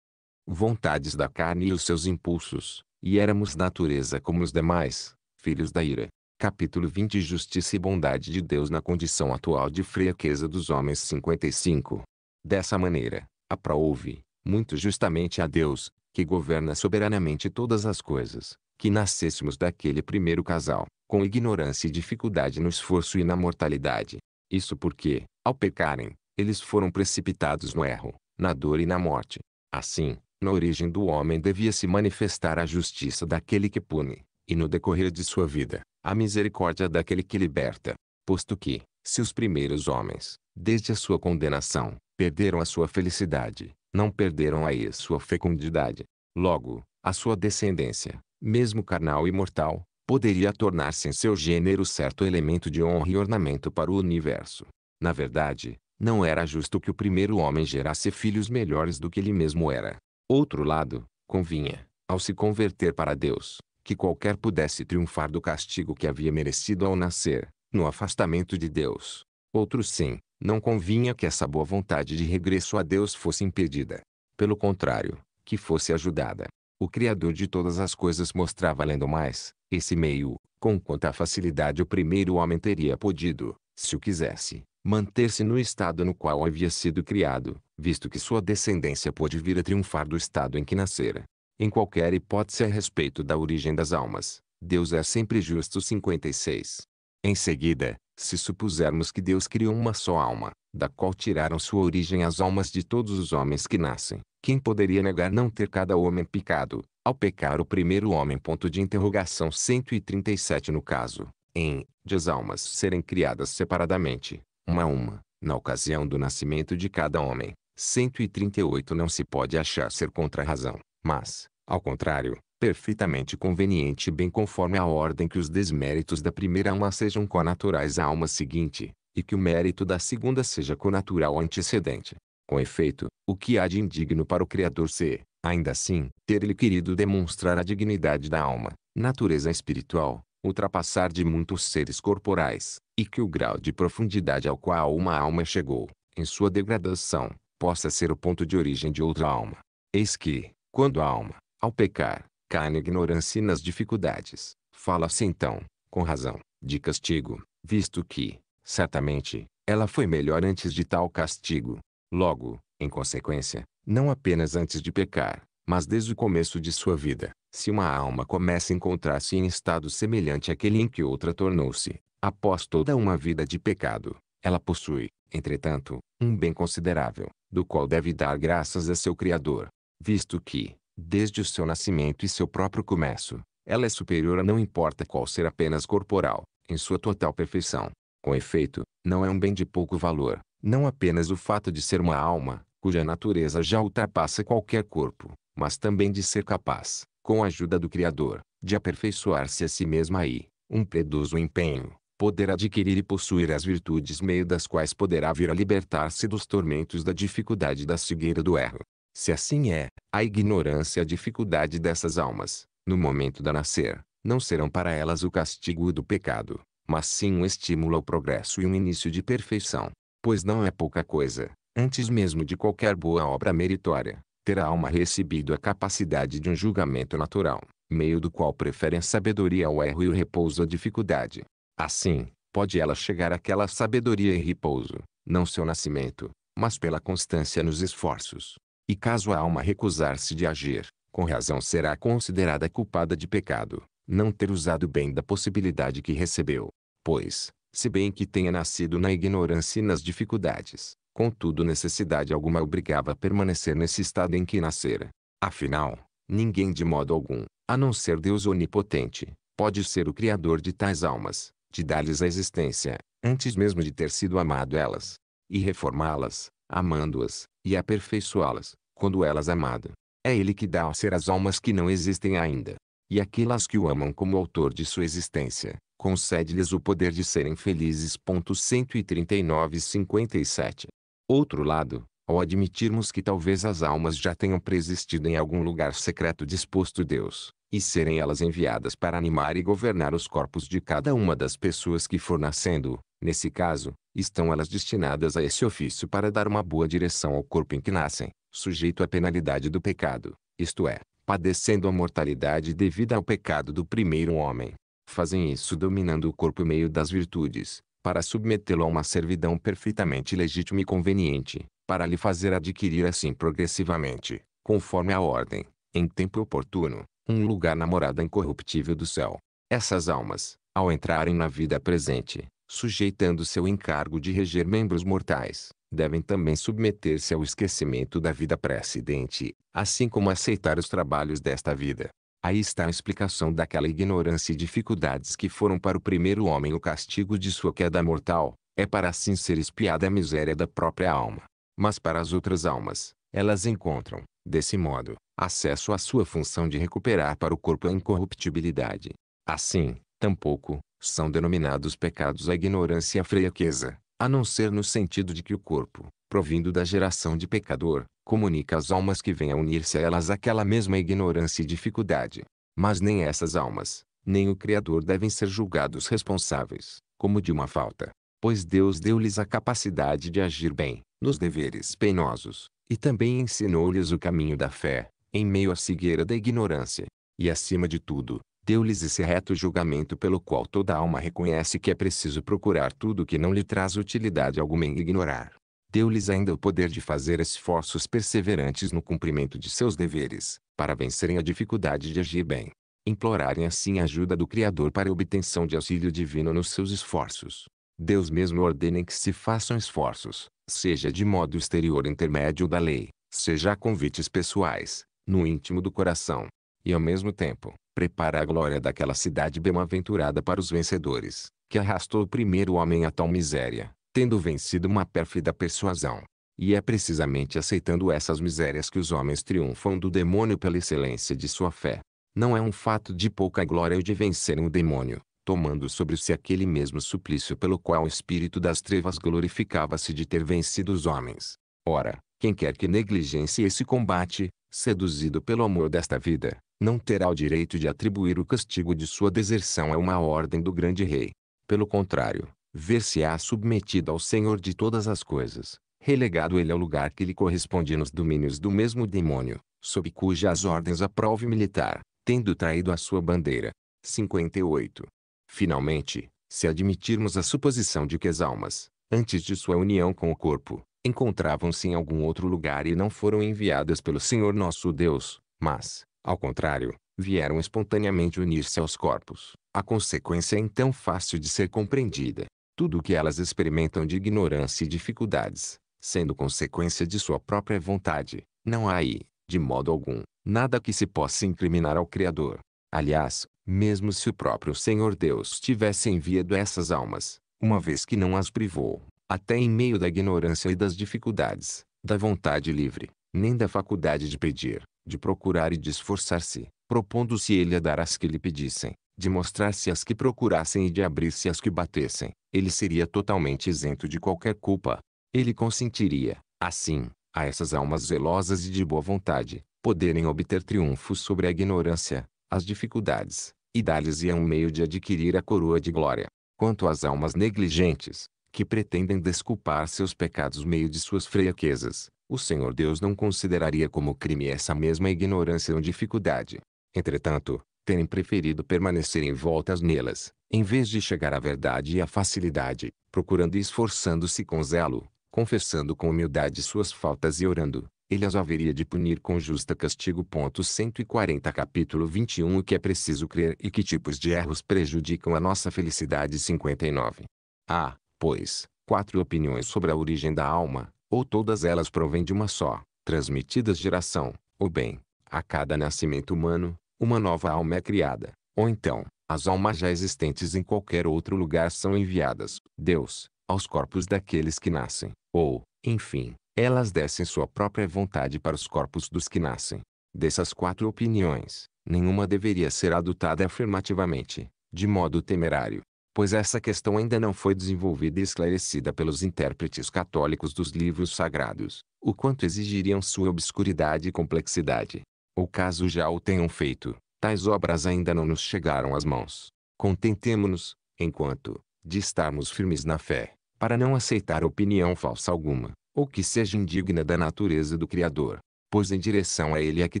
vontades da carne e os seus impulsos, e éramos natureza como os demais, filhos da ira. Capítulo 20 Justiça e bondade de Deus na condição atual de fraqueza dos homens 55. Dessa maneira, aprove, muito justamente a Deus, que governa soberanamente todas as coisas, que nascêssemos daquele primeiro casal, com ignorância e dificuldade no esforço e na mortalidade. Isso porque, ao pecarem, eles foram precipitados no erro, na dor e na morte. Assim, na origem do homem devia se manifestar a justiça daquele que pune, e no decorrer de sua vida, a misericórdia daquele que liberta. Posto que, se os primeiros homens, desde a sua condenação, perderam a sua felicidade, não perderam aí sua fecundidade. Logo, a sua descendência, mesmo carnal e mortal, poderia tornar-se em seu gênero certo elemento de honra e ornamento para o universo. Na verdade, não era justo que o primeiro homem gerasse filhos melhores do que ele mesmo era. Outro lado, convinha, ao se converter para Deus, que qualquer pudesse triunfar do castigo que havia merecido ao nascer, no afastamento de Deus. Outro sim, não convinha que essa boa vontade de regresso a Deus fosse impedida. Pelo contrário, que fosse ajudada o Criador de todas as coisas mostrava além do mais, esse meio, com quanta facilidade o primeiro homem teria podido, se o quisesse, manter-se no estado no qual havia sido criado, visto que sua descendência pôde vir a triunfar do estado em que nascera. Em qualquer hipótese a respeito da origem das almas, Deus é sempre justo. 56. Em seguida, se supusermos que Deus criou uma só alma, da qual tiraram sua origem as almas de todos os homens que nascem. Quem poderia negar não ter cada homem picado, ao pecar o primeiro homem? Ponto de interrogação 137 no caso, em, de as almas serem criadas separadamente, uma a uma, na ocasião do nascimento de cada homem. 138 Não se pode achar ser contra a razão, mas, ao contrário, perfeitamente conveniente bem conforme a ordem que os desméritos da primeira alma sejam conaturais à alma seguinte, e que o mérito da segunda seja conatural ao antecedente. Com efeito, o que há de indigno para o Criador ser, ainda assim, ter-lhe querido demonstrar a dignidade da alma, natureza espiritual, ultrapassar de muitos seres corporais, e que o grau de profundidade ao qual uma alma chegou, em sua degradação, possa ser o ponto de origem de outra alma. Eis que, quando a alma, ao pecar, cai na ignorância e nas dificuldades, fala-se então, com razão, de castigo, visto que, Certamente, ela foi melhor antes de tal castigo. Logo, em consequência, não apenas antes de pecar, mas desde o começo de sua vida, se uma alma começa a encontrar-se em estado semelhante àquele em que outra tornou-se, após toda uma vida de pecado, ela possui, entretanto, um bem considerável, do qual deve dar graças a seu Criador, visto que, desde o seu nascimento e seu próprio começo, ela é superior a não importa qual ser apenas corporal, em sua total perfeição. Com efeito, não é um bem de pouco valor, não apenas o fato de ser uma alma, cuja natureza já ultrapassa qualquer corpo, mas também de ser capaz, com a ajuda do Criador, de aperfeiçoar-se a si mesma e, um predoso empenho, poder adquirir e possuir as virtudes meio das quais poderá vir a libertar-se dos tormentos da dificuldade da cegueira do erro. Se assim é, a ignorância e a dificuldade dessas almas, no momento da nascer, não serão para elas o castigo do pecado, mas sim um estímulo ao progresso e um início de perfeição. Pois não é pouca coisa, antes mesmo de qualquer boa obra meritória, ter a alma recebido a capacidade de um julgamento natural, meio do qual prefere a sabedoria ao erro e o repouso à dificuldade. Assim, pode ela chegar àquela sabedoria e repouso, não seu nascimento, mas pela constância nos esforços. E caso a alma recusar-se de agir, com razão será considerada culpada de pecado, não ter usado bem da possibilidade que recebeu pois, se bem que tenha nascido na ignorância e nas dificuldades, contudo necessidade alguma obrigava a permanecer nesse estado em que nascera. Afinal, ninguém de modo algum, a não ser Deus onipotente, pode ser o criador de tais almas, de dar-lhes a existência, antes mesmo de ter sido amado elas, e reformá-las, amando-as, e aperfeiçoá-las, quando elas amadas. É ele que dá a ser as almas que não existem ainda, e aquelas que o amam como autor de sua existência, concede-lhes o poder de serem felizes. 139,57. Outro lado, ao admitirmos que talvez as almas já tenham preexistido em algum lugar secreto disposto Deus, e serem elas enviadas para animar e governar os corpos de cada uma das pessoas que for nascendo, nesse caso, estão elas destinadas a esse ofício para dar uma boa direção ao corpo em que nascem, sujeito à penalidade do pecado, isto é, padecendo a mortalidade devida ao pecado do primeiro homem fazem isso dominando o corpo meio das virtudes, para submetê-lo a uma servidão perfeitamente legítima e conveniente, para lhe fazer adquirir assim progressivamente, conforme a ordem, em tempo oportuno, um lugar na morada incorruptível do céu. Essas almas, ao entrarem na vida presente, sujeitando seu encargo de reger membros mortais, devem também submeter-se ao esquecimento da vida precedente, assim como aceitar os trabalhos desta vida. Aí está a explicação daquela ignorância e dificuldades que foram para o primeiro homem o castigo de sua queda mortal, é para assim ser espiada a miséria da própria alma. Mas para as outras almas, elas encontram, desse modo, acesso à sua função de recuperar para o corpo a incorruptibilidade. Assim, tampouco, são denominados pecados a ignorância e a fraqueza, a não ser no sentido de que o corpo, provindo da geração de pecador, comunica às almas que vêm a unir-se a elas aquela mesma ignorância e dificuldade. Mas nem essas almas, nem o Criador devem ser julgados responsáveis, como de uma falta, pois Deus deu-lhes a capacidade de agir bem, nos deveres penosos, e também ensinou-lhes o caminho da fé, em meio à cegueira da ignorância. E acima de tudo, deu-lhes esse reto julgamento pelo qual toda alma reconhece que é preciso procurar tudo que não lhe traz utilidade alguma e ignorar deu-lhes ainda o poder de fazer esforços perseverantes no cumprimento de seus deveres, para vencerem a dificuldade de agir bem. Implorarem assim a ajuda do Criador para a obtenção de auxílio divino nos seus esforços. Deus mesmo ordena que se façam esforços, seja de modo exterior intermédio da lei, seja a convites pessoais, no íntimo do coração. E ao mesmo tempo, prepara a glória daquela cidade bem-aventurada para os vencedores, que arrastou o primeiro homem a tal miséria, tendo vencido uma pérfida persuasão. E é precisamente aceitando essas misérias que os homens triunfam do demônio pela excelência de sua fé. Não é um fato de pouca glória o de vencerem o demônio, tomando sobre si aquele mesmo suplício pelo qual o espírito das trevas glorificava-se de ter vencido os homens. Ora, quem quer que negligencie esse combate, seduzido pelo amor desta vida, não terá o direito de atribuir o castigo de sua deserção a uma ordem do grande rei. Pelo contrário, ver-se-á submetido ao Senhor de todas as coisas, relegado ele ao lugar que lhe corresponde nos domínios do mesmo demônio, sob cujas ordens aprove militar, tendo traído a sua bandeira. 58. Finalmente, se admitirmos a suposição de que as almas, antes de sua união com o corpo, encontravam-se em algum outro lugar e não foram enviadas pelo Senhor nosso Deus, mas, ao contrário, vieram espontaneamente unir-se aos corpos, a consequência é então fácil de ser compreendida tudo o que elas experimentam de ignorância e dificuldades, sendo consequência de sua própria vontade. Não há aí, de modo algum, nada que se possa incriminar ao Criador. Aliás, mesmo se o próprio Senhor Deus tivesse enviado essas almas, uma vez que não as privou, até em meio da ignorância e das dificuldades, da vontade livre, nem da faculdade de pedir, de procurar e de esforçar-se, propondo-se ele a dar as que lhe pedissem, de mostrar-se as que procurassem e de abrir-se as que batessem, ele seria totalmente isento de qualquer culpa. Ele consentiria, assim, a essas almas zelosas e de boa vontade, poderem obter triunfo sobre a ignorância, as dificuldades, e dar-lhes-ia um meio de adquirir a coroa de glória. Quanto às almas negligentes, que pretendem desculpar seus pecados meio de suas fraquezas, o Senhor Deus não consideraria como crime essa mesma ignorância ou dificuldade. Entretanto, terem preferido permanecer envoltas nelas, em vez de chegar à verdade e à facilidade, procurando e esforçando-se com zelo, confessando com humildade suas faltas e orando, ele as haveria de punir com justa castigo. 140 Capítulo 21 O que é preciso crer e que tipos de erros prejudicam a nossa felicidade 59. Há, ah, pois, quatro opiniões sobre a origem da alma, ou todas elas provêm de uma só, transmitidas geração, ou bem, a cada nascimento humano, uma nova alma é criada, ou então, as almas já existentes em qualquer outro lugar são enviadas, Deus, aos corpos daqueles que nascem, ou, enfim, elas descem sua própria vontade para os corpos dos que nascem. Dessas quatro opiniões, nenhuma deveria ser adotada afirmativamente, de modo temerário, pois essa questão ainda não foi desenvolvida e esclarecida pelos intérpretes católicos dos livros sagrados, o quanto exigiriam sua obscuridade e complexidade. Ou caso já o tenham feito, tais obras ainda não nos chegaram às mãos. Contentemo-nos, enquanto, de estarmos firmes na fé, para não aceitar opinião falsa alguma, ou que seja indigna da natureza do Criador, pois em direção a Ele é que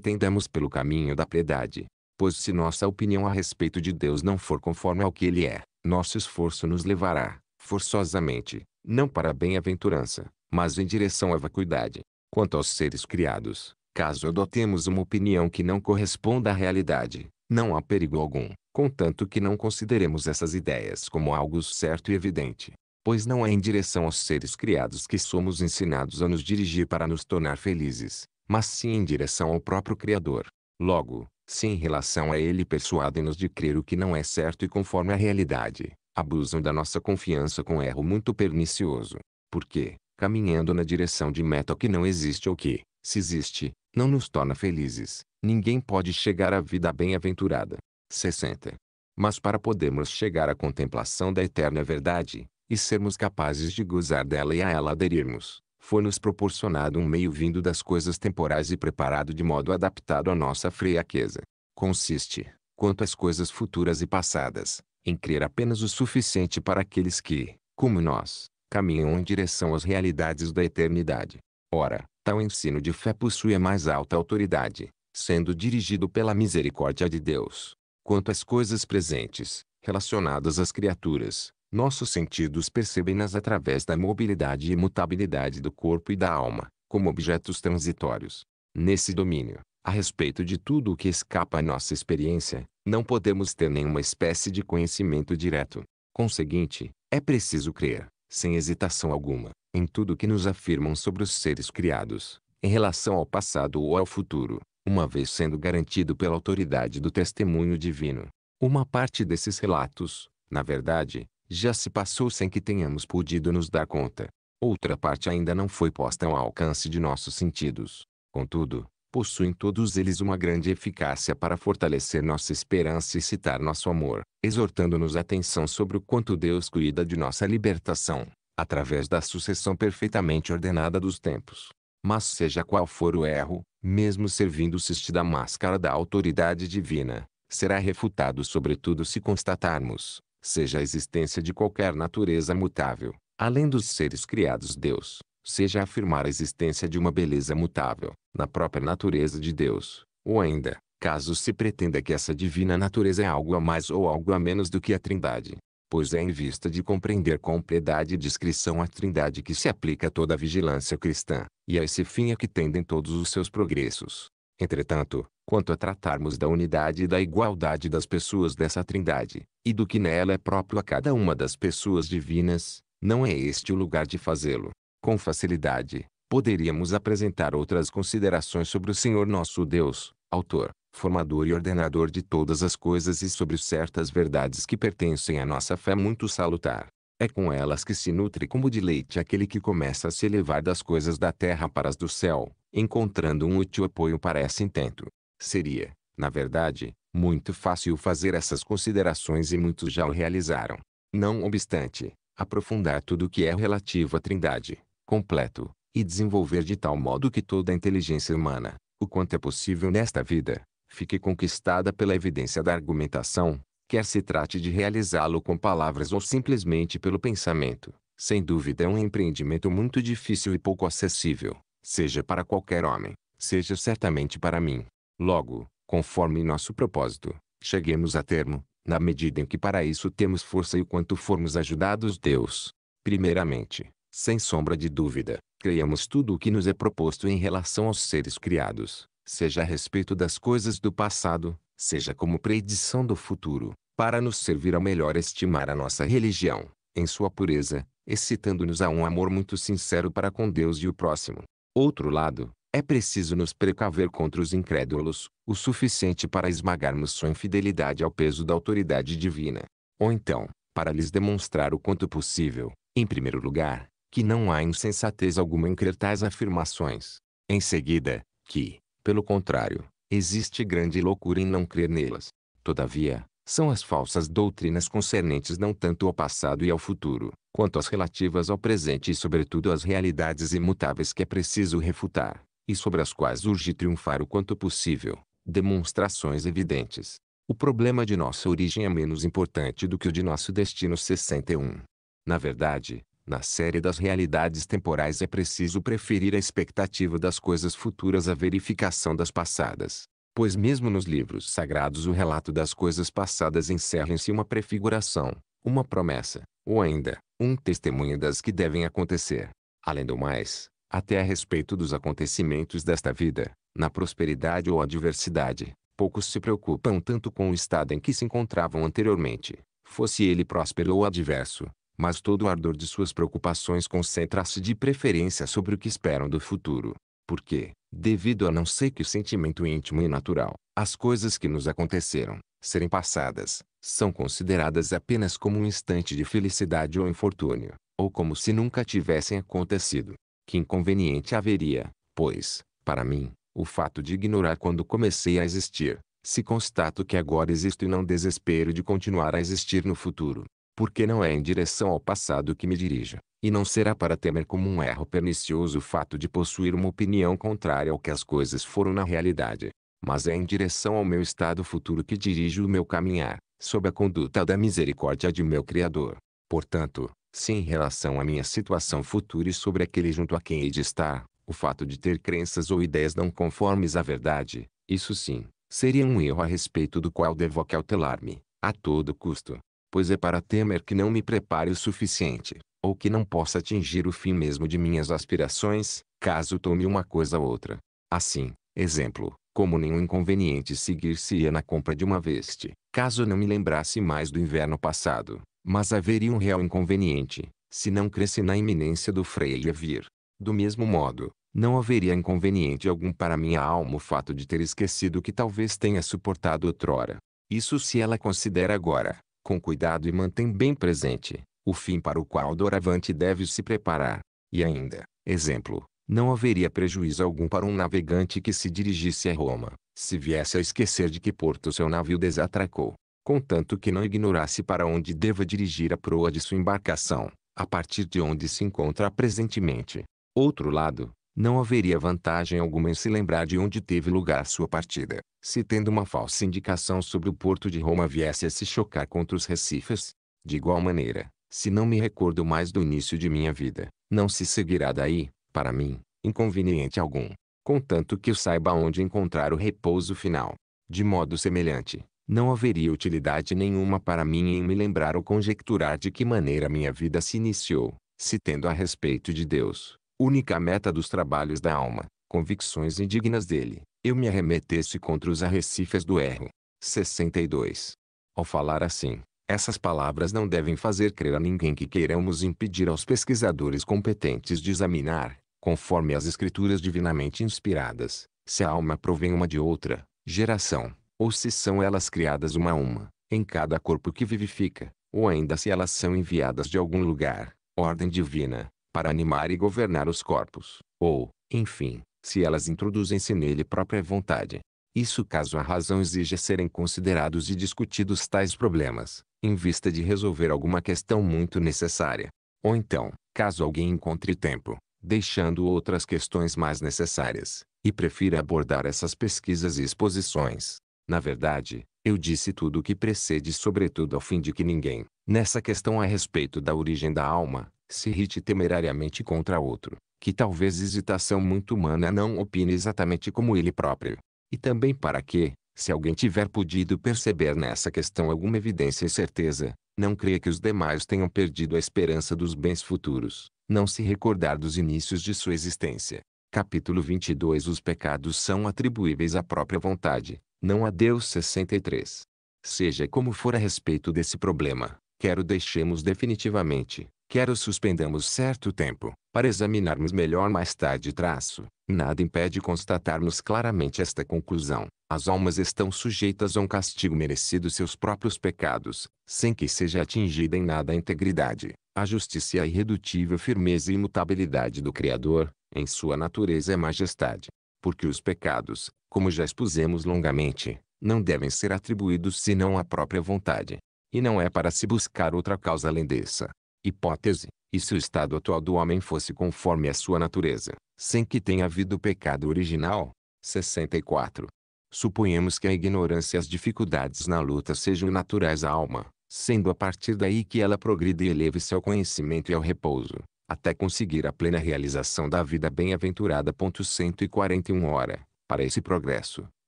tendamos pelo caminho da piedade. Pois se nossa opinião a respeito de Deus não for conforme ao que Ele é, nosso esforço nos levará, forçosamente, não para a bem-aventurança, mas em direção à vacuidade. Quanto aos seres criados, caso adotemos uma opinião que não corresponda à realidade, não há perigo algum, contanto que não consideremos essas ideias como algo certo e evidente. Pois não é em direção aos seres criados que somos ensinados a nos dirigir para nos tornar felizes, mas sim em direção ao próprio Criador. Logo, se em relação a ele persuadem-nos de crer o que não é certo e conforme a realidade, abusam da nossa confiança com erro muito pernicioso. Porque, caminhando na direção de meta que não existe ou que, se existe, não nos torna felizes. Ninguém pode chegar à vida bem-aventurada. 60. Mas para podermos chegar à contemplação da eterna verdade, e sermos capazes de gozar dela e a ela aderirmos, foi-nos proporcionado um meio vindo das coisas temporais e preparado de modo adaptado à nossa fraqueza. Consiste, quanto às coisas futuras e passadas, em crer apenas o suficiente para aqueles que, como nós, caminham em direção às realidades da eternidade. Ora, o ensino de fé possui a mais alta autoridade, sendo dirigido pela misericórdia de Deus. Quanto às coisas presentes, relacionadas às criaturas, nossos sentidos percebem-nas através da mobilidade e mutabilidade do corpo e da alma, como objetos transitórios. Nesse domínio, a respeito de tudo o que escapa à nossa experiência, não podemos ter nenhuma espécie de conhecimento direto. Conseguinte, é preciso crer, sem hesitação alguma, em tudo o que nos afirmam sobre os seres criados, em relação ao passado ou ao futuro, uma vez sendo garantido pela autoridade do testemunho divino. Uma parte desses relatos, na verdade, já se passou sem que tenhamos podido nos dar conta. Outra parte ainda não foi posta ao alcance de nossos sentidos. Contudo, possuem todos eles uma grande eficácia para fortalecer nossa esperança e citar nosso amor, exortando-nos a atenção sobre o quanto Deus cuida de nossa libertação, através da sucessão perfeitamente ordenada dos tempos. Mas seja qual for o erro, mesmo servindo-se da máscara da autoridade divina, será refutado sobretudo se constatarmos, seja a existência de qualquer natureza mutável, além dos seres criados Deus, seja afirmar a existência de uma beleza mutável, na própria natureza de Deus, ou ainda, caso se pretenda que essa divina natureza é algo a mais ou algo a menos do que a Trindade. Pois é em vista de compreender com piedade e descrição a Trindade que se aplica a toda a vigilância cristã, e a esse fim é que tendem todos os seus progressos. Entretanto, quanto a tratarmos da unidade e da igualdade das pessoas dessa Trindade, e do que nela é próprio a cada uma das pessoas divinas, não é este o lugar de fazê-lo com facilidade, poderíamos apresentar outras considerações sobre o Senhor nosso Deus, autor, formador e ordenador de todas as coisas e sobre certas verdades que pertencem à nossa fé muito salutar. É com elas que se nutre como de leite aquele que começa a se elevar das coisas da terra para as do céu, encontrando um útil apoio para esse intento. Seria, na verdade, muito fácil fazer essas considerações e muitos já o realizaram. Não obstante, aprofundar tudo o que é relativo à Trindade, completo, e desenvolver de tal modo que toda a inteligência humana, o quanto é possível nesta vida, fique conquistada pela evidência da argumentação, quer se trate de realizá-lo com palavras ou simplesmente pelo pensamento. Sem dúvida é um empreendimento muito difícil e pouco acessível, seja para qualquer homem, seja certamente para mim. Logo, conforme nosso propósito, cheguemos a termo, na medida em que para isso temos força e o quanto formos ajudados Deus. Primeiramente, sem sombra de dúvida, creiamos tudo o que nos é proposto em relação aos seres criados, seja a respeito das coisas do passado, seja como predição do futuro, para nos servir a melhor estimar a nossa religião, em sua pureza, excitando-nos a um amor muito sincero para com Deus e o próximo. Outro lado, é preciso nos precaver contra os incrédulos, o suficiente para esmagarmos sua infidelidade ao peso da autoridade divina. Ou então, para lhes demonstrar o quanto possível, em primeiro lugar, que não há insensatez alguma em crer tais afirmações. Em seguida, que, pelo contrário, existe grande loucura em não crer nelas. Todavia, são as falsas doutrinas concernentes não tanto ao passado e ao futuro, quanto as relativas ao presente e sobretudo às realidades imutáveis que é preciso refutar, e sobre as quais urge triunfar o quanto possível, demonstrações evidentes. O problema de nossa origem é menos importante do que o de nosso destino 61. Na verdade, na série das realidades temporais é preciso preferir a expectativa das coisas futuras à verificação das passadas. Pois mesmo nos livros sagrados o relato das coisas passadas encerra em si uma prefiguração, uma promessa, ou ainda, um testemunho das que devem acontecer. Além do mais, até a respeito dos acontecimentos desta vida, na prosperidade ou adversidade, poucos se preocupam tanto com o estado em que se encontravam anteriormente, fosse ele próspero ou adverso, mas todo o ardor de suas preocupações concentra-se de preferência sobre o que esperam do futuro. Porque, devido a não sei que sentimento íntimo e natural, as coisas que nos aconteceram, serem passadas, são consideradas apenas como um instante de felicidade ou infortúnio, ou como se nunca tivessem acontecido. Que inconveniente haveria, pois, para mim, o fato de ignorar quando comecei a existir, se constato que agora existo e não desespero de continuar a existir no futuro porque não é em direção ao passado que me dirijo, e não será para temer como um erro pernicioso o fato de possuir uma opinião contrária ao que as coisas foram na realidade, mas é em direção ao meu estado futuro que dirijo o meu caminhar, sob a conduta da misericórdia de meu Criador. Portanto, se em relação à minha situação futura e sobre aquele junto a quem hei de estar, o fato de ter crenças ou ideias não conformes à verdade, isso sim, seria um erro a respeito do qual devo cautelar-me, a todo custo pois é para temer que não me prepare o suficiente, ou que não possa atingir o fim mesmo de minhas aspirações, caso tome uma coisa ou outra. Assim, exemplo, como nenhum inconveniente seguir-se-ia na compra de uma veste, caso não me lembrasse mais do inverno passado, mas haveria um real inconveniente, se não cresce na iminência do freio a vir. Do mesmo modo, não haveria inconveniente algum para minha alma o fato de ter esquecido que talvez tenha suportado outrora. Isso se ela considera agora, com cuidado e mantém bem presente o fim para o qual doravante deve se preparar. E ainda, exemplo, não haveria prejuízo algum para um navegante que se dirigisse a Roma, se viesse a esquecer de que porto seu navio desatracou, contanto que não ignorasse para onde deva dirigir a proa de sua embarcação, a partir de onde se encontra presentemente. Outro lado, não haveria vantagem alguma em se lembrar de onde teve lugar sua partida. Se tendo uma falsa indicação sobre o porto de Roma viesse a se chocar contra os recifes, de igual maneira, se não me recordo mais do início de minha vida, não se seguirá daí, para mim, inconveniente algum, contanto que eu saiba onde encontrar o repouso final. De modo semelhante, não haveria utilidade nenhuma para mim em me lembrar ou conjecturar de que maneira minha vida se iniciou, se tendo a respeito de Deus, única meta dos trabalhos da alma, convicções indignas dele, eu me arremetesse contra os arrecifes do erro. 62. Ao falar assim, essas palavras não devem fazer crer a ninguém que queiramos impedir aos pesquisadores competentes de examinar, conforme as escrituras divinamente inspiradas, se a alma provém uma de outra geração, ou se são elas criadas uma a uma, em cada corpo que vivifica, ou ainda se elas são enviadas de algum lugar, ordem divina, para animar e governar os corpos, ou, enfim, se elas introduzem-se nele própria vontade. Isso caso a razão exija serem considerados e discutidos tais problemas, em vista de resolver alguma questão muito necessária. Ou então, caso alguém encontre tempo, deixando outras questões mais necessárias, e prefira abordar essas pesquisas e exposições. Na verdade, eu disse tudo o que precede sobretudo ao fim de que ninguém, nessa questão a respeito da origem da alma, se irrite temerariamente contra outro, que talvez hesitação muito humana não opine exatamente como ele próprio. E também para que, se alguém tiver podido perceber nessa questão alguma evidência e certeza, não creia que os demais tenham perdido a esperança dos bens futuros, não se recordar dos inícios de sua existência. Capítulo 22 Os pecados são atribuíveis à própria vontade, não a Deus 63. Seja como for a respeito desse problema, quero deixemos definitivamente, Quero suspendamos certo tempo, para examinarmos melhor mais tarde traço. Nada impede constatarmos claramente esta conclusão. As almas estão sujeitas a um castigo merecido seus próprios pecados, sem que seja atingida em nada a integridade, a justiça e é a irredutível firmeza e imutabilidade do Criador, em sua natureza e majestade. Porque os pecados, como já expusemos longamente, não devem ser atribuídos senão à própria vontade. E não é para se buscar outra causa além dessa, Hipótese: e se o estado atual do homem fosse conforme a sua natureza, sem que tenha havido pecado original? 64. Suponhamos que a ignorância e as dificuldades na luta sejam naturais à alma, sendo a partir daí que ela progride e eleve-se ao conhecimento e ao repouso, até conseguir a plena realização da vida bem-aventurada. 141 Ora, para esse progresso,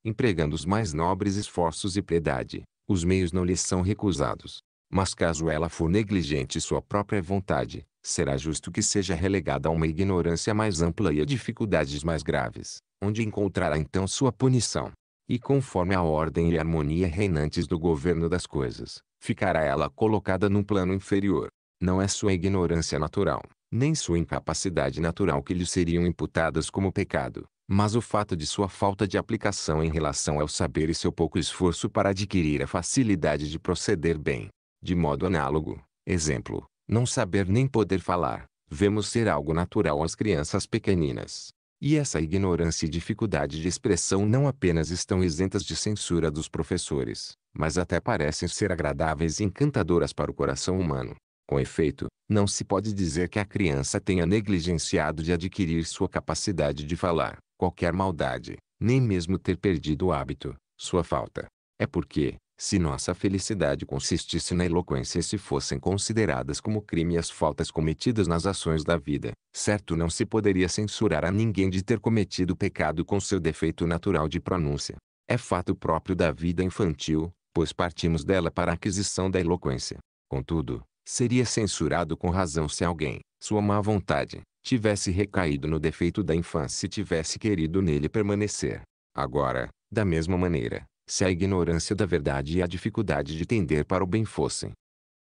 empregando os mais nobres esforços e piedade, os meios não lhes são recusados, mas caso ela for negligente sua própria vontade, será justo que seja relegada a uma ignorância mais ampla e a dificuldades mais graves, onde encontrará então sua punição. E conforme a ordem e harmonia reinantes do governo das coisas, ficará ela colocada num plano inferior. Não é sua ignorância natural, nem sua incapacidade natural que lhe seriam imputadas como pecado, mas o fato de sua falta de aplicação em relação ao saber e seu pouco esforço para adquirir a facilidade de proceder bem, de modo análogo, exemplo, não saber nem poder falar, vemos ser algo natural às crianças pequeninas. E essa ignorância e dificuldade de expressão não apenas estão isentas de censura dos professores, mas até parecem ser agradáveis e encantadoras para o coração humano. Com efeito, não se pode dizer que a criança tenha negligenciado de adquirir sua capacidade de falar, qualquer maldade, nem mesmo ter perdido o hábito, sua falta. É porque, se nossa felicidade consistisse na eloquência e se fossem consideradas como crime as faltas cometidas nas ações da vida, certo não se poderia censurar a ninguém de ter cometido pecado com seu defeito natural de pronúncia. É fato próprio da vida infantil, pois partimos dela para a aquisição da eloquência. Contudo, seria censurado com razão se alguém, sua má vontade, tivesse recaído no defeito da infância e tivesse querido nele permanecer. Agora, da mesma maneira, se a ignorância da verdade e a dificuldade de tender para o bem fossem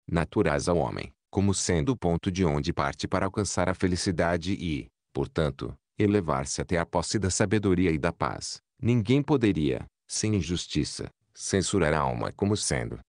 naturais ao homem, como sendo o ponto de onde parte para alcançar a felicidade e, portanto, elevar-se até a posse da sabedoria e da paz, ninguém poderia, sem injustiça, censurar a alma como sendo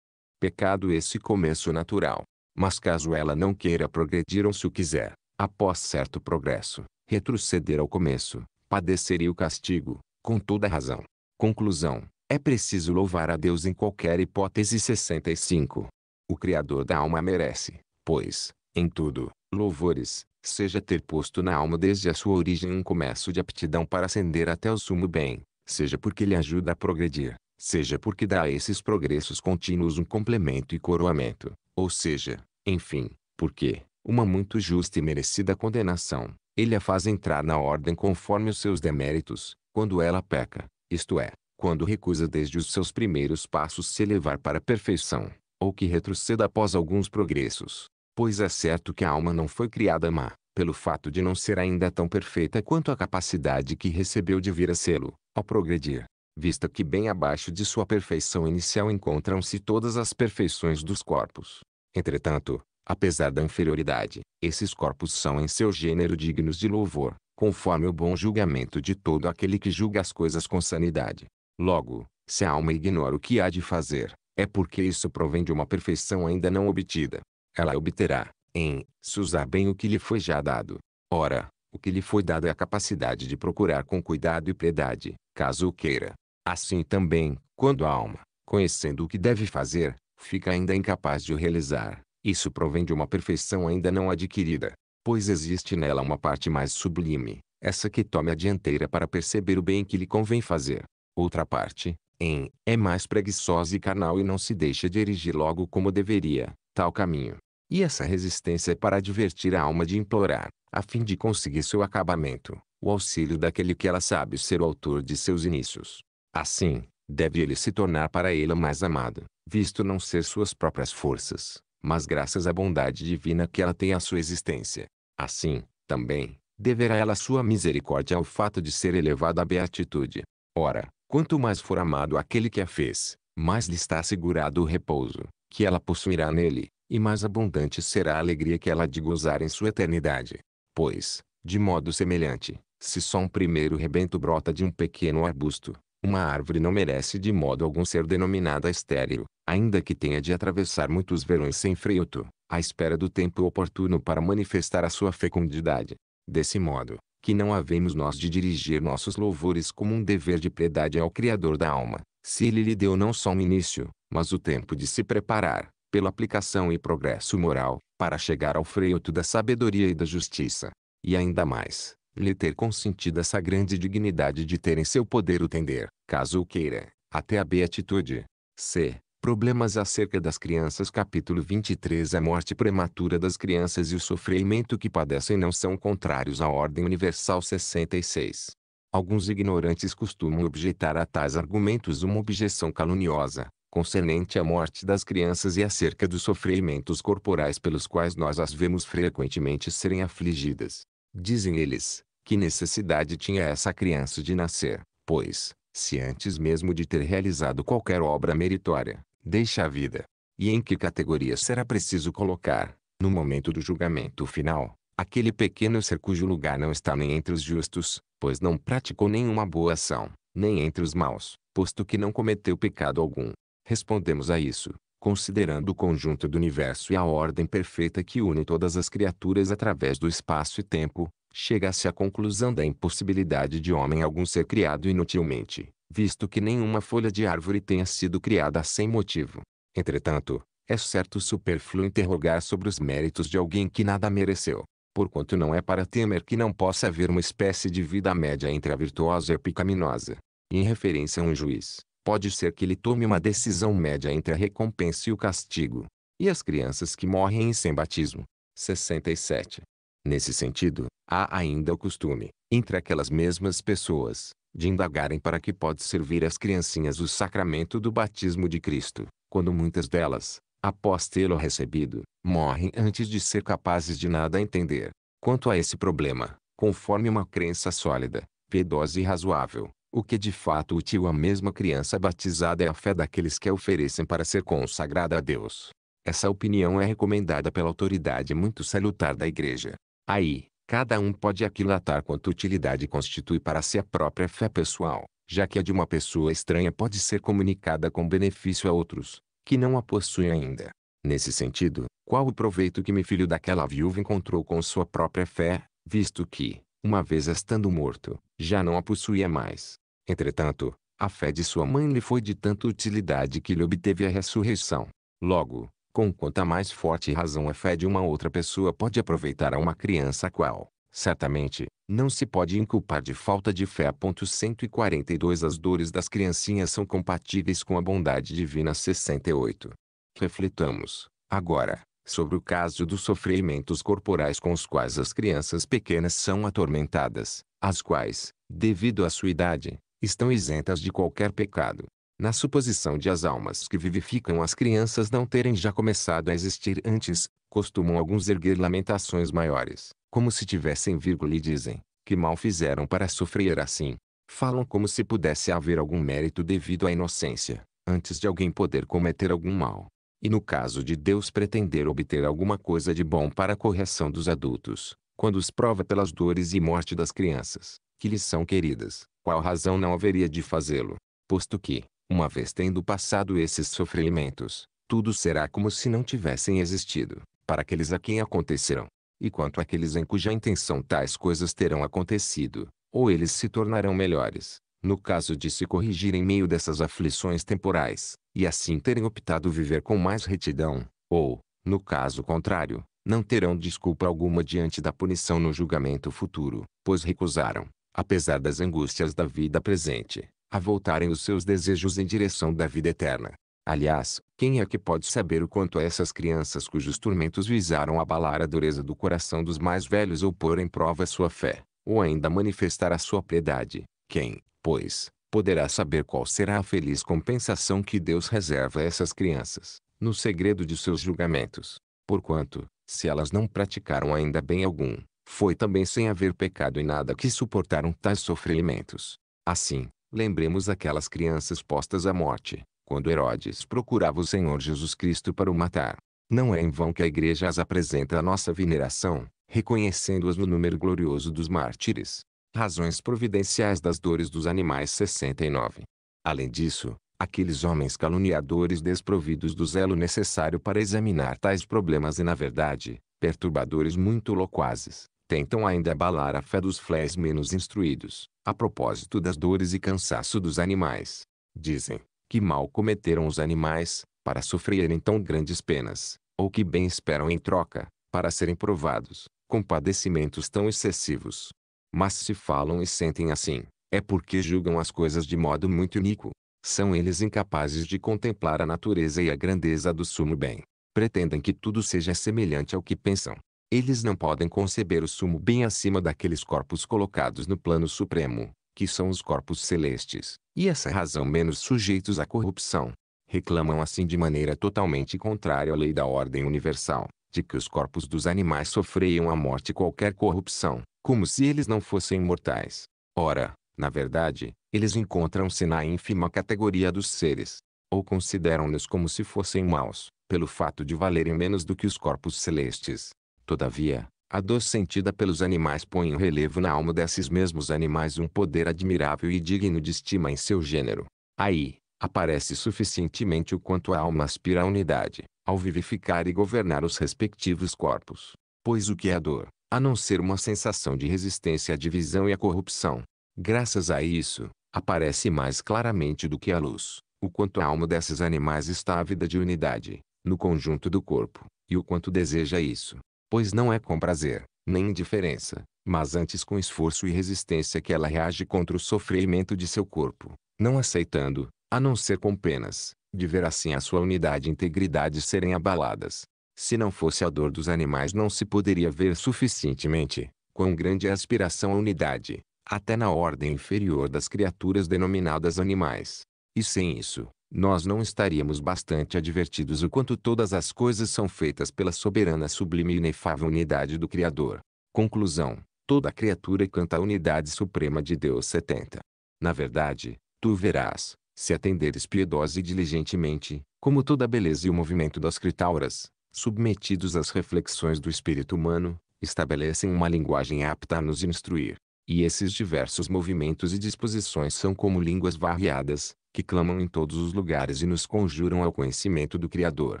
pecado esse começo natural. Mas caso ela não queira progredir ou se o quiser, após certo progresso, retroceder ao começo, padeceria o castigo, com toda razão. Conclusão. É preciso louvar a Deus em qualquer hipótese 65. O Criador da alma merece, pois, em tudo, louvores, seja ter posto na alma desde a sua origem um começo de aptidão para ascender até o sumo bem, seja porque lhe ajuda a progredir, seja porque dá a esses progressos contínuos um complemento e coroamento, ou seja, enfim, porque, uma muito justa e merecida condenação, ele a faz entrar na ordem conforme os seus deméritos, quando ela peca, isto é, quando recusa desde os seus primeiros passos se elevar para a perfeição, ou que retroceda após alguns progressos. Pois é certo que a alma não foi criada má, pelo fato de não ser ainda tão perfeita quanto a capacidade que recebeu de vir a sê-lo, ao progredir, vista que bem abaixo de sua perfeição inicial encontram-se todas as perfeições dos corpos. Entretanto, apesar da inferioridade, esses corpos são em seu gênero dignos de louvor, conforme o bom julgamento de todo aquele que julga as coisas com sanidade. Logo, se a alma ignora o que há de fazer, é porque isso provém de uma perfeição ainda não obtida. Ela obterá, em, se usar bem o que lhe foi já dado. Ora, o que lhe foi dado é a capacidade de procurar com cuidado e piedade, caso o queira. Assim também, quando a alma, conhecendo o que deve fazer, fica ainda incapaz de o realizar, isso provém de uma perfeição ainda não adquirida, pois existe nela uma parte mais sublime, essa que tome a dianteira para perceber o bem que lhe convém fazer. Outra parte, em, é mais preguiçosa e carnal e não se deixa dirigir logo como deveria, tal caminho. E essa resistência é para divertir a alma de implorar, a fim de conseguir seu acabamento, o auxílio daquele que ela sabe ser o autor de seus inícios. Assim, deve ele se tornar para ela mais amado, visto não ser suas próprias forças, mas graças à bondade divina que ela tem à sua existência. Assim, também, deverá ela sua misericórdia ao fato de ser elevada à beatitude. Ora, Quanto mais for amado aquele que a fez, mais lhe está assegurado o repouso, que ela possuirá nele, e mais abundante será a alegria que ela de gozar em sua eternidade. Pois, de modo semelhante, se só um primeiro rebento brota de um pequeno arbusto, uma árvore não merece de modo algum ser denominada estéril, ainda que tenha de atravessar muitos verões sem freio, à espera do tempo oportuno para manifestar a sua fecundidade. Desse modo, que não havemos nós de dirigir nossos louvores como um dever de piedade ao Criador da alma, se ele lhe deu não só um início, mas o tempo de se preparar, pela aplicação e progresso moral, para chegar ao freio da sabedoria e da justiça. E ainda mais, lhe ter consentido essa grande dignidade de ter em seu poder o tender, caso o queira, até a beatitude. C. Problemas acerca das crianças Capítulo 23 A morte prematura das crianças e o sofrimento que padecem não são contrários à ordem universal 66. Alguns ignorantes costumam objetar a tais argumentos uma objeção caluniosa, concernente à morte das crianças e acerca dos sofrimentos corporais pelos quais nós as vemos frequentemente serem afligidas. Dizem eles, que necessidade tinha essa criança de nascer, pois, se antes mesmo de ter realizado qualquer obra meritória, deixa a vida, e em que categoria será preciso colocar, no momento do julgamento final, aquele pequeno ser cujo lugar não está nem entre os justos, pois não praticou nenhuma boa ação, nem entre os maus, posto que não cometeu pecado algum. Respondemos a isso, considerando o conjunto do universo e a ordem perfeita que une todas as criaturas através do espaço e tempo, chega-se à conclusão da impossibilidade de homem algum ser criado inutilmente, visto que nenhuma folha de árvore tenha sido criada sem motivo. Entretanto, é certo superfluo interrogar sobre os méritos de alguém que nada mereceu, porquanto não é para temer que não possa haver uma espécie de vida média entre a virtuosa e a pecaminosa. Em referência a um juiz, pode ser que ele tome uma decisão média entre a recompensa e o castigo. E as crianças que morrem sem batismo. 67. Nesse sentido, há ainda o costume, entre aquelas mesmas pessoas, de indagarem para que pode servir às criancinhas o sacramento do batismo de Cristo, quando muitas delas, após tê-lo recebido, morrem antes de ser capazes de nada entender. Quanto a esse problema, conforme uma crença sólida, piedosa e razoável, o que de fato útil à mesma criança batizada é a fé daqueles que a oferecem para ser consagrada a Deus. Essa opinião é recomendada pela autoridade muito salutar da Igreja. Aí, Cada um pode aquilatar quanto utilidade constitui para si a própria fé pessoal, já que a de uma pessoa estranha pode ser comunicada com benefício a outros, que não a possuem ainda. Nesse sentido, qual o proveito que meu filho daquela viúva encontrou com sua própria fé, visto que, uma vez estando morto, já não a possuía mais. Entretanto, a fé de sua mãe lhe foi de tanta utilidade que lhe obteve a ressurreição. Logo, com quanta mais forte razão a fé de uma outra pessoa pode aproveitar a uma criança a qual, certamente, não se pode inculpar de falta de fé. 142 As dores das criancinhas são compatíveis com a bondade divina. 68. Reflitamos, agora, sobre o caso dos sofrimentos corporais com os quais as crianças pequenas são atormentadas, as quais, devido à sua idade, estão isentas de qualquer pecado, na suposição de as almas que vivificam as crianças não terem já começado a existir antes, costumam alguns erguer lamentações maiores, como se tivessem vírgula e dizem, que mal fizeram para sofrer assim. Falam como se pudesse haver algum mérito devido à inocência, antes de alguém poder cometer algum mal. E no caso de Deus pretender obter alguma coisa de bom para a correção dos adultos, quando os prova pelas dores e morte das crianças, que lhes são queridas, qual razão não haveria de fazê-lo? Posto que, uma vez tendo passado esses sofrimentos, tudo será como se não tivessem existido, para aqueles a quem aconteceram. E quanto àqueles em cuja intenção tais coisas terão acontecido, ou eles se tornarão melhores, no caso de se corrigirem em meio dessas aflições temporais, e assim terem optado viver com mais retidão, ou, no caso contrário, não terão desculpa alguma diante da punição no julgamento futuro, pois recusaram, apesar das angústias da vida presente, a voltarem os seus desejos em direção da vida eterna. Aliás, quem é que pode saber o quanto essas crianças cujos tormentos visaram abalar a dureza do coração dos mais velhos ou pôr em prova sua fé, ou ainda manifestar a sua piedade? Quem, pois, poderá saber qual será a feliz compensação que Deus reserva a essas crianças, no segredo de seus julgamentos? Porquanto, se elas não praticaram ainda bem algum, foi também sem haver pecado em nada que suportaram tais sofrimentos. Assim, Lembremos aquelas crianças postas à morte, quando Herodes procurava o Senhor Jesus Cristo para o matar. Não é em vão que a igreja as apresenta à nossa veneração, reconhecendo-as no número glorioso dos mártires. Razões providenciais das dores dos animais 69. Além disso, aqueles homens caluniadores desprovidos do zelo necessário para examinar tais problemas e, na verdade, perturbadores muito loquazes, tentam ainda abalar a fé dos flés menos instruídos. A propósito das dores e cansaço dos animais, dizem que mal cometeram os animais para sofrerem tão grandes penas, ou que bem esperam em troca para serem provados com padecimentos tão excessivos. Mas se falam e sentem assim, é porque julgam as coisas de modo muito único. São eles incapazes de contemplar a natureza e a grandeza do sumo bem. Pretendem que tudo seja semelhante ao que pensam, eles não podem conceber o sumo bem acima daqueles corpos colocados no plano supremo, que são os corpos celestes, e essa razão menos sujeitos à corrupção. Reclamam assim de maneira totalmente contrária à lei da ordem universal, de que os corpos dos animais sofreiam a morte qualquer corrupção, como se eles não fossem mortais. Ora, na verdade, eles encontram-se na ínfima categoria dos seres, ou consideram-nos como se fossem maus, pelo fato de valerem menos do que os corpos celestes. Todavia, a dor sentida pelos animais põe em relevo na alma desses mesmos animais um poder admirável e digno de estima em seu gênero. Aí, aparece suficientemente o quanto a alma aspira à unidade, ao vivificar e governar os respectivos corpos. Pois o que é a dor, a não ser uma sensação de resistência à divisão e à corrupção? Graças a isso, aparece mais claramente do que a luz, o quanto a alma desses animais está ávida de unidade, no conjunto do corpo, e o quanto deseja isso pois não é com prazer, nem indiferença, mas antes com esforço e resistência que ela reage contra o sofrimento de seu corpo, não aceitando, a não ser com penas, de ver assim a sua unidade e integridade serem abaladas. Se não fosse a dor dos animais não se poderia ver suficientemente, quão grande é a aspiração à unidade, até na ordem inferior das criaturas denominadas animais. E sem isso, nós não estaríamos bastante advertidos o quanto todas as coisas são feitas pela soberana sublime e inefável unidade do Criador. Conclusão. Toda criatura canta a unidade suprema de Deus 70. Na verdade, tu verás, se atenderes piedosa e diligentemente, como toda a beleza e o movimento das critauras, submetidos às reflexões do espírito humano, estabelecem uma linguagem apta a nos instruir. E esses diversos movimentos e disposições são como línguas variadas, que clamam em todos os lugares e nos conjuram ao conhecimento do Criador.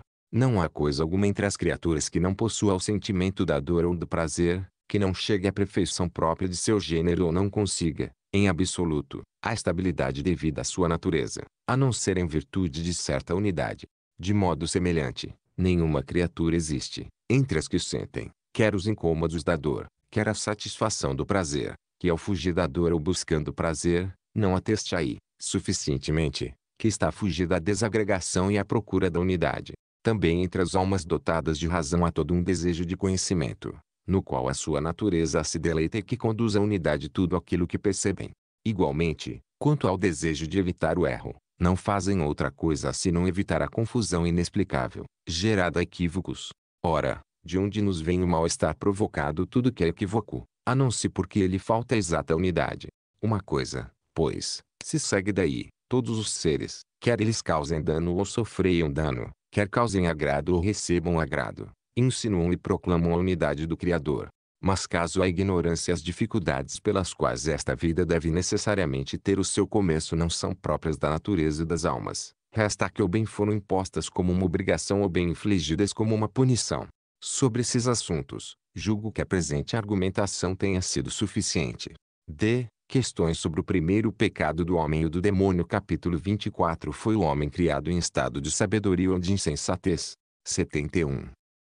Não há coisa alguma entre as criaturas que não possua o sentimento da dor ou do prazer, que não chegue à perfeição própria de seu gênero ou não consiga, em absoluto, a estabilidade devida à sua natureza, a não ser em virtude de certa unidade. De modo semelhante, nenhuma criatura existe, entre as que sentem, quer os incômodos da dor, quer a satisfação do prazer, que ao fugir da dor ou buscando prazer, não ateste aí, suficientemente, que está fugida à desagregação e à procura da unidade. Também entre as almas dotadas de razão há todo um desejo de conhecimento, no qual a sua natureza se deleita e que conduz à unidade tudo aquilo que percebem. Igualmente, quanto ao desejo de evitar o erro, não fazem outra coisa senão evitar a confusão inexplicável, gerada a equívocos. Ora, de onde nos vem o mal-estar provocado tudo que é equívoco, a não ser porque lhe falta exata unidade. Uma coisa, pois, se segue daí, todos os seres, quer eles causem dano ou sofreiam dano, quer causem agrado ou recebam agrado, insinuam e proclamam a unidade do Criador. Mas caso a ignorância e as dificuldades pelas quais esta vida deve necessariamente ter o seu começo não são próprias da natureza e das almas, resta que ou bem foram impostas como uma obrigação ou bem infligidas como uma punição. Sobre esses assuntos, julgo que a presente argumentação tenha sido suficiente. D. Questões sobre o primeiro pecado do homem e do demônio Capítulo 24 Foi o homem criado em estado de sabedoria ou de insensatez. 71.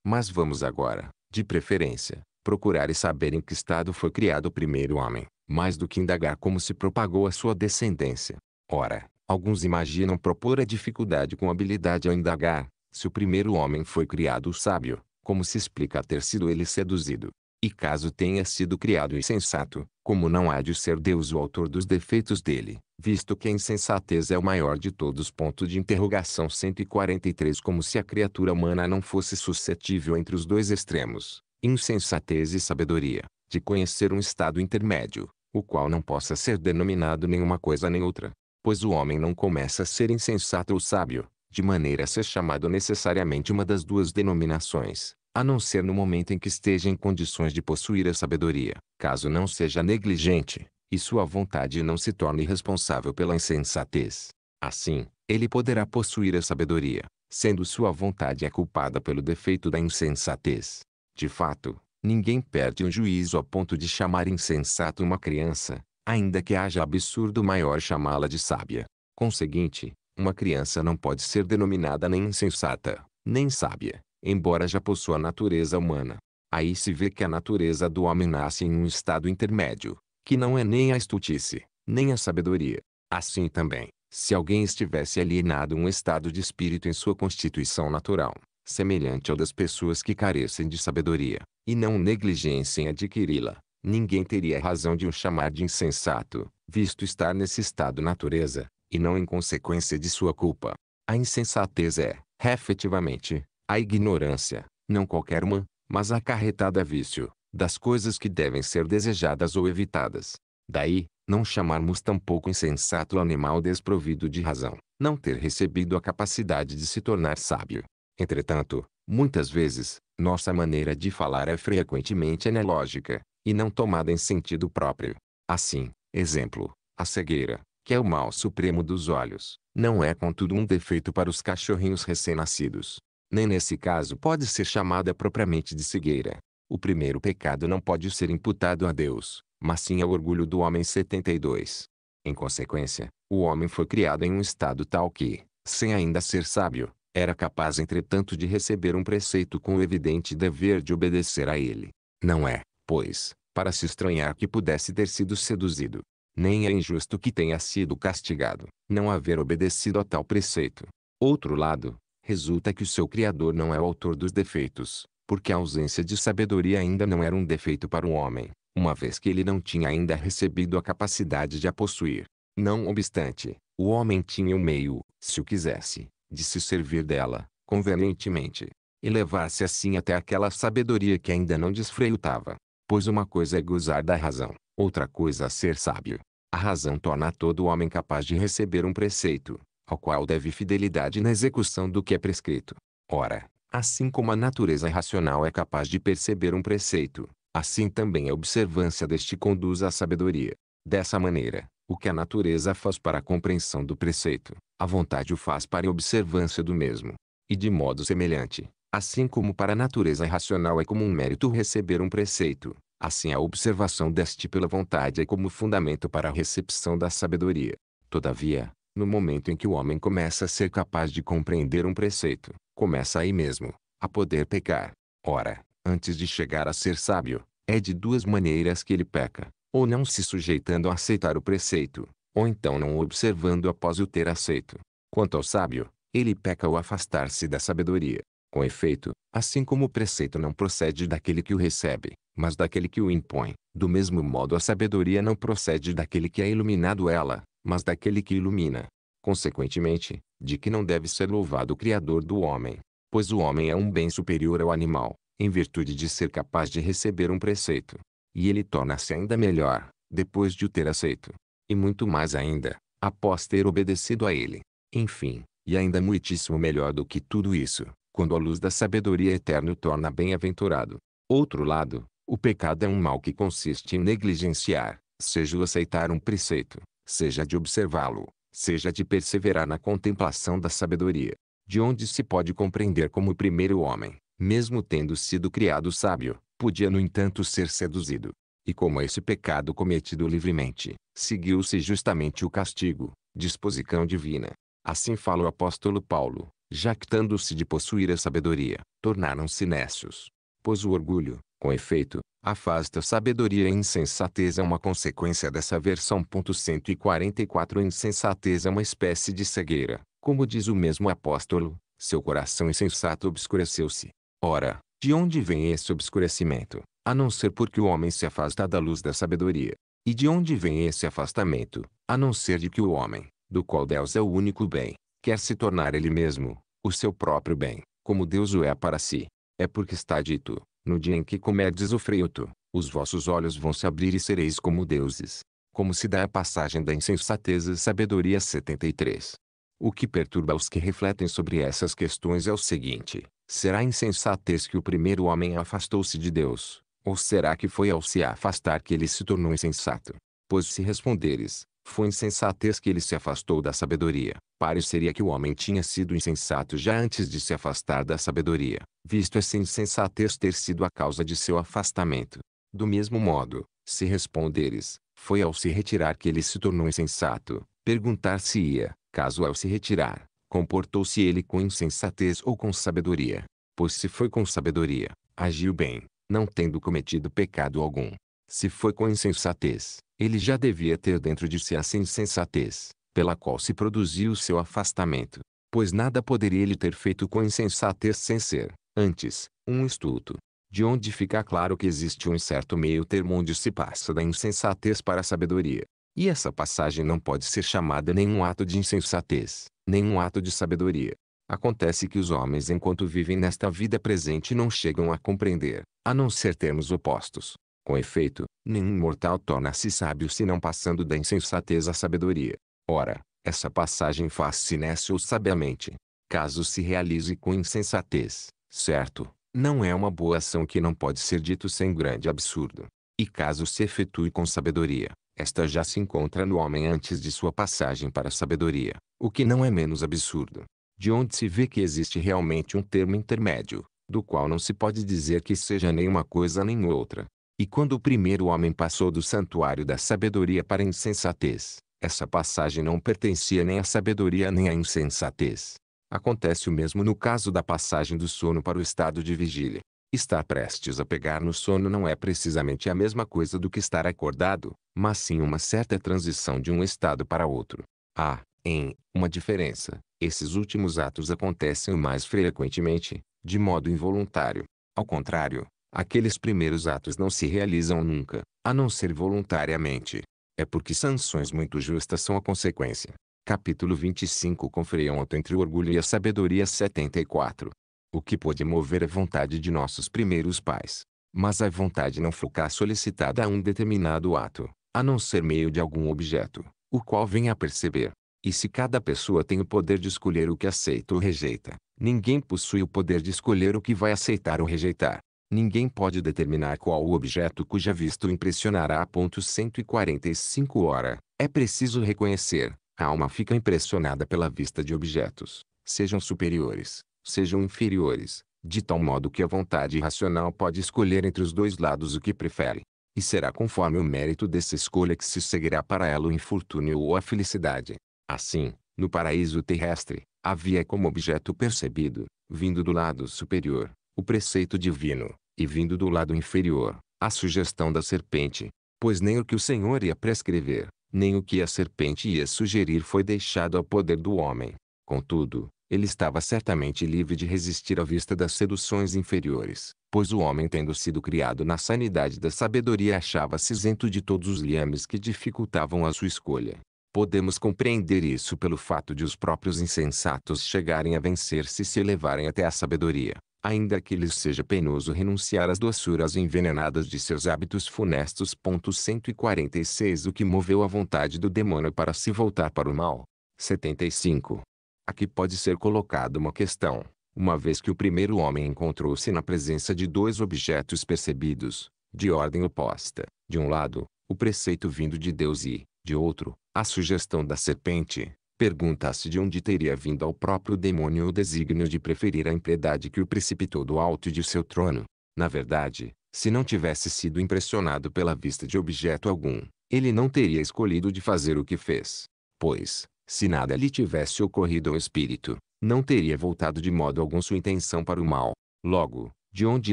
Mas vamos agora, de preferência, procurar e saber em que estado foi criado o primeiro homem, mais do que indagar como se propagou a sua descendência. Ora, alguns imaginam propor a dificuldade com habilidade ao indagar, se o primeiro homem foi criado sábio, como se explica ter sido ele seduzido, e caso tenha sido criado insensato, como não há de ser Deus o autor dos defeitos dele, visto que a insensatez é o maior de todos. Ponto de interrogação 143 Como se a criatura humana não fosse suscetível entre os dois extremos, insensatez e sabedoria, de conhecer um estado intermédio, o qual não possa ser denominado nenhuma coisa nem outra. Pois o homem não começa a ser insensato ou sábio, de maneira a ser chamado necessariamente uma das duas denominações, a não ser no momento em que esteja em condições de possuir a sabedoria, caso não seja negligente, e sua vontade não se torne responsável pela insensatez. Assim, ele poderá possuir a sabedoria, sendo sua vontade a é culpada pelo defeito da insensatez. De fato, ninguém perde um juízo a ponto de chamar insensato uma criança, ainda que haja absurdo maior chamá-la de sábia. Conseguinte, uma criança não pode ser denominada nem insensata, nem sábia, embora já possua natureza humana. Aí se vê que a natureza do homem nasce em um estado intermédio, que não é nem a estultice, nem a sabedoria. Assim também, se alguém estivesse alienado um estado de espírito em sua constituição natural, semelhante ao das pessoas que carecem de sabedoria, e não negligencem adquiri-la, ninguém teria razão de o chamar de insensato, visto estar nesse estado natureza, e não em consequência de sua culpa. A insensatez é, efetivamente, a ignorância, não qualquer uma, mas acarretada a vício, das coisas que devem ser desejadas ou evitadas. Daí, não chamarmos tampouco insensato o animal desprovido de razão, não ter recebido a capacidade de se tornar sábio. Entretanto, muitas vezes, nossa maneira de falar é frequentemente analógica, e não tomada em sentido próprio. Assim, exemplo, a cegueira, que é o mal supremo dos olhos, não é contudo um defeito para os cachorrinhos recém-nascidos, nem nesse caso pode ser chamada propriamente de cegueira. O primeiro pecado não pode ser imputado a Deus, mas sim ao orgulho do homem 72. Em consequência, o homem foi criado em um estado tal que, sem ainda ser sábio, era capaz entretanto de receber um preceito com o evidente dever de obedecer a ele. Não é, pois, para se estranhar que pudesse ter sido seduzido. Nem é injusto que tenha sido castigado, não haver obedecido a tal preceito. Outro lado, resulta que o seu Criador não é o autor dos defeitos, porque a ausência de sabedoria ainda não era um defeito para o homem, uma vez que ele não tinha ainda recebido a capacidade de a possuir. Não obstante, o homem tinha o um meio, se o quisesse, de se servir dela, convenientemente, e levar-se assim até aquela sabedoria que ainda não desfrutava, Pois uma coisa é gozar da razão, outra coisa é ser sábio. A razão torna todo homem capaz de receber um preceito, ao qual deve fidelidade na execução do que é prescrito. Ora, assim como a natureza racional é capaz de perceber um preceito, assim também a observância deste conduz à sabedoria. Dessa maneira, o que a natureza faz para a compreensão do preceito, a vontade o faz para a observância do mesmo. E de modo semelhante, assim como para a natureza racional é como um mérito receber um preceito, assim a observação deste pela vontade é como fundamento para a recepção da sabedoria. Todavia, no momento em que o homem começa a ser capaz de compreender um preceito, começa aí mesmo, a poder pecar. Ora, antes de chegar a ser sábio, é de duas maneiras que ele peca, ou não se sujeitando a aceitar o preceito, ou então não o observando após o ter aceito. Quanto ao sábio, ele peca ao afastar-se da sabedoria. Com efeito, assim como o preceito não procede daquele que o recebe, mas daquele que o impõe, do mesmo modo a sabedoria não procede daquele que é iluminado ela, mas daquele que ilumina. Consequentemente, de que não deve ser louvado o Criador do homem, pois o homem é um bem superior ao animal, em virtude de ser capaz de receber um preceito. E ele torna-se ainda melhor, depois de o ter aceito. E muito mais ainda, após ter obedecido a ele. Enfim, e ainda muitíssimo melhor do que tudo isso, quando a luz da sabedoria eterna o torna bem-aventurado. Outro lado, o pecado é um mal que consiste em negligenciar, seja o aceitar um preceito, seja de observá-lo, seja de perseverar na contemplação da sabedoria, de onde se pode compreender como o primeiro homem, mesmo tendo sido criado sábio, podia no entanto ser seduzido. E como esse pecado cometido livremente, seguiu-se justamente o castigo, disposição divina. Assim fala o apóstolo Paulo, jactando-se de possuir a sabedoria, tornaram-se nécios. Pois o orgulho, com efeito, afasta a sabedoria e insensatez é uma consequência dessa versão. 144 insensatez é uma espécie de cegueira, como diz o mesmo apóstolo, seu coração insensato obscureceu-se. Ora, de onde vem esse obscurecimento, a não ser porque o homem se afasta da luz da sabedoria? E de onde vem esse afastamento, a não ser de que o homem, do qual Deus é o único bem, quer se tornar ele mesmo, o seu próprio bem, como Deus o é para si? É porque está dito, no dia em que comerdes o fruto, os vossos olhos vão se abrir e sereis como deuses. Como se dá a passagem da insensatez à sabedoria 73. O que perturba os que refletem sobre essas questões é o seguinte: será insensatez que o primeiro homem afastou-se de Deus, ou será que foi ao se afastar que ele se tornou insensato? Pois se responderes, foi insensatez que ele se afastou da sabedoria. Pareceria que o homem tinha sido insensato já antes de se afastar da sabedoria, visto essa insensatez ter sido a causa de seu afastamento. Do mesmo modo, se responderes, foi ao se retirar que ele se tornou insensato, perguntar-se-ia, caso ao se retirar, comportou-se ele com insensatez ou com sabedoria. Pois se foi com sabedoria, agiu bem, não tendo cometido pecado algum. Se foi com insensatez, ele já devia ter dentro de si essa insensatez, pela qual se produziu seu afastamento, pois nada poderia ele ter feito com insensatez sem ser, antes, um estuto, De onde fica claro que existe um certo meio termo onde se passa da insensatez para a sabedoria. E essa passagem não pode ser chamada nenhum ato de insensatez, nenhum ato de sabedoria. Acontece que os homens enquanto vivem nesta vida presente não chegam a compreender, a não ser termos opostos, com efeito, nenhum mortal torna-se sábio senão passando da insensatez à sabedoria. Ora, essa passagem faz-se nessa ou sabiamente. Caso se realize com insensatez, certo, não é uma boa ação que não pode ser dito sem grande absurdo. E caso se efetue com sabedoria, esta já se encontra no homem antes de sua passagem para a sabedoria, o que não é menos absurdo. De onde se vê que existe realmente um termo intermédio, do qual não se pode dizer que seja nem uma coisa nem outra. E quando o primeiro homem passou do santuário da sabedoria para a insensatez, essa passagem não pertencia nem à sabedoria nem à insensatez. Acontece o mesmo no caso da passagem do sono para o estado de vigília. Estar prestes a pegar no sono não é precisamente a mesma coisa do que estar acordado, mas sim uma certa transição de um estado para outro. Há, ah, em, uma diferença. Esses últimos atos acontecem o mais frequentemente, de modo involuntário. Ao contrário, Aqueles primeiros atos não se realizam nunca, a não ser voluntariamente. É porque sanções muito justas são a consequência. Capítulo 25 Confronto entre o orgulho e a sabedoria 74 O que pode mover a vontade de nossos primeiros pais. Mas a vontade não ficar solicitada a um determinado ato, a não ser meio de algum objeto, o qual vem a perceber. E se cada pessoa tem o poder de escolher o que aceita ou rejeita, ninguém possui o poder de escolher o que vai aceitar ou rejeitar. Ninguém pode determinar qual o objeto cuja vista o impressionará. 145 Ora, é preciso reconhecer, a alma fica impressionada pela vista de objetos, sejam superiores, sejam inferiores, de tal modo que a vontade racional pode escolher entre os dois lados o que prefere. E será conforme o mérito dessa escolha que se seguirá para ela o infortúnio ou a felicidade. Assim, no paraíso terrestre, havia é como objeto percebido, vindo do lado superior, o preceito divino, e vindo do lado inferior, a sugestão da serpente, pois nem o que o Senhor ia prescrever, nem o que a serpente ia sugerir foi deixado ao poder do homem. Contudo, ele estava certamente livre de resistir à vista das seduções inferiores, pois o homem, tendo sido criado na sanidade da sabedoria, achava-se isento de todos os liames que dificultavam a sua escolha. Podemos compreender isso pelo fato de os próprios insensatos chegarem a vencer-se e se elevarem até a sabedoria, ainda que lhes seja penoso renunciar às doçuras envenenadas de seus hábitos funestos. 146 O que moveu a vontade do demônio para se voltar para o mal. 75. Aqui pode ser colocada uma questão, uma vez que o primeiro homem encontrou-se na presença de dois objetos percebidos, de ordem oposta, de um lado, o preceito vindo de Deus e, de outro, a sugestão da serpente. Pergunta-se de onde teria vindo ao próprio demônio o desígnio de preferir a impiedade que o precipitou do alto de seu trono. Na verdade, se não tivesse sido impressionado pela vista de objeto algum, ele não teria escolhido de fazer o que fez. Pois, se nada lhe tivesse ocorrido ao espírito, não teria voltado de modo algum sua intenção para o mal. Logo, de onde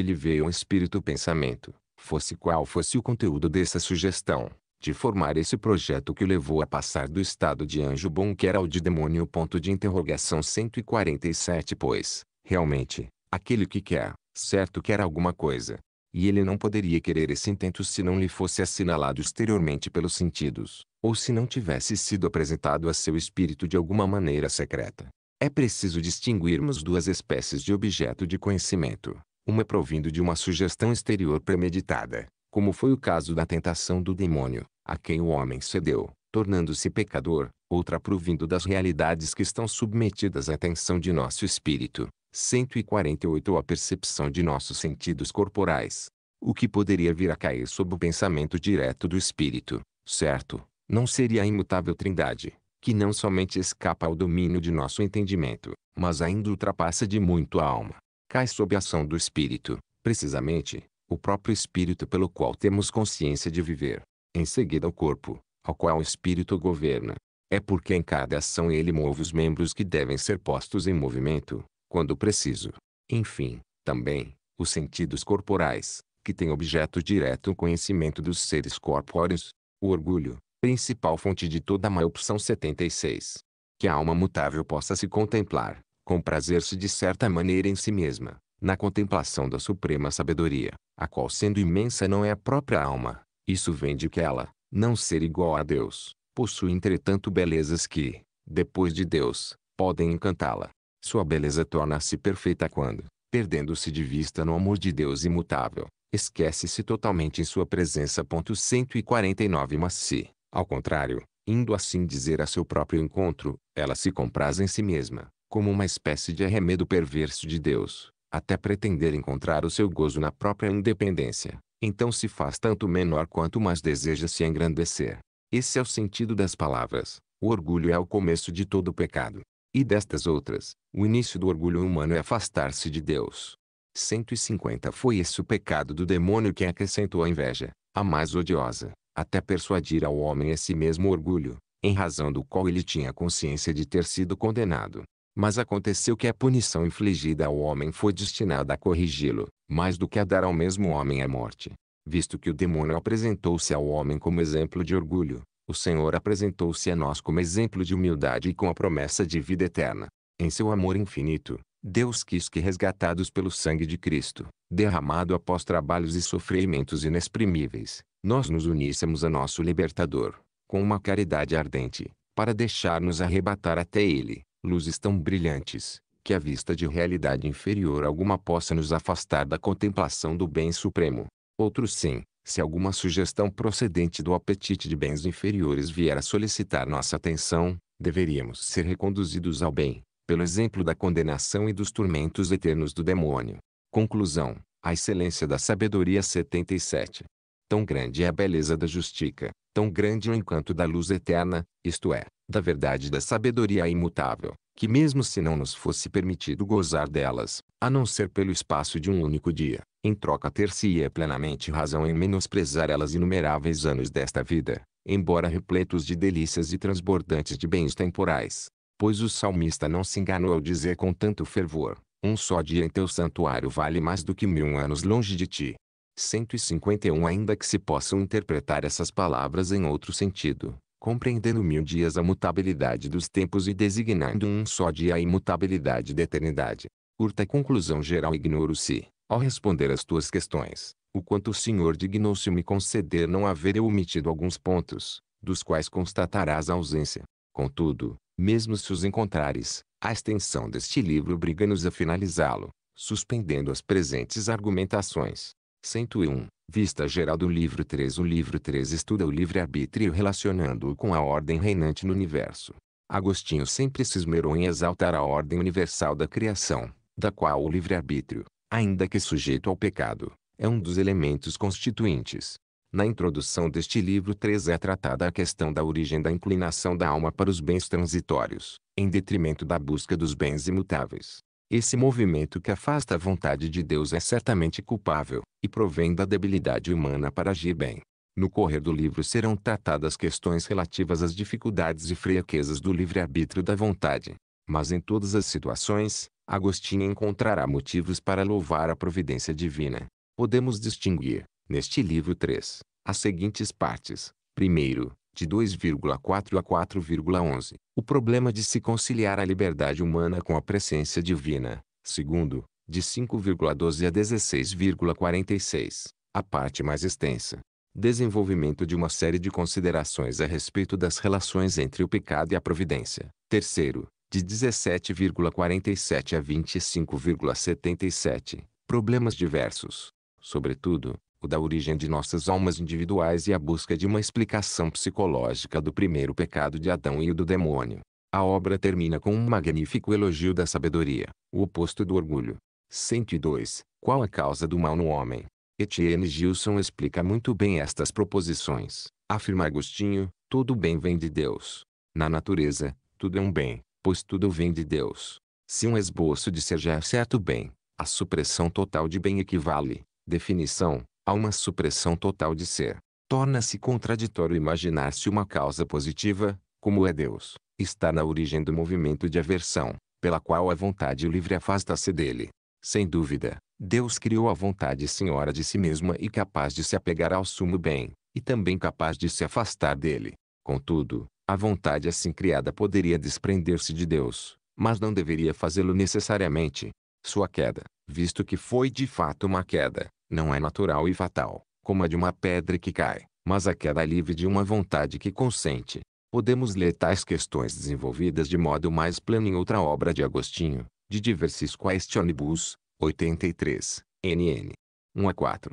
lhe veio o espírito pensamento, fosse qual fosse o conteúdo dessa sugestão, de formar esse projeto que o levou a passar do estado de anjo bom que era o de demônio. Ponto de interrogação 147 Pois, realmente, aquele que quer, certo quer alguma coisa. E ele não poderia querer esse intento se não lhe fosse assinalado exteriormente pelos sentidos, ou se não tivesse sido apresentado a seu espírito de alguma maneira secreta. É preciso distinguirmos duas espécies de objeto de conhecimento. Uma é provindo de uma sugestão exterior premeditada, como foi o caso da tentação do demônio, a quem o homem cedeu, tornando-se pecador, outra provindo das realidades que estão submetidas à atenção de nosso espírito. 148 A percepção de nossos sentidos corporais. O que poderia vir a cair sob o pensamento direto do espírito, certo, não seria a imutável trindade, que não somente escapa ao domínio de nosso entendimento, mas ainda ultrapassa de muito a alma. Cai sob a ação do espírito, precisamente, o próprio espírito pelo qual temos consciência de viver em seguida o corpo, ao qual o espírito governa. É porque em cada ação ele move os membros que devem ser postos em movimento, quando preciso. Enfim, também, os sentidos corporais, que têm objeto direto o conhecimento dos seres corpóreos, o orgulho, principal fonte de toda a má opção 76. Que a alma mutável possa se contemplar, com prazer se de certa maneira em si mesma, na contemplação da suprema sabedoria, a qual sendo imensa não é a própria alma, isso vem de que ela, não ser igual a Deus, possui entretanto belezas que, depois de Deus, podem encantá-la. Sua beleza torna-se perfeita quando, perdendo-se de vista no amor de Deus imutável, esquece-se totalmente em sua presença. 149 Mas se, ao contrário, indo assim dizer a seu próprio encontro, ela se compraz em si mesma, como uma espécie de arremedo perverso de Deus, até pretender encontrar o seu gozo na própria independência, então se faz tanto menor quanto mais deseja se engrandecer. Esse é o sentido das palavras. O orgulho é o começo de todo pecado. E destas outras, o início do orgulho humano é afastar-se de Deus. 150 Foi esse o pecado do demônio que acrescentou a inveja, a mais odiosa, até persuadir ao homem esse mesmo orgulho, em razão do qual ele tinha consciência de ter sido condenado. Mas aconteceu que a punição infligida ao homem foi destinada a corrigi-lo, mais do que a dar ao mesmo homem a morte. Visto que o demônio apresentou-se ao homem como exemplo de orgulho, o Senhor apresentou-se a nós como exemplo de humildade e com a promessa de vida eterna. Em seu amor infinito, Deus quis que resgatados pelo sangue de Cristo, derramado após trabalhos e sofrimentos inexprimíveis, nós nos uníssemos a nosso libertador, com uma caridade ardente, para deixar-nos arrebatar até ele, luzes tão brilhantes, que a vista de realidade inferior alguma possa nos afastar da contemplação do bem supremo. Outros sim, se alguma sugestão procedente do apetite de bens inferiores vier a solicitar nossa atenção, deveríamos ser reconduzidos ao bem, pelo exemplo da condenação e dos tormentos eternos do demônio. Conclusão: a excelência da sabedoria 77. Tão grande é a beleza da justiça, tão grande é o encanto da luz eterna, isto é, da verdade da sabedoria imutável, que mesmo se não nos fosse permitido gozar delas, a não ser pelo espaço de um único dia, em troca ter-se-ia é plenamente razão em menosprezar elas inumeráveis anos desta vida, embora repletos de delícias e transbordantes de bens temporais. Pois o salmista não se enganou ao dizer com tanto fervor, um só dia em teu santuário vale mais do que mil anos longe de ti. 151 Ainda que se possam interpretar essas palavras em outro sentido, compreendendo mil dias a mutabilidade dos tempos e designando um só dia a imutabilidade da eternidade. Curta conclusão geral ignoro-se, ao responder às tuas questões, o quanto o Senhor dignou-se me conceder não haver eu omitido alguns pontos, dos quais constatarás a ausência. Contudo, mesmo se os encontrares, a extensão deste livro obriga-nos a finalizá-lo, suspendendo as presentes argumentações. 101. Vista geral do livro 3 O livro 3 estuda o livre-arbítrio relacionando-o com a ordem reinante no universo. Agostinho sempre se esmerou em exaltar a ordem universal da criação, da qual o livre-arbítrio, ainda que sujeito ao pecado, é um dos elementos constituintes. Na introdução deste livro 3 é tratada a questão da origem da inclinação da alma para os bens transitórios, em detrimento da busca dos bens imutáveis. Esse movimento que afasta a vontade de Deus é certamente culpável, e provém da debilidade humana para agir bem. No correr do livro serão tratadas questões relativas às dificuldades e fraquezas do livre-arbítrio da vontade. Mas em todas as situações, Agostinho encontrará motivos para louvar a providência divina. Podemos distinguir, neste livro 3, as seguintes partes. Primeiro, de 2,4 a 4,11, o problema de se conciliar a liberdade humana com a presciência divina, segundo, de 5,12 a 16,46, a parte mais extensa. Desenvolvimento de uma série de considerações a respeito das relações entre o pecado e a providência. Terceiro, de 17,47 a 25,77, problemas diversos. Sobretudo, o da origem de nossas almas individuais e a busca de uma explicação psicológica do primeiro pecado de Adão e o do demônio. A obra termina com um magnífico elogio da sabedoria, o oposto do orgulho. 102. Qual a causa do mal no homem? Etienne Gilson explica muito bem estas proposições. Afirma Agostinho, todo bem vem de Deus. Na natureza, tudo é um bem, pois tudo vem de Deus. Se um esboço ser já é certo bem, a supressão total de bem equivale, definição, há uma supressão total de ser. Torna-se contraditório imaginar-se uma causa positiva, como é Deus, está na origem do movimento de aversão, pela qual a vontade livre afasta-se dele. Sem dúvida, Deus criou a vontade senhora de si mesma e capaz de se apegar ao sumo bem, e também capaz de se afastar dele. Contudo, a vontade assim criada poderia desprender-se de Deus, mas não deveria fazê-lo necessariamente. Sua queda, visto que foi de fato uma queda, não é natural e fatal, como a de uma pedra que cai, mas a queda livre de uma vontade que consente. Podemos ler tais questões desenvolvidas de modo mais pleno em outra obra de Agostinho, de Diversis Questionibus, 83, NN. 1 a 4.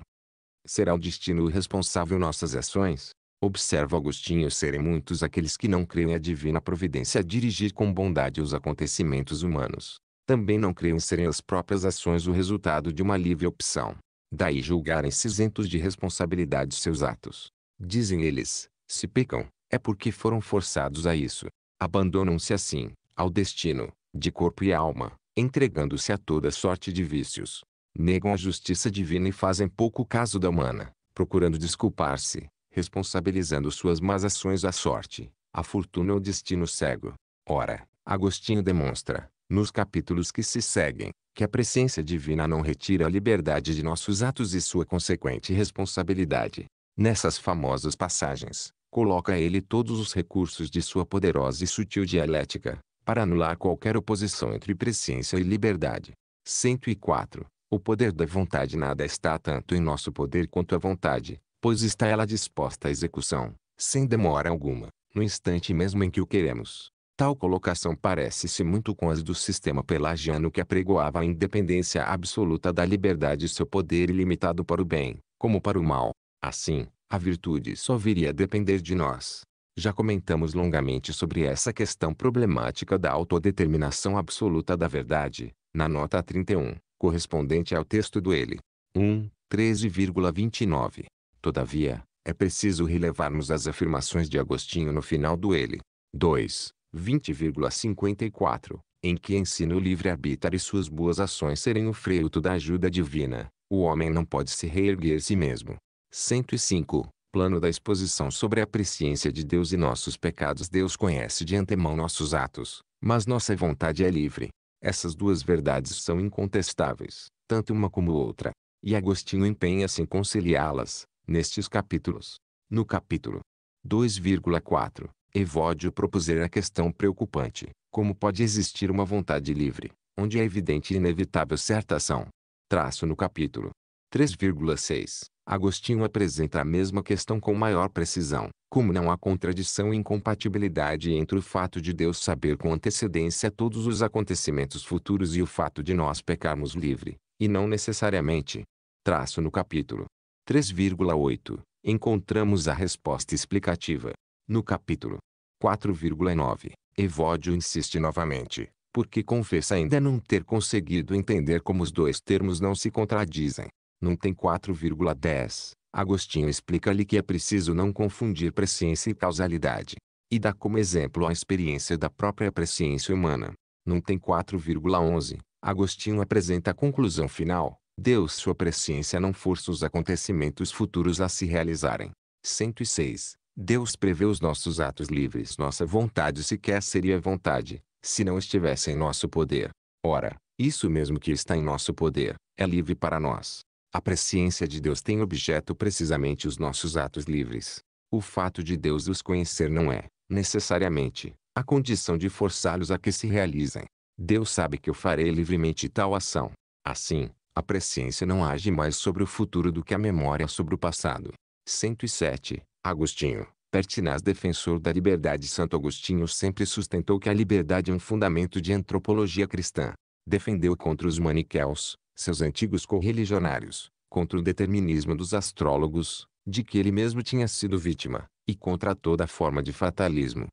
Será o destino responsável nossas ações? Observa Agostinho serem muitos aqueles que não creem a divina providência dirigir com bondade os acontecimentos humanos. Também não creem serem as próprias ações o resultado de uma livre opção daí julgarem isentos de responsabilidade seus atos. Dizem eles, se pecam, é porque foram forçados a isso. Abandonam-se assim, ao destino, de corpo e alma, entregando-se a toda sorte de vícios. Negam a justiça divina e fazem pouco caso da humana, procurando desculpar-se, responsabilizando suas más ações à sorte, à fortuna ou destino cego. Ora, Agostinho demonstra, nos capítulos que se seguem, que a presciência divina não retira a liberdade de nossos atos e sua consequente responsabilidade. Nessas famosas passagens, coloca ele todos os recursos de sua poderosa e sutil dialética, para anular qualquer oposição entre presciência e liberdade. 104. O poder da vontade nada está tanto em nosso poder quanto a vontade, pois está ela disposta à execução, sem demora alguma, no instante mesmo em que o queremos. Tal colocação parece-se muito com as do sistema pelagiano que apregoava a independência absoluta da liberdade e seu poder ilimitado para o bem, como para o mal. Assim, a virtude só viria a depender de nós. Já comentamos longamente sobre essa questão problemática da autodeterminação absoluta da verdade, na nota 31, correspondente ao texto do ele. 1, 13,29. Todavia, é preciso relevarmos as afirmações de Agostinho no final do ele. 2. 20,54, em que ensina o livre-arbítrio e suas boas ações serem o fruto da ajuda divina, o homem não pode se reerguer si mesmo. 105. Plano da exposição sobre a presciência de Deus e nossos pecados. Deus conhece de antemão nossos atos, mas nossa vontade é livre. Essas duas verdades são incontestáveis, tanto uma como outra, e Agostinho empenha-se em conciliá-las, nestes capítulos. No capítulo 2,4, Evódio propuser a questão preocupante, como pode existir uma vontade livre, onde é evidente e inevitável certa ação. Traço no capítulo 3,6. Agostinho apresenta a mesma questão com maior precisão, como não há contradição e incompatibilidade entre o fato de Deus saber com antecedência todos os acontecimentos futuros e o fato de nós pecarmos livre, e não necessariamente. Traço no capítulo 3,8. Encontramos a resposta explicativa, no capítulo 4,9, Evódio insiste novamente, porque confessa ainda não ter conseguido entender como os dois termos não se contradizem. Não tem 4,10. Agostinho explica-lhe que é preciso não confundir presciência e causalidade. E dá como exemplo a experiência da própria presciência humana. Não tem 4,11. Agostinho apresenta a conclusão final. Deus sua presciência não força os acontecimentos futuros a se realizarem. 106. Deus prevê os nossos atos livres. Nossa vontade sequer seria vontade, se não estivesse em nosso poder. Ora, isso mesmo que está em nosso poder, é livre para nós. A presciência de Deus tem objeto precisamente os nossos atos livres. O fato de Deus os conhecer não é, necessariamente, a condição de forçá-los a que se realizem. Deus sabe que eu farei livremente tal ação. Assim, a presciência não age mais sobre o futuro do que a memória sobre o passado. 107. Agostinho, pertinaz defensor da liberdade Santo Agostinho sempre sustentou que a liberdade é um fundamento de antropologia cristã. Defendeu contra os maniqueus, seus antigos correligionários, contra o determinismo dos astrólogos, de que ele mesmo tinha sido vítima, e contra toda forma de fatalismo.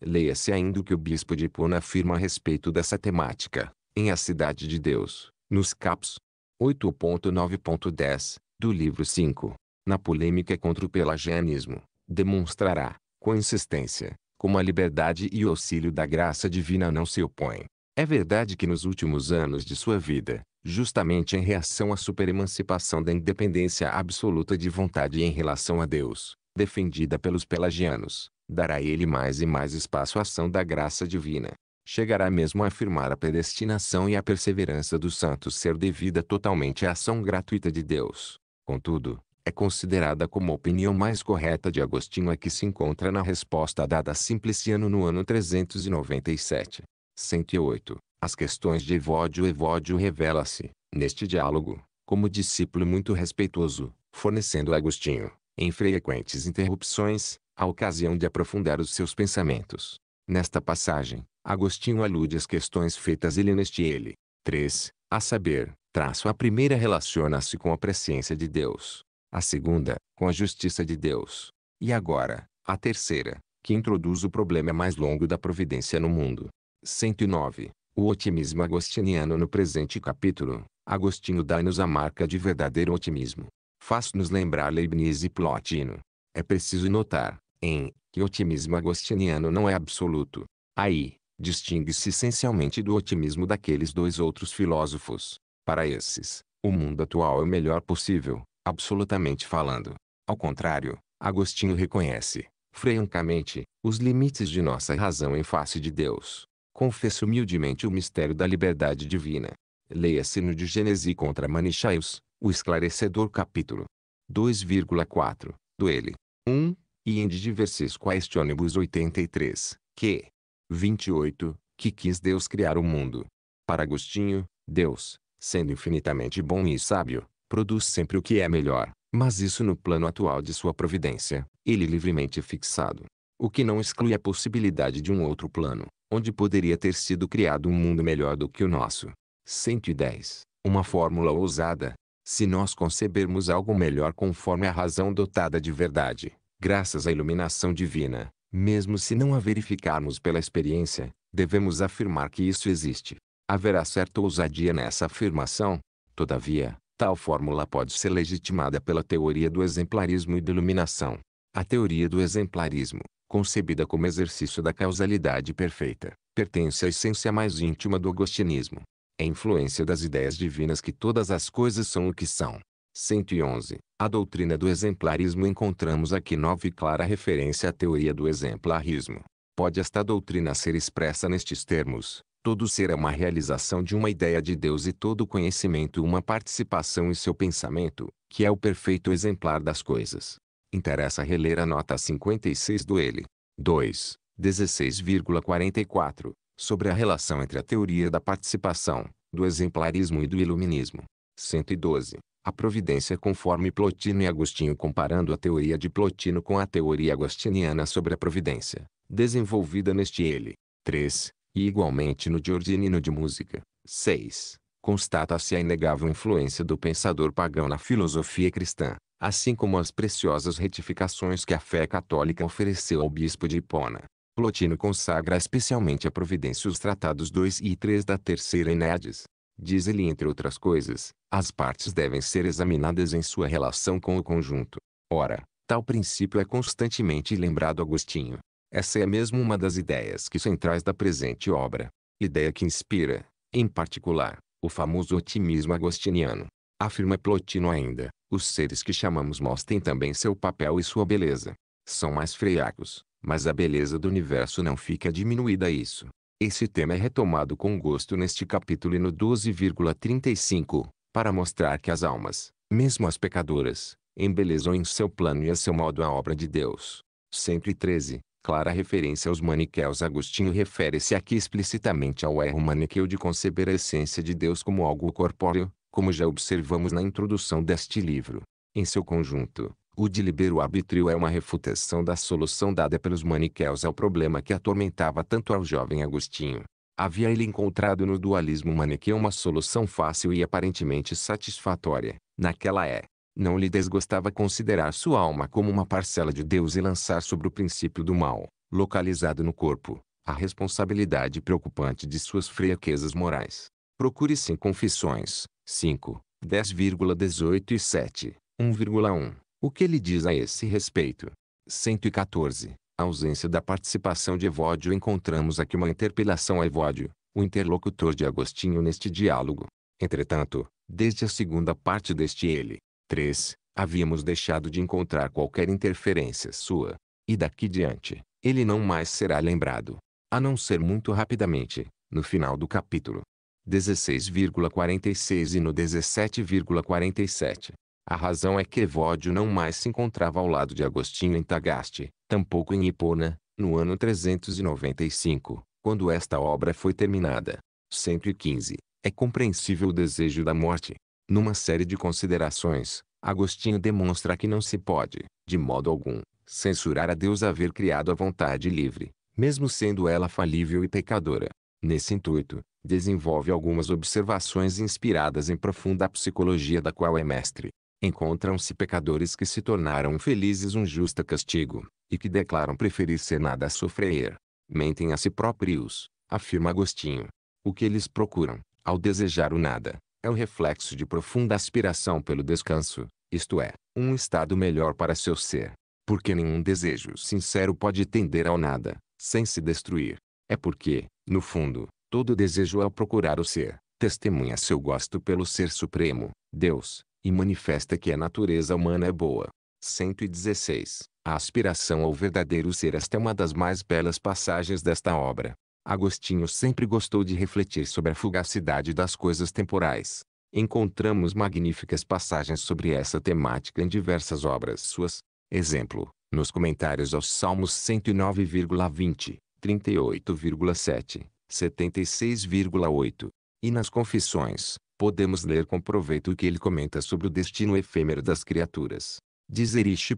Leia-se ainda o que o bispo de Ipona afirma a respeito dessa temática, em A Cidade de Deus, nos capos 8.9.10, do livro 5 na polêmica contra o pelagianismo, demonstrará, com insistência, como a liberdade e o auxílio da graça divina não se opõem. É verdade que nos últimos anos de sua vida, justamente em reação à superemancipação da independência absoluta de vontade em relação a Deus, defendida pelos pelagianos, dará ele mais e mais espaço à ação da graça divina. Chegará mesmo a afirmar a predestinação e a perseverança dos santos ser devida totalmente à ação gratuita de Deus. Contudo, é considerada como a opinião mais correta de Agostinho a que se encontra na resposta dada a Simpliciano no ano 397. 108. As questões de Evódio Evódio revela-se, neste diálogo, como discípulo muito respeitoso, fornecendo a Agostinho, em frequentes interrupções, a ocasião de aprofundar os seus pensamentos. Nesta passagem, Agostinho alude às questões feitas ele neste ele. 3. A saber, traço a primeira relaciona-se com a presciência de Deus, a segunda, com a justiça de Deus. E agora, a terceira, que introduz o problema mais longo da providência no mundo. 109. O otimismo agostiniano no presente capítulo, Agostinho dá-nos a marca de verdadeiro otimismo. Faz-nos lembrar Leibniz e Plotino. É preciso notar, em, que o otimismo agostiniano não é absoluto. Aí, distingue-se essencialmente do otimismo daqueles dois outros filósofos. Para esses, o mundo atual é o melhor possível, absolutamente falando. Ao contrário, Agostinho reconhece, francamente, os limites de nossa razão em face de Deus. Confessa humildemente o mistério da liberdade divina. Leia-se no de Gênesis contra Manichaeus, o esclarecedor capítulo 2,4, do ele 1, e em de diverses questionibus 83, que 28, que quis Deus criar o mundo. Para Agostinho, Deus, sendo infinitamente bom e sábio, produz sempre o que é melhor, mas isso no plano atual de sua providência, ele livremente fixado. O que não exclui a possibilidade de um outro plano, onde poderia ter sido criado um mundo melhor do que o nosso. 110. Uma fórmula ousada. Se nós concebermos algo melhor conforme a razão dotada de verdade, graças à iluminação divina, mesmo se não a verificarmos pela experiência, devemos afirmar que isso existe. Haverá certa ousadia nessa afirmação. Todavia, Tal fórmula pode ser legitimada pela teoria do exemplarismo e da iluminação. A teoria do exemplarismo, concebida como exercício da causalidade perfeita, pertence à essência mais íntima do agostinismo. É influência das ideias divinas que todas as coisas são o que são. 111. A doutrina do exemplarismo encontramos aqui nova e clara referência à teoria do exemplarismo. Pode esta doutrina ser expressa nestes termos. Todo ser é uma realização de uma ideia de Deus e todo conhecimento uma participação em seu pensamento, que é o perfeito exemplar das coisas. Interessa reler a nota 56 do ele. 2, 16,44, sobre a relação entre a teoria da participação, do exemplarismo e do iluminismo. 112. A providência conforme Plotino e Agostinho comparando a teoria de Plotino com a teoria agostiniana sobre a providência, desenvolvida neste ele. 3. E igualmente no de ordem e no de música. 6. Constata-se a inegável influência do pensador pagão na filosofia cristã, assim como as preciosas retificações que a fé católica ofereceu ao bispo de Hipona. Plotino consagra especialmente a providência os tratados 2 e 3 da terceira Enéades. Diz ele entre outras coisas, as partes devem ser examinadas em sua relação com o conjunto. Ora, tal princípio é constantemente lembrado Agostinho, essa é mesmo uma das ideias que centrais da presente obra. Ideia que inspira, em particular, o famoso otimismo agostiniano. Afirma Plotino ainda, os seres que chamamos maus têm também seu papel e sua beleza. São mais freiacos, mas a beleza do universo não fica diminuída a isso. Esse tema é retomado com gosto neste capítulo e no 12,35, para mostrar que as almas, mesmo as pecadoras, embelezam em seu plano e a seu modo a obra de Deus. 113 clara referência aos maniqueus Agostinho refere-se aqui explicitamente ao erro maniqueu de conceber a essência de Deus como algo corpóreo, como já observamos na introdução deste livro. Em seu conjunto, o de libero-arbítrio é uma refutação da solução dada pelos maniqueus ao problema que atormentava tanto ao jovem Agostinho. Havia ele encontrado no dualismo maniqueu uma solução fácil e aparentemente satisfatória. Naquela é, não lhe desgostava considerar sua alma como uma parcela de Deus e lançar sobre o princípio do mal, localizado no corpo, a responsabilidade preocupante de suas fraquezas morais. Procure-se em Confissões 5, 10,18 e 7, 1,1. O que ele diz a esse respeito? 114. A ausência da participação de Evódio encontramos aqui uma interpelação a Evódio, o interlocutor de Agostinho neste diálogo. Entretanto, desde a segunda parte deste ele, 3. Havíamos deixado de encontrar qualquer interferência sua. E daqui diante, ele não mais será lembrado. A não ser muito rapidamente, no final do capítulo 16,46 e no 17,47. A razão é que Evódio não mais se encontrava ao lado de Agostinho em Tagaste, tampouco em Hipona, no ano 395, quando esta obra foi terminada. 115. É compreensível o desejo da morte, numa série de considerações, Agostinho demonstra que não se pode, de modo algum, censurar a Deus haver criado a vontade livre, mesmo sendo ela falível e pecadora. Nesse intuito, desenvolve algumas observações inspiradas em profunda psicologia da qual é mestre. Encontram-se pecadores que se tornaram felizes um justo castigo, e que declaram preferir ser nada a sofrer. Mentem a si próprios, afirma Agostinho. O que eles procuram, ao desejar o nada, é o reflexo de profunda aspiração pelo descanso, isto é, um estado melhor para seu ser. Porque nenhum desejo sincero pode tender ao nada, sem se destruir. É porque, no fundo, todo desejo ao é procurar o ser, testemunha seu gosto pelo ser supremo, Deus, e manifesta que a natureza humana é boa. 116. A aspiração ao verdadeiro ser. Esta é uma das mais belas passagens desta obra. Agostinho sempre gostou de refletir sobre a fugacidade das coisas temporais. Encontramos magníficas passagens sobre essa temática em diversas obras suas. Exemplo, nos comentários aos Salmos 109,20, 38,7, 76,8. E nas Confissões, podemos ler com proveito o que ele comenta sobre o destino efêmero das criaturas. Diz Erich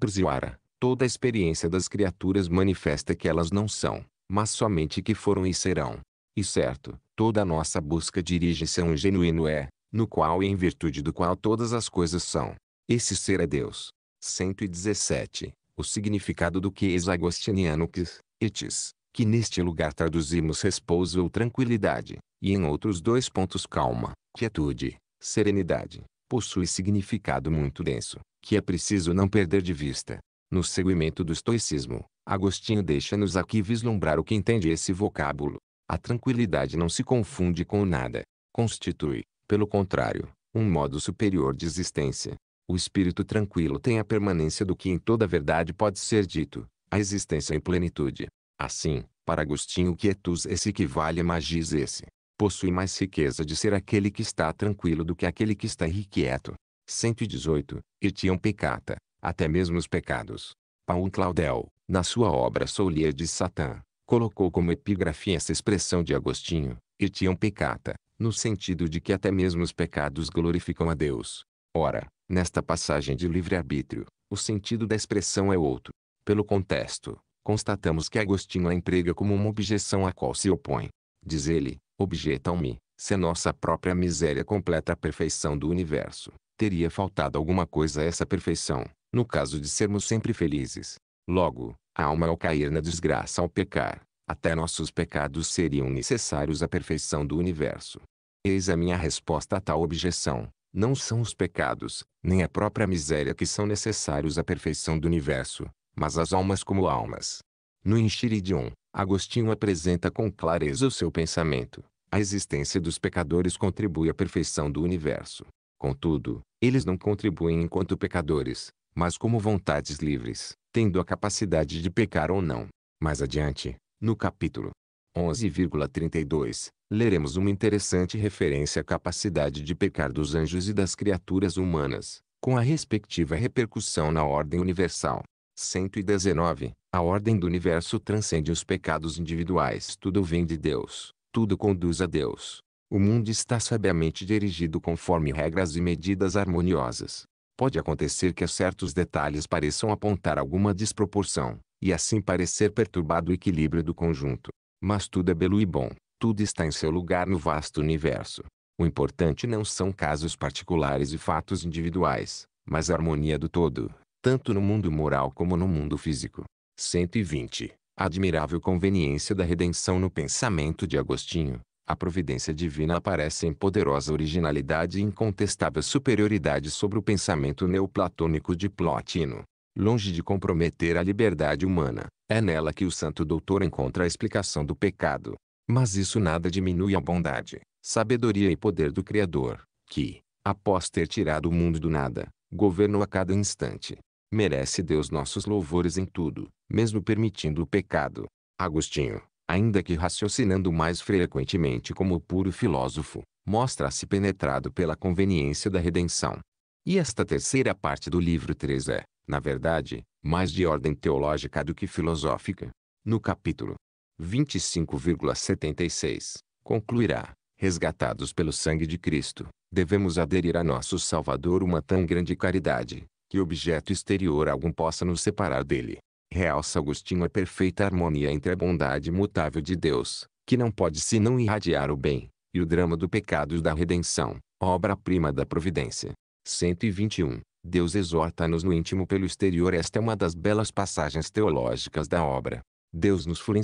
toda a experiência das criaturas manifesta que elas não são, mas somente que foram e serão. E certo, toda nossa busca dirige-se a um genuíno é, no qual e em virtude do qual todas as coisas são. Esse ser é Deus. 117. O significado do que ex agostiniano quis, etis, que neste lugar traduzimos repouso ou tranquilidade, e em outros dois pontos calma, quietude, serenidade, possui significado muito denso, que é preciso não perder de vista. No seguimento do estoicismo, Agostinho deixa-nos aqui vislumbrar o que entende esse vocábulo. A tranquilidade não se confunde com o nada. Constitui, pelo contrário, um modo superior de existência. O espírito tranquilo tem a permanência do que em toda verdade pode ser dito, a existência em plenitude. Assim, para Agostinho quietus é esse equivale a magis esse. Possui mais riqueza de ser aquele que está tranquilo do que aquele que está irrequieto. 118. Etiam pecata. Até mesmo os pecados. Paul Claudel. Na sua obra Soulier de Satã, colocou como epígrafe essa expressão de Agostinho, etiam peccata, no sentido de que até mesmo os pecados glorificam a Deus. Ora, nesta passagem de livre-arbítrio, o sentido da expressão é outro. Pelo contexto, constatamos que Agostinho a emprega como uma objeção a qual se opõe. Diz ele, objetam-me, se a nossa própria miséria completa a perfeição do universo, teria faltado alguma coisa a essa perfeição, no caso de sermos sempre felizes. Logo, a alma ao cair na desgraça ao pecar, até nossos pecados seriam necessários à perfeição do universo. Eis a minha resposta a tal objeção. Não são os pecados, nem a própria miséria que são necessários à perfeição do universo, mas as almas como almas. No Enchiridion, Agostinho apresenta com clareza o seu pensamento. A existência dos pecadores contribui à perfeição do universo. Contudo, eles não contribuem enquanto pecadores, mas como vontades livres tendo a capacidade de pecar ou não. Mais adiante, no capítulo 11,32, leremos uma interessante referência à capacidade de pecar dos anjos e das criaturas humanas, com a respectiva repercussão na ordem universal. 119. A ordem do universo transcende os pecados individuais. Tudo vem de Deus, tudo conduz a Deus. O mundo está sabiamente dirigido conforme regras e medidas harmoniosas. Pode acontecer que certos detalhes pareçam apontar alguma desproporção, e assim parecer perturbado o equilíbrio do conjunto. Mas tudo é belo e bom, tudo está em seu lugar no vasto universo. O importante não são casos particulares e fatos individuais, mas a harmonia do todo, tanto no mundo moral como no mundo físico. 120. Admirável conveniência da redenção no pensamento de Agostinho, a providência divina aparece em poderosa originalidade e incontestável superioridade sobre o pensamento neoplatônico de Plotino. Longe de comprometer a liberdade humana, é nela que o santo doutor encontra a explicação do pecado. Mas isso nada diminui a bondade, sabedoria e poder do Criador, que, após ter tirado o mundo do nada, governou a cada instante. Merece Deus nossos louvores em tudo, mesmo permitindo o pecado. Agostinho, ainda que raciocinando mais frequentemente como puro filósofo, mostra-se penetrado pela conveniência da redenção. E esta terceira parte do livro 3 é, na verdade, mais de ordem teológica do que filosófica. No capítulo 25,76, concluirá: Resgatados pelo sangue de Cristo, devemos aderir a nosso Salvador uma tão grande caridade, que objeto exterior algum possa nos separar dele realça Agostinho a perfeita harmonia entre a bondade mutável de Deus, que não pode senão irradiar o bem, e o drama do pecado e da redenção, obra-prima da providência. 121. Deus exorta-nos no íntimo pelo exterior. Esta é uma das belas passagens teológicas da obra. Deus nos fura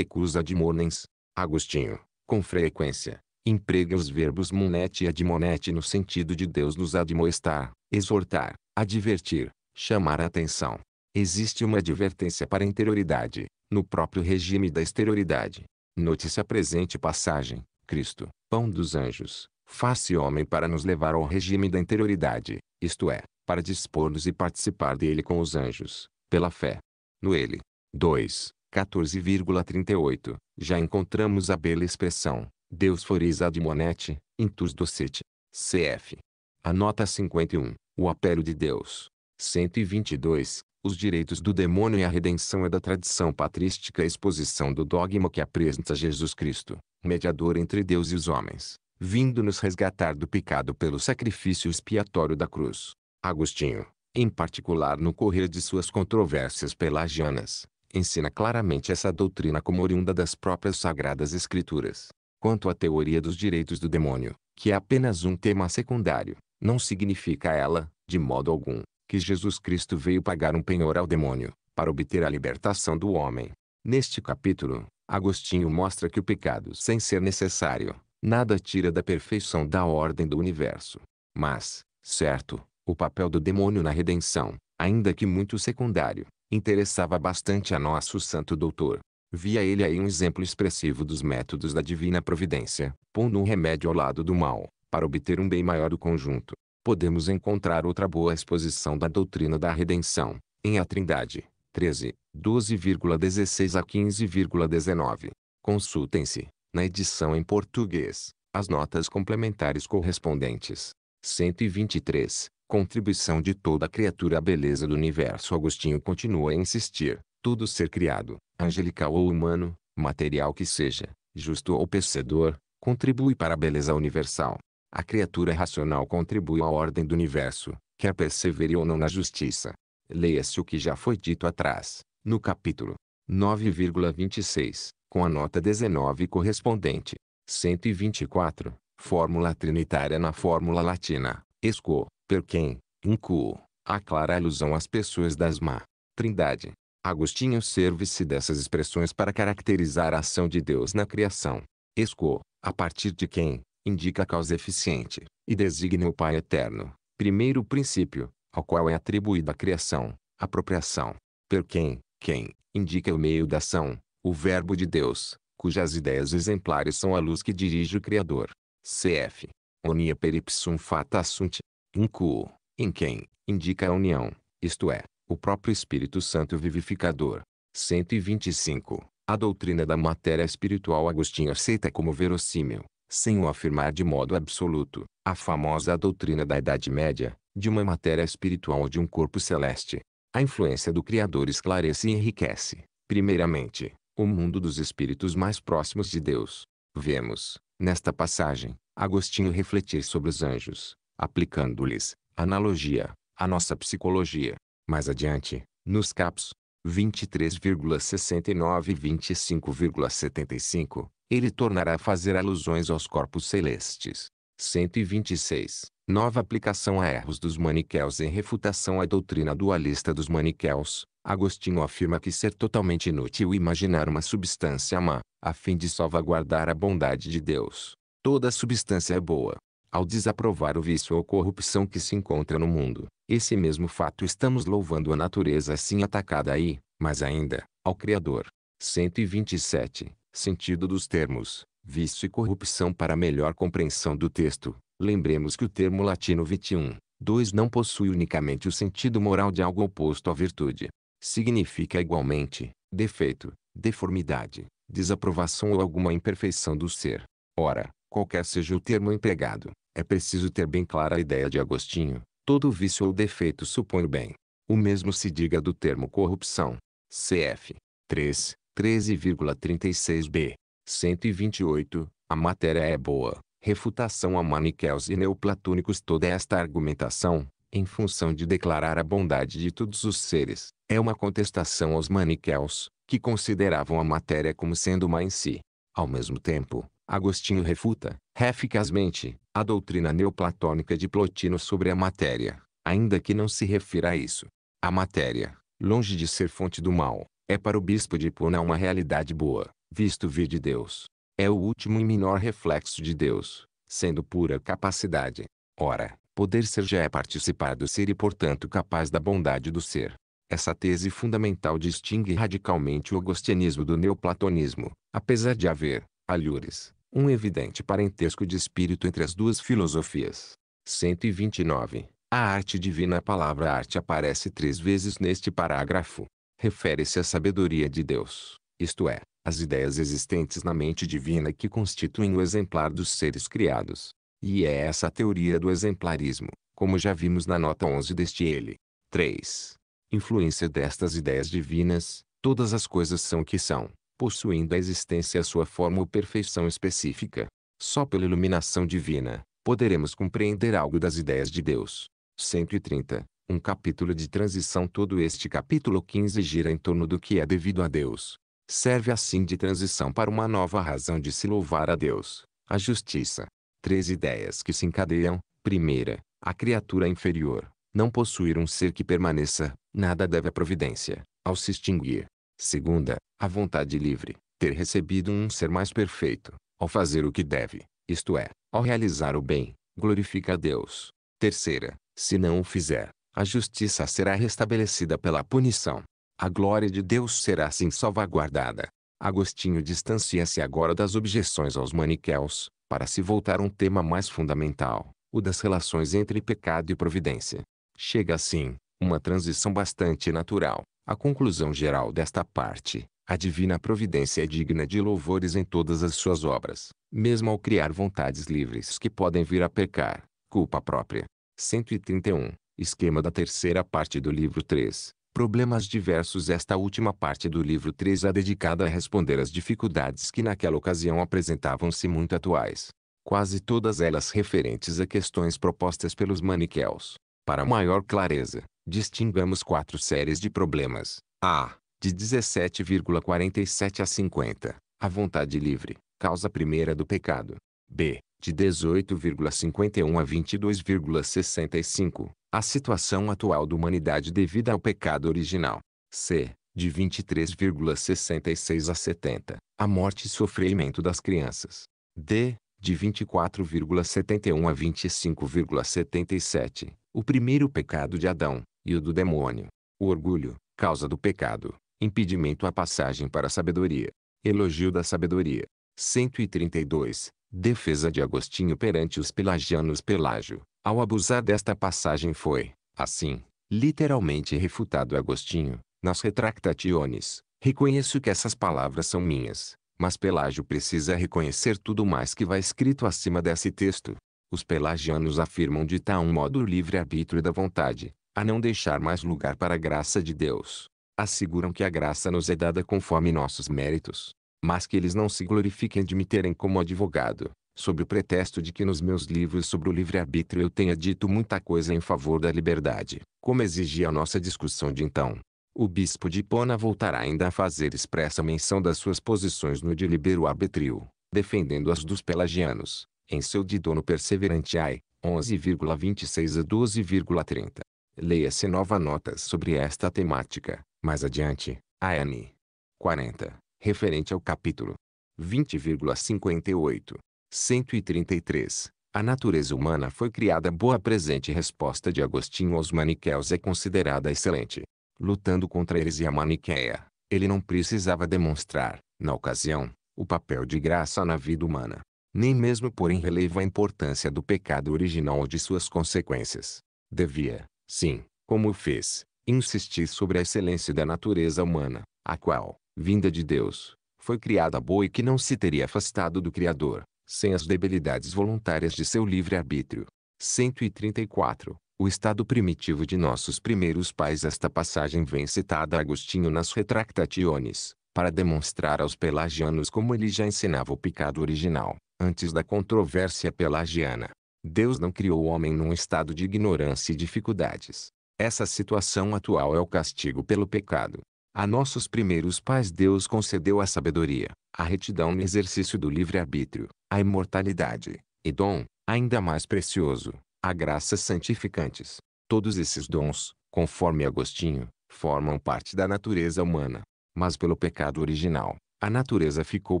admonens. Agostinho, com frequência, emprega os verbos munete e admonete no sentido de Deus nos admoestar, exortar, advertir, chamar a atenção, Existe uma advertência para a interioridade, no próprio regime da exterioridade. Notícia presente passagem, Cristo, pão dos anjos, faz-se homem para nos levar ao regime da interioridade, isto é, para dispor-nos e participar dele com os anjos, pela fé. No ele. 2, 14,38, já encontramos a bela expressão, Deus foris admonete, intus docete. Cf. A nota 51, o apelo de Deus. 122, os direitos do demônio e a redenção é da tradição patrística exposição do dogma que apresenta Jesus Cristo, mediador entre Deus e os homens, vindo nos resgatar do pecado pelo sacrifício expiatório da cruz. Agostinho, em particular no correr de suas controvérsias pelagianas, ensina claramente essa doutrina como oriunda das próprias sagradas escrituras. Quanto à teoria dos direitos do demônio, que é apenas um tema secundário, não significa ela, de modo algum, que Jesus Cristo veio pagar um penhor ao demônio, para obter a libertação do homem. Neste capítulo, Agostinho mostra que o pecado, sem ser necessário, nada tira da perfeição da ordem do universo. Mas, certo, o papel do demônio na redenção, ainda que muito secundário, interessava bastante a nosso santo doutor. Via ele aí um exemplo expressivo dos métodos da divina providência, pondo um remédio ao lado do mal, para obter um bem maior do conjunto podemos encontrar outra boa exposição da doutrina da redenção, em A Trindade, 13, 12,16 a 15,19. Consultem-se, na edição em português, as notas complementares correspondentes. 123. Contribuição de toda criatura à beleza do universo. Agostinho continua a insistir: todo ser criado, angelical ou humano, material que seja, justo ou pecedor, contribui para a beleza universal. A criatura racional contribui à ordem do universo, quer persevere ou não na justiça. Leia-se o que já foi dito atrás, no capítulo 9,26, com a nota 19 correspondente. 124. Fórmula trinitária na fórmula latina, esco, per quem, incuo, a clara alusão às pessoas das má, trindade. Agostinho serve-se dessas expressões para caracterizar a ação de Deus na criação. Esco, a partir de quem, indica a causa eficiente, e designa o Pai eterno, primeiro princípio, ao qual é atribuída a criação, apropriação. Per quem, quem, indica o meio da ação, o Verbo de Deus, cujas ideias exemplares são a luz que dirige o Criador. Cf. Onia peripsum fata sunt. Incuo, em quem, indica a união, isto é, o próprio Espírito Santo vivificador. 125. A doutrina da matéria espiritual Agostinho aceita como verossímil, sem o afirmar de modo absoluto, a famosa doutrina da Idade Média, de uma matéria espiritual ou de um corpo celeste. A influência do Criador esclarece e enriquece, primeiramente, o mundo dos espíritos mais próximos de Deus. Vemos, nesta passagem, Agostinho refletir sobre os anjos, aplicando-lhes, analogia, à nossa psicologia. Mais adiante, nos caps. 23,69 e 25,75, ele tornará a fazer alusões aos corpos celestes. 126. Nova aplicação a erros dos maniqueus em refutação à doutrina dualista dos maniqueus. Agostinho afirma que ser totalmente inútil imaginar uma substância má, a fim de salvaguardar a bondade de Deus. Toda substância é boa. Ao desaprovar o vício ou corrupção que se encontra no mundo, esse mesmo fato estamos louvando a natureza assim atacada aí, mas ainda, ao Criador. 127 sentido dos termos, vício e corrupção para melhor compreensão do texto. Lembremos que o termo latino 21, 2 não possui unicamente o sentido moral de algo oposto à virtude. Significa igualmente, defeito, deformidade, desaprovação ou alguma imperfeição do ser. Ora, qualquer seja o termo empregado, é preciso ter bem clara a ideia de Agostinho, todo vício ou defeito supõe o bem. O mesmo se diga do termo corrupção. Cf. 3. 13,36b. 128. A matéria é boa. Refutação a maniqueus e neoplatônicos Toda esta argumentação, em função de declarar a bondade de todos os seres, é uma contestação aos maniqueus, que consideravam a matéria como sendo má em si. Ao mesmo tempo, Agostinho refuta, eficazmente, a doutrina neoplatônica de Plotino sobre a matéria, ainda que não se refira a isso. A matéria, longe de ser fonte do mal, é para o bispo de Puna uma realidade boa, visto vir de Deus. É o último e menor reflexo de Deus, sendo pura capacidade. Ora, poder ser já é participar do ser e portanto capaz da bondade do ser. Essa tese fundamental distingue radicalmente o agostianismo do neoplatonismo, apesar de haver, alhures, um evidente parentesco de espírito entre as duas filosofias. 129. A arte divina A palavra arte aparece três vezes neste parágrafo refere-se à sabedoria de Deus, isto é, às ideias existentes na mente divina que constituem o exemplar dos seres criados. E é essa a teoria do exemplarismo, como já vimos na nota 11 deste ele. 3. Influência destas ideias divinas, todas as coisas são o que são, possuindo a existência a sua forma ou perfeição específica. Só pela iluminação divina, poderemos compreender algo das ideias de Deus. 130 um capítulo de transição. Todo este capítulo 15 gira em torno do que é devido a Deus. Serve assim de transição para uma nova razão de se louvar a Deus, a justiça. Três ideias que se encadeiam. Primeira, a criatura inferior, não possuir um ser que permaneça, nada deve à providência, ao se extinguir. Segunda, a vontade livre, ter recebido um ser mais perfeito, ao fazer o que deve, isto é, ao realizar o bem, glorifica a Deus. Terceira, se não o fizer, a justiça será restabelecida pela punição. A glória de Deus será assim salvaguardada. Agostinho distancia-se agora das objeções aos maniqueus, para se voltar a um tema mais fundamental, o das relações entre pecado e providência. Chega assim, uma transição bastante natural, à conclusão geral desta parte. A divina providência é digna de louvores em todas as suas obras, mesmo ao criar vontades livres que podem vir a pecar, culpa própria. 131. Esquema da terceira parte do livro 3. Problemas diversos Esta última parte do livro 3 é dedicada a responder às dificuldades que naquela ocasião apresentavam-se muito atuais. Quase todas elas referentes a questões propostas pelos maniqueus. Para maior clareza, distingamos quatro séries de problemas. A. De 17,47 a 50. A vontade livre, causa primeira do pecado. B de 18,51 a 22,65, a situação atual da humanidade devida ao pecado original. C. De 23,66 a 70, a morte e sofrimento das crianças. D. De 24,71 a 25,77, o primeiro pecado de Adão, e o do demônio. O orgulho, causa do pecado, impedimento à passagem para a sabedoria. Elogio da sabedoria. 132. Defesa de Agostinho perante os pelagianos Pelágio, ao abusar desta passagem foi, assim, literalmente refutado Agostinho, nas Retractationes. Reconheço que essas palavras são minhas, mas Pelágio precisa reconhecer tudo mais que vai escrito acima desse texto. Os pelagianos afirmam de tal modo o livre-arbítrio da vontade, a não deixar mais lugar para a graça de Deus. Asseguram que a graça nos é dada conforme nossos méritos, mas que eles não se glorifiquem de me terem como advogado, sob o pretexto de que nos meus livros sobre o livre-arbítrio eu tenha dito muita coisa em favor da liberdade, como exigia a nossa discussão de então. O bispo de Pona voltará ainda a fazer expressa menção das suas posições no de libero-arbitrio, defendendo-as dos pelagianos, em seu Didono Perseverantiae, 11,26 a 12,30. Leia-se nova nota sobre esta temática, mais adiante, N. 40 referente ao capítulo 20,58, 133. A natureza humana foi criada boa. presente resposta de Agostinho aos maniqueus é considerada excelente. Lutando contra eles e a maniqueia, ele não precisava demonstrar, na ocasião, o papel de graça na vida humana, nem mesmo pôr em relevo a importância do pecado original ou de suas consequências. Devia, sim, como o fez, insistir sobre a excelência da natureza humana, a qual, vinda de Deus, foi criada boa e que não se teria afastado do Criador, sem as debilidades voluntárias de seu livre-arbítrio. 134. O estado primitivo de nossos primeiros pais Esta passagem vem citada a Agostinho nas Retractationes, para demonstrar aos pelagianos como ele já ensinava o pecado original, antes da controvérsia pelagiana. Deus não criou o homem num estado de ignorância e dificuldades. Essa situação atual é o castigo pelo pecado, a nossos primeiros pais Deus concedeu a sabedoria, a retidão no exercício do livre-arbítrio, a imortalidade, e dom, ainda mais precioso, a graças santificantes. Todos esses dons, conforme Agostinho, formam parte da natureza humana. Mas pelo pecado original, a natureza ficou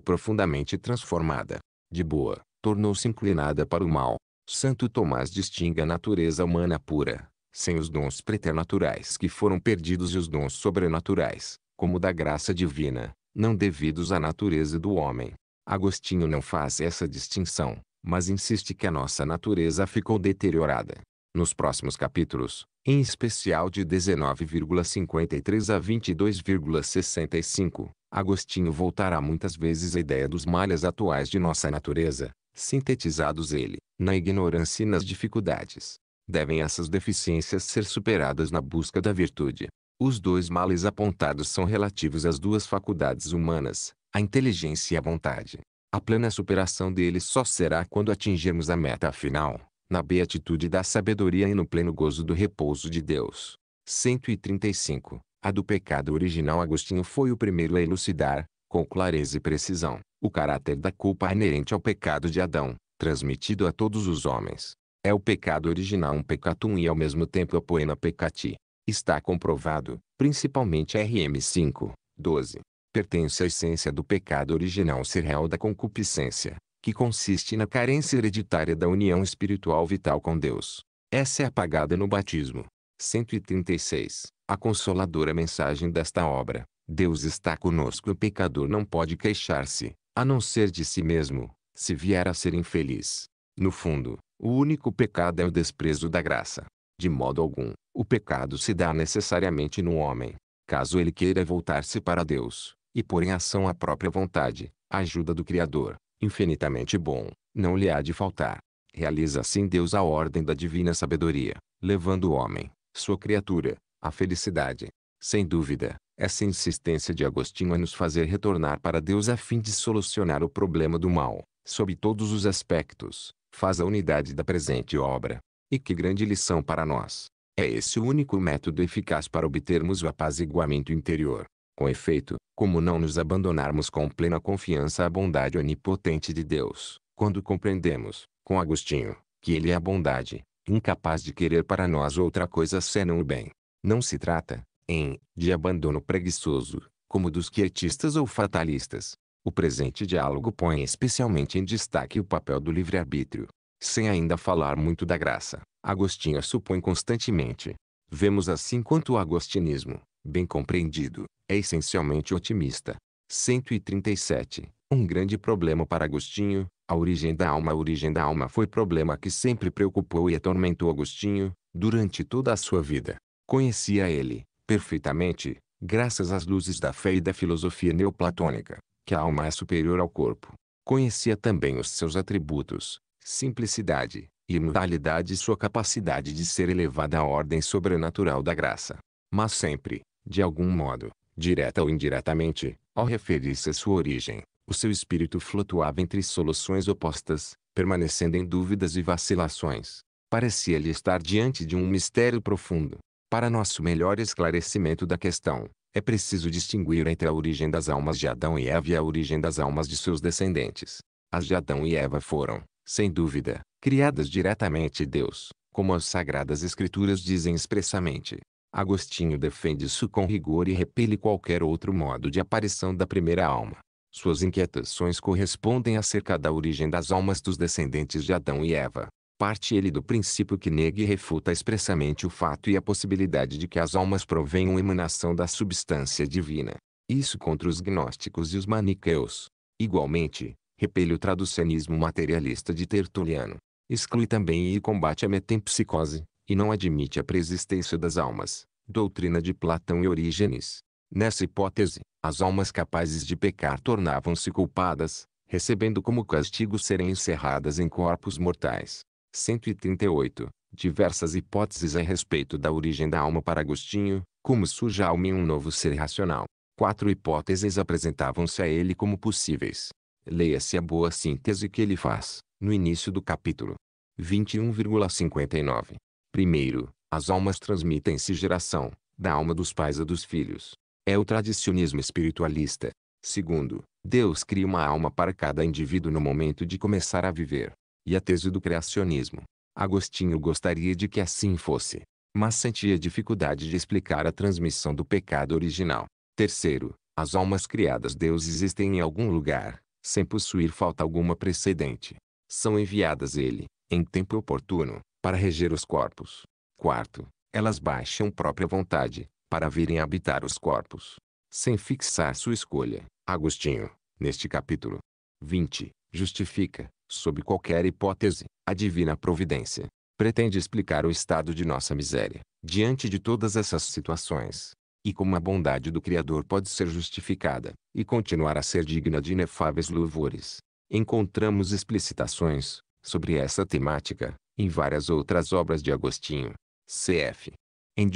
profundamente transformada. De boa, tornou-se inclinada para o mal. Santo Tomás distingue a natureza humana pura, sem os dons preternaturais que foram perdidos e os dons sobrenaturais, como da graça divina, não devidos à natureza do homem. Agostinho não faz essa distinção, mas insiste que a nossa natureza ficou deteriorada. Nos próximos capítulos, em especial de 19,53 a 22,65, Agostinho voltará muitas vezes à ideia dos malhas atuais de nossa natureza, sintetizados ele, na ignorância e nas dificuldades, devem essas deficiências ser superadas na busca da virtude. Os dois males apontados são relativos às duas faculdades humanas, a inteligência e a vontade. A plena superação deles só será quando atingirmos a meta final, na beatitude da sabedoria e no pleno gozo do repouso de Deus. 135. A do pecado original Agostinho foi o primeiro a elucidar, com clareza e precisão, o caráter da culpa inerente ao pecado de Adão, transmitido a todos os homens. É o pecado original um pecatum e ao mesmo tempo a poena pecati. Está comprovado, principalmente RM 5, 12. Pertence à essência do pecado original ser real da concupiscência, que consiste na carência hereditária da união espiritual vital com Deus. Essa é apagada no batismo. 136. A consoladora mensagem desta obra. Deus está conosco e o pecador não pode queixar-se, a não ser de si mesmo, se vier a ser infeliz. No fundo, o único pecado é o desprezo da graça. De modo algum, o pecado se dá necessariamente no homem. Caso ele queira voltar-se para Deus, e pôr em ação a própria vontade, a ajuda do Criador, infinitamente bom, não lhe há de faltar. Realiza assim Deus a ordem da divina sabedoria, levando o homem, sua criatura, à felicidade. Sem dúvida, essa insistência de Agostinho a nos fazer retornar para Deus a fim de solucionar o problema do mal, sob todos os aspectos, faz a unidade da presente obra. E que grande lição para nós! É esse o único método eficaz para obtermos o apaziguamento interior. Com efeito, como não nos abandonarmos com plena confiança à bondade onipotente de Deus, quando compreendemos, com Agostinho, que Ele é a bondade, incapaz de querer para nós outra coisa senão o bem. Não se trata, em, de abandono preguiçoso, como dos quietistas ou fatalistas, o presente diálogo põe especialmente em destaque o papel do livre-arbítrio. Sem ainda falar muito da graça, Agostinho supõe constantemente. Vemos assim quanto o agostinismo, bem compreendido, é essencialmente otimista. 137. Um grande problema para Agostinho, a origem da alma. A origem da alma foi problema que sempre preocupou e atormentou Agostinho, durante toda a sua vida. Conhecia ele, perfeitamente, graças às luzes da fé e da filosofia neoplatônica, que a alma é superior ao corpo. Conhecia também os seus atributos, simplicidade, imortalidade e sua capacidade de ser elevada à ordem sobrenatural da graça. Mas sempre, de algum modo, direta ou indiretamente, ao referir-se à sua origem, o seu espírito flutuava entre soluções opostas, permanecendo em dúvidas e vacilações. Parecia-lhe estar diante de um mistério profundo. Para nosso melhor esclarecimento da questão, é preciso distinguir entre a origem das almas de Adão e Eva e a origem das almas de seus descendentes. As de Adão e Eva foram, sem dúvida, criadas diretamente Deus, como as sagradas escrituras dizem expressamente. Agostinho defende isso com rigor e repele qualquer outro modo de aparição da primeira alma. Suas inquietações correspondem acerca da origem das almas dos descendentes de Adão e Eva, parte ele do princípio que nega e refuta expressamente o fato e a possibilidade de que as almas provenham emanação da substância divina. Isso contra os gnósticos e os maniqueus. Igualmente, repele o traducionismo materialista de Tertuliano. Exclui também e combate a metempsicose, e não admite a preexistência das almas, doutrina de Platão e Orígenes. Nessa hipótese, as almas capazes de pecar tornavam-se culpadas, recebendo como castigo serem encerradas em corpos mortais. 138. Diversas hipóteses a respeito da origem da alma para Agostinho, como surge a alma em um novo ser racional. Quatro hipóteses apresentavam-se a ele como possíveis. Leia-se a boa síntese que ele faz, no início do capítulo. 21,59. Primeiro, as almas transmitem-se geração, da alma dos pais a dos filhos. É o tradicionismo espiritualista. Segundo, Deus cria uma alma para cada indivíduo no momento de começar a viver e a tese do criacionismo. Agostinho gostaria de que assim fosse, mas sentia dificuldade de explicar a transmissão do pecado original. Terceiro, as almas criadas Deus existem em algum lugar, sem possuir falta alguma precedente. São enviadas Ele, em tempo oportuno, para reger os corpos. Quarto, elas baixam própria vontade, para virem habitar os corpos. Sem fixar sua escolha, Agostinho, neste capítulo 20, justifica, sob qualquer hipótese, a divina providência pretende explicar o estado de nossa miséria diante de todas essas situações, e como a bondade do Criador pode ser justificada e continuar a ser digna de inefáveis louvores. Encontramos explicitações sobre essa temática em várias outras obras de Agostinho, cf. em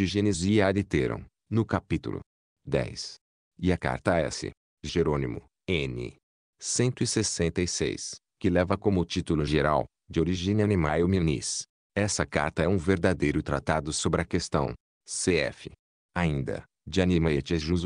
e Ariteron, no capítulo 10. E a carta a S. Jerônimo, N. 166 que leva como título geral, de origem animal minis. Essa carta é um verdadeiro tratado sobre a questão. Cf. Ainda, de Animaetes jus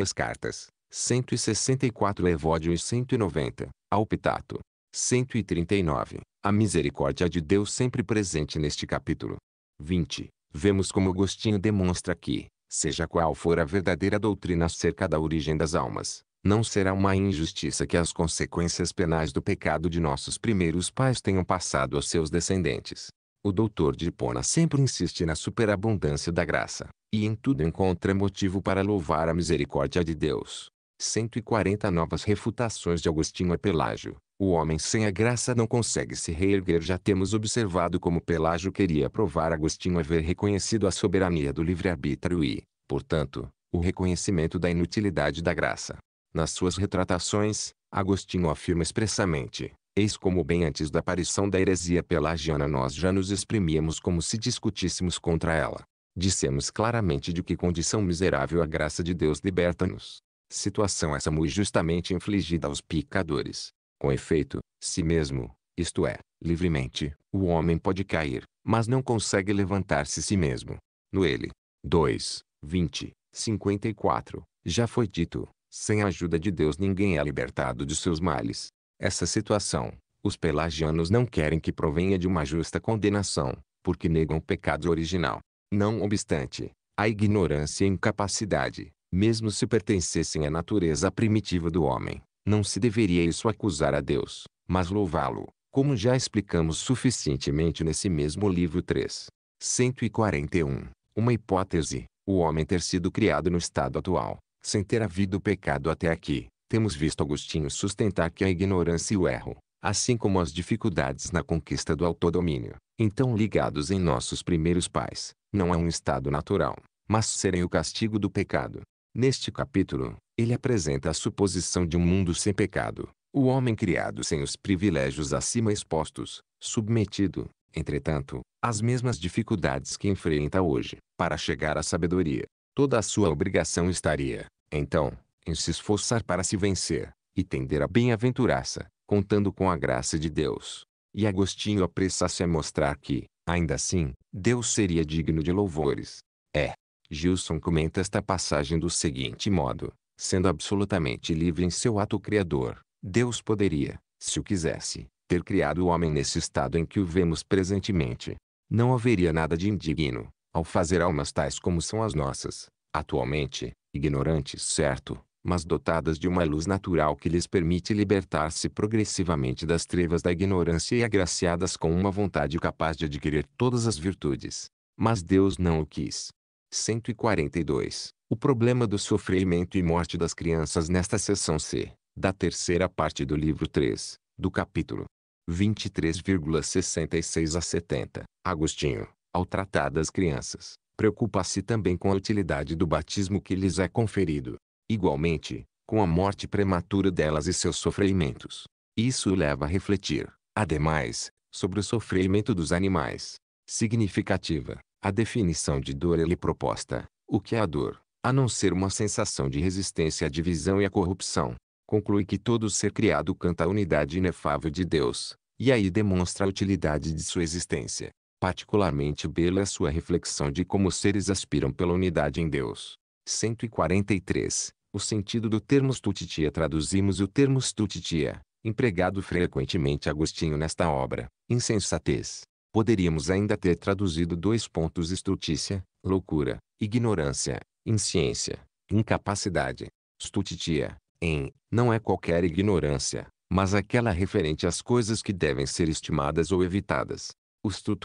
as cartas, 164 Evódio e 190, alpitato 139, a misericórdia de Deus sempre presente neste capítulo. 20. Vemos como Agostinho demonstra que, seja qual for a verdadeira doutrina acerca da origem das almas, não será uma injustiça que as consequências penais do pecado de nossos primeiros pais tenham passado aos seus descendentes. O doutor de Hipona sempre insiste na superabundância da graça, e em tudo encontra motivo para louvar a misericórdia de Deus. 140 novas refutações de Agostinho a Pelágio. O homem sem a graça não consegue se reerguer. Já temos observado como Pelágio queria provar Agostinho haver reconhecido a soberania do livre-arbítrio e, portanto, o reconhecimento da inutilidade da graça. Nas suas retratações, Agostinho afirma expressamente, eis como bem antes da aparição da heresia pelagiana nós já nos exprimíamos como se discutíssemos contra ela. Dissemos claramente de que condição miserável a graça de Deus liberta-nos. Situação essa muito justamente infligida aos pecadores. Com efeito, si mesmo, isto é, livremente, o homem pode cair, mas não consegue levantar-se si mesmo. No ele. 2, 20, 54, já foi dito, sem a ajuda de Deus ninguém é libertado de seus males. Essa situação, os pelagianos não querem que provenha de uma justa condenação, porque negam o pecado original. Não obstante, a ignorância e incapacidade, mesmo se pertencessem à natureza primitiva do homem, não se deveria isso acusar a Deus, mas louvá-lo, como já explicamos suficientemente nesse mesmo livro 3. 141. Uma hipótese, o homem ter sido criado no estado atual, sem ter havido pecado até aqui, temos visto Agostinho sustentar que a ignorância e o erro, assim como as dificuldades na conquista do autodomínio, então ligados em nossos primeiros pais, não é um estado natural, mas serem o castigo do pecado. Neste capítulo, ele apresenta a suposição de um mundo sem pecado, o homem criado sem os privilégios acima expostos, submetido, entretanto, às mesmas dificuldades que enfrenta hoje, para chegar à sabedoria toda a sua obrigação estaria, então, em se esforçar para se vencer, e tender a bem-aventurança, contando com a graça de Deus. E Agostinho apressa-se a mostrar que, ainda assim, Deus seria digno de louvores. É. Gilson comenta esta passagem do seguinte modo: sendo absolutamente livre em seu ato criador, Deus poderia, se o quisesse, ter criado o homem nesse estado em que o vemos presentemente. Não haveria nada de indigno, ao fazer almas tais como são as nossas, atualmente, ignorantes certo, mas dotadas de uma luz natural que lhes permite libertar-se progressivamente das trevas da ignorância e agraciadas com uma vontade capaz de adquirir todas as virtudes. Mas Deus não o quis. 142. O problema do sofrimento e morte das crianças nesta seção C, da terceira parte do livro 3, do capítulo 23,66 a 70. Agostinho, ao tratar das crianças, preocupa-se também com a utilidade do batismo que lhes é conferido. Igualmente, com a morte prematura delas e seus sofrimentos. Isso o leva a refletir, ademais, sobre o sofrimento dos animais. Significativa, a definição de dor ele proposta. O que é a dor, a não ser uma sensação de resistência à divisão e à corrupção? Conclui que todo ser criado canta a unidade inefável de Deus, e aí demonstra a utilidade de sua existência. Particularmente bela é sua reflexão de como os seres aspiram pela unidade em Deus. 143. O sentido do termo stutitia traduzimos o termo stutitia, empregado frequentemente Agostinho nesta obra, insensatez. Poderíamos ainda ter traduzido dois pontos estutícia, loucura, ignorância, insciência, incapacidade. Stutitia, em, não é qualquer ignorância, mas aquela referente às coisas que devem ser estimadas ou evitadas.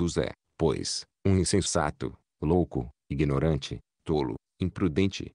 Os é, pois, um insensato, louco, ignorante, tolo, imprudente,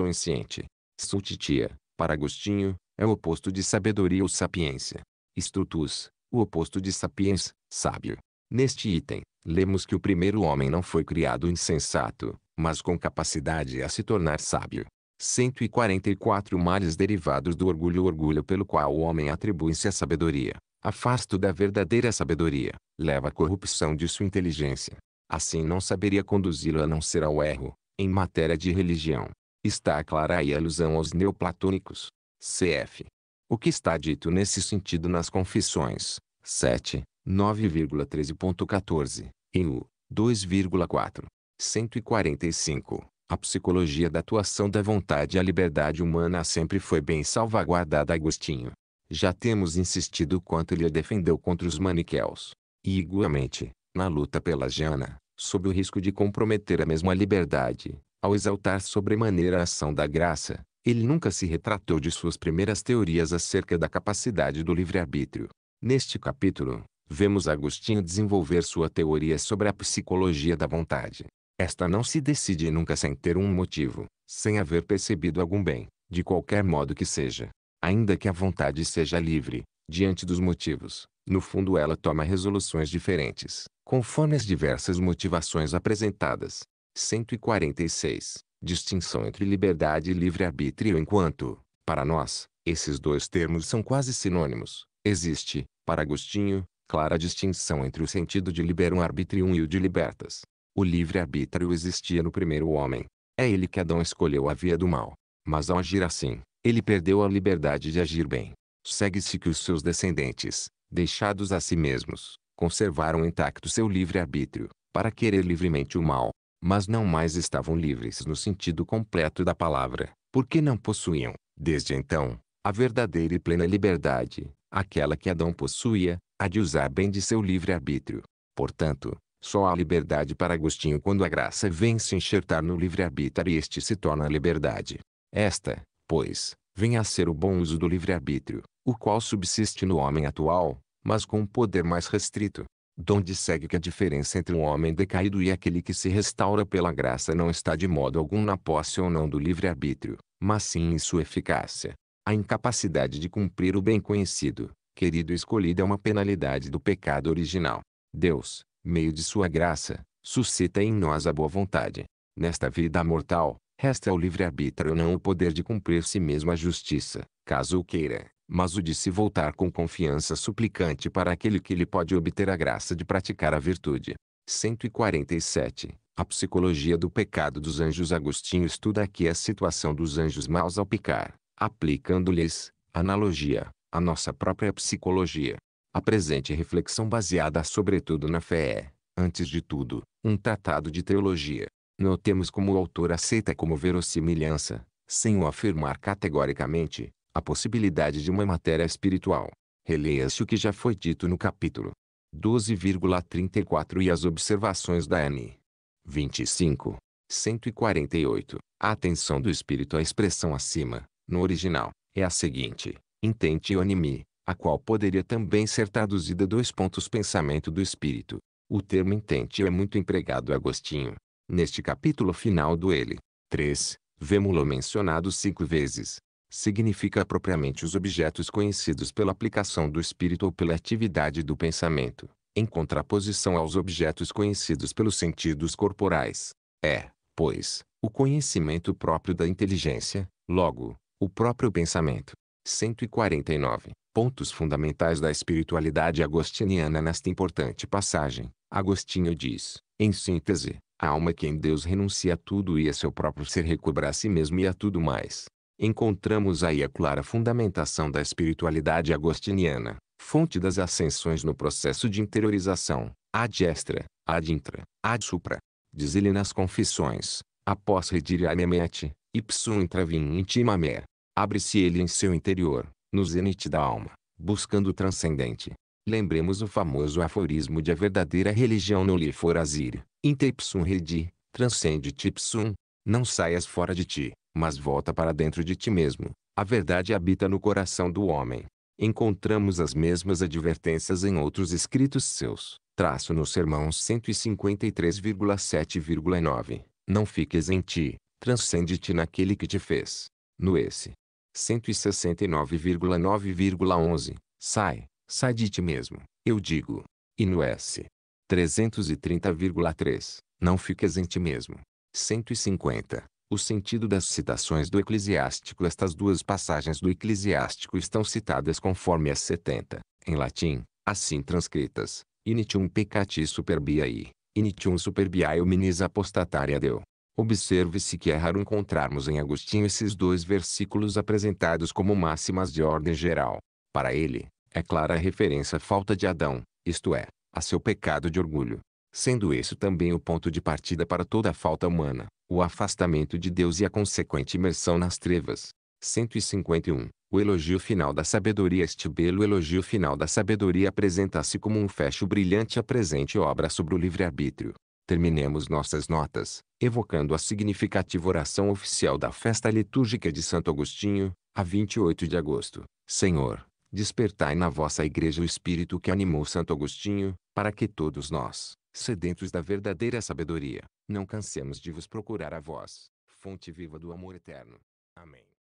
insciente. Sutitia, para Agostinho, é o oposto de sabedoria ou sapiência. Estrutus, o oposto de sapiens, sábio. Neste item, lemos que o primeiro homem não foi criado insensato, mas com capacidade a se tornar sábio. 144 males derivados do orgulho orgulho pelo qual o homem atribui-se a sabedoria, afasto da verdadeira sabedoria, leva à corrupção de sua inteligência. Assim não saberia conduzi-lo a não ser ao erro, em matéria de religião. Está clara aí a alusão aos neoplatônicos. Cf. O que está dito nesse sentido nas Confissões 7, 9,13.14, e U 2,4. 145. A psicologia da atuação da vontade à liberdade humana sempre foi bem salvaguardada Agostinho. Já temos insistido quanto ele a defendeu contra os maniqueus. E igualmente, na luta pela Jana, sob o risco de comprometer a mesma liberdade, ao exaltar sobremaneira a ação da graça, ele nunca se retratou de suas primeiras teorias acerca da capacidade do livre-arbítrio. Neste capítulo, vemos Agostinho desenvolver sua teoria sobre a psicologia da vontade. Esta não se decide nunca sem ter um motivo, sem haver percebido algum bem, de qualquer modo que seja ainda que a vontade seja livre, diante dos motivos, no fundo ela toma resoluções diferentes, conforme as diversas motivações apresentadas. 146. Distinção entre liberdade e livre-arbítrio Enquanto, para nós, esses dois termos são quase sinônimos, existe, para Agostinho, clara distinção entre o sentido de liberum arbitrium e o de libertas. O livre-arbítrio existia no primeiro homem. É ele que Adão escolheu a via do mal. Mas ao agir assim, ele perdeu a liberdade de agir bem. Segue-se que os seus descendentes, deixados a si mesmos, conservaram intacto seu livre-arbítrio, para querer livremente o mal. Mas não mais estavam livres no sentido completo da palavra, porque não possuíam, desde então, a verdadeira e plena liberdade, aquela que Adão possuía, a de usar bem de seu livre-arbítrio. Portanto, só há liberdade para Agostinho quando a graça vem se enxertar no livre-arbítrio e este se torna liberdade. Esta, pois, vem a ser o bom uso do livre-arbítrio, o qual subsiste no homem atual, mas com um poder mais restrito. Donde segue que a diferença entre um homem decaído e aquele que se restaura pela graça não está de modo algum na posse ou não do livre-arbítrio, mas sim em sua eficácia. A incapacidade de cumprir o bem conhecido, querido escolhido é uma penalidade do pecado original. Deus, meio de sua graça, suscita em nós a boa vontade. Nesta vida mortal, Resta ao livre-arbítrio não o poder de cumprir si mesmo a justiça, caso o queira, mas o de se voltar com confiança suplicante para aquele que lhe pode obter a graça de praticar a virtude. 147. A psicologia do pecado dos anjos Agostinho estuda aqui a situação dos anjos maus ao picar, aplicando-lhes, analogia, à nossa própria psicologia. A presente reflexão baseada sobretudo na fé é, antes de tudo, um tratado de teologia. Notemos como o autor aceita como verossimilhança, sem o afirmar categoricamente, a possibilidade de uma matéria espiritual. Releia-se o que já foi dito no capítulo 12,34 e as observações da N. 25. 148. A atenção do espírito à expressão acima, no original, é a seguinte, intente onimi, a qual poderia também ser traduzida dois pontos pensamento do espírito. O termo intente é muito empregado Agostinho, Neste capítulo final do ele, 3, vemos-lo mencionado cinco vezes. Significa propriamente os objetos conhecidos pela aplicação do espírito ou pela atividade do pensamento, em contraposição aos objetos conhecidos pelos sentidos corporais. É, pois, o conhecimento próprio da inteligência, logo, o próprio pensamento. 149. Pontos fundamentais da espiritualidade agostiniana nesta importante passagem. Agostinho diz, em síntese, a alma que em Deus renuncia a tudo e a seu próprio ser recobra a si mesmo e a tudo mais. Encontramos aí a clara fundamentação da espiritualidade agostiniana, fonte das ascensões no processo de interiorização, ad extra, ad intra, ad supra. Diz ele nas confissões, após memete, ipsum intravim intimamer. Abre-se ele em seu interior, no zenit da alma, buscando o transcendente. Lembremos o famoso aforismo de a verdadeira religião não lhe for azir. Interpsum redi, transcende tipsum. Não saias fora de ti, mas volta para dentro de ti mesmo. A verdade habita no coração do homem. Encontramos as mesmas advertências em outros escritos seus. Traço no sermão 153,7,9. Não fiques em ti, transcende-te naquele que te fez. No esse. 169,9,11. Sai, sai de ti mesmo, eu digo. E no S. 330,3. Não fiques em mesmo. 150. O sentido das citações do Eclesiástico Estas duas passagens do Eclesiástico estão citadas conforme as 70, em latim, assim transcritas, Initium peccati superbiae, Initium superbiae hominis apostataria deu. Observe-se que é raro encontrarmos em Agostinho esses dois versículos apresentados como máximas de ordem geral. Para ele, é clara a referência à falta de Adão, isto é, a seu pecado de orgulho. Sendo esse também o ponto de partida para toda a falta humana, o afastamento de Deus e a consequente imersão nas trevas. 151. O elogio final da sabedoria Este belo elogio final da sabedoria apresenta-se como um fecho brilhante à presente obra sobre o livre-arbítrio. Terminemos nossas notas, evocando a significativa oração oficial da festa litúrgica de Santo Agostinho, a 28 de agosto. Senhor, despertai na vossa igreja o espírito que animou Santo Agostinho, para que todos nós, sedentos da verdadeira sabedoria, não cansemos de vos procurar a vós, fonte viva do amor eterno. Amém.